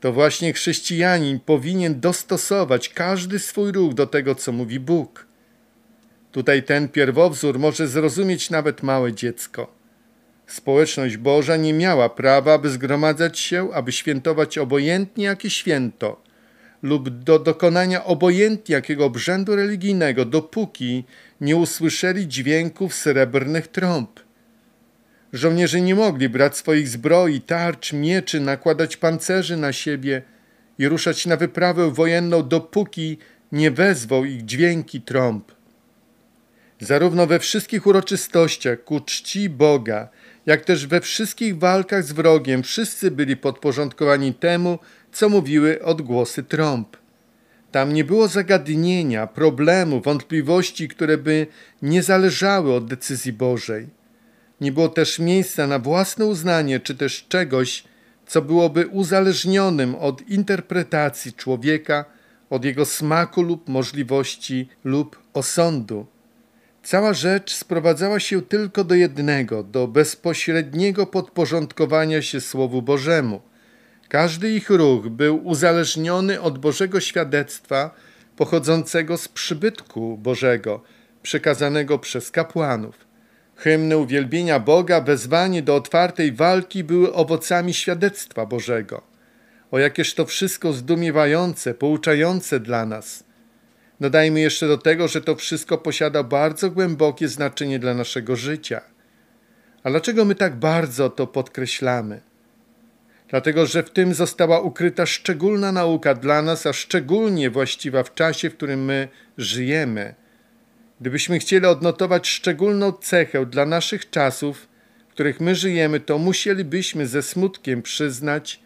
to właśnie chrześcijanin powinien dostosować każdy swój ruch do tego, co mówi Bóg. Tutaj ten pierwowzór może zrozumieć nawet małe dziecko. Społeczność Boża nie miała prawa, aby zgromadzać się, aby świętować obojętnie jakie święto lub do dokonania obojętnie jakiego obrzędu religijnego, dopóki nie usłyszeli dźwięków srebrnych trąb. Żołnierze nie mogli brać swoich zbroi, tarcz, mieczy, nakładać pancerzy na siebie i ruszać na wyprawę wojenną, dopóki nie wezwał ich dźwięki trąb. Zarówno we wszystkich uroczystościach ku czci Boga, jak też we wszystkich walkach z wrogiem wszyscy byli podporządkowani temu, co mówiły odgłosy trąb. Tam nie było zagadnienia, problemu, wątpliwości, które by nie zależały od decyzji Bożej. Nie było też miejsca na własne uznanie czy też czegoś, co byłoby uzależnionym od interpretacji człowieka, od jego smaku lub możliwości lub osądu. Cała rzecz sprowadzała się tylko do jednego, do bezpośredniego podporządkowania się Słowu Bożemu. Każdy ich ruch był uzależniony od Bożego świadectwa pochodzącego z przybytku Bożego, przekazanego przez kapłanów. Hymny uwielbienia Boga, wezwanie do otwartej walki były owocami świadectwa Bożego. O jakież to wszystko zdumiewające, pouczające dla nas. Dodajmy jeszcze do tego, że to wszystko posiada bardzo głębokie znaczenie dla naszego życia. A dlaczego my tak bardzo to podkreślamy? Dlatego, że w tym została ukryta szczególna nauka dla nas, a szczególnie właściwa w czasie, w którym my żyjemy – Gdybyśmy chcieli odnotować szczególną cechę dla naszych czasów, w których my żyjemy, to musielibyśmy ze smutkiem przyznać,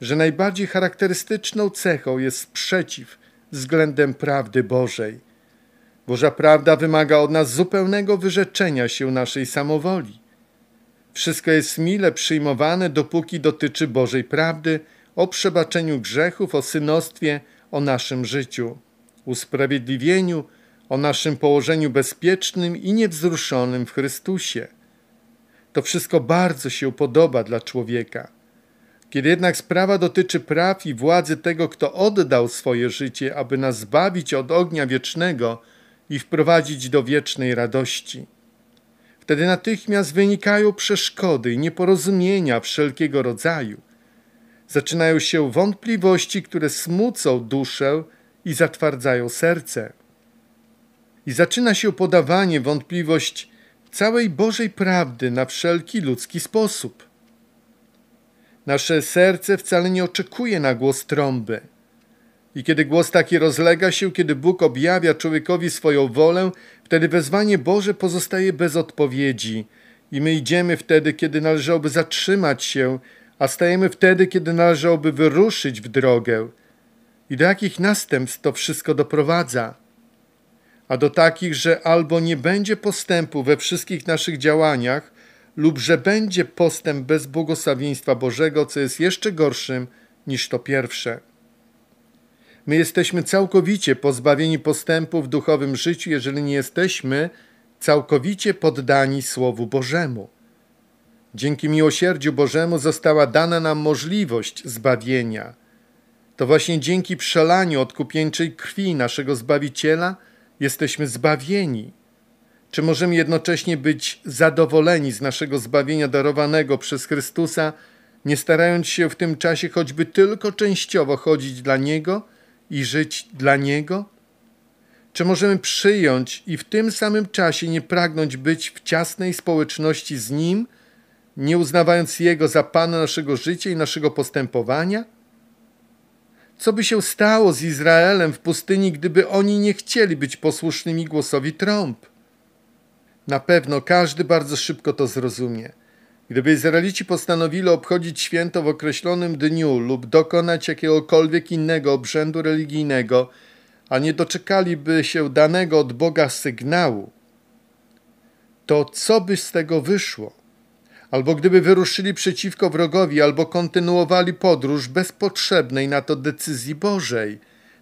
że najbardziej charakterystyczną cechą jest sprzeciw względem prawdy Bożej. Boża prawda wymaga od nas zupełnego wyrzeczenia się naszej samowoli. Wszystko jest mile przyjmowane, dopóki dotyczy Bożej prawdy o przebaczeniu grzechów, o synostwie, o naszym życiu, usprawiedliwieniu, o naszym położeniu bezpiecznym i niewzruszonym w Chrystusie. To wszystko bardzo się podoba dla człowieka. Kiedy jednak sprawa dotyczy praw i władzy tego, kto oddał swoje życie, aby nas zbawić od ognia wiecznego i wprowadzić do wiecznej radości, wtedy natychmiast wynikają przeszkody i nieporozumienia wszelkiego rodzaju. Zaczynają się wątpliwości, które smucą duszę i zatwardzają serce. I zaczyna się podawanie wątpliwość całej Bożej prawdy na wszelki ludzki sposób. Nasze serce wcale nie oczekuje na głos trąby. I kiedy głos taki rozlega się, kiedy Bóg objawia człowiekowi swoją wolę, wtedy wezwanie Boże pozostaje bez odpowiedzi. I my idziemy wtedy, kiedy należałoby zatrzymać się, a stajemy wtedy, kiedy należałoby wyruszyć w drogę. I do jakich następstw to wszystko doprowadza? a do takich, że albo nie będzie postępu we wszystkich naszych działaniach, lub że będzie postęp bez błogosławieństwa Bożego, co jest jeszcze gorszym niż to pierwsze. My jesteśmy całkowicie pozbawieni postępu w duchowym życiu, jeżeli nie jesteśmy całkowicie poddani Słowu Bożemu. Dzięki miłosierdziu Bożemu została dana nam możliwość zbawienia. To właśnie dzięki przelaniu odkupieńczej krwi naszego Zbawiciela – jesteśmy zbawieni? Czy możemy jednocześnie być zadowoleni z naszego zbawienia darowanego przez Chrystusa, nie starając się w tym czasie choćby tylko częściowo chodzić dla Niego i żyć dla Niego? Czy możemy przyjąć i w tym samym czasie nie pragnąć być w ciasnej społeczności z Nim, nie uznawając Jego za Pana naszego życia i naszego postępowania? Co by się stało z Izraelem w pustyni, gdyby oni nie chcieli być posłusznymi głosowi trąb? Na pewno każdy bardzo szybko to zrozumie. Gdyby Izraelici postanowili obchodzić święto w określonym dniu lub dokonać jakiegokolwiek innego obrzędu religijnego, a nie doczekaliby się danego od Boga sygnału, to co by z tego wyszło? albo gdyby wyruszyli przeciwko wrogowi, albo kontynuowali podróż bez potrzebnej na to decyzji Bożej,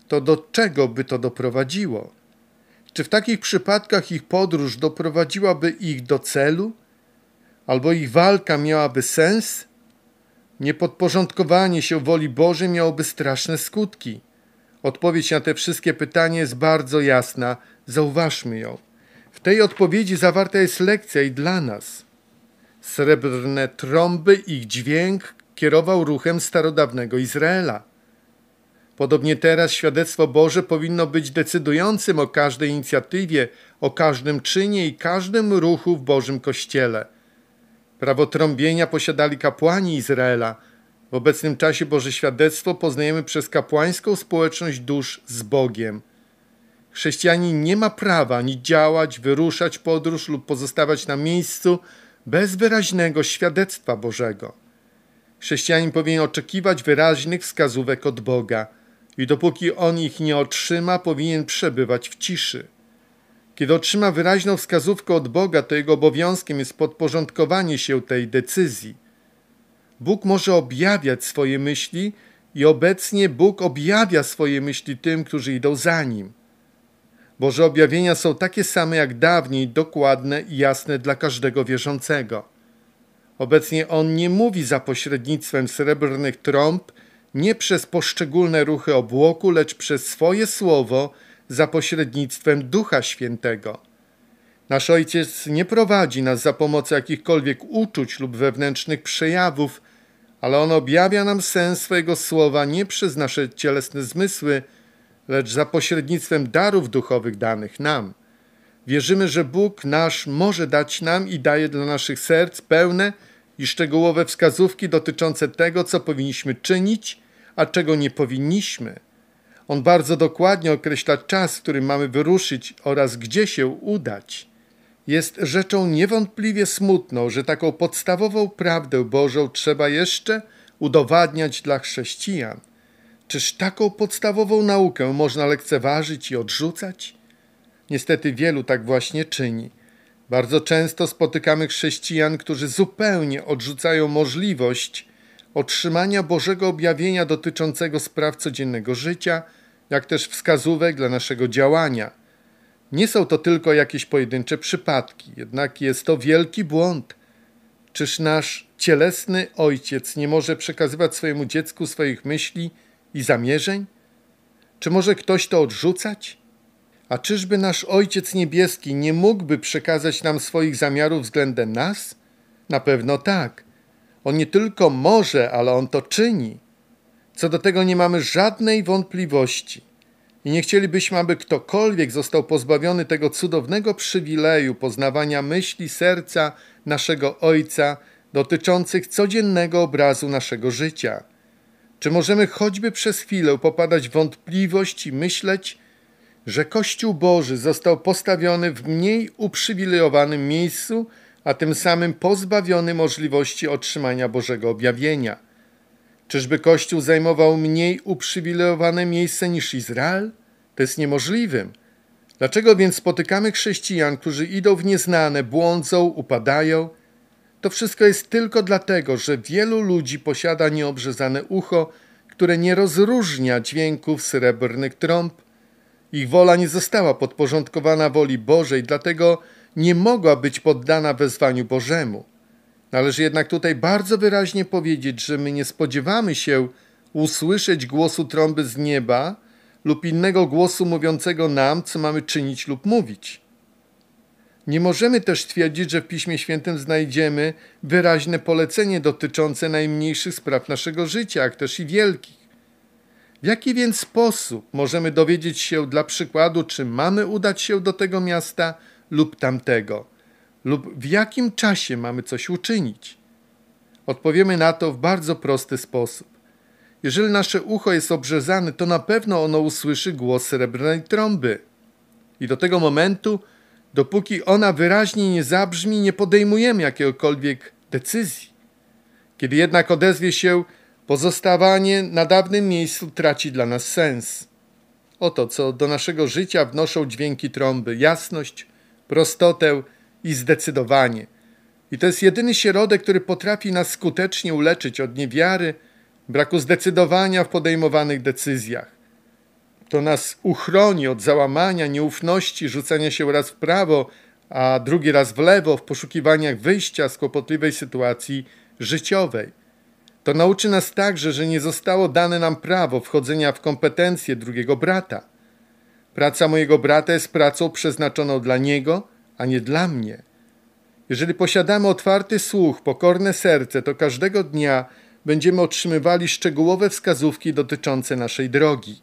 to do czego by to doprowadziło? Czy w takich przypadkach ich podróż doprowadziłaby ich do celu? Albo ich walka miałaby sens? Niepodporządkowanie się woli Bożej miałoby straszne skutki. Odpowiedź na te wszystkie pytania jest bardzo jasna, zauważmy ją. W tej odpowiedzi zawarta jest lekcja i dla nas – Srebrne trąby, ich dźwięk kierował ruchem starodawnego Izraela. Podobnie teraz świadectwo Boże powinno być decydującym o każdej inicjatywie, o każdym czynie i każdym ruchu w Bożym Kościele. Prawo trąbienia posiadali kapłani Izraela. W obecnym czasie Boże świadectwo poznajemy przez kapłańską społeczność dusz z Bogiem. Chrześcijanin nie ma prawa ani działać, wyruszać podróż lub pozostawać na miejscu, bez wyraźnego świadectwa Bożego. Chrześcijanin powinien oczekiwać wyraźnych wskazówek od Boga i dopóki on ich nie otrzyma, powinien przebywać w ciszy. Kiedy otrzyma wyraźną wskazówkę od Boga, to jego obowiązkiem jest podporządkowanie się tej decyzji. Bóg może objawiać swoje myśli i obecnie Bóg objawia swoje myśli tym, którzy idą za Nim. Boże objawienia są takie same jak dawniej, dokładne i jasne dla każdego wierzącego. Obecnie On nie mówi za pośrednictwem srebrnych trąb, nie przez poszczególne ruchy obłoku, lecz przez swoje słowo za pośrednictwem Ducha Świętego. Nasz Ojciec nie prowadzi nas za pomocą jakichkolwiek uczuć lub wewnętrznych przejawów, ale On objawia nam sens swojego słowa nie przez nasze cielesne zmysły, lecz za pośrednictwem darów duchowych danych nam. Wierzymy, że Bóg nasz może dać nam i daje dla naszych serc pełne i szczegółowe wskazówki dotyczące tego, co powinniśmy czynić, a czego nie powinniśmy. On bardzo dokładnie określa czas, w którym mamy wyruszyć oraz gdzie się udać. Jest rzeczą niewątpliwie smutną, że taką podstawową prawdę Bożą trzeba jeszcze udowadniać dla chrześcijan. Czyż taką podstawową naukę można lekceważyć i odrzucać? Niestety wielu tak właśnie czyni. Bardzo często spotykamy chrześcijan, którzy zupełnie odrzucają możliwość otrzymania Bożego objawienia dotyczącego spraw codziennego życia, jak też wskazówek dla naszego działania. Nie są to tylko jakieś pojedyncze przypadki, jednak jest to wielki błąd. Czyż nasz cielesny ojciec nie może przekazywać swojemu dziecku swoich myśli, i zamierzeń? Czy może ktoś to odrzucać? A czyżby nasz Ojciec Niebieski nie mógłby przekazać nam swoich zamiarów względem nas? Na pewno tak. On nie tylko może, ale on to czyni. Co do tego nie mamy żadnej wątpliwości. I nie chcielibyśmy, aby ktokolwiek został pozbawiony tego cudownego przywileju poznawania myśli serca naszego Ojca dotyczących codziennego obrazu naszego życia. Czy możemy choćby przez chwilę popadać w wątpliwość i myśleć, że Kościół Boży został postawiony w mniej uprzywilejowanym miejscu, a tym samym pozbawiony możliwości otrzymania Bożego objawienia? Czyżby Kościół zajmował mniej uprzywilejowane miejsce niż Izrael? To jest niemożliwym. Dlaczego więc spotykamy chrześcijan, którzy idą w nieznane, błądzą, upadają to wszystko jest tylko dlatego, że wielu ludzi posiada nieobrzezane ucho, które nie rozróżnia dźwięków srebrnych trąb. Ich wola nie została podporządkowana woli Bożej, dlatego nie mogła być poddana wezwaniu Bożemu. Należy jednak tutaj bardzo wyraźnie powiedzieć, że my nie spodziewamy się usłyszeć głosu trąby z nieba lub innego głosu mówiącego nam, co mamy czynić lub mówić. Nie możemy też twierdzić, że w Piśmie Świętym znajdziemy wyraźne polecenie dotyczące najmniejszych spraw naszego życia, jak też i wielkich. W jaki więc sposób możemy dowiedzieć się dla przykładu, czy mamy udać się do tego miasta lub tamtego, lub w jakim czasie mamy coś uczynić? Odpowiemy na to w bardzo prosty sposób. Jeżeli nasze ucho jest obrzezane, to na pewno ono usłyszy głos srebrnej trąby. I do tego momentu Dopóki ona wyraźnie nie zabrzmi, nie podejmujemy jakiegokolwiek decyzji. Kiedy jednak odezwie się, pozostawanie na dawnym miejscu traci dla nas sens. Oto co do naszego życia wnoszą dźwięki trąby: jasność, prostotę i zdecydowanie. I to jest jedyny środek, który potrafi nas skutecznie uleczyć od niewiary, braku zdecydowania w podejmowanych decyzjach to nas uchroni od załamania, nieufności, rzucania się raz w prawo, a drugi raz w lewo w poszukiwaniach wyjścia z kłopotliwej sytuacji życiowej. To nauczy nas także, że nie zostało dane nam prawo wchodzenia w kompetencje drugiego brata. Praca mojego brata jest pracą przeznaczoną dla niego, a nie dla mnie. Jeżeli posiadamy otwarty słuch, pokorne serce, to każdego dnia będziemy otrzymywali szczegółowe wskazówki dotyczące naszej drogi.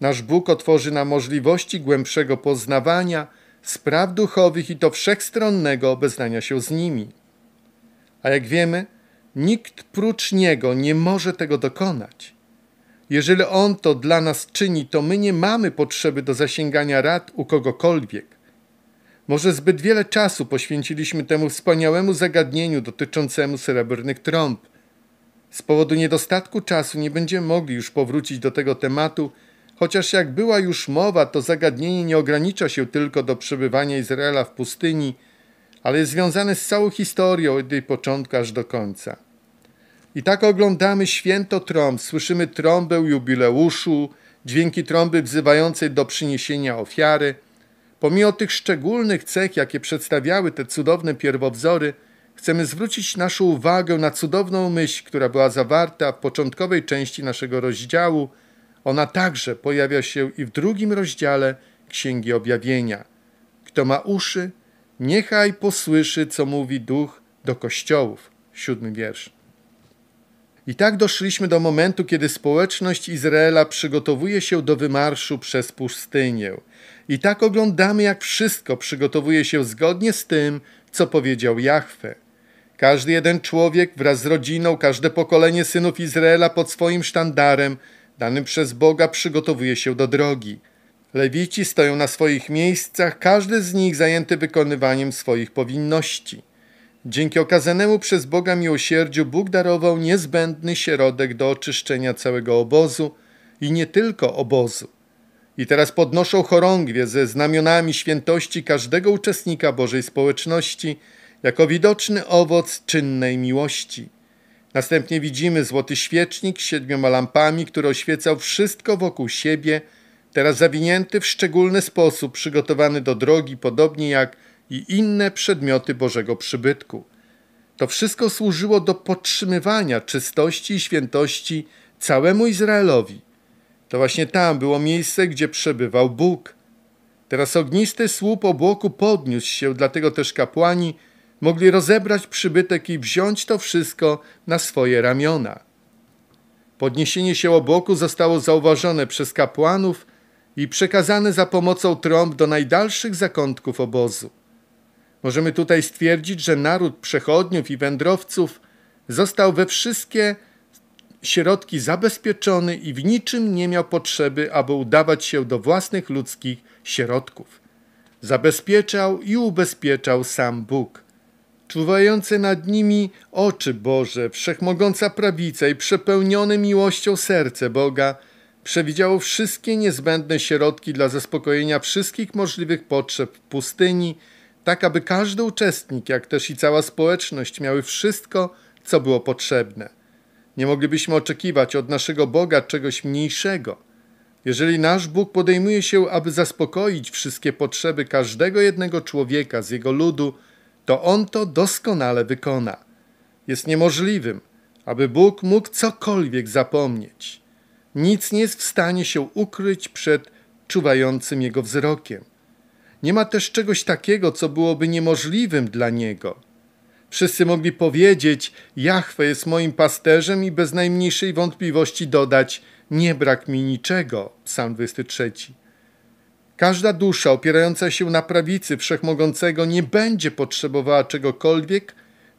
Nasz Bóg otworzy nam możliwości głębszego poznawania spraw duchowych i to wszechstronnego obeznania się z nimi. A jak wiemy, nikt prócz Niego nie może tego dokonać. Jeżeli On to dla nas czyni, to my nie mamy potrzeby do zasięgania rad u kogokolwiek. Może zbyt wiele czasu poświęciliśmy temu wspaniałemu zagadnieniu dotyczącemu srebrnych trąb. Z powodu niedostatku czasu nie będziemy mogli już powrócić do tego tematu Chociaż jak była już mowa, to zagadnienie nie ogranicza się tylko do przebywania Izraela w pustyni, ale jest związane z całą historią od jej początku aż do końca. I tak oglądamy święto trąb, słyszymy trąbę jubileuszu, dźwięki trąby wzywającej do przyniesienia ofiary. Pomimo tych szczególnych cech, jakie przedstawiały te cudowne pierwowzory, chcemy zwrócić naszą uwagę na cudowną myśl, która była zawarta w początkowej części naszego rozdziału – ona także pojawia się i w drugim rozdziale Księgi Objawienia. Kto ma uszy, niechaj posłyszy, co mówi Duch do kościołów. Siódmy wiersz. I tak doszliśmy do momentu, kiedy społeczność Izraela przygotowuje się do wymarszu przez pustynię. I tak oglądamy, jak wszystko przygotowuje się zgodnie z tym, co powiedział Jahwe. Każdy jeden człowiek wraz z rodziną, każde pokolenie synów Izraela pod swoim sztandarem – danym przez Boga przygotowuje się do drogi. Lewici stoją na swoich miejscach, każdy z nich zajęty wykonywaniem swoich powinności. Dzięki okazanemu przez Boga miłosierdziu Bóg darował niezbędny środek do oczyszczenia całego obozu i nie tylko obozu. I teraz podnoszą chorągwie ze znamionami świętości każdego uczestnika Bożej społeczności jako widoczny owoc czynnej miłości. Następnie widzimy złoty świecznik z siedmioma lampami, który oświecał wszystko wokół siebie, teraz zawinięty w szczególny sposób, przygotowany do drogi, podobnie jak i inne przedmioty Bożego przybytku. To wszystko służyło do podtrzymywania czystości i świętości całemu Izraelowi. To właśnie tam było miejsce, gdzie przebywał Bóg. Teraz ognisty słup obłoku podniósł się, dlatego też kapłani – mogli rozebrać przybytek i wziąć to wszystko na swoje ramiona. Podniesienie się obłoku zostało zauważone przez kapłanów i przekazane za pomocą trąb do najdalszych zakątków obozu. Możemy tutaj stwierdzić, że naród przechodniów i wędrowców został we wszystkie środki zabezpieczony i w niczym nie miał potrzeby, aby udawać się do własnych ludzkich środków. Zabezpieczał i ubezpieczał sam Bóg czuwające nad nimi oczy Boże, wszechmogąca prawica i przepełnione miłością serce Boga przewidziało wszystkie niezbędne środki dla zaspokojenia wszystkich możliwych potrzeb w pustyni, tak aby każdy uczestnik, jak też i cała społeczność miały wszystko, co było potrzebne. Nie moglibyśmy oczekiwać od naszego Boga czegoś mniejszego. Jeżeli nasz Bóg podejmuje się, aby zaspokoić wszystkie potrzeby każdego jednego człowieka z jego ludu, to on to doskonale wykona. Jest niemożliwym, aby Bóg mógł cokolwiek zapomnieć. Nic nie jest w stanie się ukryć przed czuwającym jego wzrokiem. Nie ma też czegoś takiego, co byłoby niemożliwym dla niego. Wszyscy mogli powiedzieć: Jahwe jest moim pasterzem, i bez najmniejszej wątpliwości dodać: Nie brak mi niczego. Psalm 23. Każda dusza opierająca się na prawicy wszechmogącego nie będzie potrzebowała czegokolwiek,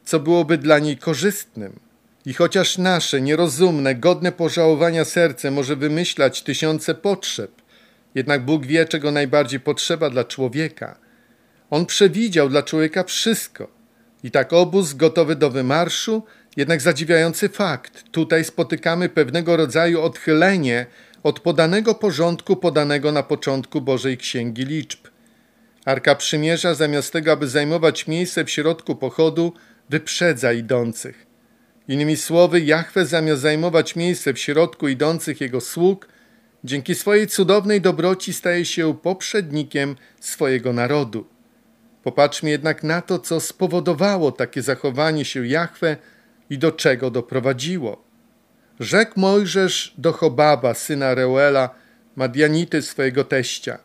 co byłoby dla niej korzystnym. I chociaż nasze nierozumne, godne pożałowania serce może wymyślać tysiące potrzeb, jednak Bóg wie, czego najbardziej potrzeba dla człowieka. On przewidział dla człowieka wszystko. I tak obóz gotowy do wymarszu, jednak zadziwiający fakt. Tutaj spotykamy pewnego rodzaju odchylenie od podanego porządku podanego na początku Bożej Księgi Liczb. Arka Przymierza zamiast tego, aby zajmować miejsce w środku pochodu, wyprzedza idących. Innymi słowy, Jahwe zamiast zajmować miejsce w środku idących jego sług, dzięki swojej cudownej dobroci staje się poprzednikiem swojego narodu. Popatrzmy jednak na to, co spowodowało takie zachowanie się Jahwe i do czego doprowadziło. Rzekł Mojżesz do Chobaba, syna Reuela, Madianity swojego teścia.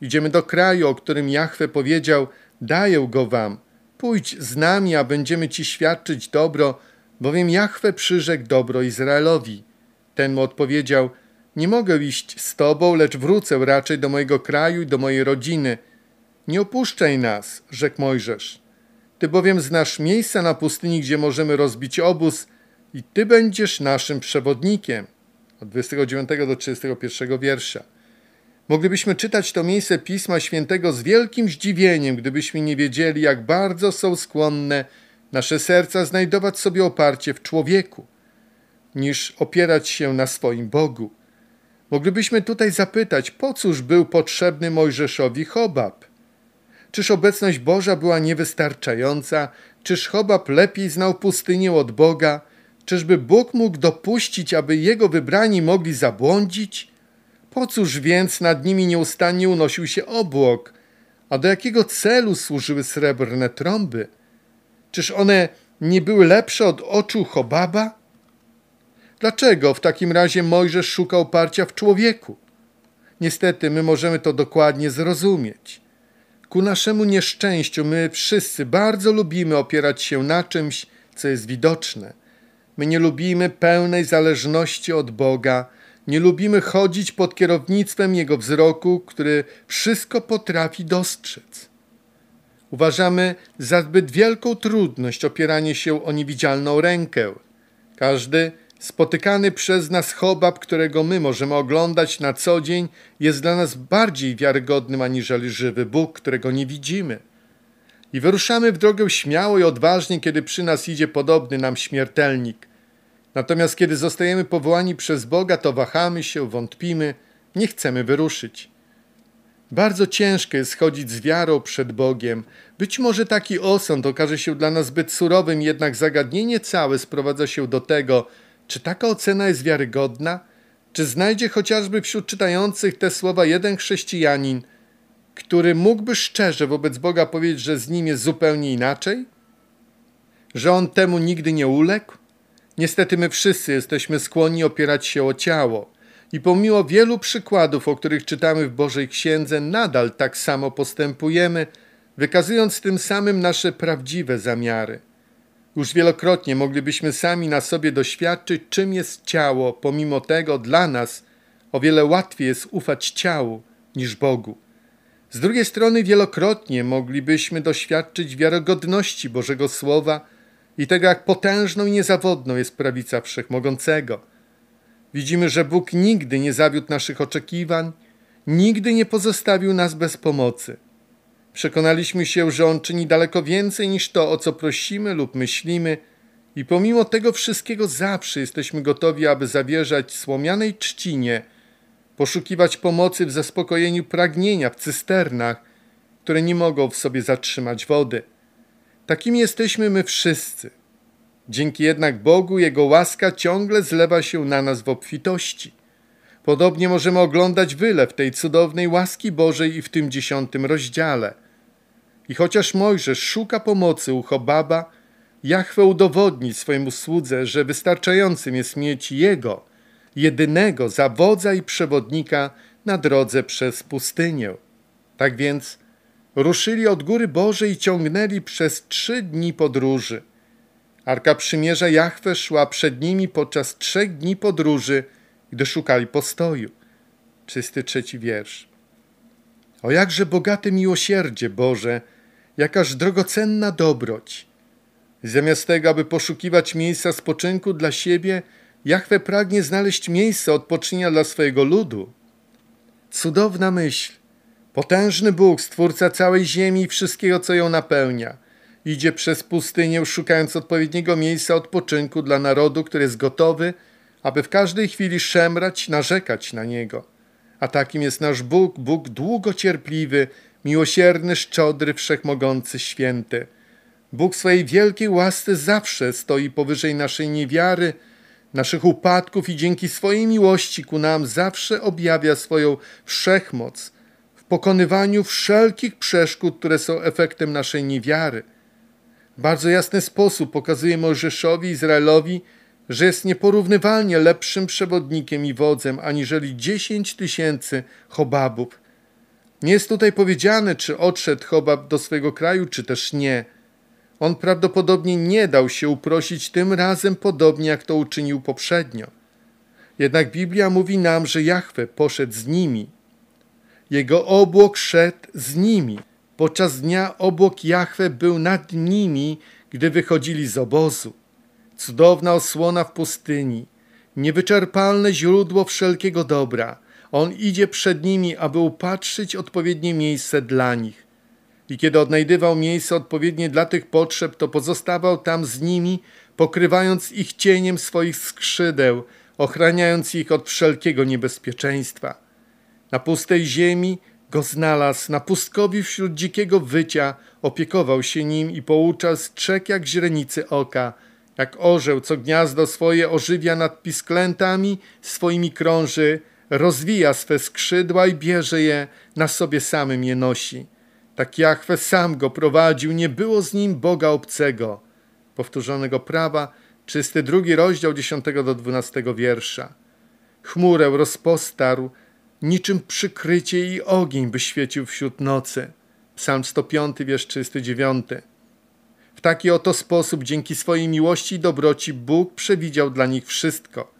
Idziemy do kraju, o którym Jahwe powiedział, daję go wam. Pójdź z nami, a będziemy ci świadczyć dobro, bowiem Jahwe przyrzekł dobro Izraelowi. Ten mu odpowiedział, nie mogę iść z tobą, lecz wrócę raczej do mojego kraju i do mojej rodziny. Nie opuszczaj nas, rzekł Mojżesz. Ty bowiem znasz miejsca na pustyni, gdzie możemy rozbić obóz, i Ty będziesz naszym przewodnikiem. Od 29 do 31 wiersza. Moglibyśmy czytać to miejsce Pisma Świętego z wielkim zdziwieniem, gdybyśmy nie wiedzieli, jak bardzo są skłonne nasze serca znajdować sobie oparcie w człowieku, niż opierać się na swoim Bogu. Moglibyśmy tutaj zapytać, po cóż był potrzebny Mojżeszowi Hobab? Czyż obecność Boża była niewystarczająca? Czyż Hobab lepiej znał pustynię od Boga? Czyżby Bóg mógł dopuścić, aby Jego wybrani mogli zabłądzić? Po cóż więc nad nimi nieustannie unosił się obłok? A do jakiego celu służyły srebrne trąby? Czyż one nie były lepsze od oczu Hobaba? Dlaczego w takim razie Mojżesz szukał parcia w człowieku? Niestety, my możemy to dokładnie zrozumieć. Ku naszemu nieszczęściu my wszyscy bardzo lubimy opierać się na czymś, co jest widoczne – My nie lubimy pełnej zależności od Boga, nie lubimy chodzić pod kierownictwem Jego wzroku, który wszystko potrafi dostrzec. Uważamy za zbyt wielką trudność opieranie się o niewidzialną rękę. Każdy spotykany przez nas chobab, którego my możemy oglądać na co dzień, jest dla nas bardziej wiarygodnym aniżeli żywy Bóg, którego nie widzimy i wyruszamy w drogę śmiało i odważnie, kiedy przy nas idzie podobny nam śmiertelnik. Natomiast kiedy zostajemy powołani przez Boga, to wahamy się, wątpimy, nie chcemy wyruszyć. Bardzo ciężko jest chodzić z wiarą przed Bogiem. Być może taki osąd okaże się dla nas zbyt surowym, jednak zagadnienie całe sprowadza się do tego, czy taka ocena jest wiarygodna? Czy znajdzie chociażby wśród czytających te słowa jeden chrześcijanin – który mógłby szczerze wobec Boga powiedzieć, że z nim jest zupełnie inaczej? Że on temu nigdy nie uległ? Niestety my wszyscy jesteśmy skłonni opierać się o ciało. I pomimo wielu przykładów, o których czytamy w Bożej Księdze, nadal tak samo postępujemy, wykazując tym samym nasze prawdziwe zamiary. Już wielokrotnie moglibyśmy sami na sobie doświadczyć, czym jest ciało, pomimo tego dla nas o wiele łatwiej jest ufać ciału niż Bogu. Z drugiej strony wielokrotnie moglibyśmy doświadczyć wiarogodności Bożego Słowa i tego, jak potężną i niezawodną jest prawica Wszechmogącego. Widzimy, że Bóg nigdy nie zawiódł naszych oczekiwań, nigdy nie pozostawił nas bez pomocy. Przekonaliśmy się, że On czyni daleko więcej niż to, o co prosimy lub myślimy, i pomimo tego wszystkiego zawsze jesteśmy gotowi, aby zawierzać słomianej czcinie – poszukiwać pomocy w zaspokojeniu pragnienia w cysternach, które nie mogą w sobie zatrzymać wody. Takimi jesteśmy my wszyscy. Dzięki jednak Bogu Jego łaska ciągle zlewa się na nas w obfitości. Podobnie możemy oglądać wylew tej cudownej łaski Bożej i w tym dziesiątym rozdziale. I chociaż Mojżesz szuka pomocy u Chobaba, Jachwę udowodni swojemu słudze, że wystarczającym jest mieć Jego – jedynego zawodza i przewodnika na drodze przez pustynię. Tak więc ruszyli od góry Bożej i ciągnęli przez trzy dni podróży. Arka przymierza Jahwe szła przed nimi podczas trzech dni podróży, gdy szukali postoju. Czysty trzeci wiersz. O jakże bogate miłosierdzie Boże, jakaż drogocenna dobroć. Zamiast tego, aby poszukiwać miejsca spoczynku dla siebie, Jachwe pragnie znaleźć miejsce odpoczynienia dla swojego ludu. Cudowna myśl. Potężny Bóg, stwórca całej ziemi i wszystkiego, co ją napełnia, idzie przez pustynię, szukając odpowiedniego miejsca odpoczynku dla narodu, który jest gotowy, aby w każdej chwili szemrać, narzekać na niego. A takim jest nasz Bóg, Bóg długocierpliwy, miłosierny, szczodry, wszechmogący, święty. Bóg swojej wielkiej łasce zawsze stoi powyżej naszej niewiary, naszych upadków i dzięki swojej miłości ku nam zawsze objawia swoją wszechmoc w pokonywaniu wszelkich przeszkód, które są efektem naszej niewiary. W bardzo jasny sposób pokazuje Mojżeszowi, Izraelowi, że jest nieporównywalnie lepszym przewodnikiem i wodzem aniżeli dziesięć tysięcy chobabów. Nie jest tutaj powiedziane, czy odszedł chobab do swojego kraju, czy też nie – on prawdopodobnie nie dał się uprosić tym razem podobnie jak to uczynił poprzednio. Jednak Biblia mówi nam, że Jahwe poszedł z nimi. Jego obłok szedł z nimi. Podczas dnia obłok Jahwe był nad nimi, gdy wychodzili z obozu. Cudowna osłona w pustyni, niewyczerpalne źródło wszelkiego dobra. On idzie przed nimi, aby upatrzyć odpowiednie miejsce dla nich i kiedy odnajdywał miejsce odpowiednie dla tych potrzeb, to pozostawał tam z nimi, pokrywając ich cieniem swoich skrzydeł, ochraniając ich od wszelkiego niebezpieczeństwa. Na pustej ziemi go znalazł, na pustkowi wśród dzikiego wycia, opiekował się nim i pouczał strzek jak źrenicy oka, jak orzeł, co gniazdo swoje ożywia nad pisklętami, swoimi krąży, rozwija swe skrzydła i bierze je, na sobie samym je nosi. Tak Jahwe sam go prowadził, nie było z nim Boga obcego. Powtórzonego prawa, drugi rozdział 10 do 12 wiersza. Chmurę rozpostarł, niczym przykrycie i ogień by świecił wśród nocy. Psalm 105, wiersz 39. W taki oto sposób dzięki swojej miłości i dobroci Bóg przewidział dla nich wszystko.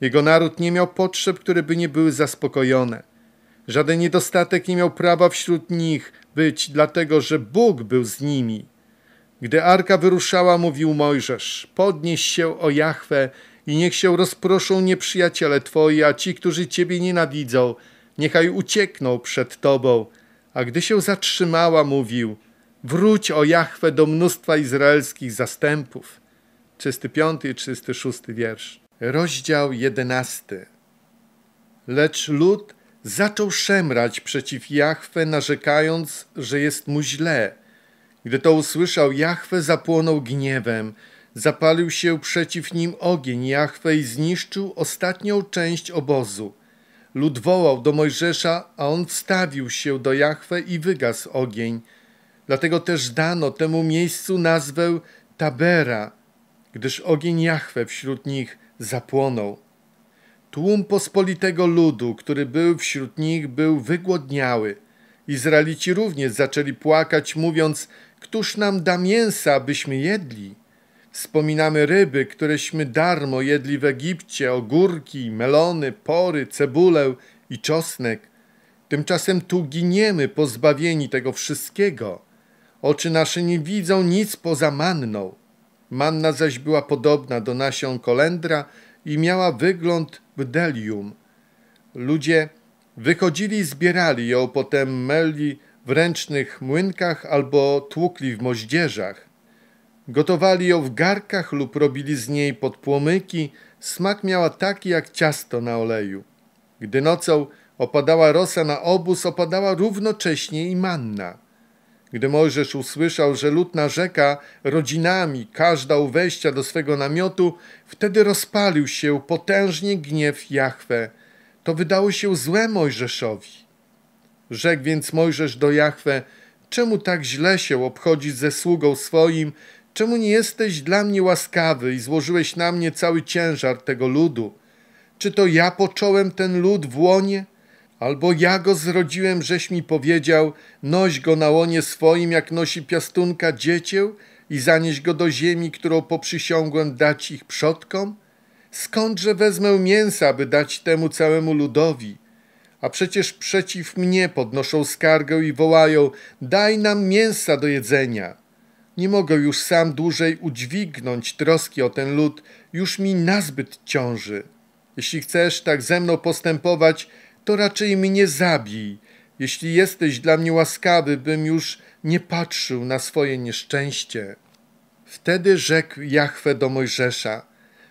Jego naród nie miał potrzeb, które by nie były zaspokojone. Żaden niedostatek nie miał prawa wśród nich, być, dlatego że Bóg był z nimi. Gdy arka wyruszała, mówił Mojżesz: Podnieś się o Jachwę i niech się rozproszą nieprzyjaciele twoi, a ci, którzy ciebie nienawidzą, niechaj uciekną przed tobą. A gdy się zatrzymała, mówił: Wróć o Jachwę do mnóstwa izraelskich zastępów. 35 i 36 wiersz. Rozdział 11. Lecz lud Zaczął szemrać przeciw Jahwe, narzekając, że jest mu źle. Gdy to usłyszał, Jahwe zapłonął gniewem. Zapalił się przeciw nim ogień Jahwe i zniszczył ostatnią część obozu. Lud wołał do Mojżesza, a on wstawił się do Jahwe i wygasł ogień. Dlatego też dano temu miejscu nazwę Tabera, gdyż ogień Jahwe wśród nich zapłonął. Tłum pospolitego ludu, który był wśród nich, był wygłodniały. Izraelici również zaczęli płakać, mówiąc, Któż nam da mięsa, byśmy jedli? Wspominamy ryby, któreśmy darmo jedli w Egipcie, ogórki, melony, pory, cebulę i czosnek. Tymczasem tu giniemy pozbawieni tego wszystkiego. Oczy nasze nie widzą nic poza manną. Manna zaś była podobna do nasion kolendra i miała wygląd bdelium. Ludzie wychodzili i zbierali ją, potem meli w ręcznych młynkach albo tłukli w moździerzach. Gotowali ją w garkach lub robili z niej podpłomyki. Smak miała taki jak ciasto na oleju. Gdy nocą opadała rosa na obóz, opadała równocześnie i manna. Gdy Mojżesz usłyszał, że lud narzeka rodzinami, każda u wejścia do swego namiotu, wtedy rozpalił się potężnie gniew Jahwe. To wydało się złe Mojżeszowi. Rzekł więc Mojżesz do Jahwe, czemu tak źle się obchodzić ze sługą swoim, czemu nie jesteś dla mnie łaskawy i złożyłeś na mnie cały ciężar tego ludu? Czy to ja począłem ten lud w łonie? Albo ja go zrodziłem, żeś mi powiedział, noś go na łonie swoim, jak nosi piastunka dziecię i zanieś go do ziemi, którą poprzysiągłem dać ich przodkom? Skądże wezmę mięsa, by dać temu całemu ludowi? A przecież przeciw mnie podnoszą skargę i wołają, daj nam mięsa do jedzenia. Nie mogę już sam dłużej udźwignąć troski o ten lud, już mi nazbyt ciąży. Jeśli chcesz tak ze mną postępować, to raczej mnie zabij. Jeśli jesteś dla mnie łaskawy, bym już nie patrzył na swoje nieszczęście. Wtedy rzekł Jahwe do Mojżesza: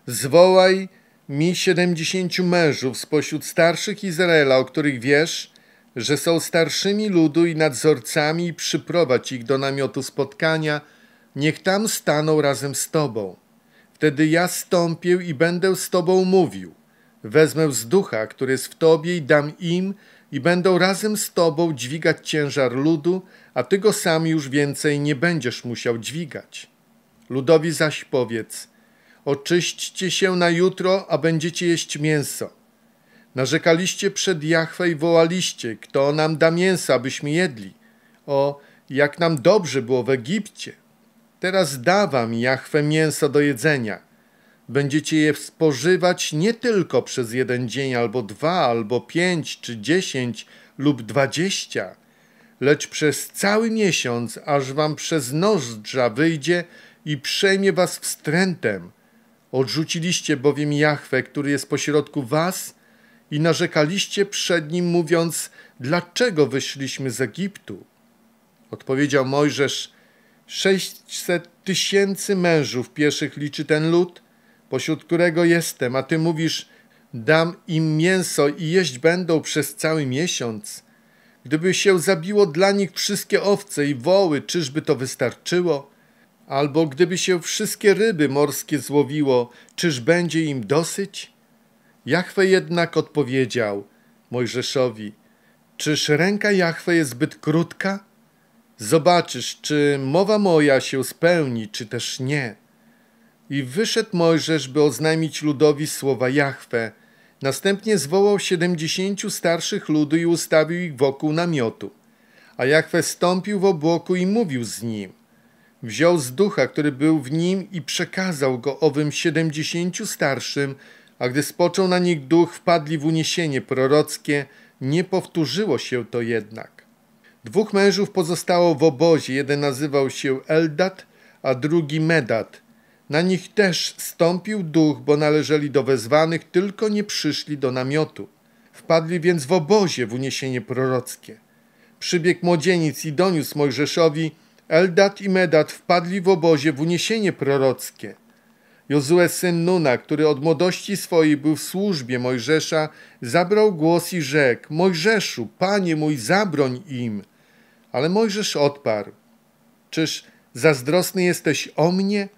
Zwołaj mi siedemdziesięciu mężów spośród starszych Izraela, o których wiesz, że są starszymi ludu i nadzorcami, i przyprowadź ich do namiotu spotkania, niech tam staną razem z Tobą. Wtedy ja stąpię i będę z Tobą mówił. Wezmę z ducha, który jest w Tobie i dam im i będą razem z Tobą dźwigać ciężar ludu, a Ty go sam już więcej nie będziesz musiał dźwigać. Ludowi zaś powiedz, oczyśćcie się na jutro, a będziecie jeść mięso. Narzekaliście przed Jachwę i wołaliście, kto nam da mięsa, byśmy jedli. O, jak nam dobrze było w Egipcie. Teraz dawam wam Jachwę mięso do jedzenia – Będziecie je spożywać nie tylko przez jeden dzień, albo dwa, albo pięć, czy dziesięć lub dwadzieścia, lecz przez cały miesiąc, aż wam przez nozdrza wyjdzie i przejmie was wstrętem. Odrzuciliście bowiem Jachwę, który jest pośrodku was i narzekaliście przed nim, mówiąc, dlaczego wyszliśmy z Egiptu? Odpowiedział Mojżesz, sześćset tysięcy mężów pieszych liczy ten lud, pośród którego jestem, a ty mówisz, dam im mięso i jeść będą przez cały miesiąc. Gdyby się zabiło dla nich wszystkie owce i woły, czyżby to wystarczyło? Albo gdyby się wszystkie ryby morskie złowiło, czyż będzie im dosyć? Jachwe jednak odpowiedział Mojżeszowi, czyż ręka Jachwe jest zbyt krótka? Zobaczysz, czy mowa moja się spełni, czy też nie. I wyszedł Mojżesz, by oznajmić ludowi słowa Jahwe. Następnie zwołał siedemdziesięciu starszych ludu i ustawił ich wokół namiotu. A Jahwe stąpił w obłoku i mówił z nim. Wziął z ducha, który był w nim i przekazał go owym siedemdziesięciu starszym, a gdy spoczął na nich duch, wpadli w uniesienie prorockie. Nie powtórzyło się to jednak. Dwóch mężów pozostało w obozie, jeden nazywał się Eldat, a drugi Medat. Na nich też stąpił duch, bo należeli do wezwanych, tylko nie przyszli do namiotu. Wpadli więc w obozie w uniesienie prorockie. Przybiegł młodzieniec i doniósł Mojżeszowi, Eldat i Medat wpadli w obozie w uniesienie prorockie. Jozue syn Nuna, który od młodości swojej był w służbie Mojżesza, zabrał głos i rzekł, Mojżeszu, panie mój, zabroń im. Ale Mojżesz odparł, czyż zazdrosny jesteś o mnie?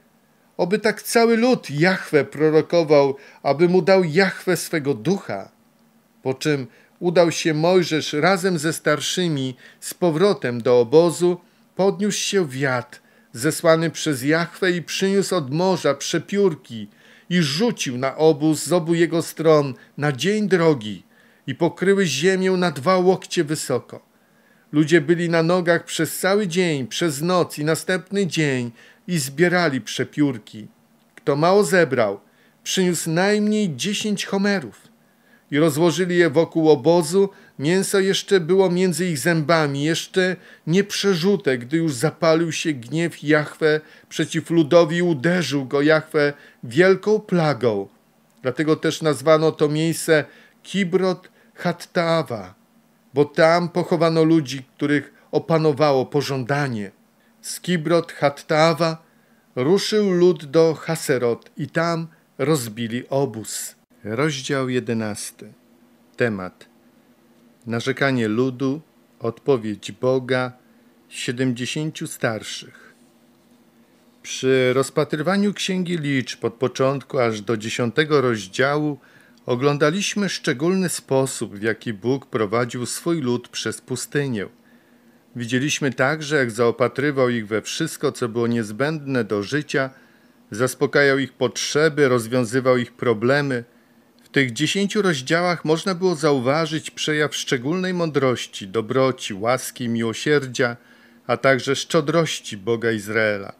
Oby tak cały lud Jahwe prorokował, aby mu dał Jahwe swego ducha. Po czym udał się Mojżesz razem ze starszymi z powrotem do obozu, podniósł się wiatr zesłany przez Jahwe i przyniósł od morza przepiórki i rzucił na obóz z obu jego stron na dzień drogi i pokryły ziemię na dwa łokcie wysoko. Ludzie byli na nogach przez cały dzień, przez noc i następny dzień, i zbierali przepiórki. Kto mało zebrał, przyniósł najmniej dziesięć homerów. I rozłożyli je wokół obozu, mięso jeszcze było między ich zębami, jeszcze nie przerzute, gdy już zapalił się gniew Jahwe przeciw ludowi i uderzył go Jahwe wielką plagą. Dlatego też nazwano to miejsce Kibrot Hattaawa, bo tam pochowano ludzi, których opanowało pożądanie z Kibrot Hattawa ruszył lud do Haserot i tam rozbili obóz. Rozdział jedenasty. Temat. Narzekanie ludu, odpowiedź Boga, siedemdziesięciu starszych. Przy rozpatrywaniu Księgi Liczb od początku aż do dziesiątego rozdziału oglądaliśmy szczególny sposób, w jaki Bóg prowadził swój lud przez pustynię – Widzieliśmy także, jak zaopatrywał ich we wszystko, co było niezbędne do życia, zaspokajał ich potrzeby, rozwiązywał ich problemy. W tych dziesięciu rozdziałach można było zauważyć przejaw szczególnej mądrości, dobroci, łaski, miłosierdzia, a także szczodrości Boga Izraela.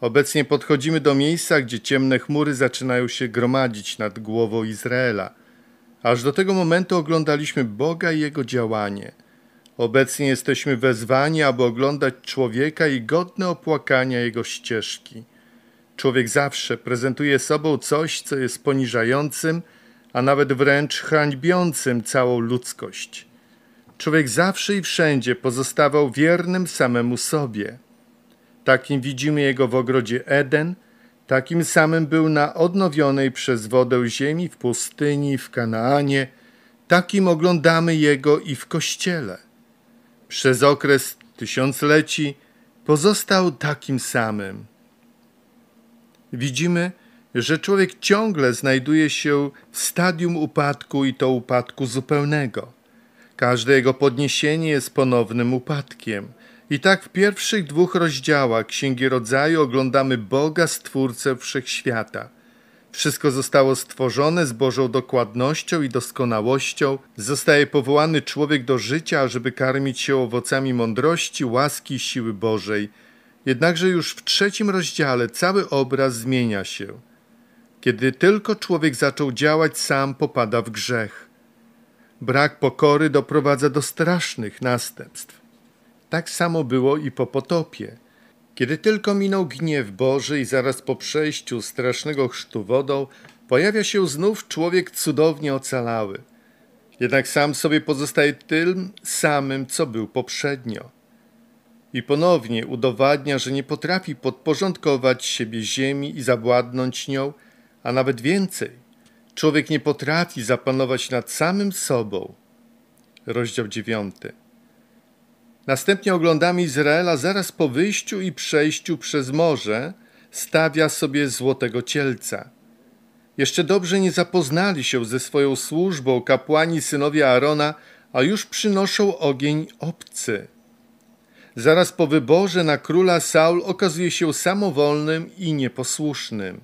Obecnie podchodzimy do miejsca, gdzie ciemne chmury zaczynają się gromadzić nad głową Izraela. Aż do tego momentu oglądaliśmy Boga i Jego działanie – Obecnie jesteśmy wezwani, aby oglądać człowieka i godne opłakania jego ścieżki. Człowiek zawsze prezentuje sobą coś, co jest poniżającym, a nawet wręcz hańbiącym całą ludzkość. Człowiek zawsze i wszędzie pozostawał wiernym samemu sobie. Takim widzimy jego w ogrodzie Eden, takim samym był na odnowionej przez wodę ziemi w pustyni, w Kanaanie, takim oglądamy jego i w kościele przez okres tysiącleci pozostał takim samym. Widzimy, że człowiek ciągle znajduje się w stadium upadku i to upadku zupełnego. Każde jego podniesienie jest ponownym upadkiem. I tak w pierwszych dwóch rozdziałach Księgi Rodzaju oglądamy Boga Stwórcę Wszechświata – wszystko zostało stworzone z Bożą dokładnością i doskonałością. Zostaje powołany człowiek do życia, żeby karmić się owocami mądrości, łaski i siły Bożej. Jednakże już w trzecim rozdziale cały obraz zmienia się. Kiedy tylko człowiek zaczął działać, sam popada w grzech. Brak pokory doprowadza do strasznych następstw. Tak samo było i po potopie. Kiedy tylko minął gniew Boży i zaraz po przejściu strasznego chrztu wodą, pojawia się znów człowiek cudownie ocalały. Jednak sam sobie pozostaje tym samym, co był poprzednio. I ponownie udowadnia, że nie potrafi podporządkować siebie ziemi i zawładnąć nią, a nawet więcej. Człowiek nie potrafi zapanować nad samym sobą. Rozdział dziewiąty. Następnie oglądamy Izraela zaraz po wyjściu i przejściu przez morze, stawia sobie złotego cielca. Jeszcze dobrze nie zapoznali się ze swoją służbą kapłani synowie Arona, a już przynoszą ogień obcy. Zaraz po wyborze na króla Saul okazuje się samowolnym i nieposłusznym.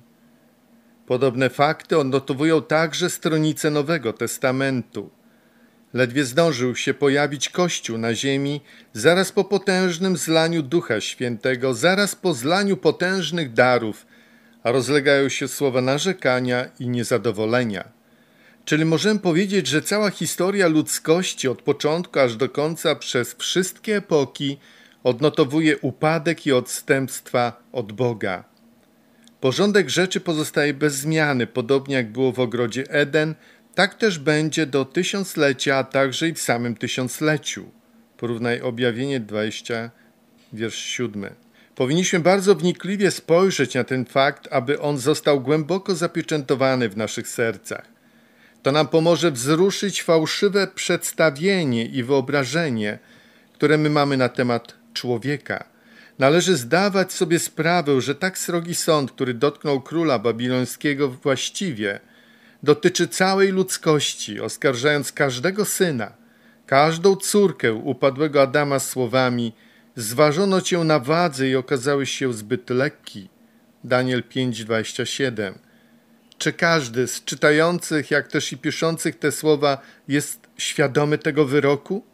Podobne fakty odnotowują także stronice Nowego Testamentu. Ledwie zdążył się pojawić Kościół na ziemi, zaraz po potężnym zlaniu Ducha Świętego, zaraz po zlaniu potężnych darów, a rozlegają się słowa narzekania i niezadowolenia. Czyli możemy powiedzieć, że cała historia ludzkości od początku aż do końca przez wszystkie epoki odnotowuje upadek i odstępstwa od Boga. Porządek rzeczy pozostaje bez zmiany, podobnie jak było w ogrodzie Eden – tak też będzie do tysiąclecia, a także i w samym tysiącleciu. Porównaj objawienie 20, wiersz 7. Powinniśmy bardzo wnikliwie spojrzeć na ten fakt, aby on został głęboko zapieczętowany w naszych sercach. To nam pomoże wzruszyć fałszywe przedstawienie i wyobrażenie, które my mamy na temat człowieka. Należy zdawać sobie sprawę, że tak srogi sąd, który dotknął króla babilońskiego właściwie, dotyczy całej ludzkości, oskarżając każdego syna, każdą córkę upadłego Adama słowami Zważono cię na wadze i okazałeś się zbyt lekki. Daniel 5:27. Czy każdy z czytających, jak też i piszących te słowa jest świadomy tego wyroku?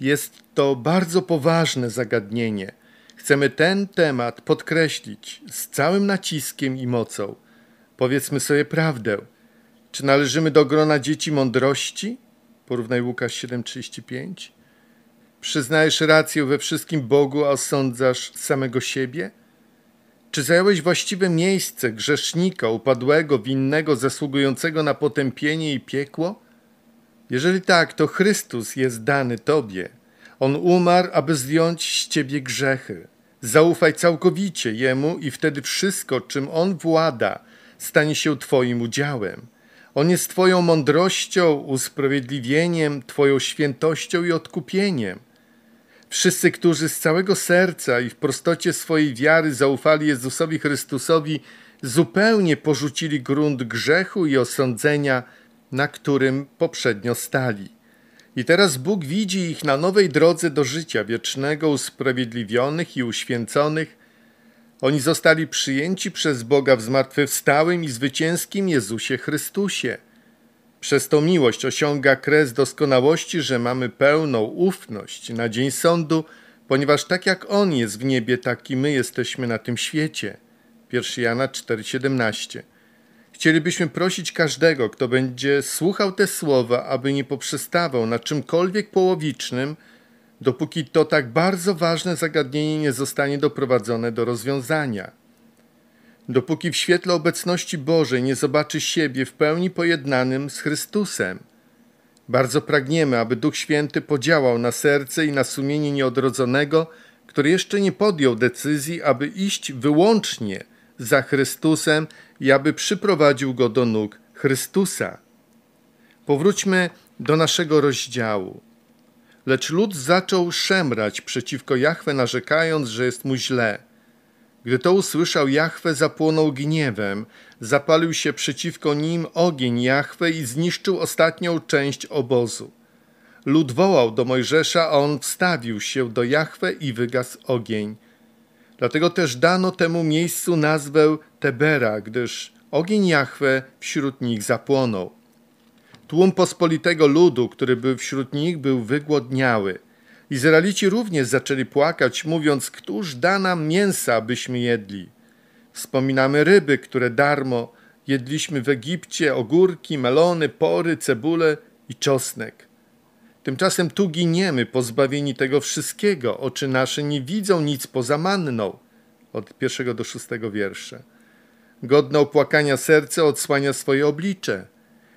Jest to bardzo poważne zagadnienie. Chcemy ten temat podkreślić z całym naciskiem i mocą. Powiedzmy sobie prawdę. Czy należymy do grona dzieci mądrości? Porównaj Łukasz 7,35. Przyznajesz rację we wszystkim Bogu, a osądzasz samego siebie? Czy zająłeś właściwe miejsce grzesznika, upadłego, winnego, zasługującego na potępienie i piekło? Jeżeli tak, to Chrystus jest dany Tobie. On umarł, aby zdjąć z Ciebie grzechy. Zaufaj całkowicie Jemu i wtedy wszystko, czym On włada, stanie się Twoim udziałem. On jest Twoją mądrością, usprawiedliwieniem, Twoją świętością i odkupieniem. Wszyscy, którzy z całego serca i w prostocie swojej wiary zaufali Jezusowi Chrystusowi, zupełnie porzucili grunt grzechu i osądzenia, na którym poprzednio stali. I teraz Bóg widzi ich na nowej drodze do życia wiecznego, usprawiedliwionych i uświęconych oni zostali przyjęci przez Boga w zmartwychwstałym i zwycięskim Jezusie Chrystusie. Przez to miłość osiąga kres doskonałości, że mamy pełną ufność na dzień sądu, ponieważ tak jak On jest w niebie, tak i my jesteśmy na tym świecie. 1 Jana 4,17 Chcielibyśmy prosić każdego, kto będzie słuchał te słowa, aby nie poprzestawał na czymkolwiek połowicznym – dopóki to tak bardzo ważne zagadnienie nie zostanie doprowadzone do rozwiązania. Dopóki w świetle obecności Bożej nie zobaczy siebie w pełni pojednanym z Chrystusem. Bardzo pragniemy, aby Duch Święty podziałał na serce i na sumienie nieodrodzonego, który jeszcze nie podjął decyzji, aby iść wyłącznie za Chrystusem i aby przyprowadził go do nóg Chrystusa. Powróćmy do naszego rozdziału. Lecz lud zaczął szemrać przeciwko Jahwe, narzekając, że jest mu źle. Gdy to usłyszał, Jahwe zapłonął gniewem, zapalił się przeciwko nim ogień Jahwe i zniszczył ostatnią część obozu. Lud wołał do Mojżesza, a on wstawił się do Jahwe i wygasł ogień. Dlatego też dano temu miejscu nazwę Tebera, gdyż ogień Jahwe wśród nich zapłonął. Tłum pospolitego ludu, który był wśród nich, był wygłodniały. Izraelici również zaczęli płakać, mówiąc, któż da nam mięsa, byśmy jedli. Wspominamy ryby, które darmo jedliśmy w Egipcie, ogórki, melony, pory, cebule i czosnek. Tymczasem tu giniemy, pozbawieni tego wszystkiego. Oczy nasze nie widzą nic poza manną. Od pierwszego do szóstego wiersza. Godne opłakania serce odsłania swoje oblicze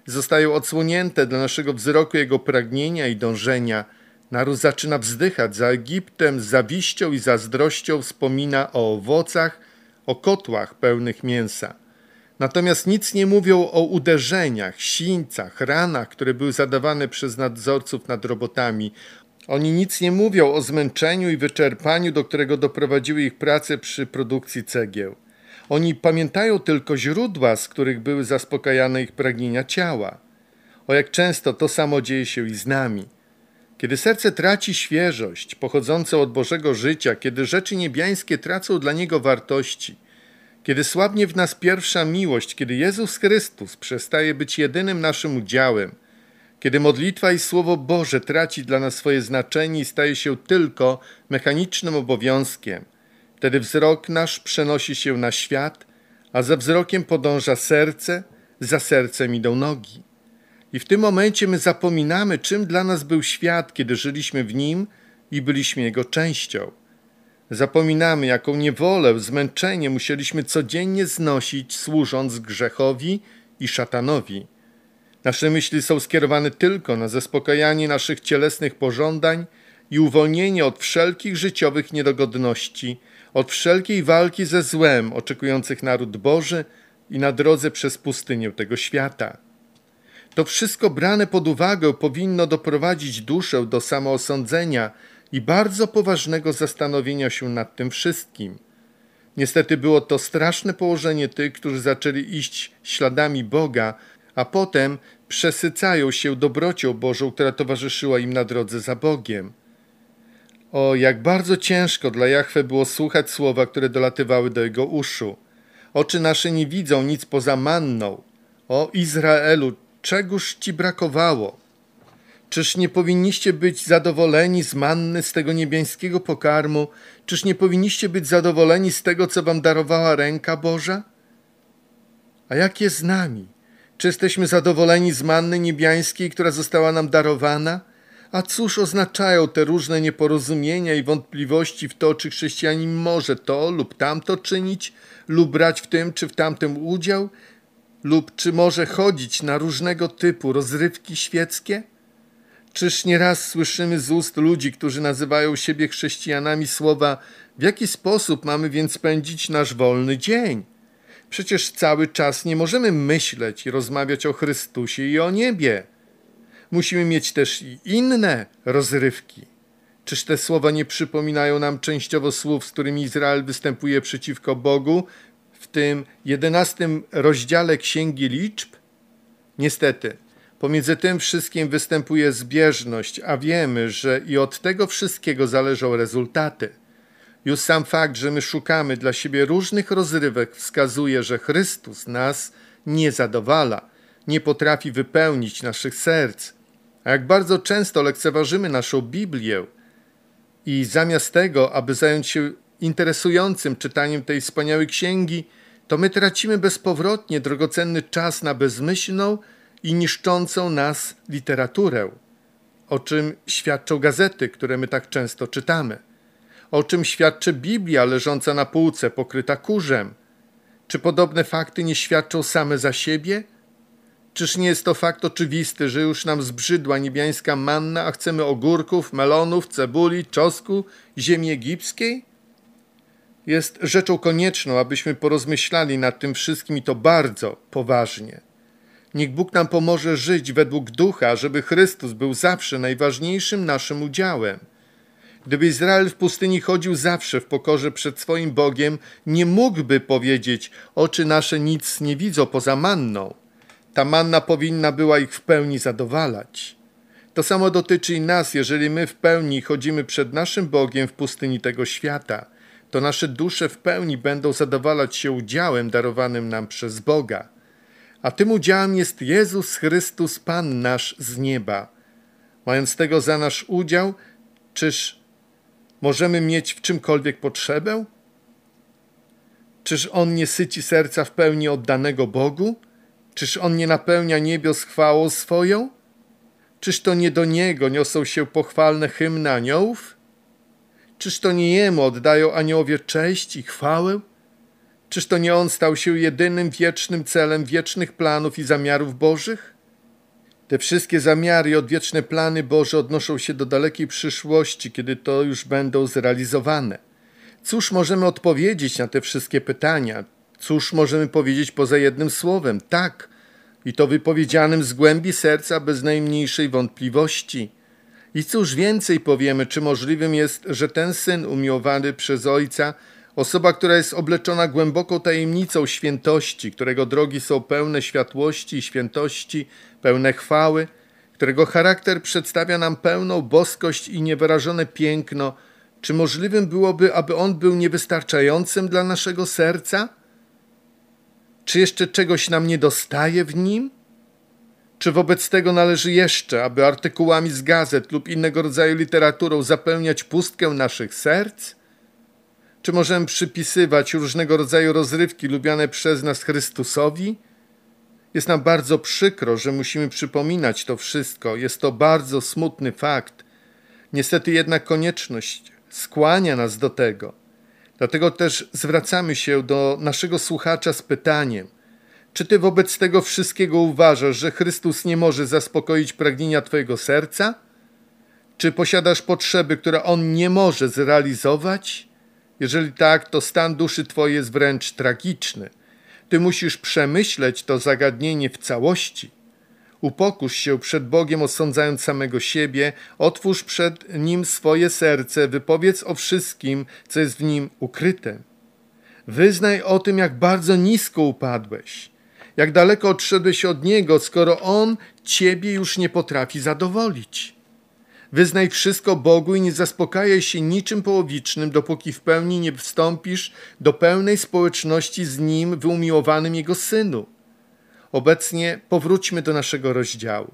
zostają odsłonięte dla naszego wzroku jego pragnienia i dążenia. Naród zaczyna wzdychać za Egiptem, z zawiścią i zazdrością wspomina o owocach, o kotłach pełnych mięsa. Natomiast nic nie mówią o uderzeniach, sińcach, ranach, które były zadawane przez nadzorców nad robotami. Oni nic nie mówią o zmęczeniu i wyczerpaniu, do którego doprowadziły ich prace przy produkcji cegieł. Oni pamiętają tylko źródła, z których były zaspokajane ich pragnienia ciała. O jak często to samo dzieje się i z nami. Kiedy serce traci świeżość pochodzącą od Bożego życia, kiedy rzeczy niebiańskie tracą dla niego wartości, kiedy słabnie w nas pierwsza miłość, kiedy Jezus Chrystus przestaje być jedynym naszym udziałem, kiedy modlitwa i Słowo Boże traci dla nas swoje znaczenie i staje się tylko mechanicznym obowiązkiem – Wtedy wzrok nasz przenosi się na świat, a za wzrokiem podąża serce, za sercem idą nogi. I w tym momencie my zapominamy, czym dla nas był świat, kiedy żyliśmy w nim i byliśmy jego częścią. Zapominamy, jaką niewolę, zmęczenie musieliśmy codziennie znosić, służąc grzechowi i szatanowi. Nasze myśli są skierowane tylko na zaspokajanie naszych cielesnych pożądań i uwolnienie od wszelkich życiowych niedogodności od wszelkiej walki ze złem oczekujących naród Boży i na drodze przez pustynię tego świata. To wszystko brane pod uwagę powinno doprowadzić duszę do samoosądzenia i bardzo poważnego zastanowienia się nad tym wszystkim. Niestety było to straszne położenie tych, którzy zaczęli iść śladami Boga, a potem przesycają się dobrocią Bożą, która towarzyszyła im na drodze za Bogiem. O, jak bardzo ciężko dla Jachwe było słuchać słowa, które dolatywały do jego uszu. Oczy nasze nie widzą nic poza manną. O Izraelu, czegoż ci brakowało? Czyż nie powinniście być zadowoleni z manny, z tego niebiańskiego pokarmu? Czyż nie powinniście być zadowoleni z tego, co wam darowała ręka Boża? A jak jest z nami? Czy jesteśmy zadowoleni z manny niebiańskiej, która została nam darowana? A cóż oznaczają te różne nieporozumienia i wątpliwości w to, czy chrześcijanin może to lub tamto czynić, lub brać w tym czy w tamtym udział, lub czy może chodzić na różnego typu rozrywki świeckie? Czyż nieraz słyszymy z ust ludzi, którzy nazywają siebie chrześcijanami słowa: W jaki sposób mamy więc spędzić nasz wolny dzień? Przecież cały czas nie możemy myśleć i rozmawiać o Chrystusie i o niebie musimy mieć też i inne rozrywki. Czyż te słowa nie przypominają nam częściowo słów, z którymi Izrael występuje przeciwko Bogu w tym jedenastym rozdziale Księgi Liczb? Niestety, pomiędzy tym wszystkim występuje zbieżność, a wiemy, że i od tego wszystkiego zależą rezultaty. Już sam fakt, że my szukamy dla siebie różnych rozrywek, wskazuje, że Chrystus nas nie zadowala, nie potrafi wypełnić naszych serc, a jak bardzo często lekceważymy naszą Biblię i zamiast tego, aby zająć się interesującym czytaniem tej wspaniałej księgi, to my tracimy bezpowrotnie drogocenny czas na bezmyślną i niszczącą nas literaturę, o czym świadczą gazety, które my tak często czytamy, o czym świadczy Biblia leżąca na półce pokryta kurzem. Czy podobne fakty nie świadczą same za siebie? Czyż nie jest to fakt oczywisty, że już nam zbrzydła niebiańska manna, a chcemy ogórków, melonów, cebuli, czosku, ziemi egipskiej? Jest rzeczą konieczną, abyśmy porozmyślali nad tym wszystkim i to bardzo poważnie. Niech Bóg nam pomoże żyć według ducha, żeby Chrystus był zawsze najważniejszym naszym udziałem. Gdyby Izrael w pustyni chodził zawsze w pokorze przed swoim Bogiem, nie mógłby powiedzieć: Oczy nasze nic nie widzą poza manną. Ta manna powinna była ich w pełni zadowalać. To samo dotyczy i nas, jeżeli my w pełni chodzimy przed naszym Bogiem w pustyni tego świata. To nasze dusze w pełni będą zadowalać się udziałem darowanym nam przez Boga. A tym udziałem jest Jezus Chrystus, Pan nasz z nieba. Mając tego za nasz udział, czyż możemy mieć w czymkolwiek potrzebę? Czyż On nie syci serca w pełni oddanego Bogu? Czyż on nie napełnia niebios chwałą swoją? Czyż to nie do niego niosą się pochwalne hymny aniołów? Czyż to nie jemu oddają aniołowie cześć i chwałę? Czyż to nie on stał się jedynym wiecznym celem wiecznych planów i zamiarów Bożych? Te wszystkie zamiary i odwieczne plany Boże odnoszą się do dalekiej przyszłości, kiedy to już będą zrealizowane. Cóż możemy odpowiedzieć na te wszystkie pytania? Cóż możemy powiedzieć poza jednym słowem? Tak, i to wypowiedzianym z głębi serca bez najmniejszej wątpliwości. I cóż więcej powiemy, czy możliwym jest, że ten syn umiłowany przez ojca, osoba, która jest obleczona głęboką tajemnicą świętości, którego drogi są pełne światłości i świętości, pełne chwały, którego charakter przedstawia nam pełną boskość i niewyrażone piękno, czy możliwym byłoby, aby on był niewystarczającym dla naszego serca? Czy jeszcze czegoś nam nie dostaje w nim? Czy wobec tego należy jeszcze, aby artykułami z gazet lub innego rodzaju literaturą zapełniać pustkę naszych serc? Czy możemy przypisywać różnego rodzaju rozrywki lubiane przez nas Chrystusowi? Jest nam bardzo przykro, że musimy przypominać to wszystko. Jest to bardzo smutny fakt. Niestety jednak konieczność skłania nas do tego. Dlatego też zwracamy się do naszego słuchacza z pytaniem: Czy ty wobec tego wszystkiego uważasz, że Chrystus nie może zaspokoić pragnienia twojego serca? Czy posiadasz potrzeby, które on nie może zrealizować? Jeżeli tak, to stan duszy twojej jest wręcz tragiczny. Ty musisz przemyśleć to zagadnienie w całości. Upokórz się przed Bogiem, osądzając samego siebie, otwórz przed Nim swoje serce, wypowiedz o wszystkim, co jest w nim ukryte. Wyznaj o tym, jak bardzo nisko upadłeś, jak daleko odszedłeś od Niego, skoro On Ciebie już nie potrafi zadowolić. Wyznaj wszystko Bogu i nie zaspokajaj się niczym połowicznym, dopóki w pełni nie wstąpisz do pełnej społeczności z Nim, wyumiłowanym Jego Synu. Obecnie powróćmy do naszego rozdziału.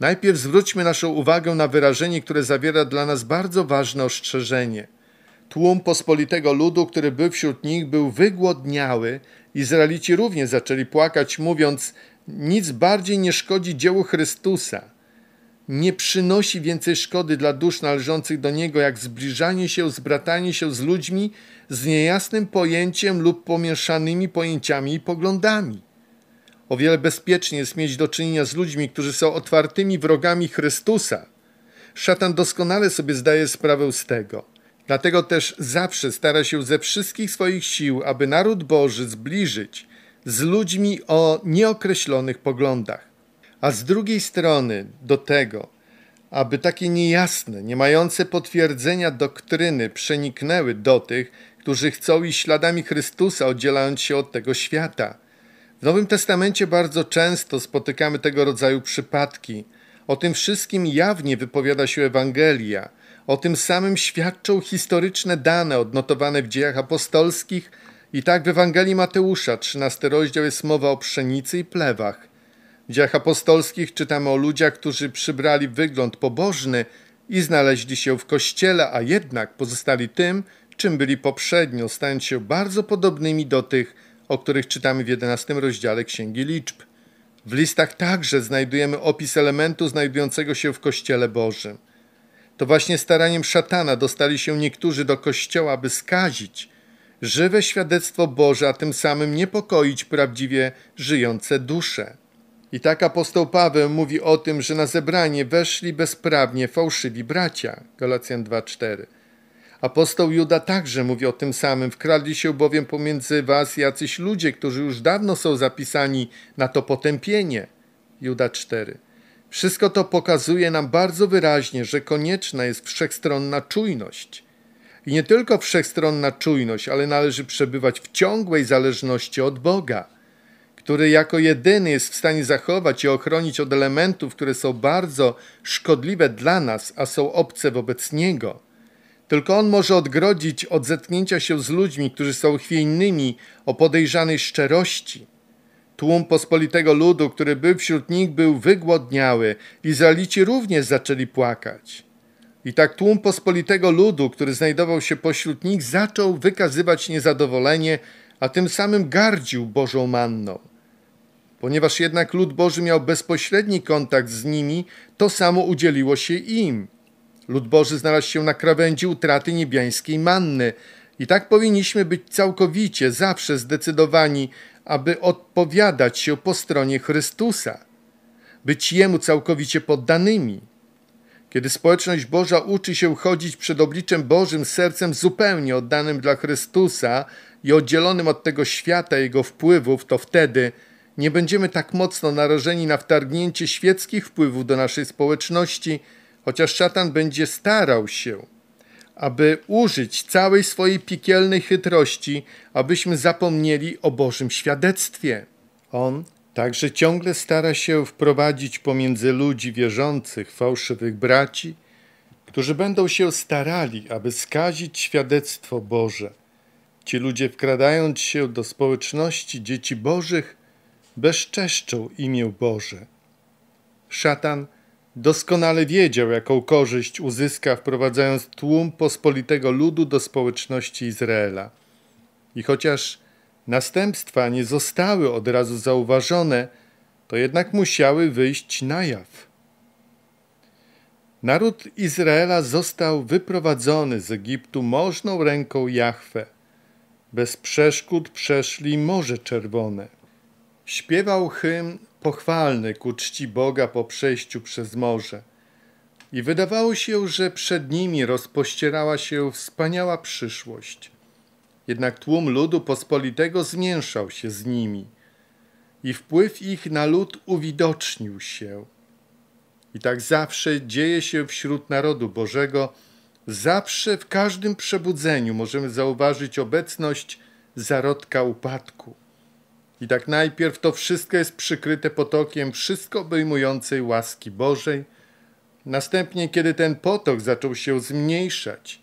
Najpierw zwróćmy naszą uwagę na wyrażenie, które zawiera dla nas bardzo ważne ostrzeżenie. Tłum pospolitego ludu, który był wśród nich, był wygłodniały. Izraelici również zaczęli płakać, mówiąc: Nic bardziej nie szkodzi dziełu Chrystusa. Nie przynosi więcej szkody dla dusz należących do niego, jak zbliżanie się, zbratanie się z ludźmi z niejasnym pojęciem lub pomieszanymi pojęciami i poglądami. O wiele bezpieczniej jest mieć do czynienia z ludźmi, którzy są otwartymi wrogami Chrystusa. Szatan doskonale sobie zdaje sprawę z tego. Dlatego też zawsze stara się ze wszystkich swoich sił, aby naród Boży zbliżyć z ludźmi o nieokreślonych poglądach. A z drugiej strony do tego, aby takie niejasne, nie mające potwierdzenia doktryny przeniknęły do tych, którzy chcą iść śladami Chrystusa, oddzielając się od tego świata – w Nowym Testamencie bardzo często spotykamy tego rodzaju przypadki. O tym wszystkim jawnie wypowiada się Ewangelia. O tym samym świadczą historyczne dane odnotowane w dziejach apostolskich i tak w Ewangelii Mateusza, 13 rozdział jest mowa o pszenicy i plewach. W dziejach apostolskich czytamy o ludziach, którzy przybrali wygląd pobożny i znaleźli się w kościele, a jednak pozostali tym, czym byli poprzednio, stając się bardzo podobnymi do tych, o których czytamy w 11 rozdziale Księgi Liczb. W listach także znajdujemy opis elementu znajdującego się w Kościele Bożym. To właśnie staraniem szatana dostali się niektórzy do Kościoła, by skazić żywe świadectwo Boże, a tym samym niepokoić prawdziwie żyjące dusze. I tak apostoł Paweł mówi o tym, że na zebranie weszli bezprawnie fałszywi bracia. Galacjan 2:4. Apostoł Juda także mówi o tym samym. Wkradli się bowiem pomiędzy was jacyś ludzie, którzy już dawno są zapisani na to potępienie. Juda 4. Wszystko to pokazuje nam bardzo wyraźnie, że konieczna jest wszechstronna czujność. I nie tylko wszechstronna czujność, ale należy przebywać w ciągłej zależności od Boga, który jako jedyny jest w stanie zachować i ochronić od elementów, które są bardzo szkodliwe dla nas, a są obce wobec Niego. Tylko on może odgrodzić od zetknięcia się z ludźmi, którzy są chwiejnymi o podejrzanej szczerości. Tłum pospolitego ludu, który był wśród nich, był wygłodniały. Izraelici również zaczęli płakać. I tak tłum pospolitego ludu, który znajdował się pośród nich, zaczął wykazywać niezadowolenie, a tym samym gardził Bożą manną. Ponieważ jednak lud Boży miał bezpośredni kontakt z nimi, to samo udzieliło się im. Lud Boży znalazł się na krawędzi utraty niebiańskiej manny. I tak powinniśmy być całkowicie, zawsze zdecydowani, aby odpowiadać się po stronie Chrystusa, być Jemu całkowicie poddanymi. Kiedy społeczność Boża uczy się chodzić przed obliczem Bożym sercem zupełnie oddanym dla Chrystusa i oddzielonym od tego świata jego wpływów, to wtedy nie będziemy tak mocno narażeni na wtargnięcie świeckich wpływów do naszej społeczności – chociaż szatan będzie starał się, aby użyć całej swojej piekielnej chytrości, abyśmy zapomnieli o Bożym świadectwie. On także ciągle stara się wprowadzić pomiędzy ludzi wierzących fałszywych braci, którzy będą się starali, aby skazić świadectwo Boże. Ci ludzie, wkradając się do społeczności dzieci Bożych, bezczeszczą imię Boże. Szatan – Doskonale wiedział, jaką korzyść uzyska wprowadzając tłum pospolitego ludu do społeczności Izraela. I chociaż następstwa nie zostały od razu zauważone, to jednak musiały wyjść na jaw. Naród Izraela został wyprowadzony z Egiptu możną ręką Jahwe. Bez przeszkód przeszli Morze Czerwone. Śpiewał hymn pochwalny ku czci Boga po przejściu przez morze. I wydawało się, że przed nimi rozpościerała się wspaniała przyszłość. Jednak tłum ludu pospolitego zmięszał się z nimi i wpływ ich na lud uwidocznił się. I tak zawsze dzieje się wśród narodu Bożego. Zawsze w każdym przebudzeniu możemy zauważyć obecność zarodka upadku. I tak najpierw to wszystko jest przykryte potokiem wszystko obejmującej łaski Bożej. Następnie, kiedy ten potok zaczął się zmniejszać,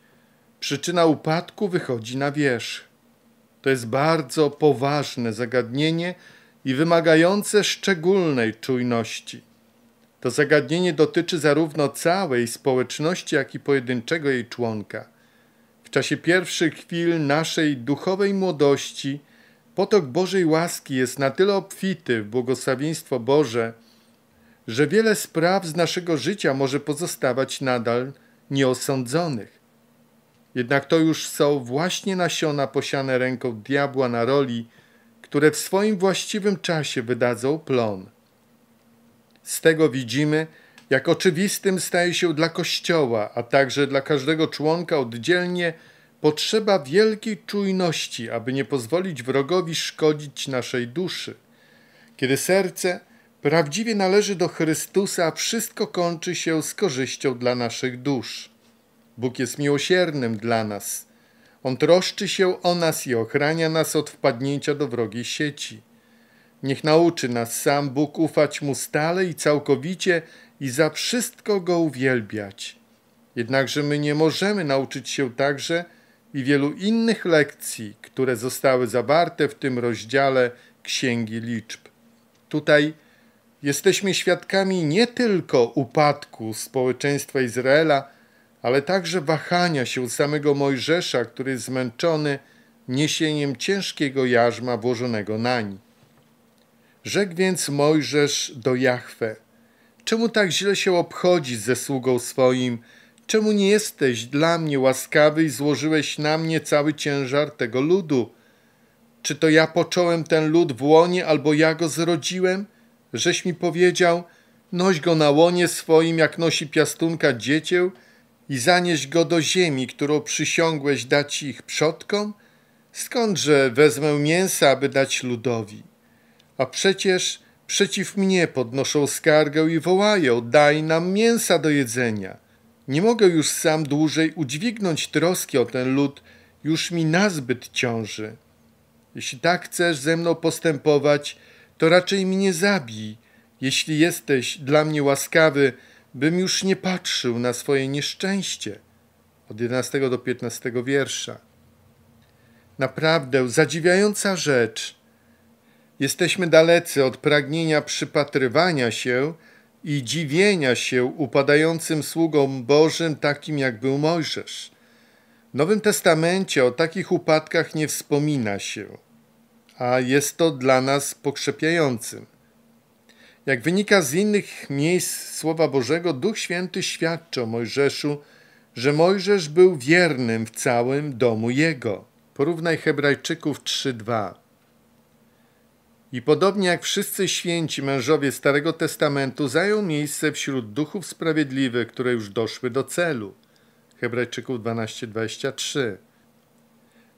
przyczyna upadku wychodzi na wierzch. To jest bardzo poważne zagadnienie i wymagające szczególnej czujności. To zagadnienie dotyczy zarówno całej społeczności, jak i pojedynczego jej członka. W czasie pierwszych chwil naszej duchowej młodości – Potok Bożej łaski jest na tyle obfity w błogosławieństwo Boże, że wiele spraw z naszego życia może pozostawać nadal nieosądzonych. Jednak to już są właśnie nasiona posiane ręką diabła na roli, które w swoim właściwym czasie wydadzą plon. Z tego widzimy, jak oczywistym staje się dla Kościoła, a także dla każdego członka oddzielnie, Potrzeba wielkiej czujności, aby nie pozwolić wrogowi szkodzić naszej duszy. Kiedy serce prawdziwie należy do Chrystusa, wszystko kończy się z korzyścią dla naszych dusz. Bóg jest miłosiernym dla nas. On troszczy się o nas i ochrania nas od wpadnięcia do wrogiej sieci. Niech nauczy nas sam Bóg ufać Mu stale i całkowicie i za wszystko Go uwielbiać. Jednakże my nie możemy nauczyć się także, i wielu innych lekcji, które zostały zawarte w tym rozdziale Księgi Liczb. Tutaj jesteśmy świadkami nie tylko upadku społeczeństwa Izraela, ale także wahania się samego Mojżesza, który jest zmęczony niesieniem ciężkiego jarzma włożonego nań. Rzekł więc Mojżesz do Jahwe: Czemu tak źle się obchodzi ze sługą swoim? Czemu nie jesteś dla mnie łaskawy i złożyłeś na mnie cały ciężar tego ludu? Czy to ja począłem ten lud w łonie, albo ja go zrodziłem? Żeś mi powiedział, noś go na łonie swoim, jak nosi piastunka dziecię, i zanieś go do ziemi, którą przysiągłeś dać ich przodkom? Skądże wezmę mięsa, aby dać ludowi? A przecież przeciw mnie podnoszą skargę i wołają, daj nam mięsa do jedzenia. Nie mogę już sam dłużej udźwignąć troski o ten lud, już mi nazbyt ciąży. Jeśli tak chcesz ze mną postępować, to raczej mnie zabij, jeśli jesteś dla mnie łaskawy, bym już nie patrzył na swoje nieszczęście. Od 11 do 15 wiersza. Naprawdę zadziwiająca rzecz. Jesteśmy dalecy od pragnienia przypatrywania się i dziwienia się upadającym sługom Bożym, takim jak był Mojżesz. W Nowym Testamencie o takich upadkach nie wspomina się, a jest to dla nas pokrzepiającym. Jak wynika z innych miejsc Słowa Bożego, Duch Święty świadczy o Mojżeszu, że Mojżesz był wiernym w całym domu jego. Porównaj Hebrajczyków 3:2 i podobnie jak wszyscy święci mężowie Starego Testamentu zajął miejsce wśród duchów sprawiedliwych, które już doszły do celu. Hebrajczyków 12:23.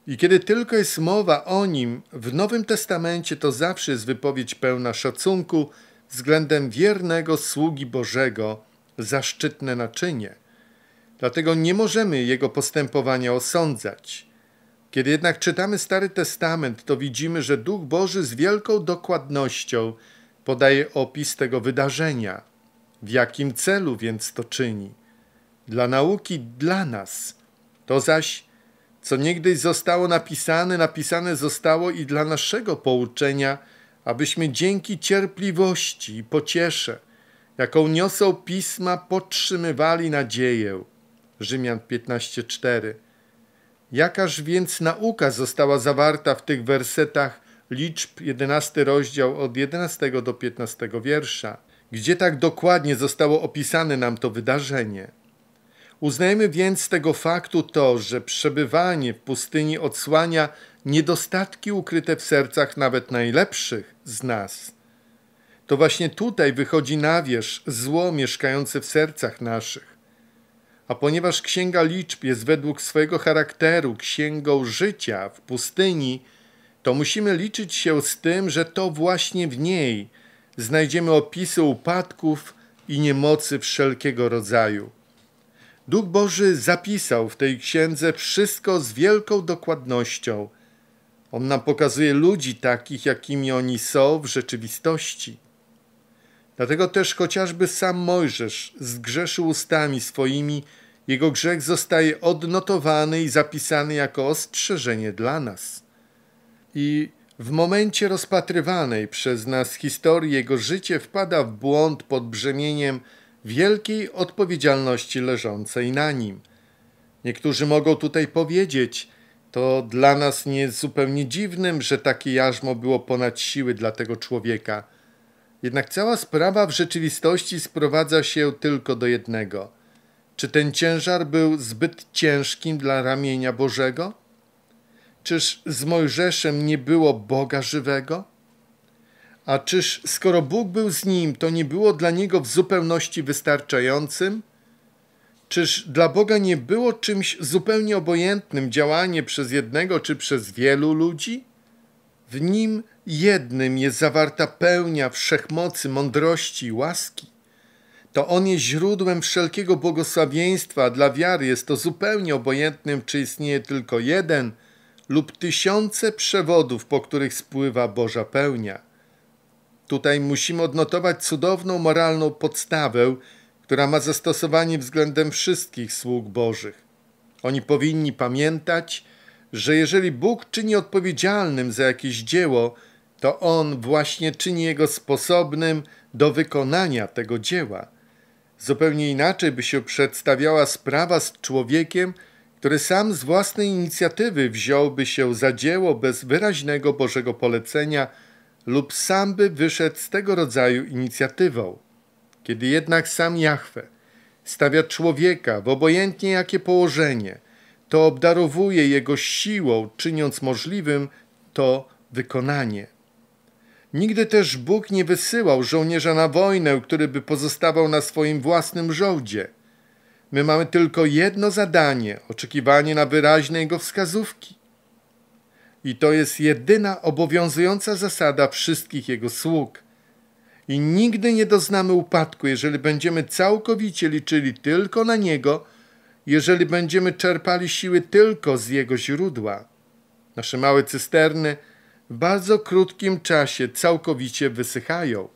I kiedy tylko jest mowa o nim w Nowym Testamencie, to zawsze jest wypowiedź pełna szacunku względem wiernego sługi Bożego, zaszczytne naczynie. Dlatego nie możemy jego postępowania osądzać. Kiedy jednak czytamy Stary Testament, to widzimy, że Duch Boży z wielką dokładnością podaje opis tego wydarzenia, w jakim celu więc to czyni. Dla nauki, dla nas. To zaś, co niegdyś zostało napisane, napisane zostało i dla naszego pouczenia, abyśmy dzięki cierpliwości i pociesze, jaką niosą pisma, podtrzymywali nadzieję. Rzymian 15:4 Jakaż więc nauka została zawarta w tych wersetach liczb 11 rozdział od 11 do 15 wiersza, gdzie tak dokładnie zostało opisane nam to wydarzenie? Uznajemy więc z tego faktu to, że przebywanie w pustyni odsłania niedostatki ukryte w sercach nawet najlepszych z nas. To właśnie tutaj wychodzi na wierzch zło mieszkające w sercach naszych. A ponieważ księga liczb jest według swojego charakteru księgą życia w pustyni, to musimy liczyć się z tym, że to właśnie w niej znajdziemy opisy upadków i niemocy wszelkiego rodzaju. Duch Boży zapisał w tej księdze wszystko z wielką dokładnością. On nam pokazuje ludzi takich, jakimi oni są w rzeczywistości. Dlatego też chociażby sam Mojżesz zgrzeszył ustami swoimi, jego grzech zostaje odnotowany i zapisany jako ostrzeżenie dla nas. I w momencie rozpatrywanej przez nas historii jego życie wpada w błąd pod brzemieniem wielkiej odpowiedzialności leżącej na nim. Niektórzy mogą tutaj powiedzieć, to dla nas nie jest zupełnie dziwnym, że takie jarzmo było ponad siły dla tego człowieka – jednak cała sprawa w rzeczywistości sprowadza się tylko do jednego. Czy ten ciężar był zbyt ciężkim dla ramienia Bożego? Czyż z Mojżeszem nie było Boga żywego? A czyż skoro Bóg był z nim, to nie było dla niego w zupełności wystarczającym? Czyż dla Boga nie było czymś zupełnie obojętnym działanie przez jednego czy przez wielu ludzi? W nim jednym jest zawarta pełnia wszechmocy, mądrości i łaski. To On jest źródłem wszelkiego błogosławieństwa, a dla wiary jest to zupełnie obojętnym, czy istnieje tylko jeden lub tysiące przewodów, po których spływa Boża pełnia. Tutaj musimy odnotować cudowną moralną podstawę, która ma zastosowanie względem wszystkich sług Bożych. Oni powinni pamiętać, że jeżeli Bóg czyni odpowiedzialnym za jakieś dzieło, to On właśnie czyni jego sposobnym do wykonania tego dzieła. Zupełnie inaczej by się przedstawiała sprawa z człowiekiem, który sam z własnej inicjatywy wziąłby się za dzieło bez wyraźnego Bożego polecenia lub sam by wyszedł z tego rodzaju inicjatywą. Kiedy jednak sam Jahwe stawia człowieka w obojętnie jakie położenie, to obdarowuje jego siłą, czyniąc możliwym to wykonanie. Nigdy też Bóg nie wysyłał żołnierza na wojnę, który by pozostawał na swoim własnym żołdzie. My mamy tylko jedno zadanie oczekiwanie na wyraźne jego wskazówki. I to jest jedyna obowiązująca zasada wszystkich jego sług. I nigdy nie doznamy upadku, jeżeli będziemy całkowicie liczyli tylko na niego, jeżeli będziemy czerpali siły tylko z jego źródła. Nasze małe cysterny w bardzo krótkim czasie całkowicie wysychają.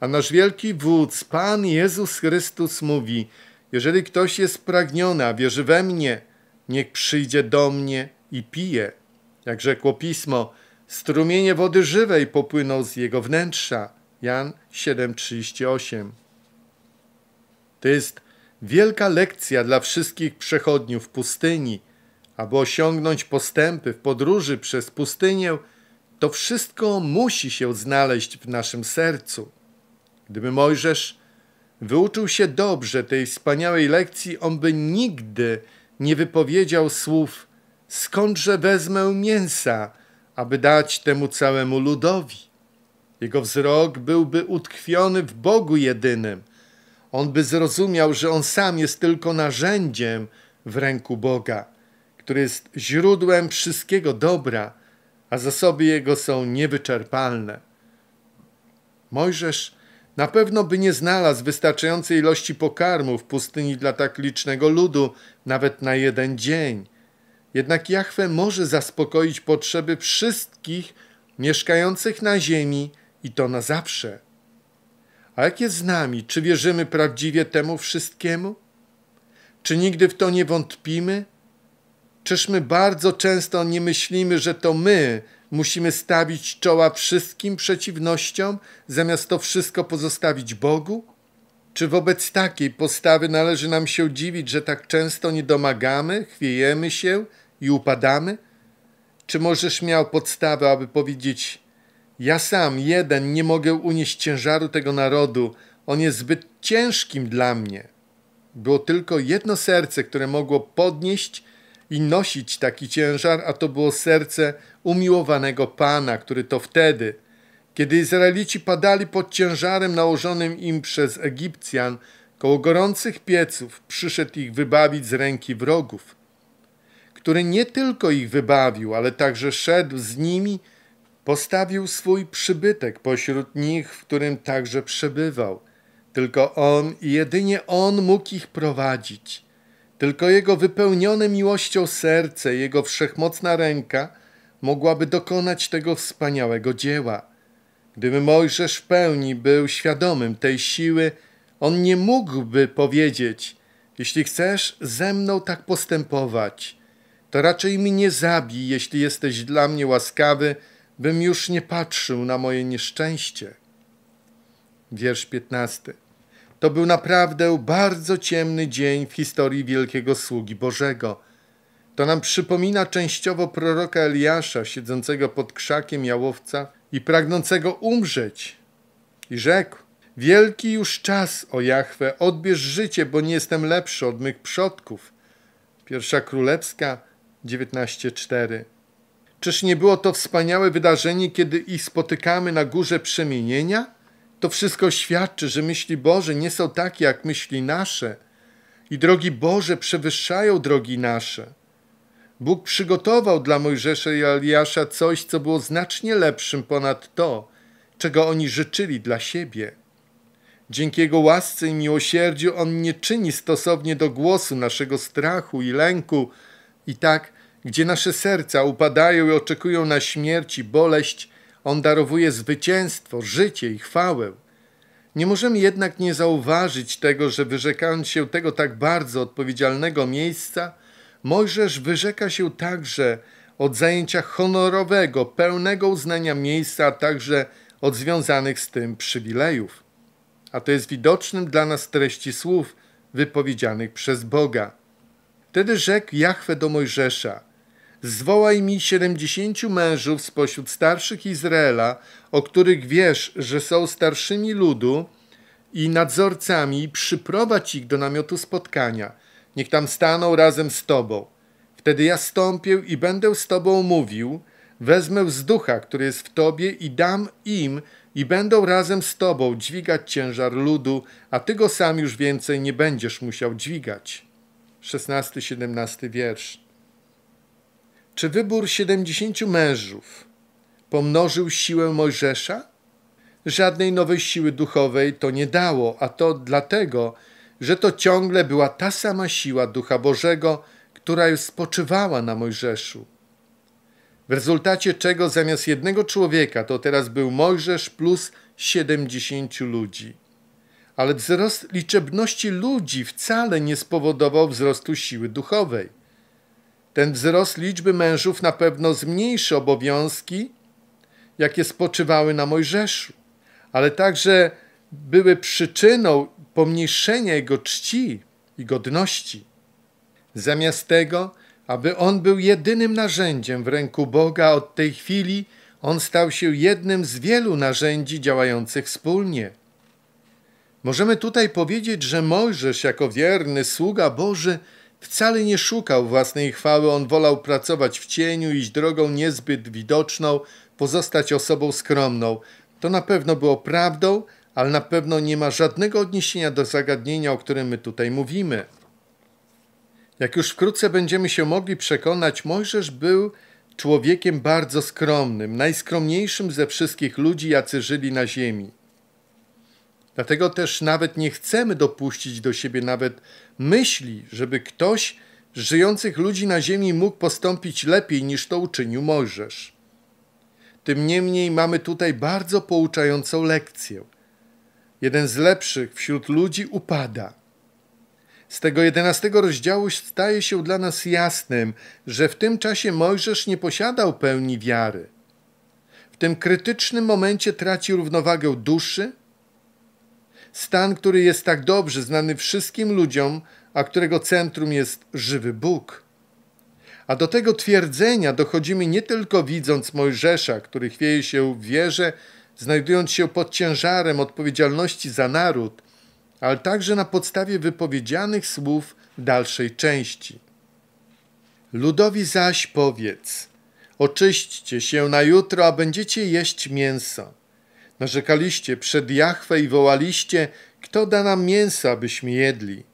A nasz wielki wódz, Pan Jezus Chrystus mówi, jeżeli ktoś jest pragniona, wierzy we mnie, niech przyjdzie do mnie i pije. Jak rzekło Pismo, strumienie wody żywej popłyną z jego wnętrza. Jan 7,38 To jest wielka lekcja dla wszystkich przechodniów pustyni. Aby osiągnąć postępy w podróży przez pustynię – to wszystko musi się znaleźć w naszym sercu. Gdyby Mojżesz wyuczył się dobrze tej wspaniałej lekcji, on by nigdy nie wypowiedział słów skądże wezmę mięsa, aby dać temu całemu ludowi. Jego wzrok byłby utkwiony w Bogu jedynym. On by zrozumiał, że on sam jest tylko narzędziem w ręku Boga, który jest źródłem wszystkiego dobra, a zasoby jego są niewyczerpalne. Mojżesz na pewno by nie znalazł wystarczającej ilości pokarmu w pustyni dla tak licznego ludu, nawet na jeden dzień. Jednak Jahwe może zaspokoić potrzeby wszystkich mieszkających na ziemi i to na zawsze. A jak jest z nami? Czy wierzymy prawdziwie temu wszystkiemu? Czy nigdy w to nie wątpimy? Czyż my bardzo często nie myślimy, że to my musimy stawić czoła wszystkim przeciwnościom, zamiast to wszystko pozostawić Bogu? Czy wobec takiej postawy należy nam się dziwić, że tak często nie domagamy, chwiejemy się i upadamy? Czy możesz miał podstawę, aby powiedzieć: Ja sam, jeden, nie mogę unieść ciężaru tego narodu, on jest zbyt ciężkim dla mnie? Było tylko jedno serce, które mogło podnieść i nosić taki ciężar, a to było serce umiłowanego Pana, który to wtedy, kiedy Izraelici padali pod ciężarem nałożonym im przez Egipcjan, koło gorących pieców przyszedł ich wybawić z ręki wrogów, który nie tylko ich wybawił, ale także szedł z nimi, postawił swój przybytek pośród nich, w którym także przebywał. Tylko On i jedynie On mógł ich prowadzić – tylko jego wypełnione miłością serce, jego wszechmocna ręka mogłaby dokonać tego wspaniałego dzieła. Gdyby Mojżesz w pełni był świadomym tej siły, on nie mógłby powiedzieć, jeśli chcesz ze mną tak postępować, to raczej mi nie zabij, jeśli jesteś dla mnie łaskawy, bym już nie patrzył na moje nieszczęście. Wiersz 15. To był naprawdę bardzo ciemny dzień w historii wielkiego sługi Bożego. To nam przypomina częściowo proroka Eliasza, siedzącego pod krzakiem jałowca i pragnącego umrzeć. I rzekł, wielki już czas, o Jachwę, odbierz życie, bo nie jestem lepszy od mych przodków. Pierwsza Królewska 19.4 Czyż nie było to wspaniałe wydarzenie, kiedy ich spotykamy na górze przemienienia? To wszystko świadczy, że myśli Boże nie są takie jak myśli nasze i drogi Boże przewyższają drogi nasze. Bóg przygotował dla Mojżesza i Eliasza coś, co było znacznie lepszym ponad to, czego oni życzyli dla siebie. Dzięki Jego łasce i miłosierdziu On nie czyni stosownie do głosu naszego strachu i lęku i tak, gdzie nasze serca upadają i oczekują na śmierć i boleść, on darowuje zwycięstwo, życie i chwałę. Nie możemy jednak nie zauważyć tego, że wyrzekając się tego tak bardzo odpowiedzialnego miejsca, Mojżesz wyrzeka się także od zajęcia honorowego, pełnego uznania miejsca, a także od związanych z tym przywilejów. A to jest widocznym dla nas treści słów wypowiedzianych przez Boga. Wtedy rzekł Jahwe do Mojżesza – Zwołaj mi siedemdziesięciu mężów spośród starszych Izraela, o których wiesz, że są starszymi ludu i nadzorcami, i przyprowadź ich do namiotu spotkania. Niech tam staną razem z Tobą. Wtedy ja stąpię i będę z Tobą mówił, wezmę z ducha, który jest w Tobie i dam im i będą razem z Tobą dźwigać ciężar ludu, a Ty go sam już więcej nie będziesz musiał dźwigać. 16-17 wiersz. Czy wybór siedemdziesięciu mężów pomnożył siłę Mojżesza? Żadnej nowej siły duchowej to nie dało, a to dlatego, że to ciągle była ta sama siła Ducha Bożego, która już spoczywała na Mojżeszu. W rezultacie czego zamiast jednego człowieka to teraz był Mojżesz plus siedemdziesięciu ludzi. Ale wzrost liczebności ludzi wcale nie spowodował wzrostu siły duchowej. Ten wzrost liczby mężów na pewno zmniejszy obowiązki, jakie spoczywały na Mojżeszu, ale także były przyczyną pomniejszenia jego czci i godności. Zamiast tego, aby on był jedynym narzędziem w ręku Boga, od tej chwili on stał się jednym z wielu narzędzi działających wspólnie. Możemy tutaj powiedzieć, że Mojżesz jako wierny sługa Boży Wcale nie szukał własnej chwały, on wolał pracować w cieniu, iść drogą niezbyt widoczną, pozostać osobą skromną. To na pewno było prawdą, ale na pewno nie ma żadnego odniesienia do zagadnienia, o którym my tutaj mówimy. Jak już wkrótce będziemy się mogli przekonać, Mojżesz był człowiekiem bardzo skromnym, najskromniejszym ze wszystkich ludzi, jacy żyli na ziemi. Dlatego też nawet nie chcemy dopuścić do siebie nawet myśli, żeby ktoś z żyjących ludzi na ziemi mógł postąpić lepiej niż to uczynił Mojżesz. Tym niemniej mamy tutaj bardzo pouczającą lekcję. Jeden z lepszych wśród ludzi upada. Z tego jedenastego rozdziału staje się dla nas jasnym, że w tym czasie Mojżesz nie posiadał pełni wiary. W tym krytycznym momencie traci równowagę duszy, Stan, który jest tak dobrze znany wszystkim ludziom, a którego centrum jest żywy Bóg. A do tego twierdzenia dochodzimy nie tylko widząc Mojżesza, który chwieje się w wierze, znajdując się pod ciężarem odpowiedzialności za naród, ale także na podstawie wypowiedzianych słów dalszej części. Ludowi zaś powiedz: Oczyśćcie się na jutro, a będziecie jeść mięso Narzekaliście przed Jachwę i wołaliście, kto da nam mięsa, byśmy jedli.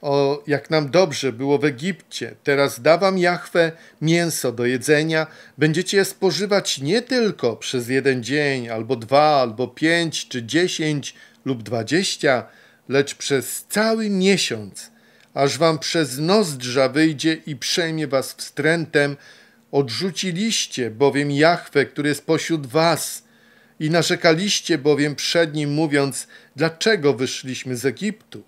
O, jak nam dobrze było w Egipcie, teraz da wam Jachwę mięso do jedzenia, będziecie je spożywać nie tylko przez jeden dzień, albo dwa, albo pięć, czy dziesięć lub dwadzieścia, lecz przez cały miesiąc, aż wam przez nozdrza wyjdzie i przejmie was wstrętem, odrzuciliście bowiem Jachwę, który jest pośród was – i narzekaliście bowiem przed nim, mówiąc, dlaczego wyszliśmy z Egiptu?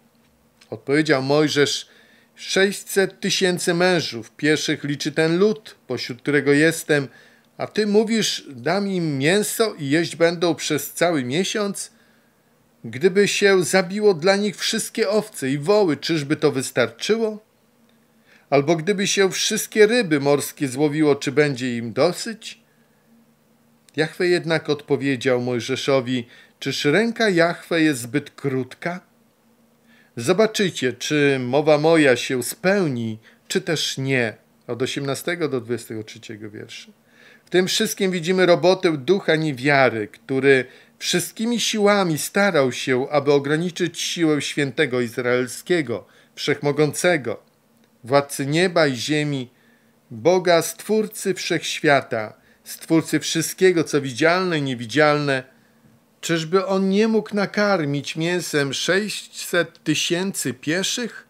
Odpowiedział Mojżesz, 600 tysięcy mężów, pieszych liczy ten lud, pośród którego jestem, a ty mówisz, dam im mięso i jeść będą przez cały miesiąc? Gdyby się zabiło dla nich wszystkie owce i woły, czyżby to wystarczyło? Albo gdyby się wszystkie ryby morskie złowiło, czy będzie im dosyć? Jachwe jednak odpowiedział Mojżeszowi, czyż ręka Jachwe jest zbyt krótka? Zobaczycie, czy mowa moja się spełni, czy też nie. Od 18 do 23 wierszy. W tym wszystkim widzimy robotę ducha niewiary, który wszystkimi siłami starał się, aby ograniczyć siłę świętego izraelskiego, wszechmogącego, władcy nieba i ziemi, Boga, stwórcy wszechświata, Stwórcy wszystkiego, co widzialne i niewidzialne, czyżby On nie mógł nakarmić mięsem 600 tysięcy pieszych?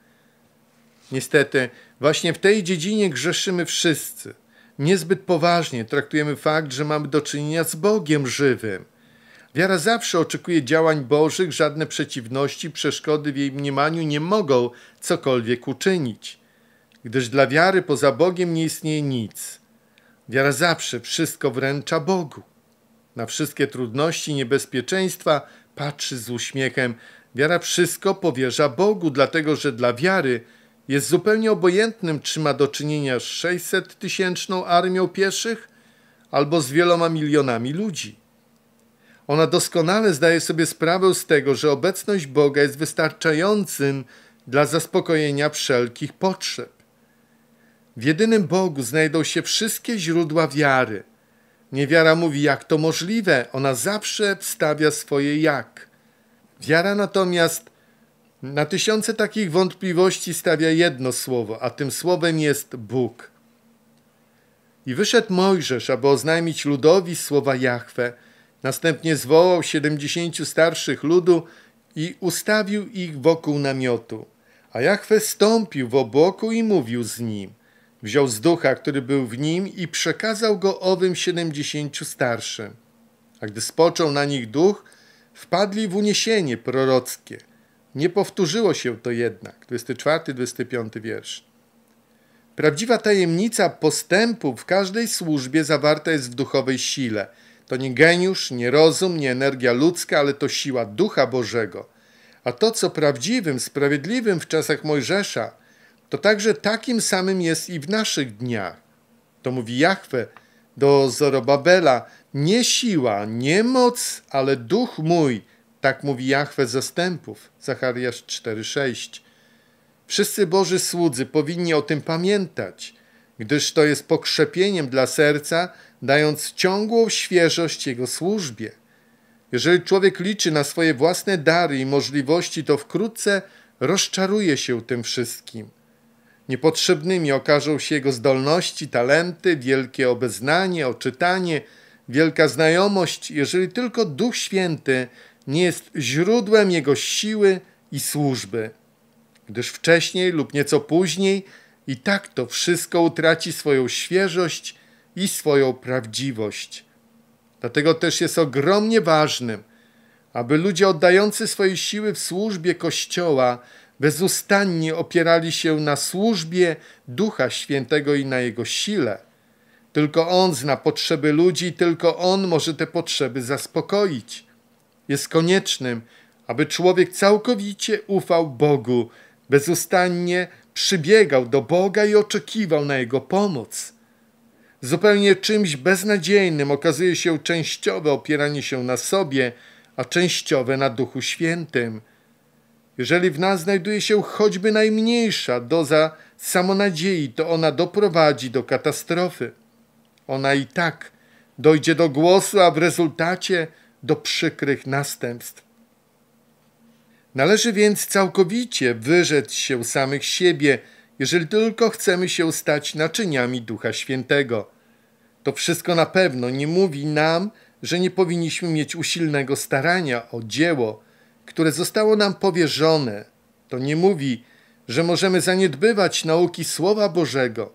Niestety, właśnie w tej dziedzinie grzeszymy wszyscy. Niezbyt poważnie traktujemy fakt, że mamy do czynienia z Bogiem żywym. Wiara zawsze oczekuje działań Bożych, żadne przeciwności, przeszkody w jej mniemaniu nie mogą cokolwiek uczynić. Gdyż dla wiary poza Bogiem nie istnieje nic – Wiara zawsze wszystko wręcza Bogu. Na wszystkie trudności, niebezpieczeństwa patrzy z uśmiechem. Wiara wszystko powierza Bogu, dlatego że dla wiary jest zupełnie obojętnym, czy ma do czynienia z 600 tysięczną armią pieszych albo z wieloma milionami ludzi. Ona doskonale zdaje sobie sprawę z tego, że obecność Boga jest wystarczającym dla zaspokojenia wszelkich potrzeb. W jedynym Bogu znajdą się wszystkie źródła wiary. Niewiara mówi, jak to możliwe, ona zawsze wstawia swoje jak. Wiara natomiast na tysiące takich wątpliwości stawia jedno słowo, a tym słowem jest Bóg. I wyszedł Mojżesz, aby oznajmić ludowi słowa Jahwe. Następnie zwołał siedemdziesięciu starszych ludu i ustawił ich wokół namiotu. A Jahwe stąpił w obłoku i mówił z nim. Wziął z ducha, który był w nim i przekazał go owym siedemdziesięciu starszym. A gdy spoczął na nich duch, wpadli w uniesienie prorockie. Nie powtórzyło się to jednak. 24-25 wiersz. Prawdziwa tajemnica postępu w każdej służbie zawarta jest w duchowej sile. To nie geniusz, nie rozum, nie energia ludzka, ale to siła Ducha Bożego. A to, co prawdziwym, sprawiedliwym w czasach Mojżesza – to także takim samym jest i w naszych dniach. To mówi Jahwe do Zorobabela, nie siła, nie moc, ale duch mój, tak mówi Jahwe zastępów, Zachariasz 4,6. Wszyscy Boży słudzy powinni o tym pamiętać, gdyż to jest pokrzepieniem dla serca, dając ciągłą świeżość jego służbie. Jeżeli człowiek liczy na swoje własne dary i możliwości, to wkrótce rozczaruje się tym wszystkim. Niepotrzebnymi okażą się jego zdolności, talenty, wielkie obeznanie, oczytanie, wielka znajomość, jeżeli tylko Duch Święty nie jest źródłem jego siły i służby. Gdyż wcześniej lub nieco później i tak to wszystko utraci swoją świeżość i swoją prawdziwość. Dlatego też jest ogromnie ważnym, aby ludzie oddający swoje siły w służbie Kościoła bezustannie opierali się na służbie Ducha Świętego i na Jego sile. Tylko On zna potrzeby ludzi, tylko On może te potrzeby zaspokoić. Jest koniecznym, aby człowiek całkowicie ufał Bogu, bezustannie przybiegał do Boga i oczekiwał na Jego pomoc. Zupełnie czymś beznadziejnym okazuje się częściowe opieranie się na sobie, a częściowe na Duchu Świętym. Jeżeli w nas znajduje się choćby najmniejsza doza samonadziei, to ona doprowadzi do katastrofy. Ona i tak dojdzie do głosu, a w rezultacie do przykrych następstw. Należy więc całkowicie wyrzec się samych siebie, jeżeli tylko chcemy się stać naczyniami Ducha Świętego. To wszystko na pewno nie mówi nam, że nie powinniśmy mieć usilnego starania o dzieło, które zostało nam powierzone, to nie mówi, że możemy zaniedbywać nauki Słowa Bożego.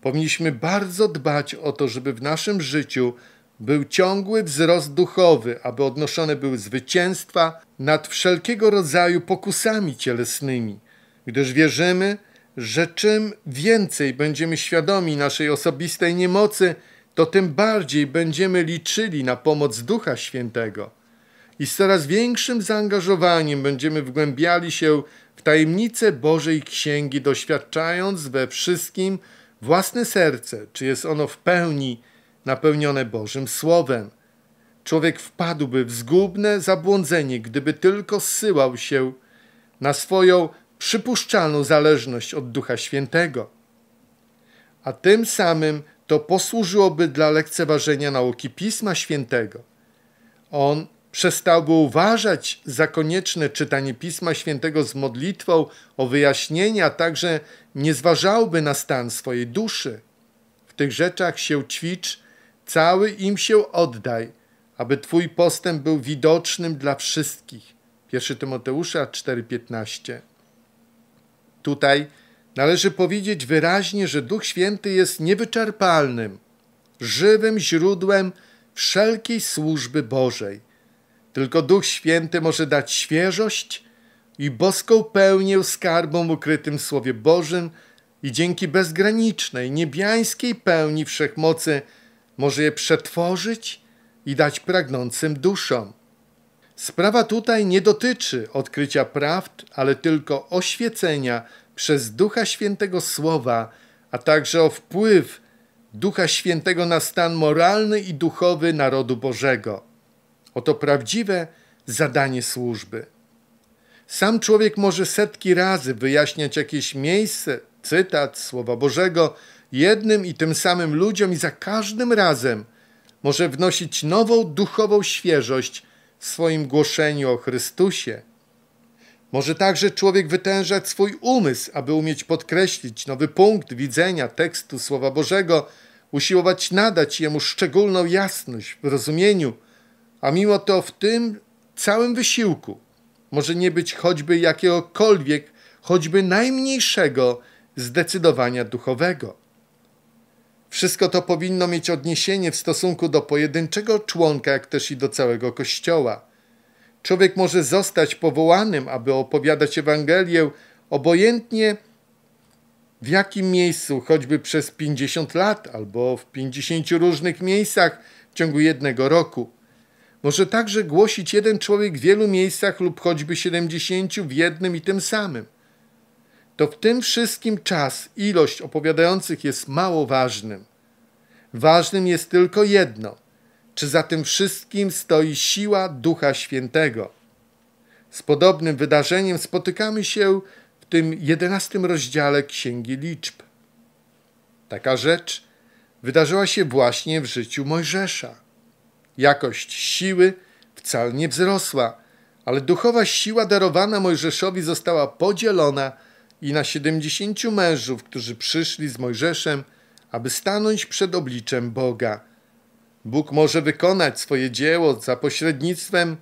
Powinniśmy bardzo dbać o to, żeby w naszym życiu był ciągły wzrost duchowy, aby odnoszone były zwycięstwa nad wszelkiego rodzaju pokusami cielesnymi, gdyż wierzymy, że czym więcej będziemy świadomi naszej osobistej niemocy, to tym bardziej będziemy liczyli na pomoc Ducha Świętego i z coraz większym zaangażowaniem będziemy wgłębiali się w tajemnice Bożej Księgi, doświadczając we wszystkim własne serce, czy jest ono w pełni napełnione Bożym Słowem. Człowiek wpadłby w zgubne zabłądzenie, gdyby tylko syłał się na swoją przypuszczalną zależność od Ducha Świętego. A tym samym to posłużyłoby dla lekceważenia nauki Pisma Świętego. On przestałby uważać za konieczne czytanie Pisma Świętego z modlitwą o wyjaśnienia, a także nie zważałby na stan swojej duszy. W tych rzeczach się ćwicz, cały im się oddaj, aby Twój postęp był widocznym dla wszystkich. 1 Tymoteusza 4,15 Tutaj należy powiedzieć wyraźnie, że Duch Święty jest niewyczerpalnym, żywym źródłem wszelkiej służby Bożej. Tylko Duch Święty może dać świeżość i boską pełnię skarbom ukrytym w Słowie Bożym i dzięki bezgranicznej, niebiańskiej pełni wszechmocy może je przetworzyć i dać pragnącym duszom. Sprawa tutaj nie dotyczy odkrycia prawd, ale tylko oświecenia przez Ducha Świętego Słowa, a także o wpływ Ducha Świętego na stan moralny i duchowy narodu Bożego. Oto prawdziwe zadanie służby. Sam człowiek może setki razy wyjaśniać jakieś miejsce, cytat Słowa Bożego jednym i tym samym ludziom i za każdym razem może wnosić nową duchową świeżość w swoim głoszeniu o Chrystusie. Może także człowiek wytężać swój umysł, aby umieć podkreślić nowy punkt widzenia tekstu Słowa Bożego, usiłować nadać jemu szczególną jasność w rozumieniu – a mimo to w tym całym wysiłku może nie być choćby jakiegokolwiek, choćby najmniejszego zdecydowania duchowego. Wszystko to powinno mieć odniesienie w stosunku do pojedynczego członka, jak też i do całego Kościoła. Człowiek może zostać powołanym, aby opowiadać Ewangelię obojętnie w jakim miejscu, choćby przez 50 lat albo w 50 różnych miejscach w ciągu jednego roku może także głosić jeden człowiek w wielu miejscach lub choćby siedemdziesięciu w jednym i tym samym. To w tym wszystkim czas, ilość opowiadających jest mało ważnym. Ważnym jest tylko jedno: czy za tym wszystkim stoi siła Ducha Świętego. Z podobnym wydarzeniem spotykamy się w tym jedenastym rozdziale Księgi Liczb. Taka rzecz wydarzyła się właśnie w życiu Mojżesza. Jakość siły wcale nie wzrosła, ale duchowa siła darowana Mojżeszowi została podzielona i na siedemdziesięciu mężów, którzy przyszli z Mojżeszem, aby stanąć przed obliczem Boga. Bóg może wykonać swoje dzieło za pośrednictwem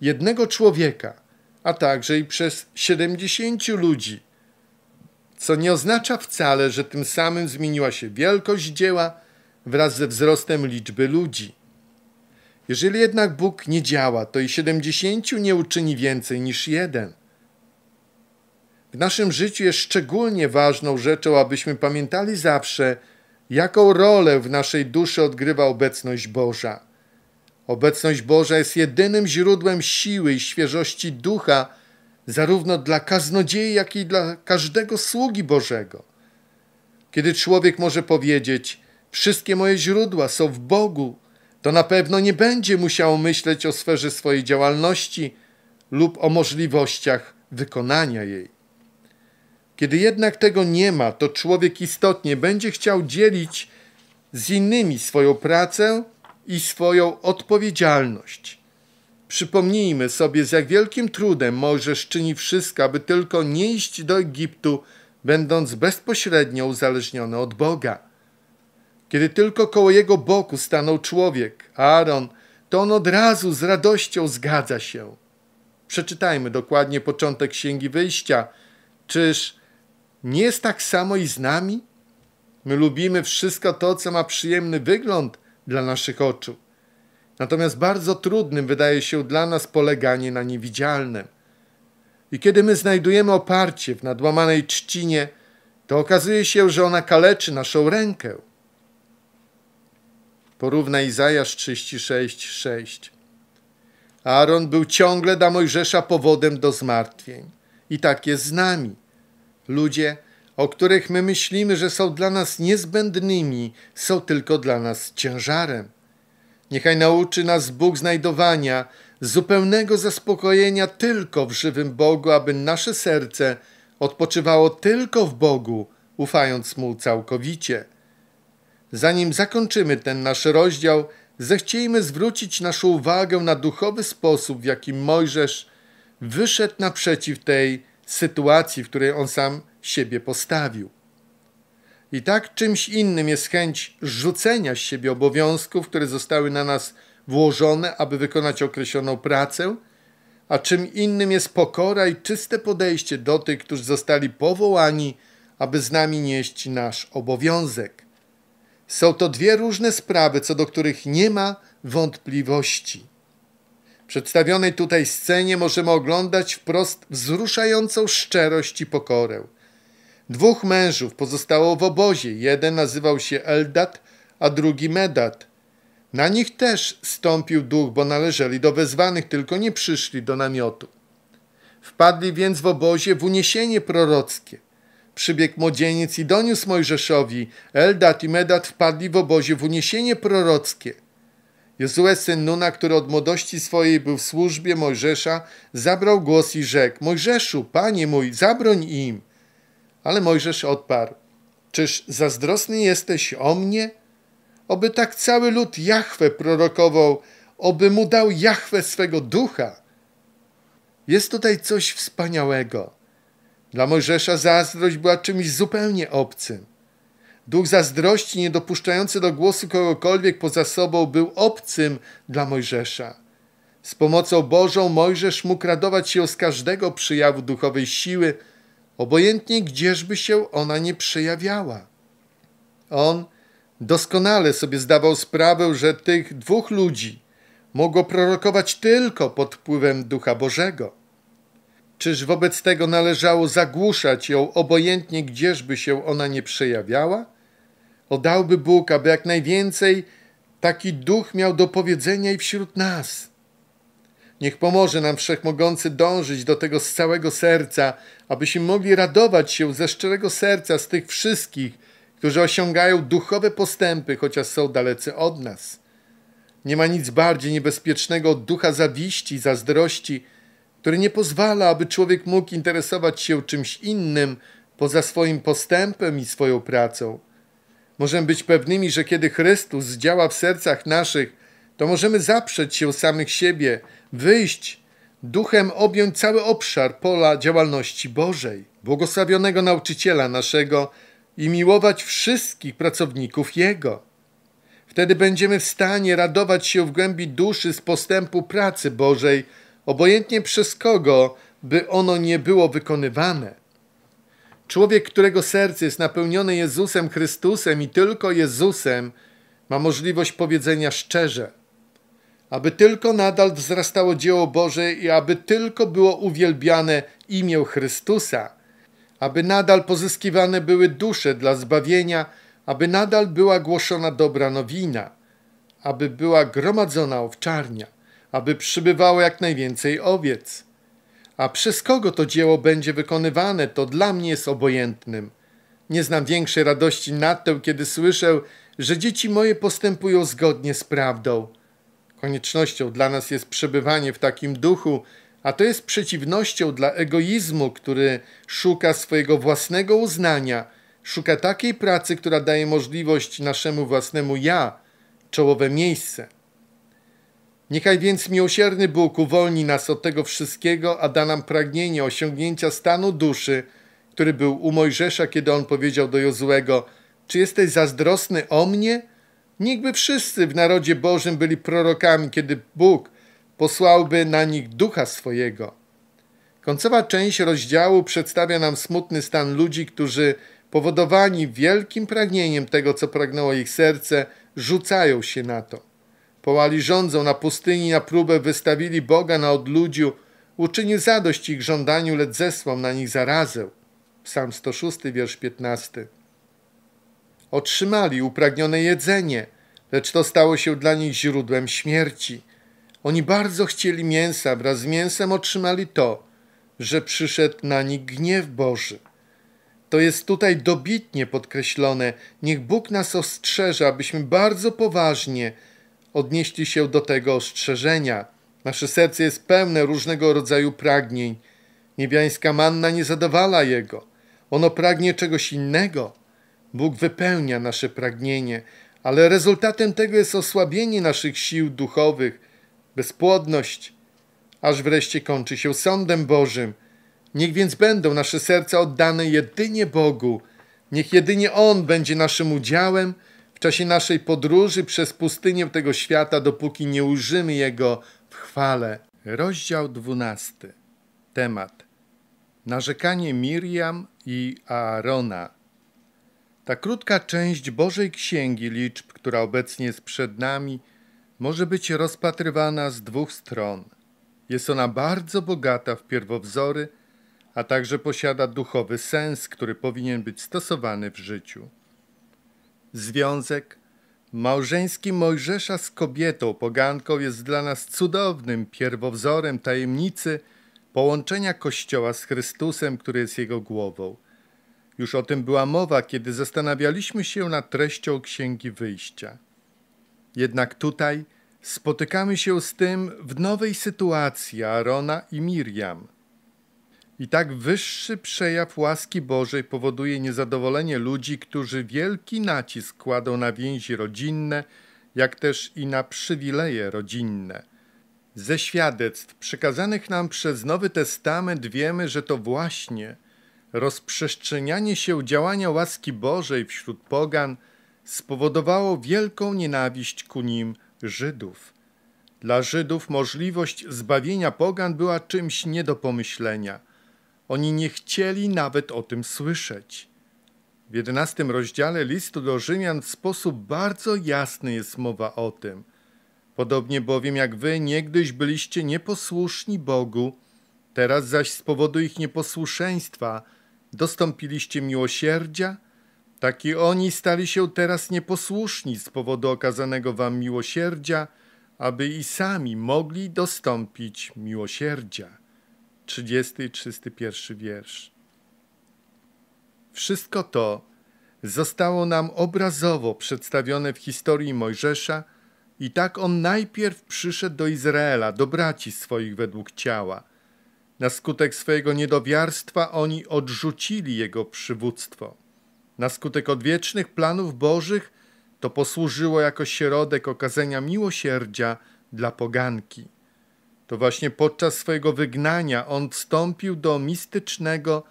jednego człowieka, a także i przez siedemdziesięciu ludzi. Co nie oznacza wcale, że tym samym zmieniła się wielkość dzieła wraz ze wzrostem liczby ludzi. Jeżeli jednak Bóg nie działa, to i siedemdziesięciu nie uczyni więcej niż jeden. W naszym życiu jest szczególnie ważną rzeczą, abyśmy pamiętali zawsze, jaką rolę w naszej duszy odgrywa obecność Boża. Obecność Boża jest jedynym źródłem siły i świeżości ducha, zarówno dla kaznodziei, jak i dla każdego sługi Bożego. Kiedy człowiek może powiedzieć: Wszystkie moje źródła są w Bogu, to na pewno nie będzie musiał myśleć o sferze swojej działalności lub o możliwościach wykonania jej. Kiedy jednak tego nie ma, to człowiek istotnie będzie chciał dzielić z innymi swoją pracę i swoją odpowiedzialność. Przypomnijmy sobie, z jak wielkim trudem Mojżesz czyni wszystko, aby tylko nie iść do Egiptu, będąc bezpośrednio uzależniony od Boga. Kiedy tylko koło jego boku stanął człowiek, Aaron, to on od razu z radością zgadza się. Przeczytajmy dokładnie początek Księgi Wyjścia. Czyż nie jest tak samo i z nami? My lubimy wszystko to, co ma przyjemny wygląd dla naszych oczu. Natomiast bardzo trudnym wydaje się dla nas poleganie na niewidzialnym. I kiedy my znajdujemy oparcie w nadłamanej czcinie, to okazuje się, że ona kaleczy naszą rękę. Porówna Izajasz 36, 6. Aaron był ciągle dla Mojżesza powodem do zmartwień. I tak jest z nami. Ludzie, o których my myślimy, że są dla nas niezbędnymi, są tylko dla nas ciężarem. Niechaj nauczy nas Bóg znajdowania, zupełnego zaspokojenia tylko w żywym Bogu, aby nasze serce odpoczywało tylko w Bogu, ufając Mu całkowicie. Zanim zakończymy ten nasz rozdział, zechciejmy zwrócić naszą uwagę na duchowy sposób, w jaki Mojżesz wyszedł naprzeciw tej sytuacji, w której on sam siebie postawił. I tak czymś innym jest chęć rzucenia z siebie obowiązków, które zostały na nas włożone, aby wykonać określoną pracę, a czym innym jest pokora i czyste podejście do tych, którzy zostali powołani, aby z nami nieść nasz obowiązek. Są to dwie różne sprawy, co do których nie ma wątpliwości. W przedstawionej tutaj scenie możemy oglądać wprost wzruszającą szczerość i pokorę. Dwóch mężów pozostało w obozie. Jeden nazywał się Eldat, a drugi Medat. Na nich też stąpił duch, bo należeli do wezwanych, tylko nie przyszli do namiotu. Wpadli więc w obozie w uniesienie prorockie – Przybiegł młodzieniec i doniósł Mojżeszowi. Eldat i Medat wpadli w obozie w uniesienie prorockie. Jezue syn Nuna, który od młodości swojej był w służbie Mojżesza, zabrał głos i rzekł: Mojżeszu, panie mój, zabroń im. Ale Mojżesz odparł: Czyż zazdrosny jesteś o mnie? Oby tak cały lud Jahwe prorokował, oby mu dał Jahwe swego ducha. Jest tutaj coś wspaniałego. Dla Mojżesza zazdrość była czymś zupełnie obcym. Duch zazdrości, niedopuszczający do głosu kogokolwiek poza sobą, był obcym dla Mojżesza. Z pomocą Bożą Mojżesz mógł radować się z każdego przyjawu duchowej siły, obojętnie gdzieżby się ona nie przejawiała. On doskonale sobie zdawał sprawę, że tych dwóch ludzi mogło prorokować tylko pod wpływem Ducha Bożego. Czyż wobec tego należało zagłuszać ją obojętnie, gdzieżby się ona nie przejawiała? Odałby Bóg, aby jak najwięcej taki duch miał do powiedzenia i wśród nas. Niech pomoże nam Wszechmogący dążyć do tego z całego serca, abyśmy mogli radować się ze szczerego serca z tych wszystkich, którzy osiągają duchowe postępy, chociaż są dalecy od nas. Nie ma nic bardziej niebezpiecznego od ducha zawiści, zazdrości, który nie pozwala, aby człowiek mógł interesować się czymś innym poza swoim postępem i swoją pracą. Możemy być pewnymi, że kiedy Chrystus działa w sercach naszych, to możemy zaprzeć się samych siebie, wyjść, duchem objąć cały obszar pola działalności Bożej, błogosławionego nauczyciela naszego i miłować wszystkich pracowników Jego. Wtedy będziemy w stanie radować się w głębi duszy z postępu pracy Bożej, obojętnie przez kogo by ono nie było wykonywane. Człowiek, którego serce jest napełnione Jezusem Chrystusem i tylko Jezusem, ma możliwość powiedzenia szczerze, aby tylko nadal wzrastało dzieło Boże i aby tylko było uwielbiane imię Chrystusa, aby nadal pozyskiwane były dusze dla zbawienia, aby nadal była głoszona dobra nowina, aby była gromadzona owczarnia aby przybywało jak najwięcej owiec. A przez kogo to dzieło będzie wykonywane, to dla mnie jest obojętnym. Nie znam większej radości nad tym, kiedy słyszę, że dzieci moje postępują zgodnie z prawdą. Koniecznością dla nas jest przebywanie w takim duchu, a to jest przeciwnością dla egoizmu, który szuka swojego własnego uznania, szuka takiej pracy, która daje możliwość naszemu własnemu ja czołowe miejsce. Niechaj więc miłosierny Bóg uwolni nas od tego wszystkiego, a da nam pragnienie osiągnięcia stanu duszy, który był u Mojżesza, kiedy on powiedział do Jozłego: Czy jesteś zazdrosny o mnie? Niechby wszyscy w narodzie Bożym byli prorokami, kiedy Bóg posłałby na nich ducha swojego. Końcowa część rozdziału przedstawia nam smutny stan ludzi, którzy powodowani wielkim pragnieniem tego, co pragnęło ich serce, rzucają się na to. Połali rządzą na pustyni na próbę, wystawili Boga na odludziu, uczynił zadość ich żądaniu, lecz zesłał na nich zarazę. Psalm 106, wiersz 15. Otrzymali upragnione jedzenie, lecz to stało się dla nich źródłem śmierci. Oni bardzo chcieli mięsa, wraz z mięsem otrzymali to, że przyszedł na nich gniew Boży. To jest tutaj dobitnie podkreślone. Niech Bóg nas ostrzeże, abyśmy bardzo poważnie odnieśli się do tego ostrzeżenia. Nasze serce jest pełne różnego rodzaju pragnień. Niebiańska manna nie zadowala jego. Ono pragnie czegoś innego. Bóg wypełnia nasze pragnienie, ale rezultatem tego jest osłabienie naszych sił duchowych, bezpłodność, aż wreszcie kończy się sądem Bożym. Niech więc będą nasze serca oddane jedynie Bogu. Niech jedynie On będzie naszym udziałem – czasie naszej podróży przez pustynię tego świata, dopóki nie użymy Jego w chwale. Rozdział 12. Temat. Narzekanie Miriam i Aarona. Ta krótka część Bożej Księgi Liczb, która obecnie jest przed nami, może być rozpatrywana z dwóch stron. Jest ona bardzo bogata w pierwowzory, a także posiada duchowy sens, który powinien być stosowany w życiu. Związek małżeński Mojżesza z kobietą poganką jest dla nas cudownym pierwowzorem tajemnicy połączenia Kościoła z Chrystusem, który jest jego głową. Już o tym była mowa, kiedy zastanawialiśmy się nad treścią Księgi Wyjścia. Jednak tutaj spotykamy się z tym w nowej sytuacji Arona i Miriam – i tak wyższy przejaw łaski Bożej powoduje niezadowolenie ludzi, którzy wielki nacisk kładą na więzi rodzinne, jak też i na przywileje rodzinne. Ze świadectw przekazanych nam przez Nowy Testament wiemy, że to właśnie rozprzestrzenianie się działania łaski Bożej wśród pogan spowodowało wielką nienawiść ku nim Żydów. Dla Żydów możliwość zbawienia pogan była czymś nie do pomyślenia – oni nie chcieli nawet o tym słyszeć. W jedenastym rozdziale listu do Rzymian w sposób bardzo jasny jest mowa o tym. Podobnie bowiem jak wy niegdyś byliście nieposłuszni Bogu, teraz zaś z powodu ich nieposłuszeństwa dostąpiliście miłosierdzia, tak i oni stali się teraz nieposłuszni z powodu okazanego wam miłosierdzia, aby i sami mogli dostąpić miłosierdzia. 30 i 31 wiersz. Wszystko to zostało nam obrazowo przedstawione w historii Mojżesza i tak on najpierw przyszedł do Izraela, do braci swoich według ciała. Na skutek swojego niedowiarstwa oni odrzucili jego przywództwo. Na skutek odwiecznych planów bożych to posłużyło jako środek okazania miłosierdzia dla poganki. To właśnie podczas swojego wygnania on wstąpił do mistycznego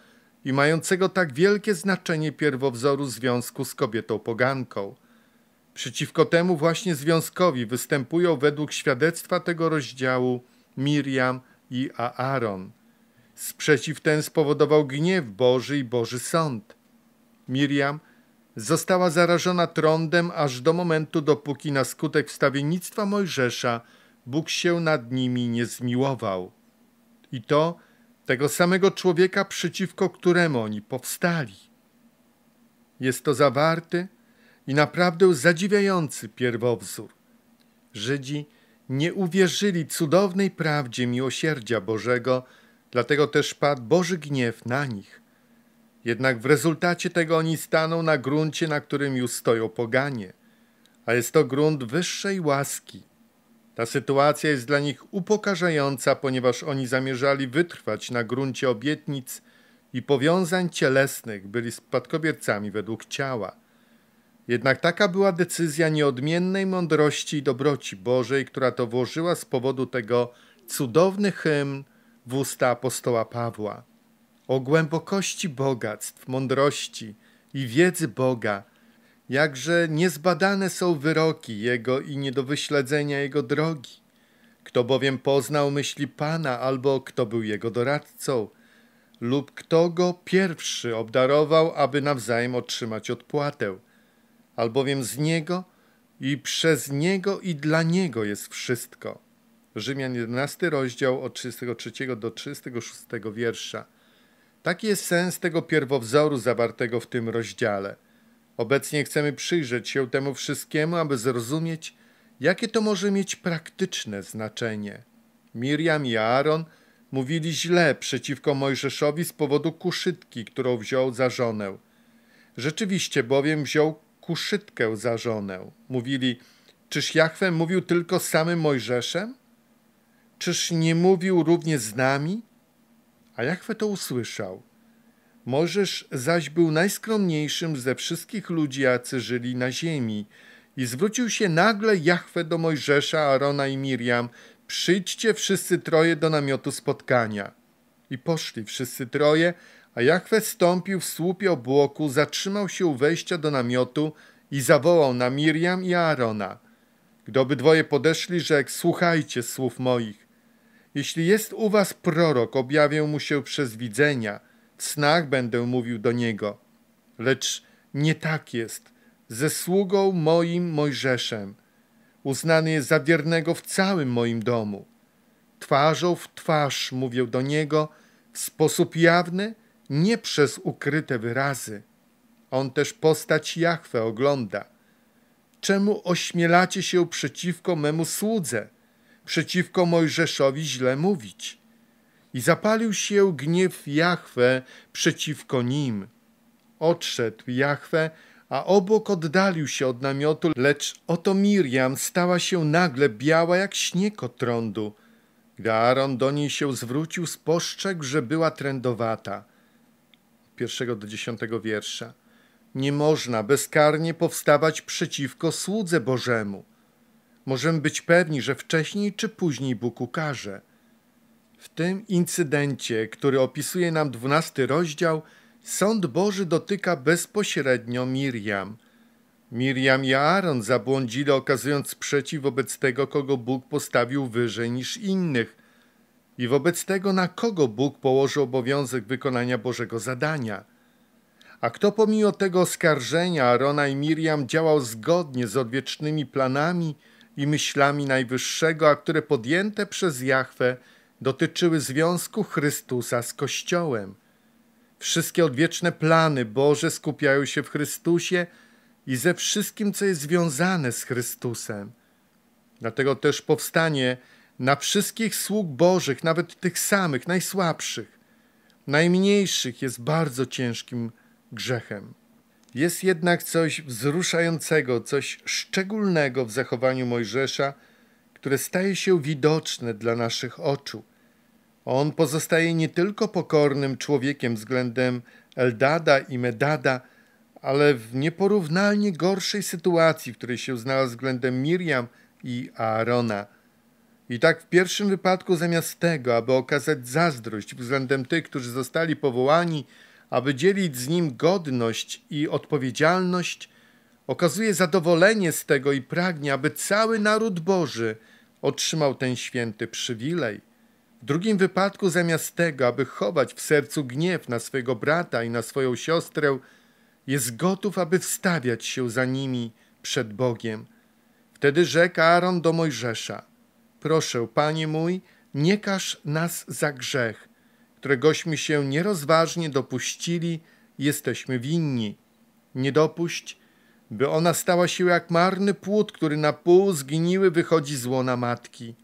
i mającego tak wielkie znaczenie pierwowzoru związku z kobietą poganką. Przeciwko temu właśnie związkowi występują według świadectwa tego rozdziału Miriam i Aaron. Sprzeciw ten spowodował gniew Boży i Boży sąd. Miriam została zarażona trądem aż do momentu, dopóki na skutek wstawiennictwa Mojżesza Bóg się nad nimi nie zmiłował. I to tego samego człowieka, przeciwko któremu oni powstali. Jest to zawarty i naprawdę zadziwiający pierwowzór. Żydzi nie uwierzyli cudownej prawdzie miłosierdzia Bożego, dlatego też padł Boży gniew na nich. Jednak w rezultacie tego oni staną na gruncie, na którym już stoją poganie, a jest to grunt wyższej łaski – ta sytuacja jest dla nich upokarzająca, ponieważ oni zamierzali wytrwać na gruncie obietnic i powiązań cielesnych, byli spadkobiercami według ciała. Jednak taka była decyzja nieodmiennej mądrości i dobroci Bożej, która to włożyła z powodu tego cudowny hymn w usta apostoła Pawła. O głębokości bogactw, mądrości i wiedzy Boga, Jakże niezbadane są wyroki Jego i nie do wyśledzenia Jego drogi. Kto bowiem poznał myśli Pana, albo kto był Jego doradcą, lub kto Go pierwszy obdarował, aby nawzajem otrzymać odpłatę. Albowiem z Niego i przez Niego i dla Niego jest wszystko. Rzymian 11 rozdział od 33 do 36 wiersza. Taki jest sens tego pierwowzoru zawartego w tym rozdziale – Obecnie chcemy przyjrzeć się temu wszystkiemu, aby zrozumieć, jakie to może mieć praktyczne znaczenie. Miriam i Aaron mówili źle przeciwko Mojżeszowi z powodu kuszytki, którą wziął za żonę. Rzeczywiście bowiem wziął kuszytkę za żonę. Mówili, czyż Jachwę mówił tylko samym Mojżeszem? Czyż nie mówił również z nami? A Jachwę to usłyszał Możesz zaś był najskromniejszym ze wszystkich ludzi, jacy żyli na ziemi. I zwrócił się nagle Jahwe do Mojżesza, Arona i Miriam: Przyjdźcie wszyscy troje do namiotu spotkania. I poszli wszyscy troje, a Jahwe stąpił w słupie obłoku, zatrzymał się u wejścia do namiotu i zawołał na Miriam i Arona. Gdy obydwoje podeszli, rzekł: Słuchajcie słów moich. Jeśli jest u was prorok, objawię mu się przez widzenia w snach będę mówił do niego. Lecz nie tak jest ze sługą moim Mojżeszem. Uznany jest za wiernego w całym moim domu. Twarzą w twarz mówię do niego w sposób jawny, nie przez ukryte wyrazy. On też postać Jachwę ogląda. Czemu ośmielacie się przeciwko memu słudze, przeciwko Mojżeszowi źle mówić? I zapalił się gniew Jahwe przeciwko nim. Odszedł Jahwe, a obok oddalił się od namiotu, lecz oto Miriam stała się nagle biała jak śnieg od trądu. Gdy Aaron do niej się zwrócił, spostrzegł, że była trędowata. Pierwszego do dziesiątego wiersza. Nie można bezkarnie powstawać przeciwko słudze Bożemu. Możemy być pewni, że wcześniej czy później Bóg ukaże – w tym incydencie, który opisuje nam dwunasty rozdział, sąd Boży dotyka bezpośrednio Miriam. Miriam i Aaron zabłądzili, okazując sprzeciw wobec tego, kogo Bóg postawił wyżej niż innych i wobec tego, na kogo Bóg położył obowiązek wykonania Bożego zadania. A kto pomimo tego oskarżenia Arona i Miriam działał zgodnie z odwiecznymi planami i myślami Najwyższego, a które podjęte przez Jahwe dotyczyły związku Chrystusa z Kościołem. Wszystkie odwieczne plany Boże skupiają się w Chrystusie i ze wszystkim, co jest związane z Chrystusem. Dlatego też powstanie na wszystkich sług Bożych, nawet tych samych, najsłabszych, najmniejszych, jest bardzo ciężkim grzechem. Jest jednak coś wzruszającego, coś szczególnego w zachowaniu Mojżesza, które staje się widoczne dla naszych oczu. On pozostaje nie tylko pokornym człowiekiem względem Eldada i Medada, ale w nieporównalnie gorszej sytuacji, w której się znalazł względem Miriam i Aarona. I tak w pierwszym wypadku zamiast tego, aby okazać zazdrość względem tych, którzy zostali powołani, aby dzielić z nim godność i odpowiedzialność, okazuje zadowolenie z tego i pragnie, aby cały naród Boży otrzymał ten święty przywilej. W drugim wypadku, zamiast tego, aby chować w sercu gniew na swojego brata i na swoją siostrę, jest gotów, aby wstawiać się za nimi przed Bogiem. Wtedy rzekł Aaron do Mojżesza: Proszę, panie mój, nie każ nas za grzech, któregośmy się nierozważnie dopuścili, jesteśmy winni. Nie dopuść, by ona stała się jak marny płód, który na pół zgniły wychodzi z łona matki.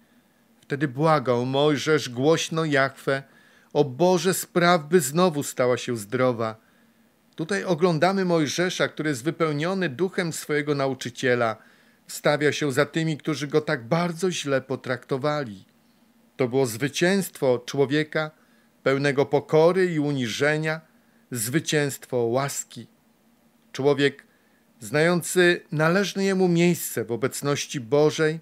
Wtedy błagał Mojżesz głośno Jachwę, o Boże spraw, by znowu stała się zdrowa. Tutaj oglądamy Mojżesza, który jest wypełniony duchem swojego nauczyciela, stawia się za tymi, którzy go tak bardzo źle potraktowali. To było zwycięstwo człowieka pełnego pokory i uniżenia, zwycięstwo łaski. Człowiek znający należne jemu miejsce w obecności Bożej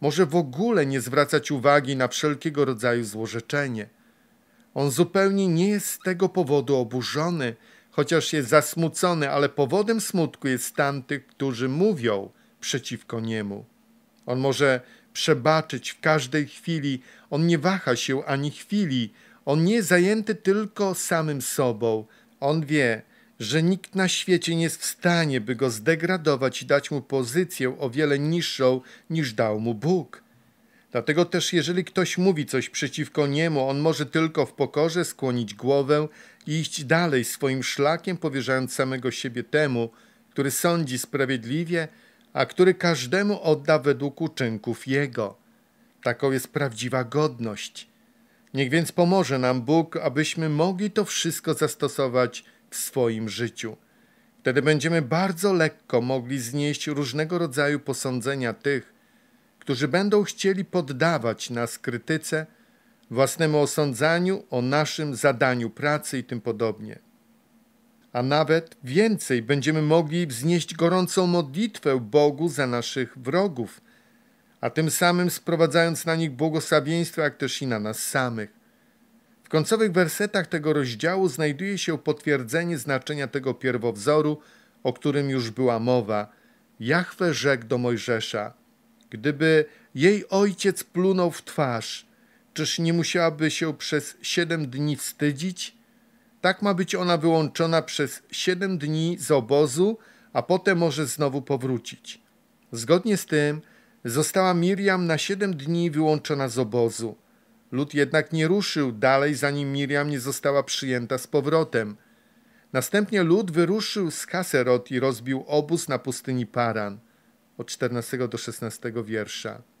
może w ogóle nie zwracać uwagi na wszelkiego rodzaju złorzeczenie. On zupełnie nie jest z tego powodu oburzony, chociaż jest zasmucony, ale powodem smutku jest stan tych, którzy mówią przeciwko niemu. On może przebaczyć w każdej chwili, on nie waha się ani chwili, on nie jest zajęty tylko samym sobą. On wie, że nikt na świecie nie jest w stanie, by go zdegradować i dać mu pozycję o wiele niższą niż dał mu Bóg. Dlatego też, jeżeli ktoś mówi coś przeciwko niemu, on może tylko w pokorze skłonić głowę i iść dalej swoim szlakiem, powierzając samego siebie temu, który sądzi sprawiedliwie, a który każdemu odda według uczynków jego. Taką jest prawdziwa godność. Niech więc pomoże nam Bóg, abyśmy mogli to wszystko zastosować w swoim życiu. Wtedy będziemy bardzo lekko mogli znieść różnego rodzaju posądzenia tych, którzy będą chcieli poddawać nas krytyce, własnemu osądzaniu o naszym zadaniu pracy i tym podobnie. A nawet więcej będziemy mogli wznieść gorącą modlitwę Bogu za naszych wrogów, a tym samym sprowadzając na nich błogosławieństwo, jak też i na nas samych. W końcowych wersetach tego rozdziału znajduje się potwierdzenie znaczenia tego pierwowzoru, o którym już była mowa. Jachwę rzekł do Mojżesza, gdyby jej ojciec plunął w twarz, czyż nie musiałaby się przez siedem dni wstydzić? Tak ma być ona wyłączona przez siedem dni z obozu, a potem może znowu powrócić. Zgodnie z tym została Miriam na siedem dni wyłączona z obozu. Lud jednak nie ruszył dalej, zanim Miriam nie została przyjęta z powrotem. Następnie lud wyruszył z Kaserot i rozbił obóz na pustyni Paran od 14 do 16 wiersza.